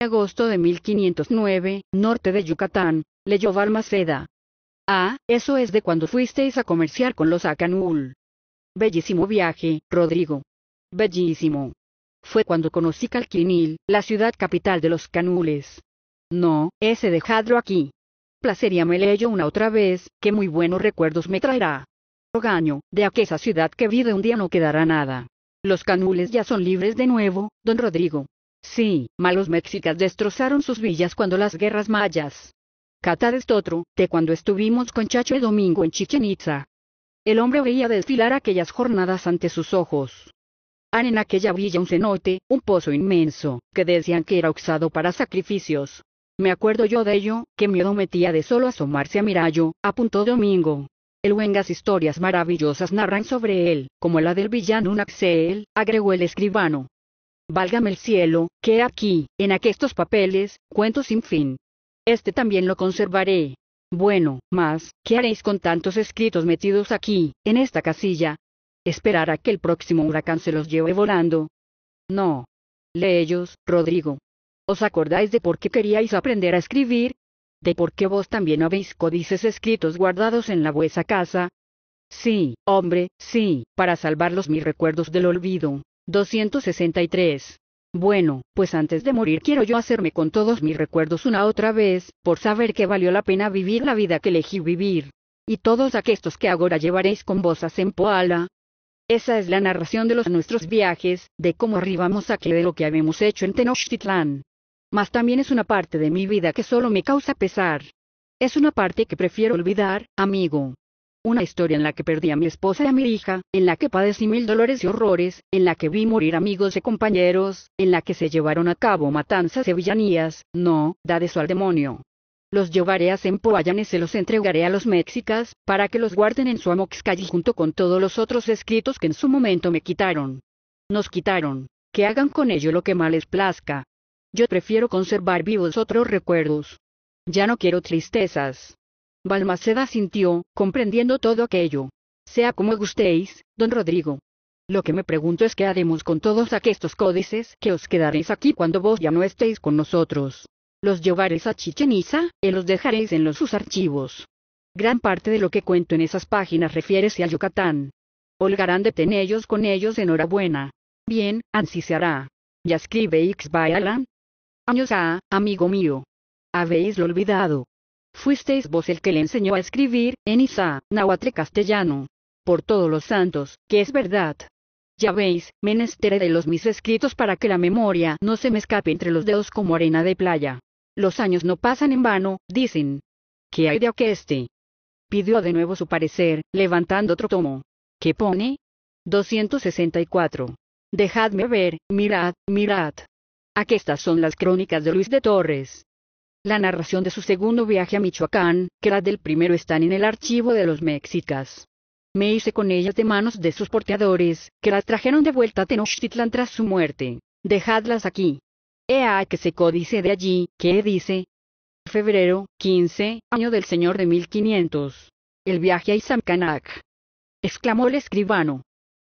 Agosto de 1509, norte de Yucatán, leyó Balmaceda. Ah, eso es de cuando fuisteis a comerciar con los Acanul. Bellísimo viaje, Rodrigo. Bellísimo. Fue cuando conocí Calquinil, la ciudad capital de los Canules. No, ese dejadlo aquí. Placeríame ello una otra vez, que muy buenos recuerdos me traerá. Rogaño, de aquella ciudad que vive un día no quedará nada. Los canules ya son libres de nuevo, don Rodrigo. Sí, malos mexicas destrozaron sus villas cuando las guerras mayas. Catar es otro, de cuando estuvimos con Chacho el domingo en Chichen Itza. El hombre veía desfilar aquellas jornadas ante sus ojos. Han en aquella villa un cenote, un pozo inmenso, que decían que era usado para sacrificios, me acuerdo yo de ello, que miedo metía de solo asomarse a Mirallo, apuntó Domingo. El huengas historias maravillosas narran sobre él, como la del villano Naxel, agregó el escribano. Válgame el cielo, que aquí, en aquestos papeles, cuento sin fin. Este también lo conservaré. Bueno, más, ¿qué haréis con tantos escritos metidos aquí, en esta casilla? ¿Esperar a que el próximo huracán se los lleve volando? No. Lee ellos, Rodrigo. ¿Os acordáis de por qué queríais aprender a escribir? ¿De por qué vos también habéis códices escritos guardados en la vuesa casa? Sí, hombre, sí, para salvar los mis recuerdos del olvido. 263. Bueno, pues antes de morir quiero yo hacerme con todos mis recuerdos una otra vez, por saber que valió la pena vivir la vida que elegí vivir. Y todos aquellos que ahora llevaréis con vos a Sempoala. Esa es la narración de los nuestros viajes, de cómo arribamos aquí de lo que habíamos hecho en Tenochtitlán mas también es una parte de mi vida que solo me causa pesar. Es una parte que prefiero olvidar, amigo. Una historia en la que perdí a mi esposa y a mi hija, en la que padecí mil dolores y horrores, en la que vi morir amigos y compañeros, en la que se llevaron a cabo matanzas y villanías, no, da eso al demonio. Los llevaré a Zempoayan y se los entregaré a los mexicas, para que los guarden en su calle junto con todos los otros escritos que en su momento me quitaron. Nos quitaron. Que hagan con ello lo que mal les plazca, yo prefiero conservar vivos otros recuerdos. Ya no quiero tristezas. Balmaceda sintió, comprendiendo todo aquello. Sea como gustéis, don Rodrigo. Lo que me pregunto es qué haremos con todos aquellos códices que os quedaréis aquí cuando vos ya no estéis con nosotros. Los llevaréis a Chichen Itza, y los dejaréis en los sus archivos. Gran parte de lo que cuento en esas páginas refiere a Yucatán. Holgarán de ellos con ellos enhorabuena. Bien, así se hará. Ya escribe X años ha, amigo mío. Habéislo olvidado. Fuisteis vos el que le enseñó a escribir, en Isa, náhuatl castellano. Por todos los santos, que es verdad. Ya veis, menesteré de los mis escritos para que la memoria no se me escape entre los dedos como arena de playa. Los años no pasan en vano, dicen. ¿Qué hay de aqueste? Pidió de nuevo su parecer, levantando otro tomo. ¿Qué pone? 264. Dejadme ver, mirad, mirad. Aquestas son las crónicas de Luis de Torres. La narración de su segundo viaje a Michoacán, que las del primero están en el archivo de los mexicas. Me hice con ellas de manos de sus porteadores, que las trajeron de vuelta a Tenochtitlan tras su muerte. Dejadlas aquí. Ea que se códice de allí, que dice. Febrero, 15, año del Señor de 1500. El viaje a Izamcanac. Exclamó el escribano.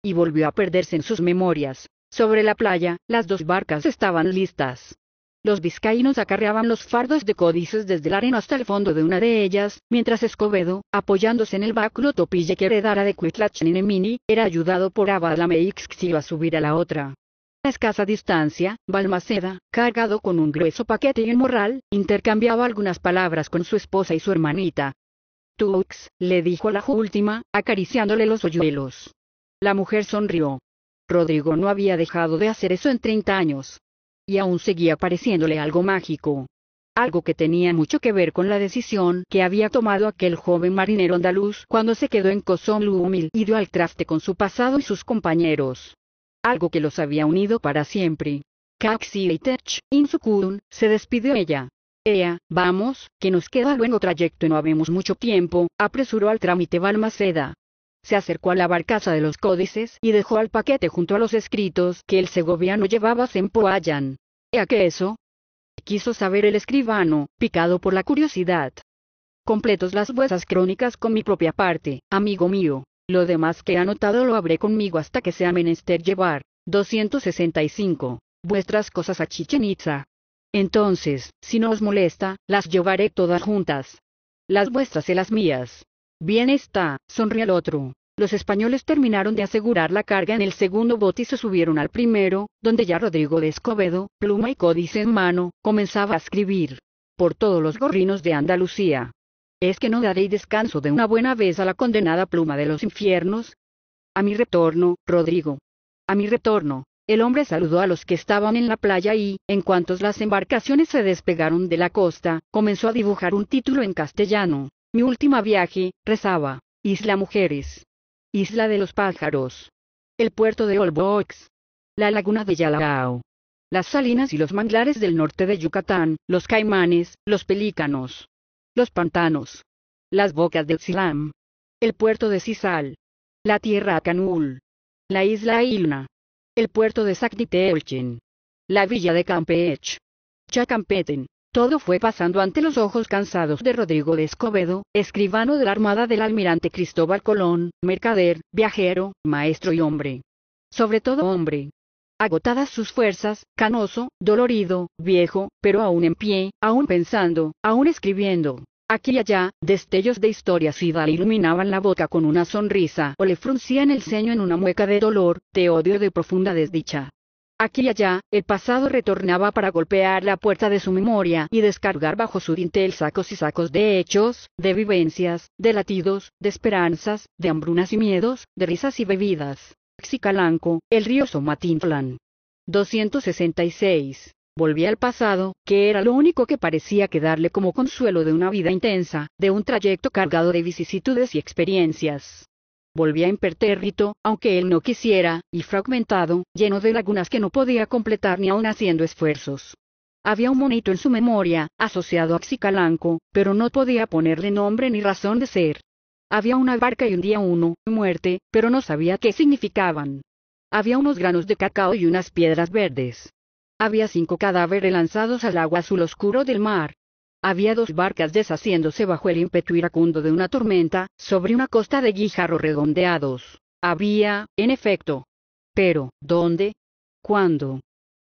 Y volvió a perderse en sus memorias, sobre la playa, las dos barcas estaban listas. Los vizcaínos acarreaban los fardos de códices desde el arena hasta el fondo de una de ellas, mientras Escobedo, apoyándose en el báculo topille que heredara de mini, era ayudado por iba a subir a la otra. A escasa distancia, Balmaceda, cargado con un grueso paquete y un morral, intercambiaba algunas palabras con su esposa y su hermanita. Tux, le dijo la última, acariciándole los hoyuelos. La mujer sonrió. Rodrigo no había dejado de hacer eso en 30 años. Y aún seguía pareciéndole algo mágico. Algo que tenía mucho que ver con la decisión que había tomado aquel joven marinero andaluz cuando se quedó en Cozón Humil y dio al traste con su pasado y sus compañeros. Algo que los había unido para siempre. Kaxi su Insukun, se despidió ella. Ea, vamos, que nos queda luego trayecto y no habemos mucho tiempo, apresuró al trámite Balmaceda se acercó a la barcaza de los códices y dejó al paquete junto a los escritos que el segoviano llevaba Sempoallan. ¿A qué eso? Quiso saber el escribano, picado por la curiosidad. Completos las vuestras crónicas con mi propia parte, amigo mío. Lo demás que he anotado lo habré conmigo hasta que sea menester llevar. 265. Vuestras cosas a Chichen Itza. Entonces, si no os molesta, las llevaré todas juntas. Las vuestras y las mías. Bien está, sonrió el otro. Los españoles terminaron de asegurar la carga en el segundo bote y se subieron al primero, donde ya Rodrigo de Escobedo, pluma y códice en mano, comenzaba a escribir. Por todos los gorrinos de Andalucía. ¿Es que no daré descanso de una buena vez a la condenada pluma de los infiernos? A mi retorno, Rodrigo. A mi retorno. El hombre saludó a los que estaban en la playa y, en cuanto las embarcaciones se despegaron de la costa, comenzó a dibujar un título en castellano. Mi última viaje, rezaba. Isla Mujeres. Isla de los Pájaros. El puerto de Olbox. La laguna de Yalagao, Las salinas y los manglares del norte de Yucatán, los caimanes, los pelícanos. Los pantanos. Las bocas del Silam. El puerto de Sisal. La tierra Canul. La isla Ilna. El puerto de Zacnitelchen. La villa de Campeche. Chacampeten. Todo fue pasando ante los ojos cansados de Rodrigo de Escobedo, escribano de la Armada del almirante Cristóbal Colón, mercader, viajero, maestro y hombre. Sobre todo hombre. Agotadas sus fuerzas, canoso, dolorido, viejo, pero aún en pie, aún pensando, aún escribiendo. Aquí y allá, destellos de historia y le iluminaban la boca con una sonrisa o le fruncían el ceño en una mueca de dolor, de odio de profunda desdicha. Aquí y allá, el pasado retornaba para golpear la puerta de su memoria y descargar bajo su dintel sacos y sacos de hechos, de vivencias, de latidos, de esperanzas, de hambrunas y miedos, de risas y bebidas. Xicalanco, el río Somatinflan. 266. Volví al pasado, que era lo único que parecía quedarle como consuelo de una vida intensa, de un trayecto cargado de vicisitudes y experiencias volvía impertérrito, aunque él no quisiera, y fragmentado, lleno de lagunas que no podía completar ni aun haciendo esfuerzos. Había un monito en su memoria, asociado a Xicalanco, pero no podía ponerle nombre ni razón de ser. Había una barca y un día uno, muerte, pero no sabía qué significaban. Había unos granos de cacao y unas piedras verdes. Había cinco cadáveres lanzados al agua azul oscuro del mar, había dos barcas deshaciéndose bajo el ímpetu iracundo de una tormenta, sobre una costa de guijarros redondeados. Había, en efecto. Pero, ¿dónde? ¿Cuándo?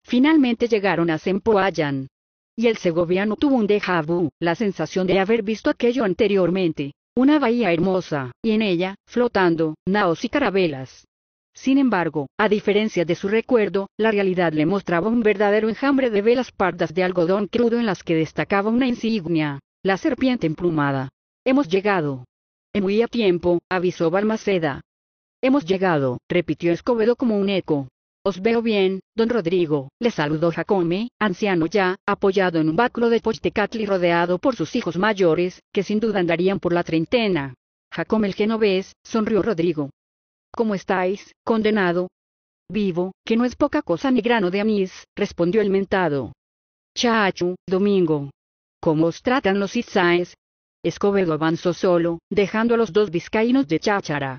Finalmente llegaron a Sempoayan. Y el segoviano tuvo un déjà vu, la sensación de haber visto aquello anteriormente. Una bahía hermosa, y en ella, flotando, naos y carabelas. Sin embargo, a diferencia de su recuerdo, la realidad le mostraba un verdadero enjambre de velas pardas de algodón crudo en las que destacaba una insignia, la serpiente emplumada. Hemos llegado. En muy a tiempo, avisó Balmaceda. Hemos llegado, repitió Escobedo como un eco. Os veo bien, don Rodrigo, le saludó Jacome, anciano ya, apoyado en un báculo de Pochtecatl rodeado por sus hijos mayores, que sin duda andarían por la treintena. Jacome el genovés, sonrió Rodrigo, ¿Cómo estáis, condenado? Vivo, que no es poca cosa ni grano de anís, respondió el mentado. Chachu, Domingo. ¿Cómo os tratan los Isaes? Escobedo avanzó solo, dejando a los dos vizcaínos de cháchara.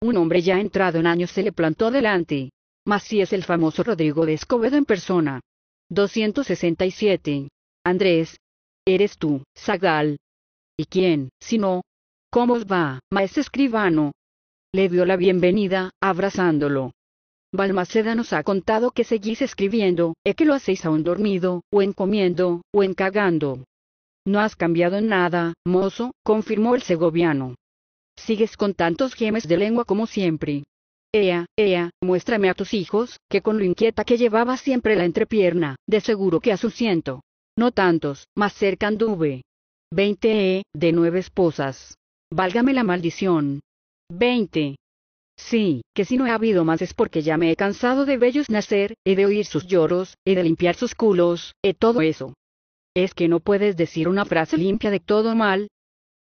Un hombre ya entrado en años se le plantó delante. Mas si es el famoso Rodrigo de Escobedo en persona. 267. Andrés. Eres tú, Zagal. ¿Y quién, si no? ¿Cómo os va, maestro escribano? le dio la bienvenida, abrazándolo. Balmaceda nos ha contado que seguís escribiendo, e que lo hacéis aún dormido, o en comiendo, o en cagando. No has cambiado en nada, mozo, confirmó el segoviano. Sigues con tantos gemes de lengua como siempre. Ea, ea, muéstrame a tus hijos, que con lo inquieta que llevaba siempre la entrepierna, de seguro que a su ciento. No tantos, más cerca anduve. Veinte e, de nueve esposas. Válgame la maldición. 20. Sí, que si no he habido más es porque ya me he cansado de bellos nacer, he de oír sus lloros, he de limpiar sus culos, he todo eso. ¿Es que no puedes decir una frase limpia de todo mal?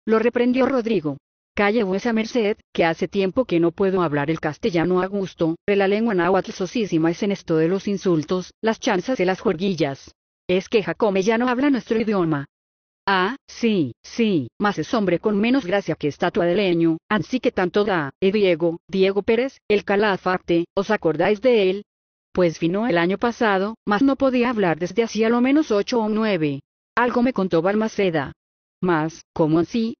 Lo reprendió Rodrigo. Calle vuesa merced, que hace tiempo que no puedo hablar el castellano a gusto, de la lengua náhuatl sosísima es en esto de los insultos, las chanzas y las jorguillas. Es que Jacome ya no habla nuestro idioma, Ah, sí, sí, mas es hombre con menos gracia que estatua de leño, así que tanto da, eh Diego, Diego Pérez, el calafate, ¿os acordáis de él? Pues vino el año pasado, mas no podía hablar desde hacía lo menos ocho o nueve. Algo me contó Balmaceda. Mas, ¿cómo así?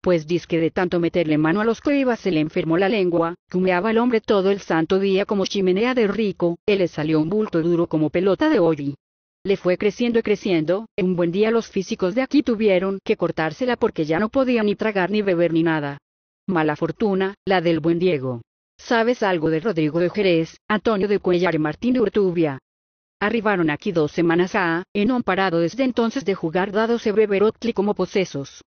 Pues que de tanto meterle mano a los coibas se le enfermó la lengua, cumeaba el hombre todo el santo día como chimenea de rico, él le salió un bulto duro como pelota de hoy. Le fue creciendo y creciendo, un buen día los físicos de aquí tuvieron que cortársela porque ya no podía ni tragar ni beber ni nada. Mala fortuna, la del buen Diego. ¿Sabes algo de Rodrigo de Jerez, Antonio de Cuellar y Martín de Urtubia? Arribaron aquí dos semanas a, y no han parado desde entonces de jugar dados y beber como posesos.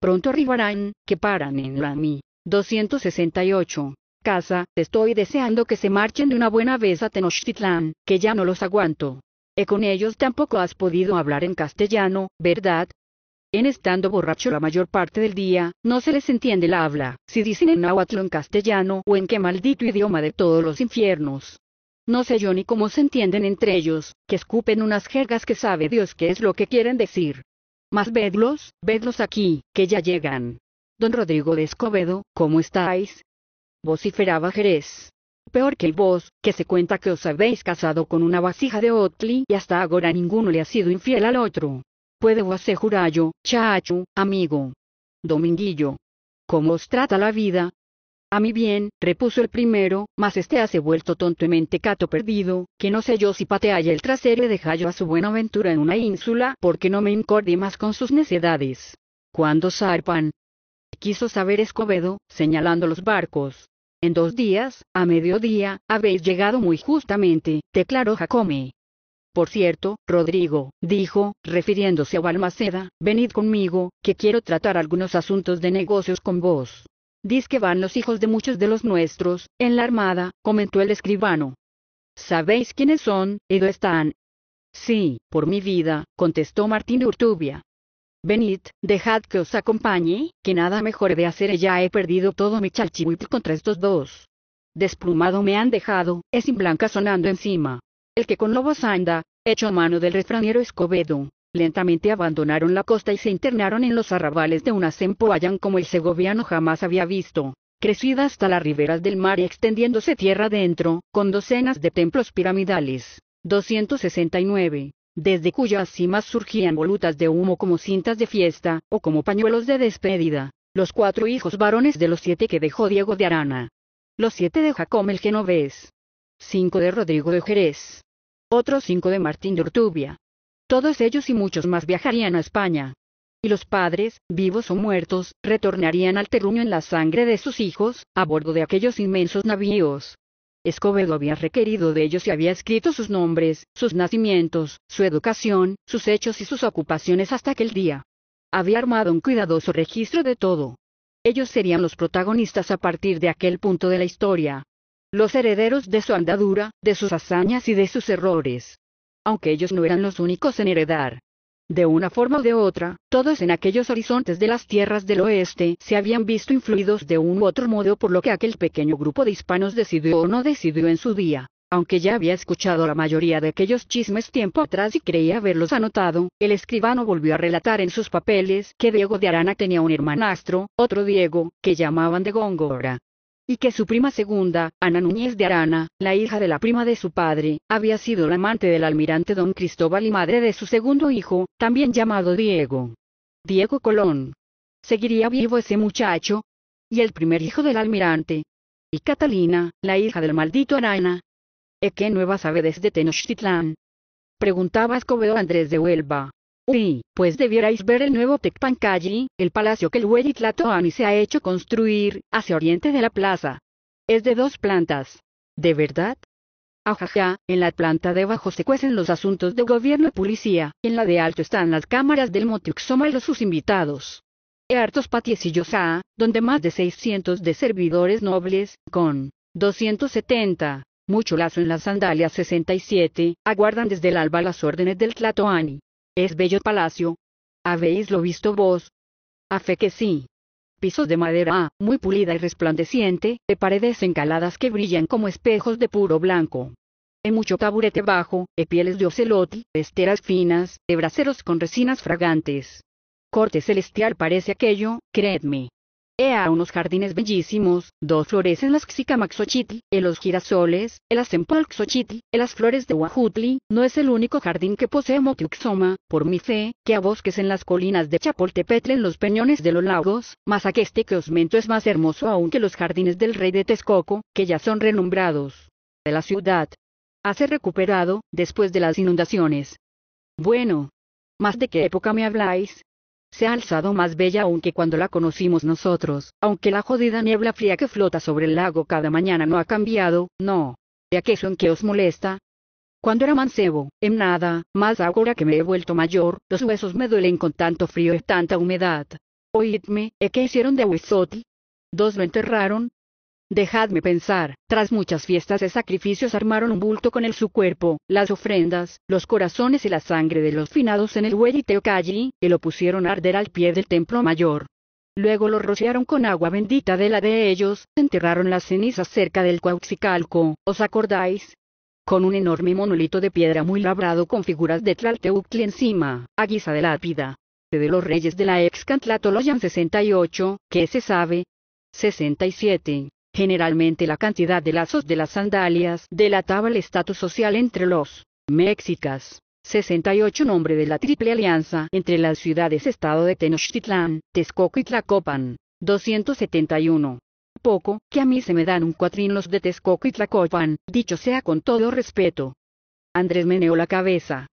Pronto arribarán, que paran en Rami. 268. Casa, estoy deseando que se marchen de una buena vez a Tenochtitlán, que ya no los aguanto. E con ellos tampoco has podido hablar en castellano, ¿verdad? En estando borracho la mayor parte del día, no se les entiende la habla, si dicen en náhuatl en castellano o en qué maldito idioma de todos los infiernos. No sé yo ni cómo se entienden entre ellos, que escupen unas jergas que sabe Dios qué es lo que quieren decir. Mas vedlos, vedlos aquí, que ya llegan. Don Rodrigo de Escobedo, ¿cómo estáis? vociferaba Jerez. Peor que el vos, que se cuenta que os habéis casado con una vasija de Otli y hasta ahora ninguno le ha sido infiel al otro. Puede hacer jurallo, chacho, amigo. Dominguillo. ¿Cómo os trata la vida? A mí bien, repuso el primero, mas este hace vuelto tontemente cato perdido, que no sé yo si patealla el trasero y dejallo a su buena ventura en una ínsula porque no me incorde más con sus necedades. ¿Cuándo zarpan? Quiso saber Escobedo, señalando los barcos en dos días, a mediodía, habéis llegado muy justamente, declaró Jacome. Por cierto, Rodrigo, dijo, refiriéndose a Balmaceda, venid conmigo, que quiero tratar algunos asuntos de negocios con vos. Diz que van los hijos de muchos de los nuestros, en la armada, comentó el escribano. ¿Sabéis quiénes son, y dónde están? Sí, por mi vida, contestó Martín Urtubia. Venid, dejad que os acompañe, que nada mejor de hacer ya he perdido todo mi chalchihuit contra estos dos. Desplumado me han dejado, es sin blanca sonando encima. El que con lobos anda, hecho mano del refranero Escobedo. Lentamente abandonaron la costa y se internaron en los arrabales de una sempoayan como el segoviano jamás había visto, crecida hasta las riberas del mar y extendiéndose tierra adentro, con docenas de templos piramidales. 269 desde cuyas cimas surgían volutas de humo como cintas de fiesta, o como pañuelos de despedida, los cuatro hijos varones de los siete que dejó Diego de Arana. Los siete de Jacob el Genovés. Cinco de Rodrigo de Jerez. Otros cinco de Martín de Ortubia. Todos ellos y muchos más viajarían a España. Y los padres, vivos o muertos, retornarían al terruño en la sangre de sus hijos, a bordo de aquellos inmensos navíos, Escobedo había requerido de ellos y había escrito sus nombres, sus nacimientos, su educación, sus hechos y sus ocupaciones hasta aquel día. Había armado un cuidadoso registro de todo. Ellos serían los protagonistas a partir de aquel punto de la historia. Los herederos de su andadura, de sus hazañas y de sus errores. Aunque ellos no eran los únicos en heredar. De una forma o de otra, todos en aquellos horizontes de las tierras del oeste se habían visto influidos de un u otro modo por lo que aquel pequeño grupo de hispanos decidió o no decidió en su día. Aunque ya había escuchado la mayoría de aquellos chismes tiempo atrás y creía haberlos anotado, el escribano volvió a relatar en sus papeles que Diego de Arana tenía un hermanastro, otro Diego, que llamaban de Góngora, y que su prima segunda, Ana Núñez de Arana, la hija de la prima de su padre, había sido la amante del almirante don Cristóbal y madre de su segundo hijo, también llamado Diego. Diego Colón. ¿Seguiría vivo ese muchacho? Y el primer hijo del almirante. Y Catalina, la hija del maldito Arana. ¿E qué nuevas sabe desde Tenochtitlán? Preguntaba Escobedo Andrés de Huelva, Uy, pues debierais ver el nuevo Tecpancalli, el palacio que el Tlatoani se ha hecho construir, hacia oriente de la plaza. Es de dos plantas. ¿De verdad? Ajaja, en la planta de abajo se cuecen los asuntos de gobierno y policía, y en la de alto están las cámaras del Motuxoma y los sus invitados. He hartos y A, ah, donde más de 600 de servidores nobles, con 270, mucho lazo en las sandalias 67, aguardan desde el alba las órdenes del Tlatoani. Es bello palacio. ¿Habéislo visto vos? A fe que sí. Pisos de madera, ah, muy pulida y resplandeciente, de paredes encaladas que brillan como espejos de puro blanco. He mucho taburete bajo, he pieles de ocelote, esteras finas, de braseros con resinas fragantes. Corte celestial parece aquello, creedme a unos jardines bellísimos, dos flores en las xicamaxochitl, en los girasoles, el empalxochitl, en las flores de Huajutli, no es el único jardín que posee Motiuxoma, por mi fe, que a bosques en las colinas de Chapoltepetl en los peñones de los lagos, mas a que este que osmento es más hermoso aún que los jardines del rey de Texcoco, que ya son renombrados de la ciudad. Hace recuperado, después de las inundaciones. Bueno. ¿Más de qué época me habláis? se ha alzado más bella aún que cuando la conocimos nosotros, aunque la jodida niebla fría que flota sobre el lago cada mañana no ha cambiado, no. ¿De aquello en que os molesta? Cuando era mancebo, en nada, más ahora que me he vuelto mayor, los huesos me duelen con tanto frío y tanta humedad. Oídme, ¿y ¿e qué hicieron de Huizotl? Dos lo enterraron, Dejadme pensar, tras muchas fiestas de sacrificios armaron un bulto con el su cuerpo, las ofrendas, los corazones y la sangre de los finados en el huey y Teocalli, y lo pusieron a arder al pie del templo mayor. Luego lo rociaron con agua bendita de la de ellos, enterraron las cenizas cerca del Cuauxicalco, ¿os acordáis? Con un enorme monolito de piedra muy labrado con figuras de Tlalteuctli encima, a guisa de lápida. De los reyes de la ex 68, que se sabe? 67. Generalmente la cantidad de lazos de las sandalias delataba el estatus social entre los mexicas. 68 Nombre de la Triple Alianza entre las ciudades-estado de Tenochtitlán, Texcoco y Tlacopan. 271. Poco, que a mí se me dan un cuatrín los de Texcoco y Tlacopan, dicho sea con todo respeto. Andrés meneó la cabeza.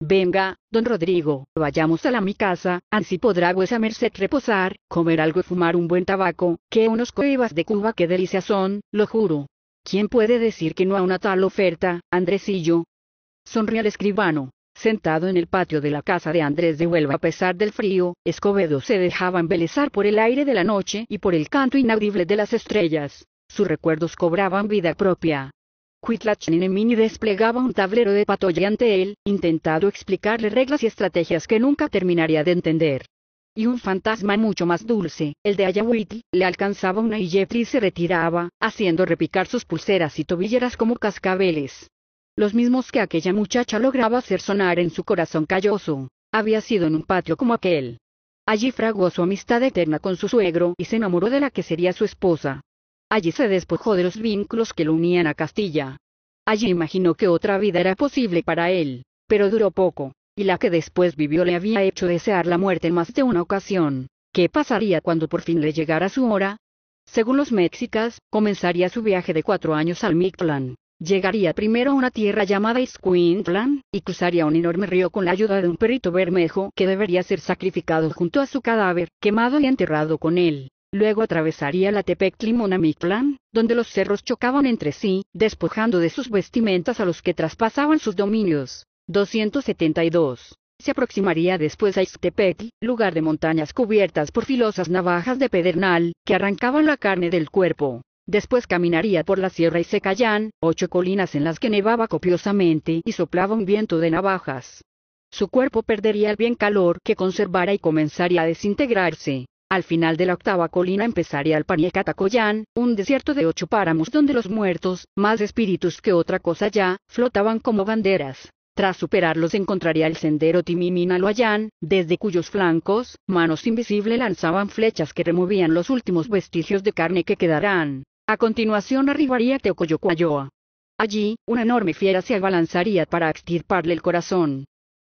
Venga, don Rodrigo, vayamos a la mi casa, así podrá vuesa merced reposar, comer algo y fumar un buen tabaco, que unos coibas de Cuba qué delicia son, lo juro. ¿Quién puede decir que no a una tal oferta, Andresillo? Sonrió el escribano. Sentado en el patio de la casa de Andrés de Huelva a pesar del frío, Escobedo se dejaba embelezar por el aire de la noche y por el canto inaudible de las estrellas. Sus recuerdos cobraban vida propia, mini desplegaba un tablero de patoya ante él, intentado explicarle reglas y estrategias que nunca terminaría de entender. Y un fantasma mucho más dulce, el de Ayahuitl, le alcanzaba una y y se retiraba, haciendo repicar sus pulseras y tobilleras como cascabeles. Los mismos que aquella muchacha lograba hacer sonar en su corazón calloso. Había sido en un patio como aquel. Allí fragó su amistad eterna con su suegro y se enamoró de la que sería su esposa. Allí se despojó de los vínculos que lo unían a Castilla. Allí imaginó que otra vida era posible para él, pero duró poco, y la que después vivió le había hecho desear la muerte en más de una ocasión. ¿Qué pasaría cuando por fin le llegara su hora? Según los mexicas, comenzaría su viaje de cuatro años al Mictlán. Llegaría primero a una tierra llamada Iscuintlan, y cruzaría un enorme río con la ayuda de un perrito bermejo que debería ser sacrificado junto a su cadáver, quemado y enterrado con él. Luego atravesaría la Tepec limonamictlán donde los cerros chocaban entre sí, despojando de sus vestimentas a los que traspasaban sus dominios. 272. Se aproximaría después a Ixtepetl, lugar de montañas cubiertas por filosas navajas de pedernal, que arrancaban la carne del cuerpo. Después caminaría por la Sierra Isecayán, ocho colinas en las que nevaba copiosamente y soplaba un viento de navajas. Su cuerpo perdería el bien calor que conservara y comenzaría a desintegrarse. Al final de la octava colina empezaría el Paniecatacoyán, un desierto de ocho páramos donde los muertos, más espíritus que otra cosa ya, flotaban como banderas. Tras superarlos encontraría el sendero Timiminaloayán, desde cuyos flancos, manos invisibles lanzaban flechas que removían los últimos vestigios de carne que quedarán. A continuación arribaría Teocoyocuayoa. Allí, una enorme fiera se abalanzaría para extirparle el corazón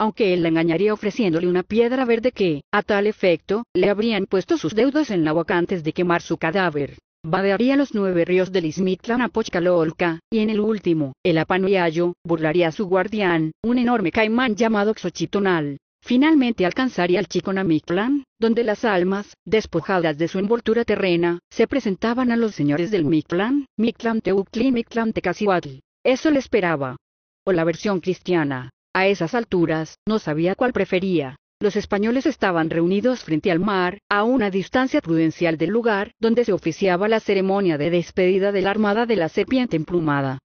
aunque él la engañaría ofreciéndole una piedra verde que, a tal efecto, le habrían puesto sus deudas en la boca antes de quemar su cadáver. Badearía los nueve ríos del ismitlan a Pochcalolca, y en el último, el apanuyayo burlaría a su guardián, un enorme caimán llamado Xochitonal. Finalmente alcanzaría el Chiconamictlán, donde las almas, despojadas de su envoltura terrena, se presentaban a los señores del Mictlán, Mictlán Teuctli y Mictlán Eso le esperaba. O la versión cristiana, a esas alturas, no sabía cuál prefería. Los españoles estaban reunidos frente al mar, a una distancia prudencial del lugar donde se oficiaba la ceremonia de despedida de la Armada de la Serpiente Emplumada.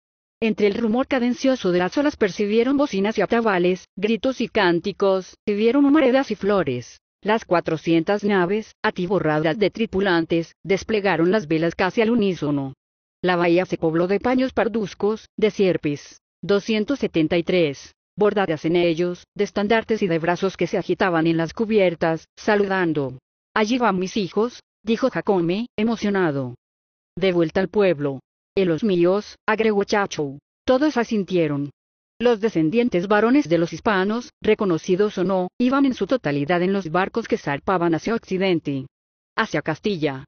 Entre el rumor cadencioso de las olas percibieron bocinas y atabales, gritos y cánticos, se vieron humaredas y flores. Las 400 naves, atiborradas de tripulantes, desplegaron las velas casi al unísono. La bahía se pobló de paños parduzcos, de sierpes. 273 bordadas en ellos, de estandartes y de brazos que se agitaban en las cubiertas, saludando. Allí van mis hijos, dijo Jacome, emocionado. De vuelta al pueblo. «En los míos, agregó Chacho. Todos asintieron. Los descendientes varones de los hispanos, reconocidos o no, iban en su totalidad en los barcos que zarpaban hacia Occidente. Hacia Castilla.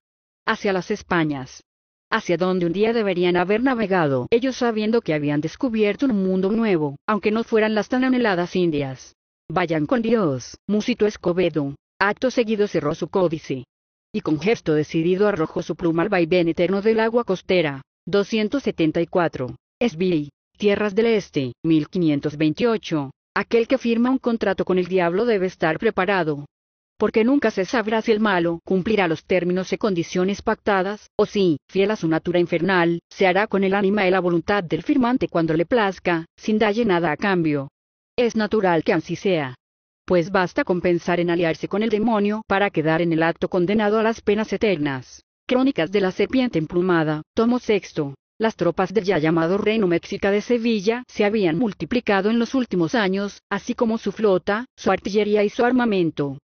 Hacia las Españas hacia donde un día deberían haber navegado, ellos sabiendo que habían descubierto un mundo nuevo, aunque no fueran las tan anheladas Indias. Vayan con Dios, músito Escobedo. Acto seguido cerró su códice. Y con gesto decidido arrojó su pluma al vaivén eterno del agua costera. 274. Esbí. Tierras del Este, 1528. Aquel que firma un contrato con el diablo debe estar preparado, porque nunca se sabrá si el malo cumplirá los términos y condiciones pactadas, o si, fiel a su natura infernal, se hará con el ánima y la voluntad del firmante cuando le plazca, sin darle nada a cambio. Es natural que así sea. Pues basta con pensar en aliarse con el demonio para quedar en el acto condenado a las penas eternas. Crónicas de la Serpiente Emplumada, tomo sexto. Las tropas del ya llamado Reino México de Sevilla se habían multiplicado en los últimos años, así como su flota, su artillería y su armamento.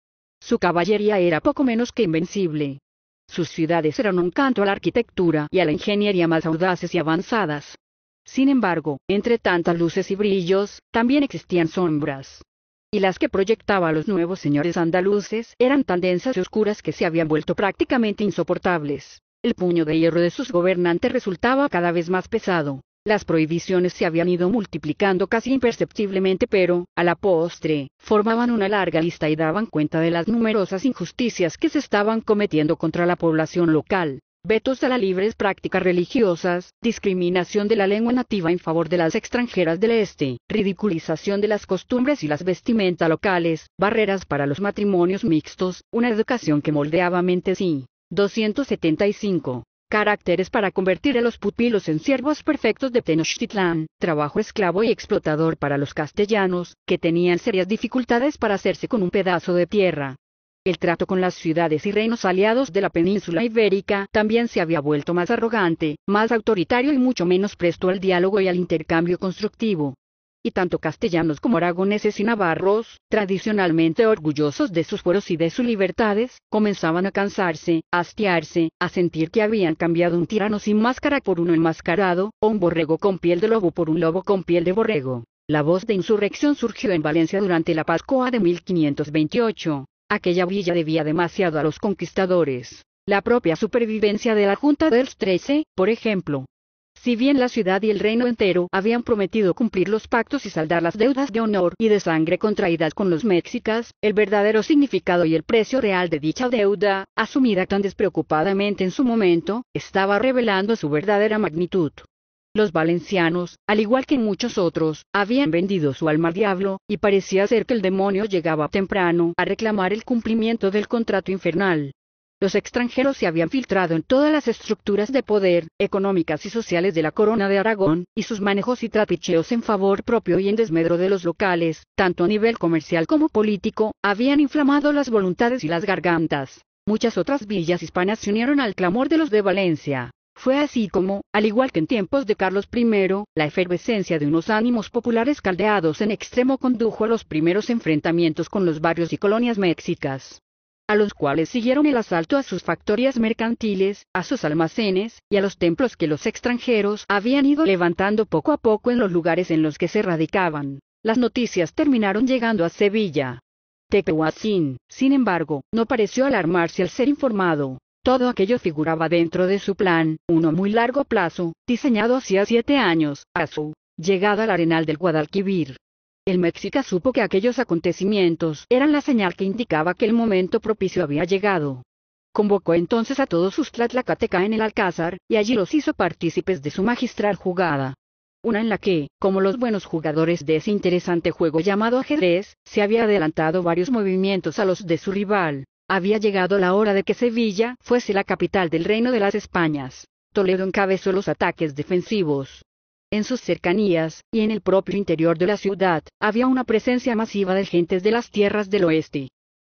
Su caballería era poco menos que invencible. Sus ciudades eran un canto a la arquitectura y a la ingeniería más audaces y avanzadas. Sin embargo, entre tantas luces y brillos, también existían sombras. Y las que proyectaba los nuevos señores andaluces eran tan densas y oscuras que se habían vuelto prácticamente insoportables. El puño de hierro de sus gobernantes resultaba cada vez más pesado. Las prohibiciones se habían ido multiplicando casi imperceptiblemente pero, a la postre, formaban una larga lista y daban cuenta de las numerosas injusticias que se estaban cometiendo contra la población local. Vetos a las libres prácticas religiosas, discriminación de la lengua nativa en favor de las extranjeras del este, ridiculización de las costumbres y las vestimentas locales, barreras para los matrimonios mixtos, una educación que moldeaba mentes y 275 caracteres para convertir a los pupilos en siervos perfectos de Tenochtitlán, trabajo esclavo y explotador para los castellanos, que tenían serias dificultades para hacerse con un pedazo de tierra. El trato con las ciudades y reinos aliados de la península ibérica también se había vuelto más arrogante, más autoritario y mucho menos presto al diálogo y al intercambio constructivo y tanto castellanos como aragoneses y navarros, tradicionalmente orgullosos de sus fueros y de sus libertades, comenzaban a cansarse, a hastiarse, a sentir que habían cambiado un tirano sin máscara por uno enmascarado, o un borrego con piel de lobo por un lobo con piel de borrego. La voz de insurrección surgió en Valencia durante la Pascua de 1528. Aquella villa debía demasiado a los conquistadores. La propia supervivencia de la Junta del Trece, por ejemplo, si bien la ciudad y el reino entero habían prometido cumplir los pactos y saldar las deudas de honor y de sangre contraídas con los mexicas, el verdadero significado y el precio real de dicha deuda, asumida tan despreocupadamente en su momento, estaba revelando su verdadera magnitud. Los valencianos, al igual que muchos otros, habían vendido su alma al diablo, y parecía ser que el demonio llegaba temprano a reclamar el cumplimiento del contrato infernal. Los extranjeros se habían filtrado en todas las estructuras de poder, económicas y sociales de la corona de Aragón, y sus manejos y trapicheos en favor propio y en desmedro de los locales, tanto a nivel comercial como político, habían inflamado las voluntades y las gargantas. Muchas otras villas hispanas se unieron al clamor de los de Valencia. Fue así como, al igual que en tiempos de Carlos I, la efervescencia de unos ánimos populares caldeados en extremo condujo a los primeros enfrentamientos con los barrios y colonias mexicas a los cuales siguieron el asalto a sus factorías mercantiles, a sus almacenes, y a los templos que los extranjeros habían ido levantando poco a poco en los lugares en los que se radicaban. Las noticias terminaron llegando a Sevilla. Tepehuacín, sin embargo, no pareció alarmarse al ser informado. Todo aquello figuraba dentro de su plan, uno muy largo plazo, diseñado hacía siete años, a su llegada al arenal del Guadalquivir. El mexica supo que aquellos acontecimientos eran la señal que indicaba que el momento propicio había llegado. Convocó entonces a todos sus tlatlacateca en el alcázar, y allí los hizo partícipes de su magistral jugada. Una en la que, como los buenos jugadores de ese interesante juego llamado ajedrez, se había adelantado varios movimientos a los de su rival, había llegado la hora de que Sevilla fuese la capital del reino de las Españas. Toledo encabezó los ataques defensivos, en sus cercanías, y en el propio interior de la ciudad, había una presencia masiva de gentes de las tierras del oeste.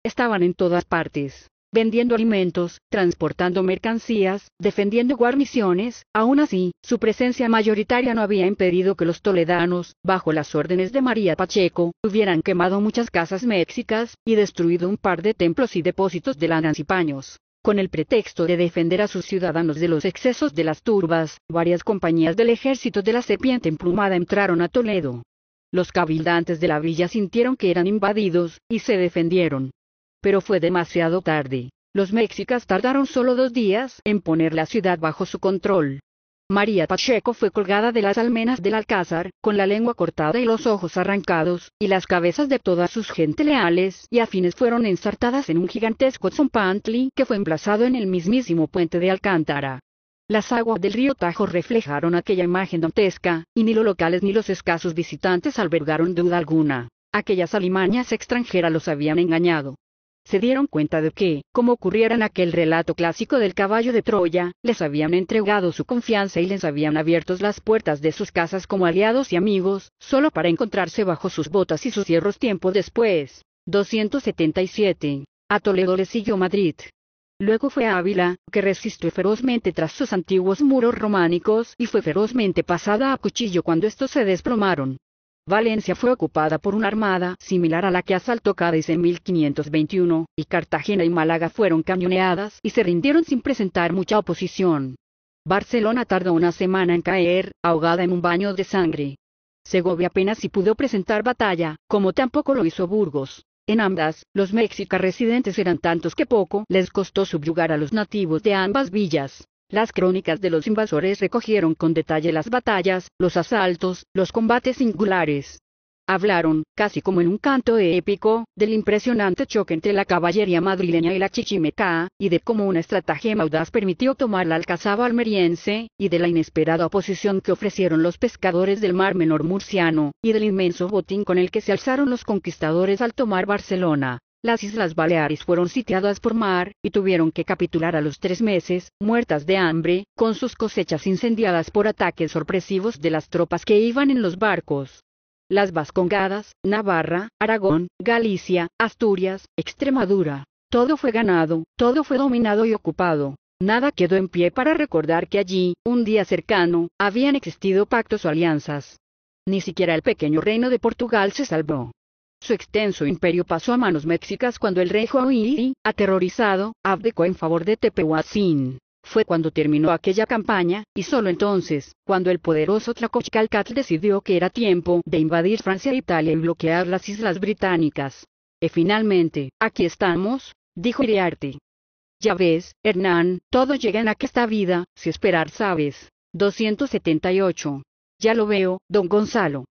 Estaban en todas partes, vendiendo alimentos, transportando mercancías, defendiendo guarniciones, aún así, su presencia mayoritaria no había impedido que los toledanos, bajo las órdenes de María Pacheco, hubieran quemado muchas casas mexicas, y destruido un par de templos y depósitos de lanas y paños. Con el pretexto de defender a sus ciudadanos de los excesos de las turbas, varias compañías del ejército de la serpiente emplumada entraron a Toledo. Los cabildantes de la villa sintieron que eran invadidos, y se defendieron. Pero fue demasiado tarde. Los mexicas tardaron solo dos días en poner la ciudad bajo su control. María Pacheco fue colgada de las almenas del Alcázar, con la lengua cortada y los ojos arrancados, y las cabezas de todas sus gente leales y afines fueron ensartadas en un gigantesco zompantli que fue emplazado en el mismísimo puente de Alcántara. Las aguas del río Tajo reflejaron aquella imagen dantesca, y ni los locales ni los escasos visitantes albergaron duda alguna. Aquellas alimañas extranjeras los habían engañado se dieron cuenta de que, como ocurriera en aquel relato clásico del caballo de Troya, les habían entregado su confianza y les habían abierto las puertas de sus casas como aliados y amigos, solo para encontrarse bajo sus botas y sus hierros tiempo después. 277. A Toledo le siguió Madrid. Luego fue a Ávila, que resistió ferozmente tras sus antiguos muros románicos y fue ferozmente pasada a cuchillo cuando estos se desplomaron. Valencia fue ocupada por una armada similar a la que asaltó Cádiz en 1521, y Cartagena y Málaga fueron cañoneadas y se rindieron sin presentar mucha oposición. Barcelona tardó una semana en caer, ahogada en un baño de sangre. Segovia apenas si pudo presentar batalla, como tampoco lo hizo Burgos. En ambas, los mexicas residentes eran tantos que poco les costó subyugar a los nativos de ambas villas. Las crónicas de los invasores recogieron con detalle las batallas, los asaltos, los combates singulares. Hablaron, casi como en un canto épico, del impresionante choque entre la caballería madrileña y la chichimeca, y de cómo una estratagema audaz permitió tomar la alcazaba almeriense, y de la inesperada oposición que ofrecieron los pescadores del mar menor murciano, y del inmenso botín con el que se alzaron los conquistadores al tomar Barcelona. Las Islas Baleares fueron sitiadas por mar, y tuvieron que capitular a los tres meses, muertas de hambre, con sus cosechas incendiadas por ataques sorpresivos de las tropas que iban en los barcos. Las Vascongadas, Navarra, Aragón, Galicia, Asturias, Extremadura. Todo fue ganado, todo fue dominado y ocupado. Nada quedó en pie para recordar que allí, un día cercano, habían existido pactos o alianzas. Ni siquiera el pequeño reino de Portugal se salvó. Su extenso imperio pasó a manos mexicas cuando el rey Joaquín, aterrorizado, abdicó en favor de Tepehuacín. Fue cuando terminó aquella campaña, y solo entonces, cuando el poderoso Tlacochcalcatl decidió que era tiempo de invadir Francia e Italia y bloquear las islas británicas. Y finalmente, aquí estamos, dijo Iriarte. Ya ves, Hernán, todos llegan a esta vida, si esperar sabes. 278. Ya lo veo, don Gonzalo.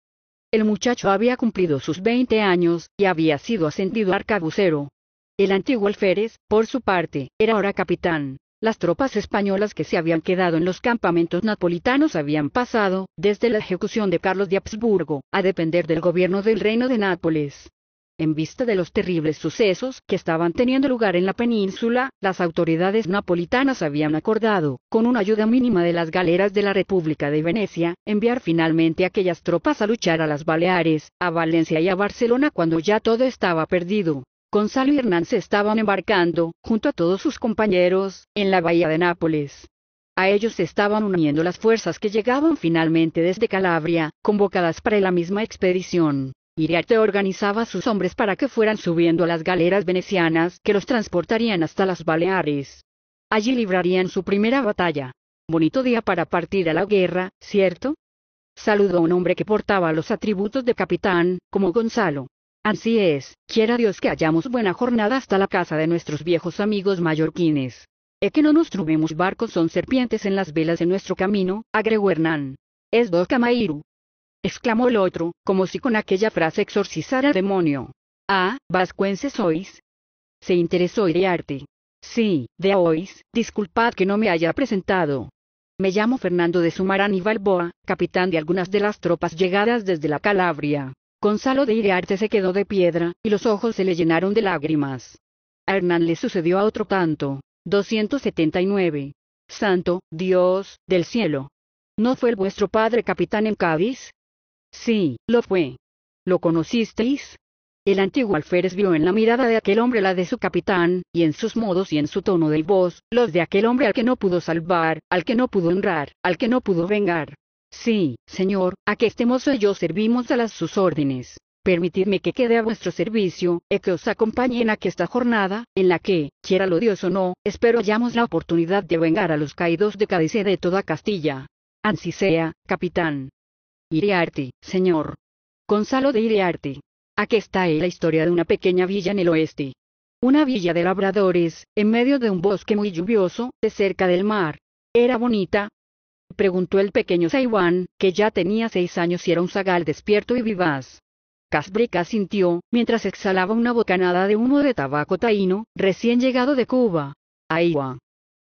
El muchacho había cumplido sus 20 años, y había sido ascendido arcabucero. El antiguo alférez, por su parte, era ahora capitán. Las tropas españolas que se habían quedado en los campamentos napolitanos habían pasado, desde la ejecución de Carlos de Habsburgo, a depender del gobierno del Reino de Nápoles. En vista de los terribles sucesos que estaban teniendo lugar en la península, las autoridades napolitanas habían acordado, con una ayuda mínima de las galeras de la República de Venecia, enviar finalmente aquellas tropas a luchar a las Baleares, a Valencia y a Barcelona cuando ya todo estaba perdido. Gonzalo y Hernán se estaban embarcando, junto a todos sus compañeros, en la bahía de Nápoles. A ellos se estaban uniendo las fuerzas que llegaban finalmente desde Calabria, convocadas para la misma expedición. Iriarte organizaba a sus hombres para que fueran subiendo las galeras venecianas que los transportarían hasta las Baleares. Allí librarían su primera batalla. Bonito día para partir a la guerra, ¿cierto? Saludó un hombre que portaba los atributos de capitán, como Gonzalo. Así es, quiera Dios que hayamos buena jornada hasta la casa de nuestros viejos amigos mallorquines. E que no nos trubemos barcos son serpientes en las velas de nuestro camino, agregó Hernán. Es dos exclamó el otro, como si con aquella frase exorcizara al demonio. Ah, vascuense sois. Se interesó Iriarte. Sí, de Ois, disculpad que no me haya presentado. Me llamo Fernando de Sumarán y Balboa, capitán de algunas de las tropas llegadas desde la Calabria. Gonzalo de Iriarte se quedó de piedra, y los ojos se le llenaron de lágrimas. A Hernán le sucedió a otro tanto. 279. Santo, Dios, del cielo. ¿No fue vuestro padre capitán en Cádiz? Sí, lo fue. ¿Lo conocisteis? El antiguo alférez vio en la mirada de aquel hombre la de su capitán, y en sus modos y en su tono de voz, los de aquel hombre al que no pudo salvar, al que no pudo honrar, al que no pudo vengar. Sí, señor, a que este mozo y yo servimos a las sus órdenes. Permitidme que quede a vuestro servicio, y que os acompañe en aquesta jornada, en la que, quiera lo Dios o no, espero hallamos la oportunidad de vengar a los caídos de Cádiz y de toda Castilla. Ansí sea, capitán. Iriarty, señor. Gonzalo de Iriarty. Aquí está la historia de una pequeña villa en el oeste. Una villa de labradores, en medio de un bosque muy lluvioso, de cerca del mar. ¿Era bonita? Preguntó el pequeño Saiwan, que ya tenía seis años y era un zagal despierto y vivaz. Casbrica sintió, mientras exhalaba una bocanada de humo de tabaco taíno, recién llegado de Cuba. «Aiwa.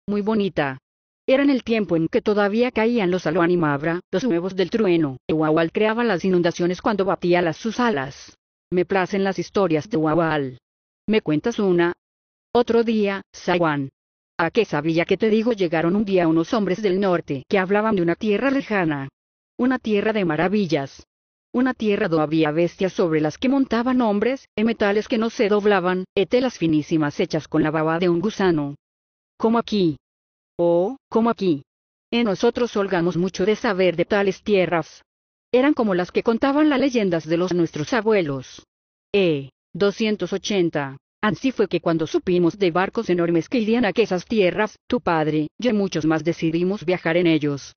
Muy bonita, era en el tiempo en que todavía caían los aloanimabra, los huevos del trueno. Wawal creaba las inundaciones cuando batía las sus alas. Me placen las historias de Wawal. ¿Me cuentas una? Otro día, Saiwan. ¿A qué sabía que te digo? Llegaron un día unos hombres del norte que hablaban de una tierra lejana. Una tierra de maravillas. Una tierra donde había bestias sobre las que montaban hombres, en metales que no se doblaban, e telas finísimas hechas con la baba de un gusano. Como aquí, Oh, como aquí. En nosotros holgamos mucho de saber de tales tierras. Eran como las que contaban las leyendas de los nuestros abuelos. E. 280. Así fue que cuando supimos de barcos enormes que irían a aquellas tierras, tu padre, y muchos más decidimos viajar en ellos.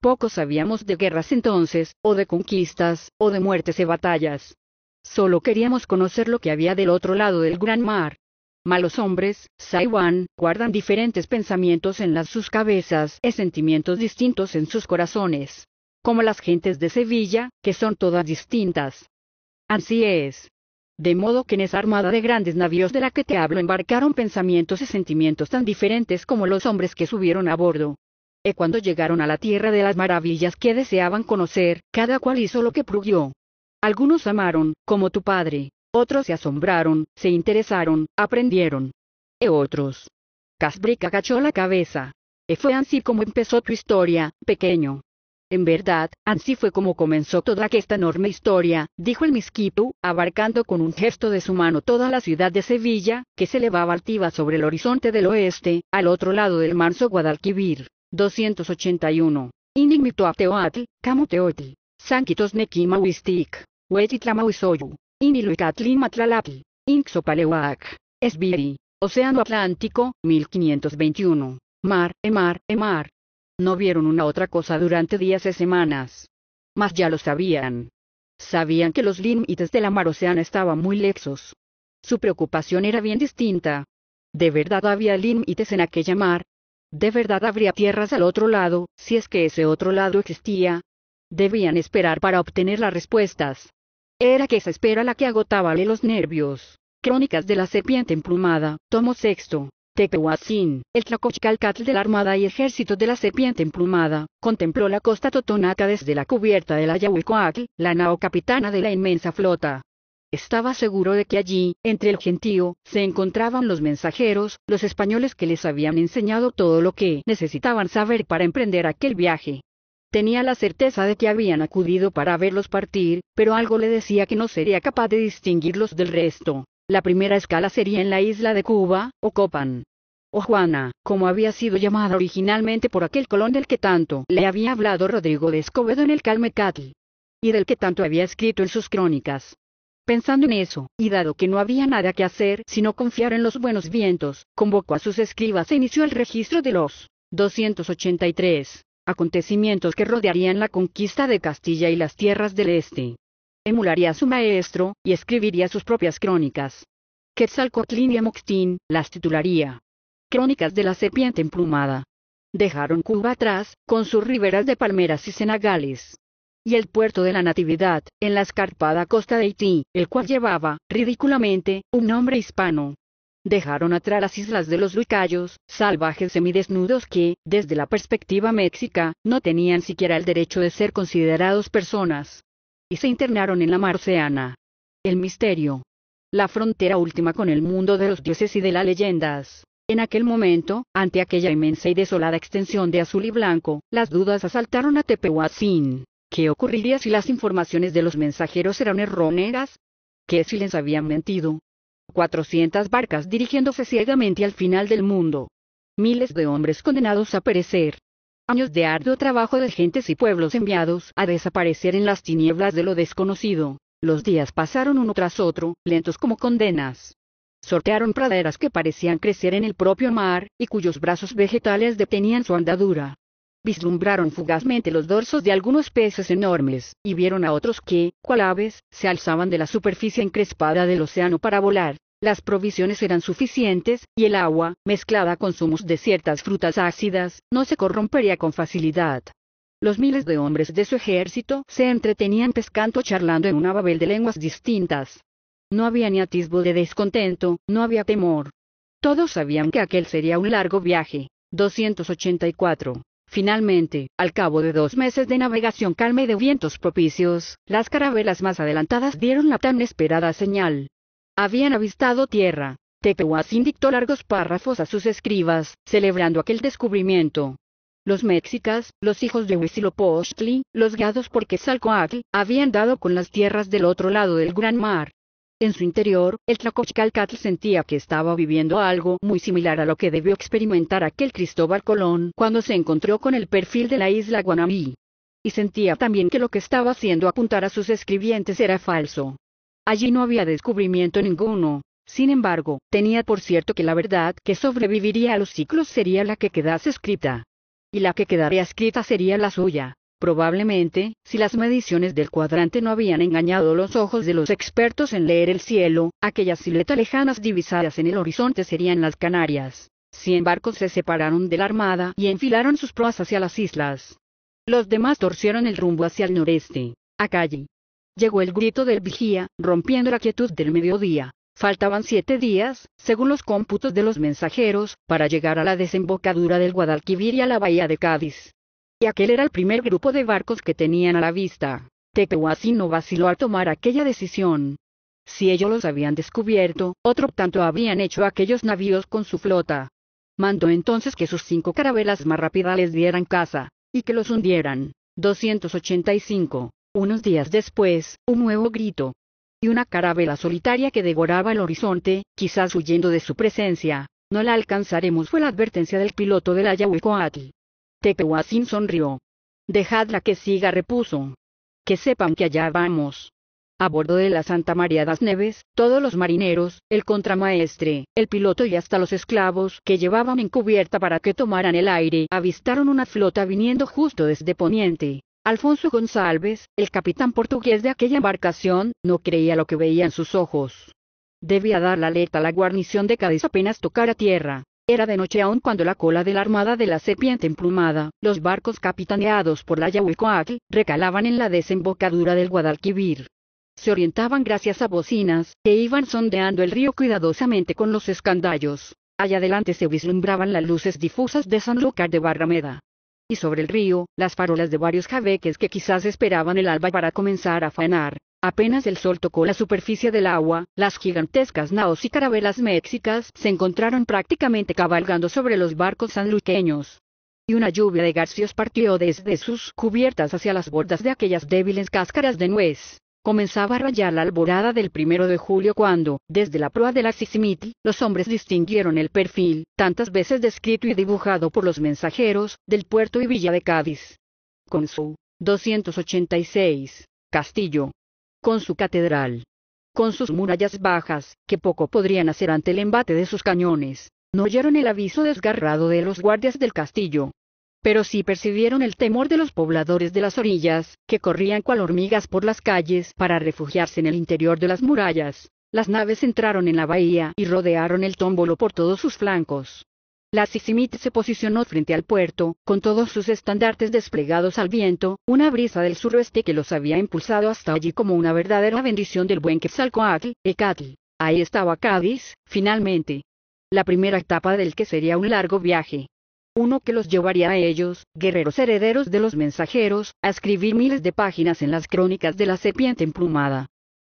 Pocos sabíamos de guerras entonces, o de conquistas, o de muertes y batallas. Solo queríamos conocer lo que había del otro lado del gran mar, malos hombres, Saiwan, guardan diferentes pensamientos en las sus cabezas y sentimientos distintos en sus corazones. Como las gentes de Sevilla, que son todas distintas. Así es. De modo que en esa armada de grandes navíos de la que te hablo embarcaron pensamientos y sentimientos tan diferentes como los hombres que subieron a bordo. Y cuando llegaron a la tierra de las maravillas que deseaban conocer, cada cual hizo lo que prugió. Algunos amaron, como tu padre, otros se asombraron, se interesaron, aprendieron. E otros. Casbrick agachó la cabeza. E fue así como empezó tu historia, pequeño. En verdad, así fue como comenzó toda aquesta enorme historia, dijo el misquipu, abarcando con un gesto de su mano toda la ciudad de Sevilla, que se elevaba altiva sobre el horizonte del oeste, al otro lado del manso Guadalquivir. 281. Ateoatl, Camoteotl, Sanquitos Nequimauistic, Iniluicatlin Matlalapl, Inxopalewak, Esbiri, Océano Atlántico, 1521. Mar, emar, emar. No vieron una otra cosa durante días y semanas. Mas ya lo sabían. Sabían que los límites de la mar océana estaban muy lexos. Su preocupación era bien distinta. ¿De verdad había límites en aquella mar? ¿De verdad habría tierras al otro lado, si es que ese otro lado existía? Debían esperar para obtener las respuestas. Era que esa espera la que agotábale los nervios. Crónicas de la serpiente emplumada, tomo sexto. Tepehuacín, el Tlacochcalcatl de la Armada y Ejército de la Serpiente Emplumada, contempló la costa totonaca desde la cubierta de la la nao capitana de la inmensa flota. Estaba seguro de que allí, entre el gentío, se encontraban los mensajeros, los españoles que les habían enseñado todo lo que necesitaban saber para emprender aquel viaje. Tenía la certeza de que habían acudido para verlos partir, pero algo le decía que no sería capaz de distinguirlos del resto. La primera escala sería en la isla de Cuba, o Copan. O Juana, como había sido llamada originalmente por aquel colón del que tanto le había hablado Rodrigo de Escobedo en el Calmecatl. Y del que tanto había escrito en sus crónicas. Pensando en eso, y dado que no había nada que hacer sino confiar en los buenos vientos, convocó a sus escribas e inició el registro de los 283 acontecimientos que rodearían la conquista de Castilla y las tierras del este. Emularía a su maestro, y escribiría sus propias crónicas. Quetzalcoatlín y Amoxtín las titularía. Crónicas de la serpiente emplumada. Dejaron Cuba atrás, con sus riberas de palmeras y cenagales. Y el puerto de la Natividad, en la escarpada costa de Haití, el cual llevaba, ridículamente, un nombre hispano dejaron atrás las islas de los lucayos, salvajes semidesnudos que, desde la perspectiva mexica, no tenían siquiera el derecho de ser considerados personas. Y se internaron en la marceana. El misterio. La frontera última con el mundo de los dioses y de las leyendas. En aquel momento, ante aquella inmensa y desolada extensión de azul y blanco, las dudas asaltaron a Tepehuacín. ¿Qué ocurriría si las informaciones de los mensajeros eran erróneas? ¿Qué si les habían mentido? 400 barcas dirigiéndose ciegamente al final del mundo. Miles de hombres condenados a perecer. Años de arduo trabajo de gentes y pueblos enviados a desaparecer en las tinieblas de lo desconocido. Los días pasaron uno tras otro, lentos como condenas. Sortearon praderas que parecían crecer en el propio mar, y cuyos brazos vegetales detenían su andadura vislumbraron fugazmente los dorsos de algunos peces enormes, y vieron a otros que, cual aves, se alzaban de la superficie encrespada del océano para volar. Las provisiones eran suficientes, y el agua, mezclada con zumos de ciertas frutas ácidas, no se corrompería con facilidad. Los miles de hombres de su ejército se entretenían pescando charlando en una babel de lenguas distintas. No había ni atisbo de descontento, no había temor. Todos sabían que aquel sería un largo viaje. 284. Finalmente, al cabo de dos meses de navegación calma y de vientos propicios, las carabelas más adelantadas dieron la tan esperada señal. Habían avistado tierra. Tepehuacín dictó largos párrafos a sus escribas, celebrando aquel descubrimiento. Los mexicas, los hijos de Huitzilopochtli, los guiados por Salcoatl habían dado con las tierras del otro lado del gran mar. En su interior, el Tlacochcalcatl sentía que estaba viviendo algo muy similar a lo que debió experimentar aquel Cristóbal Colón cuando se encontró con el perfil de la isla Guanamí. Y sentía también que lo que estaba haciendo apuntar a sus escribientes era falso. Allí no había descubrimiento ninguno. Sin embargo, tenía por cierto que la verdad que sobreviviría a los ciclos sería la que quedase escrita. Y la que quedaría escrita sería la suya. Probablemente, si las mediciones del cuadrante no habían engañado los ojos de los expertos en leer el cielo, aquellas siluetas lejanas divisadas en el horizonte serían las Canarias. Cien barcos se separaron de la armada y enfilaron sus proas hacia las islas. Los demás torcieron el rumbo hacia el noreste. A calle. Llegó el grito del vigía, rompiendo la quietud del mediodía. Faltaban siete días, según los cómputos de los mensajeros, para llegar a la desembocadura del Guadalquivir y a la bahía de Cádiz y aquel era el primer grupo de barcos que tenían a la vista. Tepehuacín no vaciló al tomar aquella decisión. Si ellos los habían descubierto, otro tanto habrían hecho aquellos navíos con su flota. Mandó entonces que sus cinco carabelas más rápidas les dieran caza, y que los hundieran. 285. Unos días después, un nuevo grito. Y una carabela solitaria que devoraba el horizonte, quizás huyendo de su presencia. No la alcanzaremos fue la advertencia del piloto del Ayahuicoatl. Tepehuacín sonrió. Dejadla que siga, repuso. Que sepan que allá vamos. A bordo de la Santa María das Neves, todos los marineros, el contramaestre, el piloto y hasta los esclavos que llevaban en cubierta para que tomaran el aire, avistaron una flota viniendo justo desde Poniente. Alfonso González, el capitán portugués de aquella embarcación, no creía lo que veían sus ojos. Debía dar la alerta a la guarnición de Cádiz apenas tocara tierra. Era de noche aún cuando la cola de la armada de la serpiente emplumada, los barcos capitaneados por la Yahuicoatl, recalaban en la desembocadura del Guadalquivir. Se orientaban gracias a bocinas, que iban sondeando el río cuidadosamente con los escandallos. Allá adelante se vislumbraban las luces difusas de Sanlúcar de Barrameda. Y sobre el río, las farolas de varios jabeques que quizás esperaban el alba para comenzar a faenar, Apenas el sol tocó la superficie del agua, las gigantescas naos y carabelas mexicas se encontraron prácticamente cabalgando sobre los barcos sanluqueños. Y una lluvia de garcios partió desde sus cubiertas hacia las bordas de aquellas débiles cáscaras de nuez. Comenzaba a rayar la alborada del primero de julio cuando, desde la proa de la los hombres distinguieron el perfil, tantas veces descrito y dibujado por los mensajeros, del puerto y villa de Cádiz. Con su 286 castillo, con su catedral, con sus murallas bajas, que poco podrían hacer ante el embate de sus cañones, no oyeron el aviso desgarrado de los guardias del castillo. Pero sí percibieron el temor de los pobladores de las orillas, que corrían cual hormigas por las calles para refugiarse en el interior de las murallas. Las naves entraron en la bahía y rodearon el tómbolo por todos sus flancos. La Sisimit se posicionó frente al puerto, con todos sus estandartes desplegados al viento, una brisa del suroeste que los había impulsado hasta allí como una verdadera bendición del buen Quetzalcoatl, Ecatl. Ahí estaba Cádiz, finalmente. La primera etapa del que sería un largo viaje. Uno que los llevaría a ellos, guerreros herederos de los mensajeros, a escribir miles de páginas en las crónicas de la serpiente emplumada.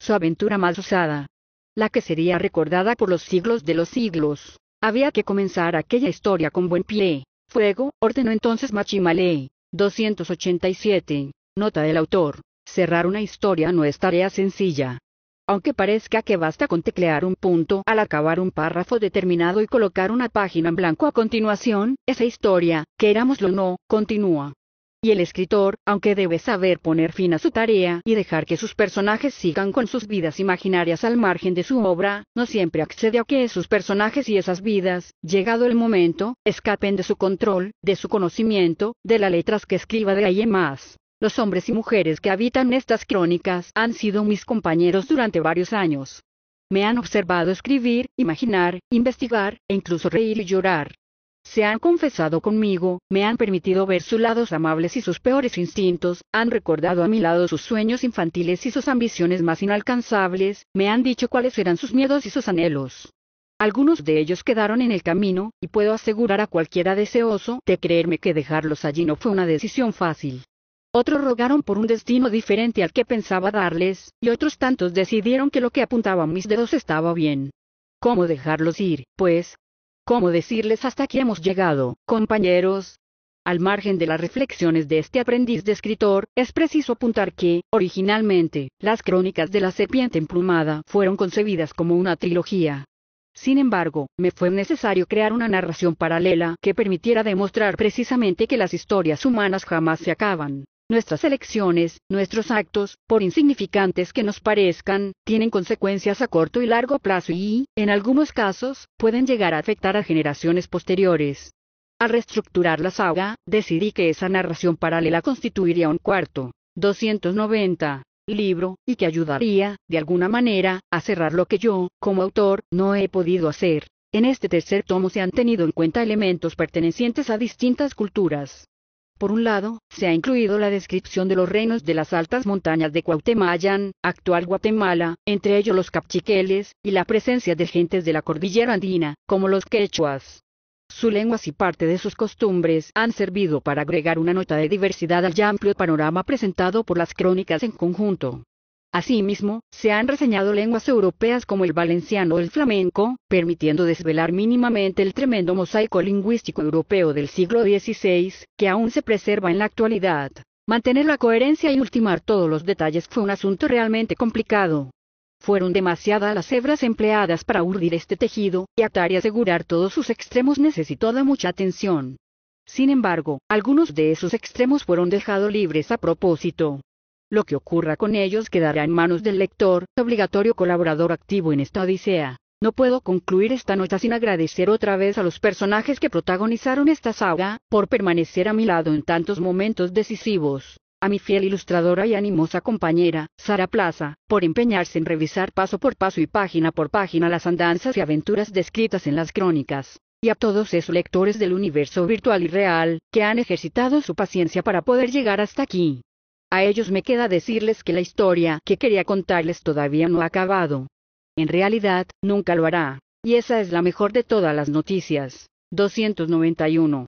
Su aventura más osada. La que sería recordada por los siglos de los siglos. Había que comenzar aquella historia con buen pie. Fuego, ordenó entonces Machimale. 287. Nota del autor. Cerrar una historia no es tarea sencilla. Aunque parezca que basta con teclear un punto al acabar un párrafo determinado y colocar una página en blanco a continuación, esa historia, querámoslo o no, continúa. Y el escritor, aunque debe saber poner fin a su tarea y dejar que sus personajes sigan con sus vidas imaginarias al margen de su obra, no siempre accede a que sus personajes y esas vidas, llegado el momento, escapen de su control, de su conocimiento, de las letras que escriba de ahí en más. Los hombres y mujeres que habitan estas crónicas han sido mis compañeros durante varios años. Me han observado escribir, imaginar, investigar, e incluso reír y llorar se han confesado conmigo, me han permitido ver sus lados amables y sus peores instintos, han recordado a mi lado sus sueños infantiles y sus ambiciones más inalcanzables, me han dicho cuáles eran sus miedos y sus anhelos. Algunos de ellos quedaron en el camino, y puedo asegurar a cualquiera deseoso de creerme que dejarlos allí no fue una decisión fácil. Otros rogaron por un destino diferente al que pensaba darles, y otros tantos decidieron que lo que apuntaban mis dedos estaba bien. ¿Cómo dejarlos ir, pues, ¿Cómo decirles hasta aquí hemos llegado, compañeros? Al margen de las reflexiones de este aprendiz de escritor, es preciso apuntar que, originalmente, las crónicas de la serpiente emplumada fueron concebidas como una trilogía. Sin embargo, me fue necesario crear una narración paralela que permitiera demostrar precisamente que las historias humanas jamás se acaban. Nuestras elecciones, nuestros actos, por insignificantes que nos parezcan, tienen consecuencias a corto y largo plazo y, en algunos casos, pueden llegar a afectar a generaciones posteriores. Al reestructurar la saga, decidí que esa narración paralela constituiría un cuarto, 290, libro, y que ayudaría, de alguna manera, a cerrar lo que yo, como autor, no he podido hacer. En este tercer tomo se han tenido en cuenta elementos pertenecientes a distintas culturas. Por un lado, se ha incluido la descripción de los reinos de las altas montañas de Cuauhtémayan, actual Guatemala, entre ellos los capchiqueles, y la presencia de gentes de la cordillera andina, como los quechuas. Su lengua y parte de sus costumbres han servido para agregar una nota de diversidad al ya amplio panorama presentado por las crónicas en conjunto. Asimismo, se han reseñado lenguas europeas como el valenciano o el flamenco, permitiendo desvelar mínimamente el tremendo mosaico lingüístico europeo del siglo XVI, que aún se preserva en la actualidad. Mantener la coherencia y ultimar todos los detalles fue un asunto realmente complicado. Fueron demasiadas las hebras empleadas para urdir este tejido, y atar y asegurar todos sus extremos necesitó de mucha atención. Sin embargo, algunos de esos extremos fueron dejados libres a propósito, lo que ocurra con ellos quedará en manos del lector, obligatorio colaborador activo en esta odisea. No puedo concluir esta nota sin agradecer otra vez a los personajes que protagonizaron esta saga, por permanecer a mi lado en tantos momentos decisivos. A mi fiel ilustradora y animosa compañera, Sara Plaza, por empeñarse en revisar paso por paso y página por página las andanzas y aventuras descritas en las crónicas. Y a todos esos lectores del universo virtual y real, que han ejercitado su paciencia para poder llegar hasta aquí. A ellos me queda decirles que la historia que quería contarles todavía no ha acabado. En realidad, nunca lo hará. Y esa es la mejor de todas las noticias. 291.